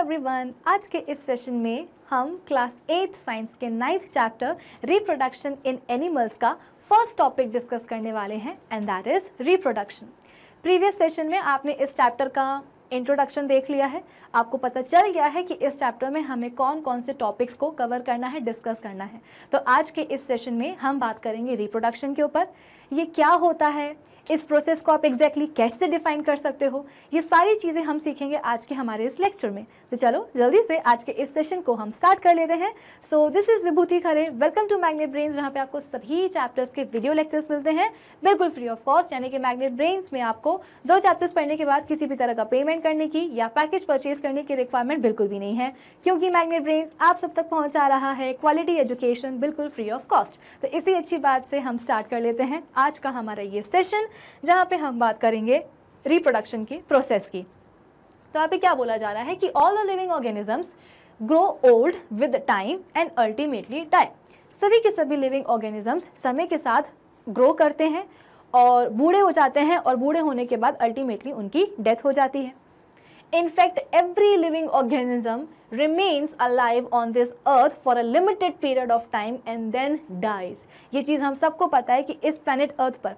Everyone आज के इस सेशन में हम क्लास एट साइंस के ninth chapter reproduction in animals का फर्स्ट टॉपिक डिस्कस करने वाले हैं and that is reproduction previous session में आपने इस चैप्टर का इंट्रोडक्शन देख लिया है आपको पता चल गया है कि इस चैप्टर में हमें कौन कौन से टॉपिक्स को कवर करना है डिस्कस करना है तो आज के इस सेशन में हम बात करेंगे रिप्रोडक्शन के ऊपर ये क्या होता है इस प्रोसेस को आप एग्जैक्टली exactly कैसे डिफाइन कर सकते हो ये सारी चीज़ें हम सीखेंगे आज के हमारे इस लेक्चर में तो चलो जल्दी से आज के इस सेशन को हम स्टार्ट कर लेते हैं so this is Vibhuti Khare welcome to Magnet Brains जहाँ पे आपको सभी चैप्टर्स के वीडियो लेक्चर्स मिलते हैं बिल्कुल फ्री ऑफ कॉस्ट यानी कि मैग्नेट ब्रेन्स में आपको दो चैप्टर्स पढ़ने के बाद किसी भी तरह का पेमेंट करने की या पैकेज परचेज करने की रिक्वायरमेंट बिल्कुल भी नहीं है क्योंकि मैग्नेट ब्रेन्स आप सब तक पहुँचा रहा है क्वालिटी एजुकेशन बिल्कुल फ्री ऑफ कॉस्ट तो इसी अच्छी बात से हम स्टार्ट कर लेते हैं आज का हमारा ये सेशन जहाँ पे हम बात करेंगे रिप्रोडक्शन की प्रोसेस की तो यहाँ पे क्या बोला जा रहा है कि all the living organisms grow old with time and ultimately die सभी के सभी लिविंग ऑर्गेनिजम्स समय के साथ ग्रो करते हैं और बूढ़े हो जाते हैं और बूढ़े होने के बाद अल्टीमेटली उनकी डेथ हो जाती है in fact every living organism remains alive on this earth for a limited period of time and then dies ये चीज़ हम सबको पता है कि इस प्लानट अर्थ पर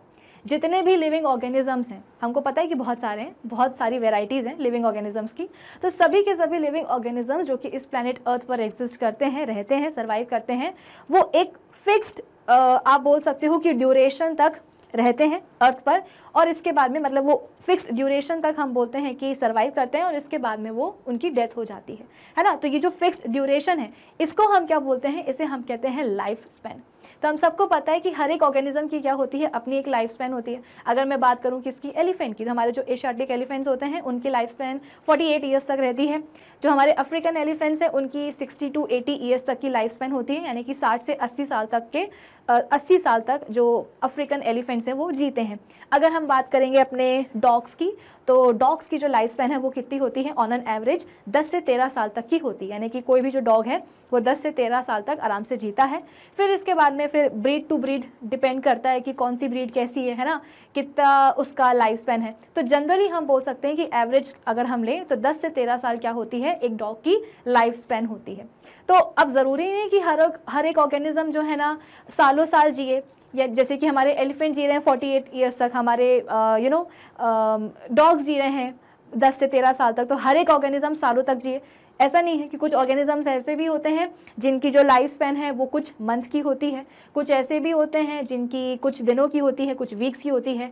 जितने भी लिविंग ऑर्गेनिजम्स हैं हमको पता है कि बहुत सारे हैं बहुत सारी वेराइटीज़ हैं लिविंग ऑर्गेनिजम्स की तो सभी के सभी लिविंग ऑर्गेनिजम्स जो कि इस प्लानट अर्थ पर एग्जिस्ट करते हैं रहते हैं सर्वाइव करते हैं वो एक फिक्स्ड आप बोल सकते हो कि ड्यूरेशन तक रहते हैं अर्थ पर और इसके बाद में मतलब वो फिक्स ड्यूरेशन तक हम बोलते हैं कि सर्वाइव करते हैं और इसके बाद में वो उनकी डेथ हो जाती है है ना तो ये जो फिक्स ड्यूरेशन है इसको हम क्या बोलते हैं इसे हम कहते हैं लाइफ स्पेन तो हम सबको पता है कि हर एक ऑर्गेनिज्म की क्या होती है अपनी एक लाइफ स्पैन होती है अगर मैं बात करूँ किसकी एलिफेंट की तो हमारे जो एशियाटिक एलिफेंट्स होते हैं उनकी life span forty eight years तक रहती है जो हमारे अफ्रीकन एलिफेंट्स हैं उनकी सिक्सटी टू एटी ईयर्स तक की लाइफ स्पैन होती है यानी कि साठ से अस्सी साल तक के अस्सी साल तक जो अफ्रीकन एलिफेंट्स हैं वो जीते हैं अगर हम बात करेंगे अपने डॉग्स की तो डॉग्स की जो लाइफ स्पैन है वो कितनी होती है ऑन एन एवरेज 10 से 13 साल तक की होती है यानी कि कोई भी जो डॉग है वो 10 से 13 साल तक आराम से जीता है फिर इसके बाद में फिर ब्रीड टू ब्रीड डिपेंड करता है कि कौन सी ब्रीड कैसी है है ना कितना उसका लाइफ स्पेन है तो जनरली हम बोल सकते हैं कि एवरेज अगर हम लें तो 10 से 13 साल क्या होती है एक डॉग की लाइफ स्पेन होती है तो अब ज़रूरी नहीं कि हर हर एक ऑर्गेनिज्म जो है ना सालों साल जिए या जैसे कि हमारे एलिफेंट जी रहे हैं फोर्टी एट ईयर्स तक हमारे यू नो डॉग्स जी रहे हैं दस से तेरह साल तक तो हर एक ऑर्गेनिज्म सालों तक जिए ऐसा नहीं है कि कुछ ऑर्गेनिजम्स ऐसे भी होते हैं जिनकी जो लाइफ स्पैन है वो कुछ मंथ की होती है कुछ ऐसे भी होते हैं जिनकी कुछ दिनों की होती है कुछ वीक्स की होती है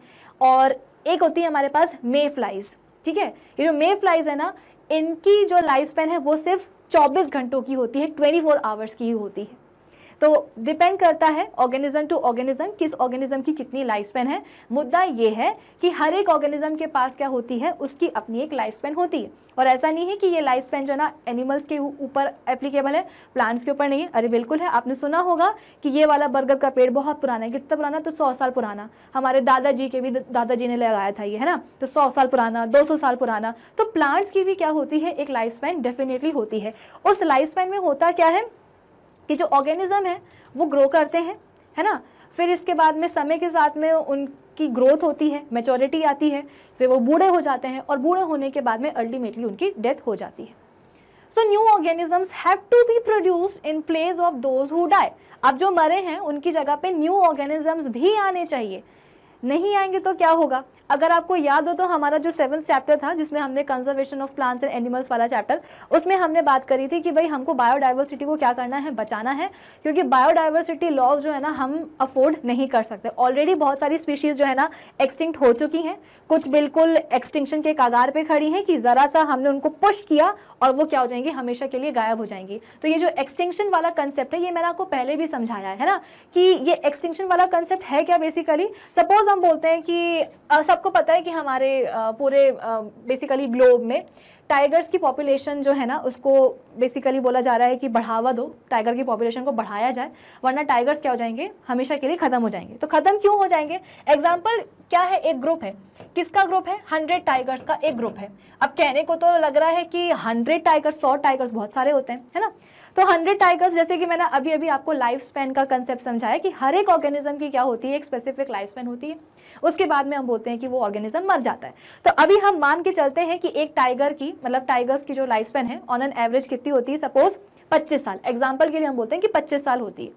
और एक होती है हमारे पास मे फ्लाइज ठीक है ये जो मे फ्लाइज है ना इनकी जो लाइफ स्पैन है वो सिर्फ 24 घंटों की होती है 24 फोर आवर्स की ही होती है तो डिपेंड करता है ऑर्गेनिज्म टू ऑर्गेनिज्म किस ऑर्गेनिज्म की कितनी लाइफ स्पेन है मुद्दा ये है कि हर एक ऑर्गेनिज्म के पास क्या होती है उसकी अपनी एक लाइफ स्पेन होती है और ऐसा नहीं है कि ये लाइफ स्पेन जो ना एनिमल्स के ऊपर एप्लीकेबल है प्लांट्स के ऊपर नहीं है अरे बिल्कुल है आपने सुना होगा कि ये वाला बरगद का पेड़ बहुत पुराना है कितना पुराना तो सौ साल पुराना हमारे दादाजी के भी दादाजी ने लगाया था ये है ना तो सौ साल पुराना दो साल पुराना तो प्लांट्स की भी क्या होती है एक लाइफ स्पेन डेफिनेटली होती है उस लाइफ स्पेन में होता क्या है कि जो ऑर्गेनिज्म है वो ग्रो करते हैं है ना फिर इसके बाद में समय के साथ में उनकी ग्रोथ होती है मेचोरिटी आती है फिर वो बूढ़े हो जाते हैं और बूढ़े होने के बाद में अल्टीमेटली उनकी डेथ हो जाती है so new organisms have to be produced in place of those who die अब जो मरे हैं उनकी जगह पे न्यू ऑर्गेनिजम्स भी आने चाहिए नहीं आएंगे तो क्या होगा अगर आपको याद हो तो हमारा जो सेवन चैप्टर था जिसमें हमने conservation of plants and animals वाला चैप्टर उसमें हमने बात करी थी कि भाई हमको बायोडाइवर्सिटी को क्या करना है बचाना है क्योंकि बायोडाइवर्सिटी लॉस जो है ना हम अफोर्ड नहीं कर सकते ऑलरेडी बहुत सारी स्पीशीज़ जो है ना एक्सटिंक्ट हो चुकी हैं कुछ बिल्कुल एक्सटिंक्शन के कागार पर खड़ी हैं कि ज़रा सा हमने उनको पुश किया और वो क्या हो जाएंगी हमेशा के लिए गायब हो जाएंगी तो ये जो एक्सटिंक्शन वाला कंसेप्ट है ये मैंने आपको पहले भी समझाया है ना कि ये एक्सटिंक्शन वाला कंसेप्ट है क्या बेसिकली सपोज हम बोलते हैं कि सबको पता है कि हमारे पूरे बेसिकली ग्लोब में टाइगर्स की पॉपुलेशन जो है ना उसको बेसिकली बोला जा रहा है कि बढ़ावा दो टाइगर की पॉपुलेशन को बढ़ाया जाए वरना टाइगर्स क्या हो जाएंगे हमेशा के लिए ख़त्म हो जाएंगे तो ख़त्म क्यों हो जाएंगे एग्जाम्पल क्या है एक ग्रुप है किसका ग्रुप है हंड्रेड टाइगर्स का एक ग्रुप है अब कहने को तो लग रहा है कि हंड्रेड टाइगर्स सौ टाइगर्स बहुत सारे होते हैं है ना तो हंड्रेड टाइगर्स जैसे कि मैंने अभी अभी आपको लाइफ स्पैन का कंसेप्ट समझाया कि हर एक ऑर्गेनिज्म की क्या होती है एक स्पेसिफिक लाइफ स्पैन होती है उसके बाद में हम बोलते हैं कि वो ऑर्गेनिज्म मर जाता है तो अभी हम मान के चलते हैं कि एक टाइगर की मतलब टाइगर्स की जो लाइफ स्पैन है ऑन एन एवरेज कितनी होती है सपोज पच्चीस साल एग्जाम्पल के लिए हम बोलते हैं कि पच्चीस साल होती है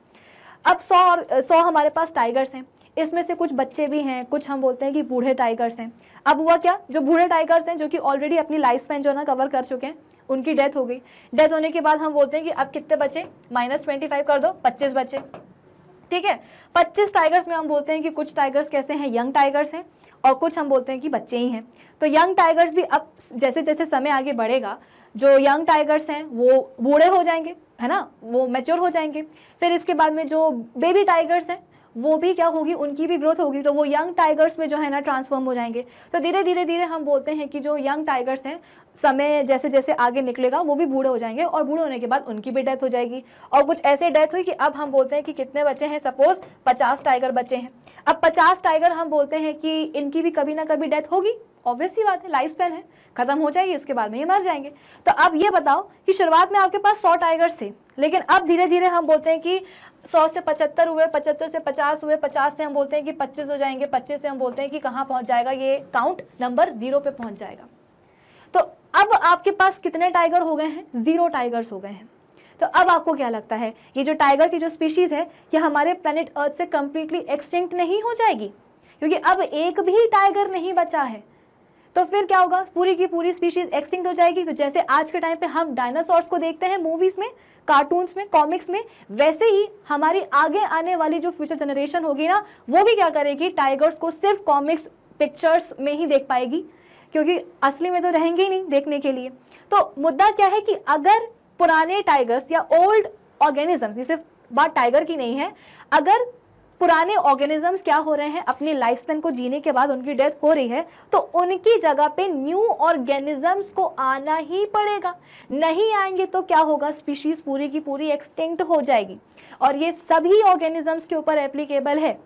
अब सौ और सौ हमारे पास टाइगर्स हैं इसमें से कुछ बच्चे भी हैं कुछ हम बोलते हैं कि बूढ़े टाइगर्स हैं अब हुआ क्या जो बूढ़े टाइगर्स हैं जो कि ऑलरेडी अपनी लाइफ स्पैन जो है ना कवर कर चुके हैं उनकी डेथ हो गई डेथ होने के बाद हम बोलते हैं कि अब कितने बचे माइनस ट्वेंटी फाइव कर दो पच्चीस बचे ठीक है पच्चीस टाइगर्स में हम बोलते हैं कि कुछ टाइगर्स कैसे हैं यंग टाइगर्स हैं और कुछ हम बोलते हैं कि बच्चे ही हैं तो यंग टाइगर्स भी अब जैसे जैसे समय आगे बढ़ेगा जो यंग टाइगर्स हैं वो बूढ़े हो जाएंगे है ना वो मैच्योर हो जाएंगे फिर इसके बाद में जो बेबी टाइगर्स हैं वो भी क्या होगी उनकी भी ग्रोथ होगी तो वो यंग टाइगर्स में जो है ना ट्रांसफॉर्म हो जाएंगे तो धीरे धीरे धीरे हम बोलते हैं कि जो यंग टाइगर्स हैं समय जैसे जैसे आगे निकलेगा वो भी बूढ़े हो जाएंगे और बूढ़े होने के बाद उनकी भी डेथ हो जाएगी और कुछ ऐसे डेथ हुई कि अब हम बोलते हैं कि कितने बच्चे हैं सपोज पचास टाइगर बच्चे हैं अब पचास टाइगर हम बोलते हैं कि इनकी भी कभी ना कभी डेथ होगी ऑब्वियस ही बात है लाइफ स्पेन है खत्म हो जाएगी उसके बाद में ये मर जाएंगे तो अब ये बताओ कि शुरुआत में आपके पास सौ टाइगर्स थे लेकिन अब धीरे धीरे हम बोलते हैं कि सौ से पचहत्तर हुए पचहत्तर से पचास हुए पचास से हम बोलते हैं कि पच्चीस हो जाएंगे पच्चीस से हम बोलते हैं कि कहाँ पहुँच जाएगा ये काउंट नंबर जीरो पे पहुँच जाएगा तो अब आपके पास कितने टाइगर हो गए हैं जीरो टाइगर्स हो गए हैं तो अब आपको क्या लगता है ये जो टाइगर की जो स्पीशीज़ है ये हमारे प्लानट अर्थ से कंप्लीटली एक्सटिंक्ट नहीं हो जाएगी क्योंकि अब एक भी टाइगर नहीं बचा है तो फिर क्या होगा पूरी की पूरी स्पीशीज़ एक्सटिंक्ट हो जाएगी तो जैसे आज के टाइम पे हम डायनासोर्स को देखते हैं मूवीज़ में कार्टून्स में कॉमिक्स में वैसे ही हमारी आगे आने वाली जो फ्यूचर जनरेशन होगी ना वो भी क्या करेगी टाइगर्स को सिर्फ कॉमिक्स पिक्चर्स में ही देख पाएगी क्योंकि असली में तो रहेंगे ही नहीं देखने के लिए तो मुद्दा क्या है कि अगर पुराने टाइगर्स या ओल्ड ऑर्गेनिज्म सिर्फ बात टाइगर की नहीं है अगर पुराने ऑर्गेनिजम्स क्या हो रहे हैं अपनी लाइफ स्पेन को जीने के बाद उनकी डेथ हो रही है तो उनकी जगह पे न्यू ऑर्गेनिजम्स को आना ही पड़ेगा नहीं आएंगे तो क्या होगा स्पीशीज़ पूरी की पूरी एक्सटिंक्ट हो जाएगी और ये सभी ऑर्गेनिजम्स के ऊपर एप्लीकेबल है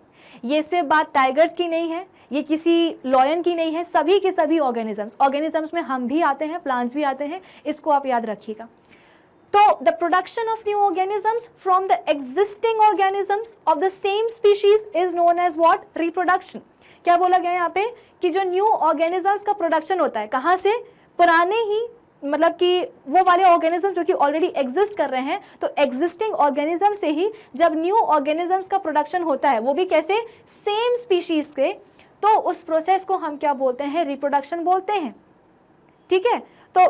ये सिर्फ बात टाइगर्स की नहीं है ये किसी लॉयन की नहीं है सभी के सभी ऑर्गेनिजम्स ऑर्गेनिजम्स में हम भी आते हैं प्लांट्स भी आते हैं इसको आप याद रखिएगा तो the production of new organisms from the existing organisms of the same species is known as what reproduction क्या बोला गया यहाँ पे कि जो न्यू ऑर्गेनिजम्स का प्रोडक्शन होता है कहाँ से पुराने ही मतलब कि वो वाले ऑर्गेनिज्म जो कि ऑलरेडी एग्जिस्ट कर रहे हैं तो एग्जिस्टिंग ऑर्गेनिज्म से ही जब न्यू ऑर्गेनिजम्स का प्रोडक्शन होता है वो भी कैसे सेम स्पीशीज़ के तो उस प्रोसेस को हम क्या बोलते हैं रिप्रोडक्शन बोलते हैं ठीक है तो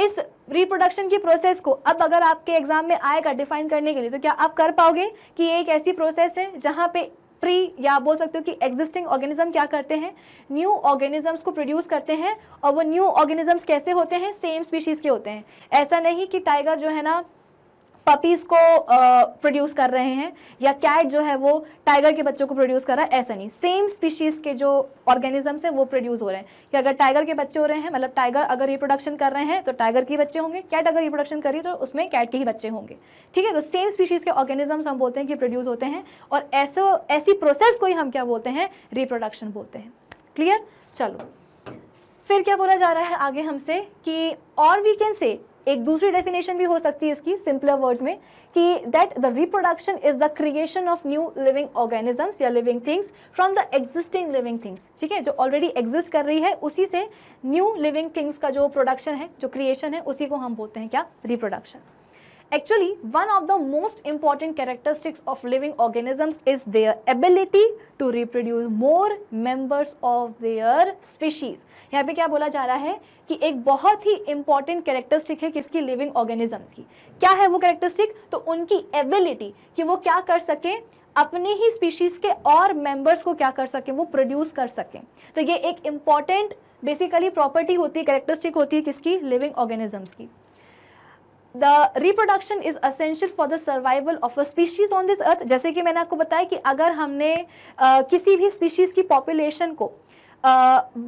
इस रिप्रोडक्शन की प्रोसेस को अब अगर आपके एग्जाम में आएगा डिफाइन करने के लिए तो क्या आप कर पाओगे कि ये एक ऐसी प्रोसेस है जहाँ पे प्री या बोल सकते हो कि एग्जिस्टिंग ऑर्गेनिज्म क्या करते हैं न्यू ऑर्गेनिजम्स को प्रोड्यूस करते हैं और वो न्यू ऑर्गेनिजम्स कैसे होते हैं सेम स्पीशीज़ के होते हैं ऐसा नहीं कि टाइगर जो है ना पपीज को प्रोड्यूस uh, कर रहे हैं या कैट जो है वो टाइगर के बच्चों को प्रोड्यूस कर रहा है ऐसा नहीं सेम स्पीशीज के जो ऑर्गेनिजम्स हैं वो प्रोड्यूस हो रहे हैं कि अगर टाइगर के बच्चे हो रहे हैं मतलब टाइगर अगर रिप्रोडक्शन कर रहे हैं तो टाइगर के बच्चे होंगे कैट अगर रिप्रोडक्शन करी तो उसमें कैट के ही बच्चे होंगे ठीक है तो सेम स्पीशीज़ के ऑर्गेनिजम्स हम बोलते हैं कि प्रोड्यूस होते हैं और ऐसे ऐसी प्रोसेस को ही हम क्या बोलते हैं रिप्रोडक्शन बोलते हैं क्लियर चलो फिर क्या बोला जा रहा है आगे हमसे कि और वी कैन से एक दूसरी डेफिनेशन भी हो सकती है इसकी सिंपलर वर्ड्स में कि that the reproduction is the creation of new living organisms या living things from the existing living things ठीक है जो ऑलरेडी एग्जिस्ट कर रही है उसी से न्यू लिविंग थिंग्स का जो प्रोडक्शन है जो क्रिएशन है उसी को हम बोलते हैं क्या reproduction Actually, one of the most important characteristics of living organisms is their ability to reproduce more members of their species. यहाँ पे क्या बोला जा रहा है कि एक बहुत ही इंपॉर्टेंट कैरेक्टरिस्टिक है किसकी लिविंग ऑर्गेनिजम्स की क्या है वो कैरेक्टरिस्टिक तो उनकी एबिलिटी कि वो क्या कर सकें अपने ही स्पीशीज़ के और मेंबर्स को क्या कर सकें वो प्रोड्यूस कर सकें तो ये एक इंपॉर्टेंट बेसिकली प्रॉपर्टी होती है कैरेक्टरिस्टिक होती है किसकी लिविंग ऑर्गेनिजम्स की the reproduction is essential for the survival of a species on this earth जैसे कि मैंने आपको बताया कि अगर हमने uh, किसी भी स्पीशीज़ की पॉपुलेशन को uh,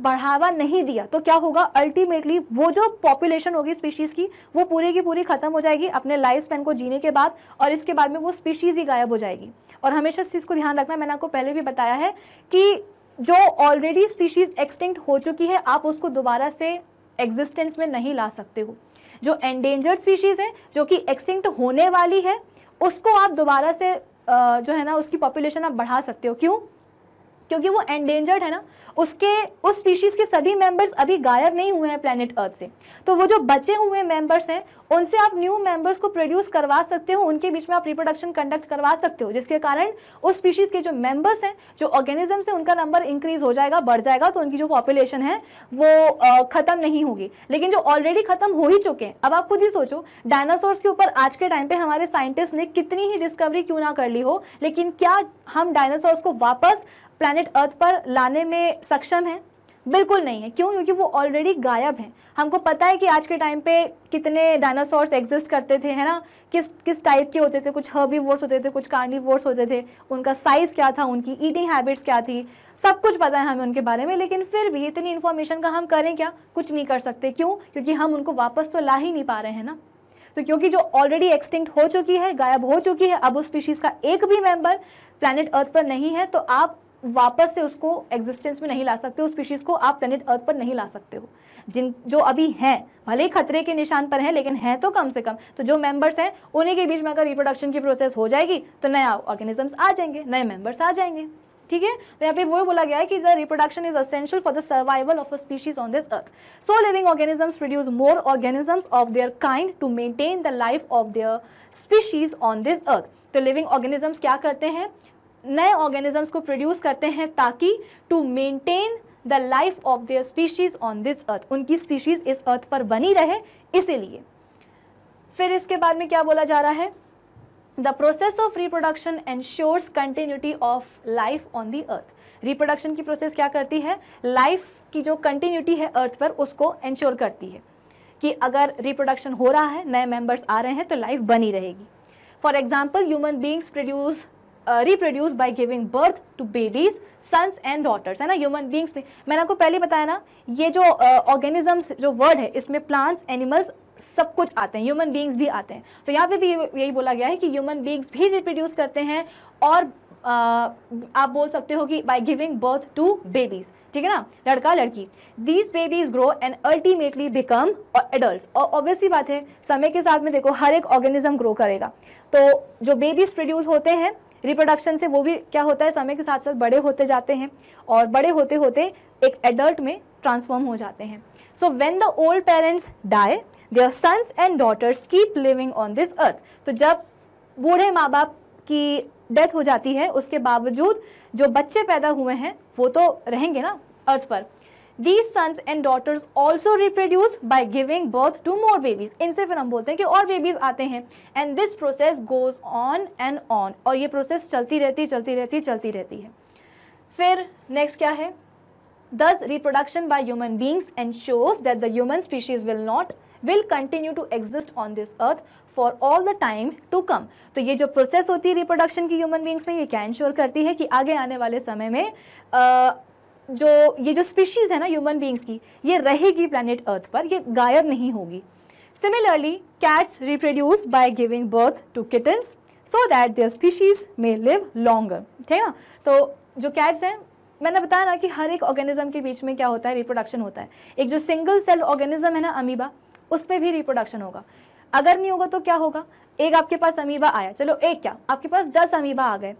बढ़ावा नहीं दिया तो क्या होगा अल्टीमेटली वो जो पॉपुलेशन होगी स्पीशीज़ की वो पूरी की पूरी ख़त्म हो जाएगी अपने लाइफ स्पेन को जीने के बाद और इसके बाद में वो स्पीशीज़ ही गायब हो जाएगी और हमेशा इस चीज़ को ध्यान रखना मैंने आपको पहले भी बताया है कि जो ऑलरेडी स्पीशीज़ एक्सटिंक्ट हो चुकी है आप उसको दोबारा से एग्जिस्टेंस में नहीं ला सकते हो जो एंडेंजर्ड स्पीशीज़ है जो कि एक्सटिंक्ट होने वाली है उसको आप दोबारा से जो है ना उसकी पॉपुलेशन आप बढ़ा सकते हो क्यों क्योंकि वो एंडेंजर्ड है ना उसके उस स्पीशीज़ के सभी मेंबर्स अभी गायब नहीं हुए हैं प्लैनेट अर्थ से तो वो जो बचे हुए मेंबर्स हैं उनसे आप न्यू मेंबर्स को प्रोड्यूस करवा सकते हो उनके बीच में आप रिप्रोडक्शन कंडक्ट करवा सकते हो जिसके कारण उस स्पीशीज़ के जो मेंबर्स हैं जो ऑर्गेनिजम्स हैं उनका नंबर इंक्रीज हो जाएगा बढ़ जाएगा तो उनकी जो पॉपुलेशन है वो ख़त्म नहीं होगी लेकिन जो ऑलरेडी ख़त्म हो ही चुके हैं अब आप खुद ही सोचो डायनासोर्स के ऊपर आज के टाइम पे हमारे साइंटिस्ट ने कितनी ही डिस्कवरी क्यों ना कर ली हो लेकिन क्या हम डायनासोर्स को वापस प्लानट अर्थ पर लाने में सक्षम हैं बिल्कुल नहीं है क्यों क्योंकि वो ऑलरेडी गायब हैं हमको पता है कि आज के टाइम पे कितने डायनासोर्स एग्जिस्ट करते थे है ना किस किस टाइप के होते थे कुछ हर्बीवोर्स होते थे कुछ कार्निवोर्स होते थे उनका साइज़ क्या था उनकी ईटिंग हैबिट्स क्या थी सब कुछ पता है हमें उनके बारे में लेकिन फिर भी इतनी इन्फॉर्मेशन का हम करें क्या कुछ नहीं कर सकते क्यों क्योंकि हम उनको वापस तो ला ही नहीं पा रहे हैं ना तो क्योंकि जो ऑलरेडी एक्सटिंक्ट हो चुकी है गायब हो चुकी है अब उस स्पीशीज़ का एक भी मेम्बर प्लानट अर्थ पर नहीं है तो आप वापस से उसको एग्जिस्टेंस में नहीं ला सकते हो स्पीशीज़ को आप प्लेनेट अर्थ पर नहीं ला सकते हो जिन जो अभी हैं भले ही खतरे के निशान पर हैं लेकिन हैं तो कम से कम तो जो मेंबर्स हैं उन्हीं के बीच में अगर रिप्रोडक्शन की प्रोसेस हो जाएगी तो नया ऑर्गेनिजम्स आ जाएंगे नए मेंबर्स आ जाएंगे ठीक है तो यहाँ पे वो बोला गया है कि the reproduction is essential for the survival of a species on this earth so living organisms produce more organisms of their kind to maintain the life of their species on this earth तो living organisms क्या करते हैं नए organisms को produce करते हैं ताकि to maintain the life of their species on this earth उनकी स्पीशीज़ इस अर्थ पर बनी रहे इसीलिए फिर इसके बाद में क्या बोला जा रहा है the process of reproduction ensures continuity of life on the earth reproduction की प्रोसेस क्या करती है लाइफ की जो कंटिन्यूटी है अर्थ पर उसको एंश्योर करती है कि अगर रिप्रोडक्शन हो रहा है नए मेंबर्स आ रहे हैं तो लाइफ बनी रहेगी for example human beings produce reproduce by giving birth to babies sons and daughters है ना ह्यूमन बींग्स में मैंने आपको पहले बताया ना ये जो ऑर्गेनिजम्स uh, जो वर्ड है इसमें प्लांट्स एनिमल्स सब कुछ आते हैं ह्यूमन बींग्स भी आते हैं तो यहाँ पे भी यही बोला गया है कि ह्यूमन बींग्स भी रिप्रोड्यूस करते हैं और uh, आप बोल सकते हो कि by giving birth to babies ठीक है ना लड़का लड़की these babies grow and ultimately become adult और ऑब्वियसली बात है समय के साथ में देखो हर एक ऑर्गेनिज्म ग्रो करेगा तो जो बेबीज प्रोड्यूस होते हैं रिप्रोडक्शन से वो भी क्या होता है समय के साथ साथ बड़े होते जाते हैं और बड़े होते होते एक एडल्ट में ट्रांसफॉर्म हो जाते हैं so when the old parents die their sons and daughters keep living on this earth तो जब बूढ़े माँ बाप की डेथ हो जाती है उसके बावजूद जो बच्चे पैदा हुए हैं वो तो रहेंगे ना अर्थ पर these sons and daughters also reproduce by giving birth to more babies इनसे फिर हम बोलते हैं कि और बेबीज आते हैं and this process goes on and on और ये प्रोसेस चलती रहती चलती रहती चलती रहती है फिर नेक्स्ट क्या है this reproduction by human beings and shows that the human species will not will continue to exist on this earth for all the time to come तो ये जो प्रोसेस होती है रिप्रोडक्शन की ह्यूमन बींग्स में ये क्या इंश्योर करती है कि आगे आने वाले समय में जो ये जो स्पीशीज़ है ना ह्यूमन बींग्स की ये रहेगी प्लानट अर्थ पर ये गायब नहीं होगी similarly cats reproduce by giving birth to kittens so that their species may live longer ठीक है ना तो जो कैट्स हैं मैंने बताया ना कि हर एक ऑर्गेनिज्म के बीच में क्या होता है रिप्रोडक्शन होता है एक जो सिंगल सेल ऑर्गेनिज्म है ना अमीबा उस पर भी रिप्रोडक्शन होगा अगर नहीं होगा तो क्या होगा एक आपके पास अमीबा आया चलो एक क्या आपके पास दस अमीबा आ गए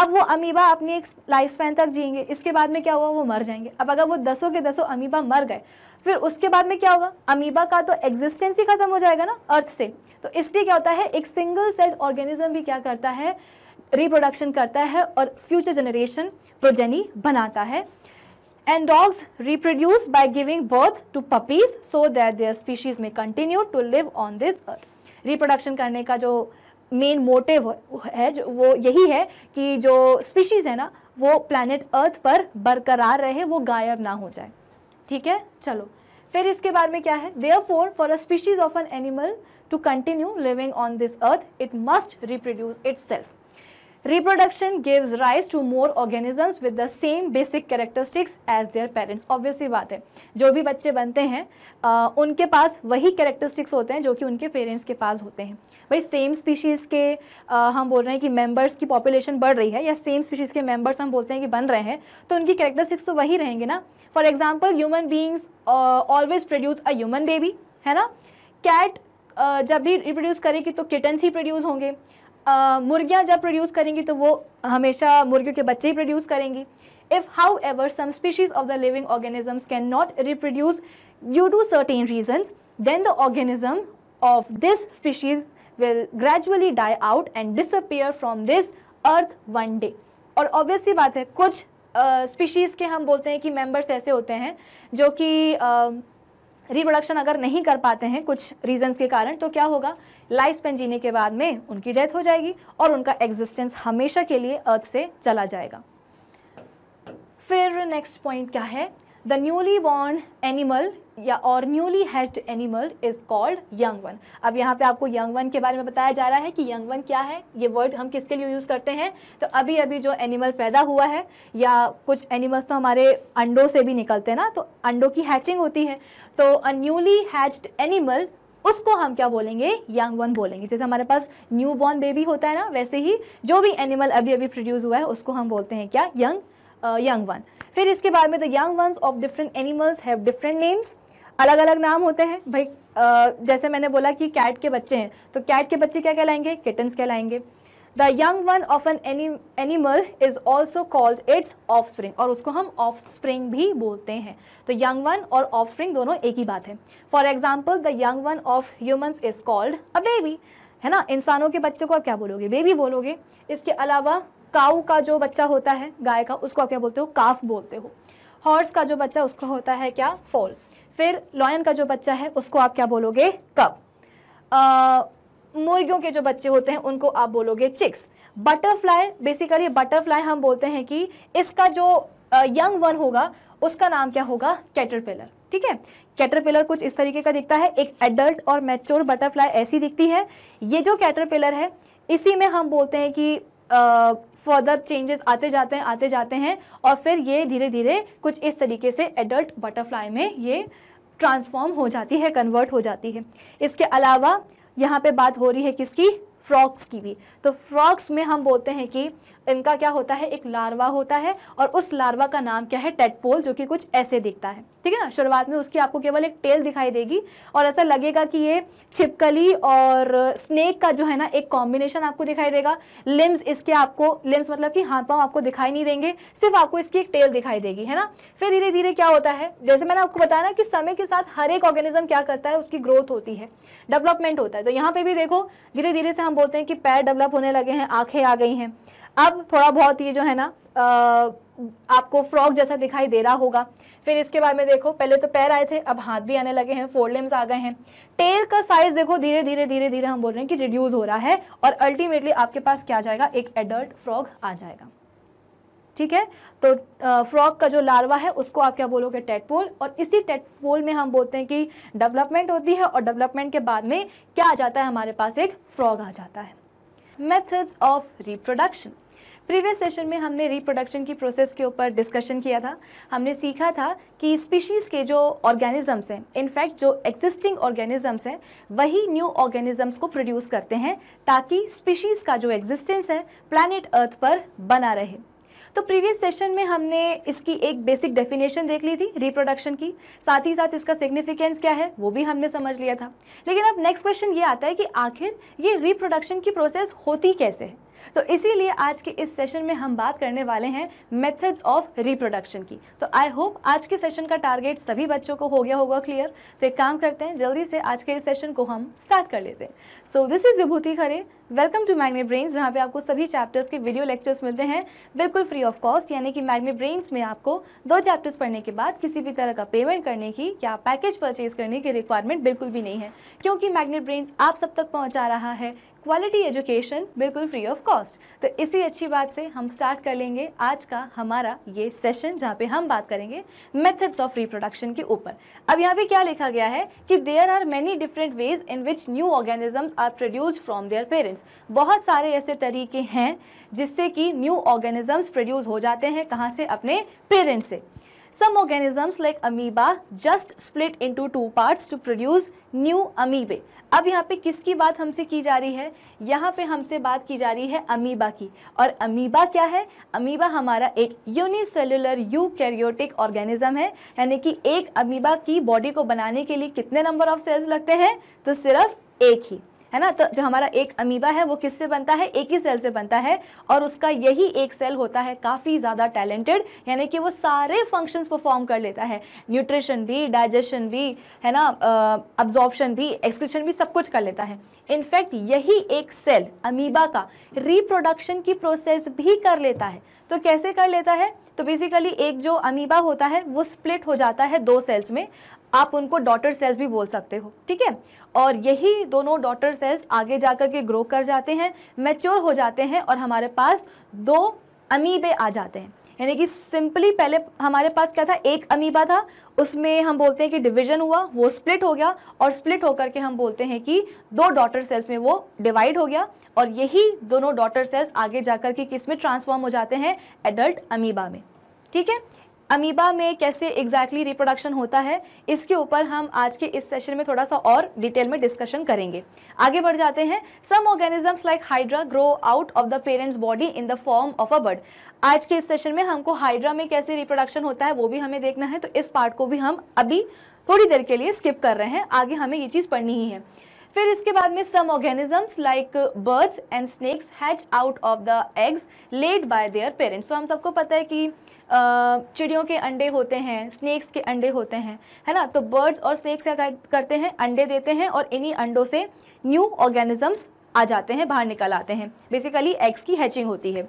अब वो अमीबा अपनी एक लाइफ स्पैन तक जिएंगे इसके बाद में क्या हुआ वो मर जाएंगे अब अगर वो दसों के दसों अमीबा मर गए फिर उसके बाद में क्या होगा अमीबा का तो एग्जिस्टेंस ही खत्म हो जाएगा ना अर्थ से तो इसलिए क्या होता है एक सिंगल सेल ऑर्गेनिज्म भी क्या करता है रिप्रोडक्शन करता है और फ्यूचर जनरेशन प्रोजेनी बनाता है and dogs reproduce by giving birth to puppies so that their species may continue to live on this earth reproduction करने का जो मेन मोटिव है जो वो यही है कि जो स्पीशीज़ है ना वो प्लानट अर्थ पर बरकरार रहे वो गायब ना हो जाए ठीक है चलो फिर इसके बारे में क्या है therefore for a species of an animal to continue living on this earth it must reproduce itself reproduction gives rise to more organisms with the same basic characteristics as their parents obviously बात है जो भी बच्चे बनते हैं आ, उनके पास वही characteristics होते हैं जो कि उनके पेरेंट्स के पास होते हैं भाई सेम स्पीशीज़ के आ, हम बोल रहे हैं कि मेंबर्स की पॉपुलेशन बढ़ रही है या सेम स्पीशीज़ के मेंबर्स हम बोलते हैं कि बन रहे हैं तो उनकी कैरेक्टरिस्टिक्स तो वही रहेंगे ना for example human beings always produce a human baby है ना कैट जब भी रिप्रोड्यूस करेगी तो किटन्स ही प्रोड्यूस होंगे मुर्गियाँ जब प्रोड्यूस करेंगी तो वो हमेशा मुर्गियों के बच्चे ही प्रोड्यूस करेंगी if however some species of the living organisms cannot reproduce due to certain reason then the organism of this species will gradually die out and disappear from this earth one day और obviously बात है कुछ species uh, के हम बोलते हैं कि members ऐसे होते हैं जो कि uh, रिप्रोडक्शन अगर नहीं कर पाते हैं कुछ रीजंस के कारण तो क्या होगा लाइफ स्पेन जीने के बाद में उनकी डेथ हो जाएगी और उनका एग्जिस्टेंस हमेशा के लिए अर्थ से चला जाएगा फिर नेक्स्ट पॉइंट क्या है द न्यूली बॉर्न एनिमल या और newly hatched animal is called young one अब यहाँ पे आपको यंग वन के बारे में बताया जा रहा है कि यंग वन क्या है ये वर्ड हम किसके लिए यूज़ करते हैं तो अभी अभी जो एनिमल पैदा हुआ है या कुछ एनिमल्स तो हमारे अंडों से भी निकलते हैं ना तो अंडों की हैचिंग होती है तो अ न्यूली हैच्ड एनिमल उसको हम क्या बोलेंगे यंग वन बोलेंगे जैसे हमारे पास न्यू बॉर्न बेबी होता है ना वैसे ही जो भी एनिमल अभी अभी प्रोड्यूस हुआ है उसको हम बोलते हैं क्या यंग यंग वन फिर इसके बाद में the young ones of different animals have different names अलग अलग नाम होते हैं भाई आ, जैसे मैंने बोला कि कैट के बच्चे हैं तो कैट के बच्चे क्या कहलाएंगे किटन्स कहलाएंगे the young one of an animal is also called its offspring और उसको हम ऑफ स्प्रिंग भी बोलते हैं तो यंग वन और ऑफ स्प्रिंग दोनों एक ही बात है for example the young one of humans is called a baby है ना इंसानों के बच्चे को आप क्या बोलोगे बेबी बोलोगे इसके अलावा काऊ का जो बच्चा होता है गाय का उसको आप क्या बोलते हो काफ बोलते हो हॉर्स का जो बच्चा उसको होता है क्या फॉल फिर लॉयन का जो बच्चा है उसको आप क्या बोलोगे कब मुर्गियों के जो बच्चे होते हैं उनको आप बोलोगे चिक्स बटरफ्लाई बेसिकली बटरफ्लाई हम बोलते हैं कि इसका जो यंग वन होगा उसका नाम क्या होगा कैटरपिलर ठीक है कैटरपिलर कुछ इस तरीके का दिखता है एक एडल्ट और मैच्योर बटरफ्लाई ऐसी दिखती है ये जो कैटरपिलर है इसी में हम बोलते हैं कि फर्दर चेंजेस आते जाते हैं आते जाते हैं और फिर ये धीरे धीरे कुछ इस तरीके से एडल्ट बटरफ्लाई में ये ट्रांसफॉर्म हो जाती है कन्वर्ट हो जाती है इसके अलावा यहाँ पे बात हो रही है किसकी फ्रॉक्स की भी तो फ्रॉक्स में हम बोलते हैं कि इनका क्या होता है एक लार्वा होता है और उस लार्वा का नाम क्या है टेटपोल जो कि कुछ ऐसे दिखता है ठीक है ना शुरुआत में उसकी आपको केवल एक टेल दिखाई देगी और ऐसा लगेगा कि ये छिपकली और स्नेक का जो है ना एक कॉम्बिनेशन आपको दिखाई देगा लिम्स इसके आपको लिम्स मतलब कि हाथ पाँव आपको दिखाई नहीं देंगे सिर्फ आपको इसकी एक टेल दिखाई देगी है ना फिर धीरे धीरे क्या होता है जैसे मैंने आपको बताया ना कि समय के साथ हर एक ऑर्गेनिज्म क्या करता है उसकी ग्रोथ होती है डेवलपमेंट होता है तो यहाँ पे भी देखो धीरे धीरे से हम बोलते हैं कि पैर डेवलप होने लगे हैं आंखें आ गई हैं अब थोड़ा बहुत ये जो है ना आपको फ्रॉक जैसा दिखाई दे रहा होगा फिर इसके बाद में देखो पहले तो पैर आए थे अब हाथ भी आने लगे हैं फोर लिम्स आ गए हैं टेल का साइज देखो धीरे धीरे धीरे धीरे हम बोल रहे हैं कि रिड्यूस हो रहा है और अल्टीमेटली आपके पास क्या जाएगा एक एडल्ट फ्रॉग आ जाएगा ठीक है तो फ्रॉग का जो लार्वा है उसको आप क्या बोलोगे टेटपोल और इसी टेटपोल में हम बोलते हैं कि डेवलपमेंट होती है और डेवलपमेंट के बाद में क्या आ जाता है हमारे पास एक फ्रॉग आ जाता है methods of reproduction previous session में हमने रिप्रोडक्शन की प्रोसेस के ऊपर डिस्कशन किया था हमने सीखा था कि स्पीशीज़ के जो ऑर्गेनिजम्स हैं इनफैक्ट जो एग्जिस्टिंग ऑर्गेनिजम्स हैं वही न्यू ऑर्गेनिजम्स को प्रोड्यूस करते हैं ताकि स्पीशीज़ का जो एग्जिस्टेंस है प्लानट अर्थ पर बना रहे तो प्रीवियस सेशन में हमने इसकी एक बेसिक डेफिनेशन देख ली थी रिप्रोडक्शन की साथ ही साथ इसका सिग्निफिकेंस क्या है वो भी हमने समझ लिया था लेकिन अब नेक्स्ट क्वेश्चन ये आता है कि आखिर ये रिप्रोडक्शन की प्रोसेस होती कैसे है तो इसीलिए आज के इस सेशन में हम बात करने वाले हैं मेथड्स ऑफ रिप्रोडक्शन की तो आई होप आज के सेशन का टारगेट सभी बच्चों को हो गया होगा क्लियर तो एक काम करते हैं जल्दी से आज के इस सेशन को हम स्टार्ट कर लेते हैं so this is Vibhuti Khare welcome to Magnet Brains जहाँ पे आपको सभी चैप्टर्स के वीडियो लेक्चर्स मिलते हैं बिल्कुल फ्री ऑफ कॉस्ट यानी कि मैग्नेट ब्रेन्स में आपको दो चैप्टर्स पढ़ने के बाद किसी भी तरह का पेमेंट करने की या पैकेज परचेज करने की रिक्वायरमेंट बिल्कुल भी नहीं है क्योंकि मैग्नेट ब्रेन्स आप सब तक पहुँचा रहा है क्वालिटी एजुकेशन बिल्कुल फ्री ऑफ कॉस्ट तो इसी अच्छी बात से हम स्टार्ट कर लेंगे आज का हमारा ये सेशन जहाँ पे हम बात करेंगे मेथड्स ऑफ रिप्रोडक्शन के ऊपर अब यहाँ पे क्या लिखा गया है कि there are many different ways in which new organisms are produce from their parents बहुत सारे ऐसे तरीके हैं जिससे कि न्यू ऑर्गेनिजम्स प्रोड्यूस हो जाते हैं कहाँ से अपने पेरेंट्स से Some organisms like amoeba just split into two parts to produce new amoebae. अब यहाँ पे किसकी बात हमसे की जा रही है यहाँ पे हमसे बात की जा रही है अमीबा की और अमीबा क्या है अमीबा हमारा एक यूनिसेलुलर यूकैरियोटिक ऑर्गेनिज्म है यानी कि एक अमीबा की बॉडी को बनाने के लिए कितने नंबर ऑफ सेल्स लगते हैं तो सिर्फ एक ही है ना तो जो हमारा एक अमीबा है वो किससे बनता है एक ही सेल से बनता है और उसका यही एक सेल होता है काफ़ी ज़्यादा टैलेंटेड यानी कि वो सारे फंक्शंस परफॉर्म कर लेता है न्यूट्रिशन भी डाइजेशन भी है ना अब्जॉर्बशन भी एक्सक्रीशन भी सब कुछ कर लेता है इनफैक्ट यही एक सेल अमीबा का रिप्रोडक्शन की प्रोसेस भी कर लेता है तो कैसे कर लेता है तो बेसिकली एक जो अमीबा होता है वो स्प्लिट हो जाता है दो सेल्स में आप उनको डॉटर सेल्स भी बोल सकते हो ठीक है और यही दोनों डॉटर सेल्स आगे जा कर के ग्रो कर जाते हैं मैच्योर हो जाते हैं और हमारे पास दो अमीबे आ जाते हैं यानी कि सिंपली पहले हमारे पास क्या था एक अमीबा था उसमें हम बोलते हैं कि डिवीजन हुआ वो स्प्लिट हो गया और स्प्लिट होकर के हम बोलते हैं कि दो डॉटर सेल्स में वो डिवाइड हो गया और यही दोनों डॉटर सेल्स आगे जाकर के किस में ट्रांसफॉर्म हो जाते हैं एडल्ट अमीबा में ठीक है अमीबा में कैसे एग्जैक्टली exactly रिप्रोडक्शन होता है इसके ऊपर हम आज के इस सेशन में थोड़ा सा और डिटेल में डिस्कशन करेंगे आगे बढ़ जाते हैं some organisms like hydra grow out of the parents body in the form of a bud आज के इस सेशन में हमको हाइड्रा में कैसे रिप्रोडक्शन होता है वो भी हमें देखना है तो इस पार्ट को भी हम अभी थोड़ी देर के लिए स्किप कर रहे हैं आगे हमें ये चीज़ पढ़नी ही है फिर इसके बाद में some organisms like birds and snakes hatch out of the eggs laid by their parents तो हम सबको पता है कि चिड़ियों के अंडे होते हैं स्नैक्स के अंडे होते हैं है ना तो बर्ड्स और स्नैक्स क्या करते हैं अंडे देते हैं और इन्हीं अंडों से न्यू ऑर्गेनिजम्स आ जाते हैं बाहर निकल आते हैं बेसिकली एग्स की हैचिंग होती है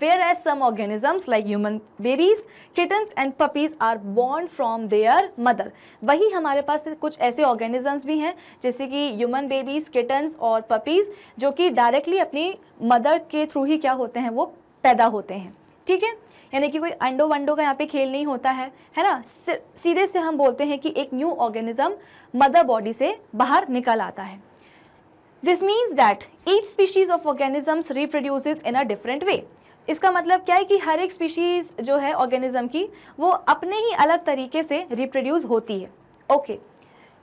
whereas some organisms like human babies kittens and puppies are born from their mother वही हमारे पास कुछ ऐसे ऑर्गेनिजम्स भी हैं जैसे कि ह्यूमन बेबीज किटन्स और पपीज जो कि डायरेक्टली अपनी मदर के थ्रू ही क्या होते हैं वो पैदा होते हैं ठीक है यानी कि कोई अंडो वंडो का यहाँ पे खेल नहीं होता है है ना सीधे से हम बोलते हैं कि एक न्यू ऑर्गेनिज्म मदर बॉडी से बाहर निकल आता है this means that each species of organisms reproduce in a different way इसका मतलब क्या है कि हर एक स्पीशीज़ जो है ऑर्गेनिज्म की वो अपने ही अलग तरीके से रिप्रोड्यूस होती है ओके okay.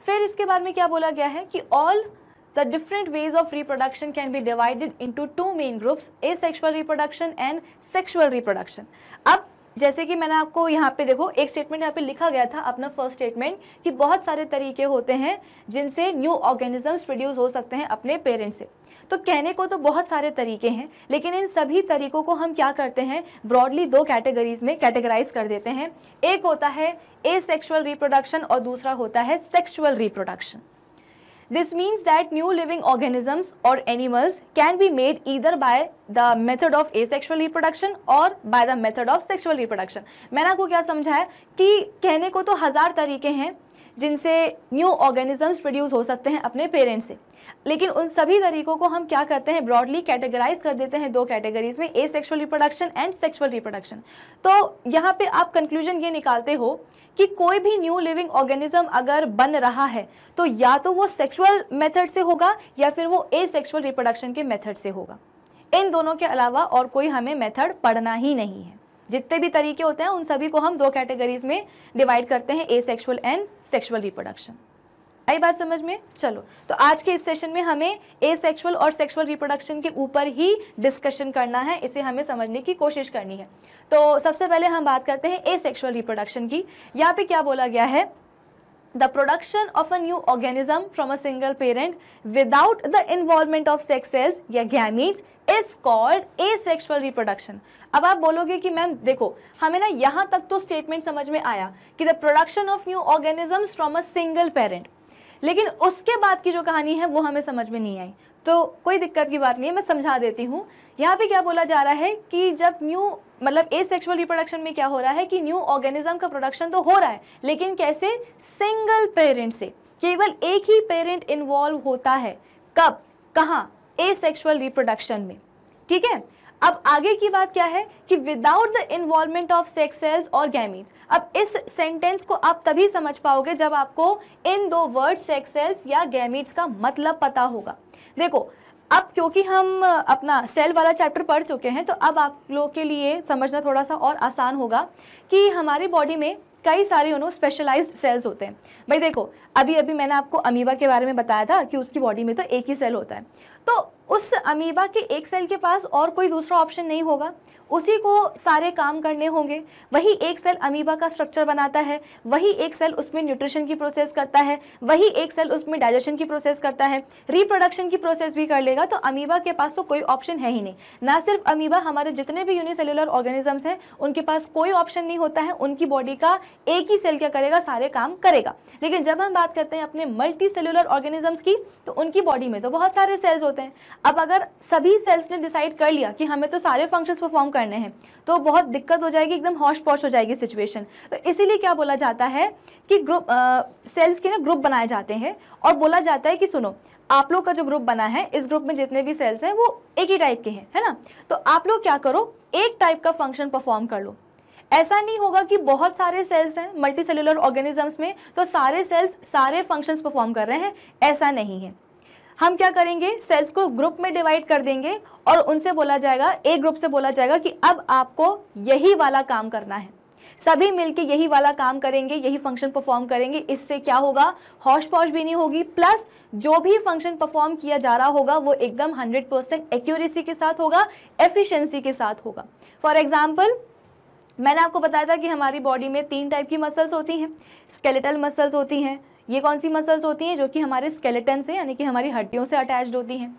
फिर इसके बारे में क्या बोला गया है कि all the different ways of reproduction can be divided into two main groups asexual reproduction and sexual reproduction अब जैसे कि मैंने आपको यहाँ पे देखो एक स्टेटमेंट यहाँ पे लिखा गया था अपना फर्स्ट स्टेटमेंट कि बहुत सारे तरीके होते हैं जिनसे न्यू ऑर्गेनिजम्स प्रोड्यूस हो सकते हैं अपने पेरेंट्स से तो कहने को तो बहुत सारे तरीके हैं लेकिन इन सभी तरीकों को हम क्या करते हैं ब्रॉडली दो कैटेगरीज में कैटेगराइज कर देते हैं एक होता है ए सेक्शुअल रिप्रोडक्शन और दूसरा होता है sexual reproduction this means that new living organisms और animals can be made either by the method of asexual reproduction और by the method of sexual reproduction मैंने आपको क्या समझा है कि कहने को तो हज़ार तरीके हैं जिनसे न्यू ऑर्गेनिजम्स प्रोड्यूस हो सकते हैं अपने पेरेंट्स से लेकिन उन सभी तरीकों को हम क्या करते हैं ब्रॉडली कैटेगराइज कर देते हैं दो कैटेगरीज में asexual reproduction and sexual reproduction तो यहाँ पे आप कंक्लूजन ये निकालते हो कि कोई भी न्यू लिविंग ऑर्गेनिज्म अगर बन रहा है तो या तो वो सेक्शुअल मेथड से होगा या फिर वो ए सेक्शुअल रिप्रोडक्शन के मेथड से होगा इन दोनों के अलावा और कोई हमें मेथड पढ़ना ही नहीं है जितने भी तरीके होते हैं उन सभी को हम दो कैटेगरीज में डिवाइड करते हैं asexual and sexual reproduction आई बात समझ में चलो तो आज के इस सेशन में हमें ए सेक्शुअल और सेक्शुअल रिप्रोडक्शन के ऊपर ही डिस्कशन करना है इसे हमें समझने की कोशिश करनी है तो सबसे पहले हम बात करते हैं ए सेक्शुअल रिप्रोडक्शन की यहाँ पे क्या बोला गया है the production of a new organism from a single parent without the involvement of sex या gametes is called asexual reproduction अब आप बोलोगे कि मैम देखो हमें ना यहाँ तक तो स्टेटमेंट समझ में आया कि the production of new organisms from a single parent लेकिन उसके बाद की जो कहानी है वो हमें समझ में नहीं आई तो कोई दिक्कत की बात नहीं है मैं समझा देती हूँ यहाँ पे क्या बोला जा रहा है कि जब न्यू मतलब ए सेक्सुअल रिप्रोडक्शन में क्या हो रहा है कि न्यू ऑर्गेनिज्म का प्रोडक्शन तो हो रहा है लेकिन कैसे सिंगल पेरेंट से केवल एक ही पेरेंट इन्वॉल्व होता है कब कहाँ एसेक्सुअल रिप्रोडक्शन में ठीक है अब आगे की बात क्या है कि without the involvement of sex cells और गैमीज अब इस सेंटेंस को आप तभी समझ पाओगे जब आपको इन दो वर्ड सेक्स सेल्स या गैमीट्स का मतलब पता होगा देखो अब क्योंकि हम अपना सेल वाला चैप्टर पढ़ चुके हैं तो अब आप लोग के लिए समझना थोड़ा सा और आसान होगा कि हमारी बॉडी में कई सारे यू नो स्पेशलाइज्ड सेल्स होते हैं भाई देखो अभी अभी मैंने आपको अमीबा के बारे में बताया था कि उसकी बॉडी में तो एक ही सेल होता है と उस अमीबा के एक सेल के पास और कोई दूसरा ऑप्शन नहीं होगा उसी को सारे काम करने होंगे वही एक सेल अमीबा का स्ट्रक्चर बनाता है वही एक सेल उसमें न्यूट्रिशन की प्रोसेस करता है वही एक सेल उसमें डाइजेशन की प्रोसेस करता है रिप्रोडक्शन की प्रोसेस भी कर लेगा तो अमीबा के पास तो कोई ऑप्शन है ही नहीं ना सिर्फ अमीबा हमारे जितने भी यूनिसेलुलर ऑर्गेनिजम्स हैं उनके पास कोई ऑप्शन नहीं होता है उनकी बॉडी का एक ही सेल क्या करेगा सारे काम करेगा लेकिन जब हम बात करते हैं अपने मल्टी सेलुलर ऑर्गेनिजम्स की तो उनकी बॉडी में तो बहुत सारे सेल्स होते हैं अब अगर सभी सेल्स ने डिसाइड कर लिया कि हमें तो सारे फंक्शंस परफॉर्म करने हैं तो बहुत दिक्कत हो जाएगी एकदम हॉश पॉश हो जाएगी सिचुएशन तो इसीलिए क्या बोला जाता है कि ग्रुप सेल्स के ना ग्रुप बनाए जाते हैं और बोला जाता है कि सुनो आप लोग का जो ग्रुप बना है इस ग्रुप में जितने भी सेल्स हैं वो एक ही टाइप के हैं है ना तो आप लोग क्या करो एक टाइप का फंक्शन परफॉर्म कर लो ऐसा नहीं होगा कि बहुत सारे सेल्स हैं मल्टी सेलुलर ऑर्गेनिजम्स में तो सारे सेल्स सारे फंक्शंस परफॉर्म कर रहे हैं ऐसा नहीं है हम क्या करेंगे सेल्स को ग्रुप में डिवाइड कर देंगे और उनसे बोला जाएगा एक ग्रुप से बोला जाएगा कि अब आपको यही वाला काम करना है सभी मिलके यही वाला काम करेंगे यही फंक्शन परफॉर्म करेंगे इससे क्या होगा हौश पौश भी नहीं होगी प्लस जो भी फंक्शन परफॉर्म किया जा रहा होगा वो एकदम 100% परसेंट एक्यूरेसी के साथ होगा एफिशिएंसी के साथ होगा फॉर एग्जाम्पल मैंने आपको बताया था कि हमारी बॉडी में तीन टाइप की मसल्स होती हैं स्केलेटल मसल्स होती हैं ये कौन सी मसल्स होती हैं जो कि हमारे स्केलेटन से यानी कि हमारी हड्डियों से अटैच्ड होती हैं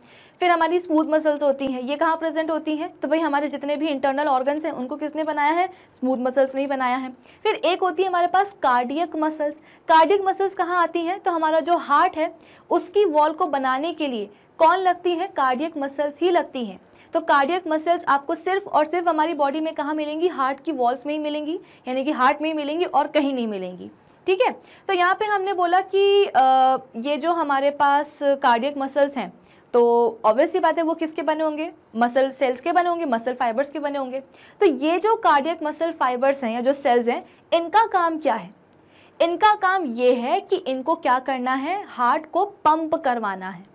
फिर हमारी स्मूथ मसल्स होती हैं ये कहाँ प्रेजेंट होती हैं तो भाई हमारे जितने भी इंटरनल ऑर्गन्स हैं उनको किसने बनाया है स्मूथ मसल्स नहीं बनाया है फिर एक होती है हमारे पास कार्डियक मसल्स कार्डियक मसल्स कहाँ आती हैं तो हमारा जो हार्ट है उसकी वॉल को बनाने के लिए कौन लगती है कार्डियक मसल्स ही लगती हैं तो कार्डियक मसल्स आपको सिर्फ और सिर्फ हमारी बॉडी में कहाँ मिलेंगी हार्ट की वॉल्स में ही मिलेंगी यानी कि हार्ट में ही मिलेंगी और कहीं नहीं मिलेंगी ठीक है तो यहाँ पे हमने बोला कि आ, ये जो हमारे पास कार्डियक मसल्स हैं तो ऑब्वियसली बात है वो किसके बने होंगे मसल सेल्स के बने होंगे मसल फाइबर्स के बने होंगे तो ये जो कार्डियक मसल फाइबर्स हैं या जो सेल्स हैं इनका काम क्या है इनका काम ये है कि इनको क्या करना है हार्ट को पंप करवाना है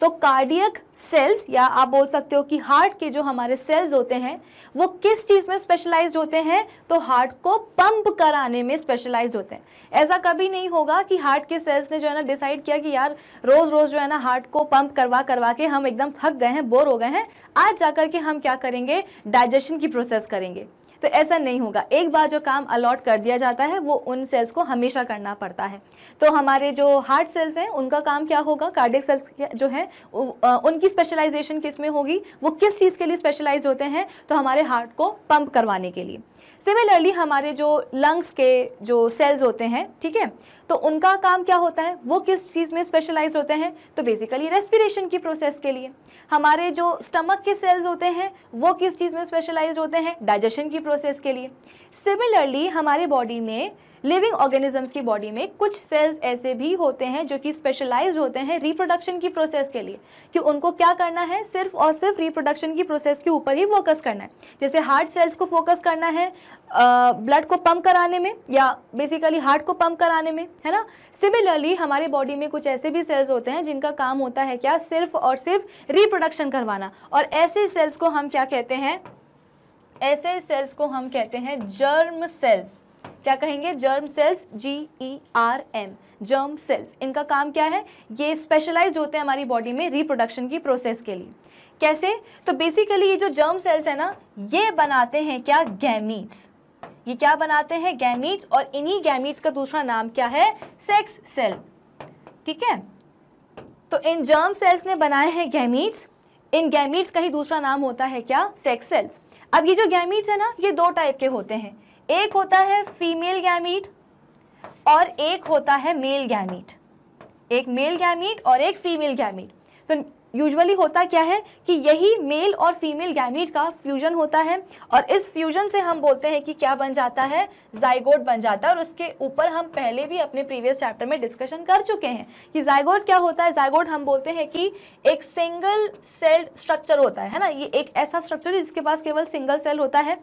तो कार्डियक सेल्स या आप बोल सकते हो कि हार्ट के जो हमारे सेल्स होते हैं वो किस चीज़ में स्पेशलाइज होते हैं तो हार्ट को पंप कराने में स्पेशलाइज होते हैं ऐसा कभी नहीं होगा कि हार्ट के सेल्स ने जो है ना डिसाइड किया कि यार रोज़ रोज़ जो है ना हार्ट को पंप करवा करवा के हम एकदम थक गए हैं बोर हो गए हैं आज जा कर के हम क्या करेंगे डाइजेशन की प्रोसेस करेंगे तो ऐसा नहीं होगा एक बार जो काम अलॉट कर दिया जाता है वो उन सेल्स को हमेशा करना पड़ता है तो हमारे जो हार्ट सेल्स हैं उनका काम क्या होगा कार्डिक सेल्स जो हैं उनकी स्पेशलाइजेशन किस में होगी वो किस चीज़ के लिए स्पेशलाइज होते हैं तो हमारे हार्ट को पंप करवाने के लिए सिमिलरली हमारे जो लंग्स के जो सेल्स होते हैं ठीक है तो उनका काम क्या होता है वो किस चीज़ में स्पेशलाइज होते हैं तो बेसिकली रेस्पिरेशन की प्रोसेस के लिए हमारे जो स्टमक के सेल्स होते हैं वो किस चीज़ में स्पेशलाइज होते हैं डाइजेशन की प्रोसेस के लिए सिमिलरली हमारे बॉडी में लिविंग ऑर्गेनिजम्स की बॉडी में कुछ सेल्स ऐसे भी होते हैं जो कि स्पेशलाइज होते हैं रिप्रोडक्शन की प्रोसेस के लिए कि उनको क्या करना है सिर्फ और सिर्फ रिप्रोडक्शन की प्रोसेस के ऊपर ही फोकस करना है जैसे हार्ट सेल्स को फोकस करना है ब्लड को पंप कराने में या बेसिकली हार्ट को पंप कराने में है ना सिमिलरली हमारे बॉडी में कुछ ऐसे भी सेल्स होते हैं जिनका काम होता है क्या सिर्फ और सिर्फ रिप्रोडक्शन करवाना और ऐसे सेल्स को हम क्या कहते हैं ऐसे सेल्स को हम कहते हैं जर्म सेल्स क्या कहेंगे germ cells G E R M germ cells इनका काम क्या है ये स्पेशलाइज होते हैं हमारी बॉडी में रिप्रोडक्शन की प्रोसेस के लिए कैसे तो बेसिकली ये जो जर्म सेल्स है ना ये बनाते हैं क्या गैमीट्स ये क्या बनाते हैं गैमीट्स और इन्हीं गैमीट्स का दूसरा नाम क्या है सेक्स सेल ठीक है तो इन जर्म सेल्स ने बनाए हैं गैमीट्स इन गैमीट्स का ही दूसरा नाम होता है क्या सेक्स सेल्स अब ये जो गैमीट्स है ना ये दो टाइप के होते हैं एक होता है फीमेल गैमीट और एक होता है मेल गैमीट एक मेल गैमीट और एक फीमेल गैमीट तो यूजुअली होता क्या है कि यही मेल और फीमेल गैमिट का फ्यूजन होता है और इस फ्यूजन से हम बोलते हैं कि क्या बन जाता है जाइगोड बन जाता है और उसके ऊपर हम पहले भी अपने प्रीवियस चैप्टर में डिस्कशन कर चुके हैं कि जाइगोड क्या होता है जाइगोड हम बोलते हैं कि एक सिंगल सेल्ड स्ट्रक्चर होता है है ना ये एक ऐसा स्ट्रक्चर है जिसके पास केवल सिंगल सेल होता है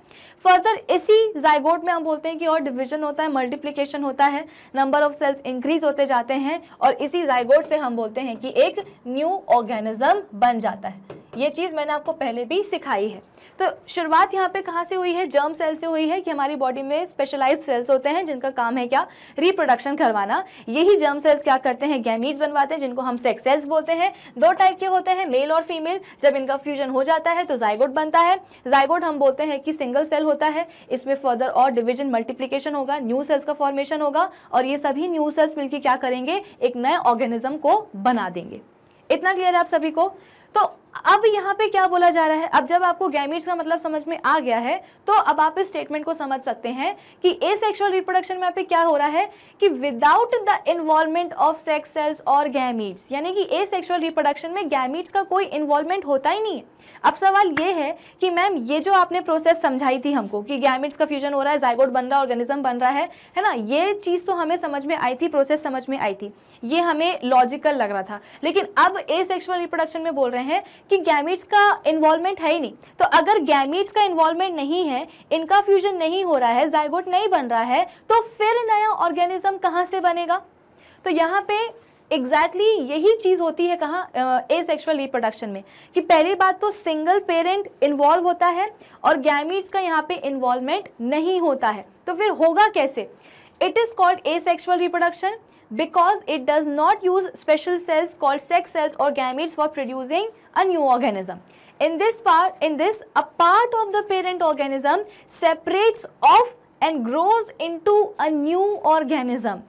फर्दर इसी जाइगोड में हम बोलते हैं कि और डिविजन होता है मल्टीप्लीकेशन होता है नंबर ऑफ सेल्स इंक्रीज होते जाते हैं और इसी जाइगोड से हम बोलते हैं कि एक न्यू ऑर्गेनिज ऑर्गेनिज्म बन जाता है ये चीज़ मैंने आपको पहले भी सिखाई है तो शुरुआत यहाँ पे कहाँ से हुई है जर्म सेल से हुई है कि हमारी बॉडी में स्पेशलाइज सेल्स होते हैं जिनका काम है क्या रिप्रोडक्शन करवाना यही जर्म सेल्स क्या करते हैं गैमीज बनवाते हैं जिनको हम सेक्स सेल्स बोलते हैं दो टाइप के होते हैं मेल और फीमेल जब इनका फ्यूजन हो जाता है तो जायगोट बनता है जयगोड हम बोलते हैं कि सिंगल सेल होता है इसमें फर्दर और डिविजन मल्टीप्लीकेशन होगा न्यू सेल्स का फॉर्मेशन होगा और ये सभी न्यू सेल्स मिलकर क्या करेंगे एक नए ऑर्गेनिज्म को बना देंगे इतना क्लियर है आप सभी को तो अब यहाँ पे क्या बोला जा रहा है अब जब आपको गैमिट्स का मतलब समझ में आ गया है तो अब आप इस स्टेटमेंट को समझ सकते हैं कि ए सेक्शुअल रिप्रोडक्शन में यहाँ पे क्या हो रहा है कि without the involvement of sex cells और गैमिट्स यानी कि ए सेक्शुअल रिप्रोडक्शन में गैमिट्स का कोई इन्वॉल्वमेंट होता ही नहीं है अब सवाल ये है कि मैम ये जो आपने प्रोसेस समझाई थी हमको कि गैमिट्स का फ्यूजन हो रहा है जायगोड बन रहा है ऑर्गेनिज्म बन रहा है है ना ये चीज़ तो हमें समझ में आई थी प्रोसेस समझ में आई थी ये हमें लॉजिकल लग रहा था लेकिन अब ए सेक्शुअल रिप्रोडक्शन में बोल रहे हैं कि गैमिट्स का इन्वॉल्वमेंट है ही नहीं तो अगर गैमिट्स का इन्वॉल्वमेंट नहीं है इनका फ्यूजन नहीं हो रहा है जायगोट नहीं बन रहा है तो फिर नया ऑर्गेनिज्म कहाँ से बनेगा तो यहाँ पे एग्जैक्टली exactly यही चीज़ होती है कहाँ ए सेक्शुअल रिप्रोडक्शन में कि पहली बात तो सिंगल पेरेंट इन्वॉल्व होता है और गैमिट्स का यहाँ पे इन्वॉल्वमेंट नहीं होता है तो फिर होगा कैसे it is called asexual reproduction because it does not use special cells called sex cells or gametes for producing a new organism. In this part, in this, a part of the parent organism separates off and grows into a new organism.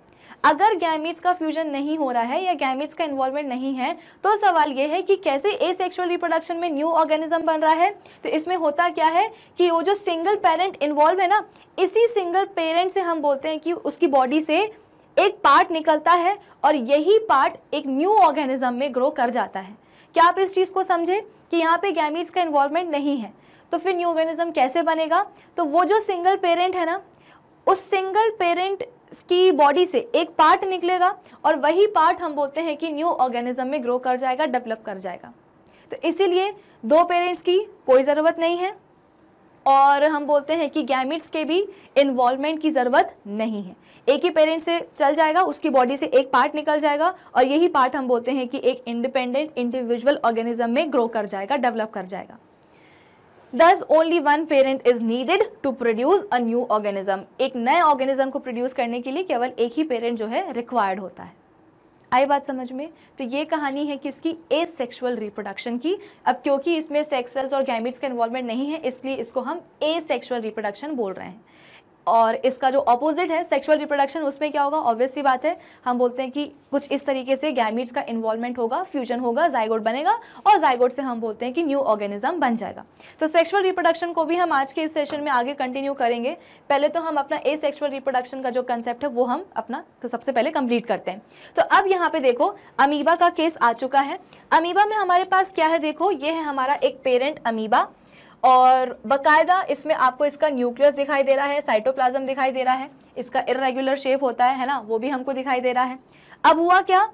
अगर gametes का fusion नहीं हो रहा है या gametes का involvement नहीं है तो सवाल ये है कि कैसे ए सेक्शुअल रिप्रोडक्शन में न्यू ऑर्गेनिज्म बन रहा है तो इसमें होता क्या है कि वो जो सिंगल पेरेंट इन्वॉल्व है ना इसी सिंगल पेरेंट से हम बोलते हैं कि उसकी बॉडी से एक पार्ट निकलता है और यही पार्ट एक न्यू ऑर्गेनिज्म में ग्रो कर जाता है क्या आप इस चीज़ को समझें कि यहाँ पे गैमीट्स का इन्वॉल्वमेंट नहीं है तो फिर न्यू ऑर्गेनिज्म कैसे बनेगा तो वो जो सिंगल पेरेंट है ना उस सिंगल पेरेंट की बॉडी से एक पार्ट निकलेगा और वही पार्ट हम बोलते हैं कि न्यू ऑर्गेनिज्म में ग्रो कर जाएगा डेवलप कर जाएगा तो इसीलिए दो पेरेंट्स की कोई ज़रूरत नहीं है और हम बोलते हैं कि गैमिट्स के भी इन्वॉल्वमेंट की ज़रूरत नहीं है एक ही पेरेंट से चल जाएगा उसकी बॉडी से एक पार्ट निकल जाएगा और यही पार्ट हम बोलते हैं कि एक इंडिपेंडेंट इंडिविजुअल ऑर्गेनिज्म में ग्रो कर जाएगा डेवलप कर जाएगा thus only one parent is needed to produce a new organism एक नए ऑर्गेनिज्म को प्रोड्यूस करने के लिए केवल एक ही पेरेंट जो है रिक्वायर्ड होता है आई बात समझ में तो ये कहानी है किसकी ए सेक्शुअल रिप्रोडक्शन की अब क्योंकि इसमें सेक्सल्स और गैमिट्स का इन्वॉल्वमेंट नहीं है इसलिए इसको हम ए सेक्शुअल रिप्रोडक्शन बोल रहे हैं और इसका जो ऑपोजिट है सेक्सुअल रिप्रोडक्शन उसमें क्या होगा ऑब्वियस सी बात है हम बोलते हैं कि कुछ इस तरीके से गैमिट्स का इन्वॉल्वमेंट होगा फ्यूजन होगा जायगोट बनेगा और जायगोट से हम बोलते हैं कि न्यू ऑर्गेनिज्म बन जाएगा तो सेक्सुअल रिप्रोडक्शन को भी हम आज के इस सेशन में आगे कंटिन्यू करेंगे पहले तो हम अपना ए सेक्शुअल रिप्रोडक्शन का जो कंसेप्ट है वो हम अपना तो सबसे पहले कंप्लीट करते हैं तो अब यहाँ पे देखो अमीबा का केस आ चुका है अमीबा में हमारे पास क्या है देखो ये है हमारा एक पेरेंट अमीबा और बकायदा इसमें आपको इसका न्यूक्लियस दिखाई दे रहा है साइटोप्लाज्म दिखाई दे रहा है इसका इरेगुलर शेप होता है है ना वो भी हमको दिखाई दे रहा है अब हुआ क्या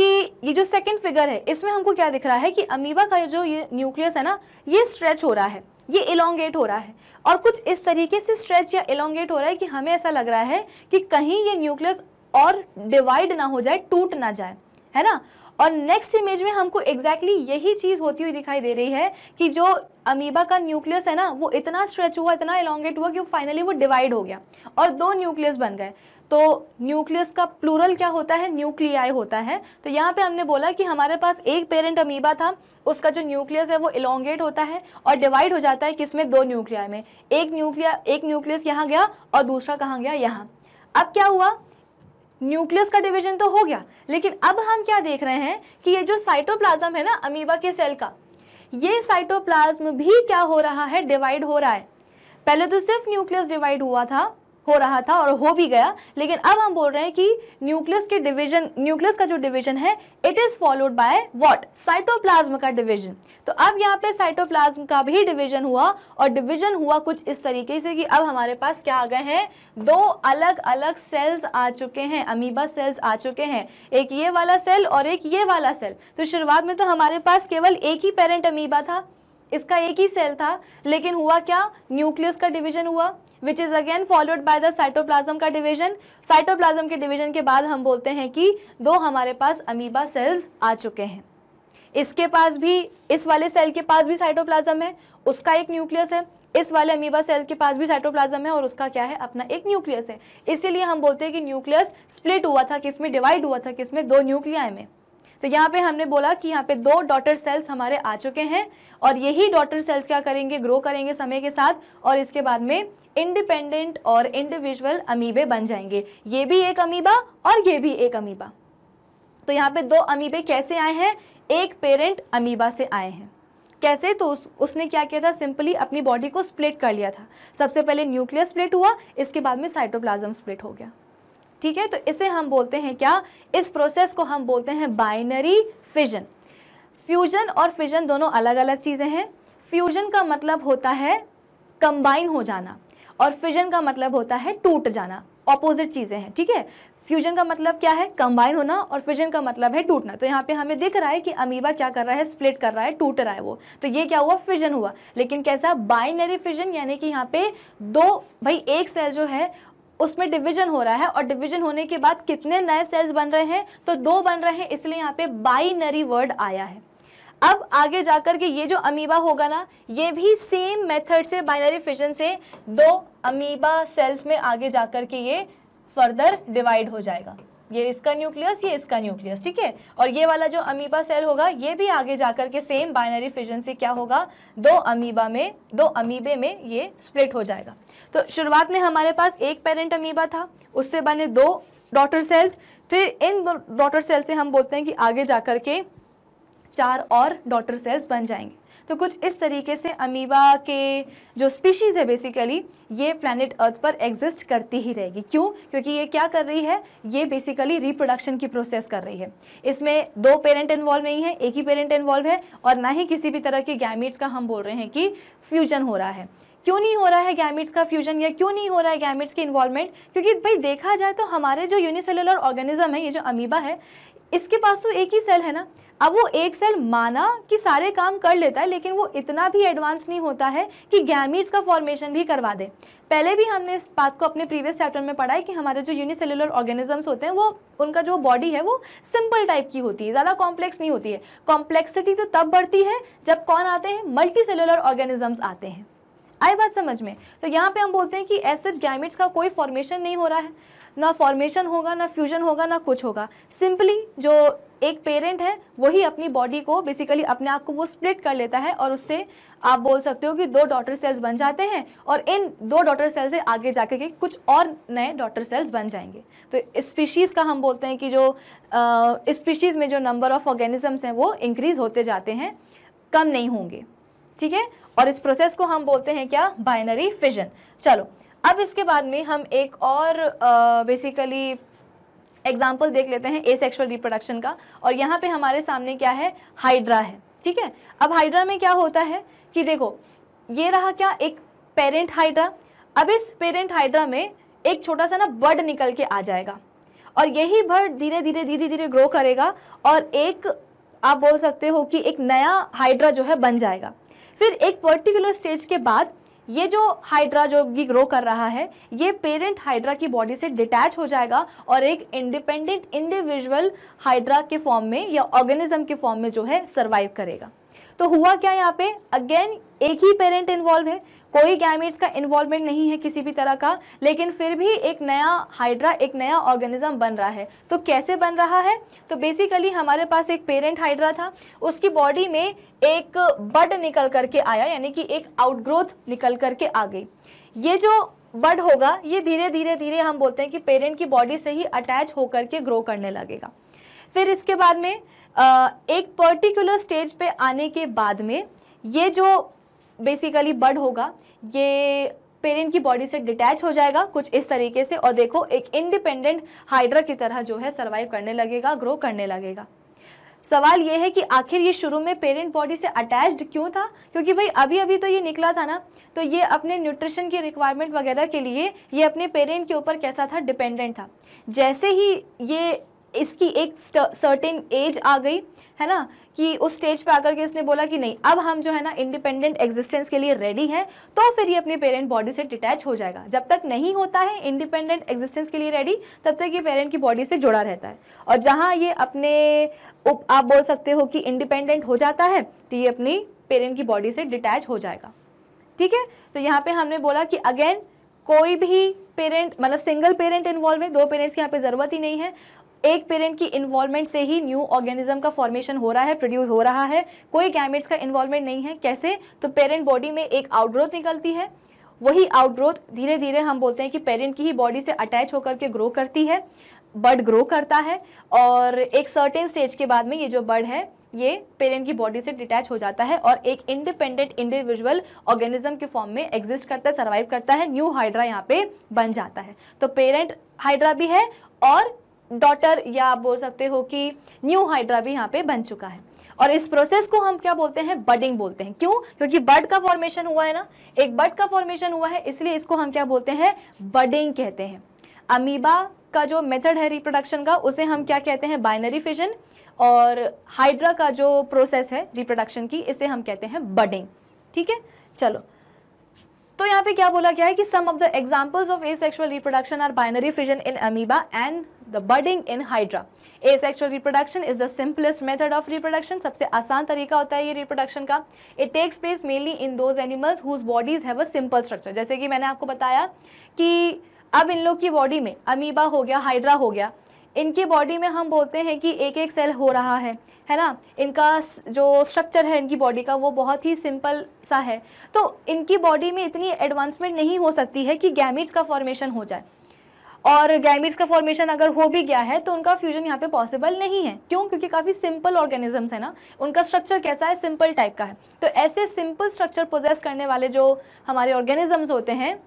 कि ये जो सेकंड फिगर है इसमें हमको क्या दिख रहा है कि अमीबा का जो ये न्यूक्लियस है ना ये स्ट्रेच हो रहा है ये इलोंगेट हो रहा है और कुछ इस तरीके से स्ट्रेच या इलोंगेट हो रहा है कि हमें ऐसा लग रहा है कि कहीं ये न्यूक्लियस और डिवाइड ना हो जाए टूट ना जाए है ना और नेक्स्ट इमेज में हमको एग्जैक्टली exactly यही चीज़ होती हुई दिखाई दे रही है कि जो अमीबा का न्यूक्लियस है ना वो इतना स्ट्रेच हुआ इतना इलांगेट हुआ कि वो फाइनली वो डिवाइड हो गया और दो न्यूक्लियस बन गए तो न्यूक्लियस का प्लूरल क्या होता है न्यूक्लियाई होता है तो यहाँ पे हमने बोला कि हमारे पास एक पेरेंट अमीबा था उसका जो न्यूक्लियस है वो इलोंगेट होता है और डिवाइड हो जाता है किसमें दो न्यूक्लियाई में एक न्यूक्लिया एक न्यूक्लियस यहाँ गया और दूसरा कहाँ गया यहाँ अब क्या हुआ न्यूक्लियस का डिवीजन तो हो गया लेकिन अब हम क्या देख रहे हैं कि ये जो साइटोप्लाज्म है ना अमीबा के सेल का ये साइटोप्लाज्म भी क्या हो रहा है डिवाइड हो रहा है पहले तो सिर्फ न्यूक्लियस डिवाइड हुआ था हो रहा था और हो भी गया लेकिन अब हम बोल रहे हैं कि न्यूक्लियस के डिवीजन न्यूक्लियस का जो डिवीजन है it is followed by what cytoplasm का डिवीजन तो अब यहाँ पे साइटोप्लाज्म का भी डिवीजन हुआ और डिवीजन हुआ कुछ इस तरीके से कि अब हमारे पास क्या आ गए हैं दो अलग अलग सेल्स आ चुके हैं अमीबा सेल्स आ चुके हैं एक ये वाला सेल और एक ये वाला सेल तो शुरुआत में तो हमारे पास केवल एक ही पेरेंट अमीबा था इसका एक ही सेल था लेकिन हुआ क्या न्यूक्लियस का डिवीजन हुआ which is again followed by the cytoplasm का डिवीजन साइटोप्लाज्म के डिवीजन के बाद हम बोलते हैं कि दो हमारे पास अमीबा सेल्स आ चुके हैं इसके पास भी इस वाले सेल के पास भी साइटोप्लाज्म है उसका एक न्यूक्लियस है इस वाले अमीबा सेल के पास भी साइटोप्लाज्म है और उसका क्या है अपना एक न्यूक्लियस है इसीलिए हम बोलते हैं कि न्यूक्लियस स्प्लिट हुआ था किसमें डिवाइड हुआ था किसमें दो न्यूक्लियाई में तो यहाँ पे हमने बोला कि यहाँ पे दो डॉटर सेल्स हमारे आ चुके हैं और यही डॉटर सेल्स क्या करेंगे ग्रो करेंगे समय के साथ और इसके बाद में इंडिपेंडेंट और इंडिविजुअल अमीबे बन जाएंगे ये भी एक अमीबा और ये भी एक अमीबा तो यहाँ पे दो अमीबे कैसे आए हैं एक पेरेंट अमीबा से आए हैं कैसे तो उस, उसने क्या किया था सिंपली अपनी बॉडी को स्प्लिट कर लिया था सबसे पहले न्यूक्लियर स्प्लिट हुआ इसके बाद में साइटोप्लाज्म स्प्लिट हो गया ठीक है तो इसे हम बोलते हैं क्या इस प्रोसेस को हम बोलते हैं बाइनरी फिजन फ्यूजन और फिजन दोनों अलग अलग चीज़ें हैं फ्यूजन का मतलब होता है कंबाइन हो जाना और फिजन का मतलब होता है टूट जाना ऑपोजिट चीज़ें हैं ठीक है फ्यूजन का मतलब क्या है कंबाइन होना और फ्यूजन का मतलब है टूटना तो यहाँ पे हमें दिख रहा है कि अमीबा क्या कर रहा है स्प्लिट कर रहा है टूट रहा है वो तो ये क्या हुआ फ्यूजन हुआ लेकिन कैसा बाइनरी फ्यूजन यानी कि यहाँ पे दो भाई एक सेल जो है उसमें डिवीजन हो रहा है और डिवीजन होने के बाद कितने नए सेल्स बन रहे हैं तो दो बन रहे हैं इसलिए यहाँ पे बाइनरी वर्ड आया है अब आगे जाकर के ये जो अमीबा होगा ना ये भी सेम मेथड से बाइनरी फिजन से दो अमीबा सेल्स में आगे जाकर के ये फर्दर डिवाइड हो जाएगा ये इसका न्यूक्लियस ये इसका न्यूक्लियस ठीक है और ये वाला जो अमीबा सेल होगा ये भी आगे जाकर के सेम बाइनरी फिजन से क्या होगा दो अमीबा में दो अमीबे में ये स्प्लिट हो जाएगा तो शुरुआत में हमारे पास एक पेरेंट अमीबा था उससे बने दो डॉटर सेल्स फिर इन डॉटर सेल से हम बोलते हैं कि आगे जाकर के चार और डॉटर सेल्स बन जाएंगे तो कुछ इस तरीके से अमीबा के जो स्पीशीज़ है बेसिकली ये प्लानट अर्थ पर एग्जिस्ट करती ही रहेगी क्यों क्योंकि ये क्या कर रही है ये बेसिकली रिप्रोडक्शन की प्रोसेस कर रही है इसमें दो पेरेंट इन्वॉल्व नहीं है एक ही पेरेंट इन्वॉल्व है और ना ही किसी भी तरह के गैमिट्स का हम बोल रहे हैं कि फ्यूजन हो रहा है क्यों नहीं हो रहा है गैमिट्स का फ्यूजन या क्यों नहीं हो रहा है गैमिट्स की इन्वॉल्वमेंट क्योंकि भाई देखा जाए तो हमारे जो यूनिसेलुलर ऑर्गेनिज्म है ये जो अमीबा है इसके पास तो एक ही सेल है ना अब वो एक सेल माना कि सारे काम कर लेता है लेकिन वो इतना भी एडवांस नहीं होता है कि गैमीट्स का फॉर्मेशन भी करवा दे पहले भी हमने इस बात को अपने प्रीवियस चैप्टर में पढ़ा है कि हमारे जो यूनिसेलुलर ऑर्गेनिजम्स होते हैं वो उनका जो बॉडी है वो सिंपल टाइप की होती है ज़्यादा कॉम्प्लेक्स नहीं होती है कॉम्प्लेक्सिटी तो तब बढ़ती है जब कौन आते हैं मल्टी सेलुलर ऑर्गेनिजम्स आते हैं आई बात समझ में तो यहाँ पे हम बोलते हैं कि एस गैमिट्स का कोई फॉर्मेशन नहीं हो रहा है ना फॉर्मेशन होगा ना फ्यूजन होगा ना कुछ होगा सिंपली जो एक पेरेंट है वही अपनी बॉडी को बेसिकली अपने आप को वो स्प्लिट कर लेता है और उससे आप बोल सकते हो कि दो डॉटर सेल्स बन जाते हैं और इन दो डॉटर सेल्स से आगे जाकर के कुछ और नए डॉटर सेल्स बन जाएंगे तो स्पीशीज़ का हम बोलते हैं कि जो स्पीशीज़ में जो नंबर ऑफ ऑर्गेनिजम्स हैं वो इंक्रीज़ होते जाते हैं कम नहीं होंगे ठीक है और इस प्रोसेस को हम बोलते हैं क्या बाइनरी फिजन चलो अब इसके बाद में हम एक और बेसिकली एग्जाम्पल देख लेते हैं ए सेक्शुअल रिप्रोडक्शन का और यहाँ पे हमारे सामने क्या है हाइड्रा है ठीक है अब हाइड्रा में क्या होता है कि देखो ये रहा क्या एक पेरेंट हाइड्रा अब इस पेरेंट हाइड्रा में एक छोटा सा ना बर्ड निकल के आ जाएगा और यही बर्ड धीरे धीरे धीरे धीरे ग्रो करेगा और एक आप बोल सकते हो कि एक नया हाइड्रा जो है बन जाएगा फिर एक पर्टिकुलर स्टेज के बाद ये जो हाइड्रा जो ग्रो कर रहा है ये पेरेंट हाइड्रा की बॉडी से डिटैच हो जाएगा और एक इंडिपेंडेंट इंडिविजुअल हाइड्रा के फॉर्म में या ऑर्गेनिज्म के फॉर्म में जो है सर्वाइव करेगा तो हुआ क्या यहाँ पे अगेन एक ही पेरेंट इन्वॉल्व है कोई गैमेट्स का इन्वॉल्वमेंट नहीं है किसी भी तरह का लेकिन फिर भी एक नया हाइड्रा एक नया ऑर्गेनिज्म बन रहा है तो कैसे बन रहा है तो बेसिकली हमारे पास एक पेरेंट हाइड्रा था उसकी बॉडी में एक बड निकल करके आया यानी कि एक आउटग्रोथ निकल करके आ गई ये जो बड होगा ये धीरे धीरे धीरे हम बोलते हैं कि पेरेंट की बॉडी से ही अटैच होकर के ग्रो करने लगेगा फिर इसके बाद में एक पर्टिकुलर स्टेज पे आने के बाद में ये जो बेसिकली बड होगा ये पेरेंट की बॉडी से डिटैच हो जाएगा कुछ इस तरीके से और देखो एक इंडिपेंडेंट हाइड्रा की तरह जो है सर्वाइव करने लगेगा ग्रो करने लगेगा सवाल ये है कि आखिर ये शुरू में पेरेंट बॉडी से अटैच्ड क्यों था क्योंकि भाई अभी अभी तो ये निकला था ना तो ये अपने न्यूट्रिशन की रिक्वायरमेंट वगैरह के लिए ये अपने पेरेंट के ऊपर कैसा था डिपेंडेंट था जैसे ही ये इसकी एक सर्टेन एज आ गई है ना कि उस स्टेज पे आकर के इसने बोला कि नहीं अब हम जो है ना इंडिपेंडेंट एग्जिस्टेंस के लिए रेडी हैं तो फिर ये अपने पेरेंट बॉडी से डिटैच हो जाएगा जब तक नहीं होता है इंडिपेंडेंट एग्जिस्टेंस के लिए रेडी तब तक ये पेरेंट की बॉडी से जुड़ा रहता है और जहाँ ये अपने उप, आप बोल सकते हो कि इंडिपेंडेंट हो जाता है तो ये अपनी पेरेंट की बॉडी से डिटैच हो जाएगा ठीक है तो यहाँ पर हमने बोला कि अगेन कोई भी पेरेंट मतलब सिंगल पेरेंट इन्वॉल्व है दो पेरेंट्स की यहाँ पे ज़रूरत ही नहीं है एक पेरेंट की इन्वॉल्वमेंट से ही न्यू ऑर्गेनिज्म का फॉर्मेशन हो रहा है प्रोड्यूस हो रहा है कोई गैमेट्स का इन्वॉल्वमेंट नहीं है कैसे तो पेरेंट बॉडी में एक आउटग्रोथ निकलती है वही आउटग्रोथ धीरे धीरे हम बोलते हैं कि पेरेंट की ही बॉडी से अटैच होकर के ग्रो करती है बर्ड ग्रो करता है और एक सर्टेन स्टेज के बाद में ये जो बर्ड है ये पेरेंट की बॉडी से डिटैच हो जाता है और एक इंडिपेंडेंट इंडिविजुअल ऑर्गेनिज्म के फॉर्म में एग्जिस्ट करता है सर्वाइव करता है न्यू हाइड्रा यहाँ पे बन जाता है तो पेरेंट हाइड्रा भी है और डॉटर या आप बोल सकते हो कि न्यू हाइड्रा भी यहाँ पे बन चुका है और इस प्रोसेस को हम क्या बोलते हैं बडिंग बोलते हैं क्यों क्योंकि बर्ड का फॉर्मेशन हुआ है ना एक बर्ड का फॉर्मेशन हुआ है इसलिए इसको हम क्या बोलते हैं बडिंग कहते हैं अमीबा का जो मेथड है रिप्रोडक्शन का उसे हम क्या कहते हैं बाइनरी फिजन और हाइड्रा का जो प्रोसेस है रिप्रोडक्शन की इसे हम कहते हैं बडिंग ठीक है चलो तो यहाँ पे क्या बोला गया है कि some of the examples of sexual reproduction are binary fission in amoeba and the budding in hydra asexual reproduction is the simplest method of reproduction सबसे आसान तरीका होता है ये रिप्रोडक्शन का it takes place mainly in those animals whose bodies have a simple structure जैसे कि मैंने आपको बताया कि अब इन लोग की बॉडी में अमीबा हो गया हाइड्रा हो गया इनकी बॉडी में हम बोलते हैं कि एक एक सेल हो रहा है है ना इनका जो स्ट्रक्चर है इनकी बॉडी का वो बहुत ही सिंपल सा है तो इनकी बॉडी में इतनी एडवांसमेंट नहीं हो सकती है कि गैमिट्स का फॉर्मेशन हो जाए और गैमिट्स का फॉर्मेशन अगर हो भी गया है तो उनका फ्यूजन यहाँ पे पॉसिबल नहीं है क्यों क्योंकि काफ़ी सिंपल ऑर्गेनिजम्स है ना उनका स्ट्रक्चर कैसा है सिंपल टाइप का है तो ऐसे सिंपल स्ट्रक्चर प्रोजेस करने वाले जो हमारे ऑर्गेनिजम्स होते हैं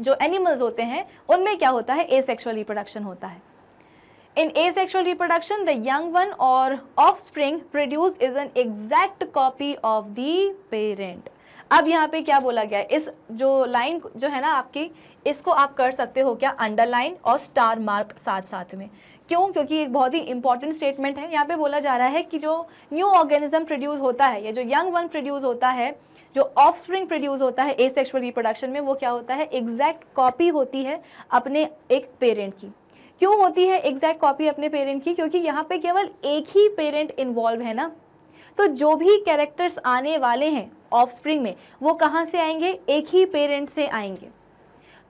जो एनिमल्स होते हैं उनमें क्या होता है सेक्शुअल रिप्रोडक्शन होता है in sexual reproduction the young one और offspring produce is an exact copy of the parent अब यहाँ पे क्या बोला गया है इस जो लाइन जो है ना आपकी इसको आप कर सकते हो क्या अंडरलाइन और स्टार मार्क साथ साथ में क्यों क्योंकि एक बहुत ही इंपॉर्टेंट स्टेटमेंट है यहाँ पे बोला जा रहा है कि जो न्यू ऑर्गेनिज्म प्रोड्यूस होता है या जो यंग वन प्रोड्यूस होता है जो ऑफ स्प्रिंग प्रोड्यूस होता है ए सेक्शुअल रिप्रोडक्शन में वो क्या होता है एग्जैक्ट कॉपी होती है अपने एक पेरेंट की क्यों होती है एग्जैक्ट कॉपी अपने पेरेंट की क्योंकि यहाँ पे केवल एक ही पेरेंट इन्वॉल्व है ना तो जो भी कैरेक्टर्स आने वाले हैं ऑफ स्प्रिंग में वो कहाँ से आएंगे एक ही पेरेंट से आएंगे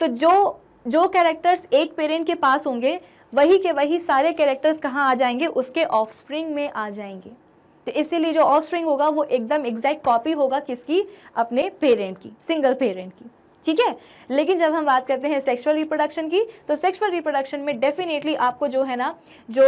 तो जो जो कैरेक्टर्स एक पेरेंट के पास होंगे वही के वही सारे कैरेक्टर्स कहाँ आ जाएंगे उसके ऑफस्प्रिंग में आ जाएंगे तो इसीलिए जो ऑफस्प्रिंग होगा वो एकदम एग्जैक्ट कॉपी होगा किसकी अपने पेरेंट की सिंगल पेरेंट की ठीक है लेकिन जब हम बात करते हैं सेक्सुअल रिप्रोडक्शन की तो सेक्सुअल रिप्रोडक्शन में डेफिनेटली आपको जो है ना जो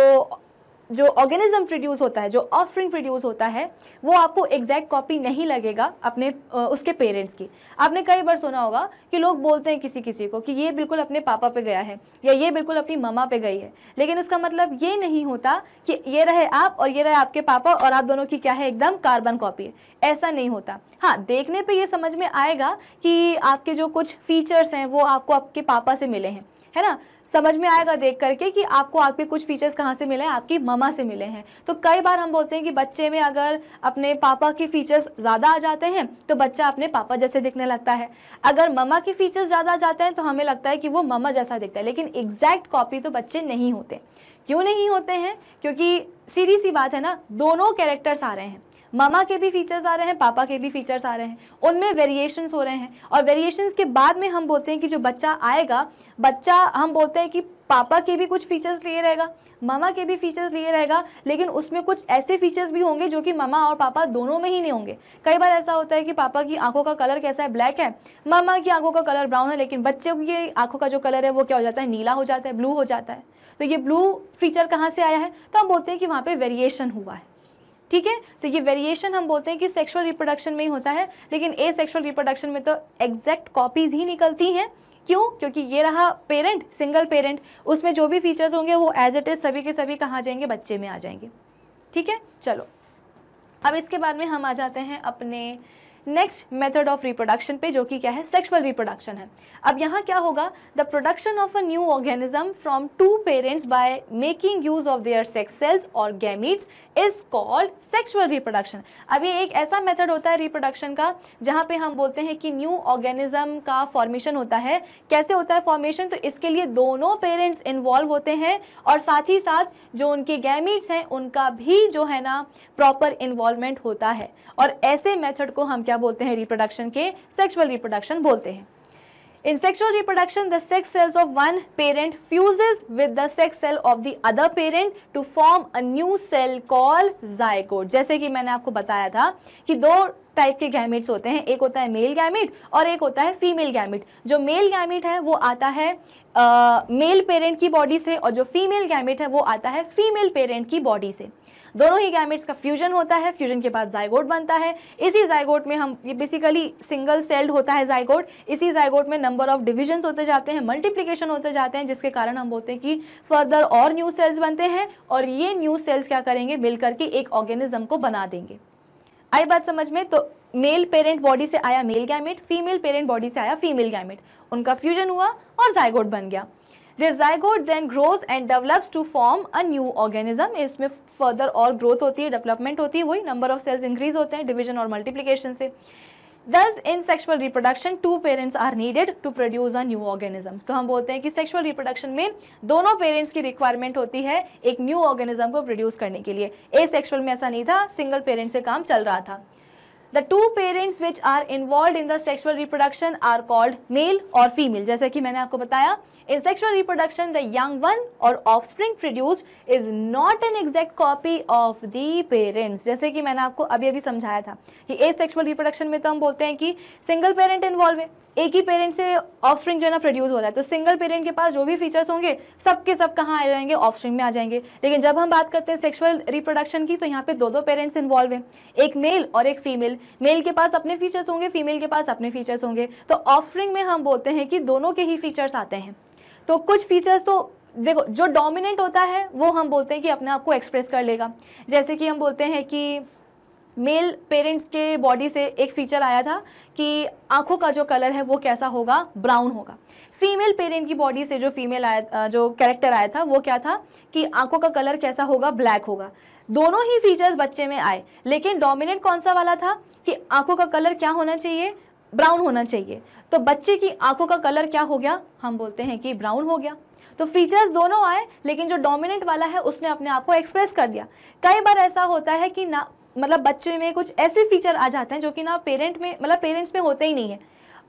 जो ऑर्गेनिज्म प्रोड्यूस होता है जो ऑफस्प्रिंग प्रोड्यूस होता है वो आपको एग्जैक्ट कॉपी नहीं लगेगा अपने उसके पेरेंट्स की आपने कई बार सुना होगा कि लोग बोलते हैं किसी किसी को कि ये बिल्कुल अपने पापा पे गया है या ये बिल्कुल अपनी ममा पे गई है लेकिन उसका मतलब ये नहीं होता कि ये रहे आप और ये रहे आपके पापा और आप दोनों की क्या है एकदम कार्बन कॉपी है ऐसा नहीं होता हाँ देखने पर यह समझ में आएगा कि आपके जो कुछ फीचर्स हैं वो आपको आपके पापा से मिले हैं है ना समझ में आएगा देख करके कि आपको आपके कुछ फीचर्स कहाँ से मिले हैं आपकी ममा से मिले हैं तो कई बार हम बोलते हैं कि बच्चे में अगर अपने पापा के फीचर्स ज़्यादा आ जाते हैं तो बच्चा अपने पापा जैसे दिखने लगता है अगर ममा के फीचर्स ज़्यादा आ जाते हैं तो हमें लगता है कि वो ममा जैसा दिखता है लेकिन एग्जैक्ट कॉपी तो बच्चे नहीं होते क्यों नहीं होते हैं क्योंकि सीधी सी बात है ना दोनों कैरेक्टर्स आ रहे हैं मामा के भी फीचर्स आ रहे हैं पापा के भी फीचर्स आ रहे हैं उनमें वेरिएशंस हो रहे हैं और वेरिएशंस के बाद में हम बोलते हैं कि जो बच्चा आएगा बच्चा हम बोलते हैं कि पापा के भी कुछ फीचर्स लिए रहेगा मामा के भी फीचर्स लिए रहेगा लेकिन उसमें कुछ ऐसे फीचर्स भी होंगे जो कि मामा और पापा दोनों में ही नहीं होंगे कई बार ऐसा होता है कि पापा की आंखों का कलर कैसा है ब्लैक है मामा की आंखों का कलर ब्राउन है लेकिन बच्चे की आंखों का जो कलर है वो क्या हो जाता है नीला हो जाता है ब्लू हो जाता है तो ये ब्लू फीचर कहाँ से आया है तो हम बोलते हैं कि वहाँ पर वेरिएशन हुआ है ठीक है तो ये वेरिएशन हम बोलते हैं कि सेक्सुअल रिप्रोडक्शन में ही होता है लेकिन ए सेक्सुअल रिप्रोडक्शन में तो एग्जैक्ट कॉपीज़ ही निकलती हैं क्यों क्योंकि ये रहा पेरेंट सिंगल पेरेंट उसमें जो भी फीचर्स होंगे वो एज इट इज़ सभी के सभी कहाँ जाएंगे बच्चे में आ जाएंगे ठीक है चलो अब इसके बाद में हम आ जाते हैं अपने नेक्स्ट मेथड ऑफ रिप्रोडक्शन पे जो कि क्या है सेक्सुअल रिप्रोडक्शन है अब यहाँ क्या होगा the production of a new organism from two parents by making use of their sex cells और gametes is called sexual reproduction अब ये एक ऐसा मेथड होता है रिप्रोडक्शन का जहाँ पे हम बोलते हैं कि न्यू ऑर्गेनिज्म का फॉर्मेशन होता है कैसे होता है फॉर्मेशन तो इसके लिए दोनों पेरेंट्स इन्वॉल्व होते हैं और साथ ही साथ जो उनके गैमिट्स हैं उनका भी जो है ना प्रॉपर इन्वॉल्वमेंट होता है और ऐसे मेथड को हम क्या क्या बोलते हैं रिप्रोडक्शन के सेक्सुअल रिप्रोडक्शन बोलते हैं in sexual reproduction the sex cells of one parent fuses with the sex cell of the other parent to form a new cell call zygote जैसे कि मैंने आपको बताया था कि दो टाइप के गैमिट्स होते हैं एक होता है मेल गैमिट और एक होता है फीमेल गैमिट जो मेल गैमिट है वो आता है मेल uh, पेरेंट की बॉडी से और जो फीमेल गैमिट है वो आता है फीमेल पेरेंट की बॉडी से दोनों ही गैमेट्स का फ्यूजन होता है फ्यूजन के बाद जायगोट बनता है इसी जायगोट में हम ये बेसिकली सिंगल सेल्ड होता है जायगोट इसी जायगोट में नंबर ऑफ डिविजन होते जाते हैं मल्टीप्लीकेशन होते जाते हैं जिसके कारण हम बोलते हैं कि फर्दर और न्यू सेल्स बनते हैं और ये न्यू सेल्स क्या करेंगे मिल करके एक ऑर्गेनिज्म को बना देंगे आई बात समझ में तो मेल पेरेंट बॉडी से आया male gamete female parent body से आया फीमेल गैमेट उनका फ्यूजन हुआ और जायगोट बन गया this zygote then grows and develops to form a new organism इसमें फर्दर और ग्रोथ होती है डेवलपमेंट होती है वही नंबर ऑफ सेल्स इंक्रीज होते हैं डिवीजन और मल्टीप्लीकेशन से thus in sexual reproduction two parents are needed to produce a new organism तो हम बोलते हैं कि सेक्शुअल रिप्रोडक्शन में दोनों पेरेंट्स की रिक्वायरमेंट होती है एक न्यू ऑर्गेनिज्म को प्रोड्यूस करने के लिए ए सेक्शुअल में ऐसा नहीं था सिंगल पेरेंट से काम चल रहा था the two parents which are involve in the sexual reproduction are called male और फीमेल जैसे कि मैंने आपको बताया in sexual reproduction the young one offspring produce is not an exact copy of the parents जैसे कि मैंने आपको अभी अभी समझाया था कि ए सेक्शुअल रिप्रोडक्शन में तो हम बोलते हैं कि सिंगल पेरेंट इन्वॉल्व है एक ही पेरेंट से ऑफ स्प्रिंग जो है ना प्रोड्यूस हो रहा है तो सिंगल पेरेंट के पास जो भी फीचर्स होंगे सबके सब कहाँ आ जाएंगे ऑफ स्प्रिंग में आ जाएंगे लेकिन जब हम बात करते हैं सेक्शुअल रिप्रोडक्शन की तो यहाँ पे दो दो पेरेंट्स इन्वॉल्व हैं एक मेल और एक फीमेल मेल के पास अपने फीचर्स होंगे फीमेल के पास अपने फीचर्स होंगे तो ऑफ स्प्रिंग में हम बोलते हैं कि दोनों के ही फीचर्स आते हैं तो कुछ फीचर्स तो देखो जो डोमिनेंट होता है वो हम बोलते हैं कि अपने आप को एक्सप्रेस कर लेगा जैसे कि हम बोलते हैं कि मेल पेरेंट्स के बॉडी से एक फीचर आया था कि आंखों का जो कलर है वो कैसा होगा ब्राउन होगा फीमेल पेरेंट की बॉडी से जो फीमेल आया जो कैरेक्टर आया था वो क्या था कि आंखों का कलर कैसा होगा ब्लैक होगा दोनों ही फीचर्स बच्चे में आए लेकिन डोमिनेंट कौन सा वाला था कि आंखों का कलर क्या होना चाहिए ब्राउन होना चाहिए तो बच्चे की आंखों का कलर क्या हो गया हम बोलते हैं कि ब्राउन हो गया तो फीचर्स दोनों आए लेकिन जो डोमिनेंट वाला है उसने अपने आप को एक्सप्रेस कर दिया कई बार ऐसा होता है कि ना मतलब बच्चे में कुछ ऐसे फीचर आ जाते हैं जो कि ना पेरेंट में मतलब पेरेंट्स में होते ही नहीं है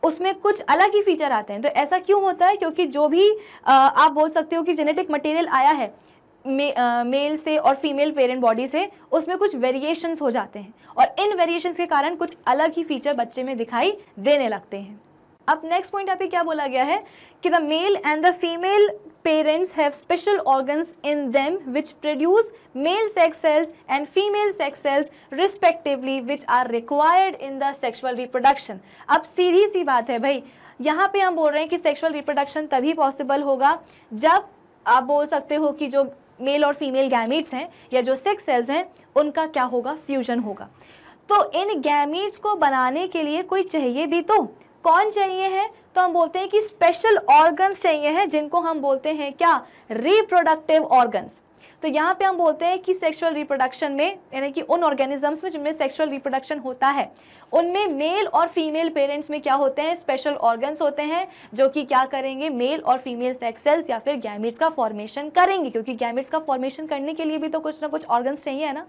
उसमें कुछ अलग ही फीचर आते हैं तो ऐसा क्यों होता है क्योंकि जो भी आ, आप बोल सकते हो कि जेनेटिक मटेरियल आया है मेल से और फीमेल पेरेंट बॉडी से उसमें कुछ वेरिएशंस हो जाते हैं और इन वेरिएशंस के कारण कुछ अलग ही फीचर बच्चे में दिखाई देने लगते हैं अब नेक्स्ट पॉइंट यहाँ पे क्या बोला गया है कि the male and the female parents have special organs in them which produce male sex cells and female sex cells respectively which are required in the sexual reproduction अब सीधी सी बात है भाई यहाँ पे हम बोल रहे हैं कि सेक्सुअल रिप्रोडक्शन तभी पॉसिबल होगा जब आप बोल सकते हो कि जो मेल और फीमेल गैमीट्स हैं या जो सिक्स सेल्स हैं उनका क्या होगा फ्यूजन होगा तो इन गैमीट्स को बनाने के लिए कोई चाहिए भी तो कौन चाहिए है तो हम बोलते हैं कि स्पेशल ऑर्गन्स चाहिए हैं जिनको हम बोलते हैं क्या रिप्रोडक्टिव ऑर्गन्स तो यहाँ पे हम बोलते हैं कि सेक्सुअल रिप्रोडक्शन में यानी कि उन ऑर्गेनिजम्स में जिनमें सेक्सुअल रिप्रोडक्शन होता है उनमें मेल और फीमेल पेरेंट्स में क्या होते हैं स्पेशल ऑर्गन्स होते हैं जो कि क्या करेंगे मेल और फीमेल सेक्सेल्स या फिर गैमिट्स का फॉर्मेशन करेंगे क्योंकि गैमिट्स का फॉर्मेशन करने के लिए भी तो कुछ ना कुछ ऑर्गन्स चाहिए है ना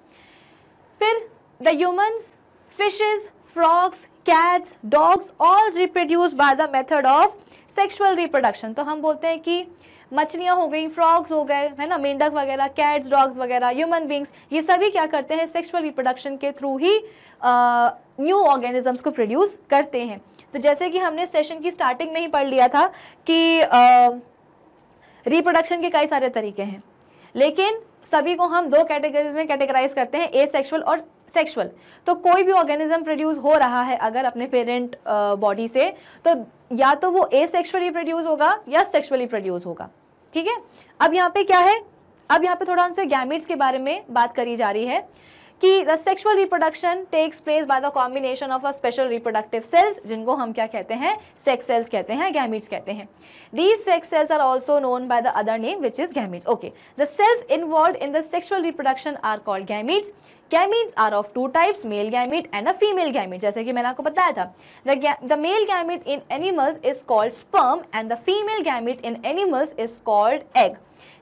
फिर the humans fishes frogs cats dogs all reproduce by the method of sexual reproduction तो हम बोलते हैं कि मछलियाँ हो गई फ्रॉग्स हो गए है ना मेंढक वगैरह कैट्स डॉग्स वगैरह ह्यूमन बींग्स ये सभी क्या करते हैं सेक्शुअल रिप्रोडक्शन के थ्रू ही न्यू ऑर्गेनिजम्स को प्रोड्यूस करते हैं तो जैसे कि हमने सेशन की स्टार्टिंग में ही पढ़ लिया था कि रिप्रोडक्शन के कई सारे तरीके हैं लेकिन सभी को हम दो कैटेगरीज में कैटेगराइज करते हैं ए सेक्शुअल और सेक्शुअल तो कोई भी ऑर्गेनिज्म प्रोड्यूस हो रहा है अगर अपने पेरेंट बॉडी से तो या तो वो ए सेक्शुअली प्रोड्यूस होगा या सेक्शुअली प्रोड्यूस होगा ठीक है अब यहाँ पे क्या है अब यहाँ पे थोड़ा उनसे गैमिट्स के बारे में बात करी जा रही है कि the sexual reproduction takes place by the combination of a special reproductive cells जिनको हम क्या कहते हैं सेक्स सेल्स कहते हैं गैमिट्स कहते हैं these sex cells are also known by the other name which is gametes okay the cells involve in the sexual reproduction are called gametes gametes are of two types male gamete and a female gamete जैसे कि मैंने आपको बताया था the male gamete in animals is called sperm and the female gamete in animals is called egg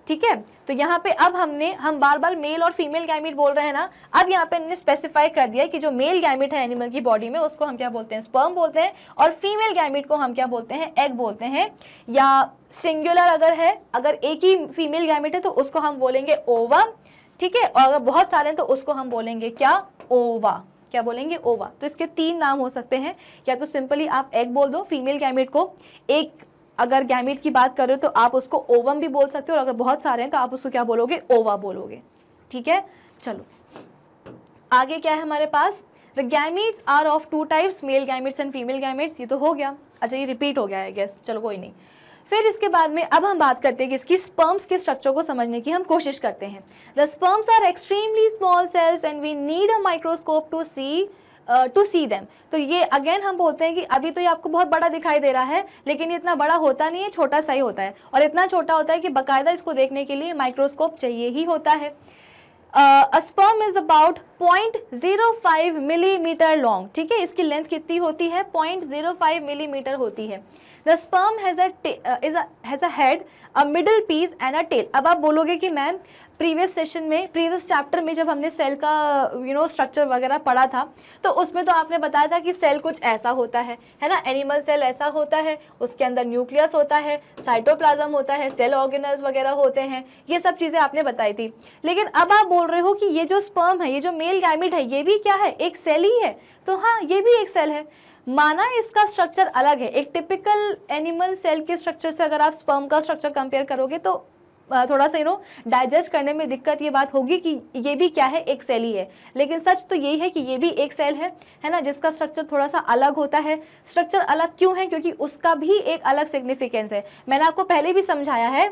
ठीक है तो यहाँ पे अब हमने हम बार बार मेल और फीमेल गैमिट बोल रहे हैं ना अब यहाँ पे हमने स्पेसिफाई कर दिया कि जो मेल गैमिट है एनिमल की बॉडी में उसको हम क्या बोलते हैं स्पर्म बोलते हैं और फीमेल गैमिट को हम क्या बोलते हैं एग बोलते हैं या सिंगुलर अगर है अगर एक ही फीमेल गैमिट है तो उसको हम बोलेंगे ओवम ठीक है और अगर बहुत सारे हैं तो उसको हम बोलेंगे क्या ओवा क्या बोलेंगे ओवा तो इसके तीन नाम हो सकते हैं या तो सिंपली आप एग बोल दो फीमेल गैमिट को एक अगर गैमिट की बात करो तो आप उसको ओवम भी बोल सकते हो और अगर बहुत सारे हैं तो आप उसको क्या बोलोगे ओवा बोलोगे ठीक है चलो आगे क्या है हमारे पास the gametes are of two types male gametes and female gametes ये तो हो गया अच्छा ये रिपीट हो गया है गैस चलो कोई नहीं फिर इसके बाद में अब हम बात करते हैं कि इसकी स्पर्म्स के स्ट्रक्चर को समझने की हम कोशिश करते हैं the sperms are extremely small cells and we need a microscope to see to see them तो ये अगेन हम बोलते हैं कि अभी तो ये आपको बहुत बड़ा दिखाई दे रहा है लेकिन ये इतना बड़ा होता नहीं है छोटा सा ही होता है और इतना छोटा होता है कि बाकायदा इसको देखने के लिए माइक्रोस्कोप चाहिए ही होता है sperm is about point zero five millimetre long ठीक है इसकी लेंथ कितनी होती है पॉइंट जीरो फाइव मिलीमीटर होती है the sperm has as has a head a middle piece and a tail अब आप बोलोगे कि मैम प्रीवियस सेशन में प्रीवियस चैप्टर में जब हमने सेल का यू नो स्ट्रक्चर वगैरह पढ़ा था तो उसमें तो आपने बताया था कि सेल कुछ ऐसा होता है है ना एनिमल सेल ऐसा होता है उसके अंदर न्यूक्लियस होता है साइटोप्लाज्म होता है सेल ऑर्गेनल्स वगैरह होते हैं ये सब चीज़ें आपने बताई थी लेकिन अब आप बोल रहे हो कि ये जो स्पर्म है ये जो मेल गैमिट है ये भी क्या है एक सेल ही है तो हाँ ये भी एक सेल है माना इसका स्ट्रक्चर अलग है एक टिपिकल एनिमल सेल के स्ट्रक्चर से अगर आप स्पर्म का स्ट्रक्चर कंपेयर करोगे तो थोड़ा सा यू नो डाइजेस्ट करने में दिक्कत ये बात होगी कि ये भी क्या है एक सेल ही है लेकिन सच तो यही है कि ये भी एक सेल है है ना जिसका स्ट्रक्चर थोड़ा सा अलग होता है स्ट्रक्चर अलग क्यों है क्योंकि उसका भी एक अलग सिग्निफिकेंस है मैंने आपको पहले भी समझाया है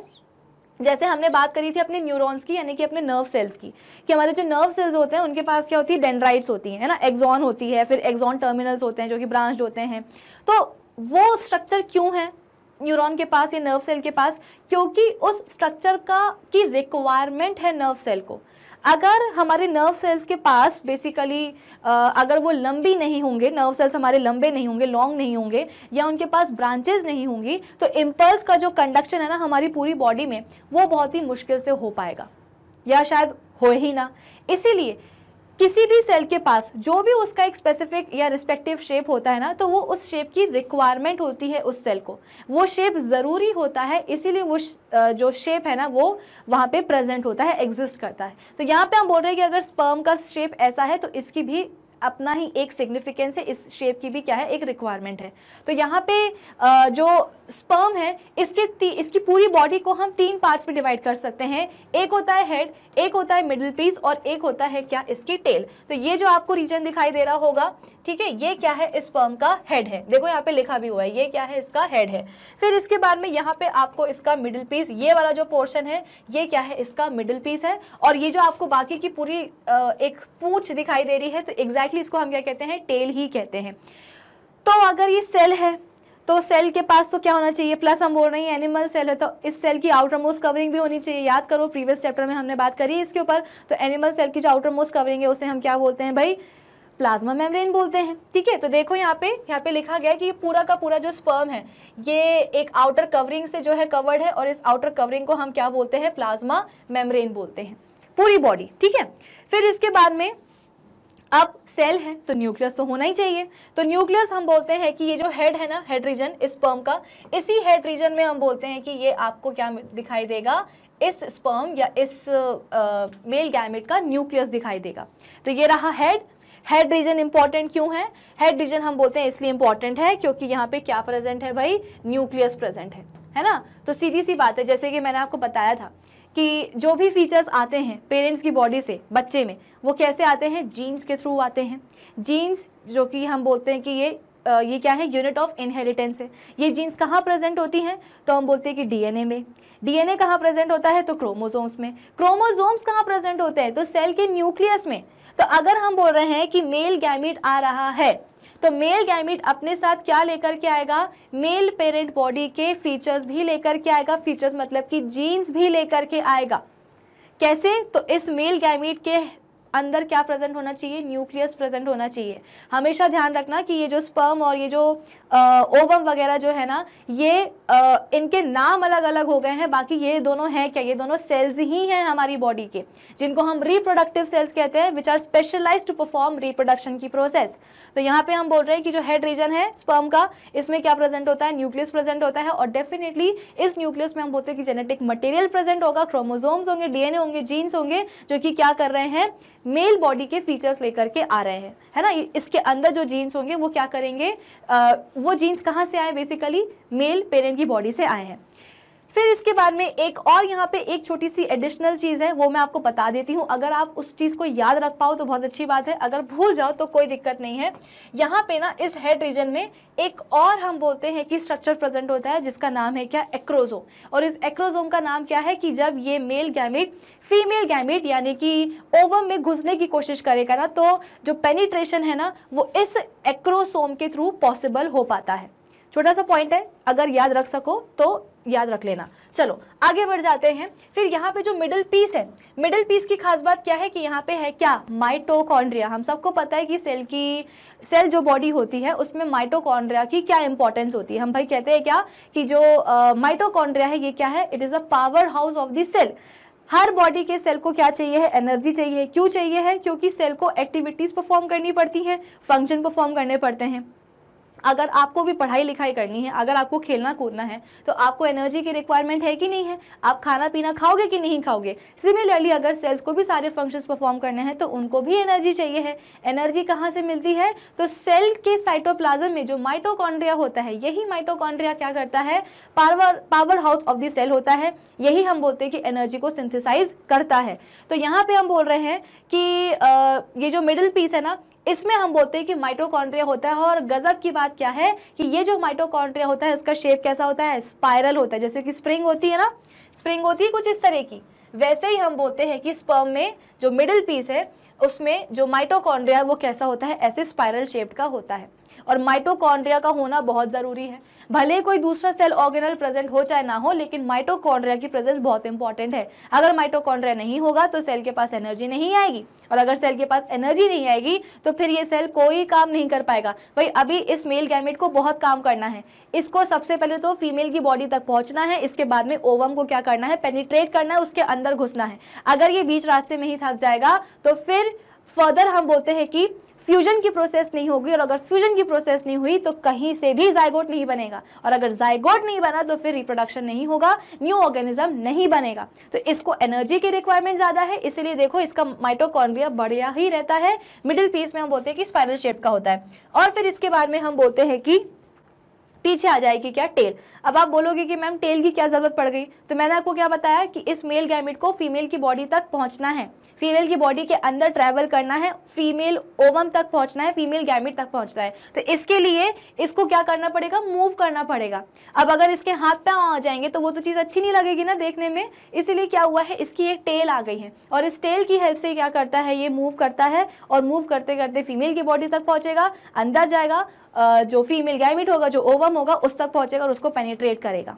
जैसे हमने बात करी थी अपने न्यूरॉन्स की यानी कि अपने नर्व सेल्स की कि हमारे जो नर्व सेल्स होते हैं उनके पास क्या होती है डेंड्राइट्स होती हैं ना एग्जॉन होती है फिर एग्जॉन टर्मिनल्स होते हैं जो कि ब्रांच होते हैं तो वो स्ट्रक्चर क्यों है न्यूरॉन के पास या नर्व सेल के पास क्योंकि उस स्ट्रक्चर का की रिक्वायरमेंट है नर्व सेल को अगर हमारे नर्व सेल्स के पास बेसिकली अगर वो लंबी नहीं होंगे नर्व सेल्स हमारे लंबे नहीं होंगे लॉन्ग नहीं होंगे या उनके पास ब्रांचेज नहीं होंगी तो इम्पल्स का जो कंडक्शन है ना हमारी पूरी बॉडी में वो बहुत ही मुश्किल से हो पाएगा या शायद हो ही ना इसीलिए किसी भी सेल के पास जो भी उसका एक स्पेसिफिक या रिस्पेक्टिव शेप होता है ना तो वो उस शेप की रिक्वायरमेंट होती है उस सेल को वो शेप ज़रूरी होता है इसीलिए वो जो शेप है ना वो वहाँ पे प्रेजेंट होता है एग्जिस्ट करता है तो यहाँ पे हम बोल रहे हैं कि अगर स्पर्म का शेप ऐसा है तो इसकी भी अपना ही एक सिग्निफिकेंस है इस शेप की भी क्या है एक रिक्वायरमेंट है तो यहाँ पे जो स्पर्म है इसके इसकी पूरी बॉडी को हम तीन पार्ट्स में डिवाइड कर सकते हैं एक होता है हेड एक होता है मिडिल पीस और एक होता है क्या इसकी टेल तो ये जो आपको रीजन दिखाई दे रहा होगा ठीक है ये क्या है इस स्पर्म का हेड है देखो यहाँ पे लिखा भी हुआ है ये क्या है इसका हेड है फिर इसके बाद में यहाँ पे आपको इसका मिडिल पीस ये वाला जो पोर्शन है ये क्या है इसका मिडिल पीस है और ये जो आपको बाकी की पूरी एक पूछ दिखाई दे रही है तो एग्जैक्टली exactly इसको हम क्या कहते हैं टेल ही कहते हैं तो अगर ये सेल है तो सेल के पास तो क्या होना चाहिए प्लस हम बोल रहे हैं एनिमल सेल है तो इस सेल की आउटर मोस्ट कवरिंग भी होनी चाहिए याद करो प्रीवियस चैप्टर में हमने बात करी इसके ऊपर तो एनिमल सेल की जो आउटर मोस्ट कवरिंग है उसे हम क्या बोलते हैं भाई प्लाज्मा मेम्ब्रेन बोलते हैं ठीक है तो देखो यहाँ पे यहाँ पे लिखा गया है कि पूरा का पूरा जो स्पर्म है ये एक आउटर कवरिंग से जो है कवर्ड है और इस आउटर कवरिंग को हम क्या बोलते हैं प्लाज्मा मेम्ब्रेन बोलते हैं पूरी बॉडी ठीक है फिर इसके बाद में अब सेल है तो न्यूक्लियस तो होना ही चाहिए तो न्यूक्लियस हम बोलते हैं कि ये जो हेड है ना हेड रीजन स्पर्म का इसी हेड रीजन में हम बोलते हैं कि ये आपको क्या दिखाई देगा इस स्पर्म या इस मेल गैमेट का न्यूक्लियस दिखाई देगा तो ये रहा हेड हेड रीजन इंपॉर्टेंट क्यों है हेड रीजन हम बोलते हैं इसलिए इंपॉर्टेंट है क्योंकि यहाँ पे क्या प्रेजेंट है भाई न्यूक्लियस प्रेजेंट है है ना तो सीधी सी बात है जैसे कि मैंने आपको बताया था कि जो भी फीचर्स आते हैं पेरेंट्स की बॉडी से बच्चे में वो कैसे आते हैं जीन्स के थ्रू आते हैं जीन्स जो कि हम बोलते हैं कि ये ये क्या है यूनिट ऑफ इनहेरिटेंस है ये जीन्स कहाँ प्रेजेंट होती हैं तो हम बोलते हैं कि डीएनए में डीएनए कहाँ प्रेजेंट होता है तो क्रोमोसोम्स में क्रोमोसोम्स कहाँ प्रेजेंट होते हैं तो सेल के न्यूक्लियस में तो अगर हम बोल रहे हैं कि मेल गैमिट आ रहा है तो मेल गैमिट अपने साथ क्या लेकर के आएगा मेल पेरेंट बॉडी के फीचर्स भी लेकर के आएगा फीचर्स मतलब कि जीन्स भी लेकर के आएगा कैसे तो इस मेल गैमिट के अंदर क्या प्रेजेंट होना चाहिए न्यूक्लियस प्रेजेंट होना चाहिए हमेशा ध्यान रखना कि ये जो स्पर्म और ये जो ओवम वगैरह जो है ना ये आ, इनके नाम अलग अलग हो गए हैं बाकी ये दोनों हैं क्या ये दोनों सेल्स ही हैं हमारी बॉडी के जिनको हम रिप्रोडक्टिव सेल्स कहते हैं which are specialise to perform reproduction की प्रोसेस तो यहाँ पे हम बोल रहे हैं कि जो हेड रीजन है स्पर्म का इसमें क्या प्रेजेंट होता है न्यूक्लियस प्रेजेंट होता है और डेफिनेटली इस न्यूक्लियस में हम बोलते हैं कि जेनेटिक मटेरियल प्रेजेंट होगा क्रोमोजोम्स होंगे डीएनए होंगे जीन्स होंगे जो कि क्या कर रहे हैं मेल बॉडी के फीचर्स लेकर के आ रहे हैं है ना इसके अंदर जो जीन्स होंगे वो क्या करेंगे आ, वो जीन्स कहाँ से आए बेसिकली मेल पेरेंट की बॉडी से आए हैं फिर इसके बाद में एक और यहाँ पे एक छोटी सी एडिशनल चीज़ है वो मैं आपको बता देती हूँ अगर आप उस चीज़ को याद रख पाओ तो बहुत अच्छी बात है अगर भूल जाओ तो कोई दिक्कत नहीं है यहाँ पे ना इस हेड रीजन में एक और हम बोलते हैं कि स्ट्रक्चर प्रेजेंट होता है जिसका नाम है क्या एक्रोजोम और इस एक्रोजोम का नाम क्या है कि जब ये मेल गैमिट फीमेल गैमिट यानी कि ओवम में घुसने की कोशिश करेगा ना तो जो पेनीट्रेशन है ना वो इस एक्रोसोम के थ्रू पॉसिबल हो पाता है छोटा सा पॉइंट है अगर याद रख सको तो याद रख लेना चलो आगे बढ़ जाते हैं फिर यहाँ पे जो मिडिल पीस है मिडिल पीस की खास बात क्या है कि यहाँ पे है क्या माइटोकॉन्ड्रिया हम सबको पता है कि सेल की सेल जो बॉडी होती है उसमें माइटोकॉन्ड्रिया की क्या इंपॉर्टेंस होती है हम भाई कहते हैं क्या कि जो माइटोकॉन्ड्रिया uh, है ये क्या है it is a power house of the cell हर बॉडी के सेल को क्या चाहिए है एनर्जी चाहिए क्यों चाहिए है क्योंकि सेल को एक्टिविटीज़ परफॉर्म करनी पड़ती हैं फंक्शन परफॉर्म करने पड़ते हैं अगर आपको भी पढ़ाई लिखाई करनी है अगर आपको खेलना कूदना है तो आपको एनर्जी की रिक्वायरमेंट है कि नहीं है आप खाना पीना खाओगे कि नहीं खाओगे सिमिलरली अगर सेल्स को भी सारे फंक्शंस परफॉर्म करने हैं तो उनको भी एनर्जी चाहिए है एनर्जी कहाँ से मिलती है तो सेल के साइटोप्लाजम में जो माइटोकॉन्ड्रिया होता है यही माइटोकॉन्ड्रिया क्या करता है power power house of the cell होता है यही हम बोलते हैं कि एनर्जी को सिंथिसाइज करता है तो यहाँ पे हम बोल रहे हैं कि ये जो मिडिल पीस है ना इसमें हम बोलते हैं कि माइटोकॉन्ड्रिया होता है और गजब की बात क्या है कि ये जो माइटोकॉन्ड्रिया होता है इसका शेप कैसा होता है स्पायरल होता है जैसे कि स्प्रिंग होती है ना स्प्रिंग होती है कुछ इस तरह की वैसे ही हम बोलते हैं कि स्पर्म में जो मिडिल पीस है उसमें जो माइटोकॉन्ड्रिया है वो कैसा होता है ऐसे स्पायरल शेप का होता है और माइटोकॉन्ड्रिया का होना बहुत ज़रूरी है भले कोई दूसरा सेल ऑर्गेनल प्रेजेंट हो चाहे ना हो लेकिन माइटोकॉन्ड्रिया की प्रेजेंस बहुत इंपॉर्टेंट है अगर माइटोकॉन्ड्रिया नहीं होगा तो सेल के पास एनर्जी नहीं आएगी और अगर सेल के पास एनर्जी नहीं आएगी तो फिर ये सेल कोई काम नहीं कर पाएगा भाई अभी इस मेल गैमेट को बहुत काम करना है इसको सबसे पहले तो फीमेल की बॉडी तक पहुंचना है इसके बाद में ओवम को क्या करना है पेनिट्रेट करना है उसके अंदर घुसना है अगर ये बीच रास्ते में ही थक जाएगा तो फिर फर्दर हम बोलते हैं कि फ्यूजन की प्रोसेस नहीं होगी और अगर फ्यूजन की प्रोसेस नहीं हुई तो कहीं से भी जायगोट नहीं बनेगा और अगर जायगोट नहीं बना तो फिर रिप्रोडक्शन नहीं होगा न्यू ऑर्गेनिज्म नहीं बनेगा तो इसको एनर्जी की रिक्वायरमेंट ज़्यादा है इसीलिए देखो इसका माइटोकॉन्ड्रिया बढ़िया ही रहता है मिडिल पीस में हम बोलते हैं कि स्पाइनल शेप का होता है और फिर इसके बाद में हम बोलते हैं कि पीछे आ जाएगी क्या टेल अब आप बोलोगे कि मैम टेल की क्या ज़रूरत पड़ गई तो मैंने आपको क्या बताया कि इस मेल गैमिट को फीमेल की बॉडी तक पहुंचना है फीमेल की बॉडी के अंदर ट्रैवल करना है फीमेल ओवम तक पहुंचना है फीमेल गैमिट तक पहुंचना है तो इसके लिए इसको क्या करना पड़ेगा मूव करना पड़ेगा अब अगर इसके हाथ पे आ जाएंगे तो वो तो चीज़ अच्छी नहीं लगेगी ना देखने में इसीलिए क्या हुआ है इसकी एक टेल आ गई है और इस टेल की हेल्प से क्या करता है ये मूव करता है और मूव करते करते फीमेल की बॉडी तक पहुँचेगा अंदर जाएगा जो फीमेल गैमिट होगा जो ओवम होगा उस तक पहुँचेगा और उसको पेनिट्रेट करेगा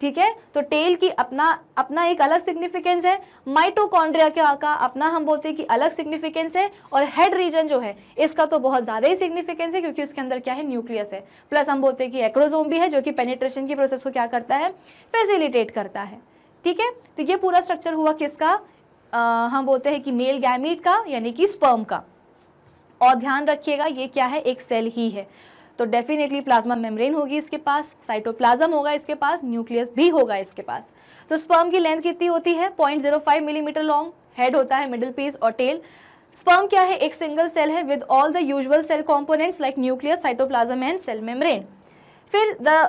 ठीक है तो टेल की अपना अपना एक अलग सिग्निफिकेंस है माइटोकॉन्ड्रिया का, का अपना हम बोलते हैं कि अलग सिग्निफिकेंस है और हेड रीजन जो है इसका तो बहुत ज़्यादा ही सिग्निफिकेंस है क्योंकि उसके अंदर क्या है न्यूक्लियस है प्लस हम बोलते हैं कि एक्रोजोम भी है जो कि पेनिट्रेशन की प्रोसेस को क्या करता है फेसिलिटेट करता है ठीक है तो ये पूरा स्ट्रक्चर हुआ किसका आ, हम बोलते हैं कि मेल गैमीट का यानी कि स्पर्म का और ध्यान रखिएगा ये क्या है एक सेल ही है तो डेफिनेटली प्लाज्मा मेम्ब्रेन होगी इसके पास साइटोप्लाज्म होगा इसके पास न्यूक्लियस भी होगा इसके पास तो स्पर्म की लेंथ कितनी होती है 0.05 मिलीमीटर लॉन्ग हेड होता है मिडिल पीस और टेल स्पर्म क्या है एक सिंगल सेल है with all the usual cell components like nucleus cytoplasm and cell membrane फिर the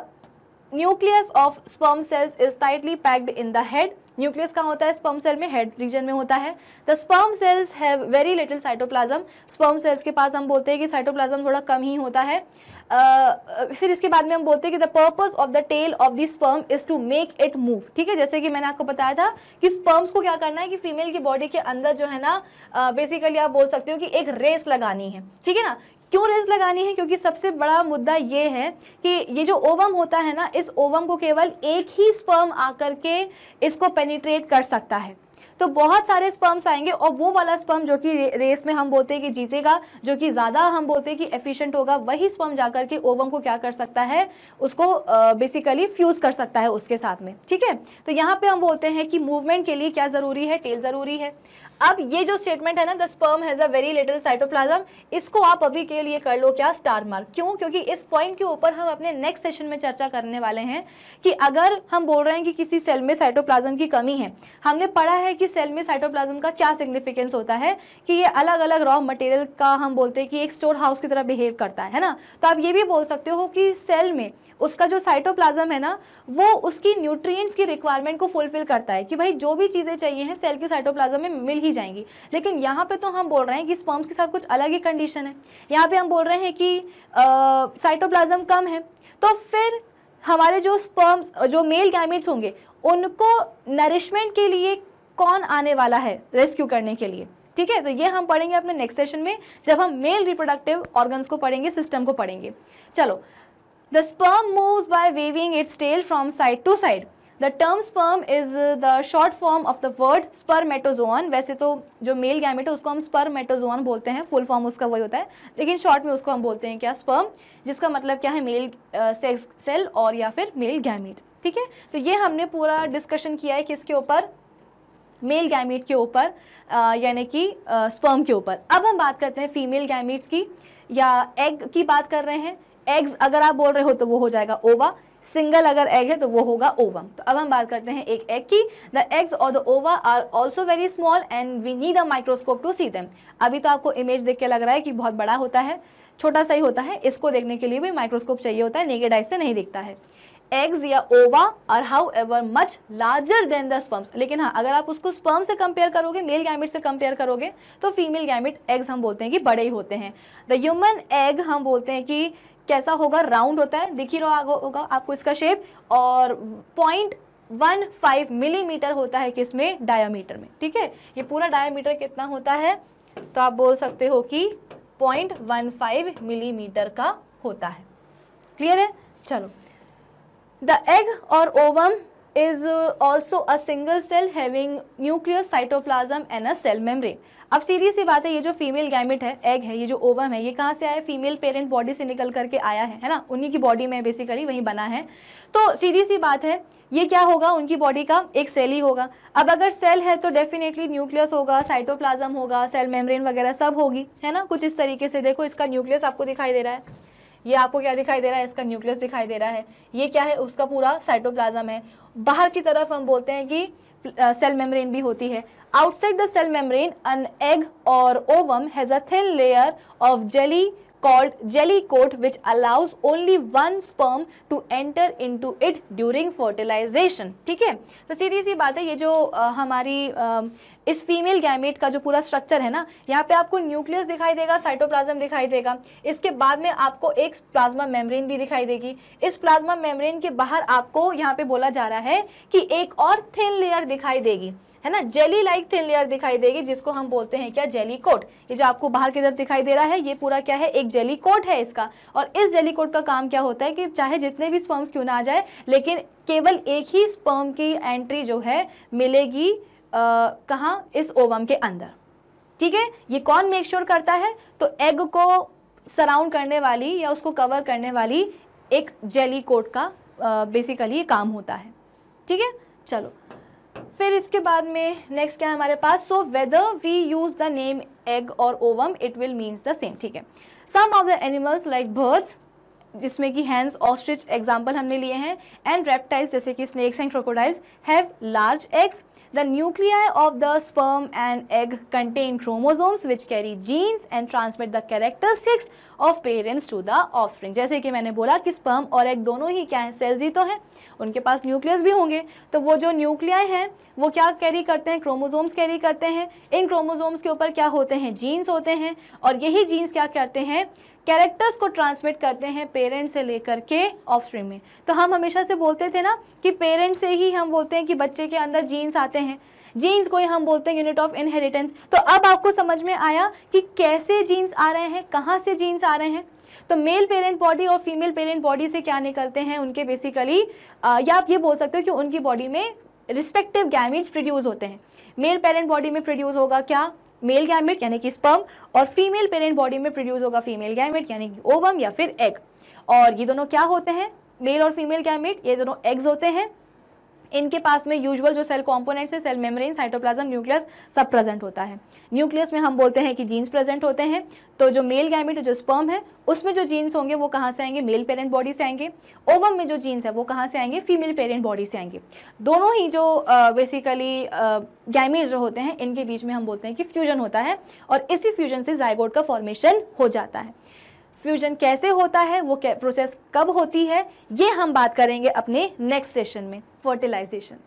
nucleus of sperm cells is tightly packed in the head nucleus कहाँ होता है स्पर्म सेल में हेड रीजन में होता है the sperm cells have very little cytoplasm sperm cells के पास हम बोलते हैं कि साइटोप्लाज्म थोड़ा कम ही होता है फिर इसके बाद में हम बोलते हैं कि the purpose of the tail of the sperm is to make it move ठीक है जैसे कि मैंने आपको बताया था कि स्पर्म्स को क्या करना है कि फीमेल की बॉडी के अंदर जो है ना बेसिकली आप बोल सकते हो कि एक रेस लगानी है ठीक है ना क्यों रेस लगानी है क्योंकि सबसे बड़ा मुद्दा ये है कि ये जो ओवम होता है ना इस ओवम को केवल एक ही स्पर्म आकर के इसको पेनिट्रेट कर सकता है तो बहुत सारे स्पर्म्स आएंगे और वो वाला स्पर्म जो कि रेस में हम बोलते हैं कि जीतेगा जो कि ज़्यादा हम बोलते हैं कि एफिशिएंट होगा वही स्पर्म जाकर के ओवम को क्या कर सकता है उसको बेसिकली फ्यूज़ कर सकता है उसके साथ में ठीक है तो यहाँ पर हम बोलते हैं कि मूवमेंट के लिए क्या ज़रूरी है टेल ज़रूरी है अब ये जो स्टेटमेंट है ना the sperm has a very little cytoplasm इसको आप अभी के लिए कर लो क्या स्टार मार्क क्यों क्योंकि इस पॉइंट के ऊपर हम अपने नेक्स्ट सेशन में चर्चा करने वाले हैं कि अगर हम बोल रहे हैं कि किसी सेल में साइटोप्लाज्म की कमी है हमने पढ़ा है कि सेल में साइटोप्लाज्म का क्या सिग्निफिकेंस होता है कि ये अलग अलग रॉ मटेरियल का हम बोलते हैं कि एक स्टोर हाउस की तरह बिहेव करता है ना तो आप ये भी बोल सकते हो कि सेल में उसका जो साइटोप्लाज्म है ना वो उसकी न्यूट्रिएंट्स की रिक्वायरमेंट को फुलफिल करता है कि भाई जो भी चीज़ें चाहिए हैं सेल के साइटोप्लाज्म में मिल ही जाएंगी लेकिन यहाँ पे तो हम बोल रहे हैं कि स्पर्म्स के साथ कुछ अलग ही कंडीशन है यहाँ पे हम बोल रहे हैं कि साइटोप्लाज्म कम है तो फिर हमारे जो स्पर्म्स जो मेल गैमिट्स होंगे उनको नरिशमेंट के लिए कौन आने वाला है रेस्क्यू करने के लिए ठीक है तो ये हम पढ़ेंगे अपने नेक्स्ट सेशन में जब हम मेल रिप्रोडक्टिव ऑर्गन्स को पढ़ेंगे सिस्टम को पढ़ेंगे चलो the sperm moves by waving its tail from side to side the term sperm is the short form of the word spermatozoon वैसे तो जो मेल गैमेट है उसको हम स्पर्मेटोजोन बोलते हैं फुल फॉर्म उसका वही होता है लेकिन शॉर्ट में उसको हम बोलते हैं क्या स्पर्म जिसका मतलब क्या है मेल सेक्स सेल और या फिर मेल गैमेट ठीक है तो ये हमने पूरा डिस्कशन किया है किसके ऊपर मेल गैमेट के ऊपर uh, यानी कि स्पर्म uh, के ऊपर अब हम बात करते हैं फीमेल गैमेट्स की या एग की बात कर रहे हैं एग्स अगर आप बोल रहे हो तो वो हो जाएगा ओवा सिंगल अगर एग है तो वो होगा ओवम तो अब हम बात करते हैं एक एग की द एग्स और the ova are also very small and we need a microscope to see them अभी तो आपको इमेज देख के लग रहा है कि बहुत बड़ा होता है छोटा सा ही होता है इसको देखने के लिए भी माइक्रोस्कोप चाहिए होता है नेगेड आई से नहीं दिखता है एग्स या ओवा और however much larger than the sperms लेकिन हाँ अगर आप उसको स्पर्म से कंपेयर करोगे मेल गैमिट से कंपेयर करोगे तो फीमेल गैमिट एग्स हम बोलते हैं कि बड़े ही होते हैं द ह्यूमन एग हम बोलते हैं कि कैसा होगा राउंड होता है दिख ही रहा होगा आपको इसका शेप और पॉइंट वन फाइव मिलीमीटर होता है किसमें डायामीटर में ठीक है ये पूरा डायामीटर कितना होता है तो आप बोल सकते हो कि पॉइंट वन फाइव मिलीमीटर का होता है क्लियर है चलो द एग और ovum is also a single cell having nucleus cytoplasm and a cell membrane अब सीधी सी बात है ये जो फीमेल गैमिट है एग है ये जो ओवम है ये कहाँ से आया फीमेल पेरेंट बॉडी से निकल करके आया है है ना उन्हीं की बॉडी में बेसिकली वहीं बना है तो सीधी सी बात है ये क्या होगा उनकी बॉडी का एक सेल ही होगा अब अगर सेल है तो डेफिनेटली न्यूक्लियस होगा साइटोप्लाज्म होगा सेल मेम्ब्रेन वगैरह सब होगी है ना कुछ इस तरीके से देखो इसका न्यूक्लियस आपको दिखाई दे रहा है ये आपको क्या दिखाई दे रहा है इसका न्यूक्लियस दिखाई दे रहा है ये क्या है उसका पूरा साइटोप्लाज्म है बाहर की तरफ हम बोलते हैं कि सेल मेम्ब्रेन भी होती है Outside the cell membrane, an egg or ovum has a thin layer of jelly called jelly coat which allows only one sperm to enter into it during fertilization ठीक है तो सीधी सी बात है ये जो आ, हमारी इस फीमेल गैमेट का जो पूरा स्ट्रक्चर है ना यहाँ पे आपको न्यूक्लियस दिखाई देगा साइटोप्लाज्म दिखाई देगा इसके बाद में आपको एक प्लाज्मा मेम्ब्रेन भी दिखाई देगी इस प्लाज्मा मेम्ब्रेन के बाहर आपको यहाँ पे बोला जा रहा है कि एक और थिन लेयर दिखाई देगी है ना जेली लाइक थिन लेयर दिखाई देगी जिसको हम बोलते हैं क्या जेली कोट ये जो आपको बाहर की तरफ दिखाई दे रहा है ये पूरा क्या है एक जेली कोट है इसका और इस जेली कोट का काम क्या होता है कि चाहे जितने भी स्पर्म्स क्यों ना आ जाए लेकिन केवल एक ही स्पर्म की एंट्री जो है मिलेगी कहाँ इस ओवम के अंदर ठीक है ये कौन मेक श्योर sure करता है तो एग को सराउंड करने वाली या उसको कवर करने वाली एक जेली कोट का बेसिकली ये काम होता है ठीक है चलो फिर इसके बाद में नेक्स्ट क्या है हमारे पास so whether we use the name egg और ovum it will means the same ठीक है some of the animals like birds जिसमें कि हैंड्स ऑस्ट्रिच एग्जाम्पल हमने लिए हैं एंड रेप्टाइल्स जैसे कि snakes and crocodiles have large eggs The nuclei of the sperm and egg contain chromosomes which carry genes and transmit the characteristics of parents to the offspring. जैसे कि मैंने बोला कि sperm और egg दोनों ही क्या हैं सेल्स ही तो हैं उनके पास न्यूक्लियस भी होंगे तो वो जो न्यूक्लियाई हैं वो क्या कैरी करते हैं क्रोमोजोम्स कैरी करते हैं इन क्रोमोजोम्स के ऊपर क्या होते हैं जीन्स होते हैं और यही जीन्स क्या करते हैं कैरेक्टर्स को ट्रांसमिट करते हैं पेरेंट्स से लेकर के ऑफ में तो हम हमेशा से बोलते थे ना कि पेरेंट्स से ही हम बोलते हैं कि बच्चे के अंदर जीन्स आते हैं जीन्स को ही हम बोलते हैं यूनिट ऑफ इनहेरिटेंस तो अब आपको समझ में आया कि कैसे जीन्स आ रहे हैं कहाँ से जीन्स आ रहे हैं तो मेल पेरेंट बॉडी और फीमेल पेरेंट बॉडी से क्या निकलते हैं उनके बेसिकली या आप ये बोल सकते हो कि उनकी बॉडी में रिस्पेक्टिव गैमिट्स प्रोड्यूस होते हैं मेल पेरेंट बॉडी में प्रोड्यूस होगा क्या मेल गैमेट यानी कि स्पर्म और फीमेल पेरेंट बॉडी में प्रोड्यूस होगा फीमेल गैमेट यानी कि ओवम या फिर एग और ये दोनों क्या होते हैं मेल और फीमेल गैमेट ये दोनों एग्स होते हैं इनके पास में यूजुअल जो सेल कॉम्पोनेंट्स है सेल मेम्ब्रेन साइटोप्लाज्म न्यूक्लियस सब प्रेजेंट होता है न्यूक्लियस में हम बोलते हैं कि जीन्स प्रेजेंट होते हैं तो जो मेल गैमेट जो स्पर्म है उसमें जो जीन्स होंगे वो कहाँ से आएंगे मेल पेरेंट बॉडी से आएंगे ओवम में जो जीन्स है वो कहाँ से आएंगे फीमेल पेरेंट बॉडी से आएंगे दोनों ही जो बेसिकली गैमिट जो होते हैं इनके बीच में हम बोलते हैं कि फ्यूजन होता है और इसी फ्यूजन से जायगोड का फॉर्मेशन हो जाता है फ्यूजन कैसे होता है वो प्रोसेस कब होती है ये हम बात करेंगे अपने नेक्स्ट सेशन में फर्टिलाइजेशन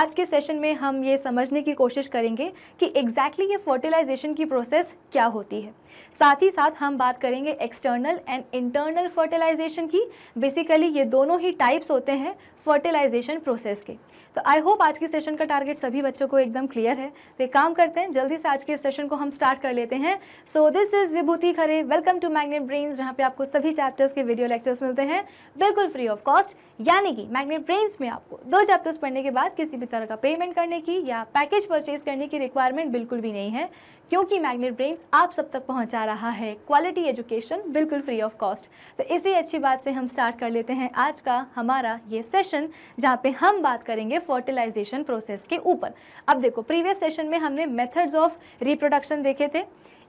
आज के सेशन में हम ये समझने की कोशिश करेंगे कि एग्जैक्टली exactly ये फर्टिलाइजेशन की प्रोसेस क्या होती है साथ ही साथ हम बात करेंगे एक्सटर्नल एंड इंटरनल फर्टिलाइजेशन की बेसिकली ये दोनों ही टाइप्स होते हैं फर्टिलाइजेशन प्रोसेस के तो आई होप आज के सेशन का टारगेट सभी बच्चों को एकदम क्लियर है तो एक काम करते हैं जल्दी से आज के सेशन को हम स्टार्ट कर लेते हैं so this is Vibhuti Khare welcome to Magnet Brains जहाँ पे आपको सभी चैप्टर्स के वीडियो लेक्चर्स मिलते हैं बिल्कुल फ्री ऑफ कॉस्ट यानी कि मैग्नेट ब्रेन्स में आपको दो चैप्टर्स पढ़ने के बाद किसी भी तरह का पेमेंट करने की या पैकेज परचेज करने की रिक्वायरमेंट बिल्कुल भी नहीं है क्योंकि मैग्नेट ब्रेन्स आप सब तक पहुंचा रहा है क्वालिटी एजुकेशन बिल्कुल फ्री ऑफ कॉस्ट तो इसी अच्छी बात से हम स्टार्ट कर लेते हैं आज का हमारा ये सेशन जहाँ पे हम बात करेंगे फर्टिलाइजेशन प्रोसेस के ऊपर अब देखो प्रीवियस सेशन में हमने मेथड्स ऑफ रिप्रोडक्शन देखे थे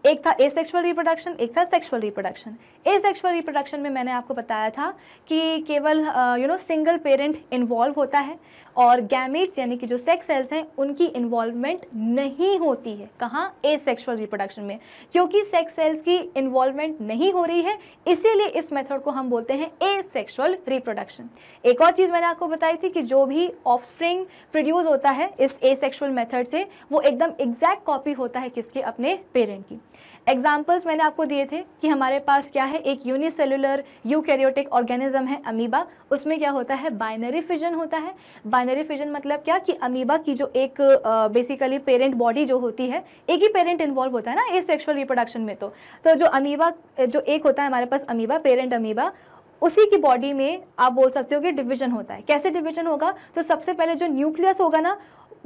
एक था ए सेक्शुअल रिप्रोडक्शन एक था sexual reproduction asexual reproduction में मैंने आपको बताया था कि केवल you know single parent involve होता है और गैमेट्स यानी कि जो सेक्स सेल्स हैं उनकी इन्वॉल्वमेंट नहीं होती है कहाँ ए सेक्शुअल रिप्रोडक्शन में क्योंकि सेक्स सेल्स की इन्वॉल्वमेंट नहीं हो रही है इसीलिए इस मेथड को हम बोलते हैं ए सेक्शुअल रिप्रोडक्शन एक और चीज़ मैंने आपको बताई थी कि जो भी ऑफस्प्रिंग प्रोड्यूस होता है इस ए सेक्शुअल मेथड से वो एकदम एग्जैक्ट कॉपी होता है किसके अपने पेरेंट की एग्जाम्पल्स मैंने आपको दिए थे कि हमारे पास क्या है एक यूनिसेलुलर यूकैरियोटिक ऑर्गेनिज्म है अमीबा उसमें क्या होता है बाइनरी फिजन होता है बाइनरी फिजन मतलब क्या कि अमीबा की जो एक बेसिकली पेरेंट बॉडी जो होती है एक ही पेरेंट इन्वॉल्व होता है ना ए सेक्शुअल रिप्रोडक्शन में तो तो जो अमीबा जो एक होता है हमारे पास अमीबा पेरेंट अमीबा उसी की बॉडी में आप बोल सकते हो कि डिवीजन होता है कैसे डिवीजन होगा तो सबसे पहले जो न्यूक्लियस होगा ना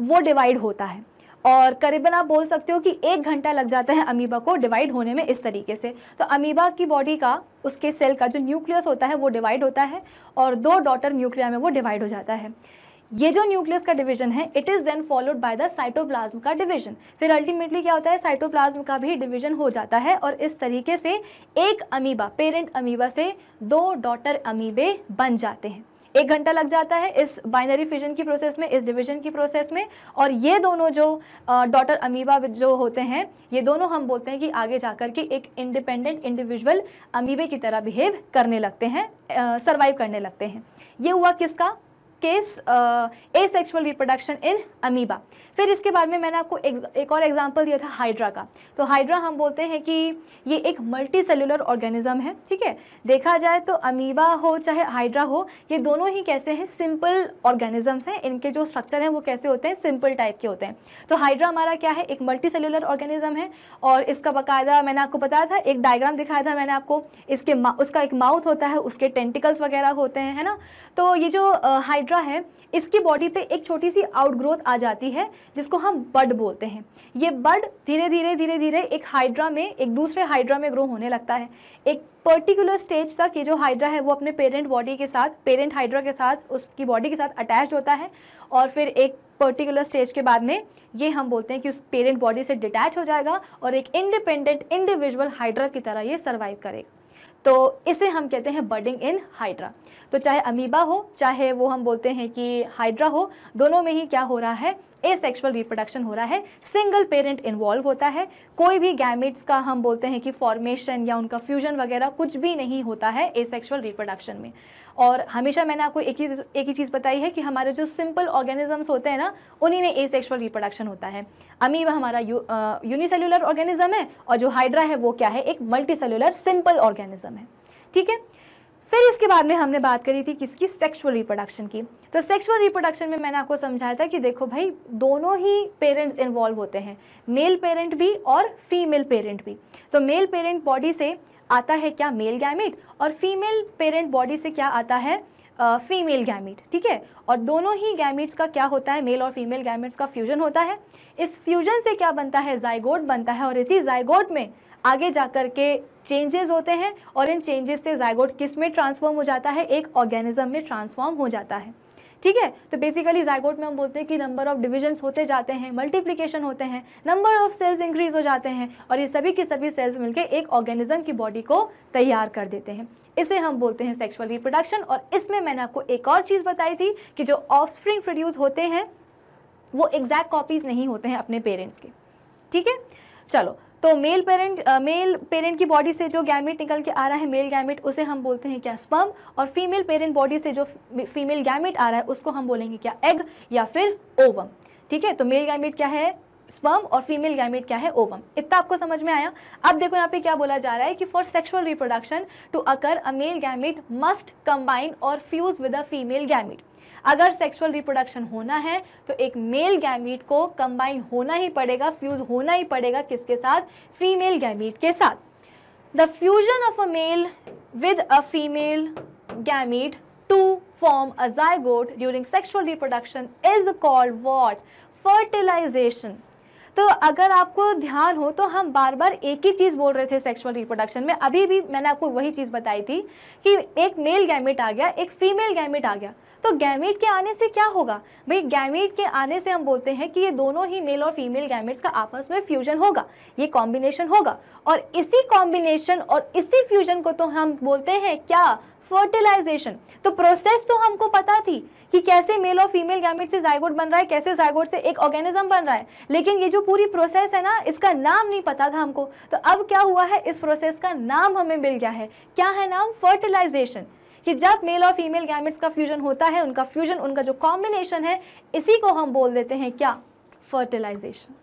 वो डिवाइड होता है और करीबन आप बोल सकते हो कि एक घंटा लग जाता है अमीबा को डिवाइड होने में इस तरीके से तो अमीबा की बॉडी का उसके सेल का जो न्यूक्लियस होता है वो डिवाइड होता है और दो डॉटर न्यूक्लिया में वो डिवाइड हो जाता है ये जो न्यूक्लियस का डिवीजन है it is then followed by the cytoplasm का डिवीजन फिर अल्टीमेटली क्या होता है साइटोप्लाज्म का भी डिवीजन हो जाता है और इस तरीके से एक अमीबा पेरेंट अमीबा से दो डॉटर अमीबे बन जाते हैं एक घंटा लग जाता है इस बाइनरी फिजन की प्रोसेस में इस डिविजन की प्रोसेस में और ये दोनों जो डॉटर अमीबा जो होते हैं ये दोनों हम बोलते हैं कि आगे जा कर के एक इंडिपेंडेंट इंडिविजुअल अमीबे की तरह बिहेव करने लगते हैं सर्वाइव करने लगते हैं ये हुआ किसका case asexual reproduction in amoeba फिर इसके बाद में मैंने आपको एक, एक और एग्जाम्पल दिया था हाइड्रा का तो हाइड्रा हम बोलते हैं कि ये एक मल्टी सेलुलर ऑर्गेनिज्म है ठीक है देखा जाए तो अमीबा हो चाहे हाइड्रा हो ये दोनों ही कैसे हैं सिंपल ऑर्गेनिजम्स हैं इनके जो स्ट्रक्चर हैं वो कैसे होते हैं सिंपल टाइप के होते हैं तो हाइड्रा हमारा क्या है एक मल्टी सेलुलर ऑर्गेनिज्म है और इसका बाकायदा मैंने आपको बताया था एक डायग्राम दिखाया था मैंने आपको इसके उसका एक माउथ होता है उसके टेंटिकल्स वगैरह होते हैं है ना तो ये जो हाइड्रा है इसकी बॉडी पे एक छोटी सी आउटग्रोथ आ जाती है जिसको हम बड बोलते हैं ये बड धीरे धीरे धीरे धीरे एक हाइड्रा में एक दूसरे हाइड्रा में ग्रो होने लगता है एक पर्टिकुलर स्टेज तक ये जो हाइड्रा है वो अपने पेरेंट बॉडी के साथ पेरेंट हाइड्रा के साथ उसकी बॉडी के साथ अटैच होता है और फिर एक पर्टिकुलर स्टेज के बाद में ये हम बोलते हैं कि उस पेरेंट बॉडी से डिटैच हो जाएगा और एक इंडिपेंडेंट इंडिविजुअल हाइड्रा की तरह ये सर्वाइव करेगा तो इसे हम कहते हैं बर्डिंग इन हाइड्रा तो चाहे अमीबा हो चाहे वो हम बोलते हैं कि हाइड्रा हो दोनों में ही क्या हो रहा है ए सेक्शुअल रिप्रोडक्शन हो रहा है सिंगल पेरेंट इन्वॉल्व होता है कोई भी गैमिट्स का हम बोलते हैं कि फॉर्मेशन या उनका फ्यूजन वगैरह कुछ भी नहीं होता है ए सेक्शुअल रिप्रोडक्शन में और हमेशा मैंने आपको एक ही एक ही चीज़ बताई है कि हमारे जो सिंपल ऑर्गेनिजम्स होते हैं ना उन्हीं में ए सेक्शुअल रिप्रोडक्शन होता है अमीबा हमारा यू, आ, यूनिसेलुलर ऑर्गेनिज्म है और जो हाइड्रा है वो क्या है एक मल्टी सेलुलर सिंपल ऑर्गेनिज्म है ठीक है फिर इसके बाद में हमने बात करी थी किसकी सेक्सुअल रिप्रोडक्शन की तो सेक्सुअल रिप्रोडक्शन में मैंने आपको समझाया था कि देखो भाई दोनों ही पेरेंट्स इन्वॉल्व होते हैं मेल पेरेंट भी और फीमेल पेरेंट भी तो मेल पेरेंट बॉडी से आता है क्या मेल गैमेट और फीमेल पेरेंट बॉडी से क्या आता है फीमेल गैमिट ठीक है और दोनों ही गैमिट्स का क्या होता है मेल और फीमेल गैमिट्स का फ्यूजन होता है इस फ्यूजन से क्या बनता है जयगोड बनता है और इसी जाइगोट में आगे जा कर के चेंजेस होते हैं और इन चेंजेस से जायगोट किस में ट्रांसफॉर्म हो जाता है एक ऑर्गेनिज्म में ट्रांसफॉर्म हो जाता है ठीक है तो बेसिकली जायगोट में हम बोलते हैं कि नंबर ऑफ डिविजन्स होते जाते हैं मल्टीप्लीकेशन होते हैं नंबर ऑफ सेल्स इंक्रीज हो जाते हैं और ये सभी के सभी सेल्स मिलकर एक ऑर्गेनिज्म की बॉडी को तैयार कर देते हैं इसे हम बोलते हैं सेक्सुअल रिप्रोडक्शन और इसमें मैंने आपको एक और चीज़ बताई थी कि जो ऑफस्प्रिंग प्रोड्यूस होते हैं वो एग्जैक्ट कॉपीज़ नहीं होते हैं अपने पेरेंट्स के ठीक है चलो तो मेल पेरेंट मेल पेरेंट की बॉडी से जो गैमिट निकल के आ रहा है मेल गैमिट उसे हम बोलते हैं क्या स्पर्म और फीमेल पेरेंट बॉडी से जो फीमेल गैमिट आ रहा है उसको हम बोलेंगे क्या एग या फिर ओवम ठीक है तो मेल गैमिट क्या है स्पर्म और फीमेल गैमिट क्या है ओवम इतना आपको समझ में आया अब देखो यहाँ पे क्या बोला जा रहा है कि for sexual reproduction to occur a male gamete must combine और fuse with a female gamete अगर सेक्सुअल रिप्रोडक्शन होना है तो एक मेल गैमीट को कंबाइन होना ही पड़ेगा फ्यूज होना ही पड़ेगा किसके साथ फीमेल गैमीट के साथ the fusion of a male with a female gamete to form a zygote during sexual reproduction is called what fertilisation तो अगर आपको ध्यान हो तो हम बार बार एक ही चीज़ बोल रहे थे सेक्सुअल रिप्रोडक्शन में अभी भी मैंने आपको वही चीज़ बताई थी कि एक मेल गैमिट आ गया एक फीमेल गैमिट आ गया तो गैमेट के आने से क्या होगा भाई गैमेट के आने से हम बोलते हैं कि ये दोनों ही मेल और फीमेल गैमेट्स का आपस में फ्यूजन होगा ये कॉम्बिनेशन होगा और इसी कॉम्बिनेशन और इसी फ्यूजन को तो हम बोलते हैं क्या फर्टिलाइजेशन तो प्रोसेस तो हमको पता थी कि कैसे मेल और फीमेल गैमेट से जायगोट बन रहा है कैसे जायगोट से एक ऑर्गेनिज्म बन रहा है लेकिन ये जो पूरी प्रोसेस है ना इसका नाम नहीं पता था हमको तो अब क्या हुआ है इस प्रोसेस का नाम हमें मिल गया है क्या है नाम फर्टिलाइजेशन कि जब मेल और फीमेल गैमेट्स का फ्यूजन होता है उनका फ्यूजन उनका जो कॉम्बिनेशन है इसी को हम बोल देते हैं क्या fertilisation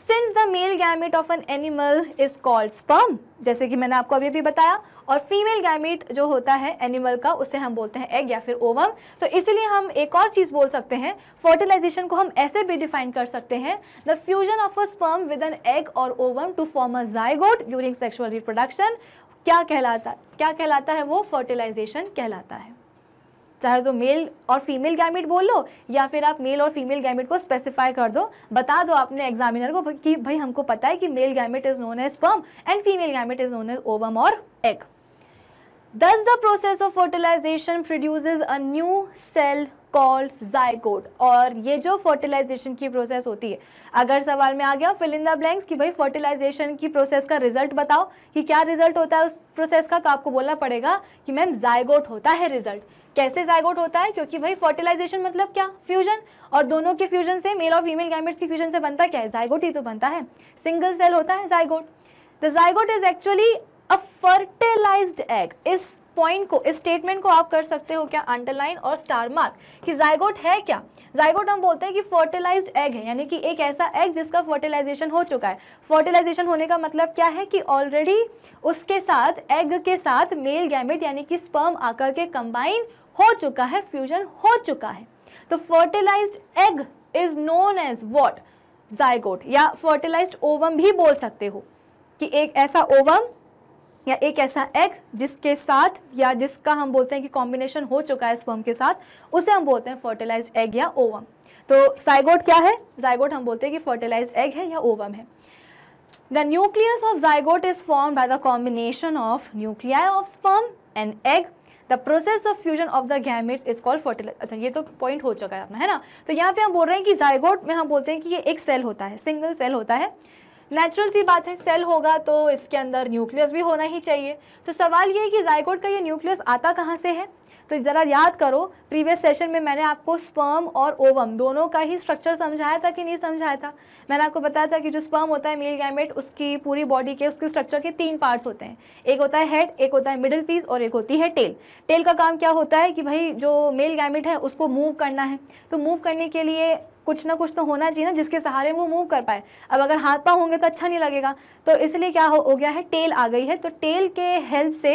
since the male gamete of an animal is called sperm जैसे कि मैंने आपको अभी अभी बताया और फीमेल गैमेट जो होता है एनिमल का उसे हम बोलते हैं एग या फिर ओवम तो इसलिए हम एक और चीज़ बोल सकते हैं फर्टिलाइजेशन को हम ऐसे भी डिफाइन कर सकते हैं the fusion of a sperm with an egg और ovum to form a zygote during sexual reproduction क्या कहलाता क्या कहलाता है वो फर्टिलाइजेशन कहलाता है चाहे तो मेल और फीमेल गैमिट बोल लो या फिर आप मेल और फीमेल गैमिट को स्पेसिफाई कर दो बता दो आपने एग्जामिनर को कि भाई हमको पता है कि male gamete is known as sperm and female gamete is known as ovum और egg thus the process of fertilisation produce a new cell called zygote और ये जो फर्टिलाइजेशन की प्रोसेस होती है अगर सवाल में आ गया फिल इन द ब्लैंक्स कि भाई फर्टिलाइजेशन की प्रोसेस का रिजल्ट बताओ कि क्या रिजल्ट होता है उस प्रोसेस का तो आपको बोलना पड़ेगा कि मैम जायगोट होता है रिजल्ट कैसे जायगोट होता है क्योंकि भाई फर्टिलाइजेशन मतलब क्या फ्यूजन और दोनों के फ्यूजन से मेल और फीमेल गैमेट्स के फ्यूजन से बनता क्या है जायगोट ही तो बनता है सिंगल सेल होता है zygote the zygote is actually a fertilised egg इस पॉइंट को इस स्टेटमेंट को आप कर सकते हो क्या अंडरलाइन और स्टार मार्क कि जायगोट है क्या जायगोट हम बोलते हैं कि फर्टिलाइज्ड एग है यानी कि एक ऐसा एग जिसका फर्टिलाइजेशन हो चुका है फर्टिलाइजेशन होने का मतलब क्या है कि ऑलरेडी उसके साथ एग के साथ मेल गैमेट यानी कि स्पर्म आकर के कंबाइन हो चुका है फ्यूजन हो चुका है तो fertilise egg is known as what zygote या फर्टिलाइज ओवम भी बोल सकते हो कि एक ऐसा ओवम या एक ऐसा एग जिसके साथ या जिसका हम बोलते हैं कि कॉम्बिनेशन हो चुका है स्पर्म के साथ उसे हम बोलते हैं फर्टिलाइज एग या ओवम तो साइगोट क्या है जाइगोट हम बोलते हैं कि फर्टिलाइज एग है या ओवम है the nucleus of zygote is form by the combination of nuclei of sperm and egg the process of fusion of the gamete is called fertilise अच्छा ये तो पॉइंट हो चुका है अपना है ना तो यहाँ पे हम बोल रहे हैं कि जाइगोट में हम बोलते हैं कि ये एक सेल होता है सिंगल सेल होता है नेचुरल सी बात है सेल होगा तो इसके अंदर न्यूक्लियस भी होना ही चाहिए तो सवाल ये है कि जायकोट का ये न्यूक्लियस आता कहाँ से है तो ज़रा याद करो प्रीवियस सेशन में मैंने आपको स्पर्म और ओवम दोनों का ही स्ट्रक्चर समझाया था कि नहीं समझाया था मैंने आपको बताया था कि जो स्पर्म होता है मेल गैमेट उसकी पूरी बॉडी के उसके स्ट्रक्चर के तीन पार्ट्स होते हैं एक होता है हेड एक होता है मिडिल पीस और एक होती है टेल टेल का काम क्या होता है कि भाई जो मेल गैमेट है उसको मूव करना है तो मूव करने के लिए कुछ ना कुछ तो होना चाहिए ना जिसके सहारे वो मूव कर पाए अब अगर हाथ पाँव होंगे तो अच्छा नहीं लगेगा तो इसलिए क्या हो, गया है टेल आ गई है तो टेल के हेल्प से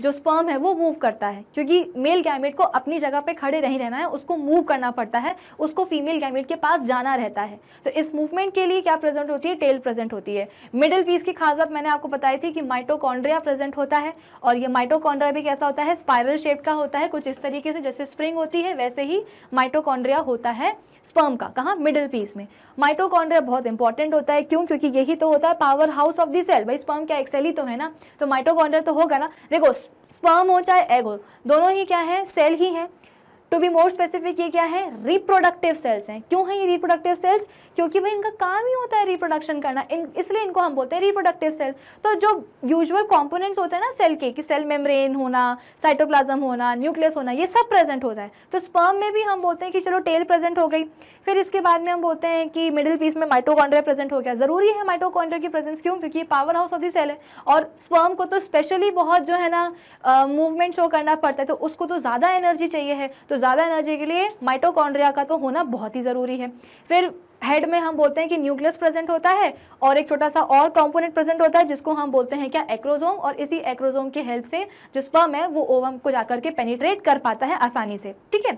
जो स्पर्म है वो मूव करता है क्योंकि मेल गैमेट को अपनी जगह पर खड़े नहीं रहना है उसको मूव करना पड़ता है उसको फीमेल गैमेट के पास जाना रहता है तो इस मूवमेंट के लिए क्या प्रेजेंट होती है टेल प्रेजेंट होती है मिडिल पीस की खासियत मैंने आपको बताई थी कि माइटोकॉन्ड्रिया प्रेजेंट होता है और ये माइटोकॉन्ड्रिया भी कैसा होता है स्पायरल शेप का होता है कुछ इस तरीके से जैसे स्प्रिंग होती है वैसे ही माइटोकॉन्ड्रिया होता है स्पर्म का कहाँ मिडिल पीस में माइटोकॉन्ड्रिया बहुत इंपॉर्टेंट होता है क्यों क्योंकि यही तो होता है power house of the cell भाई स्पर्म क्या एक सेल ही तो है ना तो माइटोकॉन्ड्रिया तो होगा ना देखो स्पर्म हो चाहे एग हो दोनों ही क्या है सेल ही है टू बी मोर स्पेसिफिक ये क्या है रिप्रोडक्टिव सेल्स हैं क्यों हैं ये रिप्रोडक्टिव सेल्स क्योंकि भाई इनका काम ही होता है रिप्रोडक्शन करना इन इसलिए इनको हम बोलते हैं रिप्रोडक्टिव सेल तो जो यूजुअल कॉम्पोनेंट्स होते हैं ना सेल के कि सेल मेम्ब्रेन होना साइटोप्लाज्म होना न्यूक्लियस होना ये सब प्रेजेंट होता है तो स्पर्म में भी हम बोलते हैं कि चलो टेल प्रेजेंट हो गई फिर इसके बाद में हम बोलते हैं कि मिडिल पीस में माइटोकॉन्ड्रिया प्रेजेंट हो गया ज़रूरी है माइटोकॉन्ड्रिया की प्रेजेंस क्यों क्योंकि ये power house of the cell है और स्पर्म को तो स्पेशली बहुत जो है ना मूवमेंट शो करना पड़ता है तो उसको तो ज़्यादा एनर्जी चाहिए है तो ज़्यादा एनर्जी के लिए माइटोकॉन्ड्रिया का तो होना बहुत ही ज़रूरी है फिर हेड में हम बोलते हैं कि न्यूक्लियस प्रेजेंट होता है और एक छोटा सा और कंपोनेंट प्रेजेंट होता है जिसको हम बोलते हैं क्या एक्रोजोम और इसी एक्रोजोम की हेल्प से जो स्पर्म है वो ओवम को जाकर के पेनिट्रेट कर पाता है आसानी से ठीक है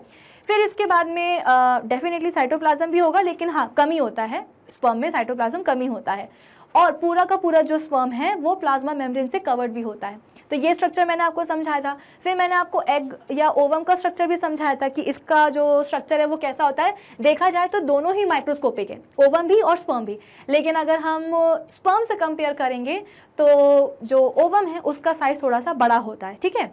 फिर इसके बाद में डेफिनेटली साइटोप्लाज्म भी होगा लेकिन हाँ कमी होता है स्पर्म में साइटोप्लाज्म कमी होता है और पूरा का पूरा जो स्पर्म है वो प्लाज्मा मेम्ब्रेन से कवर्ड भी होता है तो ये स्ट्रक्चर मैंने आपको समझाया था फिर मैंने आपको एग या ओवम का स्ट्रक्चर भी समझाया था कि इसका जो स्ट्रक्चर है वो कैसा होता है देखा जाए तो दोनों ही माइक्रोस्कोपिक है ओवम भी और स्पर्म भी लेकिन अगर हम स्पर्म से कंपेयर करेंगे तो जो ओवम है उसका साइज़ थोड़ा सा बड़ा होता है ठीक है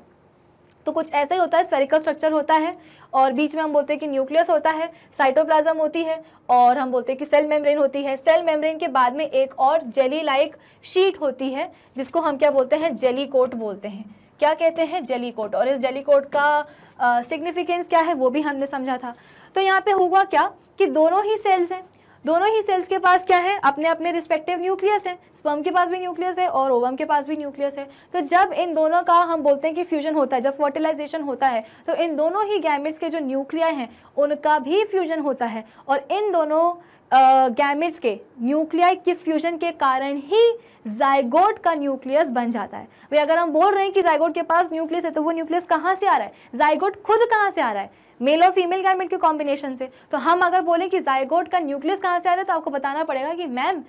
तो कुछ ऐसा ही होता है स्फेरिकल स्ट्रक्चर होता है और बीच में हम बोलते हैं कि न्यूक्लियस होता है साइटोप्लाज्म होती है और हम बोलते हैं कि सेल मेम्ब्रेन होती है सेल मेम्ब्रेन के बाद में एक और जेली लाइक शीट होती है जिसको हम क्या बोलते हैं जेली कोट बोलते हैं क्या कहते हैं जेली कोट और इस जेली कोट का सिग्निफिकेंस क्या है वो भी हमने समझा था तो यहाँ पे हुआ क्या कि दोनों ही सेल्स हैं दोनों ही सेल्स के पास क्या है अपने अपने रिस्पेक्टिव न्यूक्लियस है स्पर्म के पास भी न्यूक्लियस है और ओवम के पास भी न्यूक्लियस है तो जब इन दोनों का हम बोलते हैं कि फ्यूजन होता है जब फर्टिलाइजेशन होता है तो इन दोनों ही गैमिट्स के जो न्यूक्लिया हैं उनका भी फ्यूजन होता है और इन दोनों गैमिट्स uh, के न्यूक्लियाई के फ्यूजन के कारण ही जाइगोट का न्यूक्लियस बन जाता है भाई अगर हम बोल रहे हैं कि जाइगोट के पास न्यूक्लियस है तो वो न्यूक्लियस कहाँ से आ रहा है जाइगोट खुद कहाँ से आ रहा है मेल और फीमेल गैमेट के कॉम्बिनेशन से तो हम अगर बोलें कि जायगोट का न्यूक्लियस कहाँ से आ रहा है तो आपको बताना पड़ेगा कि मैम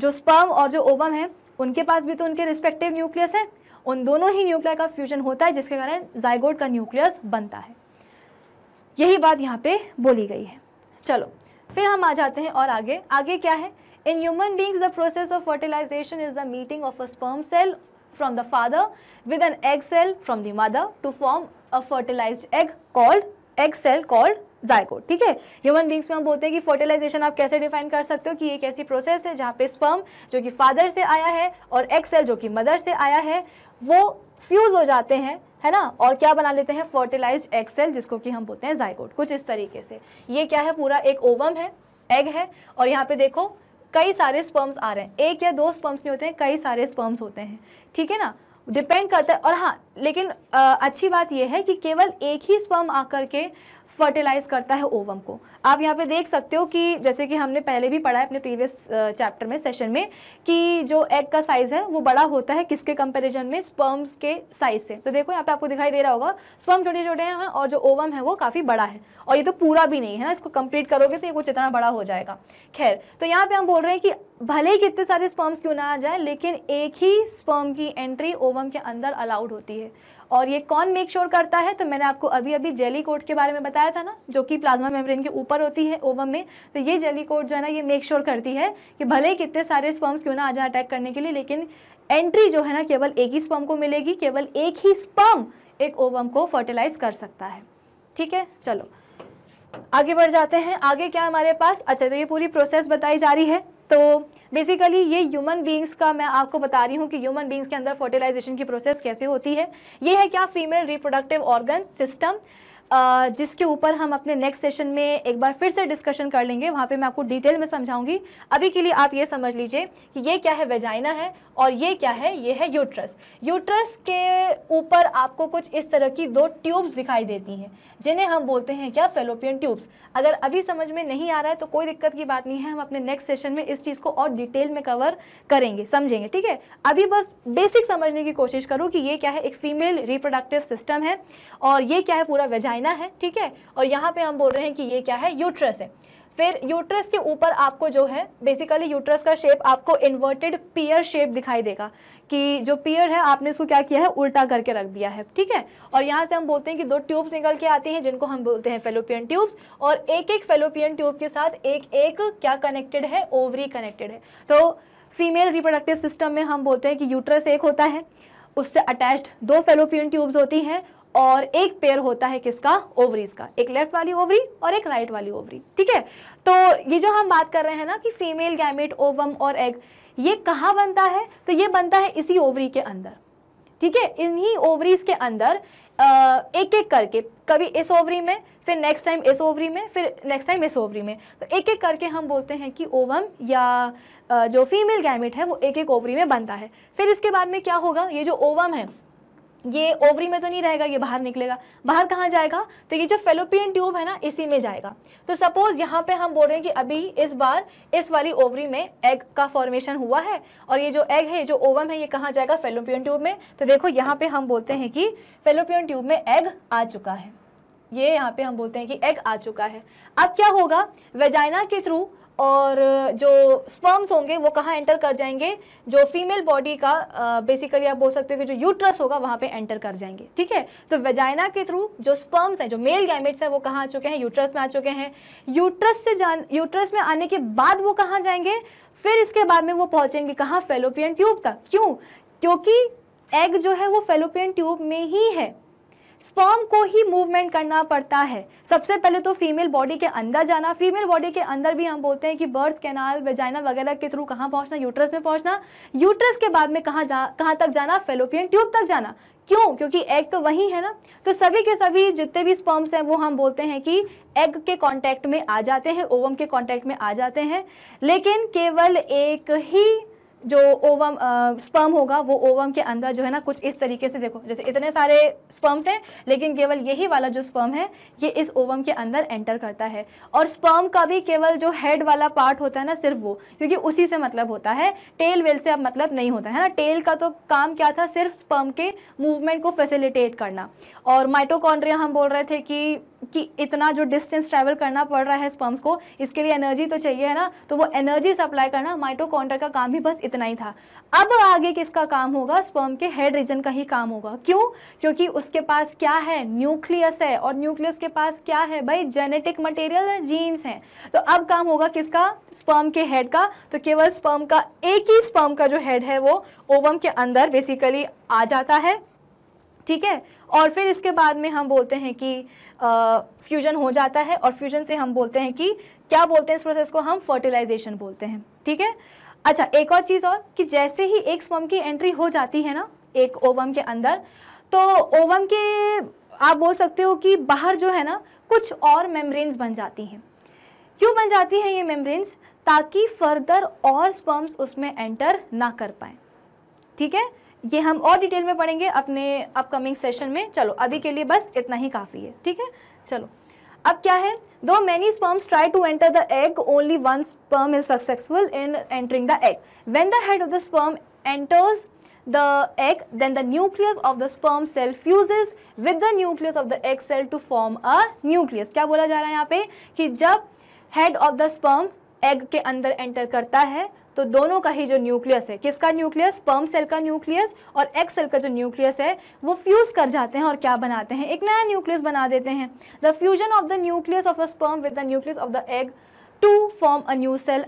जो स्पर्म और जो ओवम है उनके पास भी तो उनके रिस्पेक्टिव न्यूक्लियस है उन दोनों ही न्यूक्लियर का फ्यूजन होता है जिसके कारण जायगोट का न्यूक्लियस बनता है यही बात यहाँ पे बोली गई है चलो फिर हम आ जाते हैं और आगे आगे क्या है in human beings the process of fertilisation is the meeting of a sperm cell from the father with an egg cell from the mother to form a fertilised egg called egg cell called zygote ठीक है human beings में हम बोलते हैं कि fertilisation आप कैसे define कर सकते हो कि एक ऐसी प्रोसेस है जहाँ पे स्पर्म जो कि फादर से आया है और एग सेल जो कि मदर से आया है वो फ्यूज़ हो जाते हैं है ना और क्या बना लेते हैं फर्टिलाइज्ड एग सेल जिसको कि हम बोलते हैं जायकोट कुछ इस तरीके से ये क्या है पूरा एक ओवम है एग है और यहाँ पे देखो कई सारे स्पर्म्स आ रहे हैं एक या दो स्पर्म्स नहीं होते हैं कई सारे स्पर्म्स होते हैं ठीक है ना डिपेंड करता है और हाँ लेकिन आ, अच्छी बात यह है कि केवल एक ही स्पर्म आकर के फर्टिलाइज करता है ओवम को आप यहाँ पे देख सकते हो कि जैसे कि हमने पहले भी पढ़ा है अपने प्रीवियस चैप्टर में सेशन में कि जो एग का साइज है वो बड़ा होता है किसके कंपेरिजन में स्पर्म्स के साइज से तो देखो यहाँ पे आपको दिखाई दे रहा होगा स्पर्म छोटे छोटे हैं और जो ओवम है वो काफ़ी बड़ा है और ये तो पूरा भी नहीं है ना इसको कंप्लीट करोगे तो ये कुछ इतना बड़ा हो जाएगा खैर तो यहाँ पर हम बोल रहे हैं कि भले ही कितने सारे स्पर्म्स क्यों ना आ जाए लेकिन एक ही स्पर्म की एंट्री ओवम के अंदर अलाउड होती है और ये कौन मेक श्योर करता है तो मैंने आपको अभी अभी जेली कोट के बारे में बताया था ना जो कि प्लाज्मा मेम्ब्रेन के ऊपर होती है ओवम में तो ये जेली कोट जो है ना ये मेक श्योर करती है कि भले ही कितने सारे स्पर्म्स क्यों ना आ जाए अटैक करने के लिए लेकिन एंट्री जो है ना केवल एक ही स्पर्म को मिलेगी केवल एक ही स्पर्म एक ओवम को फर्टिलाइज कर सकता है ठीक है चलो आगे बढ़ जाते हैं आगे क्या हमारे पास अच्छा तो ये पूरी प्रोसेस बताई जा रही है तो बेसिकली ये ह्यूमन बींग्स का मैं आपको बता रही हूँ कि ह्यूमन बींग्स के अंदर फर्टिलाइजेशन की प्रोसेस कैसे होती है ये है क्या फीमेल रिप्रोडक्टिव ऑर्गन सिस्टम जिसके ऊपर हम अपने नेक्स्ट सेशन में एक बार फिर से डिस्कशन कर लेंगे वहाँ पे मैं आपको डिटेल में समझाऊंगी अभी के लिए आप ये समझ लीजिए कि ये क्या है वेजाइना है और ये क्या है ये है यूट्रस यूट्रस के ऊपर आपको कुछ इस तरह की दो ट्यूब्स दिखाई देती हैं जिन्हें हम बोलते हैं क्या फेलोपियन ट्यूब्स अगर अभी समझ में नहीं आ रहा है तो कोई दिक्कत की बात नहीं है हम अपने नेक्स्ट सेशन में इस चीज़ को और डिटेल में कवर करेंगे समझेंगे ठीक है अभी बस बेसिक समझने की कोशिश करूँ कि ये क्या है एक फीमेल रिप्रोडक्टिव सिस्टम है और ये क्या है पूरा वेजाइना वजाइना है ठीक है और यहाँ पे हम बोल रहे हैं कि ये क्या है यूट्रस है फिर यूट्रस के ऊपर आपको जो है बेसिकली यूट्रस का शेप आपको इन्वर्टेड पियर शेप दिखाई देगा कि जो पियर है आपने इसको क्या किया है उल्टा करके रख दिया है ठीक है और यहाँ से हम बोलते हैं कि दो ट्यूब्स निकल के आती हैं जिनको हम बोलते हैं फेलोपियन ट्यूब्स और एक एक फेलोपियन ट्यूब के साथ एक एक क्या कनेक्टेड है ओवरी कनेक्टेड है तो फीमेल रिप्रोडक्टिव सिस्टम में हम बोलते हैं कि यूट्रस एक होता है उससे अटैच्ड दो फेलोपियन ट्यूब्स होती हैं और एक पेयर होता है किसका ओवरीज का एक लेफ्ट वाली ओवरी और एक राइट वाली ओवरी ठीक है तो ये जो हम बात कर रहे हैं ना कि फीमेल गैमेट ओवम और एग ये कहाँ बनता है तो ये बनता है इसी ओवरी के अंदर ठीक है इन्हीं ओवरीज के अंदर एक एक करके कभी इस ओवरी में फिर नेक्स्ट टाइम इस ओवरी में फिर नेक्स्ट टाइम इस ओवरी में तो एक एक करके हम बोलते हैं कि ओवम या जो फीमेल गैमेट है वो एक एक ओवरी में बनता है फिर इसके बाद में क्या होगा ये जो ओवम है ये ओवरी में तो नहीं रहेगा ये बाहर निकलेगा बाहर कहाँ जाएगा तो ये जो फेलोपियन ट्यूब है ना इसी में जाएगा तो सपोज यहाँ पे हम बोल रहे हैं कि अभी इस बार इस वाली ओवरी में एग का फॉर्मेशन हुआ है और ये जो एग है जो ओवम है ये कहाँ जाएगा फेलोपियन ट्यूब में तो देखो यहाँ पे हम बोलते हैं कि फेलोपियन ट्यूब में एग आ चुका है ये यहाँ पे हम बोलते हैं कि एग आ चुका है अब क्या होगा वेजाइना के थ्रू और जो स्पर्म्स होंगे वो कहाँ एंटर कर जाएंगे जो फीमेल बॉडी का बेसिकली आप बोल सकते हो कि जो यूट्रस होगा वहाँ पे एंटर कर जाएंगे ठीक है तो वेजाइना के थ्रू जो स्पर्म्स हैं जो मेल गैमेट्स हैं वो कहाँ आ चुके हैं यूट्रस में आ चुके हैं यूट्रस से जान यूट्रस में आने के बाद वो कहाँ जाएंगे फिर इसके बाद में वो पहुँचेंगे कहाँ फेलोपियन ट्यूब तक क्यों क्योंकि एग जो है वो फेलोपियन ट्यूब में ही है स्पर्म को ही मूवमेंट करना पड़ता है सबसे पहले तो फीमेल बॉडी के अंदर जाना फीमेल बॉडी के अंदर भी हम बोलते हैं कि बर्थ कैनाल वेजाइना वगैरह के थ्रू कहाँ पहुँचना यूट्रस में पहुँचना यूट्रस के बाद में कहाँ जा कहाँ तक जाना फेलोपियन ट्यूब तक जाना क्यों क्योंकि एग तो वही है ना तो सभी के सभी जितने भी स्पर्म्स हैं वो हम बोलते हैं कि एग के कॉन्टैक्ट में आ जाते हैं ओवम के कॉन्टेक्ट में आ जाते हैं लेकिन केवल एक ही जो ओवम स्पर्म होगा वो ओवम के अंदर जो है ना कुछ इस तरीके से देखो जैसे इतने सारे स्पर्म्स हैं लेकिन केवल यही वाला जो स्पर्म है ये इस ओवम के अंदर एंटर करता है और स्पर्म का भी केवल जो हेड वाला पार्ट होता है ना सिर्फ वो क्योंकि उसी से मतलब होता है टेल वेल से अब मतलब नहीं होता है ना टेल का तो काम क्या था सिर्फ स्पर्म के मूवमेंट को फैसिलिटेट करना और माइटोकॉन्ड्रिया हम बोल रहे थे कि कि इतना जो डिस्टेंस ट्रैवल करना पड़ रहा है स्पर्म्स को इसके लिए एनर्जी तो चाहिए है ना तो वो एनर्जी सप्लाई करना माइटोकॉन्ड्रिया का काम भी बस इतना ही था अब आगे किसका काम होगा स्पर्म के हेड रीजन का ही काम होगा क्यों क्योंकि उसके पास क्या है न्यूक्लियस है और न्यूक्लियस के पास क्या है भाई जेनेटिक मटेरियल है जीन्स हैं तो अब काम होगा किसका स्पर्म के हेड का तो केवल स्पर्म का एक ही स्पर्म का जो हेड है वो ओवम के अंदर बेसिकली आ जाता है ठीक है और फिर इसके बाद में हम बोलते हैं कि फ्यूजन हो जाता है और फ्यूजन से हम बोलते हैं कि क्या बोलते हैं इस प्रोसेस को हम फर्टिलाइजेशन बोलते हैं ठीक है अच्छा एक और चीज़ और कि जैसे ही एक स्वम की एंट्री हो जाती है ना एक ओवम के अंदर तो ओवम के आप बोल सकते हो कि बाहर जो है ना कुछ और मेम्ब्रेन्स बन जाती हैं क्यों बन जाती हैं ये मेम्ब्रेन्स ताकि फर्दर और स्पर्म्स उसमें एंटर ना कर पाए ठीक है ये हम और डिटेल में पढ़ेंगे अपने अपकमिंग सेशन में चलो अभी के लिए बस इतना ही काफ़ी है ठीक है चलो अब क्या है दो many sperms try to enter the egg only one sperm is successful in entering the egg when the head of the sperm enters the egg then the nucleus of the sperm cell fuses with the nucleus of the egg cell to form a nucleus क्या बोला जा रहा है यहाँ पे कि जब head of the sperm egg के अंदर एंटर करता है तो दोनों का ही जो न्यूक्लियस है किसका न्यूक्लियस पर्म सेल का न्यूक्लियस और एक्स सेल का जो न्यूक्लियस है वो फ्यूज कर जाते हैं और क्या बनाते हैं एक नया न्यूक्लियस बना देते हैं the fusion of the nucleus of a sperm with the nucleus of the egg to form a new cell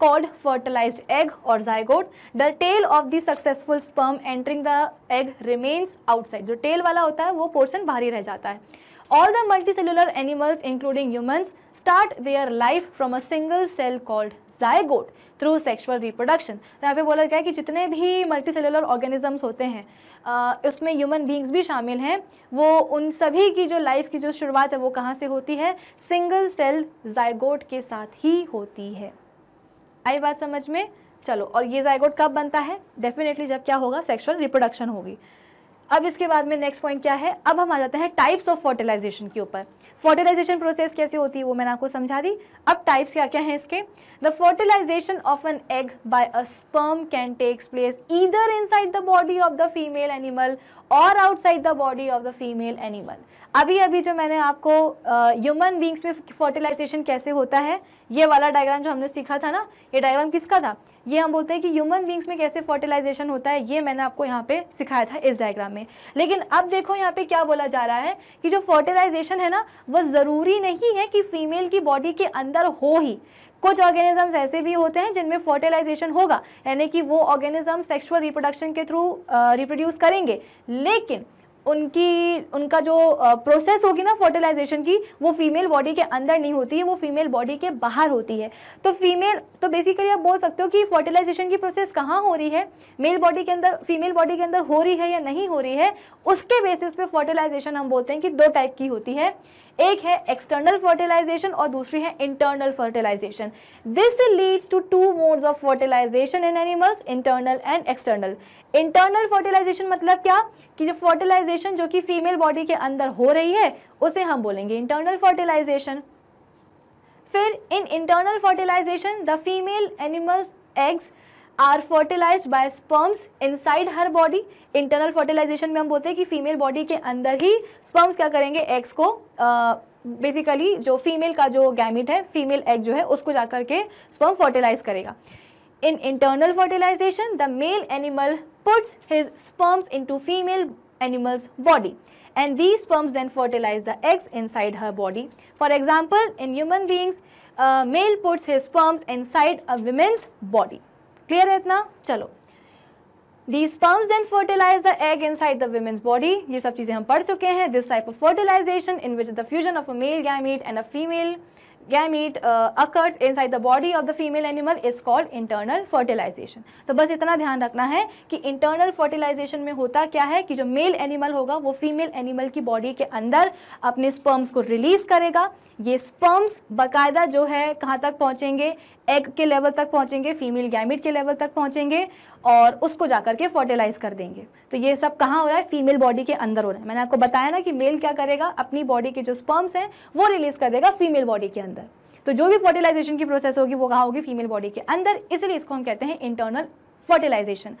called fertilise egg और zygote the tail of the successful sperm entering the egg remains outside जो tail वाला होता है वो portion भारी रह जाता है all the multicellular animals including humans start their life from a single cell called zygote through sexual reproduction तो यहाँ पे बोला गया कि जितने भी मल्टी सेलुलर ऑर्गेनिजम्स होते हैं आ, उसमें ह्यूमन बींग्स भी शामिल हैं वो उन सभी की जो लाइफ की जो शुरुआत है वो कहाँ से होती है सिंगल सेल जायगोट के साथ ही होती है आई बात समझ में चलो और ये जायगोट कब बनता है डेफिनेटली जब क्या होगा सेक्सुअल रिप्रोडक्शन होगी अब इसके बाद में नेक्स्ट पॉइंट क्या है अब हम आ जाते हैं टाइप्स ऑफ फर्टिलाइजेशन के ऊपर फर्टिलाइजेशन प्रोसेस कैसे होती है वो मैंने आपको समझा दी अब टाइप्स क्या क्या हैं इसके the fertilisation of an egg by a sperm can takes place either inside the body of the female animal और outside the body of the female animal अभी अभी जो मैंने आपको ह्यूमन बींग्स में फर्टिलाइजेशन कैसे होता है ये वाला डायग्राम जो हमने सीखा था ना ये डायग्राम किसका था ये हम बोलते हैं कि ह्यूमन बींग्स में कैसे फर्टिलाइजेशन होता है ये मैंने आपको यहाँ पे सिखाया था इस डायग्राम में लेकिन अब देखो यहाँ पे क्या बोला जा रहा है कि जो फर्टिलाइजेशन है ना वह ज़रूरी नहीं है कि फीमेल की बॉडी के अंदर हो ही कुछ ऑर्गेनिजम्स ऐसे भी होते हैं जिनमें फर्टिलाइजेशन होगा यानी कि वो ऑर्गेनिज्म सेक्सुअल रिप्रोडक्शन के थ्रू रिप्रोड्यूस करेंगे लेकिन उनकी उनका जो प्रोसेस होगी ना फर्टिलाइजेशन की वो फीमेल बॉडी के अंदर नहीं होती है वो फीमेल बॉडी के बाहर होती है तो फीमेल तो बेसिकली आप बोल सकते हो कि फर्टिलाइजेशन की प्रोसेस कहाँ हो रही है मेल बॉडी के अंदर फीमेल बॉडी के अंदर हो रही है या नहीं हो रही है उसके बेसिस पे फर्टिलाइजेशन हम बोलते हैं कि दो टाइप की होती है एक है एक्सटर्नल फर्टिलाइजेशन और दूसरी है internal fertilisation this leads to two modes of fertilisation in animals internal and external internal fertilisation मतलब क्या कि जो फर्टिलाइजेशन जो कि फीमेल बॉडी के अंदर हो रही है उसे हम बोलेंगे इंटरनल फर्टिलाइजेशन फिर in internal fertilisation the female animals eggs are fertilise by sperms inside her body internal fertilisation में हम बोलते हैं कि फीमेल बॉडी के अंदर ही स्पर्म्स क्या करेंगे एग्स को बेसिकली uh, जो फीमेल का जो गैमिट है फीमेल एग जो है उसको जाकर के स्पर्म फर्टिलाइज करेगा in internal fertilisation the male animal puts his sperms into female animal's body and these sperms then fertilize the eggs inside her body. For example, in human beings, a male puts his sperms inside a woman's body. Clear Etna? Chalo. These sperms then fertilize the egg inside the woman's body. ये सब चीज़ें हम पढ़ चुके हैं. This type of fertilization in which the fusion of a male gamete and a female gamete occurs inside the body of the female animal is called internal fertilisation तो बस इतना ध्यान रखना है कि इंटरनल फर्टिलाइजेशन में होता क्या है कि जो मेल एनिमल होगा वो फीमेल एनिमल की बॉडी के अंदर अपने स्पर्म्स को रिलीज करेगा ये स्पर्म्स बाकायदा जो है कहाँ तक पहुँचेंगे एग के लेवल तक पहुँचेंगे फीमेल गैमिट के लेवल तक पहुँचेंगे और उसको जा के फर्टिलाइज़ कर देंगे तो ये सब कहाँ हो रहा है फीमेल बॉडी के अंदर हो रहा है मैंने आपको बताया ना कि मेल क्या करेगा अपनी बॉडी के जो स्पर्म्स हैं वो रिलीज़ कर देगा फीमेल बॉडी के अंदर तो जो भी फर्टिलाइजेशन की प्रोसेस होगी वो कहाँ होगी फीमेल बॉडी के अंदर इसलिए इसको हम कहते हैं इंटरनल फर्टिलाइजेशन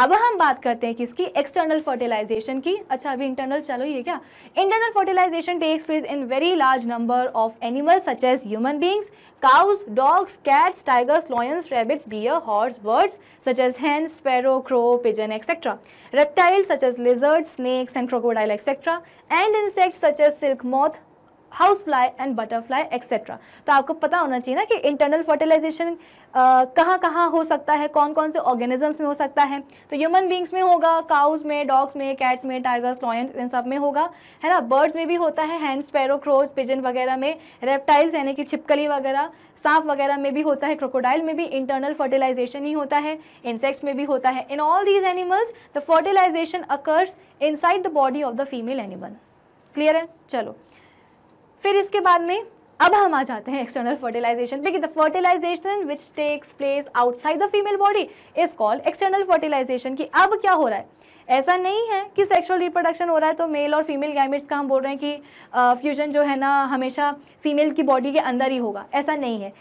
अब हम बात करते हैं किसकी एक्सटर्नल फर्टिलाइजेशन की अच्छा अभी इंटरनल चलो ये क्या internal fertilisation takes place in very large number of animals such as human beings cows dogs cats tigers lions rabbits deer horse birds such as हैं sparrow crow pigeon etcetera reptiles such as lizard snakes and crocodile etcetera and insects such as silk moth house fly and butterfly etcetera तो आपको पता होना चाहिए ना कि internal fertilization कहाँ कहाँ हो सकता है कौन कौन से ऑर्गेनिजम्स में हो सकता है तो ह्यूमन बींग्स में होगा काउज में डॉग्स में कैट्स में टाइगर्स लॉयंस इन सब में होगा है ना बर्ड्स में भी होता है हैंड स्पैरो क्रोच पिजन वगैरह में रेप्टाइल्स यानी कि छिपकली वगैरह सांप वगैरह में भी होता है क्रोकोडाइल में भी इंटरनल फर्टिलाइजेशन ही होता है इंसेक्ट्स में भी होता है in all these animals the fertilization occurs inside the body of the female animal clear है चलो फिर इसके बाद में अब हम आ जाते हैं एक्सटर्नल फर्टिलाइजेशन पे कि the fertilization which takes place outside the female body is called external fertilization कि अब क्या हो रहा है ऐसा नहीं है कि सेक्सुअल रिप्रोडक्शन हो रहा है तो मेल और फीमेल गैमेट्स का हम बोल रहे हैं कि फ्यूजन जो है ना हमेशा फीमेल की बॉडी के अंदर ही होगा ऐसा नहीं है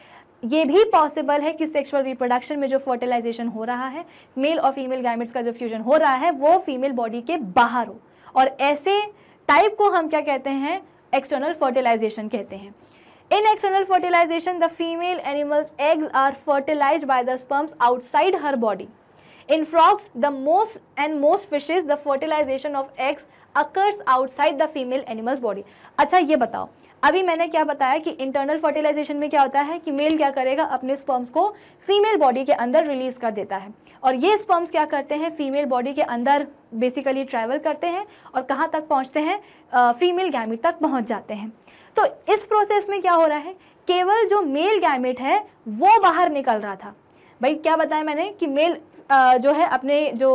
ये भी पॉसिबल है कि सेक्सुअल रिप्रोडक्शन में जो फर्टिलाइजेशन हो रहा है मेल और फीमेल गैमेट्स का जो फ्यूजन हो रहा है वो फीमेल बॉडी के बाहर हो और ऐसे टाइप को हम क्या कहते हैं एक्सटर्नल फर्टिलाइजेशन कहते हैं in external fertilization the female animals eggs are fertilise by the sperms outside her body in frogs the most and most fishes the fertilisation of eggs occurs outside the female animals body अच्छा ये बताओ अभी मैंने क्या बताया कि internal fertilisation में क्या होता है कि मेल क्या करेगा अपने स्पर्म्स को फीमेल बॉडी के अंदर रिलीज कर देता है और ये स्पर्म्स क्या करते हैं फीमेल बॉडी के अंदर बेसिकली ट्रैवल करते हैं और कहाँ तक पहुँचते हैं फीमेल गैमिट तक पहुँच जाते हैं तो इस प्रोसेस में क्या हो रहा है केवल जो मेल गैमिट है वो बाहर निकल रहा था भाई क्या बताया मैंने कि मेल जो है अपने जो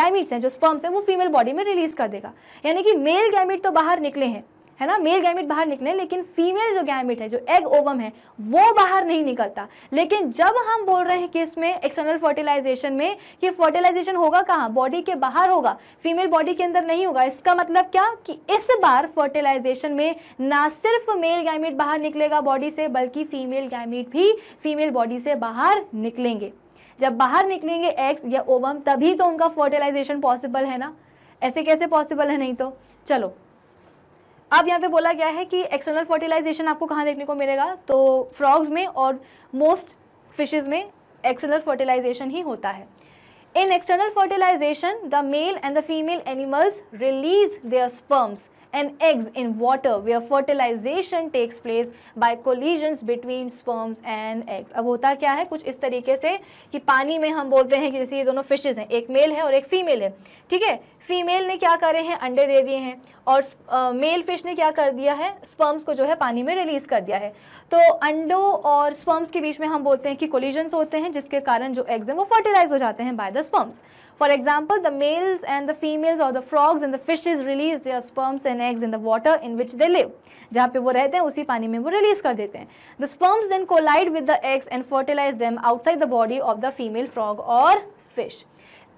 गैमिट्स हैं जो स्पर्म्स हैं वो फीमेल बॉडी में रिलीज़ कर देगा यानी कि मेल गैमिट तो बाहर निकले हैं है ना मेल गैमिट बाहर निकले लेकिन फीमेल जो गैमिट है जो एग ओवम है वो बाहर नहीं निकलता लेकिन जब हम बोल रहे हैं कि इसमें एक्सटर्नल फर्टिलाइजेशन में कि फर्टिलाइजेशन होगा कहाँ बॉडी के बाहर होगा फीमेल बॉडी के अंदर नहीं होगा इसका मतलब क्या कि इस बार फर्टिलाइजेशन में ना सिर्फ मेल गैमिट बाहर निकलेगा बॉडी से बल्कि फीमेल गैमिट भी फीमेल बॉडी से बाहर निकलेंगे जब बाहर निकलेंगे एग्स या ओवम तभी तो उनका फर्टिलाइजेशन पॉसिबल है ना ऐसे कैसे पॉसिबल है नहीं तो चलो अब यहाँ पे बोला गया है कि एक्सटर्नल फर्टिलाइजेशन आपको कहाँ देखने को मिलेगा तो फ्रॉग्स में और मोस्ट फिशेज में एक्सटर्नल फर्टिलाइजेशन ही होता है in external fertilization the male and the female animals release their sperms and eggs in water where fertilization takes place by collisions between sperms and eggs. अब होता क्या है कुछ इस तरीके से कि पानी में हम बोलते हैं कि जैसे ये दोनों फिशेज हैं एक मेल है और एक फीमेल है ठीक है फीमेल ने क्या करे हैं अंडे दे दिए हैं और मेल uh, फिश ने क्या कर दिया है स्पर्म्स को जो है पानी में रिलीज़ कर दिया है तो अंडों और स्पर्म्स के बीच में हम बोलते हैं कि कोलिजन्स होते हैं जिसके कारण जो एग्ज हैं वो फर्टिलाइज हो जाते हैं by the sperms For example, the males and the females or the frogs and the fishes release their sperms and eggs in the water in which they live. जहाँ पे वो रहते हैं उसी पानी में वो release कर देते The sperms then collide with the eggs and fertilize them outside the body of the female frog or fish.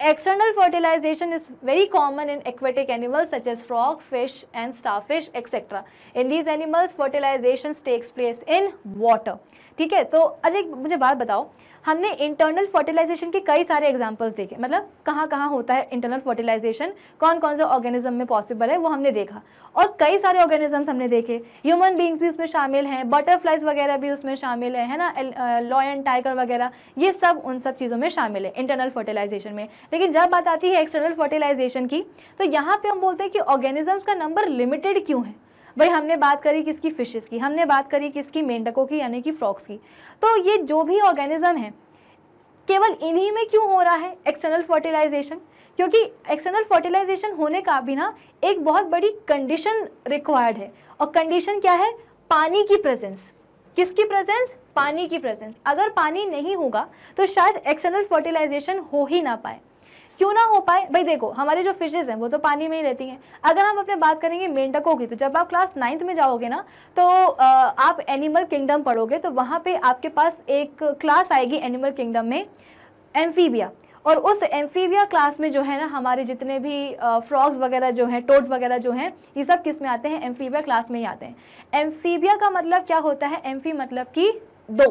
external fertilization is very common in aquatic animals such as frog, fish and starfish etc. In these animals fertilization takes place in water. ठीक है तो अजय मुझे बात बताओ हमने internal fertilisation के कई सारे एग्जाम्पल्स देखे मतलब कहाँ कहाँ होता है इंटरनल फर्टिलाइजेशन कौन कौन से ऑर्गेनिज्म में पॉसिबल है वो हमने देखा और कई सारे ऑर्गेनिजम्स हमने देखे ह्यूमन बींग्स भी उसमें शामिल हैं बटरफ्लाइज वगैरह भी उसमें शामिल है, है ना लॉयन टाइगर uh, वगैरह ये सब उन सब चीज़ों में शामिल है इंटरनल फर्टिलाइजेशन में लेकिन जब बात आती है एक्सटर्नल फर्टिलाइजेशन की तो यहाँ पर हम बोलते हैं कि ऑर्गेनिजम्स का नंबर लिमिटेड क्यों है भाई हमने बात करी किसकी फिशेस की हमने बात करी किसकी मेंढकों की यानी कि फ्रॉक्स की तो ये जो भी ऑर्गेनिज्म है केवल इन्हीं में क्यों हो रहा है एक्सटर्नल फर्टिलाइजेशन क्योंकि एक्सटर्नल फर्टिलाइजेशन होने का बिना एक बहुत बड़ी कंडीशन रिक्वायर्ड है और कंडीशन क्या है पानी की प्रेजेंस किसकी प्रेजेंस पानी की प्रेजेंस अगर पानी नहीं होगा तो शायद एक्सटर्नल फर्टिलाइजेशन हो ही ना पाए क्यों ना हो पाए भाई देखो हमारे जो फिशेज हैं वो तो पानी में ही रहती हैं अगर हम अपने बात करेंगे मेंढकों की तो जब आप क्लास नाइन्थ में जाओगे ना तो आप एनिमल किंगडम पढ़ोगे तो वहाँ पर आपके पास एक क्लास आएगी एनिमल किंगडम में एम्फीबिया और उस एम्फीबिया क्लास में जो है ना हमारे जितने भी फ्रॉग्स वगैरह जो हैं टोड्स वगैरह जो हैं ये सब किस में आते हैं एम्फीबिया क्लास में ही आते हैं एम्फीबिया का मतलब क्या होता है एम्फी मतलब कि दो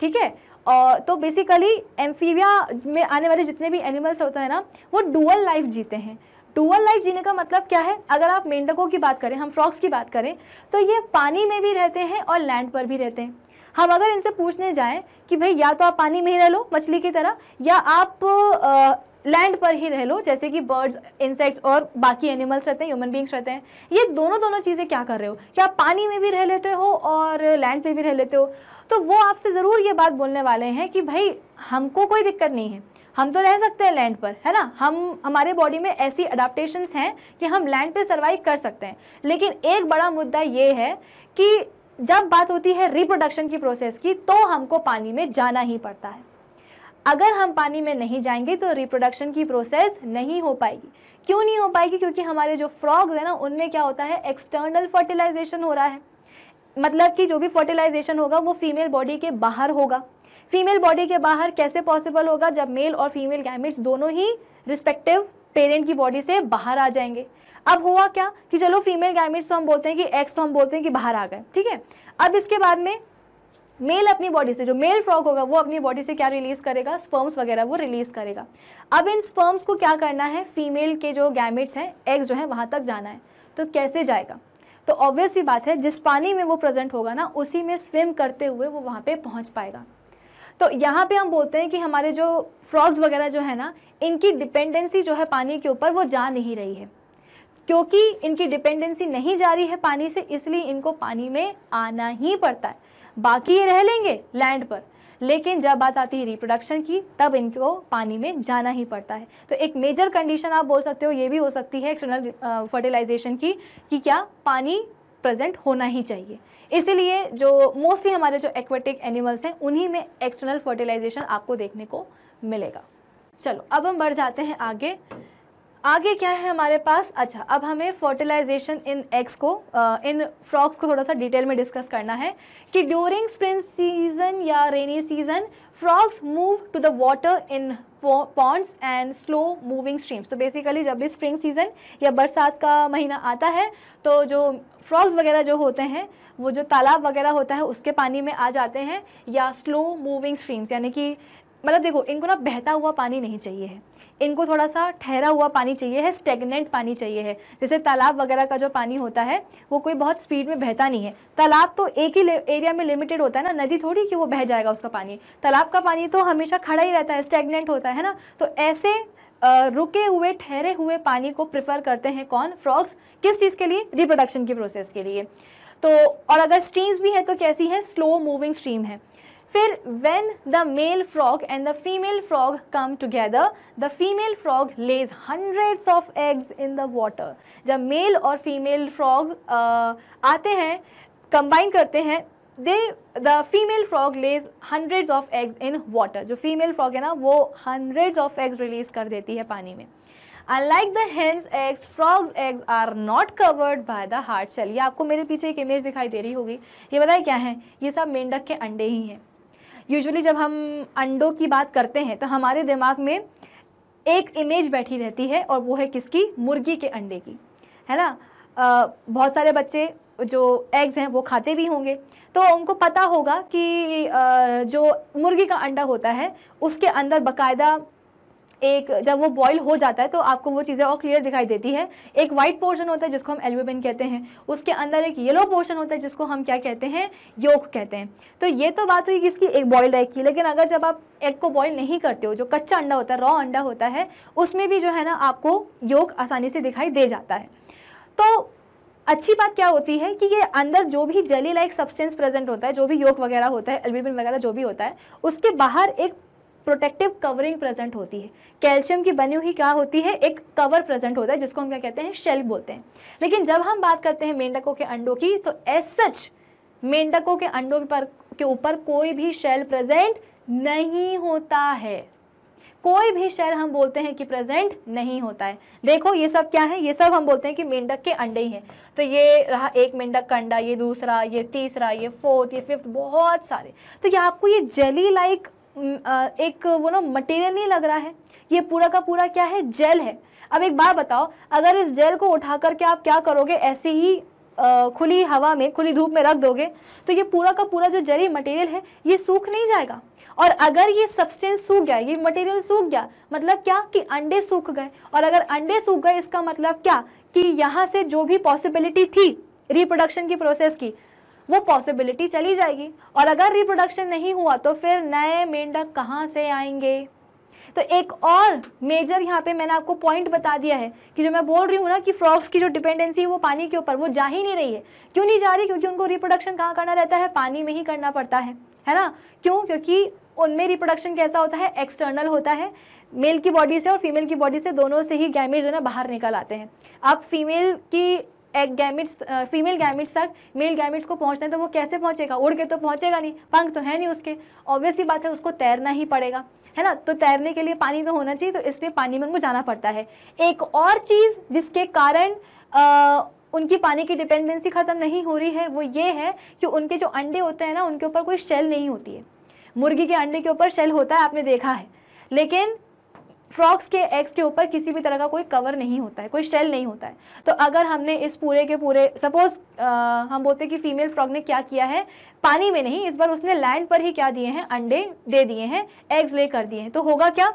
ठीक है और तो बेसिकली एम्फीविया में आने वाले जितने भी एनिमल्स होते हैं ना वो डुअल लाइफ जीते हैं डुअल लाइफ जीने का मतलब क्या है अगर आप मेंढकों की बात करें हम फ्रॉक्स की बात करें तो ये पानी में भी रहते हैं और लैंड पर भी रहते हैं हम अगर इनसे पूछने जाएँ कि भाई या तो आप पानी में ही रह लो मछली की तरह या आप आ, लैंड पर ही रह लो जैसे कि बर्ड्स इंसेक्ट्स और बाकी एनिमल्स रहते हैं ह्यूमन बींग्स रहते हैं ये दोनों दोनों चीज़ें क्या कर रहे हो क्या आप पानी में भी रह लेते हो और लैंड पे भी रह लेते हो तो वो आपसे ज़रूर ये बात बोलने वाले हैं कि भाई हमको कोई दिक्कत नहीं है हम तो रह सकते हैं लैंड पर है ना हम हमारे बॉडी में ऐसी अडाप्टेशंस हैं कि हम लैंड पे सर्वाइव कर सकते हैं लेकिन एक बड़ा मुद्दा ये है कि जब बात होती है रिप्रोडक्शन की प्रोसेस की तो हमको पानी में जाना ही पड़ता है अगर हम पानी में नहीं जाएंगे तो रिप्रोडक्शन की प्रोसेस नहीं हो पाएगी क्यों नहीं हो पाएगी क्योंकि हमारे जो फ्रॉग्स हैं ना उनमें क्या होता है एक्सटर्नल फर्टिलाइजेशन हो रहा है मतलब कि जो भी फर्टिलाइजेशन होगा वो फीमेल बॉडी के बाहर होगा फीमेल बॉडी के बाहर कैसे पॉसिबल होगा जब मेल और फीमेल गैमिट्स दोनों ही रिस्पेक्टिव पेरेंट की बॉडी से बाहर आ जाएंगे अब हुआ क्या कि चलो फीमेल गैमिट्स तो हम बोलते हैं कि एक्स तो हम बोलते हैं कि बाहर आ गए ठीक है अब इसके बाद में मेल अपनी बॉडी से जो मेल फ्रॉग होगा वो अपनी बॉडी से क्या रिलीज करेगा स्पर्म्स वगैरह वो रिलीज करेगा अब इन स्पर्म्स को क्या करना है फीमेल के जो गैमिट्स हैं एग्स जो है वहाँ तक जाना है तो कैसे जाएगा तो ऑब्वियस ही बात है जिस पानी में वो प्रेजेंट होगा ना उसी में स्विम करते हुए वो वहाँ पे पहुँच पाएगा तो यहाँ पे हम बोलते हैं कि हमारे जो फ्रॉग्स वगैरह जो है ना इनकी डिपेंडेंसी जो है पानी के ऊपर वो जा नहीं रही है क्योंकि इनकी डिपेंडेंसी नहीं जा रही है पानी से इसलिए इनको पानी में आना ही पड़ता है बाकी ये रह लेंगे लैंड पर लेकिन जब बात आती है रिप्रोडक्शन की तब इनको पानी में जाना ही पड़ता है तो एक मेजर कंडीशन आप बोल सकते हो ये भी हो सकती है एक्सटर्नल फर्टिलाइजेशन की कि क्या पानी प्रेजेंट होना ही चाहिए इसीलिए जो मोस्टली हमारे जो एक्वेटिक एनिमल्स हैं उन्हीं में एक्सटर्नल फर्टिलाइजेशन आपको देखने को मिलेगा चलो अब हम बढ़ जाते हैं आगे आगे क्या है हमारे पास अच्छा अब हमें फर्टिलाइजेशन इन एग्स को इन फ्रॉक्स को थोड़ा सा डिटेल में डिस्कस करना है कि ड्यूरिंग स्प्रिंग सीजन या rainy season frogs move to the water in ponds and slow moving streams तो बेसिकली जब भी स्प्रिंग सीजन या बरसात का महीना आता है तो जो फ्रॉक्स वगैरह जो होते हैं वो जो तालाब वगैरह होता है उसके पानी में आ जाते हैं या स्लो मूविंग स्ट्रीम्स यानी कि मतलब देखो इनको ना बहता हुआ पानी नहीं चाहिए है इनको थोड़ा सा ठहरा हुआ पानी चाहिए है स्टेगनेंट पानी चाहिए है जैसे तालाब वगैरह का जो पानी होता है वो कोई बहुत स्पीड में बहता नहीं है तालाब तो एक ही एरिया में लिमिटेड होता है ना नदी थोड़ी कि वो बह जाएगा उसका पानी तालाब का पानी तो हमेशा खड़ा ही रहता है स्टेगनेंट होता है ना तो ऐसे रुके हुए ठहरे हुए पानी को प्रिफर करते हैं कौन फ्रॉग्स किस चीज़ के लिए रिप्रोडक्शन की प्रोसेस के लिए तो और अगर स्ट्रीम्स भी हैं तो कैसी हैं स्लो मूविंग स्ट्रीम है फिर when the male frog and the female frog come together the female frog lays hundreds of eggs in the water जब मेल और फीमेल फ्रॉग आते हैं कंबाइन करते हैं they the female frog lays hundreds of eggs in water जो female frog है ना वो हंड्रेड्स ऑफ एग्स रिलीज कर देती है पानी में unlike the hens eggs frogs eggs are not covered by the hard shell ये आपको मेरे पीछे एक इमेज दिखाई दे रही होगी ये बताए क्या है ये सब मेंढक के अंडे ही हैं यूजुअली जब हम अंडों की बात करते हैं तो हमारे दिमाग में एक इमेज बैठी रहती है और वो है किसकी मुर्गी के अंडे की है ना आ, बहुत सारे बच्चे जो एग्स हैं वो खाते भी होंगे तो उनको पता होगा कि जो मुर्गी का अंडा होता है उसके अंदर बकायदा एक जब वो बॉयल हो जाता है तो आपको वो चीज़ें और क्लियर दिखाई देती है एक वाइट पोर्शन होता है जिसको हम एल्यूबिन कहते हैं उसके अंदर एक येलो पोर्शन होता है जिसको हम क्या कहते हैं योक कहते हैं तो ये तो बात हुई किसकी एक बॉयल्ड एग की लेकिन अगर जब आप एग को बॉयल नहीं करते हो जो कच्चा अंडा होता है रॉ अंडा होता है उसमें भी जो है ना आपको योग आसानी से दिखाई दे जाता है तो अच्छी बात क्या होती है कि ये अंदर जो भी जेली लाइक सब्सटेंस प्रेजेंट होता है जो भी योग वगैरह होता है एल्ब्यूमिन वगैरह जो भी होता है उसके बाहर एक प्रोटेक्टिव कवरिंग प्रेजेंट होती है कैल्शियम की बनी हुई क्या होती है एक कवर प्रेजेंट होता है जिसको हम क्या कहते हैं शेल बोलते हैं लेकिन जब हम बात करते हैं मेंढकों के अंडों की तो एज सच मेंढकों के अंडों के पर के ऊपर कोई भी शेल प्रेजेंट नहीं होता है कोई भी शेल हम बोलते हैं कि प्रेजेंट नहीं होता है देखो ये सब क्या है ये सब हम बोलते हैं कि मेंढक के अंडे ही हैं तो ये रहा एक मेंढक का अंडा ये दूसरा ये तीसरा ये फोर्थ ये फिफ्थ बहुत सारे तो ये आपको ये जेली लाइक एक वो ना मटेरियल नहीं लग रहा है ये पूरा का पूरा क्या है जेल है अब एक बार बताओ अगर इस जेल को उठा करके आप क्या करोगे ऐसे ही खुली हवा में खुली धूप में रख दोगे तो ये पूरा का पूरा जो जरी मटेरियल है ये सूख नहीं जाएगा और अगर ये सब्सटेंस सूख गया ये मटेरियल सूख गया मतलब क्या कि अंडे सूख गए और अगर अंडे सूख गए इसका मतलब क्या कि यहाँ से जो भी पॉसिबिलिटी थी रिप्रोडक्शन की प्रोसेस की वो पॉसिबिलिटी चली जाएगी और अगर रिप्रोडक्शन नहीं हुआ तो फिर नए मेंढक कहाँ से आएंगे तो एक और मेजर यहाँ पे मैंने आपको पॉइंट बता दिया है कि जो मैं बोल रही हूँ ना कि फ्रॉग्स की जो डिपेंडेंसी है वो पानी के ऊपर वो जा ही नहीं रही है क्यों नहीं जा रही क्योंकि उनको रिप्रोडक्शन कहाँ करना रहता है पानी में ही करना पड़ता है है ना क्यों क्योंकि उनमें रिप्रोडक्शन कैसा होता है एक्सटर्नल होता है मेल की बॉडी से और फीमेल की बॉडी से दोनों से ही गैमेट जो है ना बाहर निकल आते हैं अब फीमेल की एग गैमिट्स फीमेल गैमिट्स तक मेल गैमिट्स को पहुंचना है तो वो कैसे पहुंचेगा उड़ के तो पहुंचेगा नहीं पंख तो है नहीं उसके ऑब्वियसली बात है उसको तैरना ही पड़ेगा है ना तो तैरने के लिए पानी तो होना चाहिए तो इसलिए पानी में उनको जाना पड़ता है एक और चीज़ जिसके कारण आ, उनकी पानी की डिपेंडेंसी ख़त्म नहीं हो रही है वो ये है कि उनके जो अंडे होते हैं ना उनके ऊपर कोई शेल नहीं होती है मुर्गी के अंडे के ऊपर शेल होता है आपने देखा है लेकिन फ्रॉक्स के एग्स के ऊपर किसी भी तरह का कोई कवर नहीं होता है कोई शेल नहीं होता है तो अगर हमने इस पूरे के पूरे सपोज हम बोलते हैं कि फीमेल फ्रॉग ने क्या किया है पानी में नहीं इस बार उसने लैंड पर ही क्या दिए हैं अंडे दे दिए हैं एग्स ले कर दिए हैं तो होगा क्या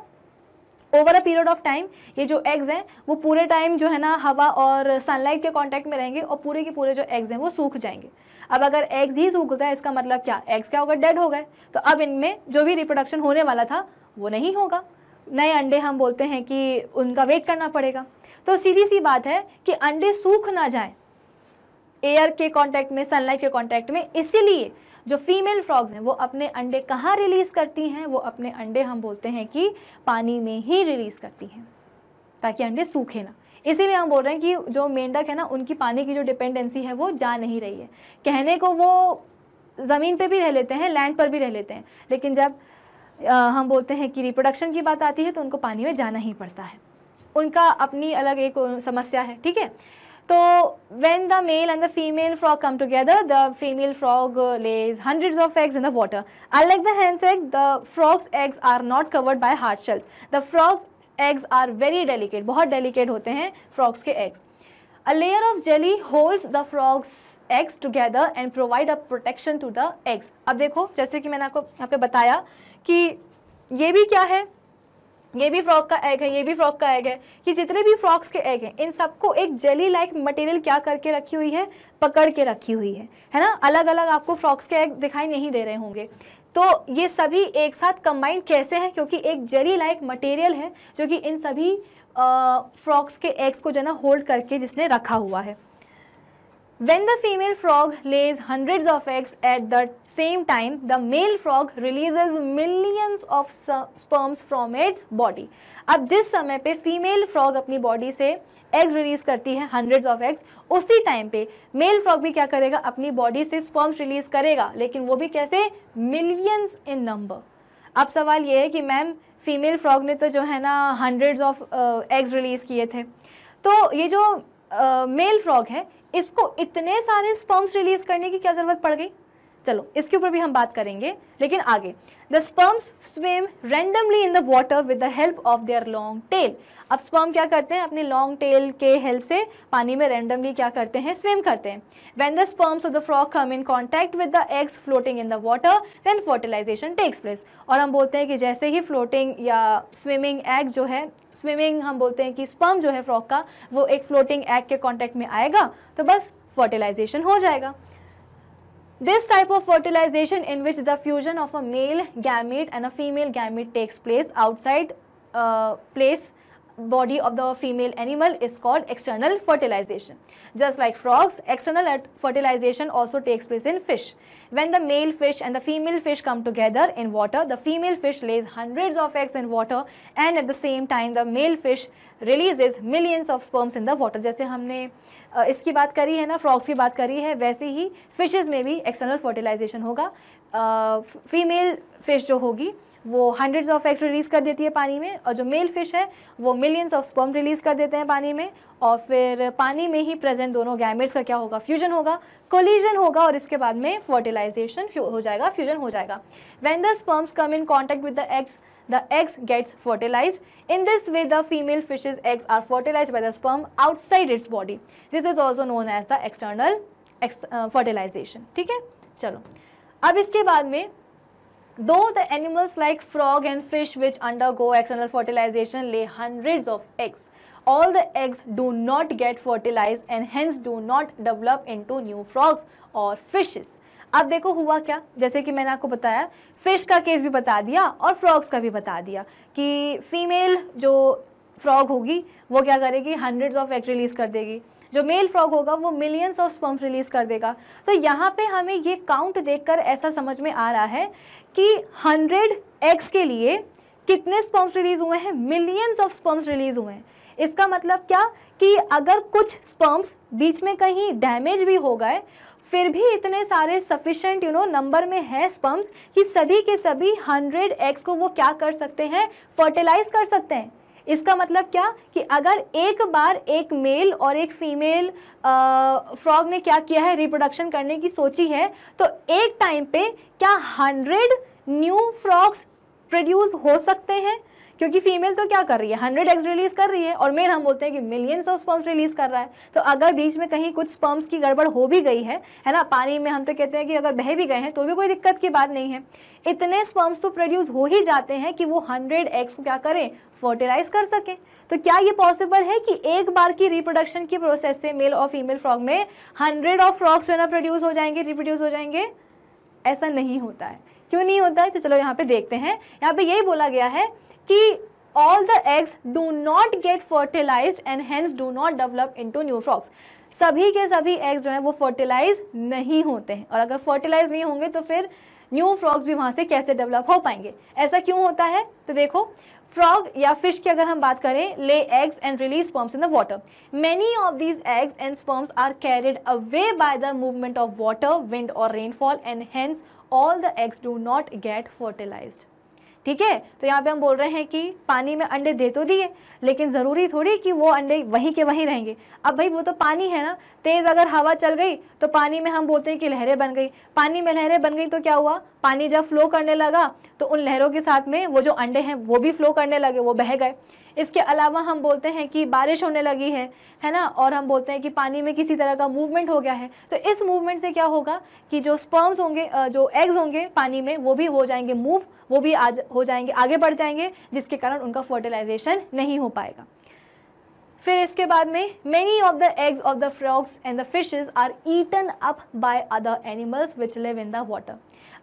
over a period of time ये जो एग्स हैं वो पूरे टाइम जो है ना हवा और सनलाइट के कॉन्टैक्ट में रहेंगे और पूरे के पूरे जो एग्स हैं वो सूख जाएंगे अब अगर एग्स ही सूख गए इसका मतलब क्या एग्स क्या होगा डेड हो गए तो अब इनमें जो भी रिप्रोडक्शन होने वाला था वो नहीं होगा नए अंडे हम बोलते हैं कि उनका वेट करना पड़ेगा तो सीधी सी बात है कि अंडे सूख ना जाएं एयर के कांटेक्ट में सनलाइट के कांटेक्ट में इसीलिए जो फीमेल फ्रॉग्स हैं वो अपने अंडे कहाँ रिलीज़ करती हैं वो अपने अंडे हम बोलते हैं कि पानी में ही रिलीज़ करती हैं ताकि अंडे सूखे ना इसीलिए हम बोल रहे हैं कि जो मेंढक है ना उनकी पानी की जो डिपेंडेंसी है वो जा नहीं रही है कहने को वो ज़मीन पे भी रह लेते हैं लैंड पर भी रह लेते हैं लेकिन जब हम बोलते हैं कि रिप्रोडक्शन की बात आती है तो उनको पानी में जाना ही पड़ता है उनका अपनी अलग एक समस्या है ठीक है तो when the male and the female frog come together the female frog lays hundred of eggs in the water I like hens egg the frogs eggs are not covered by hard shells the frogs eggs are very delicate बहुत डेलीकेट होते हैं frogs के एग्स a layer of jelly hold the frogs eggs together and provide a protection to the eggs अब देखो जैसे कि मैंने आपको यहाँ पे बताया कि ये भी क्या है ये भी फ्रॉक का एग है ये भी फ्रॉक का एग है ये जितने भी फ्रॉक्स के एग हैं इन सबको एक जेली लाइक मटेरियल क्या करके रखी हुई है पकड़ के रखी हुई है है ना अलग अलग आपको फ्रॉक्स के एग दिखाई नहीं दे रहे होंगे तो ये सभी एक साथ कंबाइंड कैसे हैं क्योंकि एक जेली लाइक मटेरियल है जो कि इन सभी फ्रॉक्स के एग्स को जो है ना होल्ड करके जिसने रखा हुआ है When the female frog lays hundreds of eggs at the same time, the male frog releases millions of sperms from its body. अब जिस समय पे फीमेल फ्रॉग अपनी बॉडी से एग्स रिलीज करती है हंड्रेड्स ऑफ एग्स उसी टाइम पे मेल फ्रॉग भी क्या करेगा अपनी बॉडी से स्पर्म्स रिलीज करेगा लेकिन वो भी कैसे मिलियंस इन नंबर अब सवाल ये है कि मैम फीमेल फ्रॉग ने तो जो है ना हंड्रेड्स ऑफ एग्स रिलीज़ किए थे तो ये जो मेल uh, फ्रॉग है इसको इतने सारे स्पर्म्स रिलीज करने की क्या जरूरत पड़ गई चलो इसके ऊपर भी हम बात करेंगे लेकिन आगे the sperms swim randomly in the water with the help of their long tail अब स्पर्म क्या करते हैं अपने लॉन्ग टेल के हेल्प से पानी में रेंडमली क्या करते हैं स्विम करते हैं when the sperms of the frog come in contact with the eggs floating in the water then fertilization takes place और हम बोलते हैं कि जैसे ही फ्लोटिंग या स्विमिंग एग जो है स्विमिंग हम बोलते हैं कि स्पर्म जो है फ्रॉक का वो एक फ्लोटिंग एग के कॉन्टैक्ट में आएगा तो बस फर्टिलाइजेशन हो जाएगा This type of fertilization in which the fusion of a male gamete and a female gamete takes place outside uh, place body of the female animal is called external fertilization. Just like frogs, external fertilization also takes place in fish. When the male fish and the female fish come together in water, the female fish lays hundreds of eggs in water and at the same time the male fish releases millions of sperms in the water. जैसे हमने इसकी बात करी है ना frogs की बात करी है वैसे ही फिशेज़ में भी एक्सटर्नल फर्टिलाइजेशन होगा फीमेल फिश जो होगी वो हंड्रेड्स ऑफ एग्स रिलीज़ कर देती है पानी में और जो मेल फिश है वो मिलियंस ऑफ स्पर्म रिलीज़ कर देते हैं पानी में और फिर पानी में ही प्रेजेंट दोनों गैमेट्स का क्या होगा फ्यूजन होगा कोलिजन होगा और इसके बाद में फर्टिलाइजेशन हो जाएगा फ्यूजन हो जाएगा when the sperms come in contact with the eggs the eggs gets fertilize in this way the female fishes eggs are fertilise by the sperm outside its body this is also known as the external fertilization ठीक है चलो अब इसके बाद में दो the animals like frog and fish which undergo external fertilization lay hundred of eggs all the eggs do not get fertilize and hence do not develop into new frogs और fishes अब देखो हुआ क्या जैसे कि मैंने आपको बताया फिश का केस भी बता दिया और फ्रॉग्स का भी बता दिया कि फीमेल जो फ्रॉग होगी वो क्या करेगी हंड्रेड ऑफ एग्स रिलीज कर देगी जो मेल फ्रॉग होगा वो मिलियंस ऑफ स्पम्प रिलीज कर देगा तो यहाँ पे हमें ये काउंट देखकर ऐसा समझ में आ रहा है कि 100 एग्स के लिए कितने स्पर्म्स रिलीज हुए हैं मिलियंस ऑफ स्पर्म्स रिलीज हुए हैं इसका मतलब क्या कि अगर कुछ स्पर्म्स बीच में कहीं डैमेज भी हो गए फिर भी इतने सारे सफिशेंट यू नो नंबर में हैं स्पर्म्स कि सभी के सभी 100 एग्स को वो क्या कर सकते हैं फर्टिलाइज कर सकते हैं इसका मतलब क्या कि अगर एक बार एक मेल और एक फीमेल फ्रॉग ने क्या किया है रिप्रोडक्शन करने की सोची है तो एक टाइम पे क्या हंड्रेड न्यू फ्रॉग्स प्रोड्यूस हो सकते हैं क्योंकि फीमेल तो क्या कर रही है हंड्रेड एग्स रिलीज कर रही है और मेल हम बोलते हैं कि मिलियंस ऑफ स्पर्म्स रिलीज कर रहा है तो अगर बीच में कहीं कुछ स्पर्म्स की गड़बड़ हो भी गई है है ना पानी में हम तो कहते हैं कि अगर बह भी गए हैं तो भी कोई दिक्कत की बात नहीं है इतने स्पर्म्स तो प्रोड्यूस हो ही जाते हैं कि वो हंड्रेड एग्स को क्या करें फर्टिलाइज कर सकें तो क्या ये पॉसिबल है कि एक बार की रिप्रोडक्शन की प्रोसेस से मेल और फीमेल फ्रॉग में हंड्रेड ऑफ फ्रॉग्स जो है ना प्रोड्यूस हो जाएंगे रिप्रोड्यूस हो जाएंगे ऐसा नहीं होता है क्यों नहीं होता है तो चलो यहाँ पे देखते हैं यहाँ पे यही बोला गया है कि all the eggs do not get fertilize and hence do not develop to new frogs सभी के सभी एग्स जो हैं वो फर्टिलाइज नहीं होते हैं और अगर फर्टिलाइज नहीं होंगे तो फिर न्यू फ्रॉग्स भी वहाँ से कैसे डेवलप हो पाएंगे ऐसा क्यों होता है तो देखो फ्रॉग या फिश की अगर हम बात करें lay eggs and release sperms in the water many of these eggs and sperms are carried away by the movement of water wind और rainfall and hence all the eggs do not get fertilized ठीक है तो यहाँ पे हम बोल रहे हैं कि पानी में अंडे दे तो दिए लेकिन ज़रूरी थोड़ी कि वो अंडे वहीं के वहीं रहेंगे अब भाई वो तो पानी है ना तेज़ अगर हवा चल गई तो पानी में हम बोलते हैं कि लहरें बन गई पानी में लहरें बन गई तो क्या हुआ पानी जब फ्लो करने लगा तो उन लहरों के साथ में वो जो अंडे हैं वो भी फ्लो करने लगे वो बह गए इसके अलावा हम बोलते हैं कि बारिश होने लगी है है ना और हम बोलते हैं कि पानी में किसी तरह का मूवमेंट हो गया है तो इस मूवमेंट से क्या होगा कि जो स्पर्म्स होंगे जो एग्स होंगे पानी में वो भी हो जाएंगे मूव वो भी आज हो जाएंगे आगे बढ़ जाएंगे जिसके कारण उनका फर्टिलाइजेशन नहीं हो पाएगा फिर इसके बाद में many of the eggs of the frogs and the fishes are eaten up by other animals which live in the water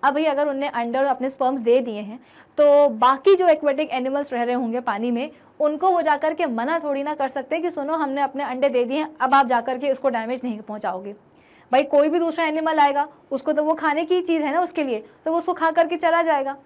अब भाई अगर उनने अंडर अपने स्पर्म्स दे दिए हैं तो बाकी जो एक्वेटिक एनिमल्स रह रहे होंगे पानी में उनको वो जाकर के मना थोड़ी ना कर सकते कि सुनो हमने अपने अंडे दे दिए अब आप जाकर के उसको डैमेज नहीं पहुँचाओगे भाई कोई भी दूसरा एनिमल आएगा उसको तो वो खाने की चीज़ है ना उसके लिए तो वो उसको खा करके चला जाएगा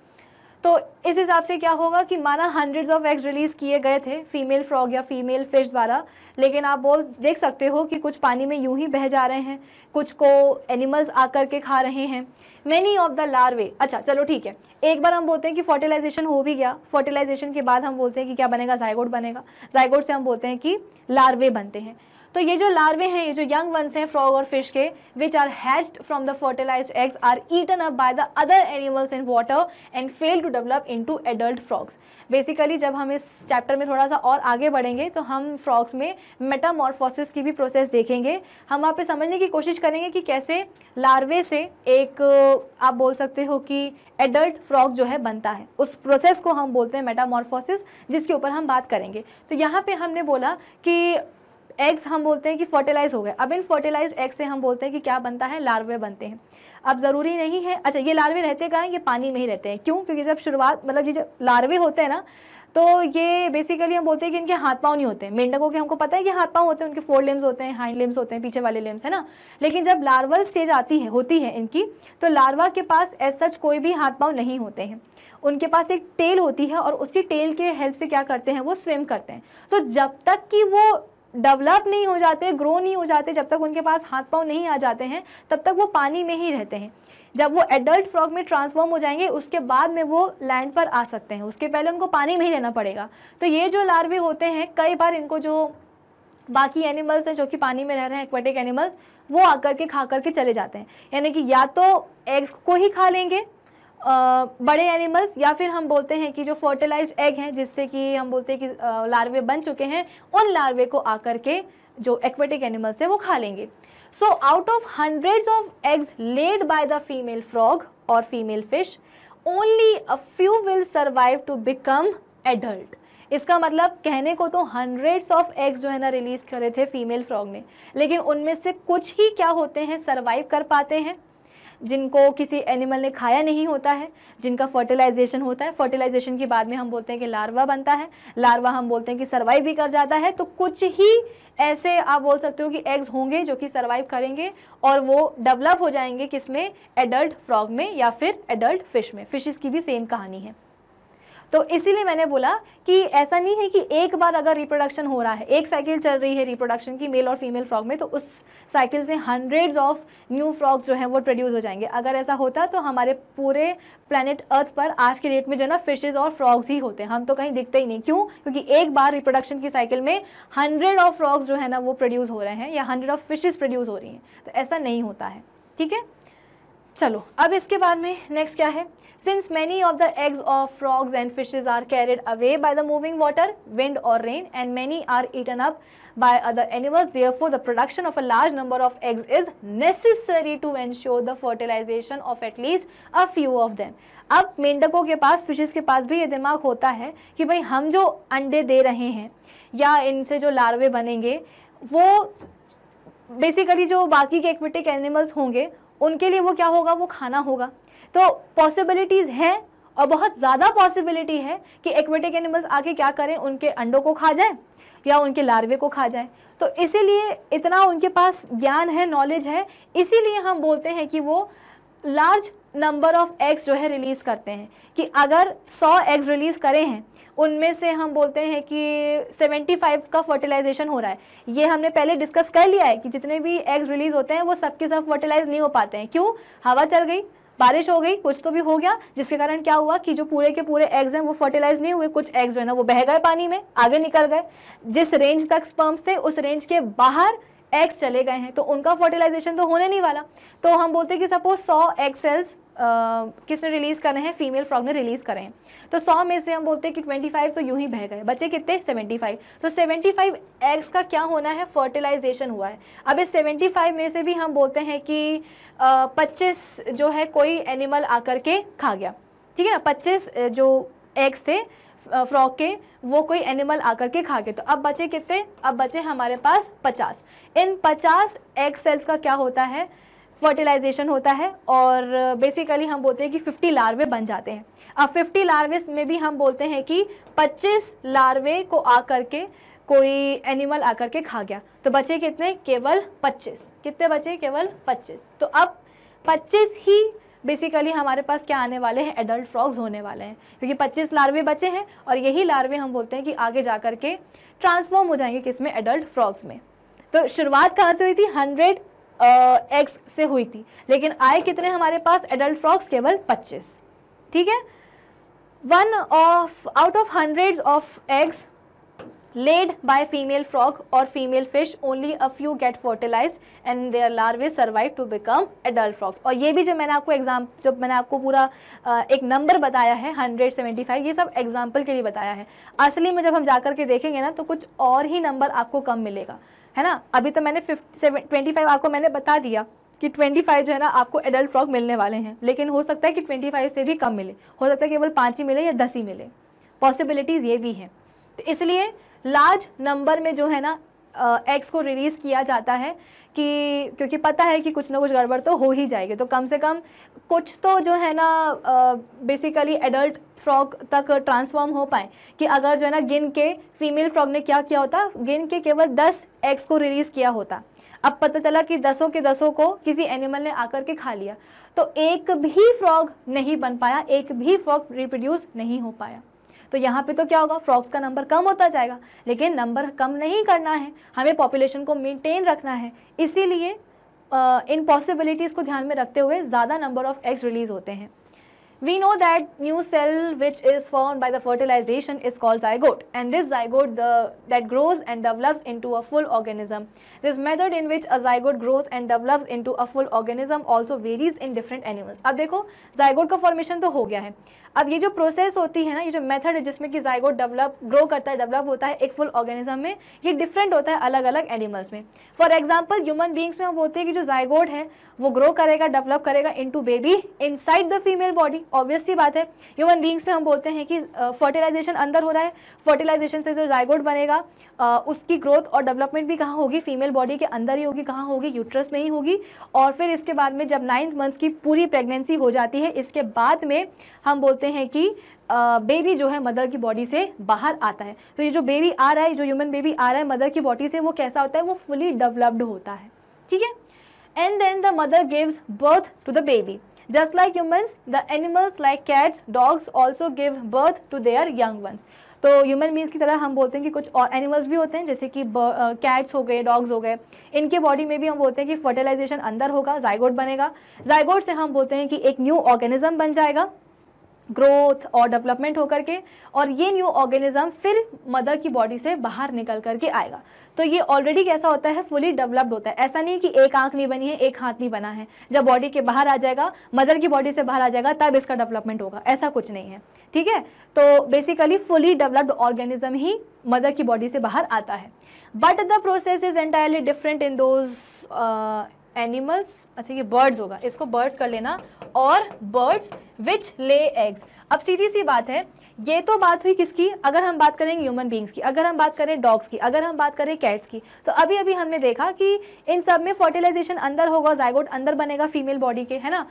तो इस हिसाब से क्या होगा कि माना हंड्रेड्स ऑफ एग्स रिलीज़ किए गए थे फीमेल फ्रॉग या फीमेल फिश द्वारा लेकिन आप बोल देख सकते हो कि कुछ पानी में यूं ही बह जा रहे हैं कुछ को एनिमल्स आकर के खा रहे हैं मेनी ऑफ द लार्वे अच्छा चलो ठीक है एक बार हम बोलते हैं कि फर्टिलाइजेशन हो भी गया फर्टिलाइजेशन के बाद हम बोलते हैं कि क्या बनेगा जायगोड बनेगा जायगोड से हम बोलते हैं कि लार्वे बनते हैं तो ये जो लार्वे हैं ये जो यंग वंस हैं फ्रॉग और फिश के which are hatched from the fertilize eggs are eaten up by the other animals in water and fail to develop into adult frogs basically जब हम इस चैप्टर में थोड़ा सा और आगे बढ़ेंगे तो हम फ्रॉक्स में मेटामॉर्फोसिस की भी प्रोसेस देखेंगे हम आप पे समझने की कोशिश करेंगे कि कैसे लार्वे से एक आप बोल सकते हो कि एडल्ट फ्रॉक जो है बनता है उस प्रोसेस को हम बोलते हैं मेटामॉर्फोसिस जिसके ऊपर हम बात करेंगे तो यहाँ पर हमने बोला कि एग्स हम बोलते हैं कि फर्टिलाइज हो गए अब इन फर्टिलाइज एग्स से हम बोलते हैं कि क्या बनता है लार्वे बनते हैं अब ज़रूरी नहीं है अच्छा ये लार्वे रहते कहाँ ये पानी में ही रहते हैं क्यों क्योंकि जब शुरुआत मतलब ये जब लार्वे होते हैं ना तो ये बेसिकली हम बोलते हैं कि इनके हाथ पाँव नहीं होते मेंढकों के हमको पता है कि हाथ पाँव होते हैं उनके फोर लेम्स होते हैं हाइंड लेम्स होते हैं पीछे वाले लेम्स है ना लेकिन जब लार्वल स्टेज आती है होती है इनकी तो लार्वा के पास एज सच कोई भी हाथ पाँव नहीं होते हैं उनके पास एक टेल होती है और उसी टेल के हेल्प से क्या करते हैं वो स्विम करते हैं तो जब तक कि वो डेवलप नहीं हो जाते ग्रो नहीं हो जाते जब तक उनके पास हाथ पाँव नहीं आ जाते हैं तब तक वो पानी में ही रहते हैं जब वो एडल्ट फ्रॉग में ट्रांसफॉर्म हो जाएंगे उसके बाद में वो लैंड पर आ सकते हैं उसके पहले उनको पानी में ही रहना पड़ेगा तो ये जो लार्वे होते हैं कई बार इनको जो बाकी एनिमल्स हैं जो कि पानी में रह रहे हैं एक्वेटिक एनिमल्स वो आकर के खा करके चले जाते हैं यानी कि या तो एग्स को ही खा लेंगे आ, बड़े एनिमल्स या फिर हम बोलते हैं कि जो फर्टिलाइज्ड एग हैं जिससे कि हम बोलते हैं कि लार्वे बन चुके हैं उन लार्वे को आकर के जो एक्वेटिक एनिमल्स हैं वो खा लेंगे so out of hundreds of eggs laid by the female frog और female fish only a few will survive to become adult इसका मतलब कहने को तो हंड्रेड्स ऑफ एग्स जो है ना रिलीज़ करे थे फीमेल फ्रॉग ने लेकिन उनमें से कुछ ही क्या होते हैं सर्वाइव कर पाते हैं जिनको किसी एनिमल ने खाया नहीं होता है जिनका फर्टिलाइजेशन होता है फर्टिलाइजेशन के बाद में हम बोलते हैं कि लार्वा बनता है लार्वा हम बोलते हैं कि सर्वाइव भी कर जाता है तो कुछ ही ऐसे आप बोल सकते हो कि एग्स होंगे जो कि सर्वाइव करेंगे और वो डेवलप हो जाएंगे किस में एडल्ट फ्रॉग में या फिर एडल्ट फिश में फिशेस की भी सेम कहानी है तो इसीलिए मैंने बोला कि ऐसा नहीं है कि एक बार अगर रिप्रोडक्शन हो रहा है एक साइकिल चल रही है रिप्रोडक्शन की मेल और फीमेल फ्रॉग में तो उस साइकिल से हंड्रेड्स ऑफ न्यू फ्रॉग्स जो हैं वो प्रोड्यूस हो जाएंगे अगर ऐसा होता तो हमारे पूरे प्लानट अर्थ पर आज के डेट में जो है ना फिशेज और फ्रॉग्स ही होते हैं हम तो कहीं दिखते ही नहीं क्यों क्योंकि एक बार रिप्रोडक्शन की साइकिल में हंड्रेड ऑफ फ्रॉग्स जो है ना वो प्रोड्यूस हो रहे हैं या हंड्रेड ऑफ फिशेज प्रोड्यूस हो रही हैं तो ऐसा नहीं होता है ठीक है चलो अब इसके बाद में नेक्स्ट क्या है since many of the eggs of frogs and fishes are carried away by the moving water wind और rain and many are eaten up by other animals therefore the production of a large number of eggs is necessary to ensure the fertilisation of at least a few of them अब मेंढकों के पास fishes के पास भी ये दिमाग होता है कि भाई हम जो अंडे दे रहे हैं या इनसे जो लार्वे बनेंगे वो बेसिकली जो बाकी के एक्विटिक एनिमल्स होंगे उनके लिए वो क्या होगा वो खाना होगा तो पॉसिबिलिटीज़ हैं और बहुत ज़्यादा पॉसिबिलिटी है कि एक्वेटिक एनिमल्स आके क्या करें उनके अंडों को खा जाएं या उनके लार्वे को खा जाएं तो इसीलिए इतना उनके पास ज्ञान है नॉलेज है इसीलिए हम बोलते हैं कि वो लार्ज नंबर ऑफ एग्स जो है रिलीज़ करते हैं कि अगर 100 एग्स रिलीज़ करें हैं उनमें से हम बोलते हैं कि 75 का फर्टिलाइजेशन हो रहा है ये हमने पहले डिस्कस कर लिया है कि जितने भी एग्स रिलीज़ होते हैं वो सबके सब, फर्टिलाइज नहीं हो पाते हैं क्यों हवा चल गई बारिश हो गई कुछ तो भी हो गया जिसके कारण क्या हुआ कि जो पूरे के पूरे एग्ज हैं वो फर्टिलाइज नहीं हुए कुछ एग्ज जो है ना वो बह गए पानी में आगे निकल गए जिस रेंज तक स्पर्म्स थे उस रेंज के बाहर एग्स चले गए हैं तो उनका फर्टिलाइजेशन तो होने नहीं वाला तो हम बोलते हैं कि सपोज सौ एग सेल्स किसने रिलीज़ करने हैं फीमेल फ्रॉग ने रिलीज़ करे हैं तो सौ में से हम बोलते हैं कि ट्वेंटी फाइव तो यूं ही बह गए बच्चे कितने सेवेंटी फाइव तो सेवेंटी फाइव एग्स का क्या होना है फर्टिलाइजेशन हुआ है अब इस सेवेंटी फाइव में से भी हम बोलते हैं कि पच्चीस जो है कोई एनिमल आकर के खा गया ठीक है ना पच्चीस जो एग्स थे फ्रॉक के वो कोई एनिमल आकर के खा गए तो अब बचे कितने अब बचे हमारे पास पचास इन पचास एग सेल्स का क्या होता है फर्टिलाइजेशन होता है और बेसिकली हम बोलते हैं कि 50 लार्वे बन जाते हैं अब 50 लार्वे में भी हम बोलते हैं कि 25 लार्वे को आकर के कोई एनिमल आकर के खा गया तो बचे कितने केवल 25 कितने बचे केवल 25 तो अब 25 ही बेसिकली हमारे पास क्या आने वाले हैं एडल्ट फ्रॉग्स होने वाले हैं क्योंकि 25 लार्वे बचे हैं और यही लार्वे हम बोलते हैं कि आगे जा कर के ट्रांसफॉर्म हो जाएंगे किस में एडल्ट फ्रॉग्स में तो शुरुआत कहाँ से हुई थी हंड्रेड एग्स uh, से हुई थी लेकिन आए कितने हमारे पास एडल्ट फ्रॉग्स केवल पच्चीस ठीक है one of out of hundred of eggs laid by female frog और female fish only a few get fertilize and they are larvae survive to become adult frogs और ये भी जो मैंने आपको एग्जाम जब मैंने आपको पूरा एक नंबर बताया है 175 ये सब एग्जाम्पल के लिए बताया है असली में जब हम जाकर के देखेंगे ना तो कुछ और ही नंबर आपको कम मिलेगा है ना अभी तो मैंने फिफ्टी ट्वेंटी फाइव आपको मैंने बता दिया कि 25 जो है ना आपको एडल्ट फ्रॉक मिलने वाले हैं लेकिन हो सकता है कि 25 से भी कम मिले हो सकता है केवल पाँच ही मिले या दस ही मिले पॉसिबिलिटीज़ ये भी हैं तो इसलिए लार्ज नंबर में जो है ना एग्स को रिलीज़ किया जाता है कि क्योंकि पता है कि कुछ ना कुछ गड़बड़ तो हो ही जाएगी तो कम से कम कुछ तो जो है ना बेसिकली एडल्ट फ्रॉग तक ट्रांसफॉर्म हो पाए कि अगर जो है ना गिन के फीमेल फ्रॉग ने क्या किया होता गिन के केवल दस एग्स को रिलीज़ किया होता अब पता चला कि दसों के दसों को किसी एनिमल ने आकर के खा लिया तो एक भी फ्रॉग नहीं बन पाया एक भी फ्रॉग रिप्रोड्यूस नहीं हो पाया तो यहाँ पे तो क्या होगा फ्रॉक्स का नंबर कम होता जाएगा लेकिन नंबर कम नहीं करना है हमें पॉपुलेशन को मेनटेन रखना है इसीलिए इन पॉसिबिलिटीज़ को ध्यान में रखते हुए ज़्यादा नंबर ऑफ एग्स रिलीज होते हैं we know that new cell which is form by the fertilization is called zygote and this zygote that grows and develops in to a full organism this method in which a zygote grows and develops in to a full organism also varies in different animals अब देखो zygote का formation तो हो गया है अब ये जो प्रोसेस होती है ना ये जो मेथड है जिसमें कि जायगोट डेवलप ग्रो करता है डेवलप होता है एक फुल ऑर्गेनिज्म में ये डिफरेंट होता है अलग अलग एनिमल्स में फॉर एग्जाम्पल ह्यूमन बींग्स में हम बोलते हैं कि जो जायगोट है वो ग्रो करेगा डेवलप करेगा in to baby inside the female body obvious सी बात है ह्यूमन बींग्स में हम बोलते हैं कि फर्टिलाइजेशन uh, अंदर हो रहा है फर्टिलाइजेशन से जो जायगोट बनेगा uh, उसकी ग्रोथ और डेवलपमेंट भी कहाँ होगी फीमेल बॉडी के अंदर ही होगी कहाँ होगी यूट्रस में ही होगी और फिर इसके बाद में जब नाइन्थ मंथ्स की पूरी प्रेगनेंसी हो जाती है इसके बाद में हम बोलते होते हैं कि बेबी जो है मदर की बॉडी से बाहर आता है तो ये जो बेबी आ रहा है जो ह्यूमन बेबी आ रहा है मदर की बॉडी से वो कैसा होता है वो फुली डेवलप्ड होता है ठीक है and then the mother gives birth to the baby just like humans the animals like cats dogs also give birth to their young ones तो ह्यूमन बींग्स की तरह हम बोलते हैं कि कुछ और एनिमल्स भी होते हैं जैसे कि कैट्स हो गए डॉग्स हो गए इनके बॉडी में भी हम बोलते हैं कि फर्टिलाइजेशन अंदर होगा जायगोट बनेगा जायगोट से हम बोलते हैं कि एक न्यू ऑर्गेनिज्म बन जाएगा ग्रोथ और डेवलपमेंट होकर के और ये न्यू ऑर्गेनिज्म फिर मदर की बॉडी से बाहर निकल करके आएगा तो ये ऑलरेडी कैसा होता है फुली डेवलप्ड होता है ऐसा नहीं कि एक आंख नहीं बनी है एक हाथ नहीं बना है जब बॉडी के बाहर आ जाएगा मदर की बॉडी से बाहर आ जाएगा तब इसका डेवलपमेंट होगा ऐसा कुछ नहीं है ठीक है तो बेसिकली फुली डेवलप्ड ऑर्गेनिज्म ही मदर की बॉडी से बाहर आता है but the process is entirely different in those animals अच्छा ये बर्ड्स होगा इसको बर्ड्स कर लेना और बर्ड्स विच ले एग्स अब सीधी सी बात है ये तो बात हुई किसकी अगर हम बात करें ह्यूमन बींग्स की अगर हम बात करें डॉग्स की अगर हम बात करें कैट्स की तो अभी अभी हमने देखा कि इन सब में फर्टिलाइजेशन अंदर होगा जायगोट अंदर बनेगा फीमेल बॉडी के है ना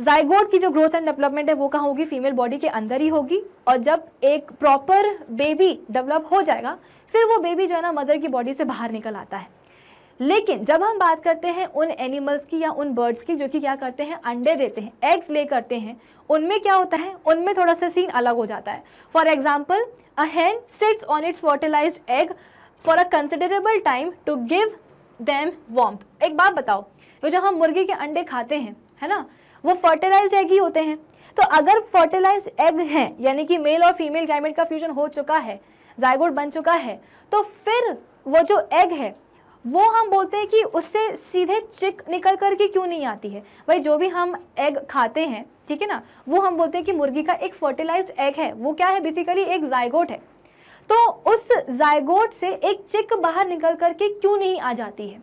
जायगोट की जो ग्रोथ एंड डेवलपमेंट है वो कहाँ होगी फीमेल बॉडी के अंदर ही होगी और जब एक प्रॉपर बेबी डेवलप हो जाएगा फिर वो बेबी जो है ना मदर की बॉडी से बाहर निकल आता है लेकिन जब हम बात करते हैं उन एनिमल्स की या उन बर्ड्स की जो कि क्या करते हैं अंडे देते हैं एग्स ले करते हैं उनमें क्या होता है उनमें थोड़ा सा सीन अलग हो जाता है for example a hen sits on its fertilize egg for a considerable time to give them वॉम्प एक बात बताओ वो जब हम मुर्गी के अंडे खाते हैं है ना वो फर्टिलाइज एग ही होते हैं तो अगर फर्टिलाइज एग हैं यानी कि मेल और फीमेल गैमेट का फ्यूजन हो चुका है जायगोड बन चुका है तो फिर वो जो एग है वो हम बोलते हैं कि उससे सीधे चिक निकल कर के क्यों नहीं आती है भाई जो भी हम एग खाते हैं ठीक है ना वो हम बोलते हैं कि मुर्गी का एक फर्टिलाइज्ड एग है वो क्या है बेसिकली एक जायगोट है तो उस जायगोट से एक चिक बाहर निकल करके क्यों नहीं आ जाती है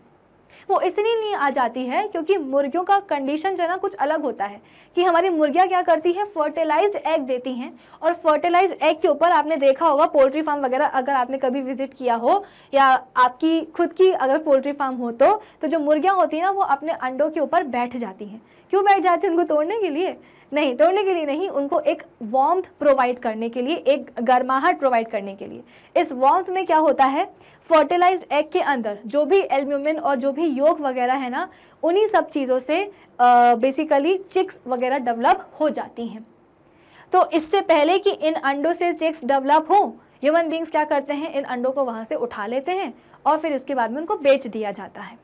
वो इसलिए आ जाती है क्योंकि मुर्गियों का कंडीशन जो है ना कुछ अलग होता है कि हमारी मुर्गियाँ क्या करती हैं फर्टिलाइज एग देती हैं और फर्टिलाइज एग के ऊपर आपने देखा होगा पोल्ट्री फार्म वगैरह अगर आपने कभी विजिट किया हो या आपकी खुद की अगर पोल्ट्री फार्म हो तो, तो जो मुर्गियाँ होती हैं ना वो अपने अंडों के ऊपर बैठ जाती हैं क्यों बैठ जाती हैं उनको तोड़ने के लिए नहीं तोड़ने के लिए नहीं उनको एक वॉम्थ प्रोवाइड करने के लिए एक गर्माहट प्रोवाइड करने के लिए इस वॉम्थ में क्या होता है फर्टिलाइज एग के अंदर जो भी एल्म्यूमिन और जो भी योग वगैरह है ना उन्हीं सब चीज़ों से बेसिकली चिक्स वगैरह डेवलप हो जाती हैं तो इससे पहले कि इन अंडों से चिक्स डेवलप हों ह्यूमन बींग्स क्या करते हैं इन अंडों को वहाँ से उठा लेते हैं और फिर इसके बाद में उनको बेच दिया जाता है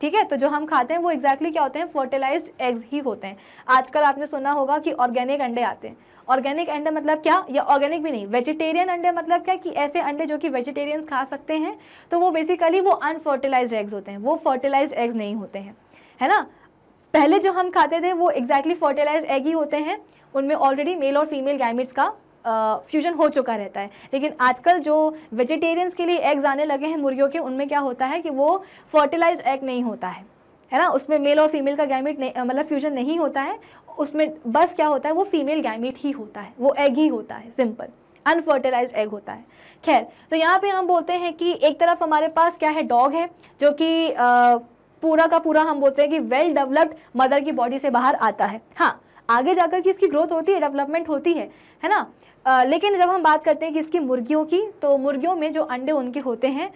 ठीक है तो जो हम खाते हैं वो एग्जैक्टली exactly क्या होते हैं फर्टिलाइज्ड एग्स ही होते हैं आजकल आपने सुना होगा कि ऑर्गेनिक अंडे आते हैं ऑर्गेनिक अंडे मतलब क्या या ऑर्गेनिक भी नहीं वेजिटेरियन अंडे मतलब क्या कि ऐसे अंडे जो कि वेजिटेरियंस खा सकते हैं तो वो बेसिकली वो अनफर्टिलाइज एग्स होते हैं वो फर्टिलाइज एग्स नहीं होते हैं है ना पहले जो हम खाते थे वो एग्जैक्टली फर्टिलाइज एग ही होते हैं उनमें ऑलरेडी मेल और फीमेल गैमिट्स का फ्यूजन uh, हो चुका रहता है लेकिन आजकल जो वेजिटेरियंस के लिए एग्स आने लगे हैं मुर्गियों के उनमें क्या होता है कि वो फर्टिलाइज एग नहीं होता है है ना उसमें मेल और फीमेल का गैमिट मतलब फ्यूजन नहीं होता है उसमें बस क्या होता है वो फीमेल गैमिट ही होता है वो एग ही होता है सिंपल अनफर्टिलाइज एग होता है खैर तो यहाँ पे हम बोलते हैं कि एक तरफ हमारे पास क्या है डॉग है जो कि पूरा का पूरा हम बोलते हैं कि वेल डेवलप्ड मदर की बॉडी से बाहर आता है हाँ आगे जाकर कि इसकी ग्रोथ होती है डेवलपमेंट होती है है ना लेकिन जब हम बात करते हैं कि इसकी मुर्गियों की तो मुर्गियों में जो अंडे उनके होते हैं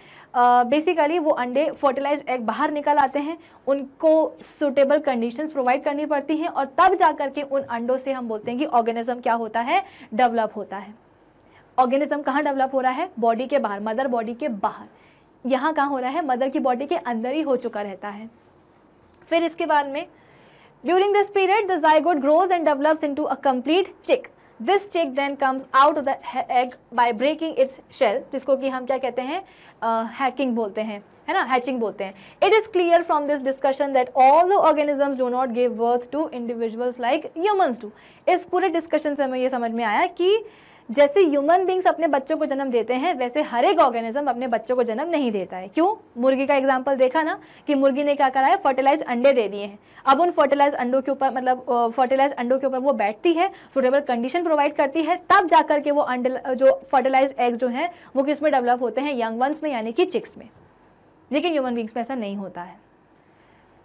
बेसिकली वो अंडे फर्टिलाइज एग बाहर निकल आते हैं उनको सुटेबल कंडीशंस प्रोवाइड करनी पड़ती हैं और तब जा करके के उन अंडों से हम बोलते हैं कि ऑर्गेनिज्म क्या होता है डेवलप होता है ऑर्गेनिज्म कहाँ डेवलप हो रहा है बॉडी के बाहर मदर बॉडी के बाहर यहाँ कहाँ हो रहा है मदर की बॉडी के अंदर ही हो चुका रहता है फिर इसके बाद में during this period the zygote grows and develops into a complete chick this chick then comes out of the egg by breaking its shell जिसको कि हम क्या कहते हैं हैकिंग uh, बोलते हैं है ना हैचिंग बोलते हैं it is clear from this discussion that all the organisms do not give birth to individuals like humans do इस पूरे डिस्कशन से हमें ये समझ में आया कि जैसे ह्यूमन बींग्स अपने बच्चों को जन्म देते हैं वैसे हर एक ऑर्गेनिज्म अपने बच्चों को जन्म नहीं देता है क्यों मुर्गी का एग्जाम्पल देखा ना कि मुर्गी ने क्या करा है फर्टिलाइज अंडे दे दिए हैं अब उन फर्टिलाइज अंडों के ऊपर मतलब फर्टिलाइज अंडों के ऊपर वो बैठती है सुटेबल कंडीशन प्रोवाइड करती है तब जा करके वो अंडे जो फर्टिलाइज एग्स जो हैं वो किस में डेवलप होते हैं यंग वंस में यानी कि चिक्स में लेकिन ह्यूमन बींग्स में ऐसा नहीं होता है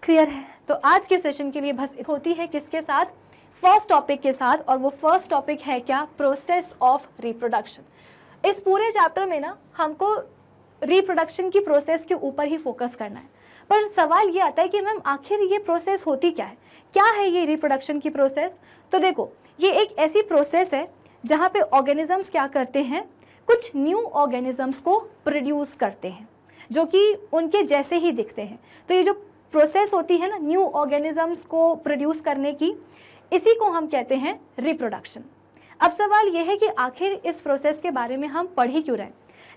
क्लियर है तो आज के सेशन के लिए बस होती है किसके साथ फर्स्ट टॉपिक के साथ और वो फर्स्ट टॉपिक है क्या प्रोसेस ऑफ रिप्रोडक्शन इस पूरे चैप्टर में ना हमको रिप्रोडक्शन की प्रोसेस के ऊपर ही फोकस करना है पर सवाल ये आता है कि मैम आखिर ये प्रोसेस होती क्या है क्या है ये रिप्रोडक्शन की प्रोसेस तो देखो ये एक ऐसी प्रोसेस है जहाँ पे ऑर्गेनिजम्स क्या करते हैं कुछ न्यू ऑर्गेनिजम्स को प्रोड्यूस करते हैं जो कि उनके जैसे ही दिखते हैं तो ये जो प्रोसेस होती है ना न्यू ऑर्गेनिजम्स को प्रोड्यूस करने की इसी को हम कहते हैं रिप्रोडक्शन अब सवाल यह है कि आखिर इस प्रोसेस के बारे में हम पढ़ ही क्यों रहे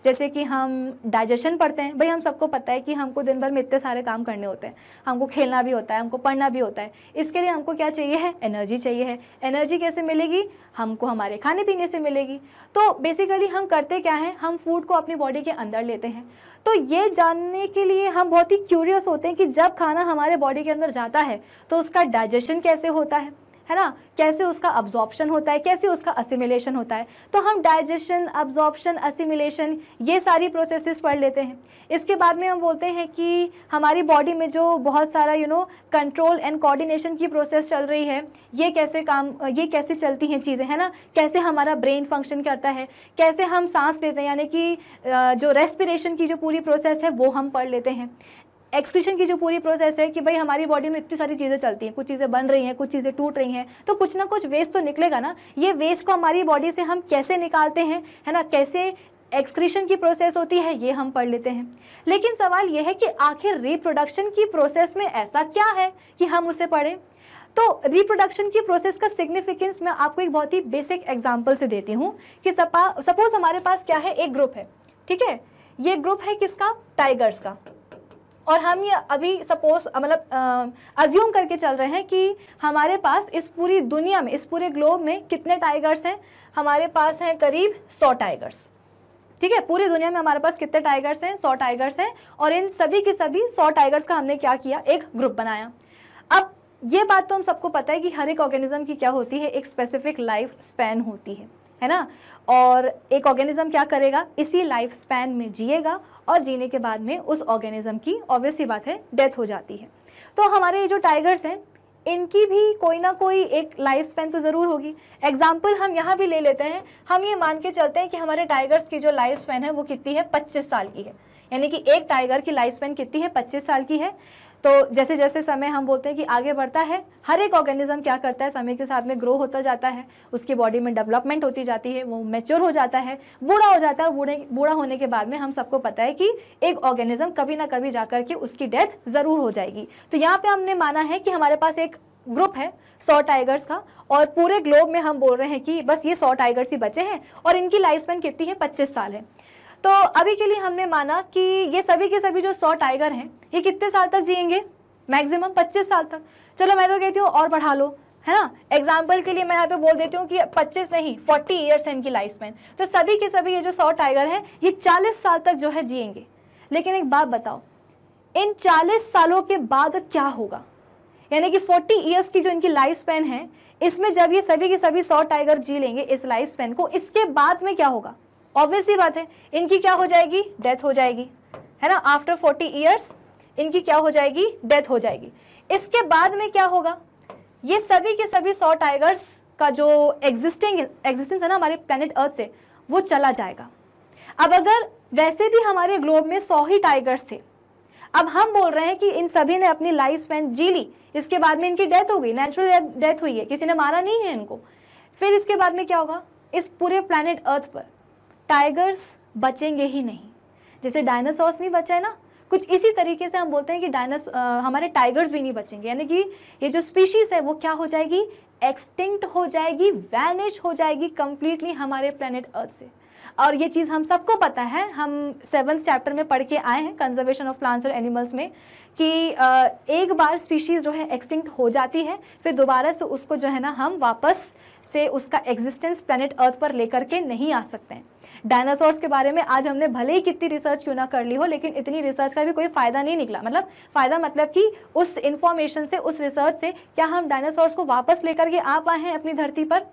जैसे कि हम डाइजेशन पढ़ते हैं भाई हम सबको पता है कि हमको दिन भर में इतने सारे काम करने होते हैं हमको खेलना भी होता है हमको पढ़ना भी होता है इसके लिए हमको क्या चाहिए है एनर्जी चाहिए है एनर्जी कैसे मिलेगी हमको हमारे खाने पीने से मिलेगी तो बेसिकली हम करते क्या हैं हम फूड को अपनी बॉडी के अंदर लेते हैं तो ये जानने के लिए हम बहुत ही क्यूरियस होते हैं कि जब खाना हमारे बॉडी के अंदर जाता है तो उसका डाइजेशन कैसे होता है है ना कैसे उसका अब्जॉर्प्शन होता है कैसे उसका असिमिलेशन होता है तो हम डाइजेशन अब्जॉर्प्शन असिमिलेशन ये सारी प्रोसेसेस पढ़ लेते हैं इसके बाद में हम बोलते हैं कि हमारी बॉडी में जो बहुत सारा you know control and coordination की प्रोसेस चल रही है ये कैसे काम ये कैसे चलती हैं चीज़ें है ना कैसे हमारा ब्रेन फंक्शन करता है कैसे हम सांस लेते हैं यानी कि जो रेस्पिरेशन की जो पूरी प्रोसेस है वो हम पढ़ लेते हैं एक्सक्रीशन की जो पूरी प्रोसेस है कि भाई हमारी बॉडी में इतनी सारी चीज़ें चलती हैं कुछ चीज़ें बन रही हैं कुछ चीज़ें टूट रही हैं तो कुछ ना कुछ वेस्ट तो निकलेगा ना ये वेस्ट को हमारी बॉडी से हम कैसे निकालते हैं है ना कैसे एक्सक्रीशन की प्रोसेस होती है ये हम पढ़ लेते हैं लेकिन सवाल यह है कि आखिर रिप्रोडक्शन की प्रोसेस में ऐसा क्या है कि हम उसे पढ़ें तो रिप्रोडक्शन की प्रोसेस का सिग्निफिकेंस मैं आपको एक बहुत ही बेसिक एग्जाम्पल से देती हूँ कि सपा सपोज हमारे पास क्या है एक ग्रुप है ठीक है ये ग्रुप है किसका टाइगर्स का और हम ये अभी सपोज मतलब अज्यूम करके चल रहे हैं कि हमारे पास इस पूरी दुनिया में इस पूरे ग्लोब में कितने टाइगर्स हैं हमारे पास हैं करीब सौ टाइगर्स ठीक है पूरी दुनिया में हमारे पास कितने टाइगर्स हैं सौ टाइगर्स हैं और इन सभी के सभी सौ टाइगर्स का हमने क्या किया एक ग्रुप बनाया अब ये बात तो हम सबको पता है कि हर एक ऑर्गेनिज्म की क्या होती है एक स्पेसिफिक लाइफ स्पैन होती है है ना और एक ऑर्गेनिज्म क्या करेगा इसी लाइफ स्पैन में जिएगा और जीने के बाद में उस ऑर्गेनिज्म की ऑब्वियस ही बात है डेथ हो जाती है तो हमारे जो टाइगर्स हैं इनकी भी कोई ना कोई एक लाइफ स्पेन तो ज़रूर होगी एग्जाम्पल हम यहाँ भी ले लेते हैं हम ये मान के चलते हैं कि हमारे टाइगर्स की जो लाइफ स्पेन है वो कितनी है पच्चीस साल की है यानी कि एक टाइगर की लाइफ स्पेन कितनी है पच्चीस साल की है तो जैसे जैसे समय हम बोलते हैं कि आगे बढ़ता है हर एक ऑर्गेनिज्म क्या करता है समय के साथ में ग्रो होता जाता है उसकी बॉडी में डेवलपमेंट होती जाती है वो मेच्योर हो जाता है बूढ़ा हो जाता है बूढ़े बूढ़ा होने के बाद में हम सबको पता है कि एक ऑर्गेनिज्म कभी ना कभी जा करके उसकी डेथ ज़रूर हो जाएगी तो यहाँ पर हमने माना है कि हमारे पास एक ग्रुप है सौ टाइगर्स का और पूरे ग्लोब में हम बोल रहे हैं कि बस ये सौ टाइगर्स ही बचे हैं और इनकी लाइफ स्पेन कितनी है पच्चीस साल है तो अभी के लिए हमने माना कि ये सभी के सभी जो सौ टाइगर हैं ये कितने साल तक जियेंगे मैक्सिमम 25 साल तक चलो मैं तो कहती हूँ और बढ़ा लो है ना एग्जाम्पल के लिए मैं यहाँ पे बोल देती हूँ कि 25 नहीं 40 ईयर्स है इनकी लाइफ स्पैन तो सभी के सभी ये जो सौ टाइगर हैं ये 40 साल तक जो है जियेंगे लेकिन एक बात बताओ इन 40 सालों के बाद क्या होगा यानी कि 40 ईयर्स की जो इनकी लाइफ स्पैन है इसमें जब ये सभी के सभी सौ टाइगर जी लेंगे इस लाइफ स्पैन को इसके बाद में क्या होगा ऑब्वियस ही बात है इनकी क्या हो जाएगी डेथ हो जाएगी है ना आफ्टर फोर्टी ईयर्स इनकी क्या हो जाएगी डेथ हो जाएगी इसके बाद में क्या होगा ये सभी के सभी सौ टाइगर्स का जो एग्जिस्टिंग एग्जिस्टेंस है ना हमारे प्लेनेट अर्थ से वो चला जाएगा अब अगर वैसे भी हमारे ग्लोब में सौ ही टाइगर्स थे अब हम बोल रहे हैं कि इन सभी ने अपनी लाइफ स्पेन जी ली इसके बाद में इनकी डेथ हो गई नेचुरल डेथ हुई है किसी ने मारा नहीं है इनको फिर इसके बाद में क्या होगा इस पूरे प्लानट अर्थ पर टाइगर्स बचेंगे ही नहीं जैसे डायनासोर्स नहीं बचाए ना कुछ इसी तरीके से हम बोलते हैं कि डायनास हमारे टाइगर्स भी नहीं बचेंगे यानी कि ये जो स्पीशीज़ है वो क्या हो जाएगी एक्सटिंक्ट हो जाएगी वैनिश हो जाएगी कम्प्लीटली हमारे प्लानट अर्थ से और ये चीज़ हम सबको पता है हम सेवन्थ चैप्टर में पढ़ के आए हैं कंजर्वेशन ऑफ प्लांट्स और एनिमल्स में कि एक बार स्पीशीज़ जो है एक्सटिंक्ट हो जाती है फिर दोबारा से उसको जो है ना हम वापस से उसका एग्जिस्टेंस प्लानट अर्थ पर लेकर के नहीं आ सकते हैं डायनासोर्स के बारे में आज हमने भले ही कितनी रिसर्च क्यों ना कर ली हो लेकिन इतनी रिसर्च का भी कोई फ़ायदा नहीं निकला मतलब फ़ायदा मतलब कि उस इन्फॉर्मेशन से उस रिसर्च से क्या हम डायनासोर्स को वापस लेकर के आ पाए हैं अपनी धरती पर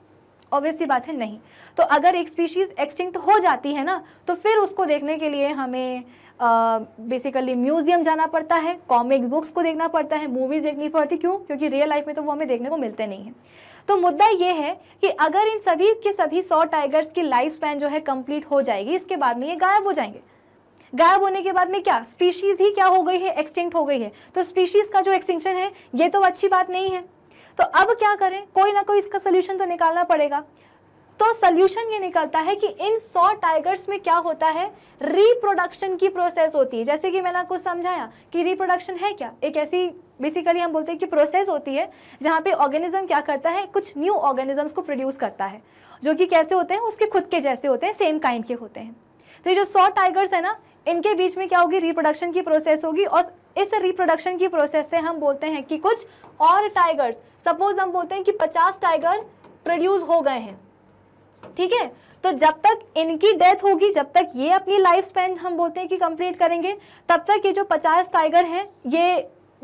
ऑब्वियसली बात है नहीं तो अगर एक स्पीशीज़ एक्सटिंक्ट हो जाती है ना तो फिर उसको देखने के लिए हमें बेसिकली uh, म्यूजियम जाना पड़ता है कॉमिक बुक्स को देखना पड़ता है मूवीज़ देखनी पड़ती क्यों क्योंकि रियल लाइफ में तो वो हमें देखने को मिलते नहीं हैं तो मुद्दा ये है कि अगर इन सभी के सभी सौ टाइगर्स की लाइफ स्पैन जो है कंप्लीट हो जाएगी इसके बाद में ये गायब हो जाएंगे गायब होने के बाद में क्या स्पीशीज़ ही क्या हो गई है एक्सटिंक्ट हो गई है तो स्पीशीज़ का जो एक्सटिंक्शन है ये तो अच्छी बात नहीं है तो अब क्या करें कोई ना कोई इसका सोल्यूशन तो निकालना पड़ेगा तो सोल्यूशन ये निकलता है कि इन सौ टाइगर्स में क्या होता है रिप्रोडक्शन की प्रोसेस होती है जैसे कि मैंने आपको समझाया कि रिप्रोडक्शन है क्या एक ऐसी बेसिकली हम बोलते हैं कि प्रोसेस होती है जहाँ पे ऑर्गेनिज्म क्या करता है कुछ न्यू ऑर्गेनिजम्स को प्रोड्यूस करता है जो कि कैसे होते हैं उसके खुद के जैसे होते हैं सेम काइंड के होते हैं तो ये जो सौ टाइगर्स है ना इनके बीच में क्या होगी रिप्रोडक्शन की प्रोसेस होगी और इस रिप्रोडक्शन की प्रोसेस से हम बोलते हैं कि कुछ और टाइगर्स सपोज हम बोलते हैं कि पचास टाइगर प्रोड्यूस हो गए हैं ठीक है तो जब तक इनकी डेथ होगी जब तक ये अपनी लाइफ स्पेन हम बोलते हैं कि कंप्लीट करेंगे तब तक ये जो पचास टाइगर हैं ये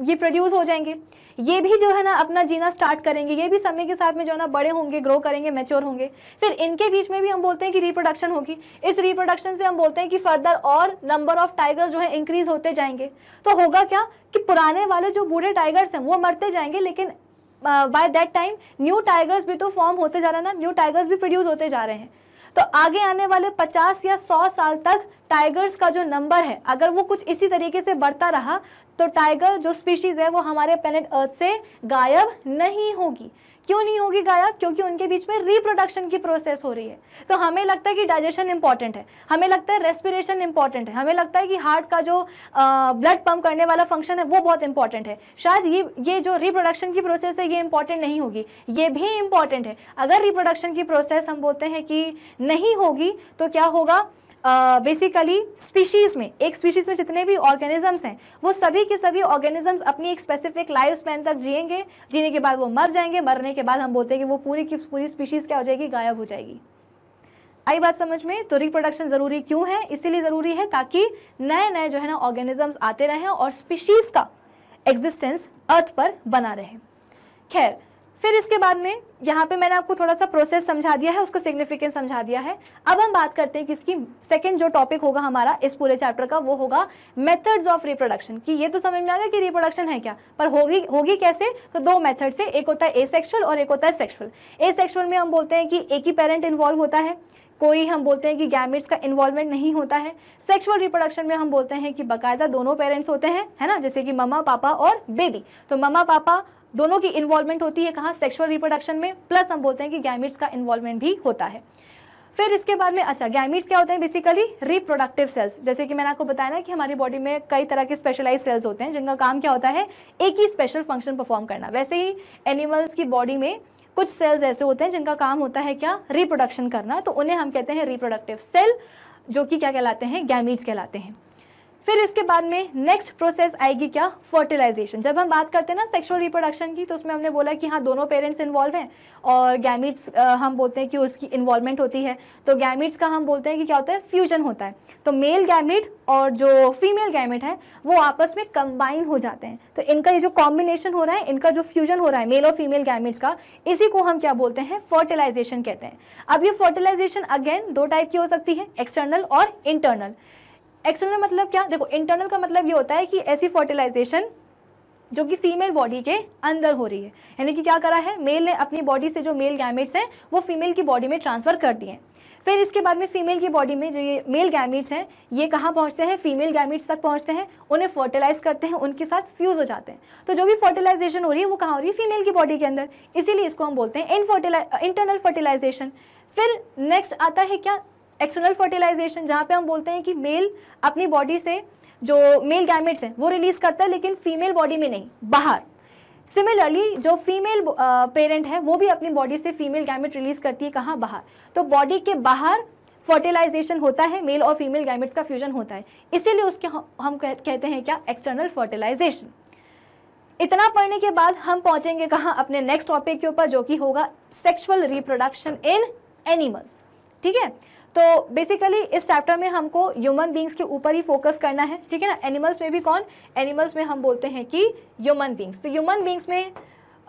ये प्रोड्यूस हो जाएंगे ये भी जो है ना अपना जीना स्टार्ट करेंगे ये भी समय के साथ में जो है ना बड़े होंगे ग्रो करेंगे मेच्योर होंगे फिर इनके बीच में भी हम बोलते हैं कि रिप्रोडक्शन होगी इस रिप्रोडक्शन से हम बोलते हैं कि फर्दर और नंबर ऑफ टाइगर्स जो है इंक्रीज होते जाएंगे तो होगा क्या कि पुराने वाले जो बूढ़े टाइगर्स हैं वो मरते जाएंगे लेकिन by that time new tigers भी तो फॉर्म होते जा रहे हैं ना न्यू टाइगर्स भी प्रोड्यूस होते जा रहे हैं तो आगे आने वाले 50 या 100 साल तक टाइगर्स का जो नंबर है अगर वो कुछ इसी तरीके से बढ़ता रहा तो टाइगर जो स्पीशीज़ है वो हमारे प्लेनेट अर्थ से गायब नहीं होगी क्यों नहीं होगी गायब क्योंकि उनके बीच में रिप्रोडक्शन की प्रोसेस हो रही है तो हमें लगता है कि डाइजेशन इंपॉर्टेंट है हमें लगता है रेस्पिरेशन इंपॉर्टेंट है हमें लगता है कि हार्ट का जो ब्लड पंप करने वाला फंक्शन है वो बहुत इंपॉर्टेंट है शायद ये ये जो रिप्रोडक्शन की प्रोसेस है ये इंपॉर्टेंट नहीं होगी ये भी इंपॉर्टेंट है अगर रिप्रोडक्शन की प्रोसेस हम बोलते हैं कि नहीं होगी तो क्या होगा बेसिकली uh, स्पीशीज़ में एक स्पीशीज़ में जितने भी ऑर्गेनिजम्स हैं वो सभी के सभी ऑर्गेनिजम्स अपनी एक स्पेसिफिक लाइफ स्पैन तक जिएंगे जीने के बाद वो मर जाएंगे मरने के बाद हम बोलते हैं कि वो पूरी की पूरी स्पीशीज़ क्या हो जाएगी गायब हो जाएगी आई बात समझ में तो रिप्रोडक्शन ज़रूरी क्यों है इसीलिए ज़रूरी है ताकि नए नए जो है ना ऑर्गेनिजम्स आते रहें और स्पीशीज़ का एग्जिस्टेंस अर्थ पर बना रहे खैर फिर इसके बाद में यहाँ पे मैंने आपको थोड़ा सा प्रोसेस समझा दिया है उसका सिग्निफिकेंस समझा दिया है अब हम बात करते हैं कि इसकी सेकेंड जो टॉपिक होगा हमारा इस पूरे चैप्टर का वो होगा मेथड्स ऑफ रिप्रोडक्शन कि ये तो समझ में आ गया कि रिप्रोडक्शन है क्या पर होगी होगी कैसे तो दो मेथड से एक होता है ए और एक होता है ए सेक्शुअल में हम बोलते हैं कि एक ही पेरेंट इन्वॉल्व होता है कोई हम बोलते हैं कि गैमिट्स का इन्वॉल्वमेंट नहीं होता है सेक्सुअल रिप्रोडक्शन में हम बोलते हैं कि बाकायदा दोनों पेरेंट्स होते हैं है ना जैसे कि मम्मा पापा और बेबी तो मम्मा पापा दोनों की इन्वॉल्वमेंट होती है कहाँ सेक्शुअल रिप्रोडक्शन में प्लस हम बोलते हैं कि गैमिट्स का इन्वॉल्वमेंट भी होता है फिर इसके बाद में अच्छा गैमिट्स क्या होते हैं बेसिकली रिप्रोडक्टिव सेल्स जैसे कि मैंने आपको बताया ना कि हमारी बॉडी में कई तरह के स्पेशलाइज सेल्स होते हैं जिनका काम क्या होता है एक ही स्पेशल फंक्शन परफॉर्म करना वैसे ही एनिमल्स की बॉडी में कुछ सेल्स ऐसे होते हैं जिनका काम होता है क्या रिप्रोडक्शन करना तो उन्हें हम कहते हैं रिप्रोडक्टिव सेल जो कि क्या कहलाते हैं गैमिट्स कहलाते हैं फिर इसके बाद में नेक्स्ट प्रोसेस आएगी क्या फर्टिलाइजेशन जब हम बात करते हैं ना सेक्सुअल रिप्रोडक्शन की तो उसमें हमने बोला कि हाँ दोनों पेरेंट्स इन्वॉल्व हैं और गैमिट्स हम बोलते हैं कि उसकी इन्वॉल्वमेंट होती है तो गैमिट्स का हम बोलते हैं कि क्या होता है फ्यूजन होता है तो मेल गैमिट और जो फीमेल गैमिट है वो आपस में कंबाइन हो जाते हैं तो इनका ये जो कॉम्बिनेशन हो रहा है इनका जो फ्यूजन हो रहा है मेल और फीमेल गैमिट्स का इसी को हम क्या बोलते हैं फर्टिलाइजेशन कहते हैं अब ये फर्टिलाइजेशन अगेन दो टाइप की हो सकती है एक्सटर्नल और इंटरनल एक्सटर्नल मतलब क्या देखो इंटरनल का मतलब ये होता है कि ऐसी फर्टिलाइजेशन जो कि फीमेल बॉडी के अंदर हो रही है यानी कि क्या करा है मेल ने अपनी बॉडी से जो मेल गैमेट्स हैं वो फीमेल की बॉडी में ट्रांसफ़र कर दिए फिर इसके बाद में फीमेल की बॉडी में जो ये मेल गैमिट्स हैं ये कहाँ पहुँचते हैं फीमेल गैमिट्स तक पहुँचते हैं उन्हें फर्टिलाइज करते हैं उनके साथ फ्यूज़ हो जाते हैं तो जो भी फर्टिलाइजेशन हो रही है वो कहाँ हो रही है फीमेल की बॉडी के अंदर इसीलिए इसको हम बोलते हैं इनफर्टिला इंटरनल फर्टिलाइजेशन फिर नेक्स्ट आता है क्या एक्सटर्नल फर्टिलाइजेशन जहाँ पे हम बोलते हैं कि मेल अपनी बॉडी से जो मेल गैमेट्स हैं वो रिलीज़ करता है लेकिन फीमेल बॉडी में नहीं बाहर सिमिलरली जो फीमेल पेरेंट है वो भी अपनी बॉडी से फीमेल गैमेट रिलीज़ करती है कहाँ बाहर तो बॉडी के बाहर फर्टिलाइजेशन होता है मेल और फीमेल गैमेट्स का फ्यूजन होता है इसीलिए उसके हम कहते हैं क्या एक्सटर्नल फर्टिलाइजेशन इतना पढ़ने के बाद हम पहुंचेंगे कहाँ अपने नेक्स्ट टॉपिक के ऊपर जो कि होगा सेक्सुअल रिप्रोडक्शन इन एनिमल्स ठीक है तो बेसिकली इस चैप्टर में हमको ह्यूमन बींग्स के ऊपर ही फोकस करना है ठीक है ना एनिमल्स में भी कौन एनिमल्स में हम बोलते हैं कि ह्यूमन बींग्स तो ह्यूमन बींग्स में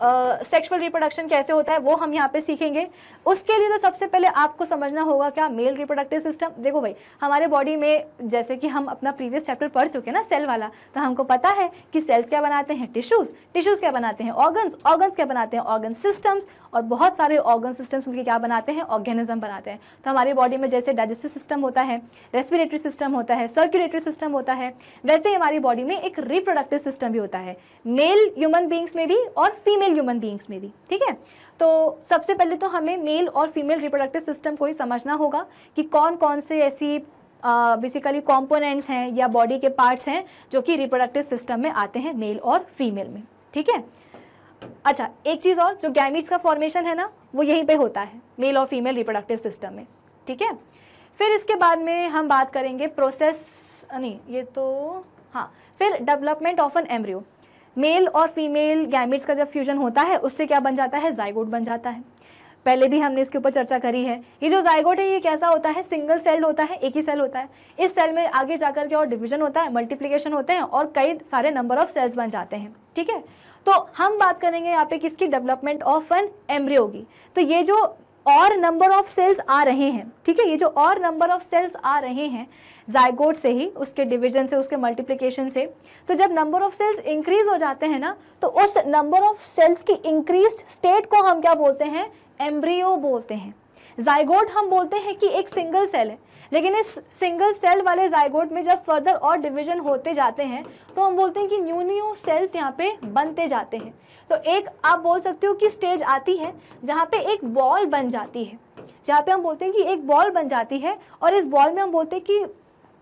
सेक्सुअल uh, रिप्रोडक्शन कैसे होता है वो हम यहाँ पे सीखेंगे उसके लिए तो सबसे पहले आपको समझना होगा क्या मेल रिप्रोडक्टिव सिस्टम देखो भाई हमारे बॉडी में जैसे कि हम अपना प्रीवियस चैप्टर पढ़ चुके हैं ना सेल वाला तो हमको पता है कि सेल्स क्या बनाते हैं टिश्यूज़ टिश्यूज़ क्या बनाते हैं ऑर्गन्स ऑर्गन्स क्या बनाते हैं ऑर्गन सिस्टम्स और बहुत सारे ऑर्गन सिस्टम्स मिलकर क्या बनाते हैं ऑर्गेनिज्म बनाते हैं तो हमारी बॉडी में जैसे डाइजेस्टिव सिस्टम होता है रेस्पिरेटरी सिस्टम होता है सर्कुलेटरी सिस्टम होता है वैसे ही हमारी बॉडी में एक रिप्रोडक्टिव सिस्टम भी होता है मेल ह्यूमन बींग्स में भी और फीमेल फीमेल ह्यूमन बींग्स में भी ठीक है तो सबसे पहले तो हमें मेल और फीमेल रिप्रोडक्टिव सिस्टम को ही समझना होगा कि कौन कौन से ऐसी बेसिकली कॉम्पोनेंट्स हैं या बॉडी के पार्ट्स हैं जो कि रिप्रोडक्टिव सिस्टम में आते हैं मेल और फीमेल में ठीक है अच्छा एक चीज़ और जो गैमिट्स का फॉर्मेशन है ना वो यहीं पे होता है मेल और फीमेल रिप्रोडक्टिव सिस्टम में ठीक है फिर इसके बाद में हम बात करेंगे प्रोसेस नहीं ये तो हाँ फिर development of an embryo male और फीमेल गैमिट्स का जब फ्यूजन होता है उससे क्या बन जाता है जायगोट बन जाता है पहले भी हमने इसके ऊपर चर्चा करी है ये जो जायगोट है ये कैसा होता है सिंगल सेल्ड होता है एक ही सेल होता है इस सेल में आगे जाकर के और डिवीजन होता है मल्टीप्लिकेशन होते हैं और कई सारे नंबर ऑफ सेल्स बन जाते हैं ठीक है तो हम बात करेंगे यहाँ पे किसकी डेवलपमेंट ऑफ एन एम्ब्रियो की तो ये जो और नंबर ऑफ सेल्स आ रहे हैं ठीक है ये जो और नंबर ऑफ सेल्स आ रहे हैं जायगोट से ही उसके डिविजन से उसके मल्टीप्लिकेशन से तो जब नंबर ऑफ सेल्स इंक्रीज हो जाते हैं ना तो उस नंबर ऑफ सेल्स की इंक्रीज स्टेट को हम क्या बोलते हैं एम्ब्रियो बोलते हैं जायगोट हम बोलते हैं कि एक सिंगल सेल है लेकिन इस सिंगल सेल वाले जायगोट में जब फर्दर और डिवीजन होते जाते हैं तो हम बोलते हैं कि न्यू न्यू सेल्स यहाँ पे बनते जाते हैं तो एक आप बोल सकते हो कि स्टेज आती है जहाँ पे एक बॉल बन जाती है जहाँ पे हम बोलते हैं कि एक बॉल बन जाती है और इस बॉल में हम बोलते हैं कि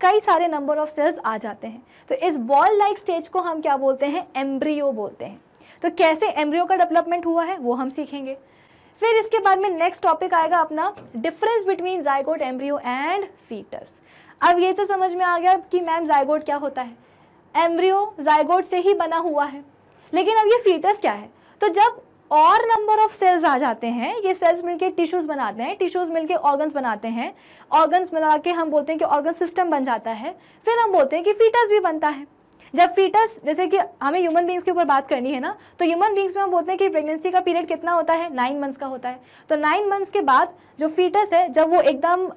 कई सारे नंबर ऑफ सेल्स आ जाते हैं तो इस बॉल लाइक स्टेज को हम क्या बोलते हैं एम्ब्रियो बोलते हैं तो कैसे एम्ब्रियो का डेवलपमेंट हुआ है वो हम सीखेंगे फिर इसके बाद में नेक्स्ट टॉपिक आएगा अपना difference between zygote embryo and foetus अब ये तो समझ में आ गया कि मैम जायगोट क्या होता है एम्ब्रियो जायगोट से ही बना हुआ है लेकिन अब ये फीटस क्या है तो जब और नंबर ऑफ सेल्स आ जाते हैं ये सेल्स मिलके टिश्यूज़ बनाते हैं टिश्यूज़ मिलके ऑर्गन्स बनाते हैं ऑर्गन्स बना के हम बोलते हैं कि ऑर्गन सिस्टम बन जाता है फिर हम बोलते हैं कि फीटस भी बनता है जब फीटस जैसे कि हमें ह्यूमन बींग्स के ऊपर बात करनी है ना तो ह्यूमन बींग्स में हम बोलते हैं कि प्रेगनेंसी का पीरियड कितना होता है नाइन मंथ्स का होता है तो नाइन मंथ्स के बाद जो फीटस है जब वो एकदम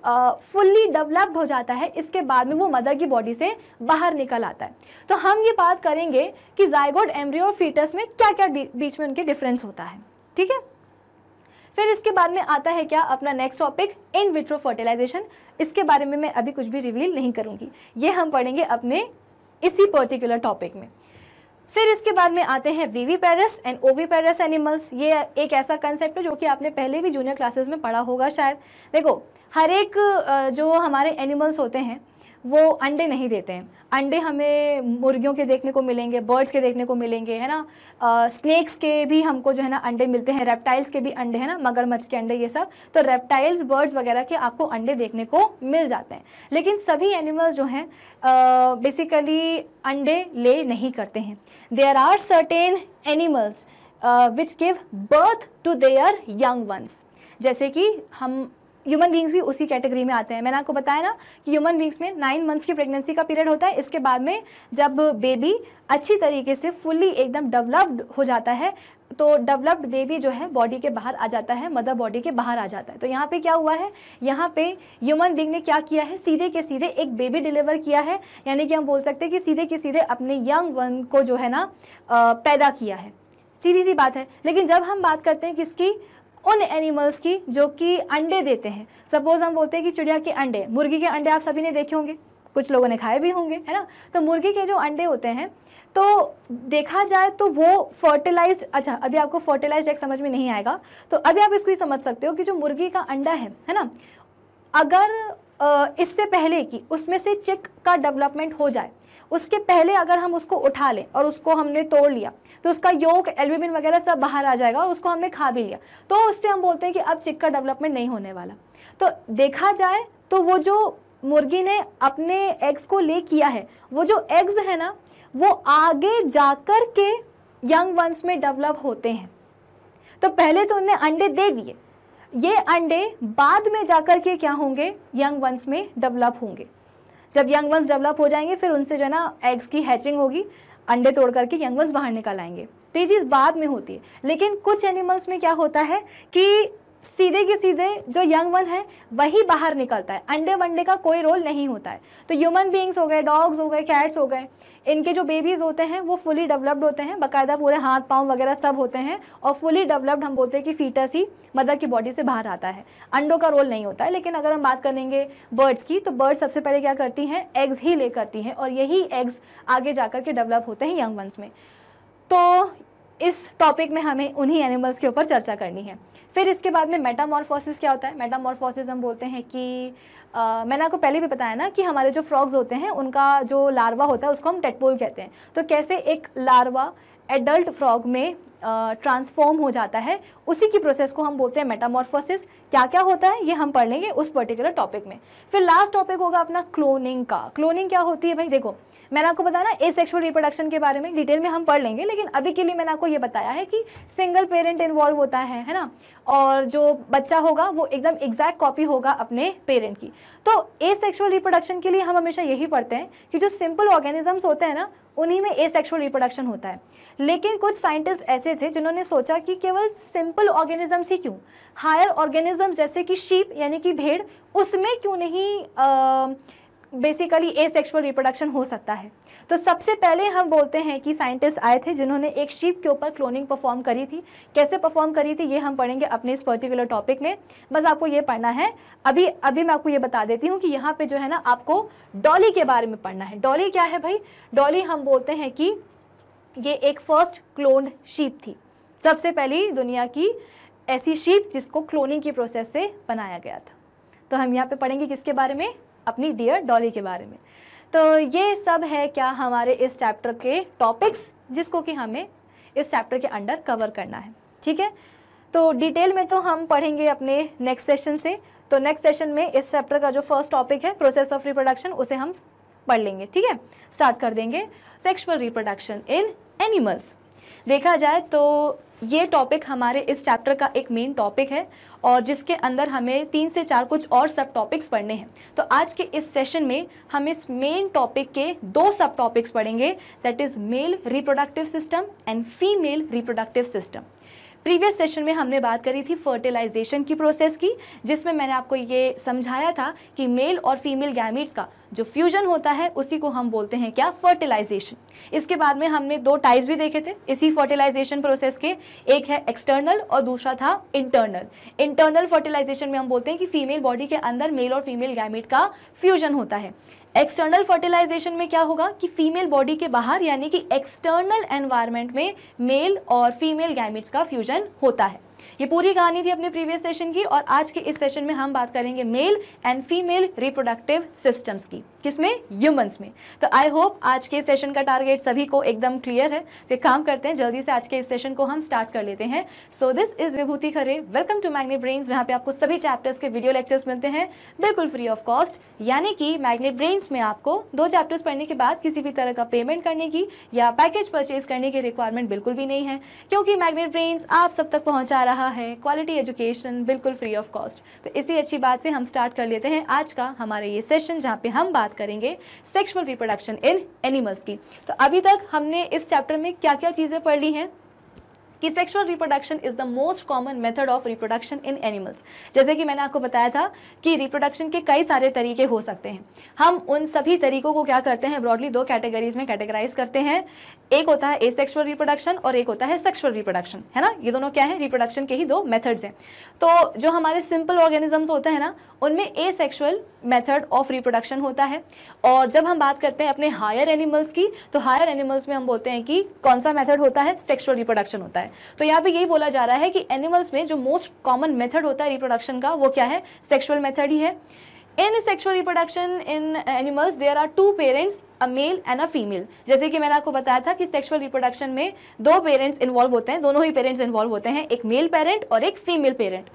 फुल्ली डेवलप्ड हो जाता है इसके बाद में वो मदर की बॉडी से बाहर निकल आता है तो हम ये बात करेंगे कि जायगोड एम्ब्रियो और फीटस में क्या क्या बीच में उनके डिफरेंस होता है ठीक है फिर इसके बाद में आता है क्या अपना next topic in vitro fertilization इसके बारे में मैं अभी कुछ भी रिवील नहीं करूँगी ये हम पढ़ेंगे अपने इसी पर्टिकुलर टॉपिक में फिर इसके बाद में आते हैं वीवी पैरस एंड ओवी पैरस एनिमल्स ये एक ऐसा कंसेप्ट है जो कि आपने पहले भी जूनियर क्लासेस में पढ़ा होगा शायद देखो हर एक जो हमारे एनिमल्स होते हैं वो अंडे नहीं देते हैं अंडे हमें मुर्गियों के देखने को मिलेंगे बर्ड्स के देखने को मिलेंगे है ना स्नैक्स स्नेक्स के भी हमको जो है ना अंडे मिलते हैं रेप्टाइल्स के भी अंडे हैं ना मगरमच्छ के अंडे ये सब तो रेप्टाइल्स बर्ड्स वगैरह के आपको अंडे देखने को मिल जाते हैं लेकिन सभी एनिमल्स जो हैं बेसिकली अंडे ले नहीं करते हैं there are certain animals which give birth to their young ones जैसे कि हम ह्यूमन बींग्स भी उसी कैटेगरी में आते हैं मैंने आपको बताया ना कि ह्यूमन बींग्स में नाइन मंथ्स की प्रेगनेंसी का पीरियड होता है इसके बाद में जब बेबी अच्छी तरीके से फुल्ली एकदम डेवलप्ड हो जाता है तो डेवलप्ड बेबी जो है बॉडी के बाहर आ जाता है मदर बॉडी के बाहर आ जाता है तो यहाँ पे क्या हुआ है यहाँ पे ह्यूमन बींग ने क्या किया है सीधे के सीधे एक बेबी डिलीवर किया है यानी कि हम बोल सकते हैं कि सीधे के सीधे अपने यंग वन को जो है ना पैदा किया है सीधी सी बात है लेकिन जब हम बात करते हैं किसकी उन एनिमल्स की जो कि अंडे देते हैं सपोज़ हम बोलते हैं कि चिड़िया के अंडे मुर्गी के अंडे आप सभी ने देखे होंगे कुछ लोगों ने खाए भी होंगे है ना तो मुर्गी के जो अंडे होते हैं तो देखा जाए तो वो फर्टिलाइज अच्छा अभी आपको फर्टिलाइज एक समझ में नहीं आएगा तो अभी आप इसको ही समझ सकते हो कि जो मुर्गी का अंडा है है ना अगर इससे पहले कि उसमें से चिक का डेवलपमेंट हो जाए उसके पहले अगर हम उसको उठा लें और उसको हमने तोड़ लिया तो उसका योग एल्ब्यूमिन वगैरह सब बाहर आ जाएगा और उसको हमने खा भी लिया तो उससे हम बोलते हैं कि अब चिक्का डेवलपमेंट नहीं होने वाला तो देखा जाए तो वो जो मुर्गी ने अपने एग्स को ले किया है वो जो एग्स है ना वो आगे जाकर के यंग वंस में डेवलप होते हैं तो पहले तो उनने अंडे दे दिए ये अंडे बाद में जाकर के क्या होंगे यंग वंस में डेवलप होंगे जब यंग वंस डेवलप हो जाएंगे फिर उनसे जो है ना एग्स की हैचिंग होगी अंडे तोड़ करके यंग वंस बाहर निकाल आएंगे तो ये चीज़ बाद में होती है लेकिन कुछ एनिमल्स में क्या होता है कि सीधे के सीधे जो यंग वन है वही बाहर निकलता है अंडे वंडे का कोई रोल नहीं होता है तो ह्यूमन बींग्स हो गए डॉग्स हो गए कैट्स हो गए इनके जो बेबीज़ होते हैं वो फुली डेवलप्ड होते हैं बाकायदा पूरे हाथ पाँव वगैरह सब होते हैं और फुली डेवलप्ड हम बोलते हैं कि फीटस ही मदर की बॉडी से बाहर आता है अंडों का रोल नहीं होता है लेकिन अगर हम बात करेंगे बर्ड्स की तो बर्ड्स सबसे पहले क्या करती हैं एग्स ही ले करती हैं और यही एग्स आगे जा के डेवलप होते हैं यंग वंस में तो इस टॉपिक में हमें उन्हीं एनिमल्स के ऊपर चर्चा करनी है फिर इसके बाद में मेटामॉर्फोसिस क्या होता है मेटामॉर्फोसिस हम बोलते हैं कि आ, मैंने आपको पहले भी बताया ना कि हमारे जो फ्रॉग्स होते हैं उनका जो लार्वा होता है उसको हम टेटपोल कहते हैं तो कैसे एक लार्वा एडल्ट फ्रॉग में ट्रांसफॉर्म हो जाता है उसी की प्रोसेस को हम बोलते हैं मेटामॉर्फोसिस क्या क्या होता है ये हम पढ़ लेंगे उस पर्टिकुलर टॉपिक में फिर लास्ट टॉपिक होगा अपना क्लोनिंग का क्लोनिंग क्या होती है भाई देखो मैंने आपको बताया ना ए सेक्शुअल रिप्रोडक्शन के बारे में डिटेल में हम पढ़ लेंगे लेकिन अभी के लिए मैंने आपको ये बताया है कि सिंगल पेरेंट इन्वॉल्व होता है है ना और जो बच्चा होगा वो एकदम एग्जैक्ट कॉपी होगा अपने पेरेंट की तो ए सेक्शुअल रिप्रोडक्शन के लिए हम हमेशा यही पढ़ते हैं कि जो सिंपल ऑर्गेनिजम्स होते हैं ना उन्हीं में ए सेक्शुअल रिप्रोडक्शन होता है लेकिन कुछ साइंटिस्ट ऐसे थे जिन्होंने सोचा कि केवल सिंपल ऑर्गेनिजम्स ही क्यों हायर ऑर्गेनिज्म जैसे कि शीप यानी कि भेड़ उसमें क्यों नहीं आ, बेसिकली ए सेक्शुअल रिप्रोडक्शन हो सकता है तो सबसे पहले हम बोलते हैं कि साइंटिस्ट आए थे जिन्होंने एक शीप के ऊपर क्लोनिंग परफॉर्म करी थी कैसे परफॉर्म करी थी ये हम पढ़ेंगे अपने इस पर्टिकुलर टॉपिक में बस आपको ये पढ़ना है अभी अभी मैं आपको ये बता देती हूँ कि यहाँ पे जो है ना आपको डॉली के बारे में पढ़ना है डॉली क्या है भाई डॉली हम बोलते हैं कि ये एक फर्स्ट क्लोन्ड शीप थी सबसे पहली दुनिया की ऐसी शीप जिसको क्लोनिंग की प्रोसेस से बनाया गया था तो हम यहाँ पे पढ़ेंगे किसके बारे में अपनी डियर डॉली के बारे में तो ये सब है क्या हमारे इस चैप्टर के टॉपिक्स जिसको कि हमें इस चैप्टर के अंडर कवर करना है ठीक है तो डिटेल में तो हम पढ़ेंगे अपने नेक्स्ट सेशन से तो नेक्स्ट सेशन में इस चैप्टर का जो फर्स्ट टॉपिक है प्रोसेस ऑफ रिप्रोडक्शन उसे हम पढ़ लेंगे ठीक है स्टार्ट कर देंगे सेक्सुअल रिप्रोडक्शन इन एनिमल्स देखा जाए तो ये टॉपिक हमारे इस चैप्टर का एक मेन टॉपिक है और जिसके अंदर हमें तीन से चार कुछ और सब टॉपिक्स पढ़ने हैं तो आज के इस सेशन में हम इस मेन टॉपिक के दो सब टॉपिक्स पढ़ेंगे that is male reproductive system and female reproductive system previous session में हमने बात करी थी फर्टिलाइजेशन की प्रोसेस की जिसमें मैंने आपको ये समझाया था कि मेल और फीमेल गैमिट्स का जो फ्यूजन होता है उसी को हम बोलते हैं क्या फर्टिलाइजेशन इसके बाद में हमने दो टाइप्स भी देखे थे इसी फर्टिलाइजेशन प्रोसेस के एक है एक्सटर्नल और दूसरा था इंटरनल इंटरनल फर्टिलाइजेशन में हम बोलते हैं कि फीमेल बॉडी के अंदर मेल और फीमेल गैमिट का फ्यूजन होता है एक्सटर्नल फर्टिलाइजेशन में क्या होगा कि फीमेल बॉडी के बाहर यानी कि एक्सटर्नल एनवायरनमेंट में मेल और फीमेल गैमिट्स का फ्यूजन होता है ये पूरी कहानी थी अपने प्रीवियस सेशन की और आज के इस सेशन में हम बात करेंगे male and female reproductive systems की किसमें ह्यूमंस में तो आई होप आज के सेशन का टारगेट सभी को एकदम क्लियर है तो काम करते हैं जल्दी से आज के इस सेशन को हम स्टार्ट कर लेते हैं so this is Vibhuti Khare welcome to Magnet Brains जहाँ पे आपको सभी चैप्टर्स के वीडियो लेक्चर्स मिलते हैं बिल्कुल फ्री ऑफ कॉस्ट यानी कि मैग्नेट ब्रेन्स में आपको दो चैप्टर्स पढ़ने के बाद किसी भी तरह का पेमेंट करने की या पैकेज परचेज करने की रिक्वायरमेंट बिल्कुल भी नहीं है क्योंकि मैग्नेट ब्रेन्स आप सब तक पहुँचा रहा रहा है क्वालिटी एजुकेशन बिल्कुल फ्री ऑफ कॉस्ट तो इसी अच्छी बात से हम स्टार्ट कर लेते हैं आज का हमारा ये सेशन जहाँ पे हम बात करेंगे सेक्शुअल रिप्रोडक्शन इन एनिमल्स की तो अभी तक हमने इस चैप्टर में क्या क्या चीज़ें पढ़ ली हैं कि sexual reproduction is the most common method of reproduction in animals जैसे कि मैंने आपको बताया था कि रिप्रोडक्शन के कई सारे तरीके हो सकते हैं हम उन सभी तरीकों को क्या करते हैं ब्रॉडली दो कैटेगरीज में कैटेगराइज करते हैं एक होता है ए रिप्रोडक्शन और एक होता है सेक्सुअल रिप्रोडक्शन है ना ये दोनों क्या है रिप्रोडक्शन के ही दो मेथड्स हैं तो जो हमारे सिंपल ऑर्गेनिजम्स होते हैं ना उनमें asexual method of reproduction होता है और जब हम बात करते हैं अपने हायर एनिमल्स की तो हायर एनिमल्स में हम बोलते हैं कि कौन सा मेथड होता है सेक्शुअल रिप्रोडक्शन होता है है तो यहाँ पे यही बोला जा रहा है कि एनिमल्स में जो मोस्ट कॉमन मेथड होता है रिप्रोडक्शन का वो क्या है सेक्शुअल मेथड ही है in sexual reproduction in animals there are two parents a male and a female जैसे कि मैंने आपको बताया था कि सेक्शुअल रिप्रोडक्शन में दो पेरेंट्स इन्वॉल्व होते हैं दोनों ही पेरेंट्स इन्वॉल्व होते हैं एक मेल पेरेंट और एक female parent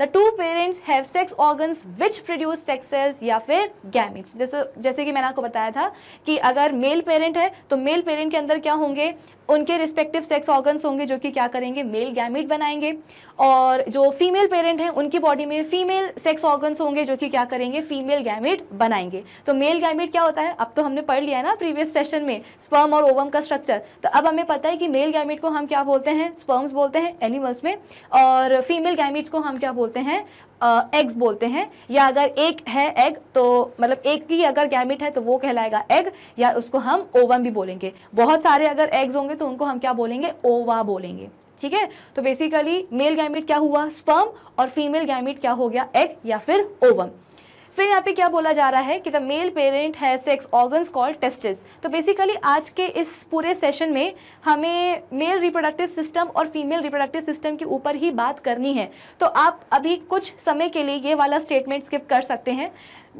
the two parents have sex organs which produce sex cells या फिर गैमिट्स जैसे जैसे कि मैंने आपको बताया था कि अगर मेल पेरेंट है तो मेल पेरेंट के अंदर क्या होंगे उनके रिस्पेक्टिव सेक्स ऑर्गन्स होंगे जो कि क्या करेंगे मेल गैमिट बनाएंगे और जो फीमेल पेरेंट हैं उनकी बॉडी में फीमेल सेक्स ऑर्गन्स होंगे जो कि क्या करेंगे फीमेल गैमिट बनाएंगे तो मेल गैमिट क्या होता है अब तो हमने पढ़ लिया है ना प्रीवियस सेशन में स्पर्म और ओवम का स्ट्रक्चर तो अब हमें पता है कि मेल गैमिट को हम क्या बोलते हैं स्पर्म्स बोलते हैं एनिमल्स में और फीमेल गैमिट्स को हम क्या बोलते हैं एग्स बोलते हैं या अगर एक है एग तो मतलब एक ही अगर गैमिट है तो वो कहलाएगा एग या उसको हम ओवम भी बोलेंगे बहुत सारे अगर एग्स होंगे तो उनको हम क्या बोलेंगे ओवा बोलेंगे ठीक है तो बेसिकली मेल गैमिट क्या हुआ स्पर्म और फीमेल गैमिट क्या हो गया एग या फिर ओवम फिर यहाँ पे क्या बोला जा रहा है कि द मेल पेरेंट है सेक्स ऑर्गन्स कॉल टेस्टिस तो बेसिकली आज के इस पूरे सेशन में हमें मेल रिप्रोडक्टिव सिस्टम और फीमेल रिप्रोडक्टिव सिस्टम के ऊपर ही बात करनी है तो आप अभी कुछ समय के लिए ये वाला स्टेटमेंट स्किप कर सकते हैं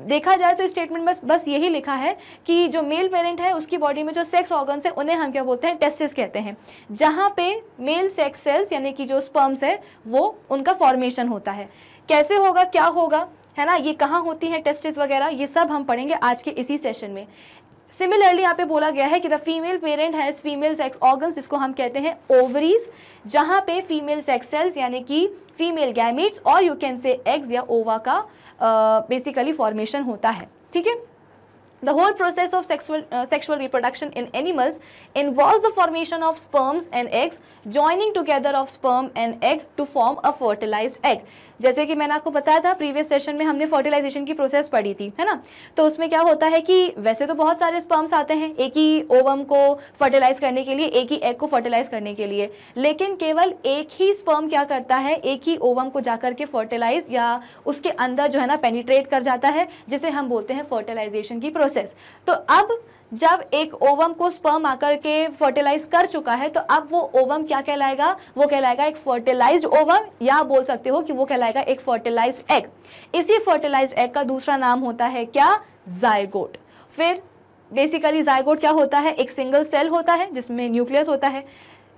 देखा जाए तो स्टेटमेंट में बस यही लिखा है कि जो मेल पेरेंट है उसकी बॉडी में जो सेक्स ऑर्गन्स से है उन्हें हम क्या बोलते हैं टेस्टिस कहते हैं जहाँ पे मेल सेक्स सेल्स यानी कि जो स्पर्म्स है वो उनका फॉर्मेशन होता है कैसे होगा क्या होगा है ना ये कहाँ होती हैं टेस्टिस वगैरह ये सब हम पढ़ेंगे आज के इसी सेशन में सिमिलरली यहाँ पे बोला गया है कि the female parent has female sex organs जिसको हम कहते हैं ओवरीज जहाँ पे फीमेल सेक्स सेल्स यानी कि फीमेल गैमिट्स और यू कैन से एग्स या ओवा का बेसिकली uh, फॉर्मेशन होता है ठीक है the whole process of sexual sexual reproduction in animals involve the formation of sperms and eggs joining together of sperm and egg to form a fertilise egg जैसे कि मैंने आपको बताया था प्रीवियस सेशन में हमने फर्टिलाइजेशन की प्रोसेस पढ़ी थी है ना तो उसमें क्या होता है कि वैसे तो बहुत सारे स्पर्म्स आते हैं एक ही ओवम को फर्टिलाइज करने के लिए एक ही एग को फर्टिलाइज करने के लिए लेकिन केवल एक ही स्पर्म क्या करता है एक ही ओवम को जाकर के फर्टिलाइज या उसके अंदर जो है ना पेनिट्रेट कर जाता है जिसे हम बोलते हैं फर्टिलाइजेशन की प्रोसेस तो अब जब एक ओवम को स्पर्म आकर के फर्टिलाइज कर चुका है तो अब वो ओवम क्या कहलाएगा वो कहलाएगा एक फर्टिलाइज ओवम या बोल सकते हो कि वो कहलाएगा एक फर्टिलाइज एग इसी फर्टिलाइज एग का दूसरा नाम होता है क्या जायगोट फिर बेसिकली जायगोट क्या होता है एक सिंगल सेल होता है जिसमें न्यूक्लियस होता है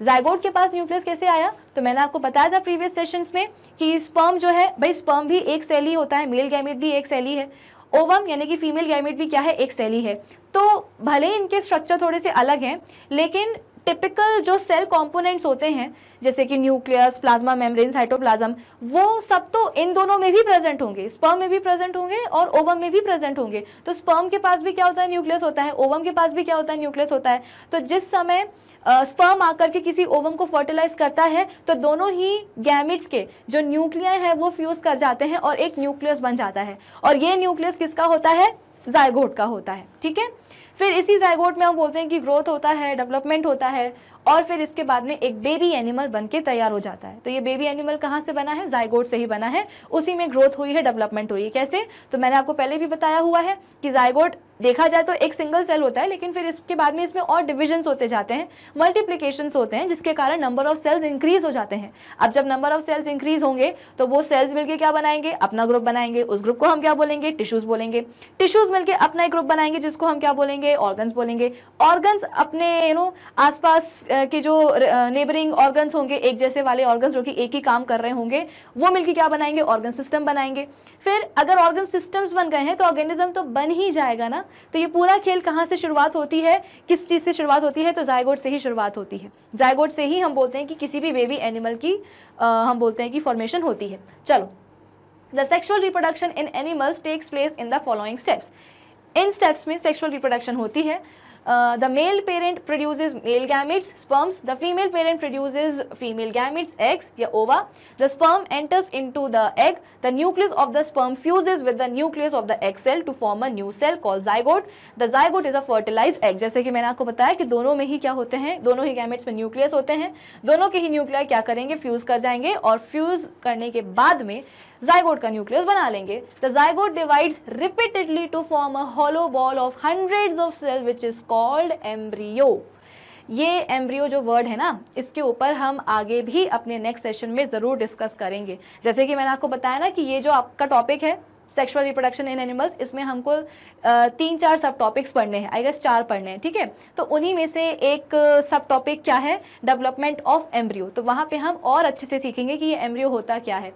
जायगोट के पास न्यूक्लियस कैसे आया तो मैंने आपको बताया था प्रीवियस सेशंस में कि स्पर्म जो है भाई स्पर्म भी एक सेल ही होता है मेल गैमिट भी एक सेल ही है ओवम यानी कि फीमेल गैमेट भी क्या है एक सेल ही है तो भले ही इनके स्ट्रक्चर थोड़े से अलग हैं लेकिन टिपिकल जो सेल कंपोनेंट्स होते हैं जैसे कि न्यूक्लियस प्लाज्मा मेम्ब्रेन साइटोप्लाज्म वो सब तो इन दोनों में भी प्रेजेंट होंगे स्पर्म में भी प्रेजेंट होंगे और ओवम में भी प्रेजेंट होंगे तो स्पर्म के पास भी क्या होता है न्यूक्लियस होता है ओवम के पास भी क्या होता है न्यूक्लियस होता है तो जिस समय स्पर्म आकर के किसी ओवम को फर्टिलाइज करता है तो दोनों ही गैमिट्स के जो न्यूक्लिया है वो फ्यूज कर जाते हैं और एक न्यूक्लियस बन जाता है और ये न्यूक्लियस किसका होता है जायगोट का होता है ठीक है फिर इसी जायगोट में हम बोलते हैं कि ग्रोथ होता है डेवलपमेंट होता है और फिर इसके बाद में एक बेबी एनिमल बन के तैयार हो जाता है तो ये बेबी एनिमल कहाँ से बना है जायगोट से ही बना है उसी में ग्रोथ हुई है डेवलपमेंट हुई है कैसे तो मैंने आपको पहले भी बताया हुआ है कि जायगोट देखा जाए तो एक सिंगल सेल होता है लेकिन फिर इसके बाद में इसमें और डिविजन्स होते जाते हैं मल्टीप्लीकेशन होते हैं जिसके कारण नंबर ऑफ सेल्स इंक्रीज हो जाते हैं अब जब नंबर ऑफ सेल्स इंक्रीज होंगे तो वो सेल्स मिलकर क्या बनाएंगे अपना ग्रुप बनाएंगे उस ग्रुप को हम क्या बोलेंगे टिश्यूज बोलेंगे टिश्यूज मिलकर अपना एक ग्रुप बनाएंगे जिसको हम क्या बोलेंगे ऑर्गन्स बोलेंगे ऑर्गन्स अपने यू नो आसपास के जो नेबरिंग ऑर्गन्स होंगे एक जैसे वाले ऑर्गन्स जो कि एक ही काम कर रहे होंगे वो मिलकर क्या बनाएंगे ऑर्गन सिस्टम बनाएंगे फिर अगर ऑर्गन सिस्टम्स बन गए हैं तो ऑर्गेनिज्म तो बन ही जाएगा ना तो ये पूरा खेल कहाँ से शुरुआत होती है किस चीज़ से शुरुआत होती है तो जायगोड से ही शुरुआत होती है जायगोड से ही हम बोलते हैं कि किसी भी बेबी एनिमल की आ, हम बोलते हैं कि फॉर्मेशन होती है चलो the sexual reproduction in animals takes place in the following steps इन स्टेप्स में सेक्शुअल रिप्रोडक्शन होती है the male parent produce male gametes sperms the female parent produce female gametes eggs या ova the sperm enters into the egg the nucleus of the sperm fuses with the nucleus of the egg cell to form a new cell call zygote the zygote is a fertilise egg जैसे कि मैंने आपको बताया कि दोनों में ही क्या होते हैं दोनों ही गैमिट्स में न्यूक्लियस होते हैं दोनों के ही न्यूक्लियर क्या करेंगे फ्यूज कर जाएंगे और फ्यूज करने के बाद में जाइगोट का न्यूक्लियस बना लेंगे the zygote divides repeatedly to form a hollow ball of hundred of cell which is call called embryo ये एम्ब्रियो जो वर्ड है ना इसके ऊपर हम आगे भी अपने नेक्स्ट सेशन में ज़रूर डिस्कस करेंगे जैसे कि मैंने आपको बताया ना कि ये जो आपका टॉपिक है सेक्सुअल रिप्रोडक्शन इन एनिमल्स इसमें हमको तीन चार सब टॉपिक्स पढ़ने हैं आई गेस चार पढ़ने हैं ठीक है तो उन्हीं में से एक सब टॉपिक क्या है डेवलपमेंट ऑफ एम्ब्रियो तो वहाँ पे हम और अच्छे से सीखेंगे कि ये एम्ब्रियो होता क्या है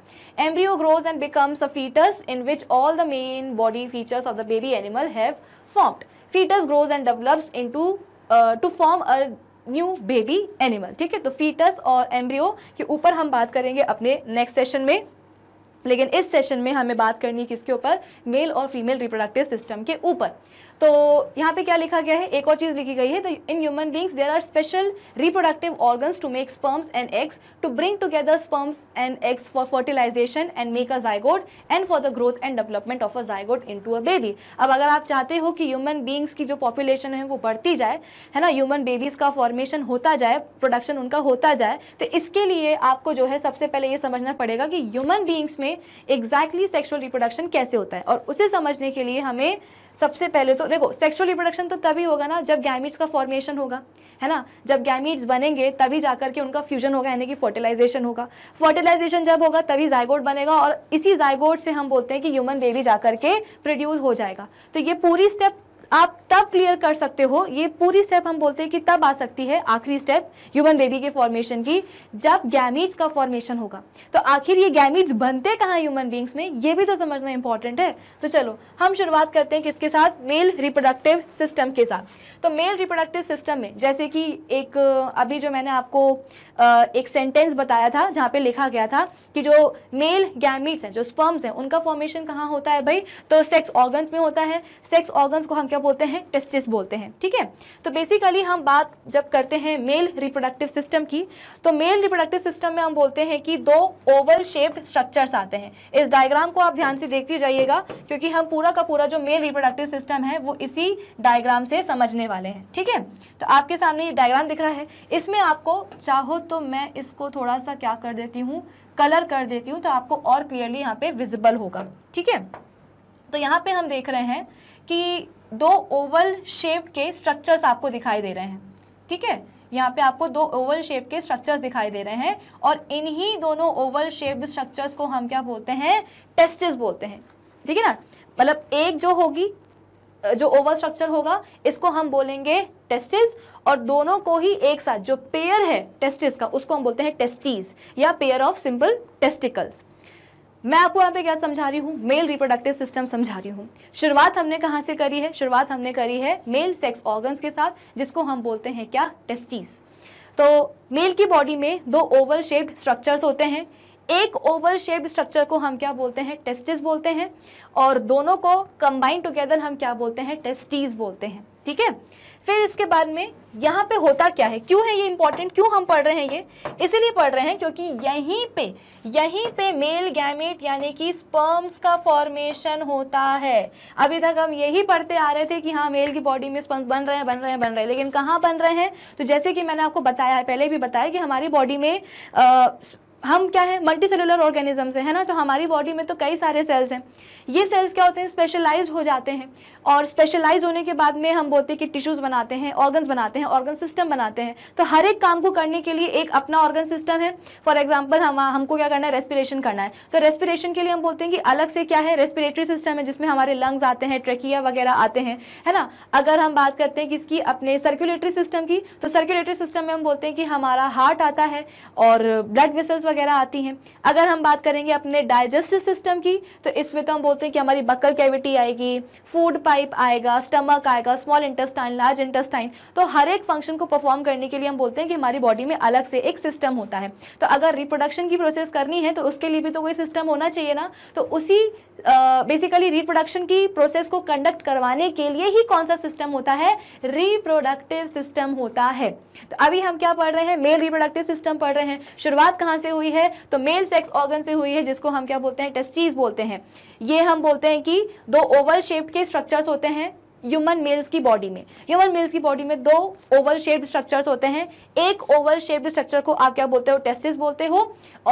embryo grows and becomes a foetus in which all the main body features of the baby animal have formed foetus grows and develops into to form a new baby animal ठीक है तो foetus और embryo के ऊपर हम बात करेंगे अपने नेक्स्ट सेशन में लेकिन इस सेशन में हमें बात करनी है किसके ऊपर मेल और फीमेल रिप्रोडक्टिव सिस्टम के ऊपर तो यहाँ पे क्या लिखा गया है एक और चीज़ लिखी गई है तो in human beings there are special reproductive organs to make sperms and eggs to bring together sperms and eggs for fertilization and make a zygote and for the growth and development of a zygote in to a baby अब अगर आप चाहते हो कि human beings की जो population है वो बढ़ती जाए है ना ह्यूमन बेबीज़ का फॉर्मेशन होता जाए प्रोडक्शन उनका होता जाए तो इसके लिए आपको जो है सबसे पहले ये समझना पड़ेगा कि ह्यूमन बींग्स में एग्जैक्टली सेक्शुअल रिप्रोडक्शन कैसे होता है और उसे समझने के लिए हमें सबसे पहले तो देखो सेक्सुअल रिप्रोडक्शन तो तभी होगा ना जब गैमिट्स का फॉर्मेशन होगा है ना जब गैमिट्स बनेंगे तभी जाकर के उनका फ्यूजन होगा यानी कि फर्टिलाइजेशन होगा फर्टिलाइजेशन जब होगा तभी जायगोड बनेगा और इसी जायगोड से हम बोलते हैं कि ह्यूमन बेबी जाकर के प्रोड्यूस हो जाएगा तो ये पूरी स्टेप आप तब क्लियर कर सकते हो ये पूरी स्टेप हम बोलते हैं कि तब आ सकती है आखिरी स्टेप ह्यूमन बेबी के फॉर्मेशन की जब गैमिट्स का फॉर्मेशन होगा तो आखिर ये गैमिट्स बनते कहाँ ह्यूमन बींग्स में ये भी तो समझना इंपॉर्टेंट है तो चलो हम शुरुआत करते हैं किसके साथ मेल रिप्रोडक्टिव सिस्टम के साथ तो मेल रिप्रोडक्टिव सिस्टम में जैसे कि एक अभी जो मैंने आपको एक सेंटेंस बताया था जहाँ पे लिखा गया था कि जो मेल गैमिट्स हैं जो स्पर्म्स हैं उनका फॉर्मेशन कहाँ होता है भाई तो सेक्स ऑर्गन्स में होता है सेक्स ऑर्गन्स को हम क्या बोलते हैं टेस्टिस बोलते हैं ठीक है तो बेसिकली हम बात जब करते हैं मेल रिप्रोडक्टिव सिस्टम की तो मेल रिप्रोडक्टिव सिस्टम में हम बोलते हैं कि दो ओवल शेप्ड स्ट्रक्चर्स आते हैं इस डायग्राम को आप ध्यान से देखते जाइएगा क्योंकि हम पूरा का पूरा जो मेल रिप्रोडक्टिव सिस्टम है वो इसी डायग्राम से समझने वाले हैं ठीक है तो आपके सामने ये डायग्राम दिख रहा है इसमें आपको चाहो तो मैं इसको थोड़ा सा क्या कर देती हूँ कलर कर देती हूँ तो आपको और क्लियरली यहाँ पे विजिबल होगा ठीक है तो यहाँ पे हम देख रहे हैं कि दो ओवल शेप के स्ट्रक्चर्स आपको दिखाई दे रहे हैं ठीक है यहाँ पे आपको दो ओवल शेप के स्ट्रक्चर्स दिखाई दे रहे हैं और इन्हीं दोनों ओवल शेप्ड स्ट्रक्चर्स को हम क्या बोलते हैं टेस्टिस बोलते हैं ठीक है ना मतलब एक जो होगी जो ओवल स्ट्रक्चर होगा इसको हम बोलेंगे टेस्टिस और दोनों को ही एक साथ जो पेयर है टेस्टिस का उसको हम बोलते हैं टेस्टीज या पेयर ऑफ सिंपल टेस्टिकल्स मैं आपको यहाँ पे क्या समझा रही हूँ मेल रिप्रोडक्टिव सिस्टम समझा रही हूँ शुरुआत हमने कहाँ से करी है शुरुआत हमने करी है मेल सेक्स ऑर्गन्स के साथ जिसको हम बोलते हैं क्या टेस्टीज तो मेल की बॉडी में दो ओवल शेप्ड स्ट्रक्चर्स होते हैं एक ओवल शेप्ड स्ट्रक्चर को हम क्या बोलते हैं टेस्टिस बोलते हैं और दोनों को कंबाइन टुगेदर हम क्या बोलते हैं टेस्टीज बोलते हैं ठीक है फिर इसके बाद में यहाँ पे होता क्या है क्यों है ये इंपॉर्टेंट क्यों हम पढ़ रहे हैं ये इसीलिए पढ़ रहे हैं क्योंकि यहीं पे यहीं पे मेल गैमेट यानी कि स्पर्म्स का फॉर्मेशन होता है अभी तक हम यही पढ़ते आ रहे थे कि हाँ मेल की बॉडी में स्पर्म्स बन रहे हैं बन रहे हैं बन रहे हैं लेकिन कहाँ बन रहे हैं तो जैसे कि मैंने आपको बताया पहले भी बताया कि हमारी बॉडी में आ, हम क्या है मल्टी सेलुलर ऑर्गेनिजम्स से है ना तो हमारी बॉडी में तो कई सारे सेल्स हैं ये सेल्स क्या होते हैं स्पेशलाइज हो जाते हैं और स्पेशलाइज होने के बाद में हम बोलते हैं कि टिश्यूज़ बनाते हैं ऑर्गन्स बनाते हैं ऑर्गन सिस्टम बनाते हैं तो हर एक काम को करने के लिए एक अपना ऑर्गन सिस्टम है फॉर एग्जाम्पल हम हमको क्या करना है रेस्पिरेशन करना है तो रेस्पिरेशन के लिए हम बोलते हैं कि अलग से क्या है रेस्पिरेटरी सिस्टम है जिसमें हमारे लंग्स आते हैं ट्रेकिया वगैरह आते हैं है ना अगर हम बात करते हैं किसकी अपने सर्कुलेटरी सिस्टम की तो सर्कुलेटरी सिस्टम में हम बोलते हैं कि हमारा हार्ट आता है और ब्लड वेसल्स वगैरह आती हैं अगर हम बात करेंगे अपने डाइजेस्टिव सिस्टम की तो इसमें तो हम बोलते हैं कि हमारी बक्कल कैविटी आएगी फूड पाइप आएगा स्टमक आएगा स्मॉल इंटेस्टाइन लार्ज इंटेस्टाइन तो हर एक फंक्शन को परफॉर्म करने के लिए हम बोलते हैं कि हमारी बॉडी में अलग से एक सिस्टम होता है तो अगर रिप्रोडक्शन की प्रोसेस करनी है तो उसके लिए भी तो कोई सिस्टम होना चाहिए ना तो उसी बेसिकली uh, रिप्रोडक्शन की प्रोसेस को कंडक्ट करवाने के लिए ही कौन सा सिस्टम होता है रिप्रोडक्टिव सिस्टम होता है तो अभी हम क्या पढ़ रहे हैं मेल रिप्रोडक्टिव सिस्टम पढ़ रहे हैं शुरुआत कहाँ से हो हुई है तो मेल सेक्स ऑर्गन से हुई है जिसको हम क्या बोलते हैं टेस्टीज बोलते हैं ये हम बोलते हैं कि दो ओवल शेप्ड के स्ट्रक्चर्स होते हैं ह्यूमन मेल्स की बॉडी में ह्यूमन मेल्स की बॉडी में दो ओवल शेप्ड स्ट्रक्चर्स होते हैं एक ओवल शेप्ड स्ट्रक्चर को आप क्या बोलते हो टेस्टिस बोलते हो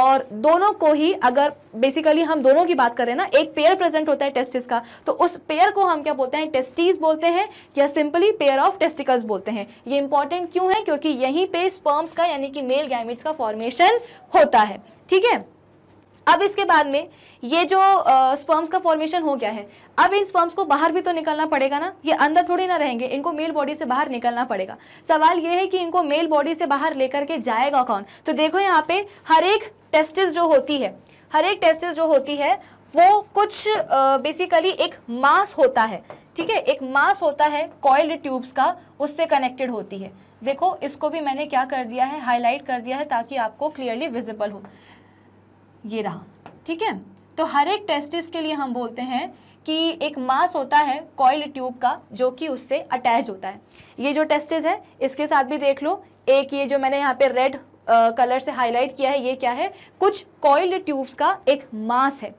और दोनों को ही अगर बेसिकली हम दोनों की बात करें ना एक पेयर प्रेजेंट होता है टेस्टिस का तो उस पेयर को हम क्या बोलते हैं टेस्टिस बोलते हैं या सिंपली पेयर ऑफ टेस्टिकल्स बोलते हैं ये इंपॉर्टेंट क्यों है क्योंकि यहीं पे स्पर्म्स का यानी कि मेल गैमिट्स का फॉर्मेशन होता है ठीक है अब इसके बाद में ये जो स्पर्म्स का फॉर्मेशन हो गया है अब इन स्पर्म्स को बाहर भी तो निकलना पड़ेगा ना ये अंदर थोड़ी ना रहेंगे इनको मेल बॉडी से बाहर निकलना पड़ेगा सवाल ये है कि इनको मेल बॉडी से बाहर लेकर के जाएगा कौन तो देखो यहाँ पे हर एक टेस्टिस जो होती है हर एक टेस्टिस जो होती है वो कुछ बेसिकली एक मास होता है ठीक है एक मास होता है कॉइल्ड ट्यूब्स का उससे कनेक्टेड होती है देखो इसको भी मैंने क्या कर दिया है हाईलाइट कर दिया है ताकि आपको क्लियरली विजिबल हो ये रहा ठीक है तो हर एक टेस्टिस के लिए हम बोलते हैं कि एक मास होता है कॉयल ट्यूब का जो कि उससे अटैच होता है ये जो टेस्टिस है इसके साथ भी देख लो एक ये जो मैंने यहाँ पे रेड कलर से हाईलाइट किया है ये क्या है कुछ कॉइल्ड ट्यूब्स का एक मास है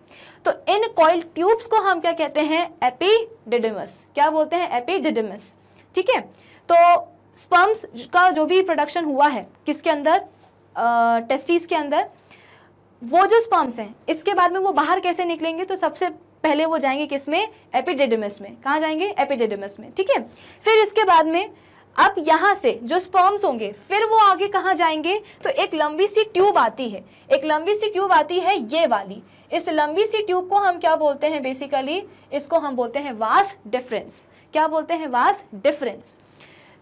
तो इन कॉइल्ड ट्यूब्स को हम क्या कहते हैं एपीडिडमस क्या बोलते हैं एपीडिडमस ठीक है तो स्पम्स का जो भी प्रोडक्शन हुआ है किसके अंदर टेस्टिस के अंदर वो जो स्पर्म्स हैं इसके बाद में वो बाहर कैसे निकलेंगे तो सबसे पहले वो जाएंगे किस में एपिडेडिमस में कहाँ जाएंगे एपिडेडिमस में ठीक है फिर इसके बाद में अब यहाँ से जो स्पर्म्स होंगे फिर वो आगे कहाँ जाएंगे तो एक लंबी सी ट्यूब आती है एक लंबी सी ट्यूब आती है ये वाली इस लंबी सी ट्यूब को हम क्या बोलते हैं बेसिकली इसको हम बोलते हैं वास डिफरेंस क्या बोलते हैं वास डिफरेंस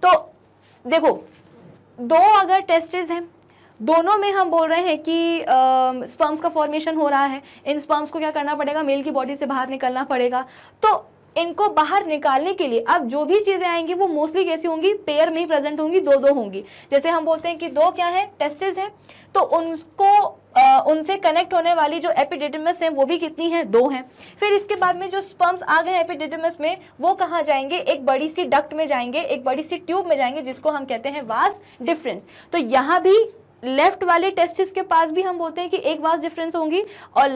तो देखो दो अगर टेस्टेज हैं दोनों में हम बोल रहे हैं कि स्पर्म्स का फॉर्मेशन हो रहा है इन स्पर्म्स को क्या करना पड़ेगा मेल की बॉडी से बाहर निकलना पड़ेगा तो इनको बाहर निकालने के लिए अब जो भी चीज़ें आएंगी वो मोस्टली कैसी होंगी पेयर में ही प्रेजेंट होंगी दो दो होंगी जैसे हम बोलते हैं कि दो क्या है टेस्टिस हैं तो उनको आ, उनसे कनेक्ट होने वाली जो एपिडेडमस हैं वो भी कितनी है दो हैं फिर इसके बाद में जो स्पर्म्स आ गए एपिडेडमस में वो कहाँ जाएंगे एक बड़ी सी डक्ट में जाएंगे एक बड़ी सी ट्यूब में जाएंगे जिसको हम कहते हैं वास डिफरेंस तो यहाँ भी लेफ्ट वाले टेस्टिस के पास भी हम बोलते हैं कि एक वास डिफरेंस होगी और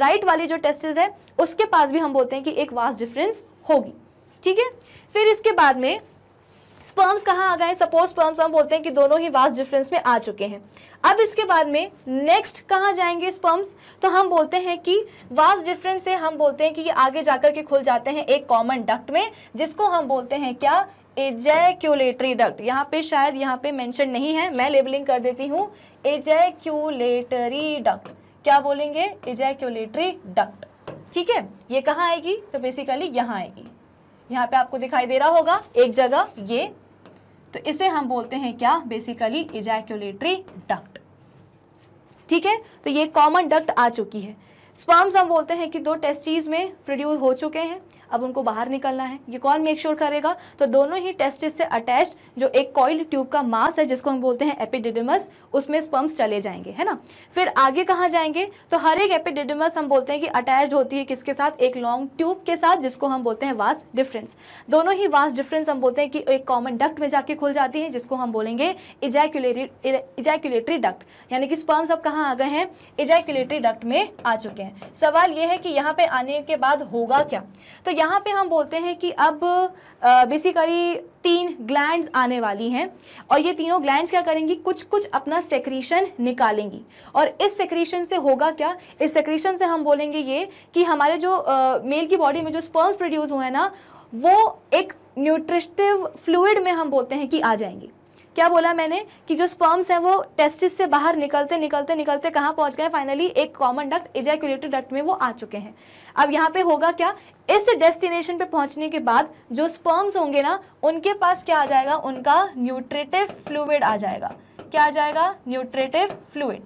राइट वाली जो टेस्टिस है उसके पास भी हम बोलते हैं कि एक वास डिफरेंस होगी ठीक है फिर इसके बाद में स्पर्म्स कहाँ आ गए सपोज स्पर्म्स हम बोलते हैं कि दोनों ही वास डिफरेंस में आ चुके हैं अब इसके बाद में नेक्स्ट कहाँ जाएंगे स्पर्म्स तो हम बोलते हैं कि वास डिफरेंस से हम बोलते हैं कि ये आगे जाकर के खुल जाते हैं एक कॉमन डक्ट में जिसको हम बोलते हैं क्या एजैक्यूलेटरी डक्ट यहाँ पे शायद यहाँ पे मेंशन नहीं है मैं लेबलिंग कर देती हूँ एजैक्यूलेटरी डक्ट क्या बोलेंगे एजैक्यूलेटरी डक्ट ठीक है ये कहाँ आएगी तो बेसिकली यहाँ आएगी यहाँ पे आपको दिखाई दे रहा होगा एक जगह ये तो इसे हम बोलते हैं क्या बेसिकली इजैक्यूलेटरी डक्ट ठीक है तो ये कॉमन डक्ट आ चुकी है स्पर्म्स हम बोलते हैं कि दो टेस्टीज में प्रोड्यूस हो चुके हैं अब उनको बाहर निकलना है ये कौन मेक श्योर करेगा तो दोनों ही टेस्टिस से अटैच जो एक कॉइल ट्यूब का मास है जिसको हम बोलते हैं एपिडिडिमस उसमें स्पर्म्स चले जाएंगे है ना फिर आगे कहाँ जाएंगे तो हर एक एपिडिडिमस हम बोलते हैं कि अटैच होती है किसके साथ एक लॉन्ग ट्यूब के साथ जिसको हम बोलते हैं वास डिफरेंस दोनों ही वास डिफरेंस हम बोलते हैं कि एक कॉमन डक्ट में जाके खुल जाती है जिसको हम बोलेंगे इजैकुलेटरी इजैकुलेटरी डक्ट यानी कि स्पर्म्स अब कहाँ आ गए हैं इजैकुलेटरी डक्ट में आ चुके हैं सवाल ये है कि यहाँ पे आने के बाद होगा क्या तो यहाँ पे हम बोलते हैं कि अब बेसिकली तीन ग्लैंड्स आने वाली हैं और ये तीनों ग्लैंड्स क्या करेंगी कुछ कुछ अपना सेक्रीशन निकालेंगी और इस सेक्रीशन से होगा क्या इस सेक्रीशन से हम बोलेंगे ये कि हमारे जो मेल की बॉडी में जो स्पर्म्स प्रोड्यूस हुए हैं ना वो एक न्यूट्रिस्टिव फ्लूड में हम बोलते हैं कि आ जाएंगी क्या बोला मैंने कि जो स्पर्म्स हैं वो टेस्टिस से बाहर निकलते निकलते निकलते कहाँ पहुँच गए फाइनली एक कॉमन डक्ट इजैकुलेटिव डक्ट में वो आ चुके हैं अब यहाँ पे होगा क्या इस डेस्टिनेशन पे पहुँचने के बाद जो स्पर्म्स होंगे ना उनके पास क्या आ जाएगा उनका न्यूट्रेटिव फ्लूड आ जाएगा क्या आ जाएगा न्यूट्रेटिव फ्लूड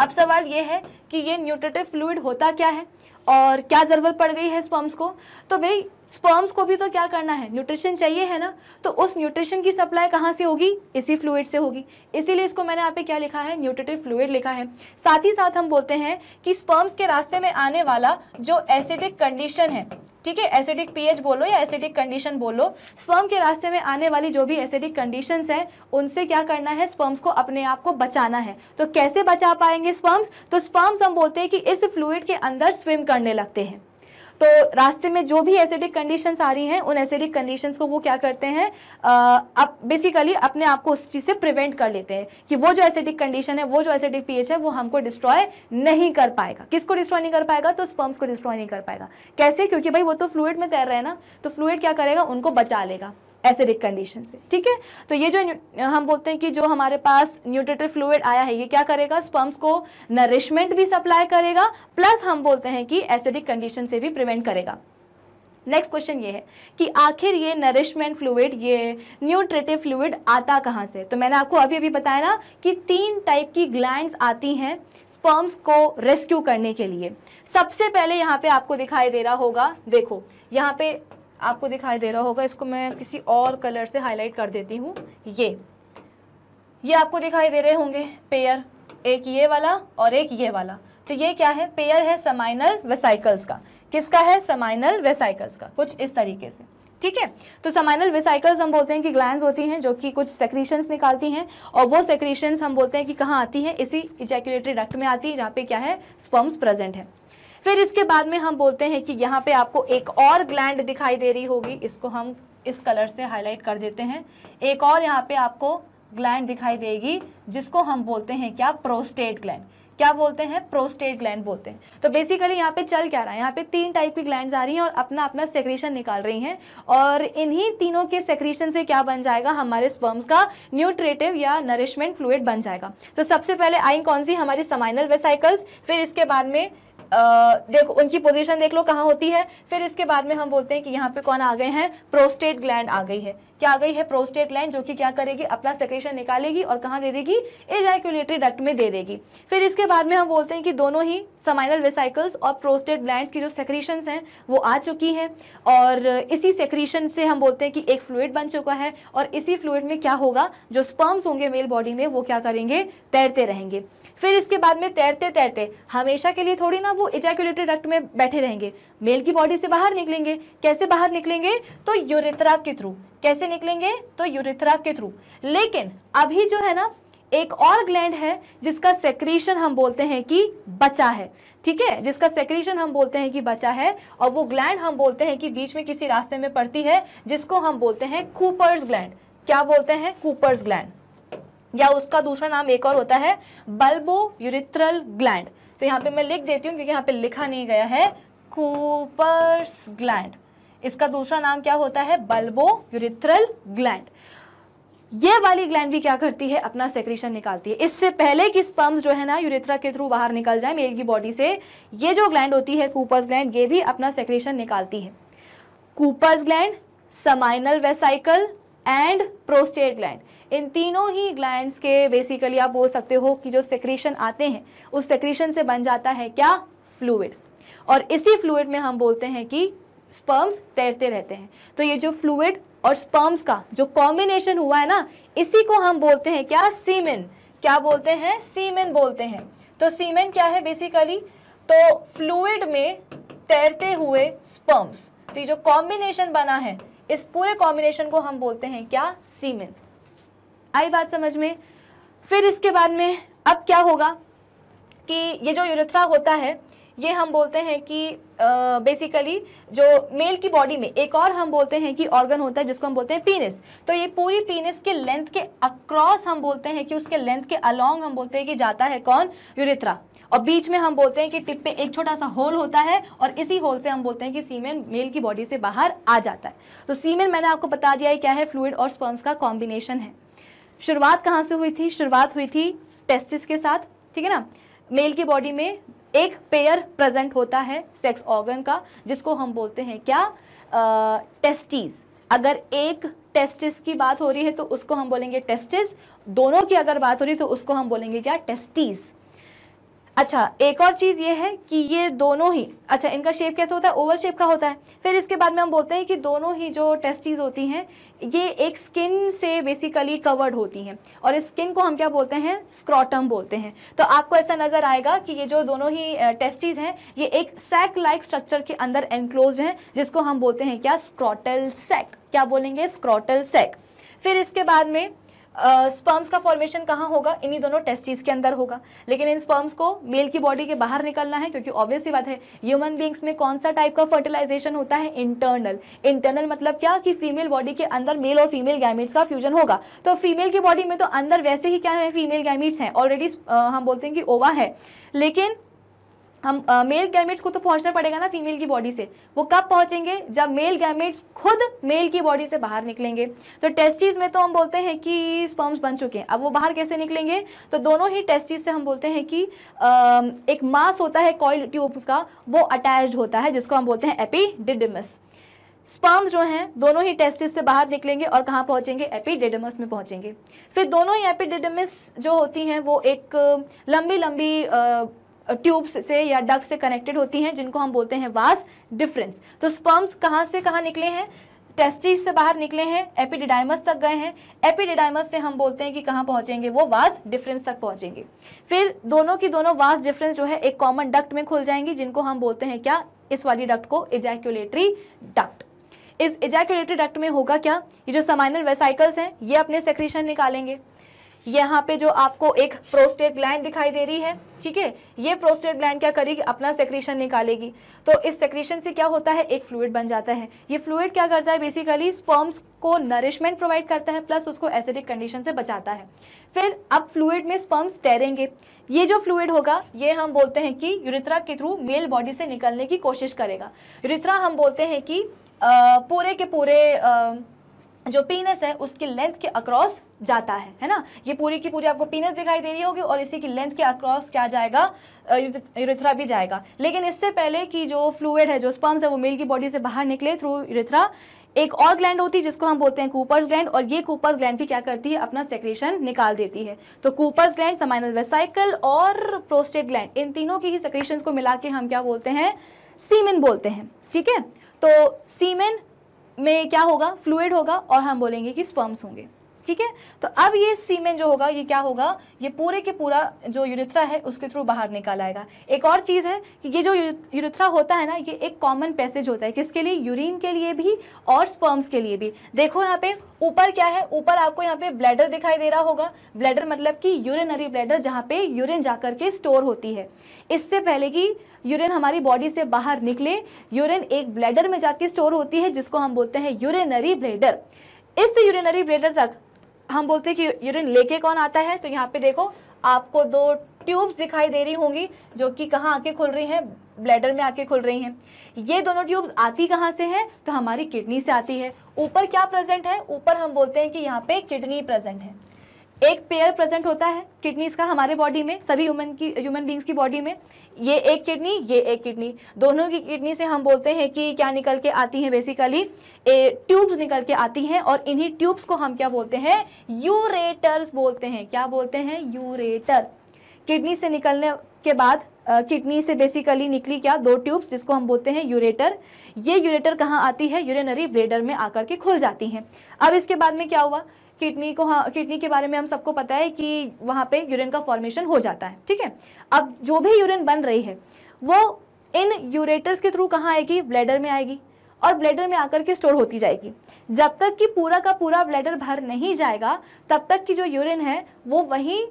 अब सवाल ये है कि ये न्यूट्रेटिव फ्लूड होता क्या है और क्या ज़रूरत पड़ गई है स्पर्म्स को तो भाई स्पर्म्स को भी तो क्या करना है न्यूट्रिशन चाहिए है ना तो उस न्यूट्रिशन की सप्लाई कहाँ से होगी इसी फ्लूड से होगी इसीलिए इसको मैंने यहाँ पे क्या लिखा है न्यूट्रेटिव फ्लूड लिखा है साथ ही साथ हम बोलते हैं कि स्पर्म्स के रास्ते में आने वाला जो एसिडिक कंडीशन है ठीक है एसिडिक पीएच बोलो या एसिडिक कंडीशन बोलो स्पर्म के रास्ते में आने वाली जो भी एसिडिक कंडीशंस हैं उनसे क्या करना है स्पर्म्स को अपने आप को बचाना है तो कैसे बचा पाएंगे स्पर्म्स तो स्पर्म्स हम बोलते हैं कि इस फ्लूड के अंदर स्विम करने लगते हैं तो रास्ते में जो भी एसिडिक कंडीशंस आ रही हैं उन एसिडिक कंडीशंस को वो क्या करते हैं आप बेसिकली अपने आप को उस चीज़ से प्रिवेंट कर लेते हैं कि वो जो एसिडिक कंडीशन है वो जो एसिडिक पीएच है वो हमको डिस्ट्रॉय नहीं कर पाएगा किसको डिस्ट्रॉय नहीं कर पाएगा तो स्पर्म्स को डिस्ट्रॉय नहीं कर पाएगा कैसे क्योंकि भाई वो तो फ्लूड में तैर रहे हैं ना तो फ्लूड क्या करेगा उनको बचा लेगा एसिडिक कंडीशन से ठीक है तो ये जो हम बोलते हैं कि जो हमारे पास न्यूट्रेटिव फ्लूड आया है ये क्या करेगा स्पर्म्स को नरिशमेंट भी सप्लाई करेगा प्लस हम बोलते हैं कि एसिडिक कंडीशन से भी प्रिवेंट करेगा नेक्स्ट क्वेश्चन ये है कि आखिर ये नरिशमेंट फ्लूड ये न्यूट्रेटिव फ्लूड आता कहाँ से तो मैंने आपको अभी अभी बताया ना कि तीन टाइप की ग्लैंड आती हैं स्पर्म्स को रेस्क्यू करने के लिए सबसे पहले यहाँ पे आपको दिखाई दे रहा होगा देखो यहाँ पे आपको दिखाई दे रहा होगा इसको मैं किसी और कलर से हाईलाइट कर देती हूँ ये ये आपको दिखाई दे रहे होंगे पेयर एक ये वाला और एक ये वाला तो ये क्या है पेयर है समाइनल वेसाइकल्स का किसका है समाइनल वेसाइकल्स का कुछ इस तरीके से ठीक है तो समाइनल वेसाइकल्स हम बोलते हैं कि ग्लैंड होती हैं जो कि कुछ सेक्रीशंस निकालती हैं और वो सेक्रीशंस हम बोलते हैं कि कहाँ आती हैं इसी इजैक्यूलेटरी डक्ट में आती है जहाँ पे क्या है स्पर्म्स प्रेजेंट है फिर इसके बाद में हम बोलते हैं कि यहाँ पे आपको एक और ग्लैंड दिखाई दे रही होगी इसको हम इस कलर से हाईलाइट कर देते हैं एक और यहाँ पे आपको ग्लैंड दिखाई देगी जिसको हम बोलते हैं क्या प्रोस्टेट ग्लैंड क्या बोलते हैं प्रोस्टेट ग्लैंड बोलते हैं तो बेसिकली यहाँ पे चल क्या रहा है यहाँ पे तीन टाइप की ग्लैंड आ रही हैं और अपना अपना सेक्रेशन निकाल रही हैं और इन्हीं तीनों के सेक्रेशन से क्या बन जाएगा हमारे स्पर्म्स का न्यूट्रेटिव या नरिशमेंट फ्लूड बन जाएगा तो सबसे पहले आई कौन सी हमारी समाइनल वेसाइकल्स फिर इसके बाद में देखो उनकी पोजीशन देख लो कहाँ होती है फिर इसके बाद में हम बोलते हैं कि यहाँ पे कौन आ गए हैं प्रोस्टेट ग्लैंड आ गई है क्या आ गई है प्रोस्टेट ग्लैंड जो कि क्या करेगी अपना सेक्रेशन निकालेगी और कहाँ दे देगी इजैक्यूलेटरी डक्ट में दे देगी फिर इसके बाद में हम बोलते हैं कि दोनों ही समाइनल वेसाइकल्स और प्रोस्टेट ग्लैंड की जो सेक्रीशंस हैं वो आ चुकी हैं और इसी सेक्रीशन से हम बोलते हैं कि एक फ्लूड बन चुका है और इसी फ्लूड में क्या होगा जो स्पर्म्स होंगे मेल बॉडी में वो क्या करेंगे तैरते रहेंगे फिर इसके बाद में तैरते तैरते हमेशा के लिए थोड़ी ना वो इजैक्यूलेटेड रक्ट में बैठे रहेंगे मेल की बॉडी से बाहर निकलेंगे कैसे बाहर निकलेंगे तो यूरिथ्रा के थ्रू कैसे निकलेंगे तो यूरिथ्रा के थ्रू लेकिन अभी जो है ना एक और ग्लैंड है जिसका सेक्रीशन हम बोलते हैं कि बचा है ठीक है जिसका सेक्रीशन हम बोलते हैं कि बचा है और वो ग्लैंड हम बोलते हैं कि बीच में किसी रास्ते में पड़ती है जिसको हम बोलते हैं कूपर्स ग्लैंड क्या बोलते हैं कूपर्स ग्लैंड या उसका दूसरा नाम एक और होता है बल्बो यूरिथ्रल ग्लैंड तो यहाँ पे मैं लिख देती हूँ क्योंकि यहाँ पे लिखा नहीं गया है कूपर्स ग्लैंड इसका दूसरा नाम क्या होता है बल्बो यूरिथ्रल ग्लैंड ये वाली ग्लैंड भी क्या करती है अपना सेक्रेशन निकालती है इससे पहले कि स्पर्म्स जो है ना यूरेथ्रा के थ्रू बाहर निकल जाए मेल की बॉडी से ये जो ग्लैंड होती है कूपर्स ग्लैंड ये भी अपना सेक्रेशन निकालती है Cowper's gland seminal vesicle and prostate gland इन तीनों ही ग्लैंड्स के बेसिकली आप बोल सकते हो कि जो सेक्रीशन आते हैं उस सेक्रीशन से बन जाता है क्या फ्लूड और इसी फ्लूड में हम बोलते हैं कि स्पर्म्स तैरते रहते हैं तो ये जो फ्लूड और स्पर्म्स का जो कॉम्बिनेशन हुआ है ना इसी को हम बोलते हैं क्या सीमेन क्या बोलते हैं सीमेन बोलते हैं तो सीमेन क्या है बेसिकली तो फ्लूड में तैरते हुए स्पर्म्स तो ये जो कॉम्बिनेशन बना है इस पूरे कॉम्बिनेशन को हम बोलते हैं क्या सीमेंट आई बात समझ में फिर इसके बाद में अब क्या होगा कि ये जो यूरिथ्रा होता है ये हम बोलते हैं कि बेसिकली जो मेल की बॉडी में एक और हम बोलते हैं कि ऑर्गन होता है जिसको हम बोलते हैं पीनिस तो ये पूरी पीनिस के लेंथ के अक्रॉस हम बोलते हैं कि उसके लेंथ के अलोंग हम बोलते हैं कि जाता है कौन यूरिथ्रा और बीच में हम बोलते हैं कि टिप पे एक छोटा सा होल होता है और इसी होल से हम बोलते हैं कि सीमेन मेल की बॉडी से बाहर आ जाता है तो सीमेन मैंने आपको बता दिया है क्या है फ्लूड और स्पर्म्स का कॉम्बिनेशन है शुरुआत कहाँ से हुई थी शुरुआत हुई थी टेस्टिस के साथ ठीक है ना मेल की बॉडी में एक पेयर प्रेजेंट होता है सेक्स ऑर्गन का जिसको हम बोलते हैं क्या टेस्टिस टेस्टीज अगर एक टेस्टिस की बात हो रही है तो उसको हम बोलेंगे टेस्टिस दोनों की अगर बात हो रही है तो उसको हम बोलेंगे क्या टेस्टीज़ अच्छा एक और चीज़ ये है कि ये दोनों ही अच्छा इनका शेप कैसे होता है ओवल शेप का होता है फिर इसके बाद में हम बोलते हैं कि दोनों ही जो टेस्टीज़ होती हैं ये एक स्किन से बेसिकली कवर्ड होती हैं और इस स्किन को हम क्या बोलते हैं स्क्रॉटम बोलते हैं तो आपको ऐसा नज़र आएगा कि ये जो दोनों ही टेस्टीज़ हैं ये एक सैक लाइक स्ट्रक्चर के अंदर एनक्लोज हैं जिसको हम बोलते हैं क्या स्क्रॉटल सैक क्या बोलेंगे स्क्रॉटल सैक फिर इसके बाद में स्पर्म्स का फॉर्मेशन कहाँ होगा इन्हीं दोनों टेस्टिस के अंदर होगा लेकिन इन स्पर्म्स को मेल की बॉडी के बाहर निकलना है क्योंकि ऑब्वियस ही बात है ह्यूमन बींग्स में कौन सा टाइप का फर्टिलाइजेशन होता है इंटरनल इंटरनल मतलब क्या कि फीमेल बॉडी के अंदर मेल और फीमेल गैमिट्स का फ्यूजन होगा तो फीमेल की बॉडी में तो अंदर वैसे ही क्या है फीमेल गैमिट्स हैं ऑलरेडी हम बोलते हैं कि ओवा है लेकिन हम मेल मेल गैमेट्स को तो पहुंचना पड़ेगा ना फीमेल की बॉडी से वो कब पहुंचेंगे जब मेल गैमेट्स खुद मेल की बॉडी से बाहर निकलेंगे तो टेस्टीज में तो हम बोलते हैं कि स्पर्म्स बन चुके हैं अब वो बाहर कैसे निकलेंगे तो दोनों ही टेस्टीज से हम बोलते हैं कि uh, एक मास होता है कॉइल ट्यूब्स का वो अटैच होता है जिसको हम बोलते हैं एपीडिडमस स्पर्म्स जो हैं दोनों ही टेस्टिस से बाहर निकलेंगे और कहाँ पहुँचेंगे एपीडिडमस में पहुँचेंगे फिर दोनों ही एपिडेडमस जो होती हैं वो एक लंबी लंबी ट्यूब्स से या डक से कनेक्टेड होती हैं जिनको हम बोलते हैं वास डिफरेंस तो स्पर्म्स कहाँ से कहाँ निकले हैं टेस्टिस से बाहर निकले हैं एपिडिडाइमस तक गए हैं एपिडिडाइमस से हम बोलते हैं कि कहाँ पहुँचेंगे वो वास डिफरेंस तक पहुँचेंगे फिर दोनों की दोनों वास डिफरेंस जो है एक कॉमन डक्ट में खुल जाएंगी जिनको हम बोलते हैं क्या इस वाली डक्ट को इजैक्यूलेटरी डक्ट इस इजैक्यूलेटरी डक्ट में होगा क्या ये जो समाइनल वेसाइकल्स हैं ये अपने सेक्रीशन निकालेंगे यहाँ पे जो आपको एक प्रोस्टेट ग्लैंड दिखाई दे रही है ठीक है ये प्रोस्टेट ग्लैंड क्या करेगी अपना सेक्रीशन निकालेगी तो इस सेक्रीशन से क्या होता है एक फ्लूड बन जाता है ये फ्लूड क्या करता है बेसिकली स्पर्म्स को नरिशमेंट प्रोवाइड करता है प्लस उसको एसिडिक कंडीशन से बचाता है फिर अब फ्लूड में स्पर्म्स तैरेंगे ये जो फ्लूड होगा ये हम बोलते हैं कि यूरिथ्रा के थ्रू मेल बॉडी से निकलने की कोशिश करेगा यूरिथ्रा हम बोलते हैं कि आ, पूरे के पूरे आ, जो पीनस है उसकी लेंथ के अक्रॉस जाता है है ना ये पूरी की पूरी आपको पीनस दिखाई दे रही होगी और इसी की लेंथ के अक्रॉस क्या जाएगा यूरिथ्रा भी जाएगा लेकिन इससे पहले कि जो फ्लूड है जो स्पर्म्स है वो मेल की बॉडी से बाहर निकले थ्रू यूरिथ्रा एक और ग्लैंड होती है जिसको हम बोलते हैं कूपर्स ग्लैंड और ये कूपर्स ग्लैंड भी क्या करती है अपना सेक्रेशन निकाल देती है तो कूपर्स ग्लैंड समाइनल वेसाइकल और प्रोस्टेट ग्लैंड इन तीनों की ही सेक्रेशन को मिला के हम क्या बोलते हैं सीमेन बोलते हैं ठीक है तो सीमेन में क्या होगा फ्लूड होगा और हम बोलेंगे कि स्पर्म्स होंगे ठीक है तो अब ये सीमेन जो होगा ये क्या होगा ये पूरे के पूरा जो यूरिथ्रा है उसके थ्रू बाहर निकाल आएगा एक और चीज़ है कि ये जो यूरिथ्रा होता है ना ये एक कॉमन पैसेज होता है किसके लिए यूरिन के लिए भी और स्पर्म्स के लिए भी देखो यहाँ पे ऊपर क्या है ऊपर आपको यहाँ पे ब्लैडर दिखाई दे रहा होगा ब्लैडर मतलब कि यूरिनरी ब्लैडर जहाँ पे यूरिन जाकर के स्टोर होती है इससे पहले कि यूरिन हमारी बॉडी से बाहर निकले यूरिन एक ब्लैडर में जाके स्टोर होती है जिसको हम बोलते हैं यूरिनरी ब्लैडर इस यूरिनरी ब्लैडर तक हम बोलते हैं कि यूरिन लेके कौन आता है तो यहाँ पे देखो आपको दो ट्यूब्स दिखाई दे रही होंगी जो कि कहाँ आके खुल रही हैं ब्लैडर में आके खुल रही हैं ये दोनों ट्यूब्स आती कहाँ से हैं तो हमारी किडनी से आती है ऊपर क्या प्रेजेंट है ऊपर हम बोलते हैं कि यहाँ पे किडनी प्रेजेंट है एक पेयर प्रेजेंट होता है किडनीज का हमारे बॉडी में सभी ह्यूमन की ह्यूमन बींग्स की बॉडी में ये एक किडनी ये एक किडनी दोनों की किडनी से हम बोलते हैं कि क्या निकल के आती है बेसिकली ट्यूब्स निकल के आती हैं और इन्हीं ट्यूब्स को हम क्या बोलते हैं यूरेटर्स बोलते हैं क्या बोलते हैं यूरेटर किडनी से निकलने के बाद किडनी से बेसिकली निकली क्या दो ट्यूब्स जिसको हम बोलते हैं यूरेटर ये यूरेटर कहाँ आती है यूरेनरी ब्लेडर में आकर के खुल जाती हैं अब इसके बाद में क्या हुआ किडनी को हाँ किडनी के बारे में हम सबको पता है कि वहाँ पे यूरिन का फॉर्मेशन हो जाता है ठीक है अब जो भी यूरिन बन रही है वो इन यूरेटर्स के थ्रू कहाँ आएगी ब्लैडर में आएगी और ब्लैडर में आकर के स्टोर होती जाएगी जब तक कि पूरा का पूरा ब्लैडर भर नहीं जाएगा तब तक की जो यूरिन है वो वहीं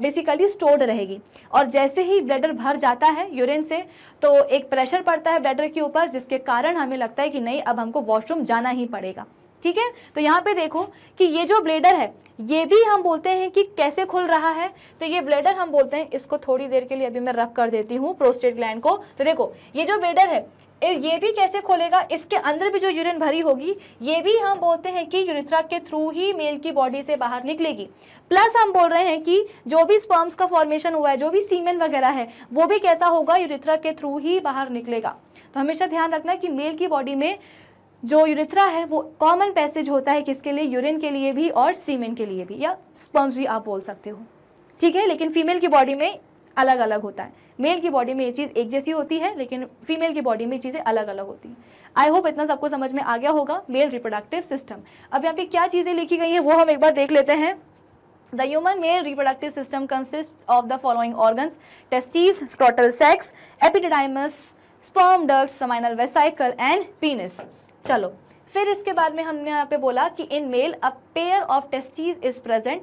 बेसिकली uh, स्टोर्ड रहेगी और जैसे ही ब्लैडर भर जाता है यूरिन से तो एक प्रेशर पड़ता है ब्लैडर के ऊपर जिसके कारण हमें लगता है कि नहीं अब हमको वॉशरूम जाना ही पड़ेगा ठीक है तो यहाँ पे देखो कि ये जो ब्लेडर है ये भी हम बोलते हैं कि कैसे खुल रहा है तो ये ब्लेडर हम बोलते हैं इसको थोड़ी देर के लिए अभी मैं रफ कर देती हूँ प्रोस्टेट ग्लैंड को तो देखो ये जो ब्लेडर है ये भी कैसे खोलेगा इसके अंदर भी जो यूरिन भरी होगी ये भी हम बोलते हैं कि यूरिथ्रा के थ्रू ही मेल की बॉडी से बाहर निकलेगी प्लस हम बोल रहे हैं कि जो भी स्पर्म्स का फॉर्मेशन हुआ है जो भी सीमेन वगैरह है वो भी कैसा होगा यूरिथ्रा के थ्रू ही बाहर निकलेगा तो हमेशा ध्यान रखना कि मेल की बॉडी में जो यूरिथ्रा है वो कॉमन पैसेज होता है किसके लिए यूरिन के लिए भी और सीमेन के लिए भी या स्पर्म्स भी आप बोल सकते हो ठीक है लेकिन फीमेल की बॉडी में अलग अलग होता है मेल की बॉडी में ये चीज़ एक जैसी होती है लेकिन फीमेल की बॉडी में ये चीज़ें अलग अलग होती हैं आई होप इतना सबको समझ में आ गया होगा मेल रिप्रोडक्टिव सिस्टम अब यहाँ पे क्या चीज़ें लिखी गई हैं वो हम एक बार देख लेते हैं the human male reproductive system consist of the following organ testes scrotal sacs epididymis sperm ducts, seminal vesicle and penis चलो फिर इसके बाद में हमने यहाँ पे बोला कि in male a pair of testes is present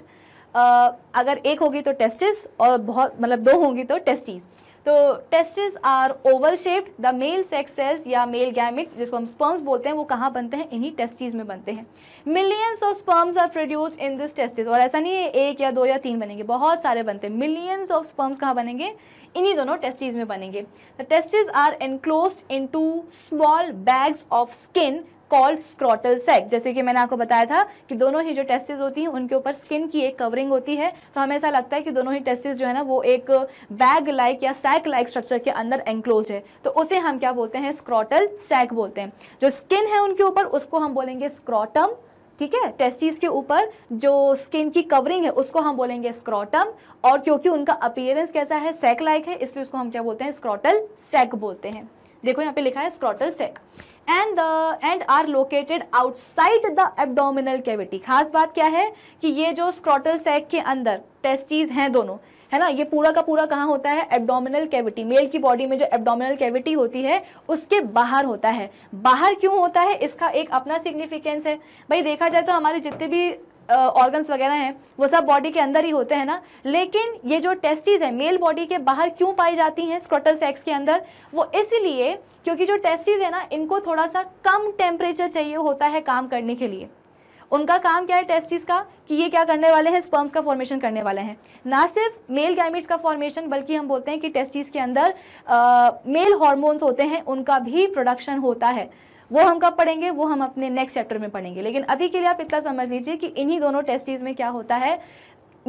अगर एक होगी तो टेस्टिस और बहुत मतलब दो होंगी तो टेस्टीज़ तो testis are oval shaped the male sex cells या मेल गैमिट्स जिसको हम स्पर्म्स बोलते हैं वो कहाँ बनते हैं इन्हीं टेस्टिस में बनते हैं millions of sperms are produce in this testis और ऐसा नहीं है एक या दो या तीन बनेंगे बहुत सारे बनते हैं मिलियंस ऑफ स्पर्म्स कहाँ बनेंगे इन्हीं दोनों टेस्टिस में बनेंगे the testis are enclose in two small bags of skin called scrotal sac जैसे कि मैंने आपको बताया था कि दोनों ही जो टेस्टिस होती हैं उनके ऊपर स्किन की एक कवरिंग होती है तो हमें ऐसा लगता है कि दोनों ही टेस्टिस जो है ना वो एक बैग लाइक या सैक लाइक स्ट्रक्चर के अंदर एंक्लोज है तो उसे हम क्या बोलते हैं स्क्रॉटल सैक बोलते हैं जो स्किन है उनके ऊपर उसको हम बोलेंगे स्क्रॉटम ठीक है टेस्टिस के ऊपर जो स्किन की कवरिंग है उसको हम बोलेंगे स्क्रॉटम और क्योंकि उनका अपियरेंस कैसा है सैक लाइक है इसलिए उसको हम क्या बोलते हैं स्क्रॉटल सैक बोलते हैं देखो यहाँ पे लिखा है scrotal sac and the and are located outside the abdominal cavity खास बात क्या है कि ये जो स्क्रॉटल सेक के अंदर टेस्टीज हैं दोनों है ना ये पूरा का पूरा कहाँ होता है एब्डोमिनल कैविटी मेल की बॉडी में जो एब्डोमिनल कैविटी होती है उसके बाहर होता है बाहर क्यों होता है इसका एक अपना सिग्निफिकेंस है भाई देखा जाए तो हमारे जितने भी ऑर्गन्स वगैरह हैं वो सब बॉडी के अंदर ही होते हैं ना लेकिन ये जो टेस्टीज़ हैं मेल बॉडी के बाहर क्यों पाई जाती हैं स्क्रोटल सेक्स के अंदर वो इसलिए क्योंकि जो टेस्टीज़ है ना इनको थोड़ा सा कम टेम्परेचर चाहिए होता है काम करने के लिए उनका काम क्या है टेस्टिस का कि ये क्या करने वाले हैं स्पर्म्स का फॉर्मेशन करने वाले हैं ना सिर्फ मेल गैमिट्स का फॉर्मेशन बल्कि हम बोलते हैं कि टेस्टिस के अंदर आ, मेल हॉर्मोन्स होते हैं उनका भी प्रोडक्शन होता है वो हम कब पढ़ेंगे वो हम अपने नेक्स्ट चैप्टर में पढ़ेंगे लेकिन अभी के लिए आप इतना समझ लीजिए कि इन्हीं दोनों टेस्टीज में क्या होता है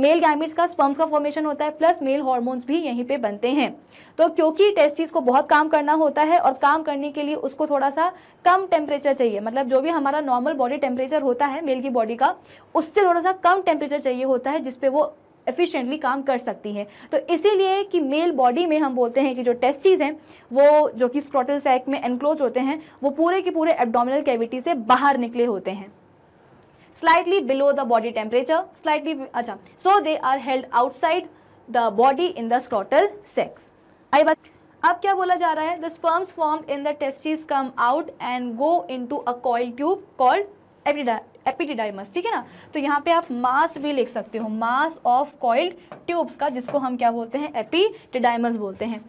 मेल गैमिट्स का स्पर्म्स का फॉर्मेशन होता है प्लस मेल हार्मोन्स भी यहीं पे बनते हैं तो क्योंकि टेस्टिस को बहुत काम करना होता है और काम करने के लिए उसको थोड़ा सा कम टेम्परेचर चाहिए मतलब जो भी हमारा नॉर्मल बॉडी टेम्परेचर होता है मेल की बॉडी का उससे थोड़ा सा कम टेम्परेचर चाहिए होता है जिसपे वो एफिशिएंटली काम कर सकती है तो इसीलिए कि मेल बॉडी में हम बोलते हैं कि जो टेस्टीज़ हैं वो जो कि स्क्रॉटल सैक में एनक्लोज होते हैं वो पूरे के पूरे एब्डोमिनल कैविटी से बाहर निकले होते हैं slightly below the body temperature slightly अच्छा so they are held outside the body in the scrotal sacs आई बात अब क्या बोला जा रहा है the sperms form in the testes come out and go to a coil tube called epididymis ठीक है ना तो यहाँ पे आप मास भी लिख सकते हो मास ऑफ कॉइल्ड ट्यूब्स का जिसको हम क्या बोलते हैं एपिडिडाइमस बोलते हैं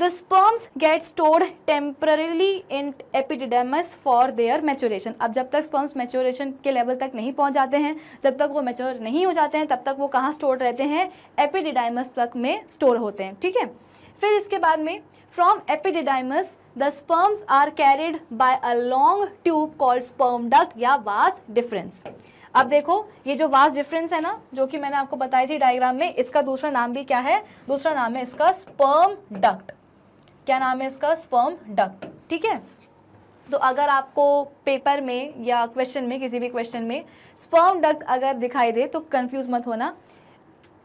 the sperms get stored temporarily in epididymis for their maturation अब जब तक स्पर्म्स मेचोरेशन के लेवल तक नहीं पहुँच जाते हैं जब तक वो मेच्योर नहीं हो जाते हैं तब तक वो कहाँ स्टोर रहते हैं एपिडिडाइमस तक में स्टोर होते हैं ठीक है फिर इसके बाद में from epididymis the sperms are carried by a long tube called sperm duct या वास डिफरेंस अब देखो ये जो वास डिफरेंस है ना जो कि मैंने आपको बताई थी डायग्राम में इसका दूसरा नाम भी क्या है दूसरा नाम है इसका स्पर्म डक्ट क्या नाम है इसका स्पर्म डक्ट ठीक है तो अगर आपको पेपर में या क्वेश्चन में किसी भी क्वेश्चन में स्पर्म डक्ट अगर दिखाई दे तो कंफ्यूज मत होना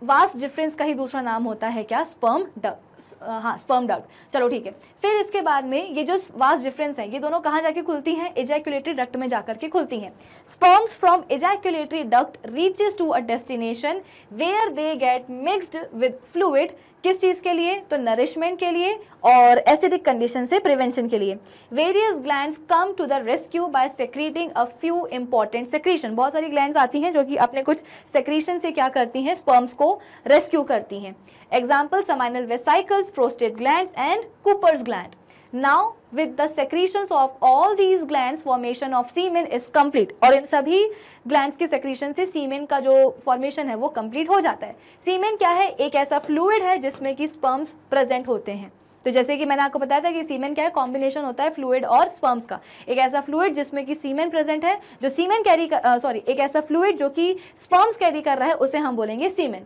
वास डिफरेंस का ही दूसरा नाम होता है क्या स्पर्म डक्ट हाँ स्पर्म डक्ट चलो ठीक है फिर इसके बाद में ये जो वास्ट डिफरेंस है ये दोनों कहाँ जाके खुलती हैं एजैकुलेटरी डक्ट में जाकर के खुलती हैं sperms from ejaculatory duct reaches to a destination where they get mixed with fluid किस चीज़ के लिए तो नरिशमेंट के लिए और एसिडिक कंडीशन से प्रिवेंशन के लिए various gland come to the rescue by secreting a few important secretion बहुत सारी ग्लैंड आती हैं जो कि अपने कुछ सेक्रीशन से क्या करती हैं स्पर्म्स को रेस्क्यू करती हैं example seminal vesicles prostate gland and Cowper's gland now with the secretions of all these glands formation of semen is complete और इन सभी glands के secretion से semen का जो formation है वो complete हो जाता है semen क्या है एक ऐसा fluid है जिसमें कि sperms present होते हैं तो जैसे कि मैंने आपको बताया था कि सीमेन क्या है कॉम्बिनेशन होता है फ्लूड और स्पर्म्स का एक ऐसा फ्लूड जिसमें कि सीमेन प्रेजेंट है जो सीमेन कैरी सॉरी एक ऐसा फ्लूड जो कि स्पर्म्स कैरी कर रहा है उसे हम बोलेंगे semen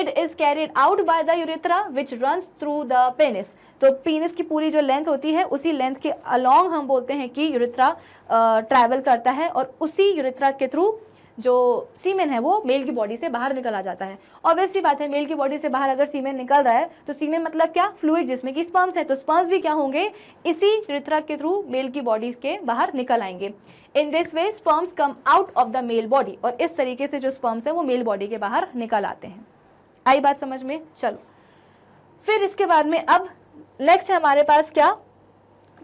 it is carried out by the urethra which run through the penis तो पीनिस की पूरी जो लेंथ होती है उसी लेंथ के अलॉन्ग हम बोलते हैं कि यूरिथ्रा ट्रैवल करता है और उसी यूरिथ्रा के थ्रू जो सीमेन है वो मेल की बॉडी से बाहर निकल आ जाता है ऑब्वियस सी बात है मेल की बॉडी से बाहर अगर सीमेन निकल रहा है तो सीमेन मतलब क्या फ्लूड जिसमें कि स्पर्म्स है तो स्पर्म्स भी क्या होंगे इसी रित्रा के थ्रू मेल की बॉडी के बाहर निकल आएंगे in this way sperms come out of the male body और इस तरीके से जो स्पर्म्स हैं वो मेल बॉडी के बाहर निकल आते हैं आई बात समझ में चलो फिर इसके बाद में अब नेक्स्ट है हमारे पास क्या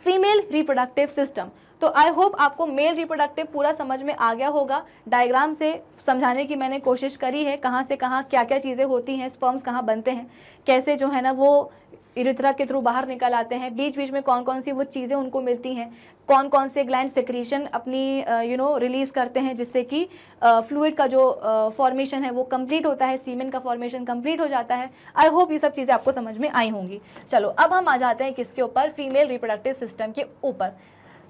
फीमेल रिप्रोडक्टिव सिस्टम तो आई होप आपको मेल रिप्रोडक्टिव पूरा समझ में आ गया होगा डायग्राम से समझाने की मैंने कोशिश करी है कहाँ से कहाँ क्या क्या चीज़ें होती हैं स्पर्म्स कहाँ बनते हैं कैसे जो है ना वो इरेथ्रा के थ्रू बाहर निकल आते हैं बीच बीच में कौन कौन सी वो चीज़ें उनको मिलती हैं कौन कौन से ग्लैंड सेक्रीशन अपनी यू नो रिलीज़ करते हैं जिससे कि फ्लूड का जो फॉर्मेशन uh, है वो कंप्लीट होता है सीमेंट का फॉर्मेशन कंप्लीट हो जाता है आई होप ये सब चीज़ें आपको समझ में आई होंगी चलो अब हम आ जाते हैं किसके ऊपर फीमेल रिप्रोडक्टिव सिस्टम के ऊपर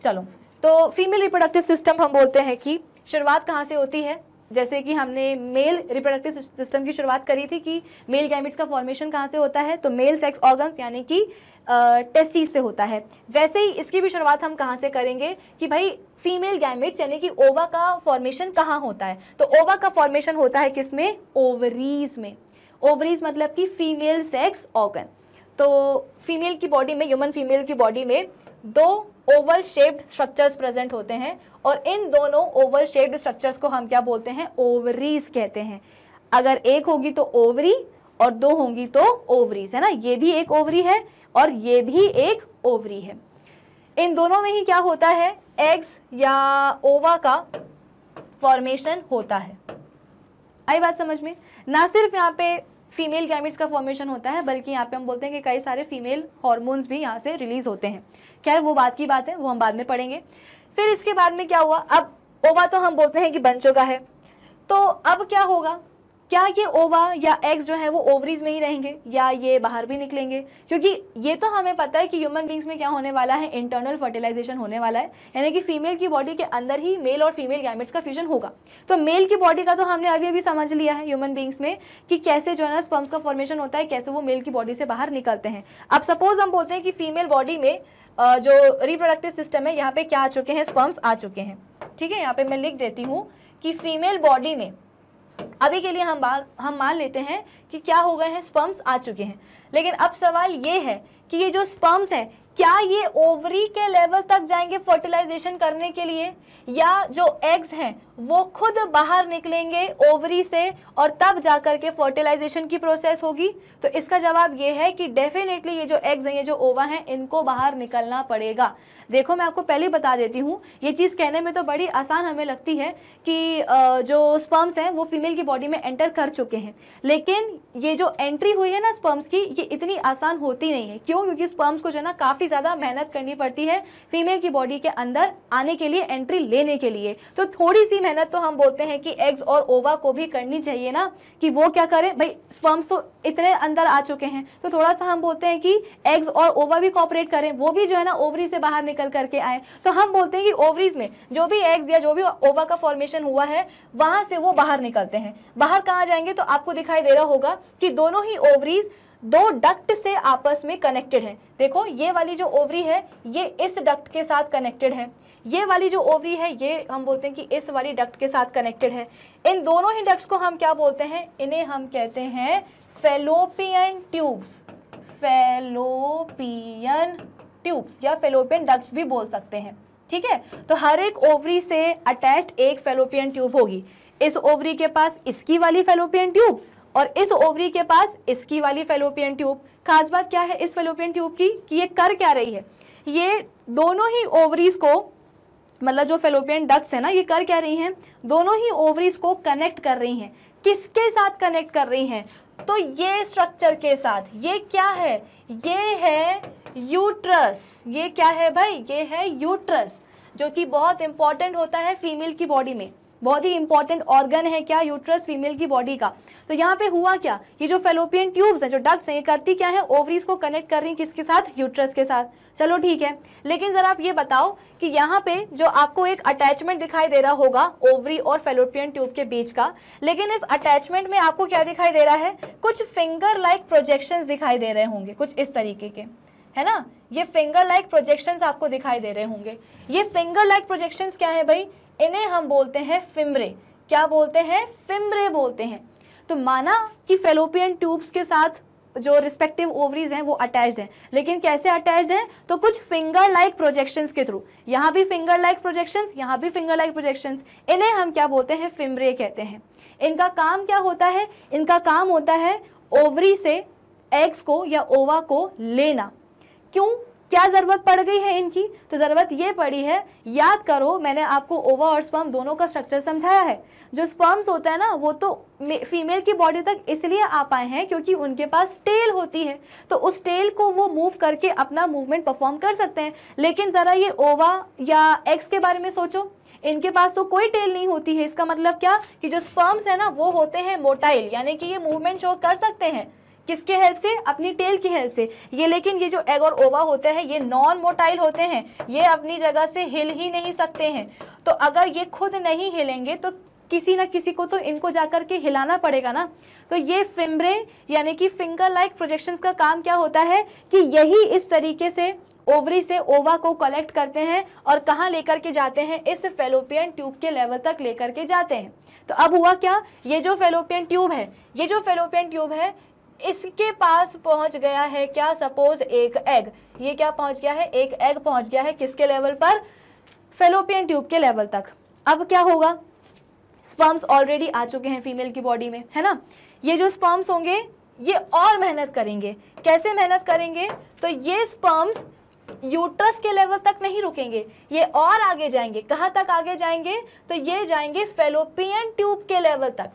चलो तो फीमेल रिप्रोडक्टिव सिस्टम हम बोलते हैं कि शुरुआत कहाँ से होती है जैसे कि हमने मेल रिप्रोडक्टिव सिस्टम की शुरुआत करी थी कि मेल गैमिट्स का फॉर्मेशन कहाँ से होता है तो मेल सेक्स ऑर्गन्स यानी कि टेस्टिस से होता है वैसे ही इसकी भी शुरुआत हम कहाँ से करेंगे कि भाई फीमेल गैमिट्स यानी कि ओवा का फॉर्मेशन कहाँ होता है तो ओवा का फॉर्मेशन होता है किस में ओवरीज में ओवरीज मतलब कि फीमेल सेक्स ऑर्गन तो फीमेल की बॉडी में ह्यूमन फीमेल की बॉडी में दो ओवल शेप्ड स्ट्रक्चर्स प्रेजेंट होते हैं और इन दोनों ओवल शेप्ड स्ट्रक्चर्स को हम क्या बोलते हैं ओवरीज कहते हैं अगर एक होगी तो ओवरी और दो होंगी तो ओवरीज है ना ये भी एक ओवरी है और ये भी एक ओवरी है इन दोनों में ही क्या होता है एग्स या ओवा का फॉर्मेशन होता है आई बात समझ में ना सिर्फ यहाँ पे फीमेल गैमिट्स का फॉर्मेशन होता है बल्कि यहाँ पे हम बोलते हैं कि कई सारे फीमेल हॉर्मोन्स भी यहाँ से रिलीज होते हैं खैर वो बात की बात है वो हम बाद में पढ़ेंगे फिर इसके बाद में क्या हुआ अब ओवा तो हम बोलते हैं कि बन चुका है तो अब क्या होगा क्या ये ओवा या एग्स जो है वो ओवरीज में ही रहेंगे या ये बाहर भी निकलेंगे क्योंकि ये तो हमें पता है कि ह्यूमन बींग्स में क्या होने वाला है इंटरनल फर्टिलाइजेशन होने वाला है यानी कि फीमेल की बॉडी के अंदर ही मेल और फीमेल गैमेट्स का फ्यूजन होगा तो मेल की बॉडी का तो हमने अभी अभी समझ लिया है ह्यूमन बींग्स में कि कैसे जो है ना स्पम्स का फॉर्मेशन होता है कैसे वो मेल की बॉडी से बाहर निकलते हैं अब सपोज हम बोलते हैं कि फीमेल बॉडी में जो रिप्रोडक्टिव सिस्टम है यहाँ पे क्या आ चुके हैं स्पर्म्स आ चुके हैं ठीक है यहाँ पे मैं लिख देती हूँ कि फीमेल बॉडी में अभी के लिए हम हम मान लेते हैं कि क्या हो गए हैं स्पर्म्स आ चुके हैं लेकिन अब सवाल ये है कि ये जो स्पर्म्स हैं क्या ये ओवरी के लेवल तक जाएंगे फर्टिलाइजेशन करने के लिए या जो एग्स हैं वो खुद बाहर निकलेंगे ओवरी से और तब जाकर के फर्टिलाइजेशन की प्रोसेस होगी तो इसका जवाब ये है कि डेफिनेटली ये जो एग्स हैं ये जो ओवा हैं इनको बाहर निकलना पड़ेगा देखो मैं आपको पहले ही बता देती हूँ ये चीज़ कहने में तो बड़ी आसान हमें लगती है कि जो स्पर्म्स हैं वो फीमेल की बॉडी में एंटर कर चुके हैं लेकिन ये जो एंट्री हुई है ना स्पर्म्स की ये इतनी आसान होती नहीं है क्यों क्योंकि स्पर्म्स को जो है ना काफ़ी ज़्यादा मेहनत करनी पड़ती है फीमेल की बॉडी के अंदर आने के लिए एंट्री लेने के लिए तो थोड़ी सी मेहनत तो हम बोलते हैं कि एग्स और ओवा को भी करनी चाहिए ना कि वो क्या करें भाई स्पर्म्स तो इतने अंदर आ चुके हैं तो थोड़ा सा हम बोलते हैं कि एग्स और ओवा भी कॉपरेट करें वो भी जो है ना ओवरी से बाहर निकल करके आए तो हम बोलते हैं कि ओवरीज में जो भी एग्स या जो भी ओवा का फॉर्मेशन हुआ है वहां से वो बाहर निकलते हैं बाहर कहाँ जाएंगे तो आपको दिखाई दे रहा होगा कि दोनों ही ओवरीज दो डक्ट से आपस में कनेक्टेड है देखो ये वाली जो ओवरी है ये इस डक्ट के साथ कनेक्टेड है ये वाली जो ओवरी है ये हम बोलते हैं कि इस वाली डक्ट के साथ कनेक्टेड है इन दोनों ही डक्ट्स को हम क्या बोलते हैं इन्हें हम कहते हैं फेलोपियन ट्यूब्स फेलोपियन ट्यूब्स या फेलोपियन डक्ट्स भी बोल सकते हैं ठीक है तो हर एक ओवरी से अटैच एक फेलोपियन ट्यूब होगी इस ओवरी के पास इसकी वाली फेलोपियन ट्यूब और इस ओवरी के पास इसकी वाली फेलोपियन ट्यूब खास बात क्या है इस फेलोपियन ट्यूब की कि ये कर क्या रही है ये दोनों ही ओवरीज को मतलब जो फेलोपियन डक्ट्स है ना ये कर क्या रही हैं दोनों ही ओवरीज को कनेक्ट कर रही हैं किसके साथ कनेक्ट कर रही हैं तो ये स्ट्रक्चर के साथ ये क्या है ये है यूट्रस ये क्या है भाई ये है यूट्रस जो कि बहुत इंपॉर्टेंट होता है फीमेल की बॉडी में बहुत ही इंपॉर्टेंट ऑर्गन है क्या यूट्रस फीमेल की बॉडी का तो यहाँ पे हुआ क्या ये जो फेलोपियन ट्यूब्स हैं जो डक्ट्स हैं ये करती क्या है ओवरीज को कनेक्ट कर रही है किसके साथ यूट्रस के साथ चलो ठीक है लेकिन ज़रा आप ये बताओ कि यहाँ पे जो आपको एक अटैचमेंट दिखाई दे रहा होगा ओवरी और फेलोपियन ट्यूब के बीच का लेकिन इस अटैचमेंट में आपको क्या दिखाई दे रहा है कुछ फिंगर लाइक प्रोजेक्शन दिखाई दे रहे होंगे कुछ इस तरीके के है ना ये फिंगर लाइक प्रोजेक्शन आपको दिखाई दे रहे होंगे ये फिंगर लाइक प्रोजेक्शन क्या है भाई इन्हें हम बोलते हैं फिमरे क्या बोलते हैं फिमरे बोलते हैं तो माना कि फेलोपियन ट्यूब्स के साथ जो रिस्पेक्टिव ओवरीज हैं वो अटैच्ड हैं लेकिन कैसे अटैच्ड हैं तो कुछ फिंगर लाइक प्रोजेक्शंस के थ्रू यहाँ भी फिंगर लाइक प्रोजेक्शंस यहाँ भी फिंगर लाइक प्रोजेक्शंस इन्हें हम क्या बोलते हैं फिमरे कहते हैं इनका काम क्या होता है इनका काम होता है ओवरी से एग्स को या ओवा को लेना क्यों क्या ज़रूरत पड़ गई है इनकी तो ज़रूरत ये पड़ी है याद करो मैंने आपको ओवा और स्पर्म दोनों का स्ट्रक्चर समझाया है जो स्पर्म्स होता है ना वो तो फीमेल की बॉडी तक इसलिए आ पाए हैं क्योंकि उनके पास टेल होती है तो उस टेल को वो मूव करके अपना मूवमेंट परफॉर्म कर सकते हैं लेकिन ज़रा ये ओवा या एक्स के बारे में सोचो इनके पास तो कोई टेल नहीं होती है इसका मतलब क्या कि जो स्पर्म्स है ना वो होते हैं मोटाइल यानी कि ये मूवमेंट शो कर सकते हैं किसके हेल्प से अपनी टेल की हेल्प से ये लेकिन ये जो एग और ओवा होते हैं ये नॉन मोटाइल होते हैं ये अपनी जगह से हिल ही नहीं सकते हैं तो अगर ये खुद नहीं हिलेंगे तो किसी ना किसी को तो इनको जाकर के हिलाना पड़ेगा ना तो ये फिमरे यानी कि फिंगर लाइक प्रोजेक्शंस का काम क्या होता है कि यही इस तरीके से ओवरी से ओवा को कलेक्ट करते हैं और कहाँ लेकर के जाते हैं इस फेलोपियन ट्यूब के लेवल तक लेकर के जाते हैं तो अब हुआ क्या ये जो फेलोपियन ट्यूब है ये जो फेलोपियन ट्यूब है इसके पास पहुंच गया है क्या सपोज एक एग ये क्या पहुंच गया है एक एग पहुंच गया है किसके लेवल पर फेलोपियन ट्यूब के लेवल तक अब क्या होगा स्पर्म्स ऑलरेडी आ चुके हैं फीमेल की बॉडी में है ना ये जो स्पर्म्स होंगे ये और मेहनत करेंगे कैसे मेहनत करेंगे तो ये स्पर्म्स यूट्रस के लेवल तक नहीं रुकेंगे ये और आगे जाएंगे कहाँ तक आगे जाएंगे तो ये जाएंगे फेलोपियन ट्यूब के लेवल तक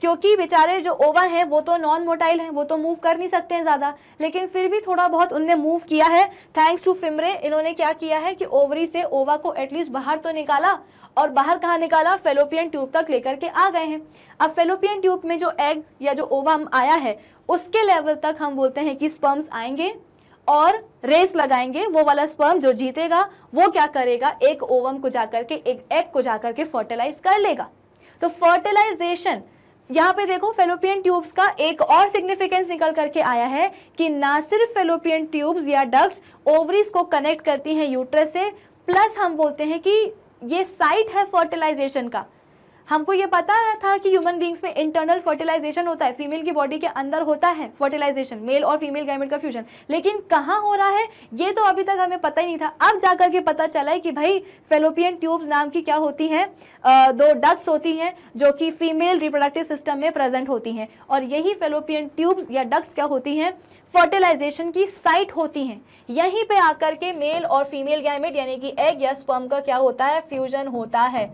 क्योंकि बेचारे जो ओवा हैं वो तो नॉन मोटाइल हैं वो तो मूव कर नहीं सकते हैं ज़्यादा लेकिन फिर भी थोड़ा बहुत उनने मूव किया है थैंक्स टू फिमरे इन्होंने क्या किया है कि ओवरी से ओवा को एटलीस्ट बाहर तो निकाला और बाहर कहाँ निकाला फेलोपियन ट्यूब तक लेकर के आ गए हैं अब फेलोपियन ट्यूब में जो एग या जो ओवा आया है उसके लेवल तक हम बोलते हैं कि स्पम्स आएंगे और रेस लगाएंगे वो वाला स्पर्म जो जीतेगा वो क्या करेगा एक ओवम को जाकर के एक एग को जाकर के फर्टिलाइज कर लेगा तो फर्टिलाइजेशन यहाँ पे देखो फेलोपियन ट्यूब्स का एक और सिग्निफिकेंस निकल करके आया है कि ना सिर्फ फेलोपियन ट्यूब्स या डग्स ओवरीज को कनेक्ट करती हैं यूट्रस से प्लस हम बोलते हैं कि ये साइट है फर्टिलाइजेशन का हमको ये पता था कि ह्यूमन बींग्स में इंटरनल फर्टिलाइजेशन होता है फीमेल की बॉडी के अंदर होता है फर्टिलाइजेशन मेल और फीमेल गैमेट का फ्यूजन लेकिन कहाँ हो रहा है ये तो अभी तक हमें पता ही नहीं था अब जाकर के पता चला है कि भाई फेलोपियन ट्यूब्स नाम की क्या होती हैं दो डक्ट्स होती हैं जो कि फीमेल रिप्रोडक्टिव सिस्टम में प्रेजेंट होती हैं और यही फेलोपियन ट्यूब्स या डक्ट्स क्या होती हैं फर्टिलाइजेशन की साइट होती हैं यहीं पे आकर के मेल और फीमेल गैमेट यानी कि एग या स्पर्म का क्या होता है फ्यूजन होता है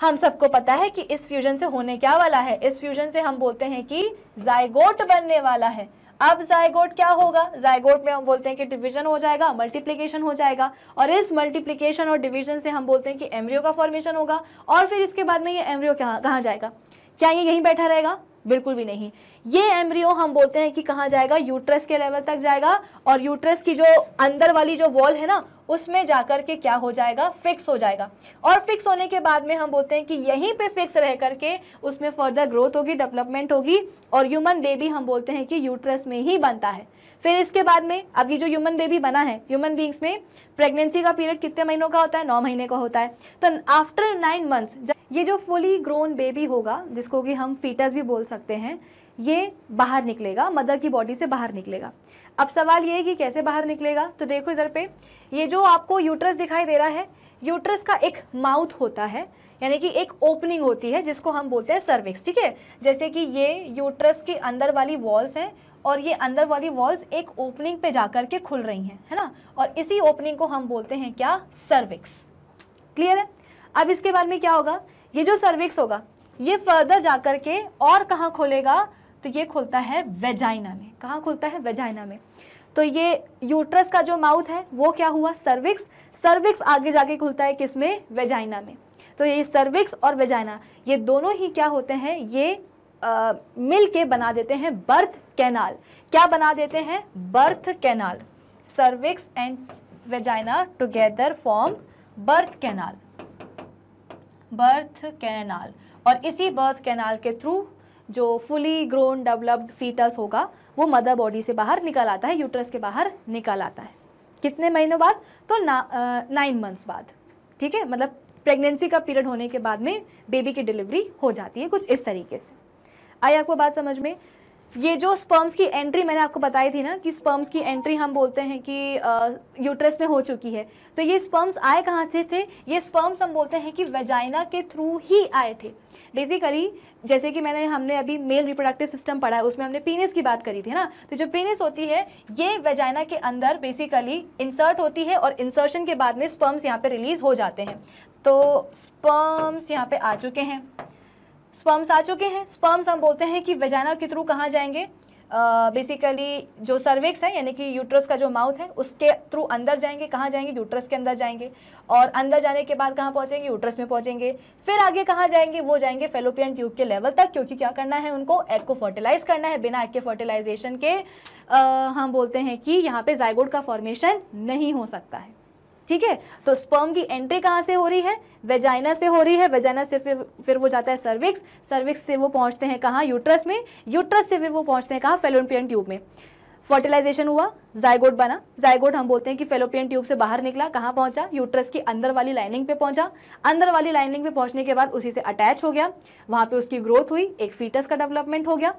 हम सबको पता है कि इस फ्यूजन से होने क्या वाला है इस फ्यूजन से हम बोलते हैं कि जायगोट बनने वाला है अब जायगोट क्या होगा जायगोट में हम बोलते हैं कि डिवीजन हो जाएगा मल्टीप्लिकेशन हो जाएगा और इस मल्टीप्लिकेशन और डिवीजन से हम बोलते हैं कि एम्ब्रियो का फॉर्मेशन होगा और फिर इसके बाद में ये एम्ब्रियो कहाँ कहाँ जाएगा क्या ये यहीं बैठा रहेगा बिल्कुल भी नहीं ये एम्ब्रियो हम बोलते हैं कि कहाँ जाएगा यूट्रस के लेवल तक जाएगा और यूट्रस की जो अंदर वाली जो वॉल है ना उसमें जाकर के क्या हो जाएगा फिक्स हो जाएगा और फिक्स होने के बाद में हम बोलते हैं कि यहीं पे फिक्स रह करके उसमें फर्दर ग्रोथ होगी डेवलपमेंट होगी और ह्यूमन बेबी हम बोलते हैं कि यूट्रस में ही बनता है फिर इसके बाद में अब ये जो ह्यूमन बेबी बना है ह्यूमन बींग्स में प्रेगनेंसी का पीरियड कितने महीनों का होता है नौ महीने का होता है तो आफ्टर नाइन मंथ्स ये जो फुली ग्रोन बेबी होगा जिसको कि हम फीटस भी बोल सकते हैं ये बाहर निकलेगा मदर की बॉडी से बाहर निकलेगा अब सवाल ये है कि कैसे बाहर निकलेगा तो देखो इधर पे ये जो आपको यूट्रस दिखाई दे रहा है यूट्रस का एक माउथ होता है यानी कि एक ओपनिंग होती है जिसको हम बोलते हैं सर्विक्स ठीक है जैसे कि ये यूट्रस के अंदर वाली वॉल्स हैं और ये अंदर वाली वॉल्स एक ओपनिंग पे जाकर के खुल रही हैं है ना और इसी ओपनिंग को हम बोलते हैं क्या सर्विक्स क्लियर है अब इसके बाद में क्या होगा ये जो सर्विक्स होगा ये फर्दर जाकर के और कहाँ खोलेगा तो ये खुलता है वेजाइना में कहाँ खुलता है वेजाइना में तो ये यूट्रस का जो माउथ है वो क्या हुआ सर्विक्स सर्विक्स आगे जाके खुलता है किसमें वेजाइना में तो ये सर्विक्स और वेजाइना ये दोनों ही क्या होते हैं ये मिल के बना देते हैं बर्थ कैनाल क्या बना देते हैं birth canal cervix and vagina together form birth canal birth canal और इसी बर्थ कैनाल के थ्रू जो फुली ग्रोन डेवलप्ड फीटस होगा वो मदर बॉडी से बाहर निकल आता है यूट्रस के बाहर निकल आता है कितने महीनों बाद तो ना नाइन मंथ्स बाद ठीक है मतलब प्रेगनेंसी का पीरियड होने के बाद में बेबी की डिलीवरी हो जाती है कुछ इस तरीके से आई आपको बात समझ में ये जो स्पर्म्स की एंट्री मैंने आपको बताई थी ना कि स्पर्म्स की एंट्री हम बोलते हैं कि यूट्रस में हो चुकी है तो ये स्पर्म्स आए कहाँ से थे ये स्पर्म्स हम बोलते हैं कि वेजाइना के थ्रू ही आए थे बेसिकली जैसे कि मैंने हमने अभी मेल रिप्रोडक्टिव सिस्टम पढ़ा है उसमें हमने पीनिस की बात करी थी ना तो जो पीनिस होती है ये वेजाइना के अंदर बेसिकली इंसर्ट होती है और इंसर्शन के बाद में स्पर्म्स यहाँ पर रिलीज़ हो जाते हैं तो स्पर्म्स यहाँ पर आ चुके हैं स्पर्म्स आ चुके हैं स्पर्म्स हम बोलते हैं कि वेजाना के थ्रू कहाँ जाएंगे बेसिकली uh, जो सर्विक्स है यानी कि यूट्रस का जो माउथ है उसके थ्रू अंदर जाएंगे कहाँ जाएंगे यूट्रस के अंदर जाएंगे और अंदर जाने के बाद कहाँ पहुँचेंगे यूट्रस में पहुँचेंगे फिर आगे कहाँ जाएंगे वो जाएंगे फेलोपियन ट्यूब के लेवल तक क्योंकि क्या करना है उनको एग को फर्टिलाइज करना है बिना एग के फर्टिलाइजेशन के uh, हम बोलते हैं कि यहाँ पर जायगोड का फॉर्मेशन नहीं हो सकता है ठीक है तो स्पर्म की एंट्री कहाँ से हो रही है वेजाइना से हो रही है वेजाइना से फिर फिर वो जाता है सर्विक्स सर्विक्स से वो पहुँचते हैं कहाँ यूट्रस में यूट्रस से फिर वो पहुँचते हैं कहाँ फेलोपियन ट्यूब में फर्टिलाइजेशन हुआ जायगोड बना जायगोड हम बोलते हैं कि फेलोपियन ट्यूब से बाहर निकला कहाँ पहुँचा यूट्रस की अंदर वाली लाइनिंग पे पहुंचा अंदर वाली लाइनिंग पे पहुंचने के बाद उसी से अटैच हो गया वहाँ पे उसकी ग्रोथ हुई एक फीटस का डेवलपमेंट हो गया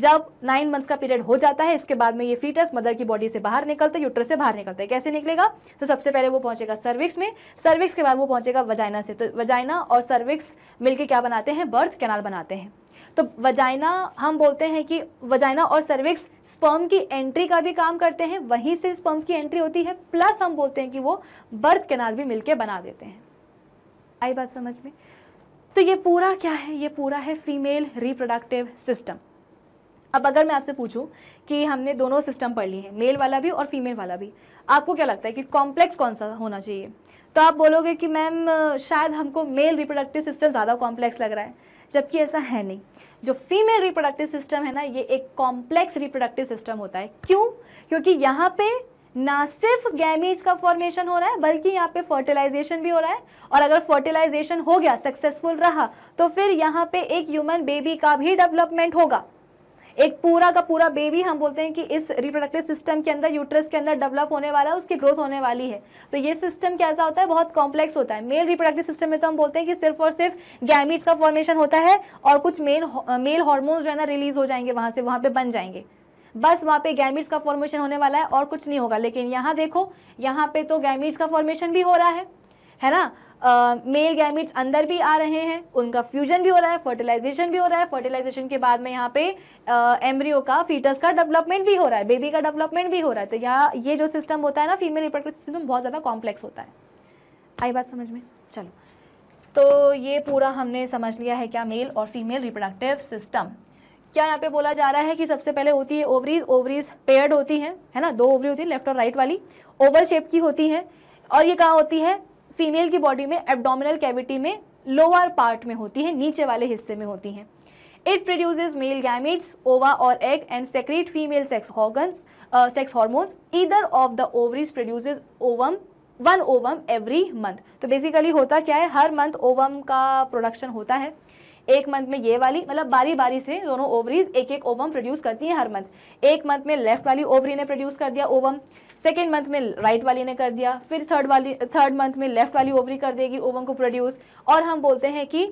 जब नाइन मंथ्स का पीरियड हो जाता है इसके बाद में ये फीटस मदर की बॉडी से बाहर निकलता है यूट्रस से बाहर निकलता है कैसे निकलेगा तो सबसे पहले वो पहुंचेगा सर्विक्स में सर्विक्स के बाद वो पहुंचेगा वजाइना से तो वजाइना और सर्विक्स मिलकर क्या बनाते हैं बर्थ कैनाल बनाते हैं तो वजाइना हम बोलते हैं कि वजाइना और सर्विक्स स्पर्म की एंट्री का भी काम करते हैं वहीं से स्पर्म की एंट्री होती है प्लस हम बोलते हैं कि वो बर्थ कैनाल भी मिलकर बना देते हैं आई बात समझ में तो ये पूरा क्या है ये पूरा है फीमेल रिप्रोडक्टिव सिस्टम अब अगर मैं आपसे पूछूं कि हमने दोनों सिस्टम पढ़ ली हैं मेल वाला भी और फीमेल वाला भी आपको क्या लगता है कि कॉम्प्लेक्स कौन सा होना चाहिए तो आप बोलोगे कि मैम शायद हमको मेल रिप्रोडक्टिव सिस्टम ज़्यादा कॉम्प्लेक्स लग रहा है जबकि ऐसा है नहीं जो फीमेल रिप्रोडक्टिव सिस्टम है ना ये एक कॉम्प्लेक्स रिप्रोडक्टिव सिस्टम होता है क्यों क्योंकि यहाँ पे ना सिर्फ गैमेज का फॉर्मेशन हो रहा है बल्कि यहाँ पे फर्टिलाइजेशन भी हो रहा है और अगर फर्टिलाइजेशन हो गया सक्सेसफुल रहा तो फिर यहाँ पे एक ह्यूमन बेबी का भी डेवलपमेंट होगा एक पूरा का पूरा बेबी हम बोलते हैं कि इस रिप्रोडक्टिव सिस्टम के अंदर यूट्रस के अंदर डेवलप होने वाला है उसकी ग्रोथ होने वाली है तो ये सिस्टम कैसा होता है बहुत कॉम्प्लेक्स होता है मेल रिप्रोडक्टिव सिस्टम में तो हम बोलते हैं कि सिर्फ और सिर्फ गैमिट्स का फॉर्मेशन होता है और कुछ मेल मेल हॉर्मोन्स जो है ना रिलीज हो जाएंगे वहाँ से वहाँ पर बन जाएंगे बस वहाँ पे गैमिट्स का फॉर्मेशन होने वाला है और कुछ नहीं होगा लेकिन यहाँ देखो यहाँ पे तो गैमिट्स का फॉर्मेशन भी हो रहा है है ना मेल गैमिट्स अंदर भी आ रहे हैं उनका फ्यूजन भी हो रहा है फर्टिलाइजेशन भी हो रहा है फर्टिलाइजेशन के बाद में यहाँ पे एम्ब्रियो का फीटस का डेवलपमेंट भी हो रहा है बेबी का डेवलपमेंट भी हो रहा है तो यहाँ ये जो सिस्टम होता है ना फीमेल रिप्रोडक्टिव सिस्टम बहुत ज़्यादा कॉम्प्लेक्स होता है आई बात समझ में चलो तो ये पूरा हमने समझ लिया है क्या मेल और फीमेल रिप्रोडक्टिव सिस्टम क्या यहाँ पे बोला जा रहा है कि सबसे पहले होती है ओवरीज ओवरीज पेयर्ड होती हैं है ना दो ओवरी होती है लेफ्ट और राइट वाली ओवल शेप की होती हैं और ये कहाँ होती है फीमेल की बॉडी में एब्डोमिनल कैविटी में लोअर पार्ट में होती है नीचे वाले हिस्से में होती हैं it produces mail gametes ova और egg and secrete female sex organ sex hormones either of the ovaries produces ovum one ovum every month तो बेसिकली होता क्या है हर मंथ ओवम का प्रोडक्शन होता है एक मंथ में ये वाली मतलब बारी बारी से दोनों ओवरीज एक एक ओवम प्रोड्यूस करती हैं हर मंथ एक मंथ में लेफ्ट वाली ओवरी ने प्रोड्यूस कर दिया ओवम सेकेंड मंथ में राइट वाली ने कर दिया फिर थर्ड वाली थर्ड मंथ में लेफ्ट वाली ओवरी कर देगी ओवम को प्रोड्यूस और हम बोलते हैं कि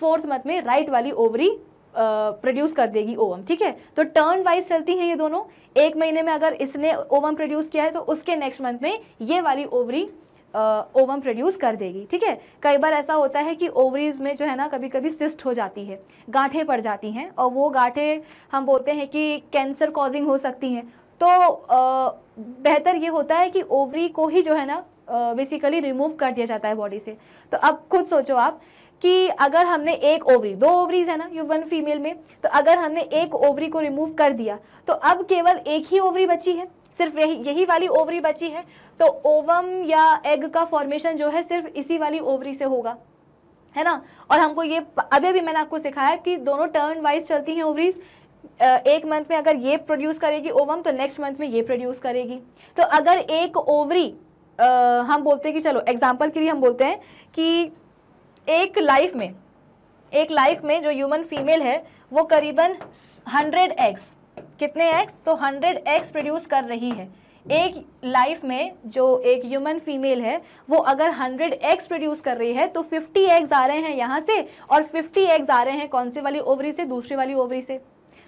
फोर्थ मंथ में राइट वाली ओवरी प्रोड्यूस कर देगी ओवम ठीक है तो टर्न वाइज चलती हैं ये दोनों एक महीने में अगर इसने ओवम प्रोड्यूस किया है तो उसके नेक्स्ट मंथ में ये वाली ओवरी ओवम प्रोड्यूस कर देगी ठीक है कई बार ऐसा होता है कि ओवरीज में जो है ना कभी कभी सिस्ट हो जाती है गांठें पड़ जाती हैं और वो गांठें हम बोलते हैं कि कैंसर कॉजिंग हो सकती हैं तो बेहतर ये होता है कि ओवरी को ही जो है ना बेसिकली रिमूव कर दिया जाता है बॉडी से तो अब खुद सोचो आप कि अगर हमने एक ओवरी दो ओवरीज है ना यू वन फीमेल में तो अगर हमने एक ओवरी को रिमूव कर दिया तो अब केवल एक ही ओवरी बची है सिर्फ यही यही वाली ओवरी बची है तो ओवम या एग का फॉर्मेशन जो है सिर्फ इसी वाली ओवरी से होगा है ना और हमको ये अभी भी मैंने आपको सिखाया कि दोनों टर्न वाइज चलती हैं ओवरीज एक मंथ में अगर ये प्रोड्यूस करेगी ओवम तो नेक्स्ट मंथ में ये प्रोड्यूस करेगी तो अगर एक ओवरी आ, हम बोलते हैं कि चलो एग्जाम्पल के लिए हम बोलते हैं कि एक लाइफ में एक लाइफ में जो ह्यूमन फीमेल है वो करीबन हंड्रेड एग्स कितने एग्स तो हंड्रेड एग्स प्रोड्यूस कर रही है एक लाइफ में जो एक ह्यूमन फीमेल है वो अगर 100 एग्स प्रोड्यूस कर रही है तो 50 एग्स आ रहे हैं यहाँ से और 50 एग्स आ रहे हैं कौन से वाली ओवरी से दूसरी वाली ओवरी से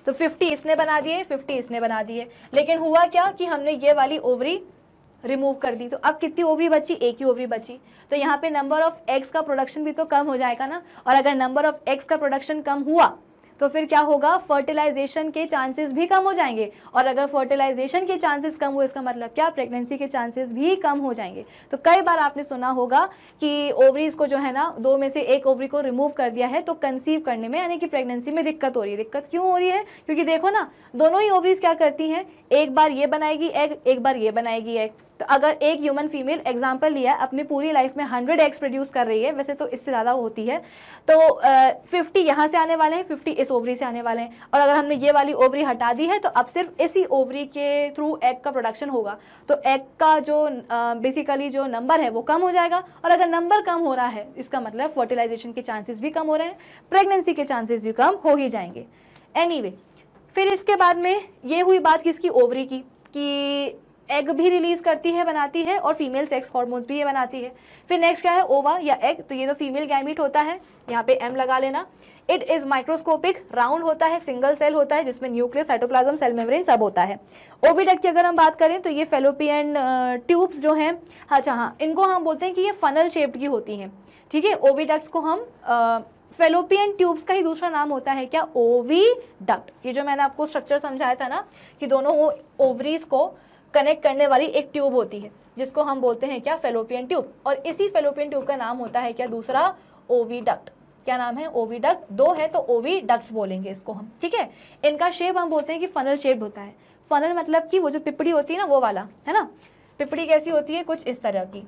तो फिफ्टी इसने बना दिए फिफ्टी इसने बना दिए लेकिन हुआ क्या कि हमने ये वाली ओवरी रिमूव कर दी तो अब कितनी ओवरी बची एक ही ओवरी बची तो यहाँ पे नंबर ऑफ एग्स का प्रोडक्शन भी तो कम हो जाएगा ना और अगर नंबर ऑफ एग्स का प्रोडक्शन कम हुआ तो फिर क्या होगा फर्टिलाइजेशन के चांसेस भी कम हो जाएंगे और अगर फर्टिलाइजेशन के चांसेस कम हुए इसका मतलब क्या प्रेगनेंसी के चांसेस भी कम हो जाएंगे तो कई बार आपने सुना होगा कि ओवरीज को जो है ना दो में से एक ओवरी को रिमूव कर दिया है तो कंसीव करने में यानी कि प्रेगनेंसी में दिक्कत हो रही है दिक्कत क्यों हो रही है क्योंकि देखो ना दोनों ही ओवरीज क्या करती हैं एक बार ये बनाएगी एग एक बार ये बनाएगी एग तो अगर एक ह्यूमन फीमेल एग्जाम्पल लिया अपनी पूरी लाइफ में हंड्रेड एग्स प्रोड्यूस कर रही है वैसे तो इससे ज़्यादा होती है तो फिफ्टी यहाँ से आने वाले हैं फिफ्टी इस ओवरी से आने वाले हैं और अगर हमने ये वाली ओवरी हटा दी है तो अब सिर्फ इसी ओवरी के थ्रू एग का प्रोडक्शन होगा तो एग का जो बेसिकली जो नंबर है वो कम हो जाएगा और अगर नंबर कम हो रहा है इसका मतलब फर्टिलाइजेशन के चांसेज भी कम हो रहे हैं प्रेगनेंसी के चांसेज भी कम हो ही जाएंगे एनी anyway, फिर इसके बाद में ये हुई बात किसकी ओवरी की कि एग भी रिलीज करती है बनाती है और फीमेल सेक्स हॉर्मोन्स भी ये बनाती है फिर नेक्स्ट क्या है ओवा या एग तो ये तो फीमेल गैमिट होता है यहाँ पे एम लगा लेना इट इज माइक्रोस्कोपिक राउंड होता है सिंगल सेल होता है जिसमें न्यूक्लियस साइटोप्लाज्म सेल मेम्ब्रेन सब होता है ओविडेक्ट की अगर हम बात करें तो ये फेलोपियन ट्यूब्स जो हैं हाँ, अच्छा हाँ इनको हम बोलते हैं कि ये फनल शेप्ड की होती हैं ठीक है ओविडक्ट्स को हम फेलोपियन ट्यूब्स का ही दूसरा नाम होता है क्या ओवी डक्ट ये जो मैंने आपको स्ट्रक्चर समझाया था ना कि दोनों ओवरीज को कनेक्ट करने वाली एक ट्यूब होती है जिसको हम बोलते हैं क्या फेलोपियन ट्यूब और इसी फेलोपियन ट्यूब का नाम होता है क्या दूसरा ओवीडक्ट क्या नाम है ओवीडक्ट दो है तो ओवी डक्ट बोलेंगे इसको हम ठीक है इनका शेप हम बोलते हैं कि फनल शेप्ड होता है फनल मतलब कि वो जो पिपड़ी होती है ना वो वाला है ना पिपड़ी कैसी होती है कुछ इस तरह की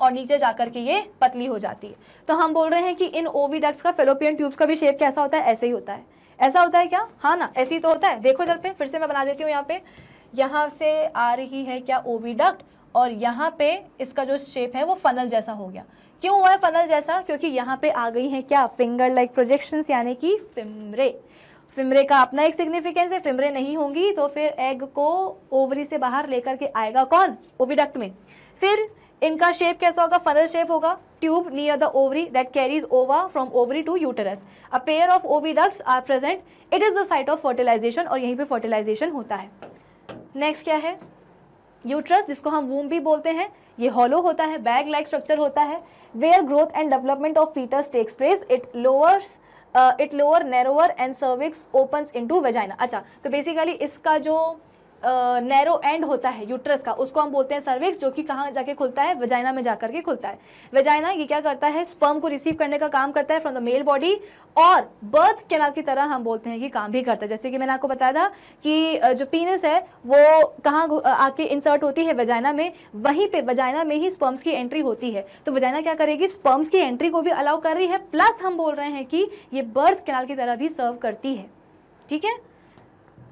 और नीचे जाकर के ये पतली हो जाती है तो हम बोल रहे हैं कि इन ओवीडक्ट्स का फेलोपियन ट्यूब्स का भी शेप कैसा होता है ऐसे ही होता है ऐसा होता है क्या हाँ ना ऐसे ही तो होता है देखो जर पे फिर से मैं बना देती हूँ यहाँ पे यहाँ से आ रही है क्या ओविडक्ट और यहाँ पे इसका जो शेप है वो फनल जैसा हो गया क्यों हुआ है फनल जैसा क्योंकि यहाँ पे आ गई हैं क्या फिंगर लाइक प्रोजेक्शंस यानी कि फिमरे फिमरे का अपना एक सिग्निफिकेंस है फिमरे नहीं होंगी तो फिर एग को ओवरी से बाहर लेकर के आएगा कौन ओविडक्ट में फिर इनका शेप कैसा होगा फनल शेप होगा tube near the ovary that carries ova from ovary to uterus a pair of oviducts are present it is the site of fertilization और यहीं पे फर्टिलाइजेशन होता है नेक्स्ट क्या है यूट्रस जिसको हम वूम भी बोलते हैं ये हॉलो होता है बैग लाइक स्ट्रक्चर होता है where growth and development of foetus takes place it lowers it lower narrower and cervix opens into vagina अच्छा तो बेसिकली इसका जो नैरो एंड होता है यूट्रस का उसको हम बोलते हैं सर्विक्स जो कि कहाँ जाके खुलता है वेजाइना में जाकर के खुलता है वेजाइना ये क्या करता है स्पर्म को रिसीव करने का काम करता है फ्रॉम द मेल बॉडी और बर्थ कैनाल की तरह हम बोलते हैं कि काम भी करता है जैसे कि मैंने आपको बताया था कि जो पीनस है वो कहाँ आके इंसर्ट होती है वजाइना में वहीं पर वजाइना में ही स्पर्म्स की एंट्री होती है तो वजाइना क्या करेगी स्पर्म्स की एंट्री को भी अलाउ कर रही है प्लस हम बोल रहे हैं कि ये बर्थ कैनाल की तरह भी सर्व करती है ठीक है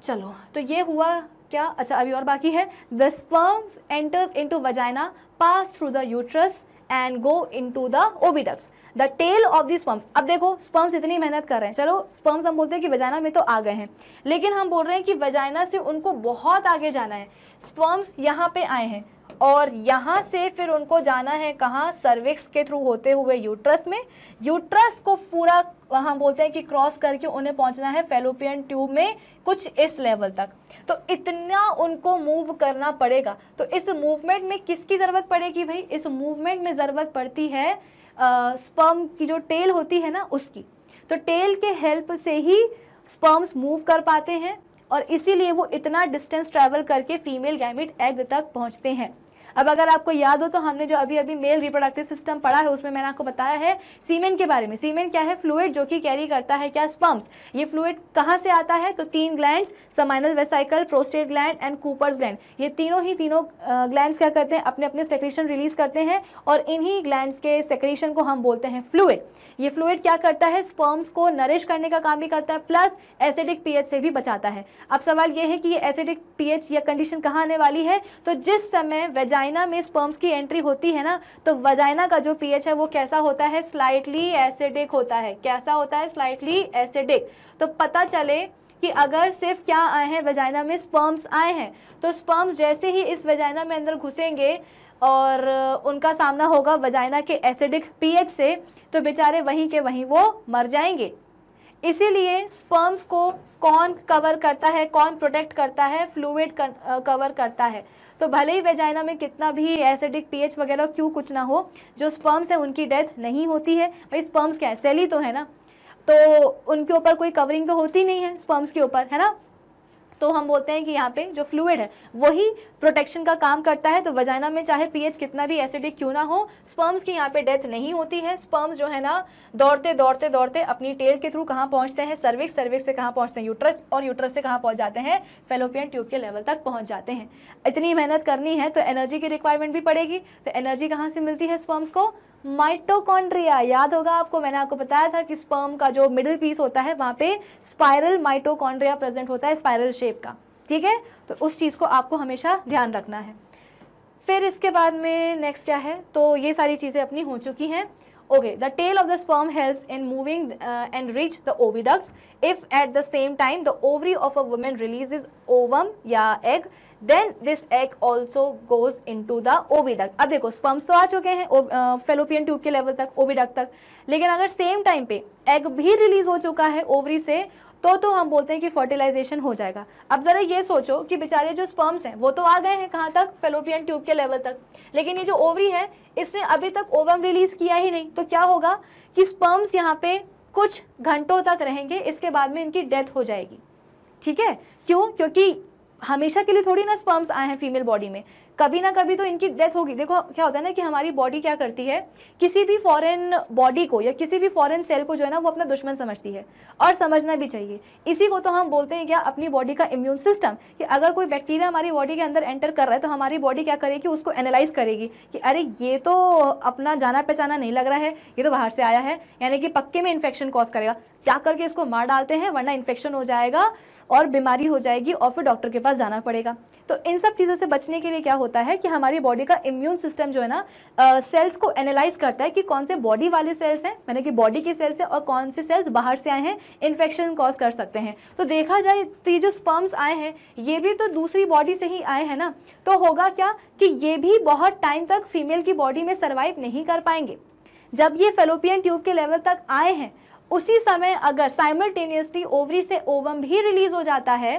चलो तो ये हुआ क्या अच्छा अभी और बाकी है the sperms enters into vagina pass through the uterus and go into the oviducts the tail of the sperms अब देखो स्पर्म्स इतनी मेहनत कर रहे हैं चलो स्पर्म्स हम बोलते हैं कि वजाइना में तो आ गए हैं लेकिन हम बोल रहे हैं कि वजाइना से उनको बहुत आगे जाना है स्पर्म्स यहाँ पे आए हैं और यहाँ से फिर उनको जाना है कहाँ सर्विक्स के थ्रू होते हुए यूट्रस में यूट्रस को पूरा वहाँ बोलते हैं कि क्रॉस करके उन्हें पहुँचना है फेलोपियन ट्यूब में कुछ इस लेवल तक तो इतना उनको मूव करना पड़ेगा तो इस मूवमेंट में किसकी ज़रूरत पड़ेगी भाई इस मूवमेंट में ज़रूरत पड़ती है स्पर्म की जो टेल होती है ना उसकी तो टेल के हेल्प से ही स्पर्म्स मूव कर पाते हैं और इसीलिए वो इतना डिस्टेंस ट्रैवल करके फीमेल गैमिट एग तक पहुंचते हैं अब अगर आपको याद हो तो हमने जो अभी अभी मेल रिप्रोडक्टिव सिस्टम पढ़ा है उसमें मैंने आपको बताया है सीमेन के बारे में सीमेन क्या है फ्लूड जो कि कैरी करता है क्या स्पम्स ये फ्लूड कहाँ से आता है तो तीन gland seminal vesicle prostate gland and Cowper's gland ये तीनों ही तीनों ग्लैंड क्या करते हैं अपने अपने सेक्रेशन रिलीज करते हैं और इन्हीं ग्लैंड के सेक्रेशन को हम बोलते हैं फ्लूड ये फ्लूड क्या करता है स्पर्म्स को नरिश करने का काम भी करता है प्लस एसिडिक पीएच से भी बचाता है अब सवाल यह है कि ये एसिडिक पीएच या कंडीशन कहाँ आने वाली है तो जिस समय वेजाइन वजाइना में स्पर्म्स की एंट्री होती है ना तो वजाइना का जो पीएच है वो कैसा होता है स्लाइटली एसिडिक होता है कैसा होता है स्लाइटली एसिडिक तो पता चले कि अगर सिर्फ क्या आए हैं वजाइना में स्पर्म्स आए हैं तो स्पर्म्स जैसे ही इस वजाइना में अंदर घुसेंगे और उनका सामना होगा वजाइना के एसिडिक पीएच से तो बेचारे वहीं के वहीं वो मर जाएंगे इसीलिए स्पर्म्स को कौन कवर करता है कौन प्रोटेक्ट करता है फ्लूड कवर करता है तो भले ही वेजाइना में कितना भी एसिडिक पीएच वगैरह क्यों कुछ ना हो जो स्पर्म्स हैं उनकी डेथ नहीं होती है भाई स्पर्म्स क्या है सेली तो है ना तो उनके ऊपर कोई कवरिंग तो होती नहीं है स्पर्म्स के ऊपर है ना तो हम बोलते हैं कि यहाँ पे जो फ्लूड है वही प्रोटेक्शन का काम करता है तो वजाइना में चाहे पीएच कितना भी एसिडिक क्यों ना हो स्पर्म्स की यहाँ पे डेथ नहीं होती है स्पर्म्स जो है ना दौड़ते दौड़ते दौड़ते अपनी टेल के थ्रू कहाँ पहुँचते हैं सर्विक्स सर्विक्स से कहाँ पहुँचते हैं यूट्रस और यूट्रस से कहाँ पहुँच जाते हैं फेलोपियन ट्यूब के लेवल तक पहुँच जाते हैं इतनी मेहनत करनी है तो एनर्जी की रिक्वायरमेंट भी पड़ेगी तो एनर्जी कहाँ से मिलती है स्पर्म्स को माइटोकॉन्ड्रिया याद होगा आपको मैंने आपको बताया था कि स्पर्म का जो मिडिल पीस होता है वहाँ पे स्पाइरल माइटोकॉन्ड्रिया प्रेजेंट होता है स्पाइरल शेप का ठीक है तो उस चीज़ को आपको हमेशा ध्यान रखना है फिर इसके बाद में नेक्स्ट क्या है तो ये सारी चीज़ें अपनी हो चुकी हैं okay the tail of the sperm help in moving and reach the the if at the same time the ovary of a women release ovum या egg then this egg also goes into the oviduct अब देखो sperms तो आ चुके हैं fallopian tube के level तक oviduct तक लेकिन अगर सेम टाइम पे एग भी रिलीज हो चुका है ओवरी से तो तो हम बोलते हैं कि फर्टिलाइजेशन हो जाएगा अब ज़रा ये सोचो कि बेचारे जो स्पर्म्स हैं वो तो आ गए हैं कहाँ तक फेलोपियन ट्यूब के लेवल तक लेकिन ये जो ओवरी है इसने अभी तक ओवम रिलीज़ किया ही नहीं तो क्या होगा कि स्पर्म्स यहाँ पे कुछ घंटों तक रहेंगे इसके बाद में इनकी डेथ हो जाएगी ठीक है क्यों क्योंकि हमेशा के लिए थोड़ी ना स्पर्म्स आए हैं फीमेल बॉडी में कभी ना कभी तो इनकी डेथ होगी देखो क्या होता है ना कि हमारी बॉडी क्या करती है किसी भी फॉरेन बॉडी को या किसी भी फॉरेन सेल को जो है ना वो अपना दुश्मन समझती है और समझना भी चाहिए इसी को तो हम बोलते हैं क्या अपनी बॉडी का इम्यून सिस्टम कि अगर कोई बैक्टीरिया हमारी बॉडी के अंदर एंटर कर रहा है तो हमारी बॉडी क्या करेगी उसको एनालाइज करेगी कि अरे ये तो अपना जाना पहचाना नहीं लग रहा है ये तो बाहर से आया है यानी कि पक्के में इन्फेक्शन कॉज करेगा जा करके इसको मार डालते हैं वरना इन्फेक्शन हो जाएगा और बीमारी हो जाएगी और फिर डॉक्टर के पास जाना पड़ेगा तो इन सब चीज़ों से बचने के लिए क्या होता होता है कि हमारी बॉडी का इम्यून सिस्टम जो है ना सेल्स को एनालाइज करता है कि कौन से बॉडी वाले सेल्स हैं मैंने कि बॉडी के सेल्स हैं और कौन से सेल्स बाहर से आए हैं इन्फेक्शन कॉज कर सकते हैं तो देखा जाए तो ये जो स्पर्म्स आए हैं ये भी तो दूसरी बॉडी से ही आए हैं ना तो होगा क्या कि ये भी बहुत टाइम तक फीमेल की बॉडी में सर्वाइव नहीं कर पाएंगे जब ये फेलोपियन ट्यूब के लेवल तक आए हैं उसी समय अगर साइमल्टेनियसली ओवरी से ओवम भी रिलीज हो जाता है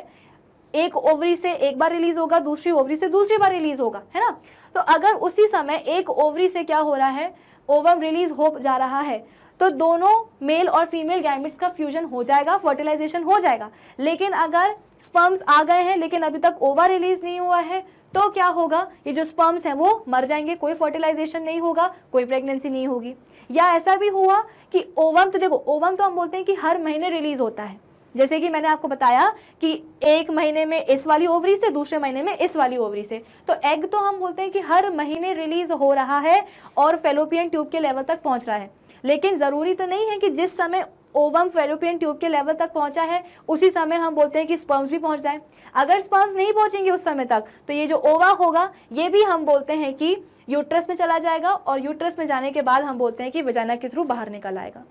एक ओवरी से एक बार रिलीज होगा दूसरी ओवरी से दूसरी बार रिलीज होगा है ना तो अगर उसी समय एक ओवरी से क्या हो रहा है ओवम रिलीज हो जा रहा है तो दोनों मेल और फीमेल गैमिट्स का फ्यूजन हो जाएगा फर्टिलाइजेशन हो जाएगा लेकिन अगर स्पर्म्स आ गए हैं लेकिन अभी तक ओवा रिलीज नहीं हुआ है तो क्या होगा ये जो स्पर्म्स हैं वो मर जाएंगे कोई फर्टिलाइजेशन नहीं होगा कोई प्रेगनेंसी नहीं होगी या ऐसा भी हुआ कि ओवम तो देखो ओवम तो हम बोलते हैं कि हर महीने रिलीज होता है जैसे कि मैंने आपको बताया कि एक महीने में इस वाली ओवरी से दूसरे महीने में इस वाली ओवरी से तो एग तो हम बोलते हैं कि हर महीने रिलीज हो रहा है और फेलोपियन ट्यूब के लेवल तक पहुंच रहा है लेकिन ज़रूरी तो नहीं है कि जिस समय ओवम फेलोपियन ट्यूब के लेवल तक पहुंचा है उसी समय हम बोलते हैं कि स्पर्म्स भी पहुंच जाए अगर स्पर्म्स नहीं पहुंचेंगे उस समय तक तो ये जो ओवा होगा ये भी हम बोलते हैं कि यूट्रस में चला जाएगा और यूट्रस में जाने के बाद हम बोलते हैं कि वजाना के थ्रू बाहर निकल आएगा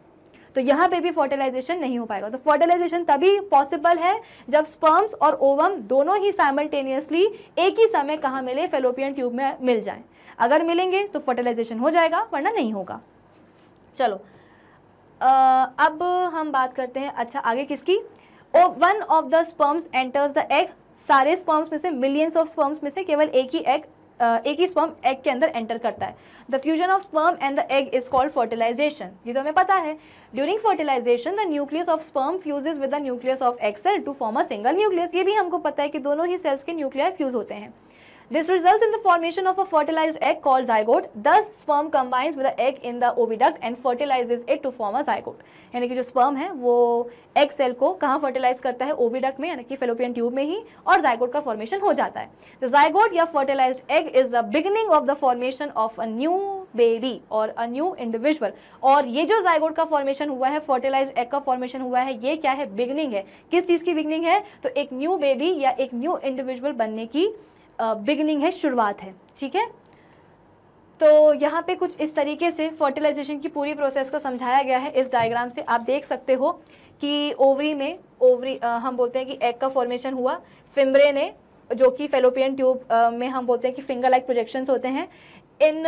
तो यहाँ पे भी फर्टिलाइजेशन नहीं हो पाएगा तो फर्टिलाइजेशन तभी पॉसिबल है जब स्पर्म्स और ओवम दोनों ही साइमल्टेनियसली एक ही समय कहाँ मिले फेलोपियन ट्यूब में मिल जाए अगर मिलेंगे तो फर्टिलाइजेशन हो जाएगा वरना नहीं होगा चलो आ, अब हम बात करते हैं अच्छा आगे किसकी one of the sperms enters the egg सारे स्पर्म्स में से मिलियंस ऑफ स्पर्म्स में से केवल एक ही एग एक ही स्पर्म एग के अंदर एंटर करता है the fusion of sperm and the egg is called fertilization ये तो हमें पता है during fertilization the nucleus of sperm fuses with the nucleus of egg cell to form a single nucleus ये भी हमको पता है कि दोनों ही सेल्स के न्यूक्लियर फ्यूज होते हैं This results in the formation of a fertilized egg called zygote. Thus, sperm combines with the egg in the oviduct and fertilizes it to form a zygote. यानी कि जो sperm है वो egg cell को कहाँ fertilize करता है oviduct में यानी कि fallopian tube में ही और zygote का formation हो जाता है The zygote या fertilized egg is the beginning of the formation of a new baby और a new individual. और ये जो zygote का formation हुआ है fertilized egg का formation हुआ है ये क्या है beginning है किस चीज़ की beginning है तो एक new baby या एक new individual बनने की बिगनिंग है शुरुआत है ठीक है तो यहाँ पे कुछ इस तरीके से फर्टिलाइजेशन की पूरी प्रोसेस को समझाया गया है इस डायग्राम से आप देख सकते हो कि ओवरी में ओवरी हम बोलते हैं कि एग का फॉर्मेशन हुआ फिम्बरे ने जो कि फेलोपियन ट्यूब में हम बोलते हैं कि फिंगर लाइक प्रोजेक्शंस होते हैं इन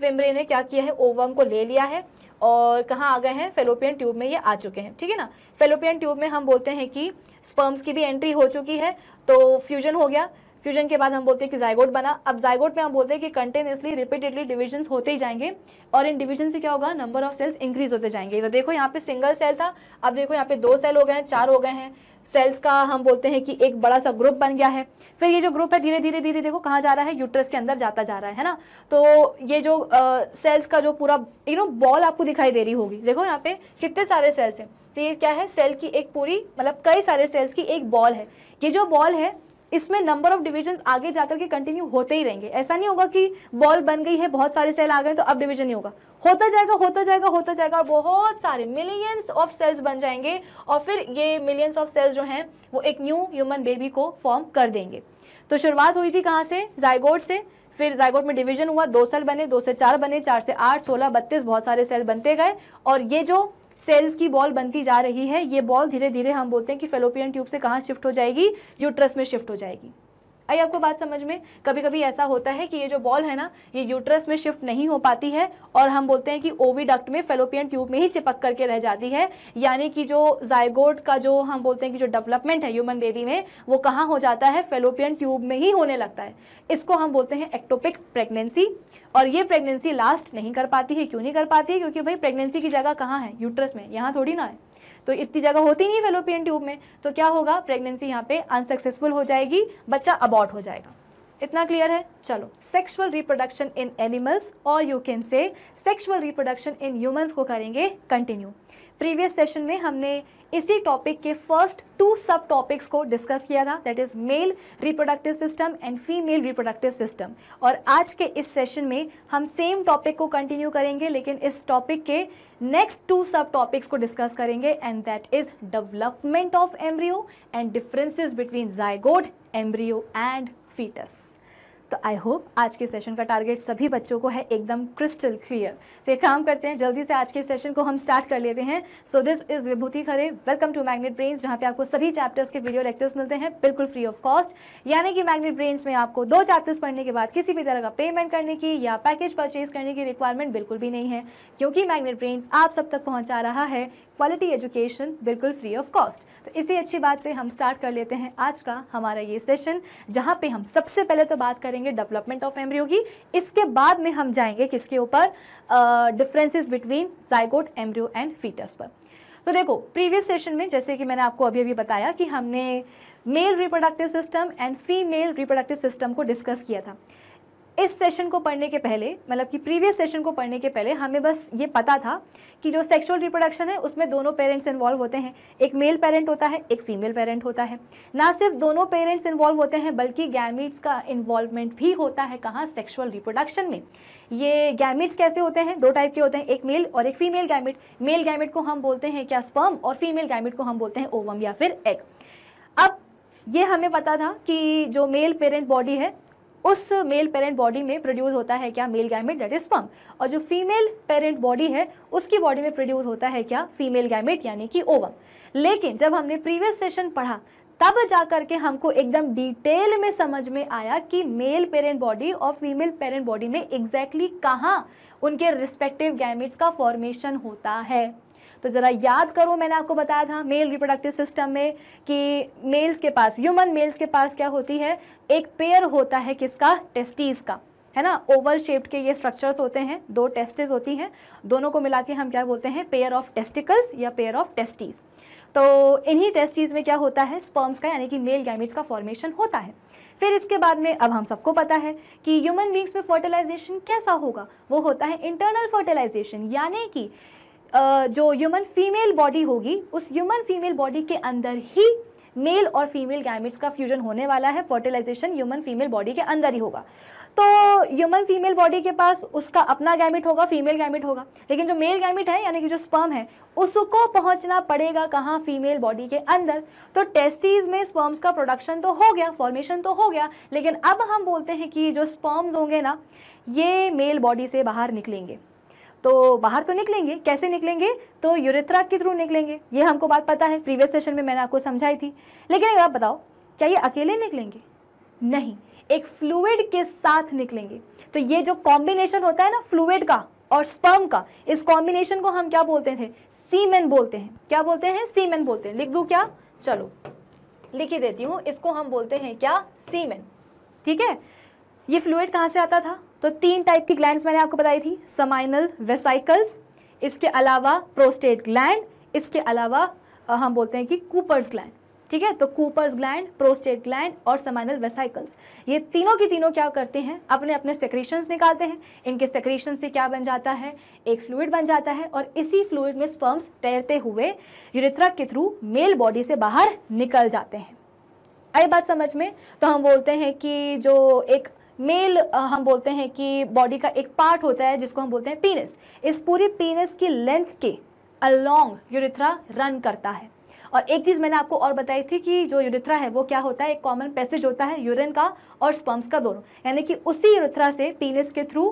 फिम्बरे ने क्या किया है ओवम को ले लिया है और कहाँ आ गए हैं फेलोपियन ट्यूब में ये आ चुके हैं ठीक है ना फेलोपियन ट्यूब में हम बोलते हैं कि स्पर्म्स की भी एंट्री हो चुकी है तो फ्यूजन हो गया फ्यूजन के बाद हम बोलते हैं कि जायगोट बना अब जायगोट में हम बोलते हैं कि कंटिन्यूसली रिपीटेडली डिविजन होते ही जाएंगे और इन डिविजन से क्या होगा नंबर ऑफ सेल्स इंक्रीज होते जाएंगे तो देखो यहाँ पे सिंगल सेल था अब देखो यहाँ पे दो सेल हो गए हैं चार हो गए हैं सेल्स का हम बोलते हैं कि एक बड़ा सा ग्रुप बन गया है फिर ये जो ग्रुप है धीरे धीरे धीरे देखो कहाँ जा रहा है यूट्रस के अंदर जाता जा रहा है ना तो ये जो आ, सेल्स का जो पूरा यू नो बॉल आपको दिखाई दे रही होगी देखो यहाँ पे कितने सारे सेल्स हैं तो ये क्या है सेल की एक पूरी मतलब कई सारे सेल्स की एक बॉल है ये जो बॉल है इसमें नंबर ऑफ डिविजन आगे जाकर के कंटिन्यू होते ही रहेंगे ऐसा नहीं होगा कि बॉल बन गई है बहुत सारे सेल आ गए तो अब डिविजन नहीं होगा होता जाएगा होता जाएगा होता जाएगा और बहुत सारे मिलियंस ऑफ सेल्स बन जाएंगे और फिर ये मिलियंस ऑफ सेल्स जो हैं वो एक न्यू ह्यूमन बेबी को फॉर्म कर देंगे तो शुरुआत हुई थी कहाँ से जायगोड से फिर जायगोड में डिवीजन हुआ दो सेल बने दो से चार बने चार से आठ सोलह बत्तीस बहुत सारे सेल बनते गए और ये जो सेल्स की बॉल बनती जा रही है ये बॉल धीरे धीरे हम बोलते हैं कि फेलोपियन ट्यूब से कहाँ शिफ्ट हो जाएगी यूट्रस में शिफ्ट हो जाएगी आई आपको बात समझ में कभी कभी ऐसा होता है कि ये जो बॉल है ना ये यूट्रस में शिफ्ट नहीं हो पाती है और हम बोलते हैं कि ओवीडक्ट में फेलोपियन ट्यूब में ही चिपक करके रह जाती है यानी कि जो जायगोट का जो हम बोलते हैं कि जो डेवलपमेंट है ह्यूमन बेबी में वो कहाँ हो जाता है फेलोपियन ट्यूब में ही होने लगता है इसको हम बोलते हैं एक्टोपिक प्रेगनेंसी और ये प्रेगनेंसी लास्ट नहीं कर पाती है क्यों नहीं कर पाती है क्योंकि भाई प्रेगनेंसी की जगह कहाँ है यूट्रस में यहाँ थोड़ी ना है तो इतनी जगह होती नहीं फेलोपियन ट्यूब में तो क्या होगा प्रेगनेंसी यहाँ पे अनसक्सेसफुल हो जाएगी बच्चा अबॉर्ट हो जाएगा इतना क्लियर है चलो सेक्सुअल रिप्रोडक्शन इन एनिमल्स और you can say sexual reproduction in humans को करेंगे कंटिन्यू प्रीवियस सेशन में हमने इसी टॉपिक के फर्स्ट टू सब टॉपिक्स को डिस्कस किया था that is male reproductive system and female reproductive system और आज के इस सेशन में हम सेम टॉपिक को कंटिन्यू करेंगे लेकिन इस टॉपिक के नेक्स्ट टू सब टॉपिक्स को डिस्कस करेंगे and that is development of embryo and differences between zygote embryo and foetus तो आई होप आज के सेशन का टारगेट सभी बच्चों को है एकदम क्रिस्टल क्लियर तो एक काम करते हैं जल्दी से आज के सेशन को हम स्टार्ट कर लेते हैं so this is Vibhuti Khare welcome to Magnet Brains जहाँ पे आपको सभी चैप्टर्स के वीडियो लेक्चर्स मिलते हैं बिल्कुल फ्री ऑफ कॉस्ट यानी कि मैग्नेट ब्रेन्स में आपको दो चैप्टर्स पढ़ने के बाद किसी भी तरह का पेमेंट करने की या पैकेज परचेज करने की रिक्वायरमेंट बिल्कुल भी नहीं है क्योंकि मैग्नेट ब्रेन्स आप सब तक पहुँचा रहा है क्वालिटी एजुकेशन बिल्कुल फ्री ऑफ कॉस्ट तो इसी अच्छी बात से हम स्टार्ट कर लेते हैं आज का हमारा ये सेशन जहाँ पे हम सबसे पहले तो बात करेंगे डेवलपमेंट ऑफ एम्ब्रियो की इसके बाद में हम जाएंगे किसके ऊपर differences between zygote embryo and foetus पर तो देखो प्रीवियस सेशन में जैसे कि मैंने आपको अभी अभी बताया कि हमने male reproductive system and female reproductive system को डिस्कस किया था इस सेशन को पढ़ने के पहले मतलब कि प्रीवियस सेशन को पढ़ने के पहले हमें बस ये पता था कि जो सेक्सुअल रिप्रोडक्शन है उसमें दोनों पेरेंट्स इन्वॉल्व होते हैं एक मेल पेरेंट होता है एक फीमेल पेरेंट होता है ना सिर्फ दोनों पेरेंट्स इन्वॉल्व होते हैं बल्कि गैमिट्स का इन्वॉल्वमेंट भी होता है कहाँ सेक्शुअल रिप्रोडक्शन में ये गैमिट्स कैसे होते हैं दो टाइप के होते हैं एक मेल और एक फीमेल गैमिट मेल गैमिट को हम बोलते हैं क्या स्पर्म और फीमेल गैमिट को हम बोलते हैं ओवम या फिर एग अब ये हमें पता था कि जो मेल पेरेंट बॉडी है उस मेल पेरेंट बॉडी में प्रोड्यूस होता है क्या male gamete that is sperm और जो फीमेल पेरेंट बॉडी है उसकी बॉडी में प्रोड्यूस होता है क्या फीमेल गैमेट यानी कि ओवम लेकिन जब हमने प्रीवियस सेशन पढ़ा तब जा करके हमको एकदम डिटेल में समझ में आया कि मेल पेरेंट बॉडी और फीमेल पेरेंट बॉडी में एग्जैक्टली exactly कहाँ उनके रिस्पेक्टिव गैमेट्स का फॉर्मेशन होता है तो ज़रा याद करो मैंने आपको बताया था मेल रिप्रोडक्टिव सिस्टम में कि मेल्स के पास ह्यूमन मेल्स के पास क्या होती है एक पेयर होता है किसका टेस्टीज़ का है ना ओवल शेप्ड के ये स्ट्रक्चर्स होते हैं दो टेस्टिस होती हैं दोनों को मिला के हम क्या बोलते हैं पेयर ऑफ टेस्टिकल्स या पेयर ऑफ टेस्टीज़ तो इन्हीं टेस्टीज़ में क्या होता है स्पर्म्स का यानी कि मेल गैमिट्स का फॉर्मेशन होता है फिर इसके बाद में अब हम सबको पता है कि ह्यूमन बींग्स में फर्टिलाइजेशन कैसा होगा वो होता है इंटरनल फर्टिलाइजेशन यानी कि जो ह्यूमन फीमेल बॉडी होगी उस ह्यूमन फीमेल बॉडी के अंदर ही मेल और फीमेल गैमिट्स का फ्यूजन होने वाला है फर्टिलाइजेशन ह्यूमन फीमेल बॉडी के अंदर ही होगा तो ह्यूमन फीमेल बॉडी के पास उसका अपना गैमिट होगा फीमेल गैमिट होगा लेकिन जो मेल गैमिट है यानी कि जो स्पर्म है उसको पहुंचना पड़ेगा कहाँ फीमेल बॉडी के अंदर तो टेस्टीज में स्पर्म्स का प्रोडक्शन तो हो गया फॉर्मेशन तो हो गया लेकिन अब हम बोलते हैं कि जो स्पर्म्स होंगे ना ये मेल बॉडी से बाहर निकलेंगे तो बाहर तो निकलेंगे कैसे निकलेंगे तो यूरेथ्रा के थ्रू निकलेंगे ये हमको बात पता है प्रीवियस सेशन में मैंने आपको समझाई थी लेकिन अगर आप बताओ क्या ये अकेले निकलेंगे नहीं एक फ्लूड के साथ निकलेंगे तो ये जो कॉम्बिनेशन होता है ना फ्लूड का और स्पर्म का इस कॉम्बिनेशन को हम क्या बोलते थे सीमेन बोलते हैं क्या बोलते हैं सीमेन बोलते हैं लिख दू क्या चलो लिख ही देती हूँ इसको हम बोलते हैं क्या सीमेन ठीक है ये फ्लूड कहाँ से आता था तो तीन टाइप की ग्लैंड मैंने आपको बताई थी समाइनल वेसाइकल्स इसके अलावा प्रोस्टेट ग्लैंड इसके अलावा हम बोलते हैं कि कूपर्स ग्लैंड ठीक है तो कूपर्स ग्लैंड प्रोस्टेट ग्लैंड और समाइनल वेसाइकल्स ये तीनों की तीनों क्या करते हैं अपने अपने सेक्रेशंस निकालते हैं इनके सेक्रेशन से क्या बन जाता है एक फ्लूड बन जाता है और इसी फ्लूड में स्पर्म्स तैरते हुए यूरिथ्रा के थ्रू मेल बॉडी से बाहर निकल जाते हैं आई बात समझ में तो हम बोलते हैं कि जो एक मेल हम बोलते हैं कि बॉडी का एक पार्ट होता है जिसको हम बोलते हैं पीनस इस पूरी पीनस की लेंथ के अलॉन्ग यूरिथ्रा रन करता है और एक चीज़ मैंने आपको और बताई थी कि जो यूरिथ्रा है वो क्या होता है एक कॉमन पैसेज होता है यूरिन का और स्पर्म्स का दोनों यानी कि उसी यूरिथ्रा से पीनस के थ्रू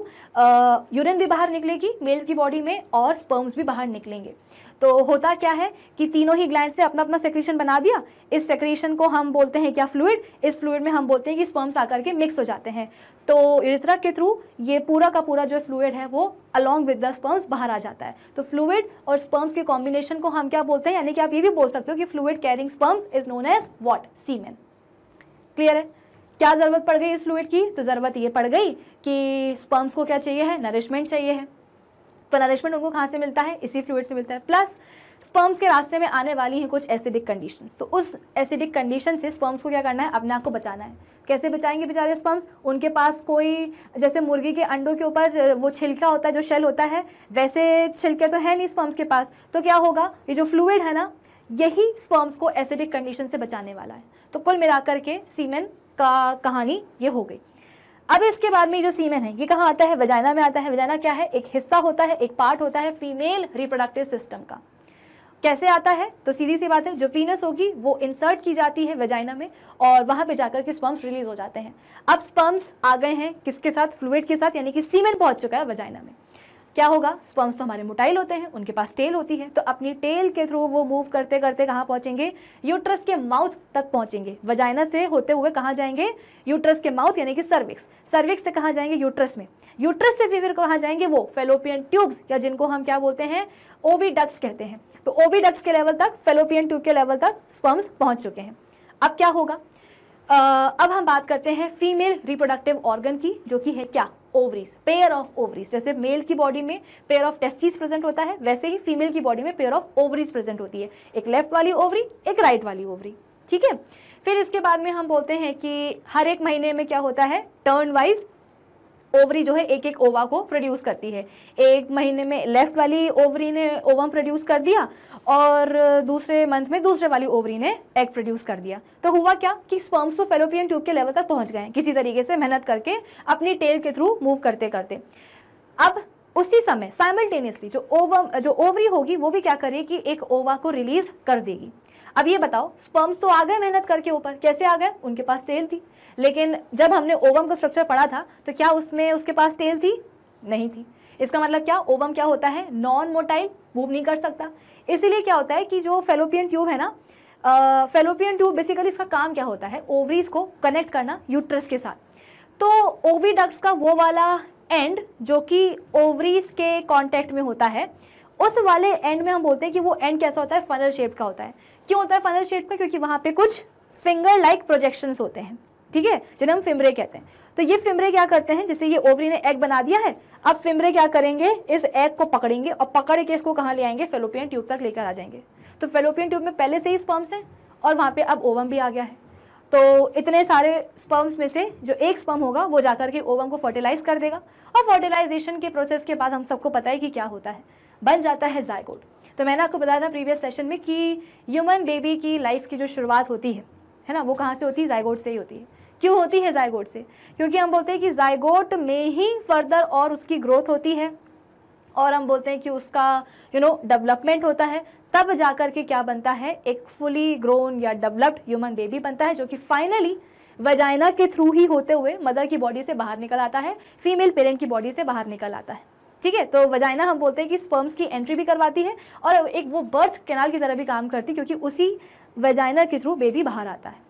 यूरिन भी बाहर निकलेगी मेल की बॉडी में और स्पर्म्स भी बाहर निकलेंगे तो होता क्या है कि तीनों ही ग्लैंड ने अपना अपना सेक्रेशन बना दिया इस सेक्रेशन को हम बोलते हैं क्या फ्लूड इस फ्लूड में हम बोलते हैं कि स्पर्म्स आकर के मिक्स हो जाते हैं तो इरिथ्रा के थ्रू ये पूरा का पूरा जो फ्लूड है वो अलॉन्ग विद द स्पर्म्स बाहर आ जाता है तो फ्लूड और स्पर्म्स के कॉम्बिनेशन को हम क्या बोलते हैं यानी कि आप ये भी बोल सकते हो कि fluid carrying sperms is known as what semen clear है क्या ज़रूरत पड़ गई इस फ्लूड की तो ज़रूरत ये पड़ गई कि स्पर्म्स को क्या चाहिए है नरिशमेंट चाहिए है तो नरिशमेंट उनको कहाँ से मिलता है इसी फ्लूड से मिलता है प्लस स्पर्म्स के रास्ते में आने वाली हैं कुछ एसिडिक कंडीशन तो उस एसिडिक कंडीशन से स्पर्म्स को क्या करना है अपने आप को बचाना है कैसे बचाएंगे बेचारे स्पर्म्स उनके पास कोई जैसे मुर्गी के अंडों के ऊपर वो छिलका होता है जो शेल होता है वैसे छिलके तो है नहीं स्पर्म्स के पास तो क्या होगा ये जो फ्लूड है ना यही स्पर्म्स को एसिडिक कंडीशन से बचाने वाला है तो कुल मिलाकर के सीमेन का कहानी ये हो गई अब इसके बाद में जो सीमेन है ये कहाँ आता है वजाइना में आता है वजाइना क्या है एक हिस्सा होता है एक पार्ट होता है फीमेल रिप्रोडक्टिव सिस्टम का कैसे आता है तो सीधी सी बात है जो पीनस होगी वो इंसर्ट की जाती है वेजाइना में और वहाँ पे जाकर के स्पर्म्स रिलीज हो जाते हैं अब स्पर्म्स आ गए हैं किसके साथ फ्लूड के साथ यानी कि सीमेंट पहुँच चुका है वेजाइना में क्या होगा स्पर्म्स तो हमारे मोटाइल होते हैं उनके पास टेल होती है तो अपनी टेल के थ्रू वो मूव करते करते कहाँ पहुँचेंगे यूट्रस के माउथ तक पहुँचेंगे वजाइना से होते हुए कहाँ जाएंगे यूट्रस के माउथ यानी कि सर्विक्स सर्विक्स से कहाँ जाएंगे यूट्रस में यूट्रस से फिर कहाँ जाएंगे वो फेलोपियन ट्यूब्स या जिनको हम क्या बोलते हैं ओवीडक्ट्स कहते हैं तो ओवीडक्ट्स के लेवल तक फेलोपियन ट्यूब के लेवल तक स्पर्म्स पहुँच चुके हैं अब क्या होगा अब हम बात करते हैं फीमेल रिप्रोडक्टिव ऑर्गन की जो कि है क्या ओवरीज पेयर ऑफ ओवरीज जैसे मेल की बॉडी में पेयर ऑफ टेस्टिस प्रेजेंट होता है वैसे ही फीमेल की बॉडी में पेयर ऑफ ओवरीज प्रेजेंट होती है एक लेफ्ट वाली ओवरी एक राइट वाली ओवरी ठीक है फिर इसके बाद में हम बोलते हैं कि हर एक महीने में क्या होता है टर्न वाइज ओवरी जो है एक एक ओवा को प्रोड्यूस करती है एक महीने में लेफ्ट वाली ओवरी ने ओवम प्रोड्यूस कर दिया और दूसरे मंथ में दूसरे वाली ओवरी ने एग प्रोड्यूस कर दिया तो हुआ क्या कि स्पर्म्स तो फेलोपियन ट्यूब के लेवल तक पहुँच गए किसी तरीके से मेहनत करके अपनी टेल के थ्रू मूव करते करते अब उसी समय साइमल्टेनियसली जो ओवम जो ओवरी होगी वो भी क्या करेगी एक ओवा को रिलीज कर देगी अब ये बताओ स्पर्म्स तो आ गए मेहनत करके ऊपर कैसे आ गए उनके पास टेल थी लेकिन जब हमने ओवम का स्ट्रक्चर पढ़ा था तो क्या उसमें उसके पास टेल थी नहीं थी इसका मतलब क्या ओवम क्या होता है नॉन मोटाइल मूव नहीं कर सकता इसीलिए क्या होता है कि जो फेलोपियन ट्यूब है ना फेलोपियन ट्यूब बेसिकली इसका काम क्या होता है ओवरीज को कनेक्ट करना यूट्रस के साथ तो ओवीडक्ट्स का वो वाला एंड जो कि ओवरीज के कॉन्टेक्ट में होता है उस वाले एंड में हम बोलते हैं कि वो एंड कैसा होता है फनल शेप का होता है क्यों होता है फनल शेप में क्योंकि वहाँ पे कुछ फिंगर लाइक प्रोजेक्शंस होते हैं ठीक है जिन्हें हम फिमरे कहते हैं तो ये फिमरे क्या करते हैं जैसे ये ओवरी ने एग बना दिया है अब फिमरे क्या करेंगे इस एग को पकड़ेंगे और पकड़ के इसको कहाँ ले आएंगे फेलोपियन ट्यूब तक लेकर आ जाएंगे तो फेलोपियन ट्यूब में पहले से ही स्पर्म्स हैं और वहाँ पर अब ओवम भी आ गया है तो इतने सारे स्पर्म्स में से जो एक स्पर्म होगा वो जाकर के ओवम को फर्टिलाइज कर देगा और फर्टिलाइजेशन के प्रोसेस के बाद हम सबको पता है कि क्या होता है बन जाता है जायकोट तो मैंने आपको बताया था प्रीवियस सेशन में कि ह्यूमन बेबी की लाइफ की जो शुरुआत होती है है ना वो कहाँ से होती है जायगोट से ही होती है क्यों होती है जायगोट से क्योंकि हम बोलते हैं कि जायगोट में ही फर्दर और उसकी ग्रोथ होती है और हम बोलते हैं कि उसका यू नो डेवलपमेंट होता है तब जा कर के क्या बनता है एक फुली ग्रोन या डेवलप्ड ह्यूमन बेबी बनता है जो कि फाइनली वजाइना के थ्रू ही होते हुए मदर की बॉडी से बाहर निकल आता है फीमेल पेरेंट की बॉडी से बाहर निकल आता है ठीक है तो वजाइना हम बोलते हैं कि स्पर्म्स की एंट्री भी करवाती है और एक वो बर्थ कैनाल की तरह भी काम करती है क्योंकि उसी वजाइना के थ्रू बेबी बाहर आता है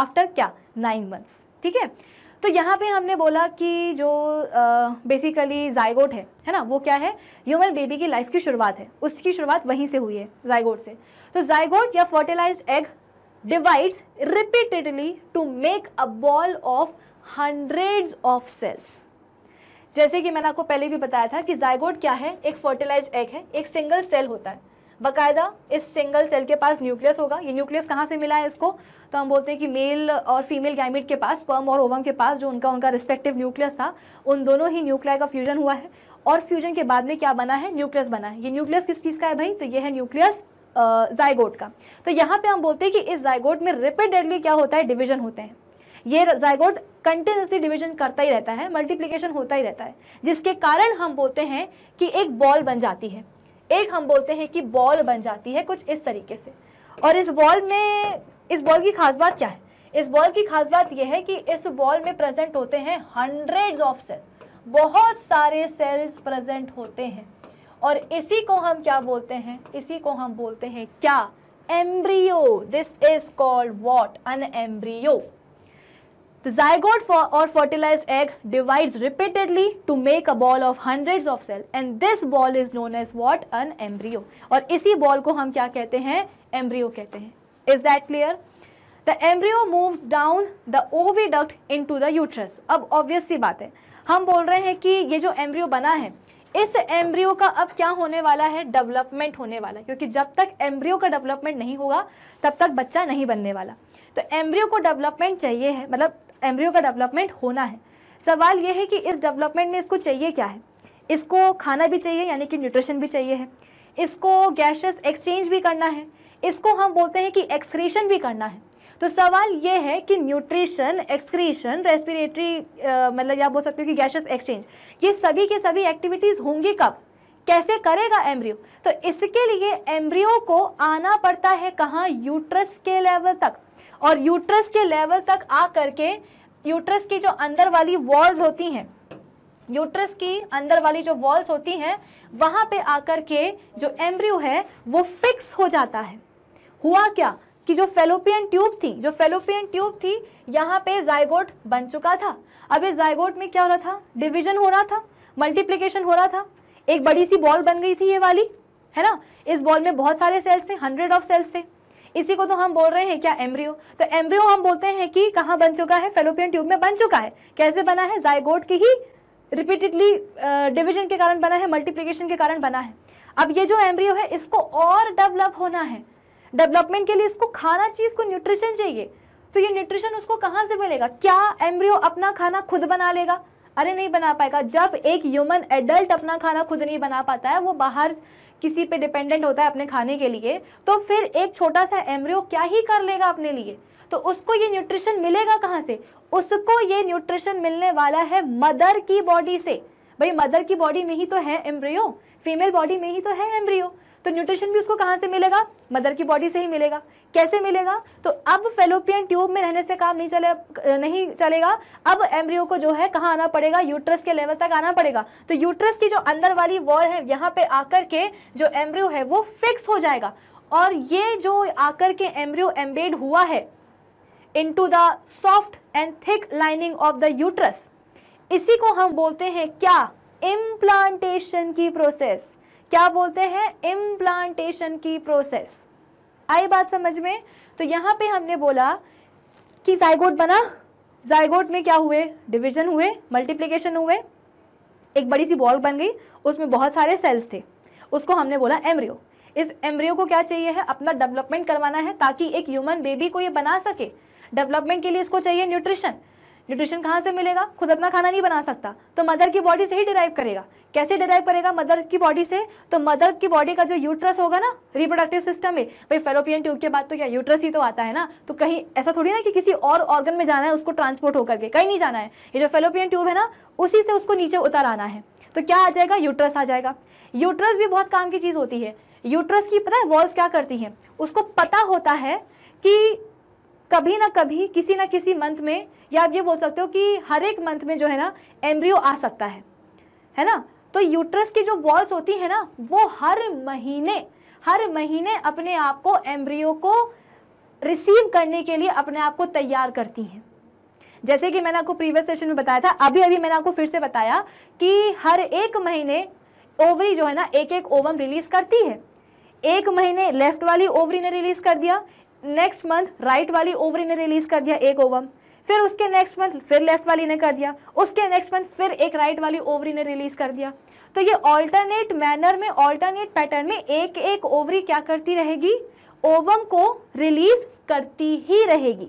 आफ्टर क्या नाइन मंथ्स ठीक है तो यहाँ पे हमने बोला कि जो बेसिकली जायगोट है है ना वो क्या है ह्यूमन बेबी की लाइफ की शुरुआत है उसकी शुरुआत वहीं से हुई है जायगोट से तो जायगोट या fertilize egg divides repeatedly to make a ball of hundreds of cells जैसे कि मैंने आपको पहले भी बताया था कि जायगोड क्या है एक फर्टिलाइज एग है एक सिंगल सेल होता है बकायदा इस सिंगल सेल के पास न्यूक्लियस होगा ये न्यूक्लियस कहाँ से मिला है इसको तो हम बोलते हैं कि मेल और फीमेल गैमिट के पास पर्म और ओवम के पास जो उनका उनका रिस्पेक्टिव न्यूक्लियस था उन दोनों ही न्यूक्लिया का फ्यूजन हुआ है और फ्यूजन के बाद में क्या बना है न्यूक्लियस बना है ये न्यूक्लियस किस चीज़ का है भाई तो ये है न्यूक्लियस जायगोड का तो यहाँ पे हम बोलते हैं कि इस जायगोड में रिपीटेडली क्या होता है डिवीजन होते हैं ये जायगोट कंटिन्यूसली डिवीजन करता ही रहता है मल्टीप्लीकेशन होता ही रहता है जिसके कारण हम बोलते हैं कि एक बॉल बन जाती है एक हम बोलते हैं कि बॉल बन जाती है कुछ इस तरीके से और इस बॉल में इस बॉल की खास बात क्या है इस बॉल की खास बात यह है कि इस बॉल में प्रेजेंट होते हैं हंड्रेड्स ऑफ सेल बहुत सारे सेल्स प्रेजेंट होते हैं और इसी को हम क्या बोलते हैं इसी को हम बोलते हैं क्या embryo this is called what an embryo The zygote for or fertilized egg divides repeatedly to make a ball of hundreds of cell and this ball is known as what an embryo. और isi ball ko हम kya kehte hain embryo kehte hain is that clear the embryo moves down the oviduct into the uterus ab obvious si baat hai है bol rahe hain ki ye jo embryo bana hai इस embryo का अब क्या होने वाला है development होने वाला क्योंकि जब तक एम्ब्रियो का डेवलपमेंट नहीं होगा तब तक बच्चा नहीं बनने वाला तो एम्ब्रियो को डेवलपमेंट चाहिए है मतलब एम्ब्रियो का डेवलपमेंट होना है सवाल ये है कि इस डेवलपमेंट में इसको चाहिए क्या है इसको खाना भी चाहिए यानी कि न्यूट्रिशन भी चाहिए है इसको गैशस एक्सचेंज भी करना है इसको हम बोलते हैं कि एक्सक्रीशन भी करना है तो सवाल ये है कि न्यूट्रिशन एक्सक्रीशन रेस्पिरेटरी मतलब या बोल सकते हो कि गैशस एक्सचेंज ये सभी के सभी एक्टिविटीज़ होंगी कब कैसे करेगा एम्ब्रियो तो इसके लिए एम्ब्रियो को आना पड़ता है कहाँ यूट्रस के लेवल तक और यूट्रस के लेवल तक आ करके यूट्रस की जो अंदर वाली वॉल्स होती हैं यूट्रस की अंदर वाली जो वॉल्स होती हैं वहाँ पे आकर के जो एम्ब्रियो है वो फिक्स हो जाता है हुआ क्या कि जो फेलोपियन ट्यूब थी जो फेलोपियन ट्यूब थी यहाँ पे जायगोट बन चुका था अब इस जायगोट में क्या हो रहा था डिवीजन हो रहा था मल्टीप्लिकेशन हो रहा था एक बड़ी सी बॉल बन गई थी ये वाली है ना इस बॉल में बहुत सारे सेल्स थे हंड्रेड ऑफ सेल्स थे इसी को तो हम बोल रहे हैं क्या एम्ब्रियो तो एम्ब्रियो हम बोलते हैं कि कहाँ बन चुका है फेलोपियन ट्यूब में बन चुका है कैसे बना है जायगोट की ही रिपीटेडली डिविजन के कारण बना है मल्टीप्लीकेशन के कारण बना है अब ये जो एम्ब्रियो है इसको और डेवलप होना है डेवलपमेंट के लिए इसको खाना चाहिए इसको न्यूट्रिशन चाहिए तो ये न्यूट्रिशन उसको कहाँ से मिलेगा क्या एम्ब्रियो अपना खाना खुद बना लेगा अरे नहीं बना पाएगा जब एक ह्यूमन एडल्ट अपना खाना खुद नहीं बना पाता है वो बाहर किसी पे डिपेंडेंट होता है अपने खाने के लिए तो फिर एक छोटा सा एमरियो क्या ही कर लेगा अपने लिए तो उसको ये न्यूट्रिशन मिलेगा कहाँ से उसको ये न्यूट्रिशन मिलने वाला है मदर की बॉडी से भाई मदर की बॉडी में ही तो है एम्ब्रियो फीमेल बॉडी में ही तो है एम्ब्रियो तो न्यूट्रिशन भी उसको कहाँ से मिलेगा मदर की बॉडी से ही मिलेगा कैसे मिलेगा तो अब फेलोपियन ट्यूब में रहने से काम नहीं चले नहीं चलेगा अब एम्ब्रियो को जो है कहाँ आना पड़ेगा यूट्रस के लेवल तक आना पड़ेगा तो यूट्रस की जो अंदर वाली वॉल है यहाँ पे आकर के जो एम्ब्रियो है वो फिक्स हो जाएगा और ये जो आकर के एम्ब्रियो एम्बेड हुआ है to the soft and thick lining of the uterus इसी को हम बोलते हैं क्या इम्प्लांटेशन की प्रोसेस क्या बोलते हैं इम्प्लांटेशन की प्रोसेस आई बात समझ में तो यहाँ पे हमने बोला कि जायगोट बना जायगोट में क्या हुए डिवीजन हुए मल्टीप्लिकेशन हुए एक बड़ी सी बॉल बन गई उसमें बहुत सारे सेल्स थे उसको हमने बोला एम्ब्रियो इस एम्ब्रियो को क्या चाहिए है अपना डेवलपमेंट करवाना है ताकि एक ह्यूमन बेबी को ये बना सके डेवलपमेंट के लिए इसको चाहिए न्यूट्रिशन न्यूट्रिशन कहाँ से मिलेगा खुद अपना खाना नहीं बना सकता तो मदर की बॉडी से ही डिराइव करेगा कैसे डिराइव करेगा मदर की बॉडी से तो मदर की बॉडी का जो यूट्रस होगा ना रिप्रोडक्टिव सिस्टम में भाई फेलोपियन ट्यूब के बाद तो क्या यूट्रस ही तो आता है ना तो कहीं ऐसा थोड़ी ना कि किसी और ऑर्गन में जाना है उसको ट्रांसपोर्ट होकर के कहीं नहीं जाना है ये जो फेलोपियन ट्यूब है ना उसी से उसको नीचे उतर आना है तो क्या आ जाएगा यूट्रस आ जाएगा यूट्रस भी बहुत काम की चीज़ होती है यूट्रस की पता है वॉल्स क्या करती हैं उसको पता होता है कि कभी ना कभी किसी ना किसी मंथ में या आप ये बोल सकते हो कि हर एक मंथ में जो है ना एम्ब्रियो आ सकता है है ना तो यूट्रस की जो वॉल्स होती है ना वो हर महीने हर महीने अपने आप को एम्ब्रियो को रिसीव करने के लिए अपने आप को तैयार करती हैं जैसे कि मैंने आपको प्रीवियस सेशन में बताया था अभी अभी मैंने आपको फिर से बताया कि हर एक महीने ओवरी जो है ना एक एक ओवम रिलीज करती है एक महीने लेफ्ट वाली ओवरी ने रिलीज कर दिया नेक्स्ट मंथ राइट वाली ओवरी ने रिलीज कर दिया एक ओवम फिर उसके नेक्स्ट मंथ फिर लेफ्ट वाली ने कर दिया उसके नेक्स्ट मंथ फिर एक राइट वाली ओवरी ने रिलीज कर दिया तो ये ऑल्टरनेट मैनर में ऑल्टरनेट पैटर्न में एक एक ओवरी क्या करती रहेगी ओवम को रिलीज करती ही रहेगी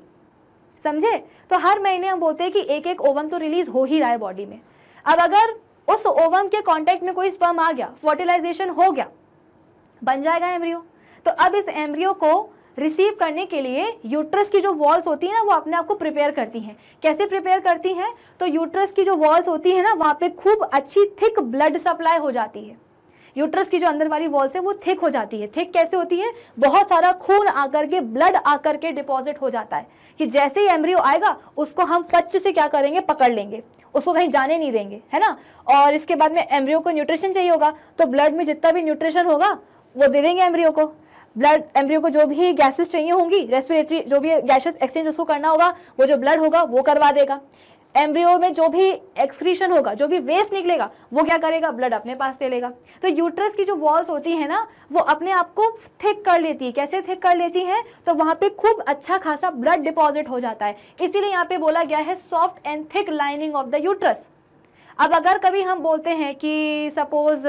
समझे तो हर महीने हम बोलते हैं कि एक एक ओवम तो रिलीज हो ही रहा है बॉडी में अब अगर उस ओवम के कांटेक्ट में कोई स्पर्म आ गया फर्टिलाइजेशन हो गया बन जाएगा एम्ब्रियो तो अब इस एम्ब्रियो को रिसीव करने के लिए यूट्रस की जो वॉल्स होती है ना वो अपने आप को प्रिपेयर करती हैं कैसे प्रिपेयर करती हैं तो यूट्रस की जो वॉल्स होती है ना वहाँ पे खूब अच्छी थिक ब्लड सप्लाई हो जाती है यूट्रस की जो अंदर वाली वॉल्स है वो थिक हो जाती है थिक कैसे होती है बहुत सारा खून आकर के ब्लड आकर के डिपॉजिट हो जाता है कि जैसे ही एमरियो आएगा उसको हम फच से क्या करेंगे पकड़ लेंगे उसको कहीं जाने नहीं देंगे है ना और इसके बाद में एमरियो को न्यूट्रिशन चाहिए होगा तो ब्लड में जितना भी न्यूट्रिशन होगा वो दे देंगे एमरियो को ब्लड एम्ब्रियो को जो भी गैसेस चाहिए होंगी रेस्पिरेटरी जो भी गैसेस एक्सचेंज उसको करना होगा वो जो ब्लड होगा वो करवा देगा एम्ब्रियो में जो भी एक्सक्रीशन होगा जो भी वेस्ट निकलेगा वो क्या करेगा ब्लड अपने पास ले लेगा तो यूट्रस की जो वॉल्स होती है ना वो अपने आप को थिक कर लेती है कैसे थिक कर लेती है तो वहाँ पे खूब अच्छा खासा ब्लड डिपॉजिट हो जाता है इसीलिए यहाँ पे बोला गया है soft and thick lining of the uterus अब अगर कभी हम बोलते हैं कि सपोज़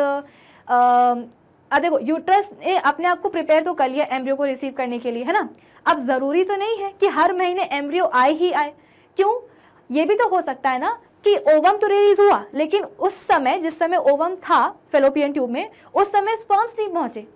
देखो यूट्रस ने अपने आप को प्रिपेयर तो कर लिया एम्ब्रियो को रिसीव करने के लिए है ना अब ज़रूरी तो नहीं है कि हर महीने एम्ब्रियो आए ही आए क्यों ये भी तो हो सकता है ना कि ओवम तो रिलीज हुआ लेकिन उस समय जिस समय ओवम था फेलोपियन ट्यूब में उस समय स्पर्म्स नहीं पहुंचे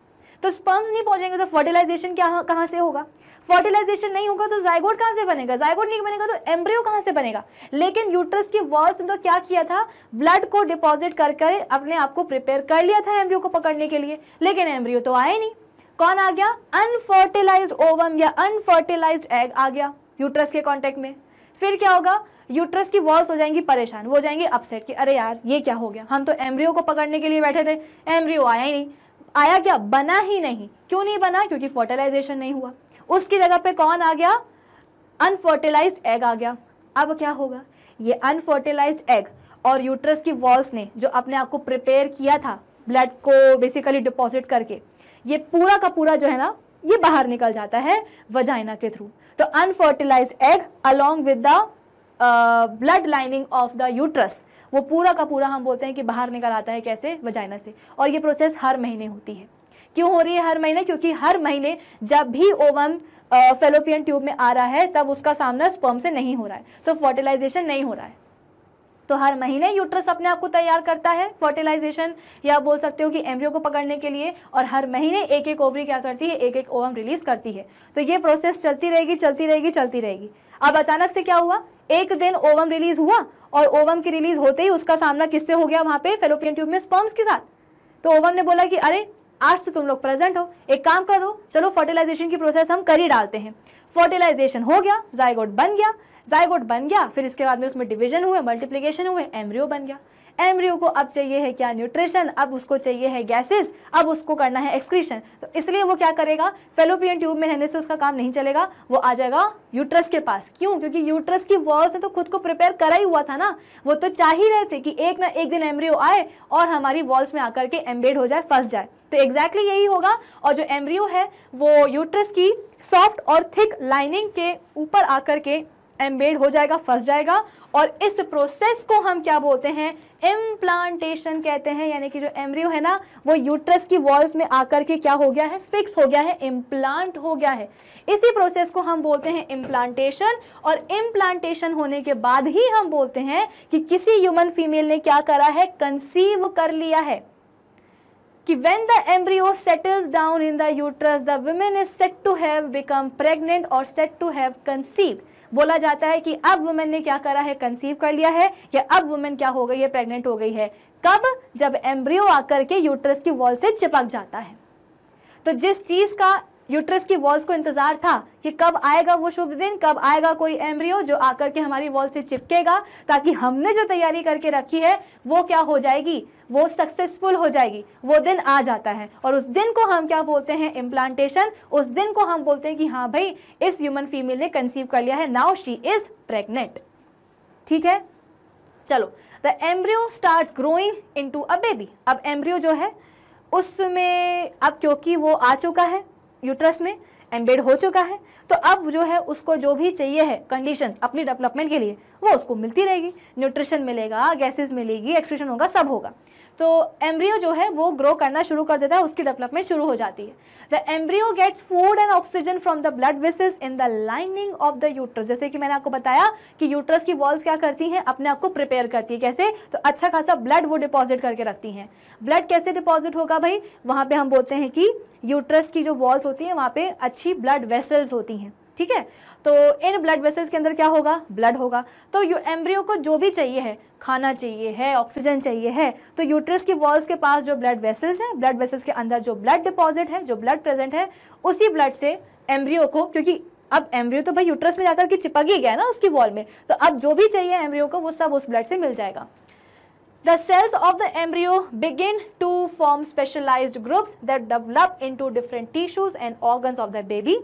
तो स्पर्म्स नहीं पहुंचेंगे तो फर्टिलाइजेशन क्या कहाँ से होगा फर्टिलाइजेशन नहीं होगा तो जायगोड कहां से बनेगा जायगोड नहीं बनेगा तो एम्ब्रियो कहां से बनेगा लेकिन यूट्रस की वॉल्स ने तो क्या किया था ब्लड को डिपॉजिट कर कर अपने आप को प्रिपेयर कर लिया था एम्ब्रियो को पकड़ने के लिए लेकिन एम्ब्रियो तो आए नहीं कौन आ गया अनफर्टिलाइज ओवम या अनफर्टिलाइज एग आ गया यूट्रस के कॉन्टेक्ट में फिर क्या होगा यूट्रस की वॉल्स हो जाएंगी परेशान वो जाएंगे अपसेट कि अरे यार ये क्या हो गया हम तो एम्ब्रियो को पकड़ने के लिए बैठे थे एम्ब्रियो आया ही नहीं आया क्या बना ही नहीं क्यों नहीं बना क्योंकि फर्टिलाइजेशन नहीं हुआ उसकी जगह पे कौन आ गया अनफर्टिलाइज एग आ गया अब क्या होगा ये अनफर्टिलाइज एग और यूट्रस की वॉल्स ने जो अपने आप को प्रिपेयर किया था ब्लड को बेसिकली डिपॉजिट करके ये पूरा का पूरा जो है ना ये बाहर निकल जाता है वजाइना के थ्रू तो unfertilised egg along with the blood lining of the uterus वो पूरा का पूरा हम बोलते हैं कि बाहर निकल आता है कैसे वजाइना से और ये प्रोसेस हर महीने होती है क्यों हो रही है हर महीने क्योंकि हर महीने जब भी ओवम फेलोपियन ट्यूब में आ रहा है तब उसका सामना स्पर्म से नहीं हो रहा है तो फर्टिलाइजेशन नहीं हो रहा है तो हर महीने यूट्रस अपने आप को तैयार करता है फर्टिलाइजेशन या बोल सकते हो कि एम्ब्रियो को पकड़ने के लिए और हर महीने एक एक ओवरी क्या करती है एक एक ओवम रिलीज करती है तो ये प्रोसेस चलती रहेगी चलती रहेगी चलती रहेगी अब अचानक से क्या हुआ एक दिन ओवम रिलीज हुआ और ओवम की रिलीज होते ही उसका सामना किससे हो गया वहाँ पे फेलोपियन ट्यूब में स्पर्म्स के साथ तो ओवम ने बोला कि अरे आज तो तुम लोग प्रेजेंट हो एक काम करो चलो फर्टिलाइजेशन की प्रोसेस हम कर ही डालते हैं फर्टिलाइजेशन हो गया जायगोट बन गया जायगोट बन गया फिर इसके बाद में उसमें डिवीजन हुए मल्टीप्लीकेशन हुए एमरियो बन गया एम्ब्रियो को अब चाहिए है क्या न्यूट्रिशन अब उसको चाहिए है गैसेस अब उसको करना है एक्सक्रीशन तो इसलिए वो क्या करेगा फेलोपियन ट्यूब में रहने से उसका काम नहीं चलेगा वो आ जाएगा यूट्रस के पास क्यों क्योंकि यूट्रस की वॉल्स ने तो खुद को प्रिपेयर करा ही हुआ था ना वो तो चाह ही रहे थे कि एक ना एक दिन एम्ब्रियो आए और हमारी वॉल्स में आकर के एम्बेड हो जाए फंस जाए तो एग्जैक्टली exactly यही होगा और जो एम्ब्रियो है वो यूट्रस की सॉफ्ट और थिक लाइनिंग के ऊपर आकर के एम्बेड हो जाएगा फंस जाएगा और इस प्रोसेस को हम क्या बोलते हैं इम्प्लांटेशन कहते हैं यानी कि जो एम्ब्रियो है ना वो यूट्रस की वॉल्स में आकर के क्या हो गया है फिक्स हो गया है इम्प्लांट हो गया है इसी प्रोसेस को हम बोलते हैं इम्प्लांटेशन और इम्प्लांटेशन होने के बाद ही हम बोलते हैं कि किसी ह्यूमन फीमेल ने क्या करा है कंसीव कर लिया है कि when the embryo settles down in the uterus the woman is set to have become pregnant और सेट टू हैव कंसीव बोला जाता है कि अब वुमेन ने क्या करा है कंसीव कर लिया है या अब वुमेन क्या हो गई है प्रेग्नेंट हो गई है कब जब एम्ब्रियो आकर के यूट्रस की वॉल से चिपक जाता है तो जिस चीज़ का यूट्रस की वॉल्स को इंतजार था कि कब आएगा वो शुभ दिन कब आएगा कोई एम्ब्रियो जो आकर के हमारी वॉल से चिपकेगा ताकि हमने जो तैयारी करके रखी है वो क्या हो जाएगी वो सक्सेसफुल हो जाएगी वो दिन आ जाता है और उस दिन को हम क्या बोलते हैं इम्प्लांटेशन उस दिन को हम बोलते हैं कि हाँ भाई इस ह्यूमन फीमेल ने कंसीव कर लिया है नाउ शी इज़ प्रेगनेंट ठीक है चलो the embryo start growing in to a baby अब एम्ब्रियो जो है उसमें अब क्योंकि वो आ चुका है यूट्रस में एम्बेड हो चुका है तो अब जो है उसको जो भी चाहिए है कंडीशंस अपनी डेवलपमेंट के लिए वो उसको मिलती रहेगी न्यूट्रिशन मिलेगा गैसेस मिलेगी एक्सट्रेशन होगा सब होगा तो एम्ब्रियो जो है वो ग्रो करना शुरू कर देता है उसकी डेवलपमेंट शुरू हो जाती है the embryo gets food and oxygen from the blood वेसेस in the lining of the uterus जैसे कि मैंने आपको बताया कि यूट्रस की वॉल्स क्या करती हैं अपने आप को प्रिपेयर करती है कैसे तो अच्छा खासा ब्लड वो डिपॉजिट करके रखती हैं ब्लड कैसे डिपॉजिट होगा भाई वहाँ पर हम बोलते हैं कि यूट्रस की जो वॉल्स होती हैं वहाँ पर अच्छी ब्लड वेसल्स होती हैं ठीक है तो इन ब्लड वेसल्स के अंदर क्या होगा ब्लड होगा तो यू एम्ब्रियो को जो भी चाहिए है खाना चाहिए है ऑक्सीजन चाहिए है तो यूट्रस की वॉल्स के पास जो ब्लड वेसल्स हैं ब्लड वेसल्स के अंदर जो ब्लड डिपॉजिट है जो ब्लड प्रेजेंट है उसी ब्लड से एम्ब्रियो को क्योंकि अब एम्ब्रियो तो भाई यूट्रस में जाकर के चिपक ही गया ना उसकी वॉल में तो अब जो भी चाहिए एम्ब्रियो को वो सब उस ब्लड से मिल जाएगा the cells of the embryo begin to form specialised groups that develop into different tissues and organs of the baby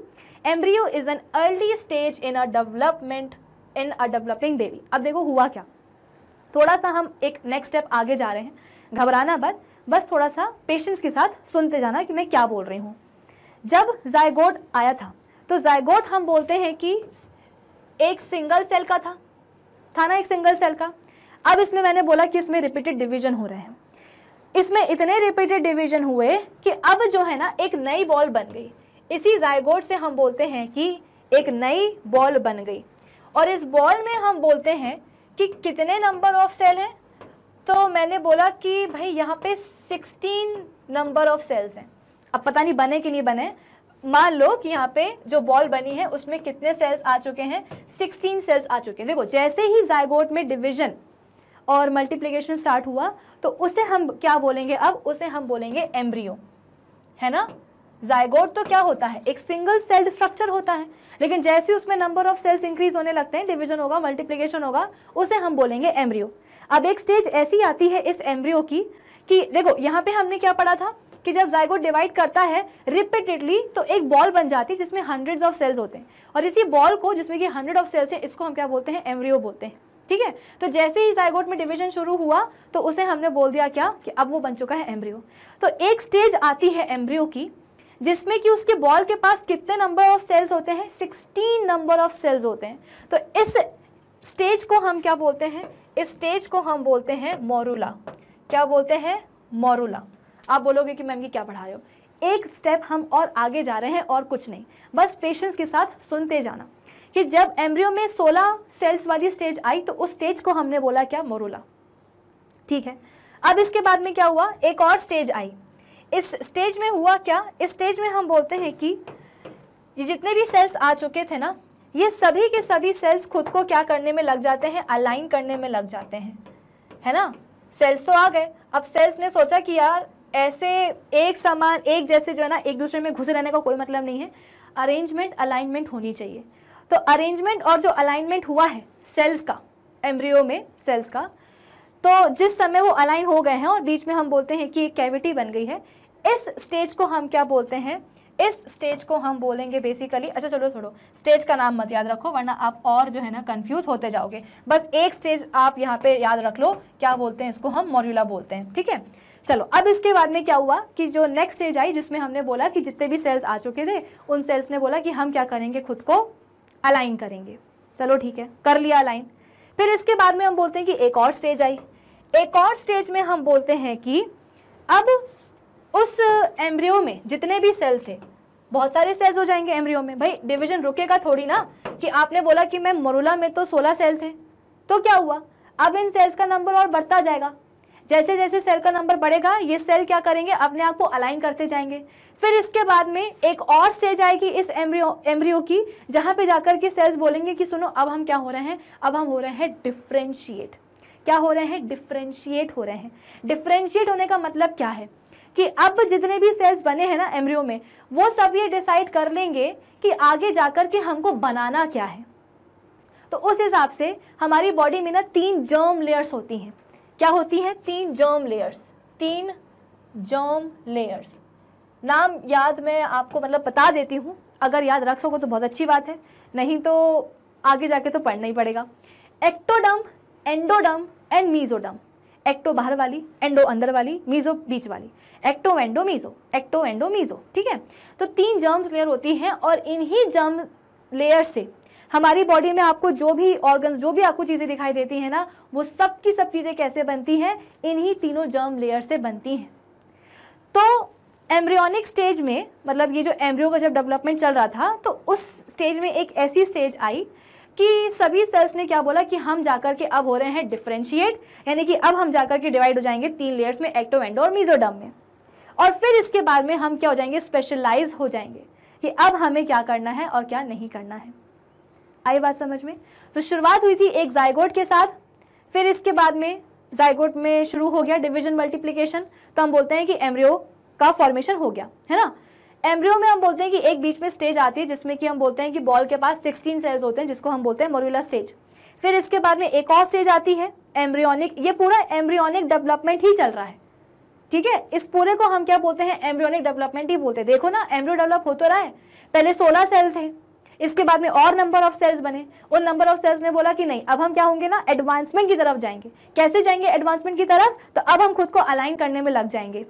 embryo is an early stage in a development in a developing baby अब देखो हुआ क्या थोड़ा सा हम एक next step आगे जा रहे हैं घबराना बस बस थोड़ा सा पेशेंस के साथ सुनते जाना कि मैं क्या बोल रही हूँ जब जायगोट आया था तो जायगोट हम बोलते हैं कि एक सिंगल सेल का था था ना एक सिंगल सेल का अब इसमें मैंने बोला कि इसमें रिपीटेड डिवीजन हो रहे हैं इसमें इतने रिपीटेड डिवीजन हुए कि अब जो है ना एक नई बॉल बन गई इसी जायगोट से हम बोलते हैं कि एक नई बॉल बन गई और इस बॉल में हम बोलते हैं कि कितने नंबर ऑफ सेल हैं तो मैंने बोला कि भाई यहाँ पे सिक्सटीन नंबर ऑफ सेल्स हैं अब पता नहीं बने कि नहीं बने मान लो कि यहाँ पे जो बॉल बनी है उसमें कितने सेल्स आ चुके हैं सिक्सटीन सेल्स आ चुके हैं देखो जैसे ही जायगोट में डिविजन और मल्टीप्लिकेशन स्टार्ट हुआ तो उसे हम क्या बोलेंगे अब उसे हम बोलेंगे एम्ब्रियो है ना जायगोट तो क्या होता है एक सिंगल सेल स्ट्रक्चर होता है लेकिन जैसे उसमें नंबर ऑफ सेल्स इंक्रीज होने लगते हैं डिवीजन होगा मल्टीप्लिकेशन होगा उसे हम बोलेंगे एम्ब्रियो अब एक स्टेज ऐसी आती है इस एम्ब्रियो की कि देखो यहाँ पे हमने क्या पढ़ा था कि जब जायगोट डिवाइड करता है रिपीटेडली तो एक बॉल बन जाती है जिसमें हंड्रेड ऑफ सेल्स होते हैं और इसी बॉल को जिसमें कि हंड्रेड ऑफ सेल्स है इसको हम क्या बोलते हैं एम्ब्रियो बोलते हैं ठीक है तो जैसे ही जायगोट में डिवीजन शुरू हुआ तो उसे हमने बोल दिया क्या कि अब वो बन चुका है एम्ब्रियो तो एक स्टेज आती है एम्ब्रियो की जिसमें कि उसके बॉल के पास कितने नंबर ऑफ सेल्स होते हैं 16 नंबर ऑफ सेल्स होते हैं तो इस स्टेज को हम क्या बोलते हैं इस स्टेज को हम बोलते हैं मोरूला क्या बोलते हैं मोरूला आप बोलोगे कि मैम ये क्या पढ़ा रहे हो एक स्टेप हम और आगे जा रहे हैं और कुछ नहीं बस पेशेंस के साथ सुनते जाना कि जब एम्ब्रियो में 16 सेल्स वाली स्टेज आई तो उस स्टेज को हमने बोला क्या मोरूला ठीक है अब इसके बाद में क्या हुआ एक और स्टेज आई इस स्टेज में हुआ क्या इस स्टेज में हम बोलते हैं कि ये जितने भी सेल्स आ चुके थे ना ये सभी के सभी सेल्स खुद को क्या करने में लग जाते हैं अलाइन करने में लग जाते हैं है ना सेल्स तो आ गए अब सेल्स ने सोचा कि यार ऐसे एक समान एक जैसे जो है ना एक दूसरे में घुसे रहने का कोई मतलब नहीं है अरेंजमेंट अलाइनमेंट होनी चाहिए तो अरेंजमेंट और जो अलाइनमेंट हुआ है सेल्स का एम्ब्रियो में सेल्स का तो जिस समय वो अलाइन हो गए हैं और बीच में हम बोलते हैं कि एक कैविटी बन गई है इस स्टेज को हम क्या बोलते हैं इस स्टेज को हम बोलेंगे बेसिकली अच्छा चलो छोड़ो स्टेज का नाम मत याद रखो वरना आप और जो है ना कंफ्यूज होते जाओगे बस एक स्टेज आप यहाँ पे याद रख लो क्या बोलते हैं इसको हम मॉड्यूला बोलते हैं ठीक है चलो अब इसके बाद में क्या हुआ कि जो नेक्स्ट स्टेज आई जिसमें हमने बोला कि जितने भी सेल्स आ चुके थे उन सेल्स ने बोला कि हम क्या करेंगे खुद को अलाइन करेंगे चलो ठीक है कर लिया अलाइन फिर इसके बाद में हम बोलते हैं कि एक और स्टेज आई एक और स्टेज में हम बोलते हैं कि अब उस एम्ब्रियो में जितने भी सेल थे बहुत सारे सेल्स हो जाएंगे एम्ब्रियो में भाई डिवीजन रुकेगा थोड़ी ना कि आपने बोला कि मैम मरुला में तो सोलह सेल थे तो क्या हुआ अब इन सेल्स का नंबर और बढ़ता जाएगा जैसे जैसे सेल का नंबर बढ़ेगा ये सेल क्या करेंगे अपने आप को अलाइन करते जाएंगे फिर इसके बाद में एक और स्टेज आएगी इस एम्ब्रियो एम्ब्रियो की जहाँ पे जाकर के सेल्स बोलेंगे कि सुनो अब हम क्या हो रहे हैं अब हम हो रहे हैं डिफ्रेंशिएट क्या हो रहे हैं डिफ्रेंशिएट हो रहे हैं डिफ्रेंशिएट होने का मतलब क्या है कि अब जितने भी सेल्स बने हैं ना एमरियो में वो सब ये डिसाइड कर लेंगे कि आगे जाकर के हमको बनाना क्या है तो उस हिसाब से हमारी बॉडी में ना तीन जर्म लेयर्स होती हैं क्या होती हैं तीन जर्म लेयर्स तीन जर्म लेयर्स नाम याद मैं आपको मतलब बता देती हूँ अगर याद रख सको तो बहुत अच्छी बात है नहीं तो आगे जाके तो पढ़ना ही पड़ेगा ectoderm endoderm and mesoderm ecto बाहर वाली एंडो अंदर वाली मीजो बीच वाली ecto endo meso ecto endo meso ठीक है तो तीन जर्म्स लेयर होती हैं और इन्हीं जर्म लेयर से हमारी बॉडी में आपको जो भी ऑर्गन्स जो भी आपको चीज़ें दिखाई देती हैं ना वो सब की सब चीज़ें कैसे बनती हैं इन्हीं तीनों जर्म लेयर से बनती हैं तो एम्ब्रियोनिक स्टेज में मतलब ये जो एम्ब्रियो का जब डेवलपमेंट चल रहा था तो उस स्टेज में एक ऐसी स्टेज आई कि सभी सेल्स ने क्या बोला कि हम जाकर के अब हो रहे हैं डिफ्रेंशिएट यानी कि अब हम जाकर के डिवाइड हो जाएंगे तीन लेयर्स में एक्टोवेंडो और मीजोडम में और फिर इसके बाद में हम क्या हो जाएंगे स्पेशलाइज हो जाएंगे कि अब हमें क्या करना है और क्या नहीं करना है आई बात समझ में तो शुरुआत हुई थी एक जायगोट के साथ फिर इसके बाद में जायगोट में शुरू हो गया डिविजन मल्टीप्लीकेशन तो हम बोलते हैं कि एमरियो का फॉर्मेशन हो गया है ना एम्ब्रियो में हम बोलते हैं कि एक बीच में स्टेज आती है जिसमें कि हम बोलते हैं कि बॉल के पास सिक्सटीन सेल्स होते हैं जिसको हम बोलते हैं मोरूला स्टेज फिर इसके बाद में एक और स्टेज आती है एम्ब्रियोनिक ये पूरा एम्ब्रियोनिक डेवलपमेंट ही चल रहा है ठीक है इस पूरे को हम क्या बोलते हैं एम्ब्रियोनिक डेवलपमेंट ही बोलते हैं देखो ना एम्ब्रियो डेवलप हो तो रहा है पहले सोलह सेल थे इसके बाद में और नंबर ऑफ सेल्स बने उन नंबर ऑफ सेल्स ने बोला कि नहीं अब हम क्या होंगे ना एडवांसमेंट की तरफ जाएंगे कैसे जाएंगे एडवांसमेंट की तरफ तो अब हम खुद को अलाइन करने में लग जाएंगे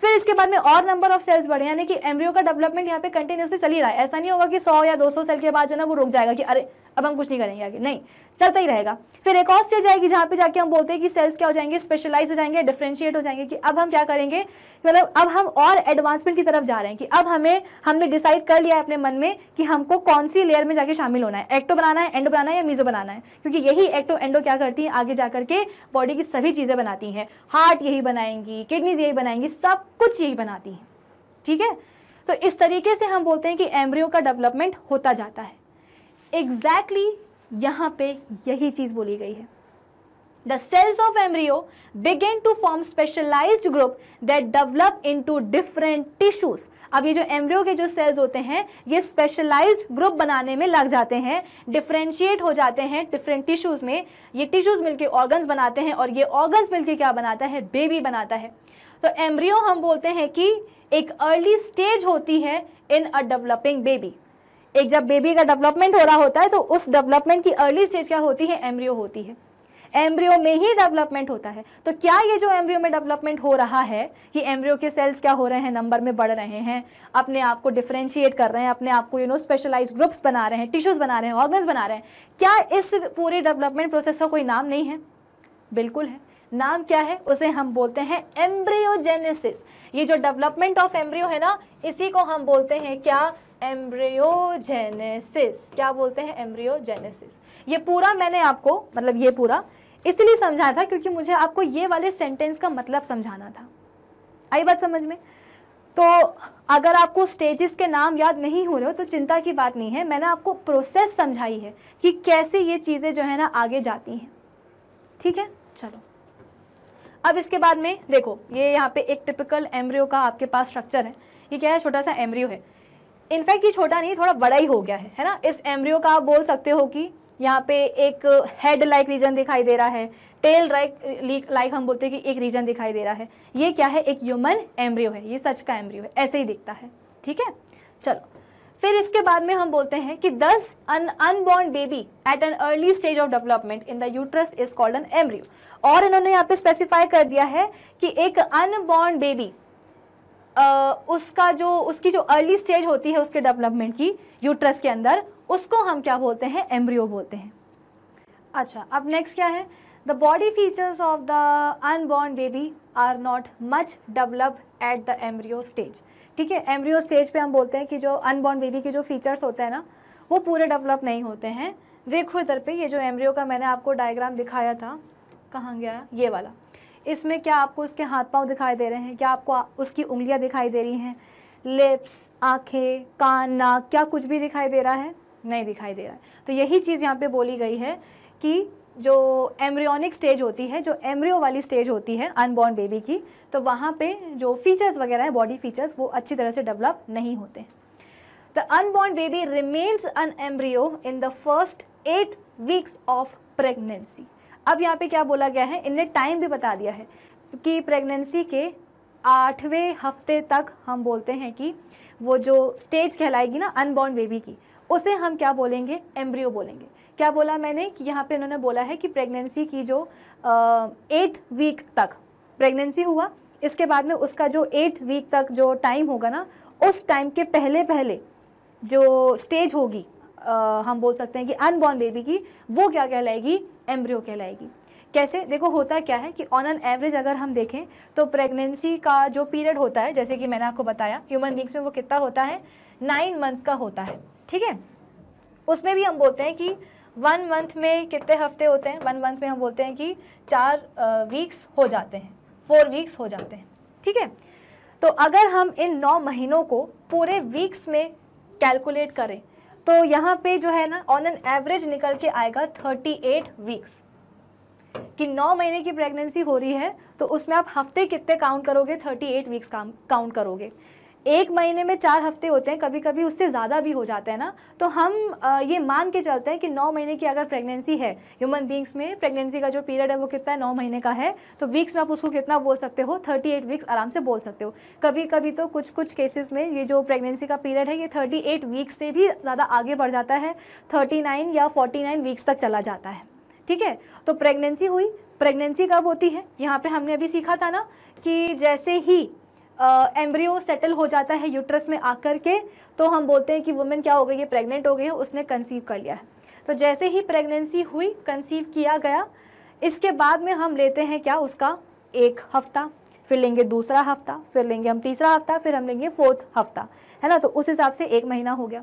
फिर इसके बाद में और नंबर ऑफ सेल्स बढ़े यानी कि एम्ब्रियो का डेवलपमेंट यहाँ पे कंटिन्यूसली चल ही रहा है ऐसा नहीं होगा कि सौ या दो सेल के बाद जो है ना वो रुक जाएगा कि अरे अब हम कुछ नहीं करेंगे आगे नहीं चलता ही रहेगा फिर एक और स्टेज आएगी जहाँ पे जाके हम बोलते हैं कि सेल्स क्या हो जाएंगे स्पेशलाइज हो जाएंगे डिफ्रेंशिएट हो जाएंगे कि अब हम क्या करेंगे मतलब अब हम और एडवांसमेंट की तरफ जा रहे हैं कि अब हमें हमने डिसाइड कर लिया है अपने मन में कि हमको कौन सी लेयर में जाके शामिल होना है एक्टो बनाना है एंडो बनाना है या मीजो बनाना है क्योंकि यही एक्टो एंडो क्या करती है आगे जा करके बॉडी की सभी चीज़ें बनाती हैं हार्ट यही बनाएंगी किडनीज यही बनाएंगी सब कुछ यही बनाती हैं ठीक है तो इस तरीके से हम बोलते हैं कि एम्ब्रियो का डेवलपमेंट होता जाता है एग्जैक्टली exactly यहाँ पे यही चीज़ बोली गई है the cells of embryo begin to form specialise group that develop into different tissues अब ये जो एमरियो के जो सेल्स होते हैं ये स्पेशलाइज ग्रुप बनाने में लग जाते हैं डिफ्रेंशिएट हो जाते हैं डिफरेंट टिश्यूज में ये टिश्यूज मिलकर ऑर्गन्स बनाते हैं और ये ऑर्गन्स मिलकर क्या बनाता है बेबी बनाता है तो एमरियो हम बोलते हैं कि एक अर्ली स्टेज होती है इन अ डेवलपिंग बेबी एक जब बेबी का डेवलपमेंट हो रहा होता है तो उस डेवलपमेंट की अर्ली स्टेज क्या होती है एम्ब्रियो होती है एम्ब्रियो में ही डेवलपमेंट होता है तो क्या ये जो एम्ब्रियो में डेवलपमेंट हो रहा है कि एम्ब्रियो के सेल्स क्या हो रहे हैं नंबर में बढ़ रहे हैं अपने आप को डिफ्रेंशिएट कर रहे हैं अपने आप को यू नो स्पेशलाइज ग्रुप्स बना रहे हैं टिश्यूज़ बना रहे हैं ऑर्गन्स बना रहे हैं क्या इस पूरे डेवलपमेंट प्रोसेस का कोई नाम नहीं है बिल्कुल है नाम क्या है उसे हम बोलते हैं एम्ब्रियोजेनेसिस ये जो डेवलपमेंट ऑफ एम्ब्रियो है ना इसी को हम बोलते हैं क्या एम्ब्रियोजेनेसिस क्या बोलते हैं एम्ब्रियोजेनेसिस ये पूरा मैंने आपको मतलब ये पूरा इसलिए समझाया था क्योंकि मुझे आपको ये वाले सेंटेंस का मतलब समझाना था आई बात समझ में तो अगर आपको स्टेजेस के नाम याद नहीं हो रहे हो तो चिंता की बात नहीं है मैंने आपको प्रोसेस समझाई है कि कैसे ये चीज़ें जो है ना आगे जाती हैं ठीक है चलो अब इसके बाद में देखो ये यहाँ पे एक टिपिकल एम्ब्रियो का आपके पास स्ट्रक्चर है ये क्या है छोटा सा एम्ब्रियो है इनफैक्ट ये छोटा नहीं थोड़ा बड़ा ही हो गया है है ना इस एम्ब्रियो का आप बोल सकते हो कि यहाँ पे एक हेड लाइक रीजन दिखाई दे रहा है टेल लाइक लाइक हम बोलते हैं कि एक रीजन दिखाई दे रहा है ये क्या है एक ह्यूमन एम्ब्रियो है ये सच का एम्ब्रियो है ऐसे ही दिखता है ठीक है चलो फिर इसके बाद में हम बोलते हैं कि thus an unborn baby at an early stage of development in the uterus is called an embryo और इन्होंने यहाँ पे स्पेसिफाई कर दिया है कि एक अनबॉर्न बेबी उसका जो उसकी जो अर्ली स्टेज होती है उसके डेवलपमेंट की यूट्रस के अंदर उसको हम क्या बोलते हैं एम्ब्रियो बोलते हैं अच्छा अब नेक्स्ट क्या है the body features of the unborn baby are not much develop at the embryo stage ठीक है एम्ब्रियो स्टेज पे हम बोलते हैं कि जो अनबॉर्न बेबी के जो फीचर्स होते हैं ना वो पूरे डेवलप नहीं होते हैं देखो इधर पे ये जो एम्ब्रियो का मैंने आपको डायग्राम दिखाया था कहाँ गया ये वाला इसमें क्या आपको उसके हाथ पाँव दिखाई दे रहे हैं क्या आपको उसकी उंगलियाँ दिखाई दे रही हैं लिप्स आँखें कान नाक क्या कुछ भी दिखाई दे रहा है नहीं दिखाई दे रहा है तो यही चीज़ यहाँ पे बोली गई है कि जो एम्ब्रियोनिक स्टेज होती है जो एम्ब्रियो वाली स्टेज होती है अनबॉर्न बेबी की तो वहाँ पे जो फीचर्स वगैरह हैं बॉडी फीचर्स वो अच्छी तरह से डेवलप नहीं होते the unborn baby remains an embryo in the first eight weeks of pregnancy अब यहाँ पे क्या बोला गया है इनने टाइम भी बता दिया है कि प्रेगनेंसी के आठवें हफ्ते तक हम बोलते हैं कि वो जो स्टेज कहलाएगी ना अनबॉर्न बेबी की उसे हम क्या बोलेंगे एम्ब्रियो बोलेंगे क्या बोला मैंने कि यहाँ पे इन्होंने बोला है कि प्रेगनेंसी की जो एट वीक तक प्रेगनेंसी हुआ इसके बाद में उसका जो एट वीक तक जो टाइम होगा ना उस टाइम के पहले पहले जो स्टेज होगी आ, हम बोल सकते हैं कि अनबॉर्न बेबी की वो क्या कहलाएगी एम्ब्रियो कहलाएगी कैसे देखो होता क्या है कि ऑन एन एवरेज अगर हम देखें तो प्रेगनेंसी का जो पीरियड होता है जैसे कि मैंने आपको बताया ह्यूमन बींग्स में वो कितना होता है नाइन मंथ्स का होता है ठीक है उसमें भी हम बोलते हैं कि वन मंथ में कितने हफ्ते होते हैं वन मंथ में हम बोलते हैं कि चार वीक्स हो जाते हैं फोर वीक्स हो जाते हैं ठीक है तो अगर हम इन नौ महीनों को पूरे वीक्स में कैलकुलेट करें तो यहाँ पे जो है ना ऑन एन एवरेज निकल के आएगा 38 वीक्स कि नौ महीने की प्रेगनेंसी हो रही है तो उसमें आप हफ्ते कितने काउंट करोगे 38 वीक्स काउंट करोगे एक महीने में चार हफ्ते होते हैं कभी कभी उससे ज़्यादा भी हो जाता है ना तो हम ये मान के चलते हैं कि नौ महीने की अगर प्रेगनेंसी है ह्यूमन बींग्स में प्रेगनेंसी का जो पीरियड है वो कितना है नौ महीने का है तो वीक्स में आप उसको कितना बोल सकते हो थर्टी एट वीक्स आराम से बोल सकते हो कभी कभी तो कुछ कुछ केसेस में ये जो प्रेगनेंसी का पीरियड है ये थर्टी एट वीक्स से भी ज़्यादा आगे बढ़ जाता है थर्टी नाइन या फोर्टी नाइन वीक्स तक चला जाता है ठीक है तो प्रेगनेंसी हुई प्रेगनेंसी कब होती है यहाँ पर हमने अभी सीखा था ना कि जैसे ही एम्ब्रियो सेटल हो जाता है यूट्रस में आकर के तो हम बोलते हैं कि वुमेन क्या हो गई है प्रेग्नेंट हो गई है उसने कंसीव कर लिया है तो जैसे ही प्रेगनेंसी हुई कंसीव किया गया इसके बाद में हम लेते हैं क्या उसका एक हफ्ता फिर लेंगे दूसरा हफ्ता फिर लेंगे हम तीसरा हफ्ता फिर हम लेंगे फोर्थ हफ्ता है ना तो उस हिसाब से एक महीना हो गया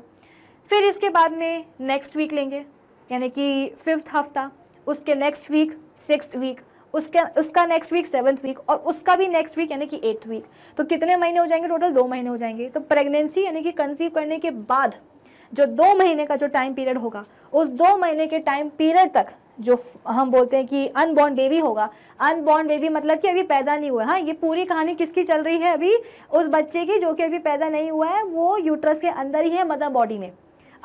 फिर इसके बाद में नेक्स्ट वीक लेंगे यानी कि फिफ्थ हफ्ता उसके नेक्स्ट वीक सिक्स वीक उसके उसका नेक्स्ट वीक सेवन्थ वीक और उसका भी नेक्स्ट वीक यानी कि एट्थ वीक तो कितने महीने हो जाएंगे टोटल दो महीने हो जाएंगे तो प्रेगनेंसी यानी कि कंसीव करने के बाद जो दो महीने का जो टाइम पीरियड होगा उस दो महीने के टाइम पीरियड तक जो हम बोलते हैं कि अनबॉर्न बेबी होगा अनबॉर्न बेबी मतलब कि अभी पैदा नहीं हुआ हाँ ये पूरी कहानी किसकी चल रही है अभी उस बच्चे की जो कि अभी पैदा नहीं हुआ है वो यूट्रस के अंदर ही है मदर बॉडी में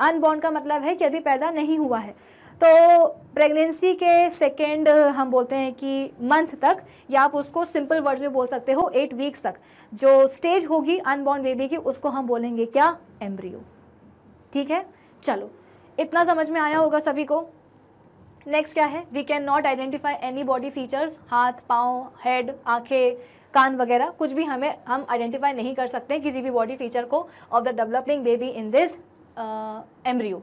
अनबॉर्न का मतलब है कि अभी पैदा नहीं हुआ है तो प्रेगनेंसी के सेकेंड हम बोलते हैं कि मंथ तक या आप उसको सिंपल वर्ड में बोल सकते हो एट वीक्स तक जो स्टेज होगी अनबॉर्न बेबी की उसको हम बोलेंगे क्या एम्ब्रियो ठीक है चलो इतना समझ में आया होगा सभी को नेक्स्ट क्या है we can not identify any body features हाथ पाँव हेड आँखें कान वगैरह कुछ भी हमें हम आइडेंटिफाई नहीं कर सकते किसी भी बॉडी फीचर को of the developing baby in this embryo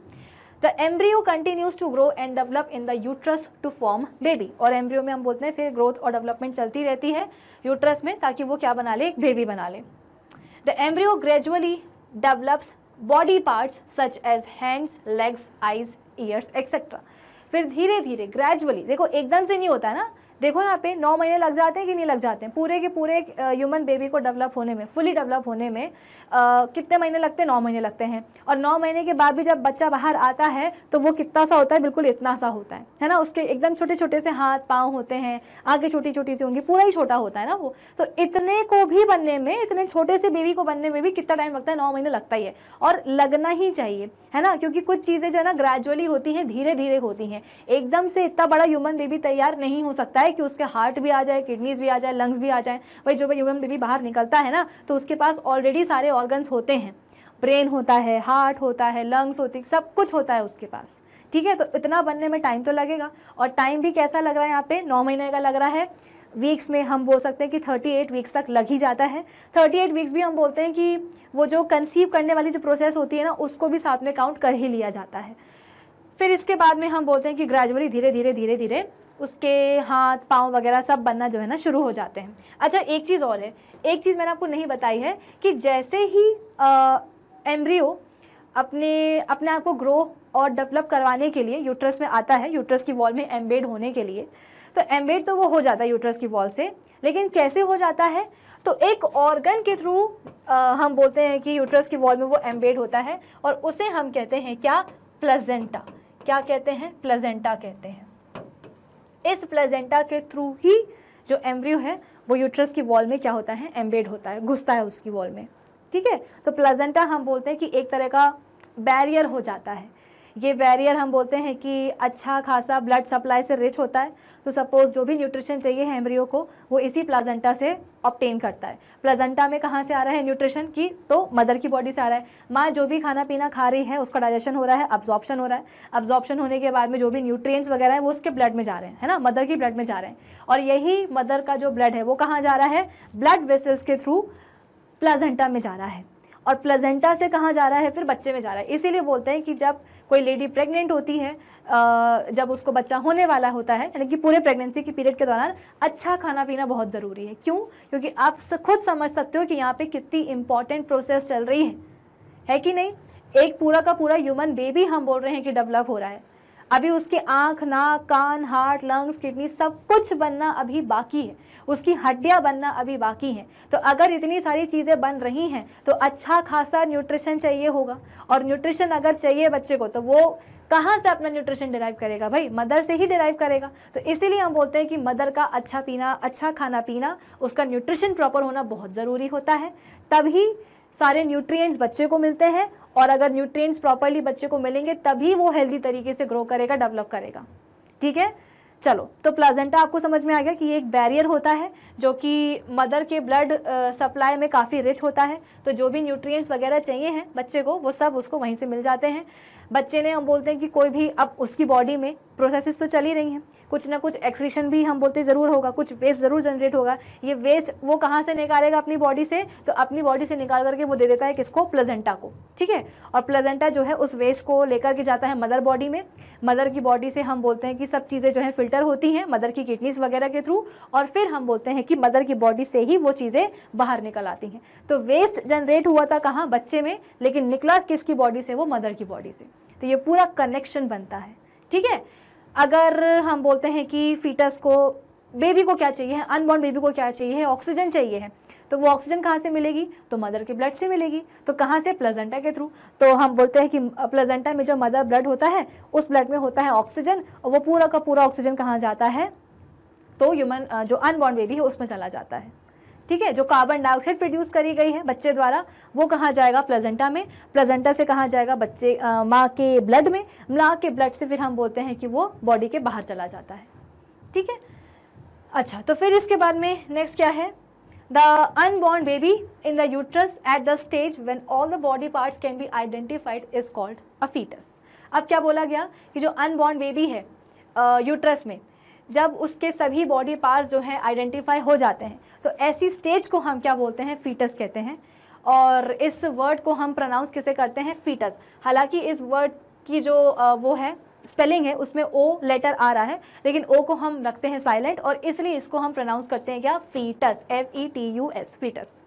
the embryo continues to grow and develop in the uterus to form baby और एम्ब्रियो में हम बोलते हैं फिर ग्रोथ और डेवलपमेंट चलती रहती है यूट्रस में ताकि वो क्या बना ले एक बेबी बना ले the embryo gradually develops body parts such as hands legs eyes ears etcetera फिर धीरे धीरे ग्रेजुअली देखो एकदम से नहीं होता है ना देखो यहाँ पे नौ महीने लग जाते हैं कि नहीं लग जाते हैं पूरे के पूरे ह्यूमन बेबी को डेवलप होने में फुली डेवलप होने में आ, कितने महीने लगते हैं नौ महीने लगते हैं और नौ महीने के बाद भी जब बच्चा बाहर आता है तो वो कितना सा होता है बिल्कुल इतना सा होता है है ना उसके एकदम छोटे छोटे से हाथ पाँव होते हैं आगे छोटी छोटी सी होंगी पूरा ही छोटा होता है ना वो तो इतने को भी बनने में इतने छोटे से बेबी को बनने में भी कितना टाइम लगता है नौ महीने लगता ही है और लगना ही चाहिए है ना क्योंकि कुछ चीज़ें जो है ना ग्रेजुअली होती हैं धीरे धीरे होती हैं एकदम से इतना बड़ा ह्यूमन बेबी तैयार नहीं हो सकता है है कि उसके हार्ट भी आ जाए किडनीज भी आ जाए लंग्स भी आ जाए भाई जो भी ह्यूमन बेबी बाहर निकलता है ना तो उसके पास ऑलरेडी सारे ऑर्गन्स होते हैं ब्रेन होता है हार्ट होता है लंग्स होती सब कुछ होता है उसके पास ठीक है तो इतना बनने में टाइम तो लगेगा और टाइम भी कैसा लग रहा है यहाँ पे नौ महीने का लग रहा है वीक्स में हम बोल सकते हैं कि 38 वीक्स तक लग ही जाता है 38 वीक्स भी हम बोलते हैं कि वो जो कंसीव करने वाली जो प्रोसेस होती है ना उसको भी साथ में काउंट कर ही लिया जाता है फिर इसके बाद में हम बोलते हैं कि ग्रेजुअली धीरे धीरे धीरे धीरे उसके हाथ पाँव वगैरह सब बनना जो है ना शुरू हो जाते हैं अच्छा एक चीज़ और है एक चीज़ मैंने आपको नहीं बताई है कि जैसे ही एम्ब्रियो अपने अपने आप को ग्रो और डेवलप करवाने के लिए यूट्रस में आता है यूट्रस की वॉल में एम्बेड होने के लिए तो एम्बेड तो वो हो जाता है यूट्रस की वॉल से लेकिन कैसे हो जाता है तो एक ऑर्गन के थ्रू हम बोलते हैं कि यूट्रस की वॉल में वो एम्बेड होता है और उसे हम कहते हैं क्या प्लेजेंटा क्या कहते हैं प्लेजेंटा कहते हैं इस प्लेजेंटा के थ्रू ही जो एम्ब्रियो है वो यूट्रस की वॉल में क्या होता है एम्बेड होता है घुसता है उसकी वॉल में ठीक है तो प्लेजेंटा हम बोलते हैं कि एक तरह का बैरियर हो जाता है ये बैरियर हम बोलते हैं कि अच्छा खासा ब्लड सप्लाई से रिच होता है तो सपोज़ जो भी न्यूट्रिशन चाहिए हेमरियो को वो इसी प्लाजेंटा से ऑप्टेन करता है प्लाजेंटा में कहाँ से आ रहा है न्यूट्रिशन की तो मदर की बॉडी से आ रहा है माँ जो भी खाना पीना खा रही है उसका डाइजेशन हो रहा है अब्जॉर्प्शन हो रहा है अब्जॉर्प्शन होने के बाद में जो भी न्यूट्रिएंट्स वगैरह हैं वो उसके ब्लड में जा रहे हैं है ना मदर की ब्लड में जा रहे हैं और यही मदर का जो ब्लड है वो कहाँ जा रहा है ब्लड वेसल्स के थ्रू प्लाजेंटा में जा रहा है और प्लेजेंटा से कहाँ जा रहा है फिर बच्चे में जा रहा है इसीलिए बोलते हैं कि जब कोई लेडी प्रेग्नेंट होती है जब उसको बच्चा होने वाला होता है यानी कि पूरे प्रेगनेंसी के पीरियड के दौरान अच्छा खाना पीना बहुत ज़रूरी है क्यों क्योंकि आप खुद समझ सकते हो कि यहाँ पे कितनी इंपॉर्टेंट प्रोसेस चल रही है है कि नहीं एक पूरा का पूरा ह्यूमन बेबी हम बोल रहे हैं कि डेवलप हो रहा है अभी उसके आँख नाक कान हार्ट लंग्स किडनी सब कुछ बनना अभी बाकी है उसकी हड्डियाँ बनना अभी बाकी हैं तो अगर इतनी सारी चीज़ें बन रही हैं तो अच्छा खासा न्यूट्रिशन चाहिए होगा और न्यूट्रिशन अगर चाहिए बच्चे को तो वो कहाँ से अपना न्यूट्रिशन डिराइव करेगा भाई मदर से ही डिराइव करेगा तो इसीलिए हम बोलते हैं कि मदर का अच्छा पीना अच्छा खाना पीना उसका न्यूट्रिशन प्रॉपर होना बहुत ज़रूरी होता है तभी सारे न्यूट्रिएंट्स बच्चे को मिलते हैं और अगर न्यूट्रिएंट्स प्रॉपरली बच्चे को मिलेंगे तभी वो हेल्दी तरीके से ग्रो करेगा डेवलप करेगा ठीक है चलो तो प्लाजेंटा आपको समझ में आ गया कि ये एक बैरियर होता है जो कि मदर के ब्लड सप्लाई में काफ़ी रिच होता है तो जो भी न्यूट्रिएंट्स वगैरह चाहिए हैं बच्चे को वो सब उसको वहीं से मिल जाते हैं बच्चे ने हम बोलते हैं कि कोई भी अब उसकी बॉडी में प्रोसेसेस तो चली रही हैं कुछ ना कुछ एक्सक्रीशन भी हम बोलते ज़रूर होगा कुछ वेस्ट ज़रूर जनरेट होगा ये वेस्ट वो कहाँ से निकालेगा अपनी बॉडी से तो अपनी बॉडी से निकाल करके वो दे देता है किसको प्लेजेंटा को ठीक है और प्लेजेंटा जो है उस वेस्ट को लेकर के जाता है मदर बॉडी में मदर की बॉडी से हम बोलते हैं कि सब चीज़ें जो है फिल्टर होती हैं मदर की किडनीज़ वगैरह के थ्रू और फिर हम बोलते हैं की मदर की बॉडी से ही वो चीज़ें बाहर निकल आती हैं तो वेस्ट जनरेट हुआ था कहाँ बच्चे में लेकिन निकला किसकी बॉडी से वो मदर की बॉडी से तो ये पूरा कनेक्शन बनता है ठीक है अगर हम बोलते हैं कि फीटस को बेबी को क्या चाहिए अनबॉर्न बेबी को क्या चाहिए ऑक्सीजन चाहिए है तो वो ऑक्सीजन कहाँ से मिलेगी तो मदर के ब्लड से मिलेगी तो कहाँ से प्लेजेंटा के थ्रू तो हम बोलते हैं कि प्लेजेंटा में जो मदर ब्लड होता है उस ब्लड में होता है ऑक्सीजन और वो पूरा का पूरा ऑक्सीजन कहाँ जाता है तो ह्यूमन जो अनबॉर्न बेबी है उसमें चला जाता है ठीक है जो कार्बन डाइऑक्साइड प्रोड्यूस करी गई है बच्चे द्वारा वो कहाँ जाएगा प्लेजेंटा में प्लेजेंटा से कहाँ जाएगा बच्चे माँ के ब्लड में माँ के ब्लड से फिर हम बोलते हैं कि वो बॉडी के बाहर चला जाता है ठीक है अच्छा तो फिर इसके बाद में नेक्स्ट क्या है the unborn baby in the uterus at the stage when all the body part can be identified is called a fetus अब क्या बोला गया कि जो अनबॉर्न बेबी है यूट्रस uh, में जब उसके सभी बॉडी पार्ट्स जो हैं आइडेंटिफाई हो जाते हैं तो ऐसी स्टेज को हम क्या बोलते हैं फीटस कहते हैं और इस वर्ड को हम प्रोनाउंस किसे करते हैं फीटस हालांकि इस वर्ड की जो वो है स्पेलिंग है उसमें ओ लेटर आ रहा है लेकिन ओ को हम रखते हैं साइलेंट और इसलिए इसको हम प्रोनाउंस करते हैं क्या fetus F E T U S fetus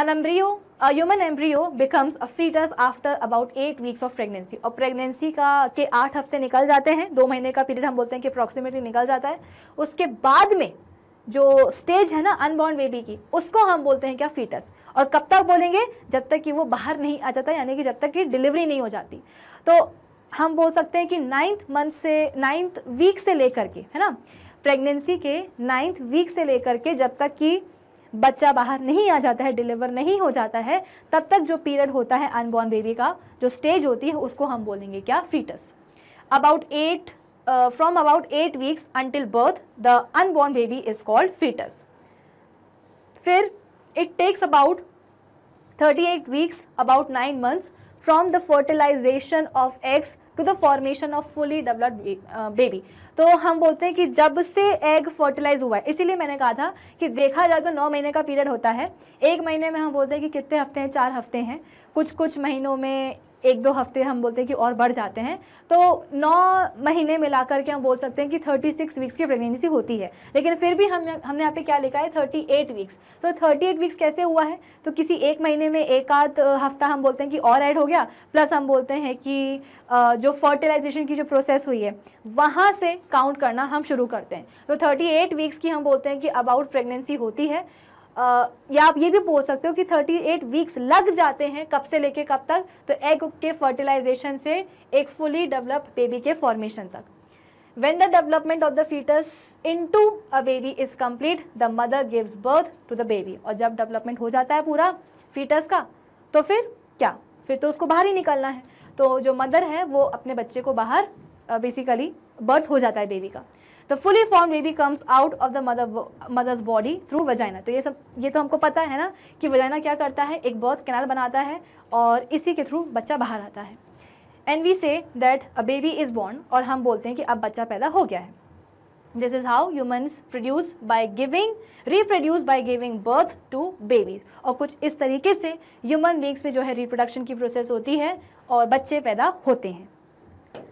An embryo, a human embryo becomes a fetus after about 8 weeks of pregnancy. और pregnancy का के आठ हफ्ते निकल जाते हैं दो महीने का पीरियड हम बोलते हैं कि अप्रॉक्सीमेटली निकल जाता है उसके बाद में जो स्टेज है ना अनबॉर्न बेबी की उसको हम बोलते हैं क्या फीटस और कब तक बोलेंगे जब तक कि वो बाहर नहीं आ जाता यानी कि जब तक कि डिलीवरी नहीं हो जाती तो हम बोल सकते हैं कि नाइन्थ मंथ से नाइन्थ वीक से लेकर के है ना प्रेगनेंसी के नाइन्थ वीक से लेकर के जब तक कि बच्चा बाहर नहीं आ जाता है डिलीवर नहीं हो जाता है तब तक जो पीरियड होता है अनबॉर्न बेबी का जो स्टेज होती है उसको हम बोलेंगे क्या fetus about eight from about eight weeks until birth the unborn baby is called fetus फिर it takes about thirty eight weeks about nine months from the fertilisation of eggs to the formation of fully developed baby तो हम बोलते हैं कि जब से egg fertilize हुआ है इसीलिए मैंने कहा था कि देखा जाए तो नौ महीने का पीरियड होता है एक महीने में हम बोलते हैं कि कितने हफ्ते हैं चार हफ्ते हैं कुछ कुछ महीनों में एक दो हफ्ते हम बोलते हैं कि और बढ़ जाते हैं तो नौ महीने मिला के हम बोल सकते हैं कि थर्टी सिक्स वीक्स की प्रेगनेंसी होती है लेकिन फिर भी हम हमने यहाँ पे क्या लिखा है थर्टी एट वीक्स तो थर्टी एट वीक्स कैसे हुआ है तो किसी एक महीने में एक आध हफ्ता हम बोलते हैं कि और ऐड हो गया प्लस हम बोलते हैं कि जो फर्टिलाइजेशन की जो प्रोसेस हुई है वहाँ से काउंट करना हम शुरू करते हैं तो थर्टी वीक्स की हम बोलते हैं कि अबाउट प्रेगनेंसी होती है या आप ये भी बोल सकते हो कि 38 वीक्स लग जाते हैं कब से लेके कब तक तो एग के फर्टिलाइजेशन से एक फुली डेवलप बेबी के फॉर्मेशन तक the development of the fetus in to a baby is complete the mother gives birth to the baby और जब डेवलपमेंट हो जाता है पूरा फीटस का तो फिर क्या फिर तो उसको बाहर ही निकलना है तो जो मदर है वो अपने बच्चे को बाहर बेसिकली बर्थ हो जाता है बेबी का the fully form baby comes out of the mother mother's body through vagina तो ये सब ये तो हमको पता है ना कि वजाइना क्या करता है एक बर्थ कैनाल बनाता है और इसी के थ्रू बच्चा बाहर आता है and we say that a baby is born और हम बोलते हैं कि अब बच्चा पैदा हो गया है this is how humans produce by giving reproduce by giving birth to babies और कुछ इस तरीके से ह्यूमन बींग्स में जो है रिप्रोडक्शन की प्रोसेस होती है और बच्चे पैदा होते हैं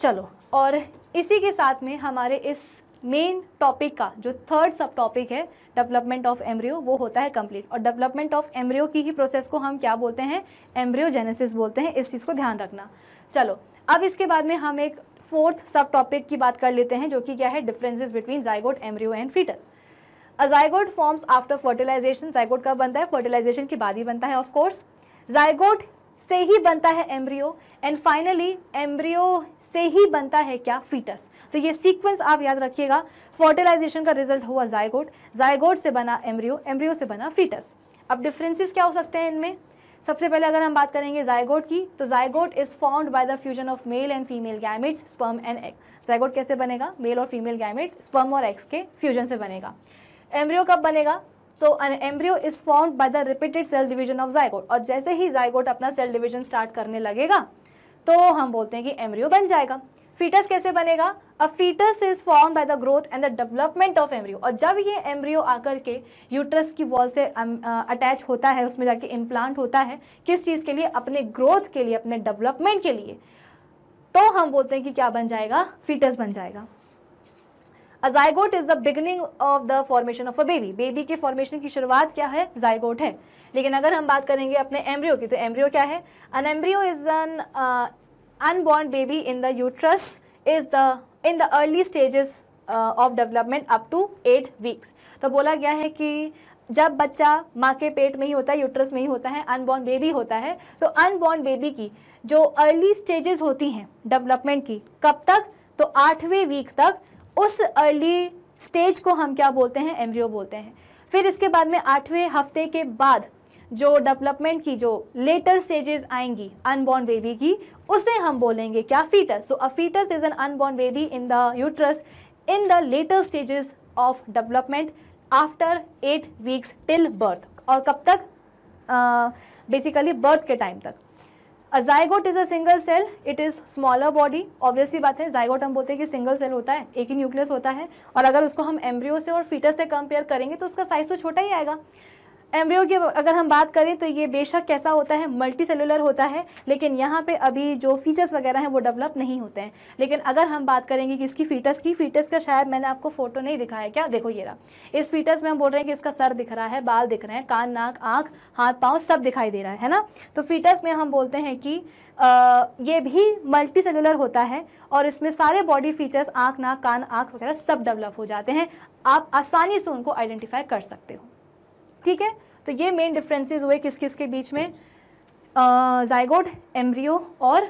चलो और इसी के साथ में हमारे इस मेन टॉपिक का जो थर्ड सब टॉपिक है डेवलपमेंट ऑफ एम्ब्रियो वो होता है कंप्लीट और डेवलपमेंट ऑफ एम्ब्रियो की ही प्रोसेस को हम क्या बोलते हैं एम्ब्रियोजेनेसिस बोलते हैं इस चीज़ को ध्यान रखना चलो अब इसके बाद में हम एक फोर्थ सब टॉपिक की बात कर लेते हैं जो कि क्या है differences between zygote embryo and fetus a zygote forms after fertilisation zygote कब बनता है फर्टिलाइजेशन के बाद ही बनता है ऑफकोर्स कोर्स जायगोट से ही बनता है एम्ब्रियो एंड फाइनली एम्ब्रियो से ही बनता है क्या फीटस तो ये सीक्वेंस आप याद रखिएगा फर्टिलाइजेशन का रिजल्ट हुआ जायगोट जायगोट से बना एम्ब्रियो एम्ब्रियो से बना फीटस अब डिफरेंसेस क्या हो सकते हैं इनमें सबसे पहले अगर हम बात करेंगे जायगोट की तो zygote is formed by the fusion of male and female gametes sperm and egg zygote कैसे बनेगा मेल और फीमेल गैमिट स्पर्म और एग्स के फ्यूजन से बनेगा एम्ब्रियो कब बनेगा so an embryo is formed by the repeated cell division of zygote और जैसे ही जायगोट अपना सेल डिवीजन स्टार्ट करने लगेगा तो हम बोलते हैं कि एम्ब्रियो बन जाएगा फीटस कैसे बनेगा a fetus is form by the growth and the development of embryo और जब ये एम्ब्रियो आकर के यूट्रस की वॉल से अटैच होता है उसमें जाके इम्प्लांट होता है किस चीज़ के लिए अपने ग्रोथ के लिए अपने डेवलपमेंट के लिए तो हम बोलते हैं कि क्या बन जाएगा फीटस बन जाएगा a zygote is the beginning of the formation of a baby baby के फॉर्मेशन की शुरुआत क्या है जायगोट है लेकिन अगर हम बात करेंगे अपने एम्ब्रियो की तो एम्ब्रियो क्या है an embryo is an unborn baby in the uterus is the in the early stages of development up to eight weeks तो बोला गया है कि जब बच्चा माँ के पेट में ही होता है यूट्रस में ही होता है अनबॉर्न बेबी होता है तो अनबॉर्न बेबी की जो अर्ली स्टेजेस होती हैं डेवलपमेंट की कब तक तो आठवें वीक तक उस अर्ली स्टेज को हम क्या बोलते हैं एम्ब्रियो बोलते हैं फिर इसके बाद में आठवें हफ्ते के बाद जो डेवलपमेंट की जो लेटर स्टेजेस आएंगी अनबॉर्न बेबी की उसे हम बोलेंगे क्या fetus so a fetus is an unborn baby in the uterus in the later stages of development after eight weeks till birth और कब तक बेसिकली बर्थ के टाइम तक zygote is a single cell it is smaller body obviously बात है zygote हम बोलते हैं कि सिंगल सेल होता है एक ही न्यूक्लियस होता है और अगर उसको हम एम्ब्रियो से और फीटस से कंपेयर करेंगे तो उसका साइज़ तो छोटा ही आएगा एम्ब्रियो की अगर हम बात करें तो ये बेशक कैसा होता है मल्टी सेलुलर होता है लेकिन यहाँ पे अभी जो फीचर्स वगैरह हैं वो डेवलप नहीं होते हैं लेकिन अगर हम बात करेंगे कि इसकी फीटस की फीटस का शायद मैंने आपको फोटो नहीं दिखाया क्या देखो ये रहा इस फीटस में हम बोल रहे हैं कि इसका सर दिख रहा है बाल दिख रहे हैं कान नाक आँख हाथ पाँव सब दिखाई दे रहा है है ना तो फीटस में हम बोलते हैं कि आ, ये भी मल्टी सेलुलर होता है और इसमें सारे बॉडी फीचर्स आँख नाक कान आँख वगैरह सब डेवलप हो जाते हैं आप आसानी से उनको आइडेंटिफाई कर सकते हो ठीक है तो ये मेन डिफ्रेंसेज हुए किस किस के बीच में जयगोड एम्ब्रियो और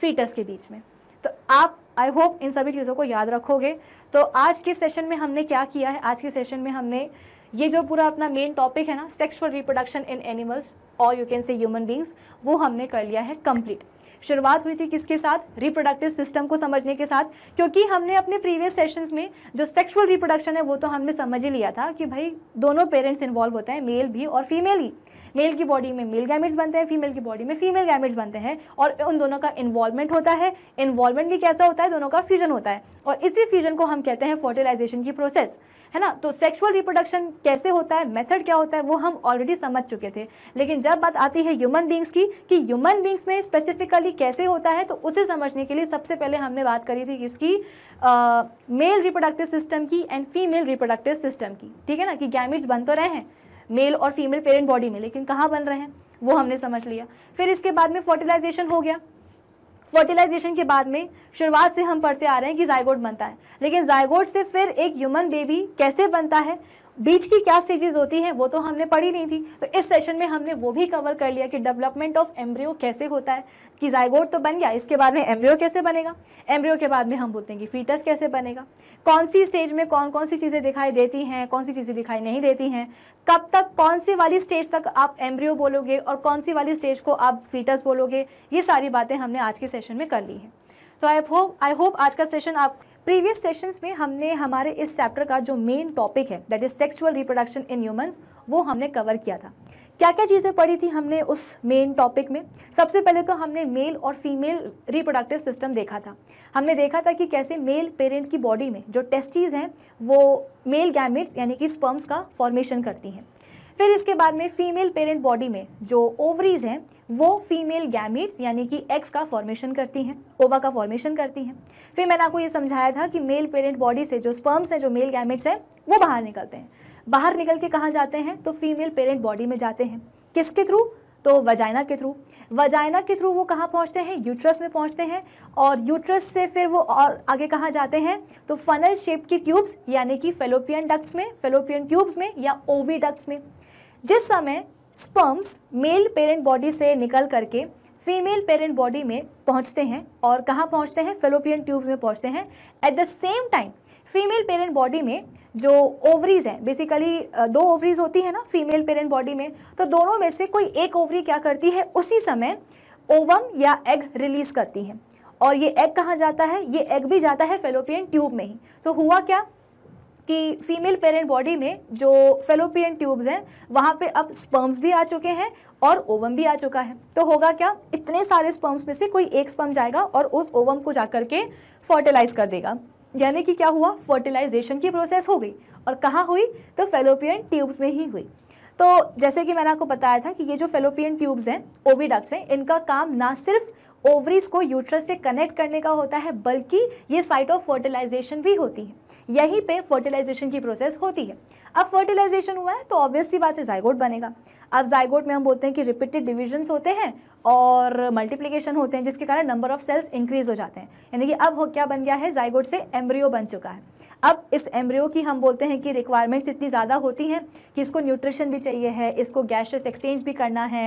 फीटस के बीच में तो आप आई होप इन सभी चीज़ों को याद रखोगे तो आज के सेशन में हमने क्या किया है आज के सेशन में हमने ये जो पूरा अपना मेन टॉपिक है ना सेक्सुअल रिप्रोडक्शन इन एनिमल्स और you can say human beings वो हमने कर लिया है कम्प्लीट शुरुआत हुई थी किसके साथ रिप्रोडक्टिव सिस्टम को समझने के साथ क्योंकि हमने अपने प्रीवियस सेशंस में जो सेक्सुअल रिप्रोडक्शन है वो तो हमने समझ ही लिया था कि भाई दोनों पेरेंट्स इन्वॉल्व होते हैं मेल भी और फीमेल ही मेल की बॉडी में मेल गैमेट्स बनते हैं फीमेल की बॉडी में फीमेल गैमेट्स बनते हैं और उन दोनों का इन्वॉल्वमेंट होता है इन्वॉल्वमेंट भी कैसा होता है दोनों का फ्यूजन होता है और इसी फ्यूजन को हम कहते हैं फर्टिलाइजेशन की प्रोसेस है ना तो सेक्सुअल रिप्रोडक्शन कैसे होता है मेथड क्या होता है वो हम ऑलरेडी समझ चुके थे लेकिन जब बात आती है ह्यूमन बींग्स की कि ह्यूमन बींग्स में स्पेसिफिकली कैसे होता है तो उसे समझने के लिए सबसे पहले हमने बात करी थी इसकी मेल रिप्रोडक्टिव सिस्टम की एंड फीमेल रिप्रोडक्टिव सिस्टम की ठीक है ना कि गैमिट्स बन तो रहे हैं मेल और फीमेल पेरेंट बॉडी में लेकिन कहाँ बन रहे हैं वो हमने समझ लिया फिर इसके बाद में फर्टिलाइजेशन हो गया फर्टिलाइजेशन के बाद में शुरुआत से हम पढ़ते आ रहे हैं कि जायगोड बनता है लेकिन जायगोड से फिर एक ह्यूमन बेबी कैसे बनता है बीच की क्या स्टेजेस होती हैं वो तो हमने पढ़ी नहीं थी तो इस सेशन में हमने वो भी कवर कर लिया कि डेवलपमेंट ऑफ एम्ब्रियो कैसे होता है कि जायगोड तो बन गया इसके बाद में एम्ब्रियो कैसे बनेगा एम्ब्रियो के बाद में हम बोलते हैं कि फीटस कैसे बनेगा कौन सी स्टेज में कौन कौन सी चीज़ें दिखाई देती हैं कौन सी चीज़ें दिखाई नहीं देती हैं कब तक कौन सी वाली स्टेज तक आप एम्ब्रियो बोलोगे और कौन सी वाली स्टेज को आप फीटस बोलोगे ये सारी बातें हमने आज के सेशन में कर ली हैं तो आई होप आई होप आज का सेशन आप प्रीवियस सेशंस में हमने हमारे इस चैप्टर का जो मेन टॉपिक है that is sexual reproduction in humans वो हमने कवर किया था क्या क्या चीज़ें पढ़ी थी हमने उस मेन टॉपिक में सबसे पहले तो हमने मेल और फीमेल रिप्रोडक्टिव सिस्टम देखा था हमने देखा था कि कैसे मेल पेरेंट की बॉडी में जो टेस्टीज़ हैं वो मेल गैमिट्स यानी कि स्पर्म्स का फॉर्मेशन करती हैं फिर इसके बाद में फीमेल पेरेंट बॉडी में जो ओवरीज हैं वो फीमेल गैमिट्स यानी कि एग्स का फॉर्मेशन करती हैं ओवा का फॉर्मेशन करती हैं फिर मैंने आपको ये समझाया था कि मेल पेरेंट बॉडी से जो स्पर्म्स हैं जो मेल गैमिट्स हैं वो बाहर निकलते हैं बाहर निकल के कहाँ जाते हैं तो फीमेल पेरेंट बॉडी में जाते हैं किसके थ्रू तो वजाइना के थ्रू वजाइना के थ्रू वो कहाँ पहुँचते हैं यूट्रस में पहुँचते हैं और यूट्रस से फिर वो और आगे कहाँ जाते हैं तो फनल शेप की ट्यूब्स यानी कि फेलोपियन डक्ट्स में फेलोपियन ट्यूब्स में या ओवी डक्ट्स में जिस समय स्पर्म्स मेल पेरेंट बॉडी से निकल करके फीमेल पेरेंट बॉडी में पहुंचते हैं और कहाँ पहुंचते हैं फेलोपियन ट्यूब्स में पहुंचते हैं at the same time female parent body में जो ओवरीज हैं बेसिकली दो ओवरीज होती है ना फीमेल पेरेंट बॉडी में तो दोनों में से कोई एक ओवरी क्या करती है उसी समय ओवम या एग रिलीज़ करती है और ये एग कहाँ जाता है ये एग भी जाता है फेलोपियन ट्यूब में ही तो हुआ क्या कि फीमेल पेरेंट बॉडी में जो फेलोपियन ट्यूब्स हैं वहाँ पे अब स्पर्म्स भी आ चुके हैं और ओवम भी आ चुका है तो होगा क्या इतने सारे स्पर्म्स में से कोई एक स्पर्म जाएगा और उस ओवम को जा के फर्टिलाइज कर देगा यानी कि क्या हुआ फर्टिलाइजेशन की प्रोसेस हो गई और कहाँ हुई तो फेलोपियन ट्यूब्स में ही हुई तो जैसे कि मैंने आपको बताया था कि ये जो फेलोपियन ट्यूब्स हैं ओविडक्ट्स हैं इनका काम ना सिर्फ ओवरीज को यूट्रस से कनेक्ट करने का होता है बल्कि ये साइट ऑफ फर्टिलाइजेशन भी होती है यहीं पे फर्टिलाइजेशन की प्रोसेस होती है अब फर्टिलाइजेशन हुआ है तो ऑब्वियसली बात है जायगोट बनेगा अब जाइगोट में हम बोलते हैं कि रिपीटेड डिविजन्स होते हैं और मल्टीप्लीकेशन होते हैं जिसके कारण नंबर ऑफ सेल्स इंक्रीज हो जाते हैं यानी कि अब हो क्या बन गया है जाइगोट से एम्ब्रियो बन चुका है अब इस एम्ब्रियो की हम बोलते हैं कि रिक्वायरमेंट्स इतनी ज़्यादा होती हैं कि इसको न्यूट्रिशन भी चाहिए है इसको गैशियस एक्सचेंज भी करना है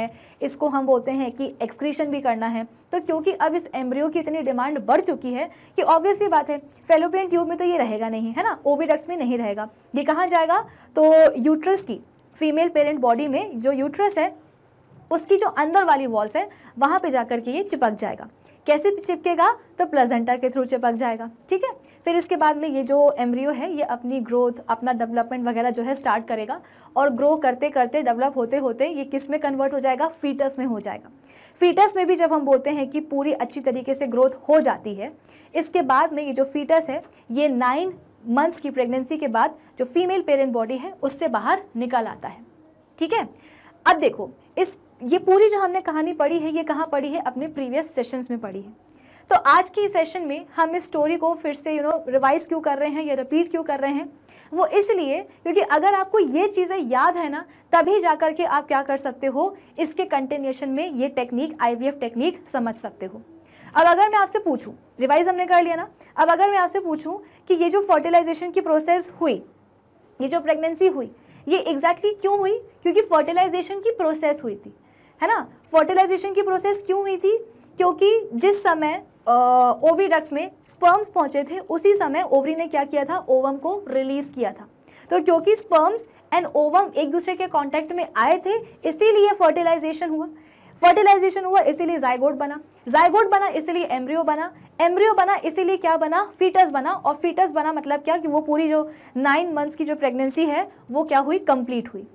इसको हम बोलते हैं कि एक्सक्रीशन भी करना है तो क्योंकि अब इस एम्ब्रियो की इतनी डिमांड बढ़ चुकी है कि ऑब्वियसली बात है फेलोपियन ट्यूब में तो ये रहेगा नहीं है ना ओविडक्ट्स में नहीं रहेगा ये कहाँ जाएगा तो यूट्रस की फीमेल पेरेंट बॉडी में जो यूट्रस है उसकी जो अंदर वाली वॉल्स है वहाँ पे जाकर के ये चिपक जाएगा कैसे चिपकेगा तो प्लेजेंटा के थ्रू चिपक जाएगा ठीक है फिर इसके बाद में ये जो एम्ब्रियो है ये अपनी ग्रोथ अपना डेवलपमेंट वगैरह जो है स्टार्ट करेगा और ग्रो करते करते डेवलप होते होते ये किस में कन्वर्ट हो जाएगा फीटस में हो जाएगा फीटस में भी जब हम बोलते हैं कि पूरी अच्छी तरीके से ग्रोथ हो जाती है इसके बाद में ये जो फीटस है ये नाइन मंथ्स की प्रेगनेंसी के बाद जो फीमेल पेरेंट बॉडी है उससे बाहर निकल आता है ठीक है अब देखो इस ये पूरी जो हमने कहानी पढ़ी है ये कहाँ पढ़ी है अपने प्रीवियस सेशंस में पढ़ी है तो आज के सेशन में हम इस स्टोरी को फिर से यू नो रिवाइज क्यों कर रहे हैं या रिपीट क्यों कर रहे हैं वो इसलिए क्योंकि अगर आपको ये चीज़ें याद है ना तभी जा कर के आप क्या कर सकते हो इसके कंटिन्यूशन में ये टेक्निक आई टेक्निक समझ सकते हो अब अगर मैं आपसे पूछूं रिवाइज हमने कर लिया ना अब अगर मैं आपसे पूछूं कि ये जो फर्टिलाइजेशन की प्रोसेस हुई ये जो प्रेगनेंसी हुई ये एग्जैक्टली exactly क्यों हुई क्योंकि फर्टिलाइजेशन की प्रोसेस हुई थी है ना फर्टिलाइजेशन की प्रोसेस क्यों हुई थी क्योंकि जिस समय ओवीडक्ट्स में स्पर्म्स पहुंचे थे उसी समय ओवरी ने क्या किया था ओवम को रिलीज़ किया था तो क्योंकि स्पर्म्स एंड ओवम एक दूसरे के कांटेक्ट में आए थे इसीलिए फर्टिलाइजेशन हुआ फर्टिलाइजेशन हुआ इसीलिए जायगोट बना जायगोट बना इसीलिए एम्ब्रियो बना एम्ब्रियो बना इसीलिए क्या बना फीटस बना और फीटस बना मतलब क्या कि वो पूरी जो नाइन मंथ्स की जो प्रेगनेंसी है वो क्या हुई कंप्लीट हुई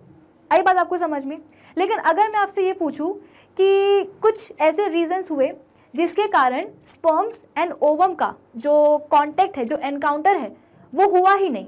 आई बात आपको समझ में लेकिन अगर मैं आपसे ये पूछूँ कि कुछ ऐसे रीजन्स हुए जिसके कारण स्पर्म्स एंड ओवम का जो कॉन्टेक्ट है जो एनकाउंटर है वो हुआ ही नहीं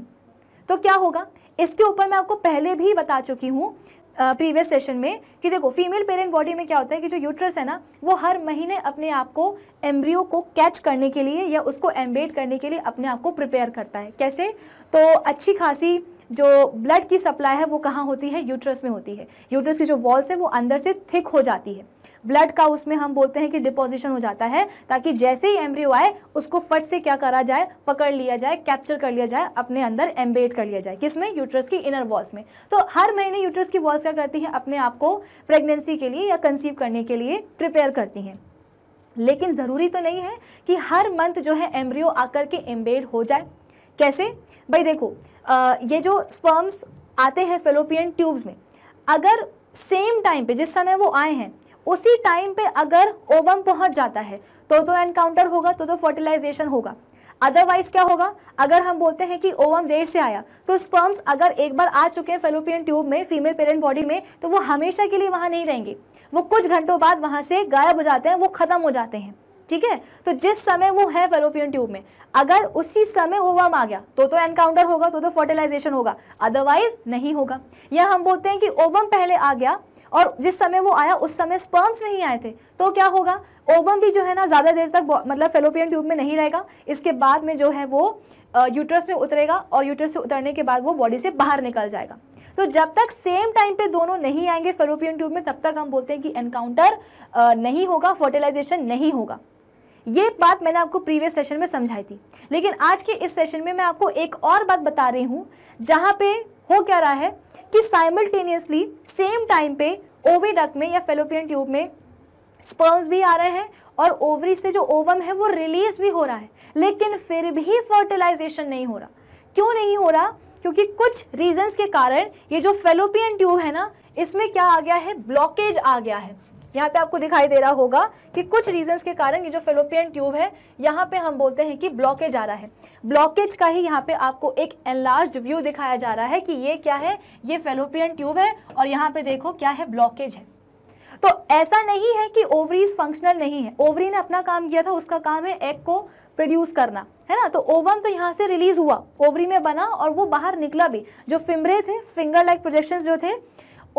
तो क्या होगा इसके ऊपर मैं आपको पहले भी बता चुकी हूँ प्रीवियस सेशन में कि देखो फीमेल पेरेंट बॉडी में क्या होता है कि जो यूट्रस है ना वो हर महीने अपने आप को एम्ब्रियो को कैच करने के लिए या उसको एम्बेड करने के लिए अपने आप को प्रिपेयर करता है कैसे तो अच्छी खासी जो ब्लड की सप्लाई है वो कहाँ होती है यूट्रस में होती है यूट्रस की जो वॉल्स है वो अंदर से थिक हो जाती है ब्लड का उसमें हम बोलते हैं कि डिपोजिशन हो जाता है ताकि जैसे ही एम्ब्रियो आए उसको फट से क्या करा जाए पकड़ लिया जाए कैप्चर कर लिया जाए अपने अंदर एम्बेड कर लिया जाए किसमें यूट्रस की इनर वॉल्स में तो हर महीने यूट्रस की वॉल्स क्या करती हैं अपने आप को प्रेगनेंसी के लिए या कंसीव करने के लिए प्रिपेयर करती हैं लेकिन ज़रूरी तो नहीं है कि हर मंथ जो है एम्ब्रियो आकर के एम्बेड हो जाए कैसे भाई देखो ये जो स्पर्म्स आते हैं फेलोपियन ट्यूब्स में अगर सेम टाइम पे जिस समय वो आए हैं उसी टाइम पे अगर ओवम पहुंच जाता है तो तो एनकाउंटर होगा तो तो फर्टिलाइजेशन होगा अदरवाइज क्या होगा अगर हम बोलते हैं कि ओवम देर से आया तो स्पर्म्स अगर एक बार आ चुके हैं फेलोपियन ट्यूब में फीमेल पेरेंट बॉडी में तो वो हमेशा के लिए वहाँ नहीं रहेंगे वो कुछ घंटों बाद वहाँ से गायब हो जाते हैं वो ख़त्म हो जाते हैं ठीक है तो जिस समय वो है फेलोपियन ट्यूब में अगर उसी समय ओवम आ गया तो तो एनकाउंटर होगा तो तो फर्टिलाइजेशन होगा अदरवाइज नहीं होगा या हम बोलते हैं कि ओवम पहले आ गया और जिस समय वो आया उस समय स्पर्म्स नहीं आए थे तो क्या होगा ओवम भी जो है ना ज़्यादा देर तक मतलब फेलोपियन ट्यूब में नहीं रहेगा इसके बाद में जो है वो यूट्रस में उतरेगा और यूट्रस से उतरने के बाद वो बॉडी से बाहर निकल जाएगा तो जब तक सेम टाइम पे दोनों नहीं आएंगे फेलोपियन ट्यूब में तब तक हम बोलते हैं कि एनकाउंटर नहीं होगा फर्टिलाइजेशन नहीं होगा ये बात मैंने आपको प्रीवियस सेशन में समझाई थी लेकिन आज के इस सेशन में मैं आपको एक और बात बता रही हूँ जहाँ पे हो क्या रहा है कि साइमल्टेनियसली सेम टाइम पे डक में या फेलोपियन ट्यूब में स्पर्म्स भी आ रहे हैं और ओवरी से जो ओवम है वो रिलीज भी हो रहा है लेकिन फिर भी फर्टिलाइजेशन नहीं हो रहा क्यों नहीं हो रहा क्योंकि कुछ रीजंस के कारण ये जो फेलोपियन ट्यूब है ना इसमें क्या आ गया है ब्लॉकेज आ गया है यहाँ पे आपको दिखाई दे रहा होगा कि कुछ रीजंस के कारण ये जो फेलोपियन ट्यूब है यहाँ पे हम बोलते हैं कि ब्लॉकेज आ रहा है ब्लॉकेज का ही यहाँ पे आपको एक एनलार्ज व्यू दिखाया जा रहा है कि ये क्या है ये फेलोपियन ट्यूब है और यहाँ पे देखो क्या है ब्लॉकेज है तो ऐसा नहीं है कि ओवरीज फंक्शनल नहीं है ओवरी ने अपना काम किया था उसका काम है एग को प्रोड्यूस करना है ना तो ओवम तो यहाँ से रिलीज हुआ ओवरी में बना और वो बाहर निकला भी जो फिमरे थे फिंगर लाइक प्रोजेक्शन जो थे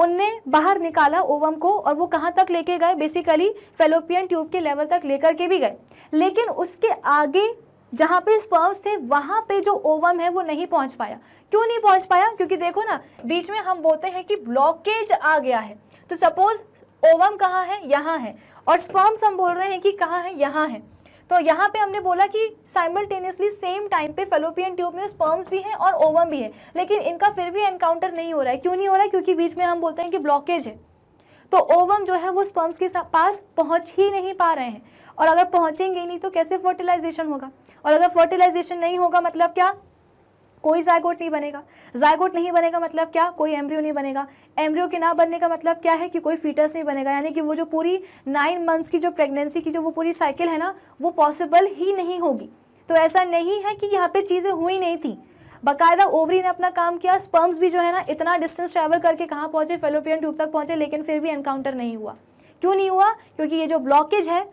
उनने बाहर निकाला ओवम को और वो कहाँ तक लेके गए बेसिकली फेलोपियन ट्यूब के लेवल तक लेकर के भी गए लेकिन उसके आगे जहाँ पे स्पर्म्स थे वहाँ पे जो ओवम है वो नहीं पहुँच पाया क्यों नहीं पहुँच पाया क्योंकि देखो ना बीच में हम बोलते हैं कि ब्लॉकेज आ गया है तो सपोज ओवम कहाँ है यहाँ है और स्पर्म्स हम बोल रहे हैं कि कहाँ है यहाँ है तो यहाँ पे हमने बोला कि साइमल्टेनियसली सेम टाइम पे फेलोपियन ट्यूब में स्पर्म्स भी हैं और ओवम भी है लेकिन इनका फिर भी एनकाउंटर नहीं हो रहा है क्यों नहीं हो रहा है क्योंकि बीच में हम बोलते हैं कि ब्लॉकेज है तो ओवम जो है वो स्पर्म्स के पास पहुँच ही नहीं पा रहे हैं और अगर पहुँचेंगे नहीं तो कैसे फर्टिलाइजेशन होगा और अगर फर्टिलाइजेशन नहीं होगा मतलब क्या कोई जायगोट नहीं बनेगा जायगोट नहीं बनेगा मतलब क्या कोई एम्ब्रियो नहीं बनेगा एम्ब्रियो के ना बनने का मतलब क्या है कि कोई फीटस नहीं बनेगा यानी कि वो जो पूरी नाइन मंथ्स की जो प्रेगनेंसी की जो वो पूरी साइकिल है ना वो पॉसिबल ही नहीं होगी तो ऐसा नहीं है कि यहाँ पर चीज़ें हुई नहीं थी बाकायदा ओवरी ने अपना काम किया स्पर्म्स भी जो है ना इतना डिस्टेंस ट्रैवल करके कहाँ पहुँचे फेलोपियन ट्यूब तक पहुँचे लेकिन फिर भी एनकाउंटर नहीं हुआ क्यों नहीं हुआ क्योंकि ये जो ब्लॉकेज है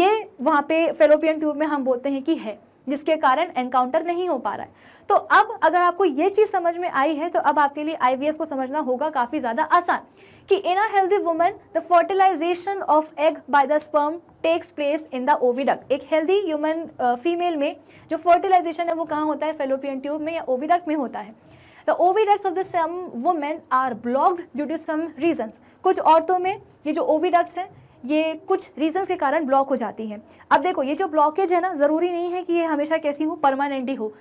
ये वहाँ पे फेलोपियन ट्यूब में हम बोलते हैं कि है जिसके कारण एनकाउंटर नहीं हो पा रहा है तो अब अगर आपको ये चीज़ समझ में आई है तो अब आपके लिए आई को समझना होगा काफ़ी ज़्यादा आसान कि in a healthy woman the fertilisation of egg by the sperm takes place in the oviduct एक हेल्दी ह्यूमन फीमेल में जो फर्टिलाइजेशन है वो कहाँ होता है फेलोपियन ट्यूब में या ओविडक्ट में होता है the oviducts of the some women are blocked due to some reasons कुछ औरतों में ये जो ओविडक्ट्स हैं ये कुछ रीजंस के कारण ब्लॉक हो जाती हैं अब देखो ये जो ब्लॉकेज है ना ज़रूरी नहीं है कि ये हमेशा कैसी हो परमानेंट ही हो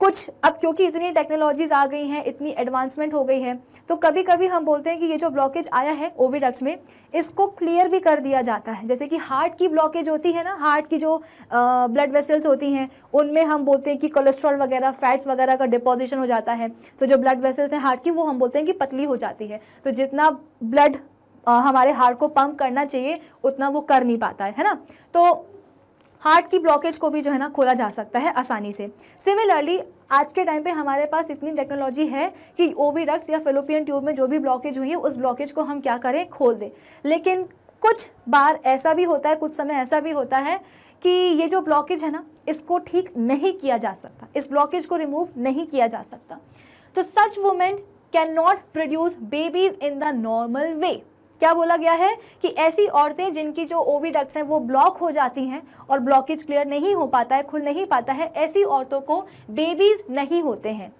कुछ अब क्योंकि इतनी टेक्नोलॉजीज़ आ गई हैं इतनी एडवांसमेंट हो गई है तो कभी कभी हम बोलते हैं कि ये जो ब्लॉकेज आया है ओविडक्ट्स में इसको क्लियर भी कर दिया जाता है जैसे कि हार्ट की ब्लॉकेज होती है ना हार्ट की जो ब्लड वेसल्स होती हैं उनमें हम बोलते हैं कि कोलेस्ट्रॉल वगैरह फैट्स वगैरह का डिपोजिशन हो जाता है तो जो ब्लड वेसल्स हैं हार्ट की वो हम बोलते हैं कि पतली हो जाती है तो जितना ब्लड हमारे हार्ट को पंप करना चाहिए उतना वो कर नहीं पाता है है ना तो हार्ट की ब्लॉकेज को भी जो है ना खोला जा सकता है आसानी से सिमिलरली आज के टाइम पे हमारे पास इतनी टेक्नोलॉजी है कि ओवी डक्स या फिलोपियन ट्यूब में जो भी ब्लॉकेज हुई है उस ब्लॉकेज को हम क्या करें खोल दें लेकिन कुछ बार ऐसा भी होता है कुछ समय ऐसा भी होता है कि ये जो ब्लॉकेज है ना इसको ठीक नहीं किया जा सकता इस ब्लॉकेज को रिमूव नहीं किया जा सकता तो such women can not produce babies in the normal way क्या बोला गया है कि ऐसी औरतें जिनकी जो ओवीडक्ट्स हैं वो ब्लॉक हो जाती हैं और ब्लॉकेज क्लियर नहीं हो पाता है खुल नहीं पाता है ऐसी औरतों को बेबीज़ नहीं होते हैं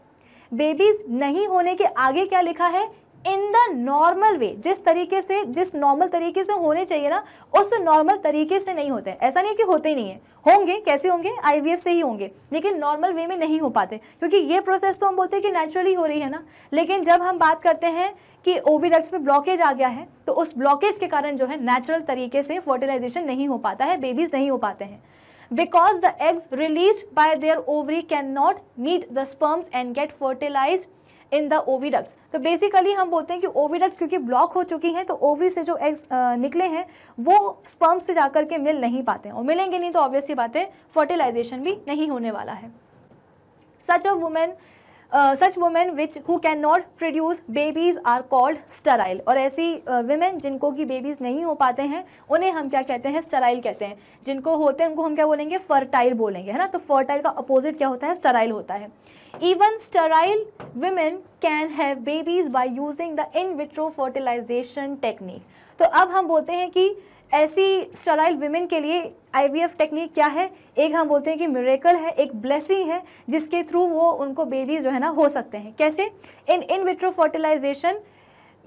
बेबीज़ नहीं होने के आगे क्या लिखा है इन द नॉर्मल वे जिस तरीके से जिस नॉर्मल तरीके से होने चाहिए ना उस नॉर्मल तरीके से नहीं होते ऐसा नहीं कि होते ही नहीं है होंगे कैसे होंगे आईवीएफ से ही होंगे लेकिन नॉर्मल वे में नहीं हो पाते क्योंकि ये प्रोसेस तो हम बोलते हैं कि नेचुरली हो रही है ना लेकिन जब हम बात करते हैं कि ओवीडक्ट्स में ब्लॉकेज आ गया है तो उस ब्लॉकेज के कारण जो है नेचुरल तरीके से फर्टिलाइजेशन नहीं हो पाता है बेबीज नहीं हो पाते हैं because the eggs release by their ovary can not meet the sperms and get fertilise in the oviducts तो बेसिकली हम बोलते हैं कि ओविडक्ट्स क्योंकि ब्लॉक हो चुकी हैं तो ओवरी से जो एग्स निकले हैं वो स्पर्म से जाकर के मिल नहीं पाते हैं और मिलेंगे नहीं तो ऑब्वियसली बातें फर्टिलाइजेशन भी नहीं होने वाला है such a woman such women which who can not produce babies are called sterile और ऐसी वुमेन uh, जिनको कि बेबीज नहीं हो पाते हैं उन्हें हम क्या कहते हैं स्टराइल कहते हैं जिनको होते हैं उनको हम क्या बोलेंगे फर्टाइल बोलेंगे है ना तो फर्टाइल का अपोजिट क्या होता है स्टराइल होता है even sterile women can have babies by using the in vitro fertilisation technique तो अब हम बोलते हैं कि ऐसी स्टराइल वीमेन के लिए आईवीएफ टेक्निक क्या है एक हम बोलते हैं कि मेरेकल है एक ब्लेसिंग है जिसके थ्रू वो उनको बेबीज जो है ना हो सकते हैं कैसे in in vitro fertilisation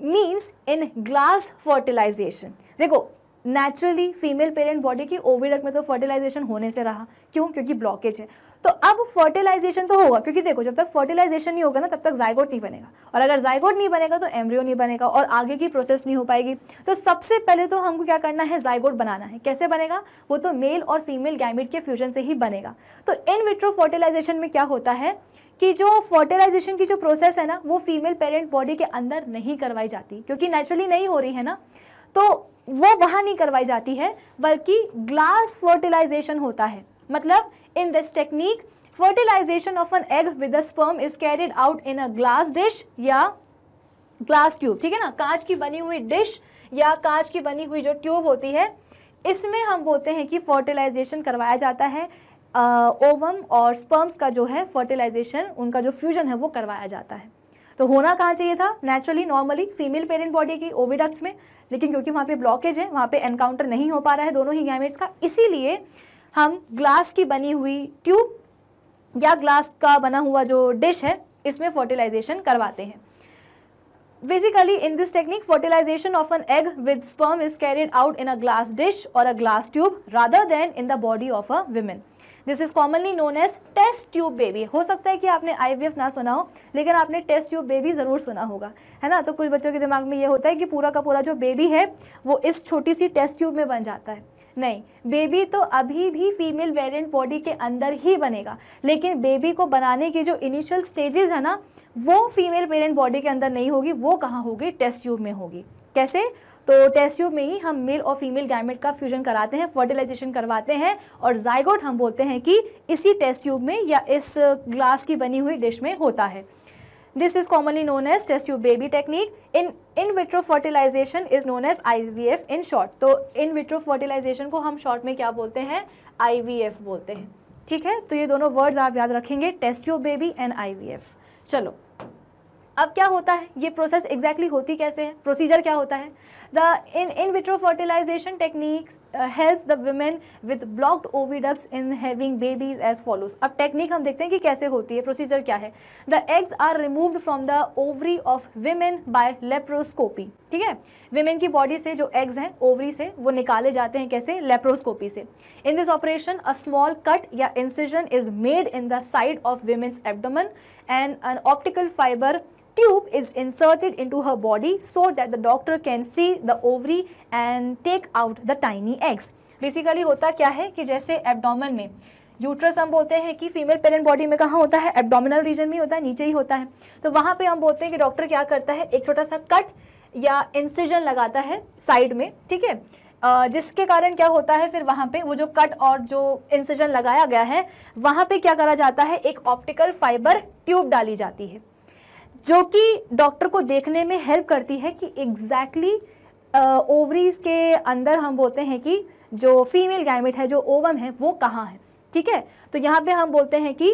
means in glass fertilisation देखो नेचुरली फीमेल पेरेंट बॉडी की ओविडक में तो फर्टिलाइजेशन होने से रहा क्यों क्योंकि ब्लॉकेज है तो अब फर्टिलाइजेशन तो होगा क्योंकि देखो जब तक फर्टिलाइजेशन नहीं होगा ना तब तक जायगोट नहीं बनेगा और अगर जायगोट नहीं बनेगा तो एम्ब्रियो नहीं बनेगा और आगे की प्रोसेस नहीं हो पाएगी तो सबसे पहले तो हमको क्या करना है जायगोट बनाना है कैसे बनेगा वो तो मेल और फीमेल गैमिट के फ्यूजन से ही बनेगा तो इन विट्रो फर्टिलाइजेशन में क्या होता है कि जो फर्टिलाइजेशन की जो प्रोसेस है ना वो फीमेल पेरेंट बॉडी के अंदर नहीं करवाई जाती क्योंकि नेचुरली नहीं हो रही है ना तो वो वहाँ नहीं करवाई जाती है बल्कि ग्लास फर्टिलाइजेशन होता है मतलब In this technique, fertilization of an egg with the sperm is carried out in a glass dish या ग्लास ट्यूब ठीक है ना कांच की बनी हुई डिश या कांच की बनी हुई जो ट्यूब होती है इसमें हम बोलते हैं कि फर्टिलाइजेशन करवाया जाता है ओवम और स्पर्म्स का जो है फर्टिलाइजेशन उनका जो फ्यूजन है वो करवाया जाता है तो होना कहाँ चाहिए था naturally normally female parent body की ओविडक्ट्स में लेकिन क्योंकि वहाँ पे ब्लॉकेज है वहाँ पे एनकाउंटर नहीं हो पा रहा है दोनों ही गैमेट्स का इसीलिए हम ग्लास की बनी हुई ट्यूब या ग्लास का बना हुआ जो डिश है इसमें फर्टिलाइजेशन करवाते हैं basically in this technique fertilisation of an egg with sperm is carried out in a glass dish or a glass tube rather than in the body of a woman this is commonly known as test tube baby हो सकता है कि आपने आई ना सुना हो लेकिन आपने टेस्ट ट्यूब बेबी ज़रूर सुना होगा है ना तो कुछ बच्चों के दिमाग में ये होता है कि पूरा का पूरा जो बेबी है वो इस छोटी सी टेस्ट ट्यूब में बन जाता है नहीं बेबी तो अभी भी फीमेल वेरिएंट बॉडी के अंदर ही बनेगा लेकिन बेबी को बनाने के जो इनिशियल स्टेजेस है ना वो फीमेल वेरिएंट बॉडी के अंदर नहीं होगी वो कहाँ होगी टेस्ट ट्यूब में होगी कैसे तो टेस्ट ट्यूब में ही हम मेल और फीमेल गैमेट का फ्यूजन कराते हैं फर्टिलाइजेशन करवाते हैं और जायगोट हम बोलते हैं कि इसी टेस्ट ट्यूब में या इस ग्लास uh, की बनी हुई डिश में होता है this is commonly known as test यू baby technique in in vitro fertilisation is known as IVF in short तो इन विट्रो फर्टिलाइजेशन को हम शॉर्ट में क्या बोलते हैं आई वी एफ बोलते हैं ठीक है तो ये दोनों वर्ड्स आप याद रखेंगे टेस्ट यू baby and I V F चलो अब क्या होता है ये प्रोसेस एग्जैक्टली होती कैसे है प्रोसीजर क्या होता है The in, in vitro fertilization techniques uh, helps the women with blocked oviducts in having babies as follows. ab technique hum dekhte hain ki kaise hoti hai procedure kya hai The eggs are removed from the ovary of women by laparoscopy theek hai women ki body se jo eggs hain ovary se wo nikale jate hain kaise laparoscopy se in this operation a small cut ya incision is made in the side of women's abdomen and an optical fiber tube is inserted into her body so that the doctor can see the ovary and take out the tiny eggs basically होता क्या है कि जैसे abdomen में uterus हम बोलते हैं कि फीमेल पेरेंट बॉडी में कहाँ होता है एब्डोमिनल रीजन में होता है नीचे ही होता है तो वहाँ पे हम बोलते हैं कि डॉक्टर क्या करता है एक छोटा सा कट या इंसिजन लगाता है साइड में ठीक है जिसके कारण क्या होता है फिर वहाँ पे वो जो कट और जो इंसिजन लगाया गया है वहाँ पे क्या करा जाता है एक ऑप्टिकल फाइबर ट्यूब डाली जाती है जो कि डॉक्टर को देखने में हेल्प करती है कि एग्जैक्टली exactly, ओवरीज uh, के अंदर हम बोलते हैं कि जो फीमेल गैमिट है जो ओवम है वो कहाँ है ठीक है तो यहाँ पे हम बोलते हैं कि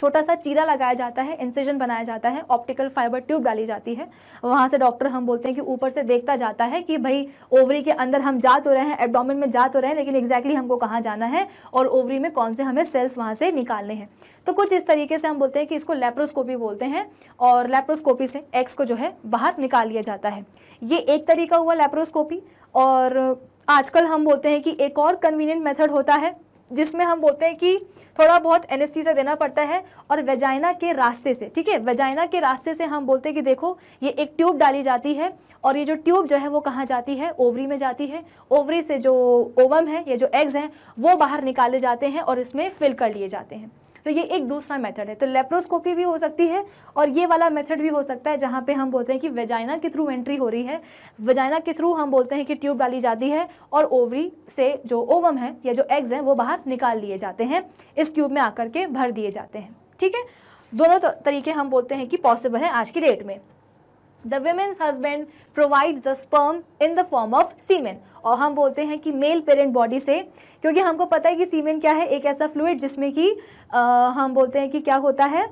छोटा सा चीरा लगाया जाता है इंसिजन बनाया जाता है ऑप्टिकल फाइबर ट्यूब डाली जाती है वहाँ से डॉक्टर हम बोलते हैं कि ऊपर से देखता जाता है कि भाई ओवरी के अंदर हम जा तो रहे हैं एबडोमिन में जा तो रहे हैं लेकिन एग्जैक्टली हमको कहाँ जाना है और ओवरी में कौन से हमें सेल्स वहाँ से निकालने हैं तो कुछ इस तरीके से हम बोलते हैं कि इसको लेप्रोस्कोपी बोलते हैं और लेप्रोस्कोपी से एक्स को जो है बाहर निकाल लिया जाता है ये एक तरीका हुआ लेप्रोस्कोपी और आजकल हम बोलते हैं कि एक और कन्वीनियंट मेथड होता है जिसमें हम बोलते हैं कि थोड़ा बहुत से देना पड़ता है और वेजाइना के रास्ते से ठीक है वेजाइना के रास्ते से हम बोलते हैं कि देखो ये एक ट्यूब डाली जाती है और ये जो ट्यूब जो है वो कहाँ जाती है ओवरी में जाती है ओवरी से जो ओवम है ये जो एग्स हैं वो बाहर निकाले जाते हैं और इसमें फिल कर लिए जाते हैं तो ये एक दूसरा मेथड है तो लेप्रोस्कोपी भी हो सकती है और ये वाला मेथड भी हो सकता है जहाँ पे हम बोलते हैं कि वेजाइना के थ्रू एंट्री हो रही है वेजाइना के थ्रू हम बोलते हैं कि ट्यूब डाली जाती है और ओवरी से जो ओवम है या जो एग्ज़ हैं वो बाहर निकाल लिए जाते हैं इस ट्यूब में आकर के भर दिए जाते हैं ठीक है दोनों तरीके हम बोलते हैं कि पॉसिबल है आज की डेट में the women's husband provides the sperm in the form of semen और हम बोलते हैं कि मेल पेरेंट बॉडी से क्योंकि हमको पता है कि सीमेन क्या है एक ऐसा फ्लूड जिसमें कि हम बोलते हैं कि क्या होता है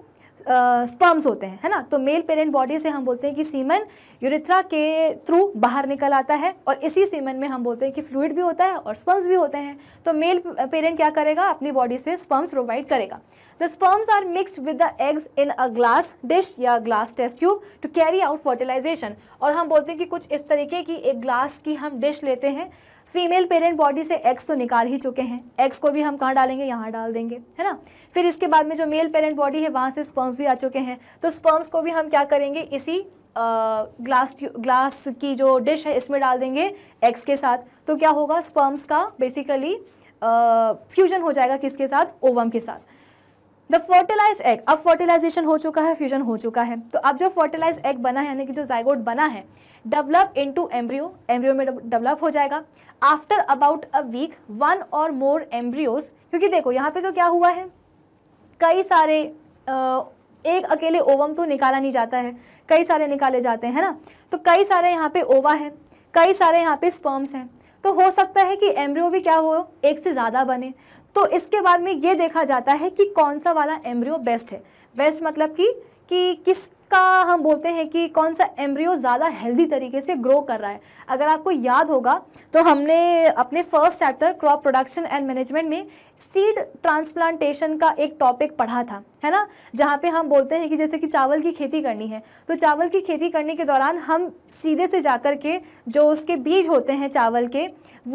स्पर्म्स uh, होते हैं है ना तो मेल पेरेंट बॉडी से हम बोलते हैं कि सीमन यूरिथ्रा के थ्रू बाहर निकल आता है और इसी सीमन में हम बोलते हैं कि फ्लूड भी होता है और स्पर्म्स भी होते हैं तो मेल पेरेंट क्या करेगा अपनी बॉडी से स्पर्म्स प्रोवाइड करेगा The sperms are mixed with the eggs in a glass dish या glass test tube to carry out fertilization. और हम बोलते हैं कि कुछ इस तरीके की एक glass की हम dish लेते हैं फीमेल पेरेंट बॉडी से एग्स तो निकाल ही चुके हैं एग्स को भी हम कहाँ डालेंगे यहाँ डाल देंगे है ना फिर इसके बाद में जो मेल पेरेंट बॉडी है वहाँ से स्पर्म्स भी आ चुके हैं तो स्पर्म्स को भी हम क्या करेंगे इसी ग्लास ग्लास की जो डिश है इसमें डाल देंगे एग्स के साथ तो क्या होगा स्पर्म्स का बेसिकली फ्यूजन हो जाएगा किसके साथ ओवम के साथ द फर्टिलाइज एग अब फर्टिलाइजेशन हो चुका है फ्यूजन हो चुका है तो अब जो फर्टिलाइज एग बना है यानी कि जो जाइगोट बना है डेवलप इनटू एम्ब्रियो एम्ब्रियो में डेवलप हो जाएगा after about a week one or more embryos क्योंकि देखो यहाँ पे तो क्या हुआ है कई सारे एक अकेले ओवम तो निकाला नहीं जाता है कई सारे निकाले जाते हैं ना तो कई सारे यहाँ पे ओवा है कई सारे यहाँ पे स्पर्म्स हैं तो हो सकता है कि एम्ब्रियो भी क्या हो एक से ज़्यादा बने तो इसके बाद में ये देखा जाता है कि कौन सा वाला एम्ब्रियो बेस्ट है बेस्ट मतलब कि कि किसका हम बोलते हैं कि कौन सा एम्ब्रियो ज़्यादा हेल्दी तरीके से ग्रो कर रहा है अगर आपको याद होगा तो हमने अपने first chapter crop production and management में सीड ट्रांसप्लांटेशन का एक टॉपिक पढ़ा था है ना जहाँ पे हम बोलते हैं कि जैसे कि चावल की खेती करनी है तो चावल की खेती करने के दौरान हम सीधे से जाकर के जो उसके बीज होते हैं चावल के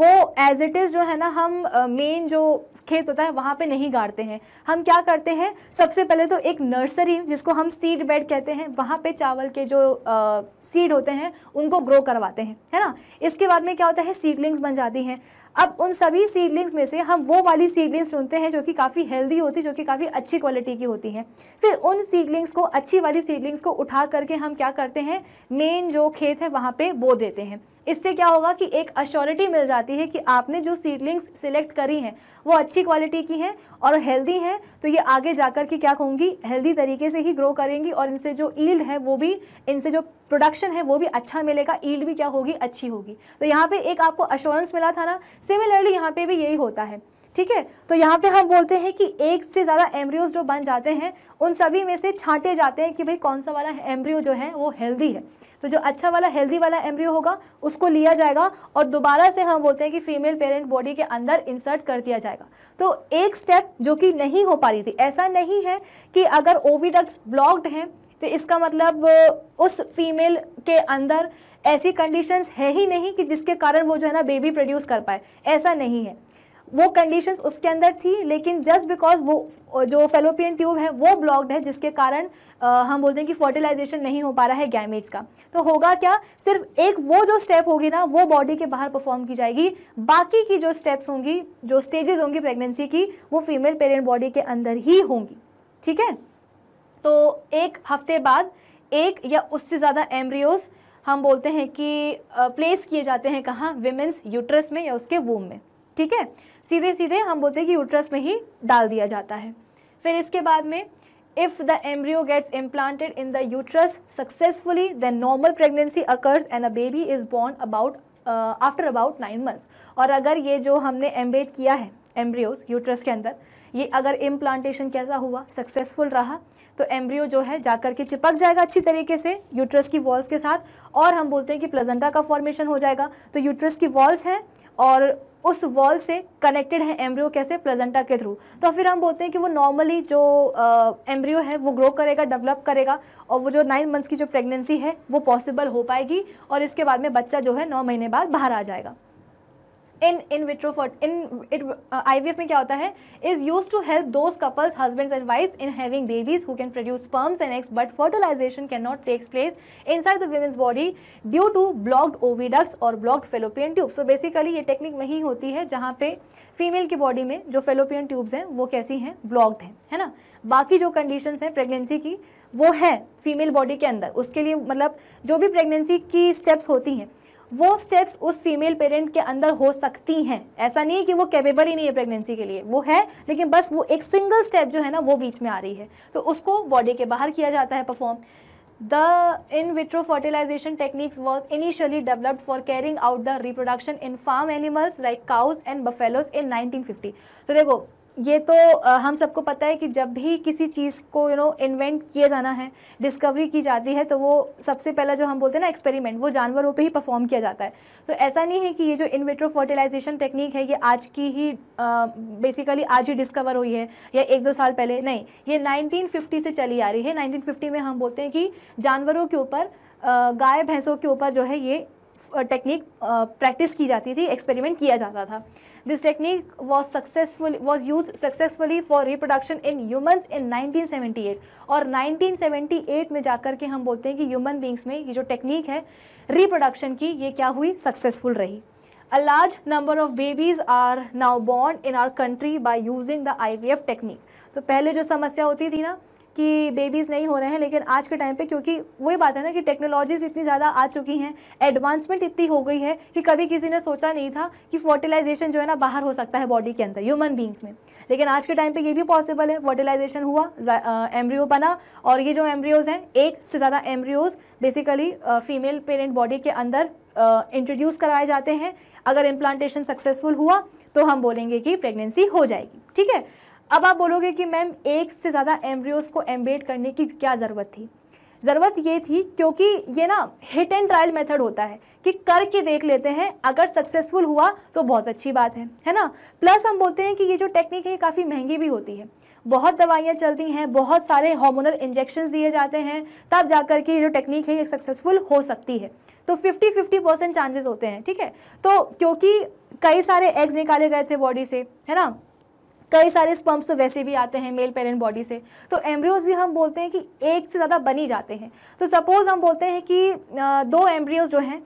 वो एज इट इज़ जो है ना हम मेन जो खेत होता है वहाँ पे नहीं गाड़ते हैं हम क्या करते हैं सबसे पहले तो एक नर्सरी जिसको हम सीड बेड कहते हैं वहाँ पे चावल के जो आ, सीड होते हैं उनको ग्रो करवाते हैं है ना इसके बाद में क्या होता है सीडलिंग्स बन जाती हैं अब उन सभी सीडलिंग्स में से हम वो वाली सीडलिंग्स चुनते हैं जो कि काफ़ी हेल्दी होती है जो कि काफ़ी अच्छी क्वालिटी की होती हैं फिर उन सीडलिंग्स को अच्छी वाली सीडलिंग्स को उठा करके हम क्या करते हैं मेन जो खेत है वहाँ पे बो देते हैं इससे क्या होगा कि एक अश्योरिटी मिल जाती है कि आपने जो सीडलिंग्स सिलेक्ट करी हैं वो अच्छी क्वालिटी की हैं और हेल्दी हैं तो ये आगे जाकर के क्या कहूँगी हेल्दी तरीके से ही ग्रो करेंगी और इनसे जो ईल्ड है वो भी इनसे जो प्रोडक्शन है वो भी अच्छा मिलेगा ईल्ड भी क्या होगी अच्छी होगी तो यहाँ पर एक आपको अश्योरेंस मिला था ना सिमिलरली यहाँ पर भी यही होता है ठीक है तो यहाँ पे हम बोलते हैं कि एक से ज़्यादा एम्ब्रियोज जो बन जाते हैं उन सभी में से छांटे जाते हैं कि भाई कौन सा वाला एम्ब्रियो जो है वो हेल्दी है तो जो अच्छा वाला हेल्दी वाला एम्ब्रियो होगा उसको लिया जाएगा और दोबारा से हम बोलते हैं कि फीमेल पेरेंट बॉडी के अंदर इंसर्ट कर दिया जाएगा तो एक स्टेप जो कि नहीं हो पा रही थी ऐसा नहीं है कि अगर ओविडक्ट्स ब्लॉक्ड हैं तो इसका मतलब उस फीमेल के अंदर ऐसी कंडीशंस है ही नहीं कि जिसके कारण वो जो है ना बेबी प्रोड्यूस कर पाए ऐसा नहीं है वो कंडीशन उसके अंदर थी लेकिन जस्ट बिकॉज वो जो फेलोपियन ट्यूब है वो ब्लॉक्ड है जिसके कारण आ, हम बोलते हैं कि फर्टिलाइजेशन नहीं हो पा रहा है गैमेट्स का तो होगा क्या सिर्फ एक वो जो स्टेप होगी ना वो बॉडी के बाहर परफॉर्म की जाएगी बाकी की जो स्टेप्स होंगी जो स्टेजेस होंगी प्रेगनेंसी की वो फीमेल पेरेंट बॉडी के अंदर ही होंगी ठीक है तो एक हफ्ते बाद एक या उससे ज़्यादा एम्ब्रियोज़ हम बोलते हैं कि प्लेस किए जाते हैं कहाँ विमेंस यूट्रस में या उसके वूम में ठीक है सीधे सीधे हम बोलते हैं कि यूट्रस में ही डाल दिया जाता है फिर इसके बाद में if the embryo gets implanted in the uterus successfully then normal pregnancy occurs and a baby is born about after about nine months और अगर ये जो हमने एम्बेड किया है एम्ब्रियोज यूट्रस के अंदर ये अगर इम्प्लांटेशन कैसा हुआ सक्सेसफुल रहा तो एम्ब्रियो जो है जाकर के चिपक जाएगा अच्छी तरीके से यूट्रस की वॉल्स के साथ और हम बोलते हैं कि प्लेजेंटा का फॉर्मेशन हो जाएगा तो यूट्रस की वॉल्स हैं और उस वॉल से कनेक्टेड है एम्ब्रियो कैसे प्लेजेंटा के थ्रू तो फिर हम बोलते हैं कि वो नॉर्मली जो एम्ब्रियो uh, है वो ग्रो करेगा डेवलप करेगा और वो जो नाइन मंथ्स की जो प्रेगनेंसी है वो पॉसिबल हो पाएगी और इसके बाद में बच्चा जो है नौ महीने बाद बाहर आ जाएगा in in vitro in it F में क्या होता है is used to help those couples husbands and wife in having babies who can produce sperms and eggs but fertilisation can not takes place inside the women's body due to blocked oviducts or blocked fallopian tube so basically ये technique वही होती है जहाँ पे female की body में जो fallopian tubes हैं वो कैसी हैं ब्लॉक्ड हैं है ना बाकी जो कंडीशन हैं प्रेगनेंसी की वो है फीमेल बॉडी के अंदर उसके लिए मतलब जो भी प्रेगनेंसी की स्टेप्स होती हैं वो स्टेप्स उस फीमेल पेरेंट के अंदर हो सकती हैं ऐसा नहीं है कि वो कैपेबल ही नहीं है प्रेगनेंसी के लिए वो है लेकिन बस वो एक सिंगल स्टेप जो है ना वो बीच में आ रही है तो उसको बॉडी के बाहर किया जाता है perform the in vitro fertilisation techniques was initially developed for carrying out the reproduction in farm animals like cows and buffaloes in nineteen fifty तो देखो ये तो हम सबको पता है कि जब भी किसी चीज़ को यू नो इन्वेंट किया जाना है डिस्कवरी की जाती है तो वो सबसे पहला जो हम बोलते हैं ना एक्सपेरिमेंट वो जानवरों पे ही परफॉर्म किया जाता है तो ऐसा नहीं है कि ये जो इन्वेट्रो फर्टिलाइजेशन टेक्निक है ये आज की ही बेसिकली आज ही डिस्कवर हुई है या एक दो साल पहले नहीं ये नाइनटीन से चली आ रही है नाइनटीन में हम बोलते हैं कि जानवरों के ऊपर गाय भैंसों के ऊपर जो है ये टेक्निक प्रैक्टिस की जाती थी एक्सपेरिमेंट किया जाता था this technique was successful was use successfully for reproduction in humans in 1978 और 1978 में जाकर के हम बोलते हैं कि ह्यूमन बींग्स में ये जो टेक्निक है रिप्रोडक्शन की ये क्या हुई सक्सेसफुल रही a large number of babies are now born in our country by using the I V F technique तो पहले जो समस्या होती थी ना कि बेबीज़ नहीं हो रहे हैं लेकिन आज के टाइम पे क्योंकि वही बात है ना कि टेक्नोलॉजीज़ इतनी ज़्यादा आ चुकी हैं एडवांसमेंट इतनी हो गई है कि कभी किसी ने सोचा नहीं था कि फर्टिलाइजेशन जो है ना बाहर हो सकता है बॉडी के अंदर ह्यूमन बींग्स में लेकिन आज के टाइम पर ये भी पॉसिबल है फर्टिलाइजेशन हुआ एम्ब्रियो बना और ये जो एम्ब्रियोज़ हैं एक से ज़्यादा embryos basically female parent body के अंदर इंट्रोड्यूस कराए जाते हैं अगर इम्प्लांटेशन सक्सेसफुल हुआ तो हम बोलेंगे कि प्रेगनेंसी हो जाएगी ठीक है अब आप बोलोगे कि मैम एक से ज़्यादा एम्ब्रियोस को एम्बेड करने की क्या ज़रूरत थी ज़रूरत ये थी क्योंकि ये ना हिट एंड ट्रायल मेथड होता है कि करके देख लेते हैं अगर सक्सेसफुल हुआ तो बहुत अच्छी बात है है ना प्लस हम बोलते हैं कि ये जो टेक्निक है काफ़ी महंगी भी होती है बहुत दवाइयाँ चलती हैं बहुत सारे हार्मोनल इंजेक्शन दिए जाते हैं तब जा कर के ये जो टेक्निक है ये सक्सेसफुल हो सकती है तो फिफ्टी फिफ्टी परसेंट चांसेस होते हैं ठीक है तो क्योंकि कई सारे एग्स निकाले गए थे बॉडी से है ना कई सारे स्पम्प्स तो वैसे भी आते हैं मेल पेरेंट बॉडी से तो एम्ब्रियोज भी हम बोलते हैं कि एक से ज़्यादा बनी जाते हैं तो सपोज़ हम बोलते हैं कि दो एम्ब्रियोज जो हैं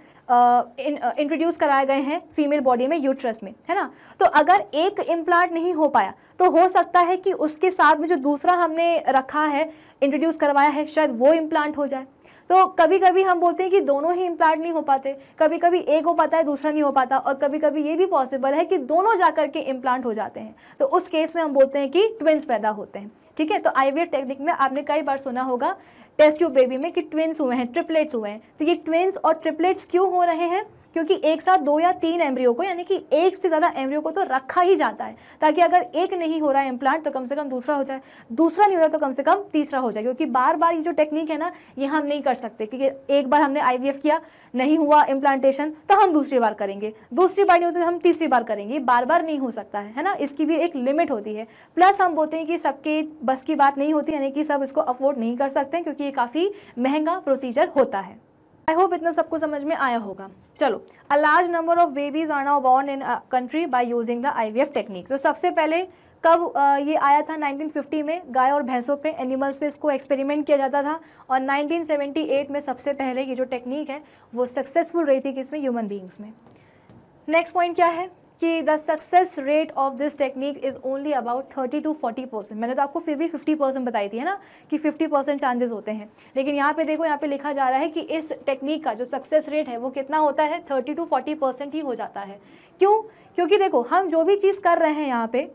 इंट्रोड्यूस कराए गए हैं फीमेल बॉडी में यूट्रस में है ना तो अगर एक इम्प्लांट नहीं हो पाया तो हो सकता है कि उसके साथ में जो दूसरा हमने रखा है इंट्रोड्यूस करवाया है शायद वो इम्प्लांट हो जाए तो कभी कभी हम बोलते हैं कि दोनों ही इम्प्लांट नहीं हो पाते कभी कभी एक हो पाता है दूसरा नहीं हो पाता और कभी कभी ये भी पॉसिबल है कि दोनों जा करके इम्प्लांट हो जाते हैं तो उस केस में हम बोलते हैं कि ट्विंस पैदा होते हैं ठीक है तो आईवीएफ टेक्निक में आपने कई बार सुना होगा टेस्ट ट्यूब बेबी में कि ट्विन्स हुए हैं ट्रिपलेट्स हुए हैं तो ये ट्विन्स और ट्रिपलेट्स क्यों हो रहे हैं क्योंकि एक साथ दो या तीन एम्ब्रियो को यानी कि एक से ज़्यादा एम्ब्रियो को तो रखा ही जाता है ताकि अगर एक नहीं हो रहा है इम्प्लांट तो कम से कम दूसरा हो जाए दूसरा नहीं हो रहा तो कम से कम तीसरा हो जाए क्योंकि बार बार ये जो टेक्निक है ना ये हम नहीं कर सकते क्योंकि एक बार हमने आई किया नहीं हुआ इम्प्लांटेशन तो हम दूसरी बार करेंगे दूसरी बार नहीं होती तो हम तीसरी बार करेंगे बार बार नहीं हो सकता है है ना इसकी भी एक लिमिट होती है प्लस हम बोलते हैं कि सबके बस की बात नहीं होती यानी कि सब इसको अफोर्ड नहीं कर सकते क्योंकि ये काफ़ी महंगा प्रोसीजर होता है आई होप इतना सबको समझ में आया होगा चलो a large number of babies are now born in country by using the IVF technique तो सबसे पहले कब uh, ये आया था 1950 में गाय और भैंसों पे एनिमल्स पे इसको एक्सपेरिमेंट किया जाता था और 1978 में सबसे पहले ये जो टेक्निक है वो सक्सेसफुल रही थी किसमें ह्यूमन बींग्स में नेक्स्ट पॉइंट क्या है कि the success rate of this technique is only about thirty to forty percent मैंने तो आपको फिर भी फिफ्टी परसेंट बताई थी है ना कि फिफ्टी परसेंट चांसेज होते हैं लेकिन यहाँ पे देखो यहाँ पे लिखा जा रहा है कि इस टेक्निक का जो सक्सेस रेट है वो कितना होता है थर्टी टू फोर्टी परसेंट ही हो जाता है क्यों क्योंकि देखो हम जो भी चीज़ कर रहे हैं यहाँ पर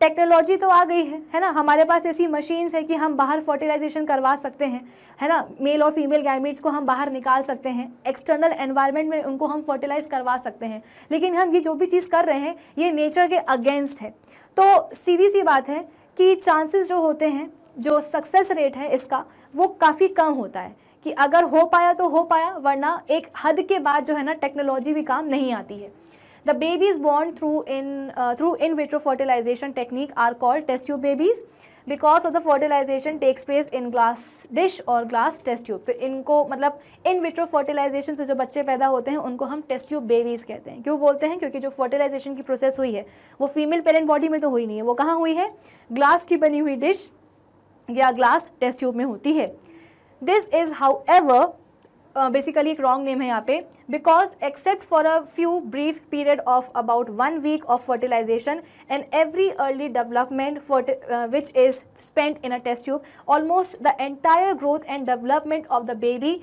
टेक्नोलॉजी तो आ गई है है ना हमारे पास ऐसी मशीन्स है कि हम बाहर फर्टिलाइजेशन करवा सकते हैं है ना मेल और फीमेल गैमिट्स को हम बाहर निकाल सकते हैं एक्सटर्नल एनवायरनमेंट में उनको हम फर्टिलाइज करवा सकते हैं लेकिन हम ये जो भी चीज़ कर रहे हैं ये नेचर के अगेंस्ट है तो सीधी सी बात है कि चांसेस जो होते हैं जो सक्सेस रेट है इसका वो काफ़ी कम होता है कि अगर हो पाया तो हो पाया वरना एक हद के बाद जो है ना टेक्नोलॉजी भी काम नहीं आती है the babies born through in through in vitro fertilisation technique are called test tube babies because of the fertilisation takes place in glass dish or glass test tube तो इनको मतलब इन विट्रो फर्टिलाइजेशन से जो बच्चे पैदा होते हैं उनको हम टेस्ट ट्यूब बेबीज़ कहते हैं क्यों बोलते हैं क्योंकि जो फर्टिलाइजेशन की प्रोसेस हुई है वो फीमेल पेरेंट बॉडी में तो हुई नहीं है वो कहाँ हुई है ग्लास की बनी हुई डिश या ग्लास टेस्ट ट्यूब में होती है this is however basically एक रॉन्ग नेम है यहाँ पे because except for a few brief period of about one week of fertilisation and every early development which is spend in a test tube almost the entire growth and development of the baby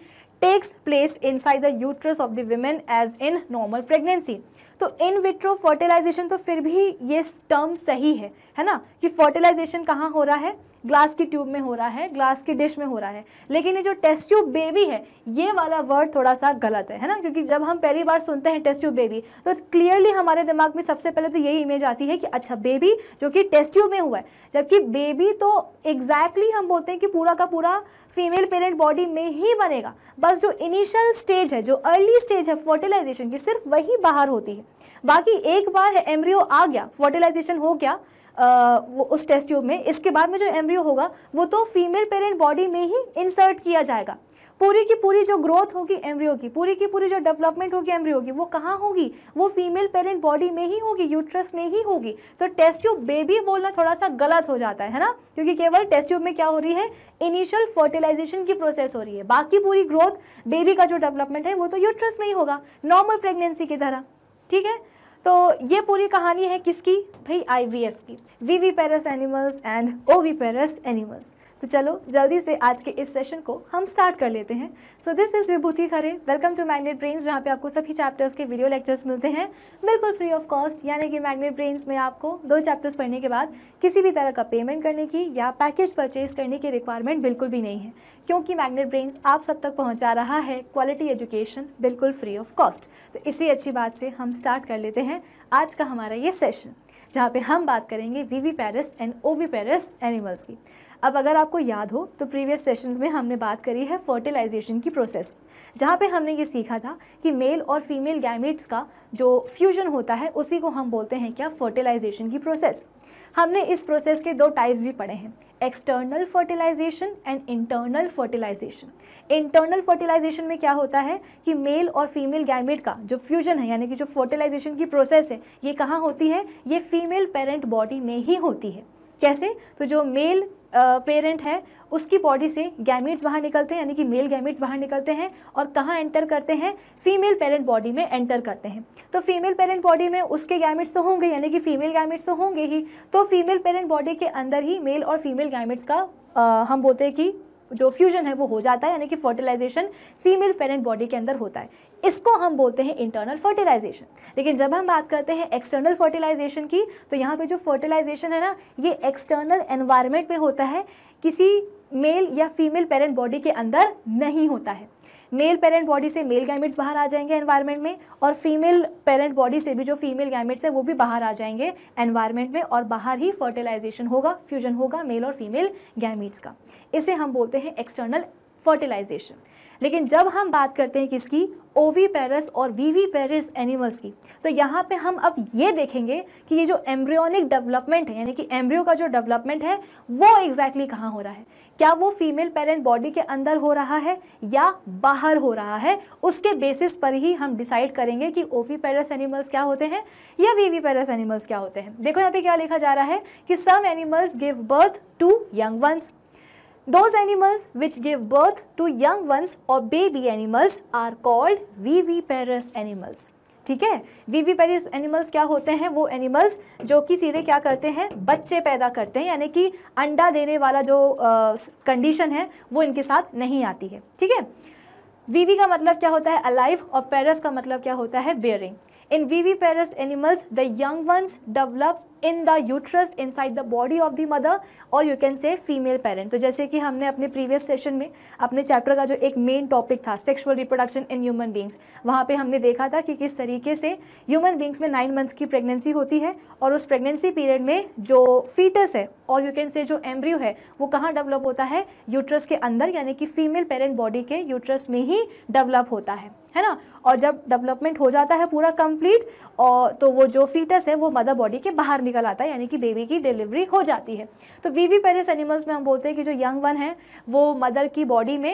takes place inside the uterus of the women as in normal pregnancy तो in vitro fertilisation तो फिर भी ये term सही है है ना कि फर्टिलाइजेशन कहाँ हो रहा है ग्लास की ट्यूब में हो रहा है ग्लास की डिश में हो रहा है लेकिन ये जो टेस्ट ट्यूब बेबी है ये वाला वर्ड थोड़ा सा गलत है है ना क्योंकि जब हम पहली बार सुनते हैं टेस्ट ट्यूब बेबी तो क्लियरली हमारे दिमाग में सबसे पहले तो यही इमेज आती है कि अच्छा बेबी जो कि टेस्ट ट्यूब में हुआ है जबकि बेबी तो एग्जैक्टली exactly हम बोलते हैं कि पूरा का पूरा फीमेल पेरेंट बॉडी में ही बनेगा बस जो इनिशियल स्टेज है जो अर्ली स्टेज है फर्टिलाइजेशन की सिर्फ वही बाहर होती है बाकी एक बार एम्ब्रियो आ गया फर्टिलाइजेशन हो गया वो उस टेस्ट ट्यूब में इसके बाद में जो एम्ब्रियो होगा वो तो फीमेल पेरेंट बॉडी में ही इंसर्ट किया जाएगा पूरी की पूरी जो ग्रोथ होगी एम्ब्रियो की पूरी की पूरी जो डेवलपमेंट होगी एम्ब्रियो की वो कहाँ होगी वो फीमेल पेरेंट बॉडी में ही होगी यूट्रस में ही होगी तो टेस्ट ट्यूब बेबी बोलना थोड़ा सा गलत हो जाता है है ना क्योंकि केवल टेस्ट ट्यूब में क्या हो रही है इनिशियल फर्टिलाइजेशन की प्रोसेस हो रही है बाकी पूरी ग्रोथ बेबी का जो डेवलपमेंट है वो तो यूट्रस में ही होगा नॉर्मल प्रेगनेंसी की तरह ठीक है तो ये पूरी कहानी है किसकी भाई एफ की we पेरस animals and we पेरस animals तो चलो जल्दी से आज के इस सेशन को हम स्टार्ट कर लेते हैं so this is Vibhuti Khare welcome to Magnet Brains जहाँ पे आपको सभी चैप्टर्स के वीडियो लेक्चर्स मिलते हैं बिल्कुल फ्री ऑफ कॉस्ट यानी कि मैग्नेट ब्रेन्स में आपको दो चैप्टर्स पढ़ने के बाद किसी भी तरह का पेमेंट करने की या पैकेज परचेज करने की रिक्वायरमेंट बिल्कुल भी नहीं है क्योंकि मैग्नेट ब्रेन्स आप सब तक पहुँचा रहा है क्वालिटी एजुकेशन बिल्कुल फ्री ऑफ कॉस्ट तो इसी अच्छी बात से हम स्टार्ट कर लेते हैं आज का हमारा ये सेशन जहाँ पे हम बात करेंगे viviparous and oviparous animals की अब अगर आपको याद हो तो प्रीवियस सेशंस में हमने बात करी है फर्टिलाइजेशन की प्रोसेस जहाँ पे हमने ये सीखा था कि मेल और फीमेल गैमेट्स का जो फ्यूजन होता है उसी को हम बोलते हैं क्या फर्टिलाइजेशन की प्रोसेस हमने इस प्रोसेस के दो टाइप्स भी पढ़े हैं external fertilisation and internal fertilisation internal fertilisation में क्या होता है कि मेल और फीमेल गैमेट का जो फ्यूजन है यानी कि जो फर्टिलाइजेशन की प्रोसेस है ये कहाँ होती है ये फीमेल पेरेंट बॉडी में ही होती है कैसे तो जो मेल पेरेंट है उसकी बॉडी से गैमिट्स बाहर निकलते हैं यानी कि मेल गैमिट्स बाहर निकलते हैं और कहाँ एंटर करते हैं फीमेल पेरेंट बॉडी में एंटर करते हैं तो फीमेल पेरेंट बॉडी में उसके गैमिट्स तो होंगे यानी कि फीमेल गैमिट्स तो होंगे ही तो फीमेल पेरेंट बॉडी के अंदर ही मेल और फीमेल गैमिट्स का आ, हम बोलते हैं कि जो फ्यूजन है वो हो जाता है यानी कि फर्टिलाइजेशन फीमेल पेरेंट बॉडी के अंदर होता है इसको हम बोलते हैं इंटरनल फर्टिलाइजेशन लेकिन जब हम बात करते हैं एक्सटर्नल फर्टिलाइजेशन की तो यहाँ पे जो फर्टिलाइजेशन है ना ये एक्सटर्नल एनवायरनमेंट में होता है किसी मेल या फीमेल पेरेंट बॉडी के अंदर नहीं होता है मेल पेरेंट बॉडी से मेल गैमिट्स बाहर आ जाएंगे एनवायरनमेंट में और फीमेल पेरेंट बॉडी से भी जो फीमेल गैमिट्स है वो भी बाहर आ जाएंगे एनवायरनमेंट में और बाहर ही फर्टिलाइजेशन होगा फ्यूजन होगा मेल और फीमेल गैमिट्स का इसे हम बोलते हैं एक्सटर्नल फर्टिलाइजेशन लेकिन जब हम बात करते हैं किसकी ओवी पेरस और वीवी पेरिस एनिमल्स की तो यहाँ पे हम अब ये देखेंगे कि ये जो एम्ब्रियोनिक डेवलपमेंट है यानी कि एम्ब्रियो का जो डेवलपमेंट है वो एग्जैक्टली exactly कहाँ हो रहा है क्या वो फीमेल पेरेंट बॉडी के अंदर हो रहा है या बाहर हो रहा है उसके बेसिस पर ही हम डिसाइड करेंगे कि ओवी पेरस एनिमल्स क्या होते हैं या वीवी पेरस एनिमल्स क्या होते हैं देखो यहाँ पे क्या लिखा जा रहा है कि some animals give birth to young ones Those animals which give birth to young ones or baby animals are called viviparous animals. ठीक है वीवीपेरिस एनिमल्स क्या होते हैं वो एनिमल्स जो कि सीधे क्या करते हैं बच्चे पैदा करते हैं यानी कि अंडा देने वाला जो कंडीशन है वो इनके साथ नहीं आती है ठीक है वीवी का मतलब क्या होता है अलाइव और पेरस का मतलब क्या होता है bearing In viviparous animals, the young ones develop in the uterus inside the body of the mother और you can say female parent. तो जैसे कि हमने अपने previous session में अपने chapter का जो एक main topic था sexual reproduction in human beings वहाँ पे हमने देखा था कि किस तरीके से human beings में नाइन मंथ की pregnancy होती है और उस pregnancy period में जो fetus है और यू कैन से जो एम्ब्रियो है वो कहाँ डेवलप होता है यूट्रस के अंदर यानी कि फीमेल पेरेंट बॉडी के यूट्रस में ही डेवलप होता है है ना और जब डेवलपमेंट हो जाता है पूरा कंप्लीट और तो वो जो फीटस है वो मदर बॉडी के बाहर निकल आता है यानी कि बेबी की डिलीवरी हो जाती है तो वी वी पेरिस एनिमल्स में हम बोलते हैं कि जो यंग वन है वो मदर की बॉडी में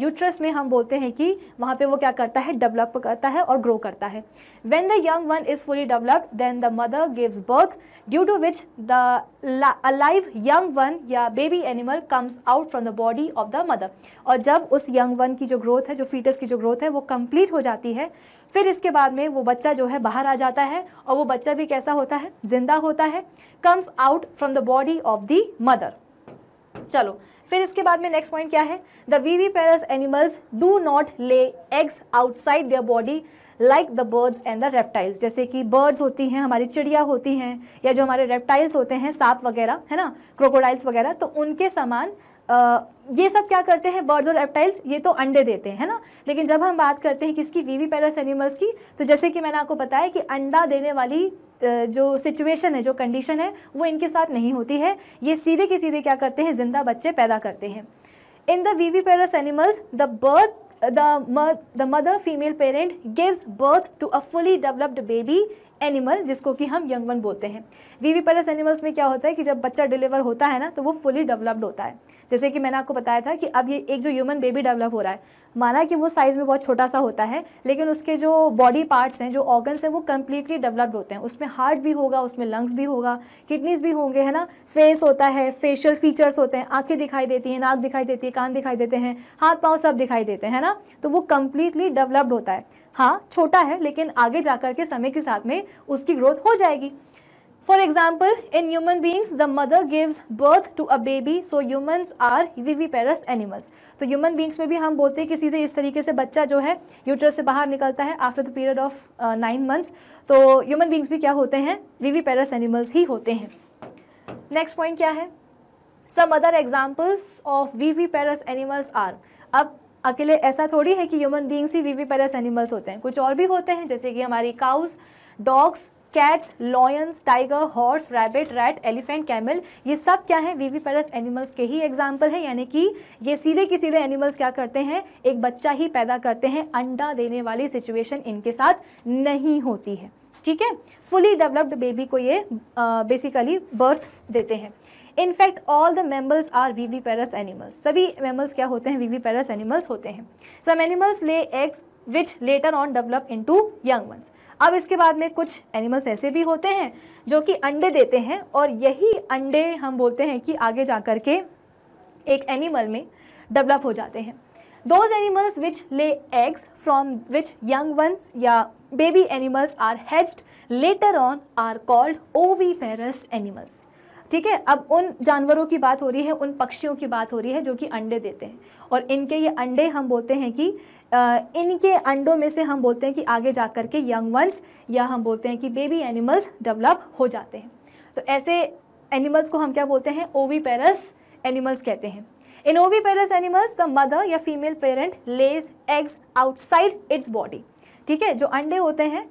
यूट्रस में हम बोलते हैं कि वहाँ पे वो क्या करता है डेवलप करता है और ग्रो करता है when the young one is fully developed then the mother gives birth due to which the live young one या baby animal comes out from the body of the mother और जब उस young one की जो growth है जो foetus की जो ग्रोथ है वो कंप्लीट हो जाती है फिर इसके बाद में वो बच्चा जो है बाहर आ जाता है और वो बच्चा भी कैसा होता है जिंदा होता है comes out from the body of the mother चलो फिर इसके बाद में नेक्स्ट पॉइंट क्या है the we पेरस animals do not lay eggs outside their body like the birds and the reptiles जैसे कि बर्ड्स होती हैं हमारी चिड़िया होती हैं या जो हमारे रेप्टाइल्स होते हैं सांप वगैरह है ना क्रोकोडाइल्स वगैरह तो उनके समान आ, ये सब क्या करते हैं बर्ड्स और रेप्टाइल्स ये तो अंडे देते हैं ना लेकिन जब हम बात करते हैं किसकी वीवी पैरस एनिमल्स की तो जैसे कि मैंने आपको बताया कि अंडा देने वाली जो सिचुएशन है जो कंडीशन है वो इनके साथ नहीं होती है ये सीधे के सीधे क्या करते हैं ज़िंदा बच्चे पैदा करते हैं in the viviparous animals the birth the, the mother female parent gives birth to a fully developed baby animal जिसको कि हम यंग वन बोलते हैं वी पैरस एनिमल्स में क्या होता है कि जब बच्चा डिलीवर होता है ना तो वो फुली डेवलप्ड होता है जैसे कि मैंने आपको बताया था कि अब ये एक जो ह्यूमन बेबी डेवलप हो रहा है माना कि वो साइज़ में बहुत छोटा सा होता है लेकिन उसके जो बॉडी पार्ट्स हैं जो ऑर्गन्स हैं वो कम्प्लीटली डेवलप्ड होते हैं उसमें हार्ट भी होगा उसमें लंग्स भी होगा किडनीज भी होंगे है ना फेस होता है फेशियल फीचर्स होते हैं आँखें दिखाई देती हैं नाक दिखाई देती है कान दिखाई देते हैं हाथ पाँव सब दिखाई देते हैं ना तो वो कम्प्लीटली डेवलप्ड होता है हाँ छोटा है लेकिन आगे जा के समय के साथ में उसकी ग्रोथ हो जाएगी for example in human beings the mother gives birth to a baby so humans are we पेरस animals तो ह्यूमन बींग्स में भी हम बोलते हैं कि सीधे इस तरीके से बच्चा जो है यूट्रस से बाहर निकलता है after the period of nine months तो ह्यूमन बींग्स भी क्या होते हैं वी वी पेरस एनिमल्स ही होते हैं नेक्स्ट पॉइंट क्या है some other examples of we पेरस animals are अब अकेले ऐसा थोड़ी है कि ह्यूमन बींग्स ही वी वी पेरस एनिमल्स होते हैं कुछ और भी होते हैं जैसे कि हमारी cows dogs cats lions tiger horse rabbit rat elephant camel ये सब क्या है पैरस एनिमल्स के ही एग्जाम्पल है यानी कि ये सीधे के सीधे एनिमल्स क्या करते हैं एक बच्चा ही पैदा करते हैं अंडा देने वाली सिचुएशन इनके साथ नहीं होती है ठीक है फुली डेवलप्ड बेबी को ये बेसिकली बर्थ देते हैं in fact all the mammals are viviparous animals सभी मेम्बल्स क्या होते हैं वीवी पैरस एनिमल्स होते हैं some animals lay eggs which later on develop into young ones अब इसके बाद में कुछ एनिमल्स ऐसे भी होते हैं जो कि अंडे देते हैं और यही अंडे हम बोलते हैं कि आगे जा कर के एक एनिमल में डेवलप हो जाते हैं those animals which lay eggs from which young ones या baby animals are hatched later on are called oviparous animals ठीक है अब उन जानवरों की बात हो रही है उन पक्षियों की बात हो रही है जो कि अंडे देते हैं और इनके ये अंडे हम बोलते हैं कि इनके अंडों में से हम बोलते हैं कि आगे जा कर के यंग वंस या हम बोलते हैं कि बेबी एनिमल्स डेवलप हो जाते हैं तो ऐसे एनिमल्स को हम क्या बोलते हैं ओवी पेरस एनिमल्स कहते हैं in oviparous animals the mother या female parent lays eggs outside its body ठीक है जो अंडे होते हैं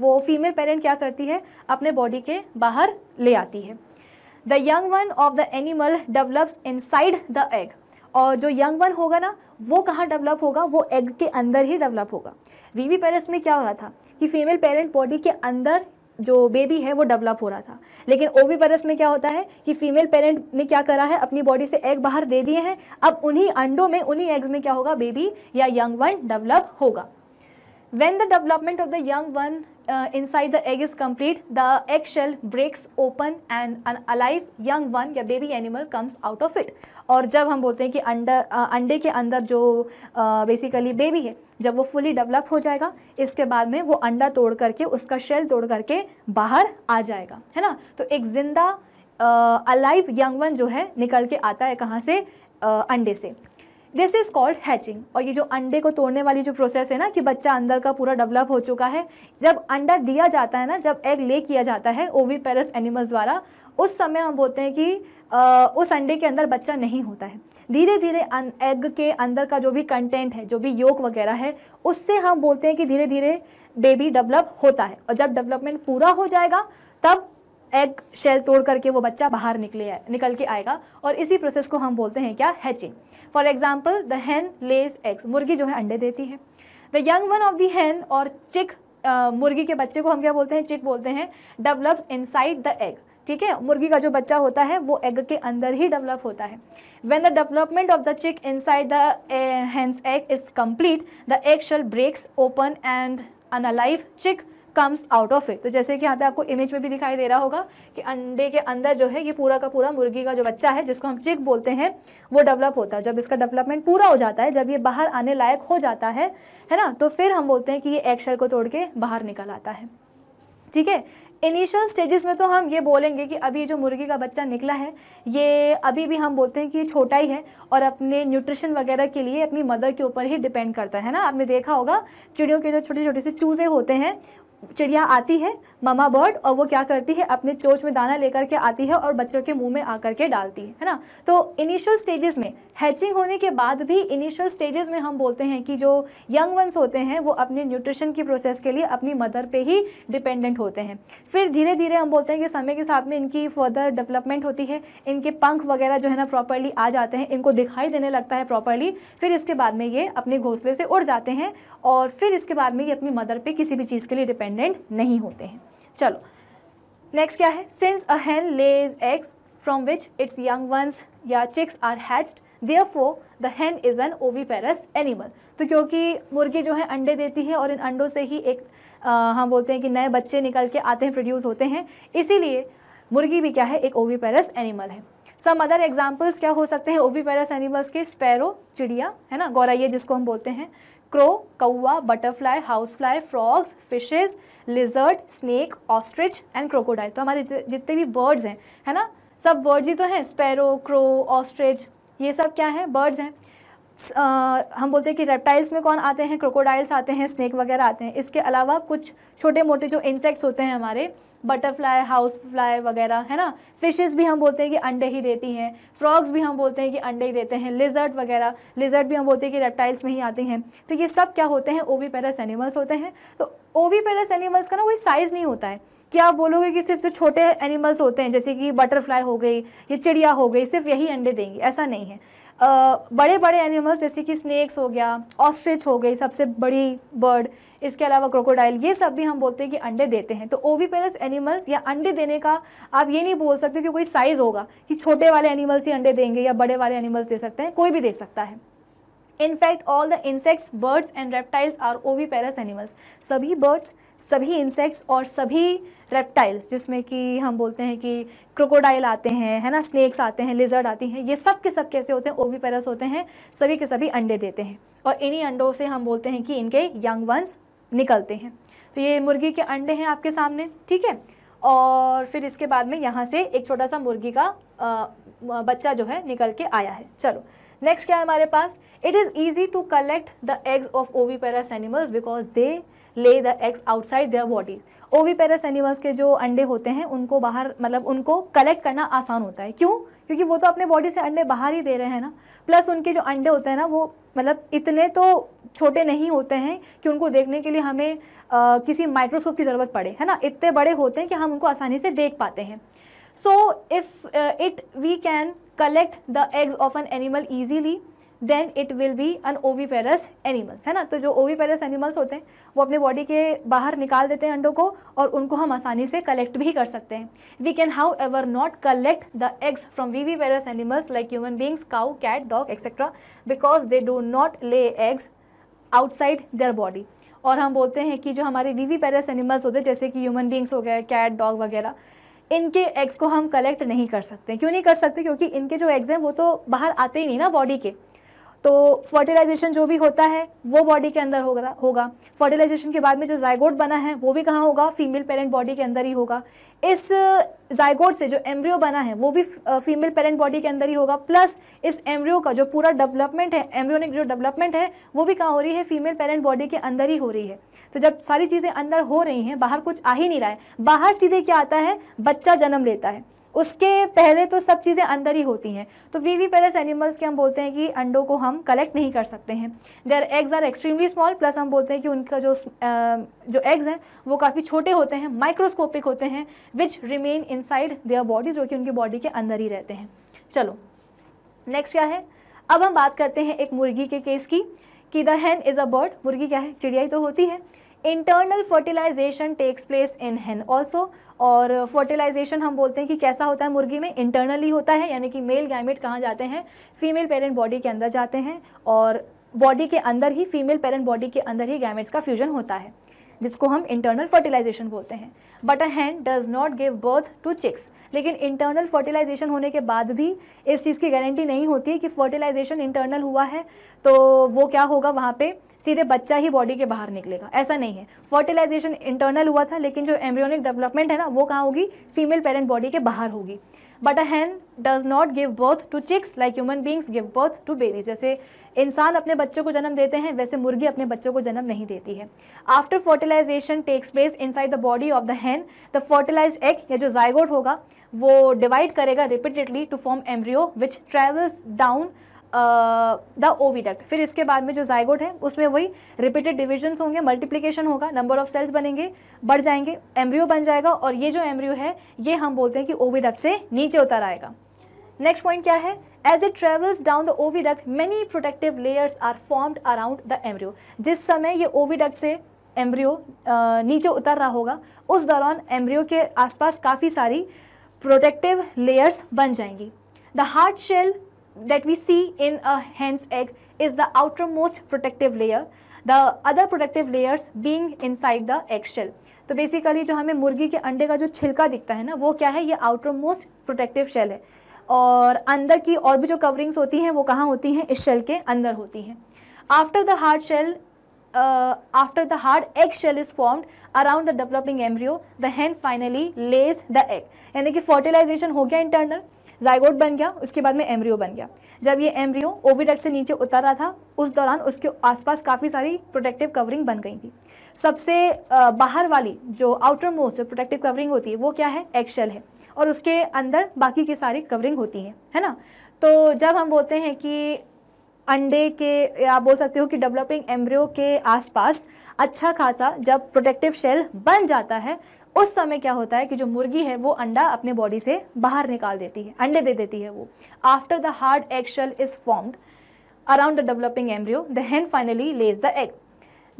वो फीमेल पेरेंट क्या करती है अपने बॉडी के बाहर ले आती है the young one of the animal develops inside the egg और जो यंग वन होगा ना वो कहाँ डेवलप होगा वो एग के अंदर ही डेवलप होगा वीवी पेरेंट्स में क्या हो रहा था कि फीमेल पेरेंट बॉडी के अंदर जो बेबी है वो डेवलप हो रहा था लेकिन ओवी पेरेंट्स में क्या होता है कि फीमेल पेरेंट ने क्या करा है अपनी बॉडी से एग बाहर दे दिए हैं अब उन्हीं अंडों में उन्हीं एग्स में क्या होगा बेबी या यंग वन डेवलप होगा when the development of the young one uh, inside the egg is complete, the eggshell breaks open and an alive young one या baby animal comes out of it. और जब हम बोलते हैं कि अंडा uh, अंडे के अंदर जो बेसिकली uh, बेबी है जब वो फुली डेवलप हो जाएगा इसके बाद में वो अंडा तोड़ करके उसका शेल तोड़ करके बाहर आ जाएगा है ना तो एक ज़िंदा अलाइव यंग वन जो है निकल के आता है कहाँ से uh, अंडे से दिस इज़ कॉल्ड हैचिंग और ये जो अंडे को तोड़ने वाली जो प्रोसेस है ना कि बच्चा अंदर का पूरा डेवलप हो चुका है जब अंडा दिया जाता है ना जब एग ले किया जाता है ओवी पेरस एनिमल्स द्वारा उस समय हम बोलते हैं कि आ, उस अंडे के अंदर बच्चा नहीं होता है धीरे धीरे एग के अंदर का जो भी कंटेंट है जो भी योग वगैरह है उससे हम बोलते हैं कि धीरे धीरे बेबी डेवलप होता है और जब डेवलपमेंट पूरा हो जाएगा तब एग शेल तोड़ करके वो बच्चा बाहर निकले निकल के आएगा और इसी प्रोसेस को हम बोलते हैं क्या hatching for example the hen lays eggs मुर्गी जो है अंडे देती है the young one of the hen और चिक मुर्गी के बच्चे को हम क्या बोलते हैं चिक बोलते हैं डेवलप्स साइड द एग ठीक है मुर्गी का जो बच्चा होता है वो एग के अंदर ही डेवलप होता है when the development of the chick inside the hen's egg is complete the egg shell breaks open and an alive chick comes out of it तो जैसे कि यहाँ पे आपको इमेज में भी दिखाई दे रहा होगा कि अंडे के अंदर जो है ये पूरा का पूरा मुर्गी का जो बच्चा है जिसको हम चिक बोलते हैं वो डेवलप होता है जब इसका डेवलपमेंट पूरा हो जाता है जब ये बाहर आने लायक हो जाता है है ना तो फिर हम बोलते हैं कि ये एक्शल को तोड़ के बाहर निकल आता है ठीक है इनिशियल स्टेजेस में तो हम ये बोलेंगे कि अभी जो मुर्गी का बच्चा निकला है ये अभी भी हम बोलते हैं कि ये छोटा ही है और अपने न्यूट्रिशन वगैरह के लिए अपनी मदर के ऊपर ही डिपेंड करता है ना आपने देखा होगा चिड़ियों के जो छोटे छोटे से चूज़े होते हैं चिड़िया आती है मामा बर्ड और वो क्या करती है अपने चोच में दाना लेकर के आती है और बच्चों के मुंह में आकर के डालती है है ना तो इनिशियल स्टेजेस में हैचिंग होने के बाद भी इनिशियल स्टेजेस में हम बोलते हैं कि जो यंग वंस होते हैं वो अपने न्यूट्रिशन की प्रोसेस के लिए अपनी मदर पे ही डिपेंडेंट होते हैं फिर धीरे धीरे हम बोलते हैं कि समय के साथ में इनकी फर्दर डेवलपमेंट होती है इनके पंख वगैरह जो है ना प्रॉपरली आ जाते हैं इनको दिखाई देने लगता है प्रॉपरली फिर इसके बाद में ये अपने घोंसले से उड़ जाते हैं और फिर इसके बाद में ये अपनी मदर पर किसी भी चीज़ के लिए डिपेंडेंट नहीं होते हैं चलो नेक्स्ट क्या है since a hen lays eggs from which its young ones या chicks are hatched therefore the hen is an oviparous animal तो क्योंकि मुर्गी जो है अंडे देती है और इन अंडों से ही एक हम बोलते हैं कि नए बच्चे निकल के आते हैं प्रोड्यूस होते हैं इसीलिए मुर्गी भी क्या है एक ओवीपेरस एनिमल है सम अदर एग्जाम्पल्स क्या हो सकते हैं ओवीपेरस एनिमल्स के स्पैरो चिड़िया है ना गौराइये जिसको हम बोलते हैं क्रो कौआ butterfly house fly frogs fishes lizard snake ostrich and crocodile तो हमारे जितने भी बर्ड्स हैं है ना सब बर्ड्स ही तो हैं स्पैरो क्रो ऑस्ट्रिच ये सब क्या हैं बर्ड्स हैं आ, हम बोलते हैं कि रेप्टाइल्स में कौन आते हैं क्रोकोडाइल्स आते हैं स्नैक वगैरह आते हैं इसके अलावा कुछ छोटे मोटे जो इंसेक्ट्स होते हैं हमारे बटरफ्लाई हाउस फ्लाई वगैरह है ना फिशेस भी हम बोलते हैं कि अंडे ही देती हैं फ्रॉग्स भी हम बोलते हैं कि अंडे ही देते हैं लिजर्ट वगैरह लिजर्ट भी हम बोलते हैं कि रेप्टाइल्स में ही आते हैं तो ये सब क्या होते हैं ओवी पैरस एनिमल्स होते हैं तो पैरस एनिमल्स का ना कोई साइज़ नहीं होता है कि आप बोलोगे कि सिर्फ जो छोटे एनिमल्स होते हैं जैसे कि बटरफ्लाई हो गई ये चिड़िया हो गई सिर्फ यही अंडे देंगी ऐसा नहीं है बड़े बड़े एनिमल्स जैसे कि स्नेक्स हो गया ऑस्ट्रिच हो गई सबसे बड़ी बर्ड इसके अलावा क्रोकोडाइल ये सब भी हम बोलते हैं कि अंडे देते हैं तो ओवीपेरस एनिमल्स या अंडे देने का आप ये नहीं बोल सकते कि कोई साइज़ होगा कि छोटे वाले एनिमल्स ही अंडे देंगे या बड़े वाले एनिमल्स दे सकते हैं कोई भी दे सकता है in fact all the insects birds and reptiles are parous animals सभी बर्ड्स सभी इंसेक्ट्स और सभी रेप्टाइल्स जिसमें कि हम बोलते हैं कि क्रोकोडाइल आते हैं है ना स्नैक्स आते हैं लिजर्ड आती हैं ये सब के सब कैसे होते हैं ओवीपेरस होते हैं सभी के सभी अंडे देते हैं और इन्हीं अंडों से हम बोलते हैं कि इनके यंग वंस निकलते हैं तो ये मुर्गी के अंडे हैं आपके सामने ठीक है और फिर इसके बाद में यहाँ से एक छोटा सा मुर्गी का आ, बच्चा जो है निकल के आया है चलो नेक्स्ट क्या है हमारे पास it is easy to collect the eggs of oviparous animals because they lay the eggs outside their bodies oviparous animals के जो अंडे होते हैं उनको बाहर मतलब उनको कलेक्ट करना आसान होता है क्यों क्योंकि वो तो अपने बॉडी से अंडे बाहर ही दे रहे हैं ना प्लस उनके जो अंडे होते हैं ना वो मतलब इतने तो छोटे नहीं होते हैं कि उनको देखने के लिए हमें आ, किसी माइक्रोस्कोप की ज़रूरत पड़े है ना इतने बड़े होते हैं कि हम उनको आसानी से देख पाते हैं so if it we can collect the eggs of an animal easily then it will be an oviparous animals है ना तो जो ओवीपेरस एनिमल्स होते हैं वो अपने बॉडी के बाहर निकाल देते हैं अंडों को और उनको हम आसानी से कलेक्ट भी कर सकते हैं we can however not collect the eggs from we पेरस animals like human beings cow cat dog etcetera because they do not lay eggs outside their body और हम बोलते हैं कि जो हमारे वी पेरस एनिमल्स होते हैं जैसे कि ह्यूमन बींग्स हो गए कैट डॉग वगैरह इनके एग्स को हम कलेक्ट नहीं कर सकते क्यों नहीं कर सकते क्योंकि इनके जो एग्स हैं वो तो बाहर आते ही नहीं ना बॉडी के तो फर्टिलाइजेशन जो भी होता है वो बॉडी के अंदर होगा होगा फर्टिलाइजेशन के बाद में जो जायगोड बना है वो भी कहाँ होगा फीमेल पेरेंट बॉडी के अंदर ही होगा इस जायगोड से जो एम्ब्रियो बना है वो भी फीमेल पेरेंट बॉडी के अंदर ही होगा प्लस इस एम्ब्रियो का जो पूरा डेवलपमेंट है एम्ब्रियोनिक जो डेवलपमेंट है वो भी कहाँ हो रही है फीमेल पेरेंट बॉडी के अंदर ही हो रही है तो जब सारी चीज़ें अंदर हो रही हैं बाहर कुछ आ ही नहीं रहा है बाहर सीधे क्या आता है बच्चा जन्म लेता है उसके पहले तो सब चीज़ें अंदर ही होती हैं तो वी वी पैलेस एनिमल्स के हम बोलते हैं कि अंडों को हम कलेक्ट नहीं कर सकते हैं their eggs are extremely small plus हम बोलते हैं कि उनका जो जो एग्स हैं वो काफ़ी छोटे होते हैं माइक्रोस्कोपिक होते हैं which remain inside their bodies जो कि उनकी बॉडी के अंदर ही रहते हैं चलो नेक्स्ट क्या है अब हम बात करते हैं एक मुर्गी के केस की कि the hen is a bird मुर्गी क्या है चिड़िया ही तो होती है internal fertilisation takes place in hen also और फर्टिलाइजेशन uh, हम बोलते हैं कि कैसा होता है मुर्गी में इंटरनली होता है यानी कि मेल गैमिट कहाँ जाते हैं फीमेल पेरेंट बॉडी के अंदर जाते हैं और बॉडी के अंदर ही फीमेल पेरेंट बॉडी के अंदर ही गैमिट्स का फ्यूजन होता है जिसको हम इंटरनल फर्टिलाइजेशन बोलते हैं but a hen does not give birth to chicks लेकिन इंटरनल फर्टिलाइजेशन होने के बाद भी इस चीज़ की गारंटी नहीं होती है कि फर्टिलाइजेशन इंटरनल हुआ है तो वो क्या होगा वहाँ पे सीधे बच्चा ही बॉडी के बाहर निकलेगा ऐसा नहीं है फर्टिलाइजेशन इंटरनल हुआ था लेकिन जो एम्ब्रियोनिक डेवलपमेंट है ना वो कहाँ होगी फीमेल पेरेंट बॉडी के बाहर होगी but a hen does not give birth to chicks like human beings give birth to babies जैसे इंसान अपने बच्चों को जन्म देते हैं वैसे मुर्गी अपने बच्चों को जन्म नहीं देती है after fertilisation takes place inside the body of the hen the fertilise egg या जो जायगोट होगा वो डिवाइड करेगा repeatedly to form embryo which travels down the oviduct फिर इसके बाद में जो जायगोट है उसमें वही रिपीटेड डिविजन्स होंगे मल्टीप्लीकेशन होगा नंबर ऑफ सेल्स बनेंगे बढ़ जाएंगे एम्ब्रियो बन जाएगा और ये जो एम्ब्रियो है ये हम बोलते हैं कि ओविडक्ट से नीचे उतर आएगा नेक्स्ट पॉइंट क्या है as it travels down the oviduct many protective layers are formed around the embryo जिस समय ये ओविडक्ट से एम्ब्रियो नीचे उतर रहा होगा उस दौरान एम्ब्रियो के आसपास काफ़ी सारी प्रोटेक्टिव लेयर्स बन जाएंगी the hard shell that we see in a hen's egg is the outermost protective layer the other protective layers being inside the eggshell तो बेसिकली जो हमें मुर्गी के अंडे का जो छिलका दिखता है ना वो क्या है ये आउटर मोस्ट प्रोटेक्टिव शेल है और अंदर की और भी जो कवरिंग्स होती हैं वो कहाँ होती हैं इस शेल के अंदर होती हैं after the hard shell after the hard egg shell is formed around the developing embryo the hen finally lays the egg यानी कि फर्टिलाइजेशन हो गया इंटरनल जायगोट बन गया उसके बाद में एम्ब्रियो बन गया जब ये एम्ब्रियो ओविडेट से नीचे उतर रहा था उस दौरान उसके आसपास काफ़ी सारी प्रोटेक्टिव कवरिंग बन गई थी सबसे बाहर वाली जो आउटर मोस्ट जो प्रोटेक्टिव कवरिंग होती है वो क्या है एक्शेल है और उसके अंदर बाकी की सारी कवरिंग होती हैं है ना तो जब हम बोलते हैं कि अंडे के आप बोल सकते हो कि डेवलपिंग एम्ब्रियो के आसपास अच्छा खासा जब प्रोटेक्टिव शेल बन जाता है उस समय क्या होता है कि जो मुर्गी है वो अंडा अपने बॉडी से बाहर निकाल देती है अंडे दे देती है वो after the hard eggshell is formed around the developing embryo the hen finally lays the egg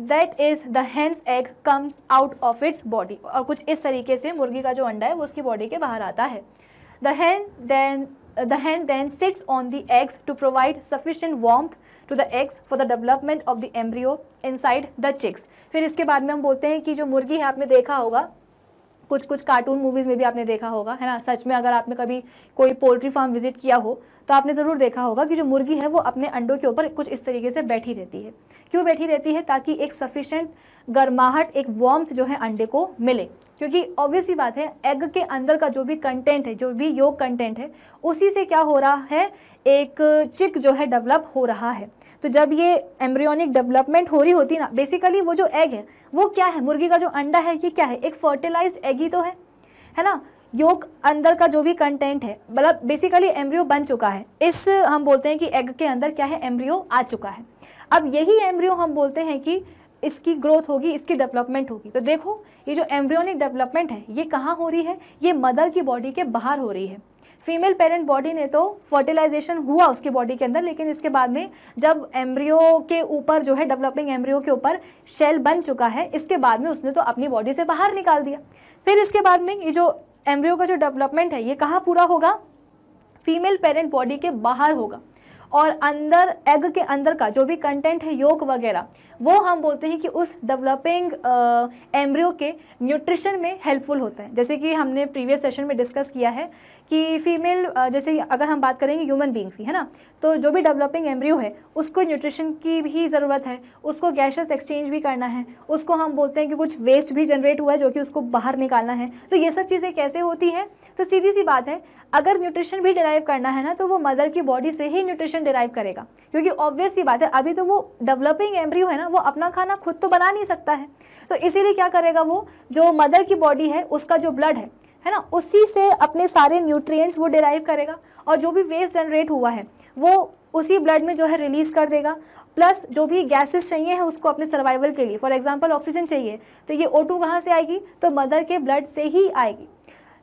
that is the hen's egg comes out of its body और कुछ इस तरीके से मुर्गी का जो अंडा है वो उसकी बॉडी के बाहर आता है the hen then the hen then sits on the eggs to provide sufficient वॉम to the eggs for the development of the embryo inside the chicks फिर इसके बाद में हम बोलते हैं कि जो मुर्गी है आपने देखा होगा कुछ कुछ कार्टून मूवीज़ में भी आपने देखा होगा है ना सच में अगर आपने कभी कोई पोल्ट्री फार्म विजिट किया हो तो आपने ज़रूर देखा होगा कि जो मुर्गी है वो अपने अंडों के ऊपर कुछ इस तरीके से बैठी रहती है क्यों बैठी रहती है ताकि एक सफिशेंट गर्माहट एक वार्म्थ जो है अंडे को मिले क्योंकि ऑब्वियस ही बात है एग के अंदर का जो भी कंटेंट है जो भी योग कंटेंट है उसी से क्या हो रहा है एक चिक जो है डेवलप हो रहा है तो जब ये एम्ब्रियोनिक डेवलपमेंट हो रही होती ना बेसिकली वो जो एग है वो क्या है मुर्गी का जो अंडा है ये क्या है एक फर्टिलाइज एग ही तो है है ना योग अंदर का जो भी कंटेंट है मतलब बेसिकली एम्ब्रियो बन चुका है इस हम बोलते हैं कि एग के अंदर क्या है एम्ब्रियो आ चुका है अब यही एम्ब्रियो हम बोलते हैं कि इसकी ग्रोथ होगी इसकी डेवलपमेंट होगी तो देखो ये जो एम्ब्रियोनिक डेवलपमेंट है ये कहाँ हो रही है ये मदर की बॉडी के बाहर हो रही है फीमेल पेरेंट बॉडी ने तो फर्टिलाइजेशन हुआ उसकी बॉडी के अंदर लेकिन इसके बाद में जब एम्ब्रियो के ऊपर जो है डेवलपिंग एम्ब्रियो के ऊपर शेल बन चुका है इसके बाद में उसने तो अपनी बॉडी से बाहर निकाल दिया फिर इसके बाद में ये जो एम्ब्रियो का जो डेवलपमेंट है ये कहाँ पूरा होगा फीमेल पेरेंट बॉडी के बाहर होगा और अंदर एग के अंदर का जो भी कंटेंट है योग वगैरह वो हम बोलते हैं कि उस डेवलपिंग एम्ब्रियो uh, के न्यूट्रिशन में हेल्पफुल होते हैं जैसे कि हमने प्रीवियस सेशन में डिस्कस किया है कि फीमेल uh, जैसे अगर हम बात करेंगे ह्यूमन बींग्स की है ना तो जो भी डेवलपिंग एम्ब्रियो है उसको न्यूट्रिशन की भी ज़रूरत है उसको गैशस एक्सचेंज भी करना है उसको हम बोलते हैं कि कुछ वेस्ट भी जनरेट हुआ है जो कि उसको बाहर निकालना है तो ये सब चीज़ें कैसे होती हैं तो सीधी सी बात है अगर न्यूट्रिशन भी डिराइव करना है ना तो वो मदर की बॉडी से ही न्यूट्रिशन डिराइव करेगा क्योंकि ऑब्वियस ही बात है अभी तो वो डेवलपिंग एम्ब्रियो है ना ना वो अपना खाना खुद तो बना नहीं सकता है तो इसीलिए क्या करेगा वो जो मदर की बॉडी है उसका जो ब्लड है है ना उसी से अपने सारे न्यूट्रिएंट्स वो डिराइव करेगा और जो भी वेस्ट जनरेट हुआ है वो उसी ब्लड में जो है रिलीज़ कर देगा प्लस जो भी गैसेस चाहिए है उसको अपने सर्वाइवल के लिए फॉर एग्जांपल ऑक्सीजन चाहिए तो ये ओटू कहाँ से आएगी तो मदर के ब्लड से ही आएगी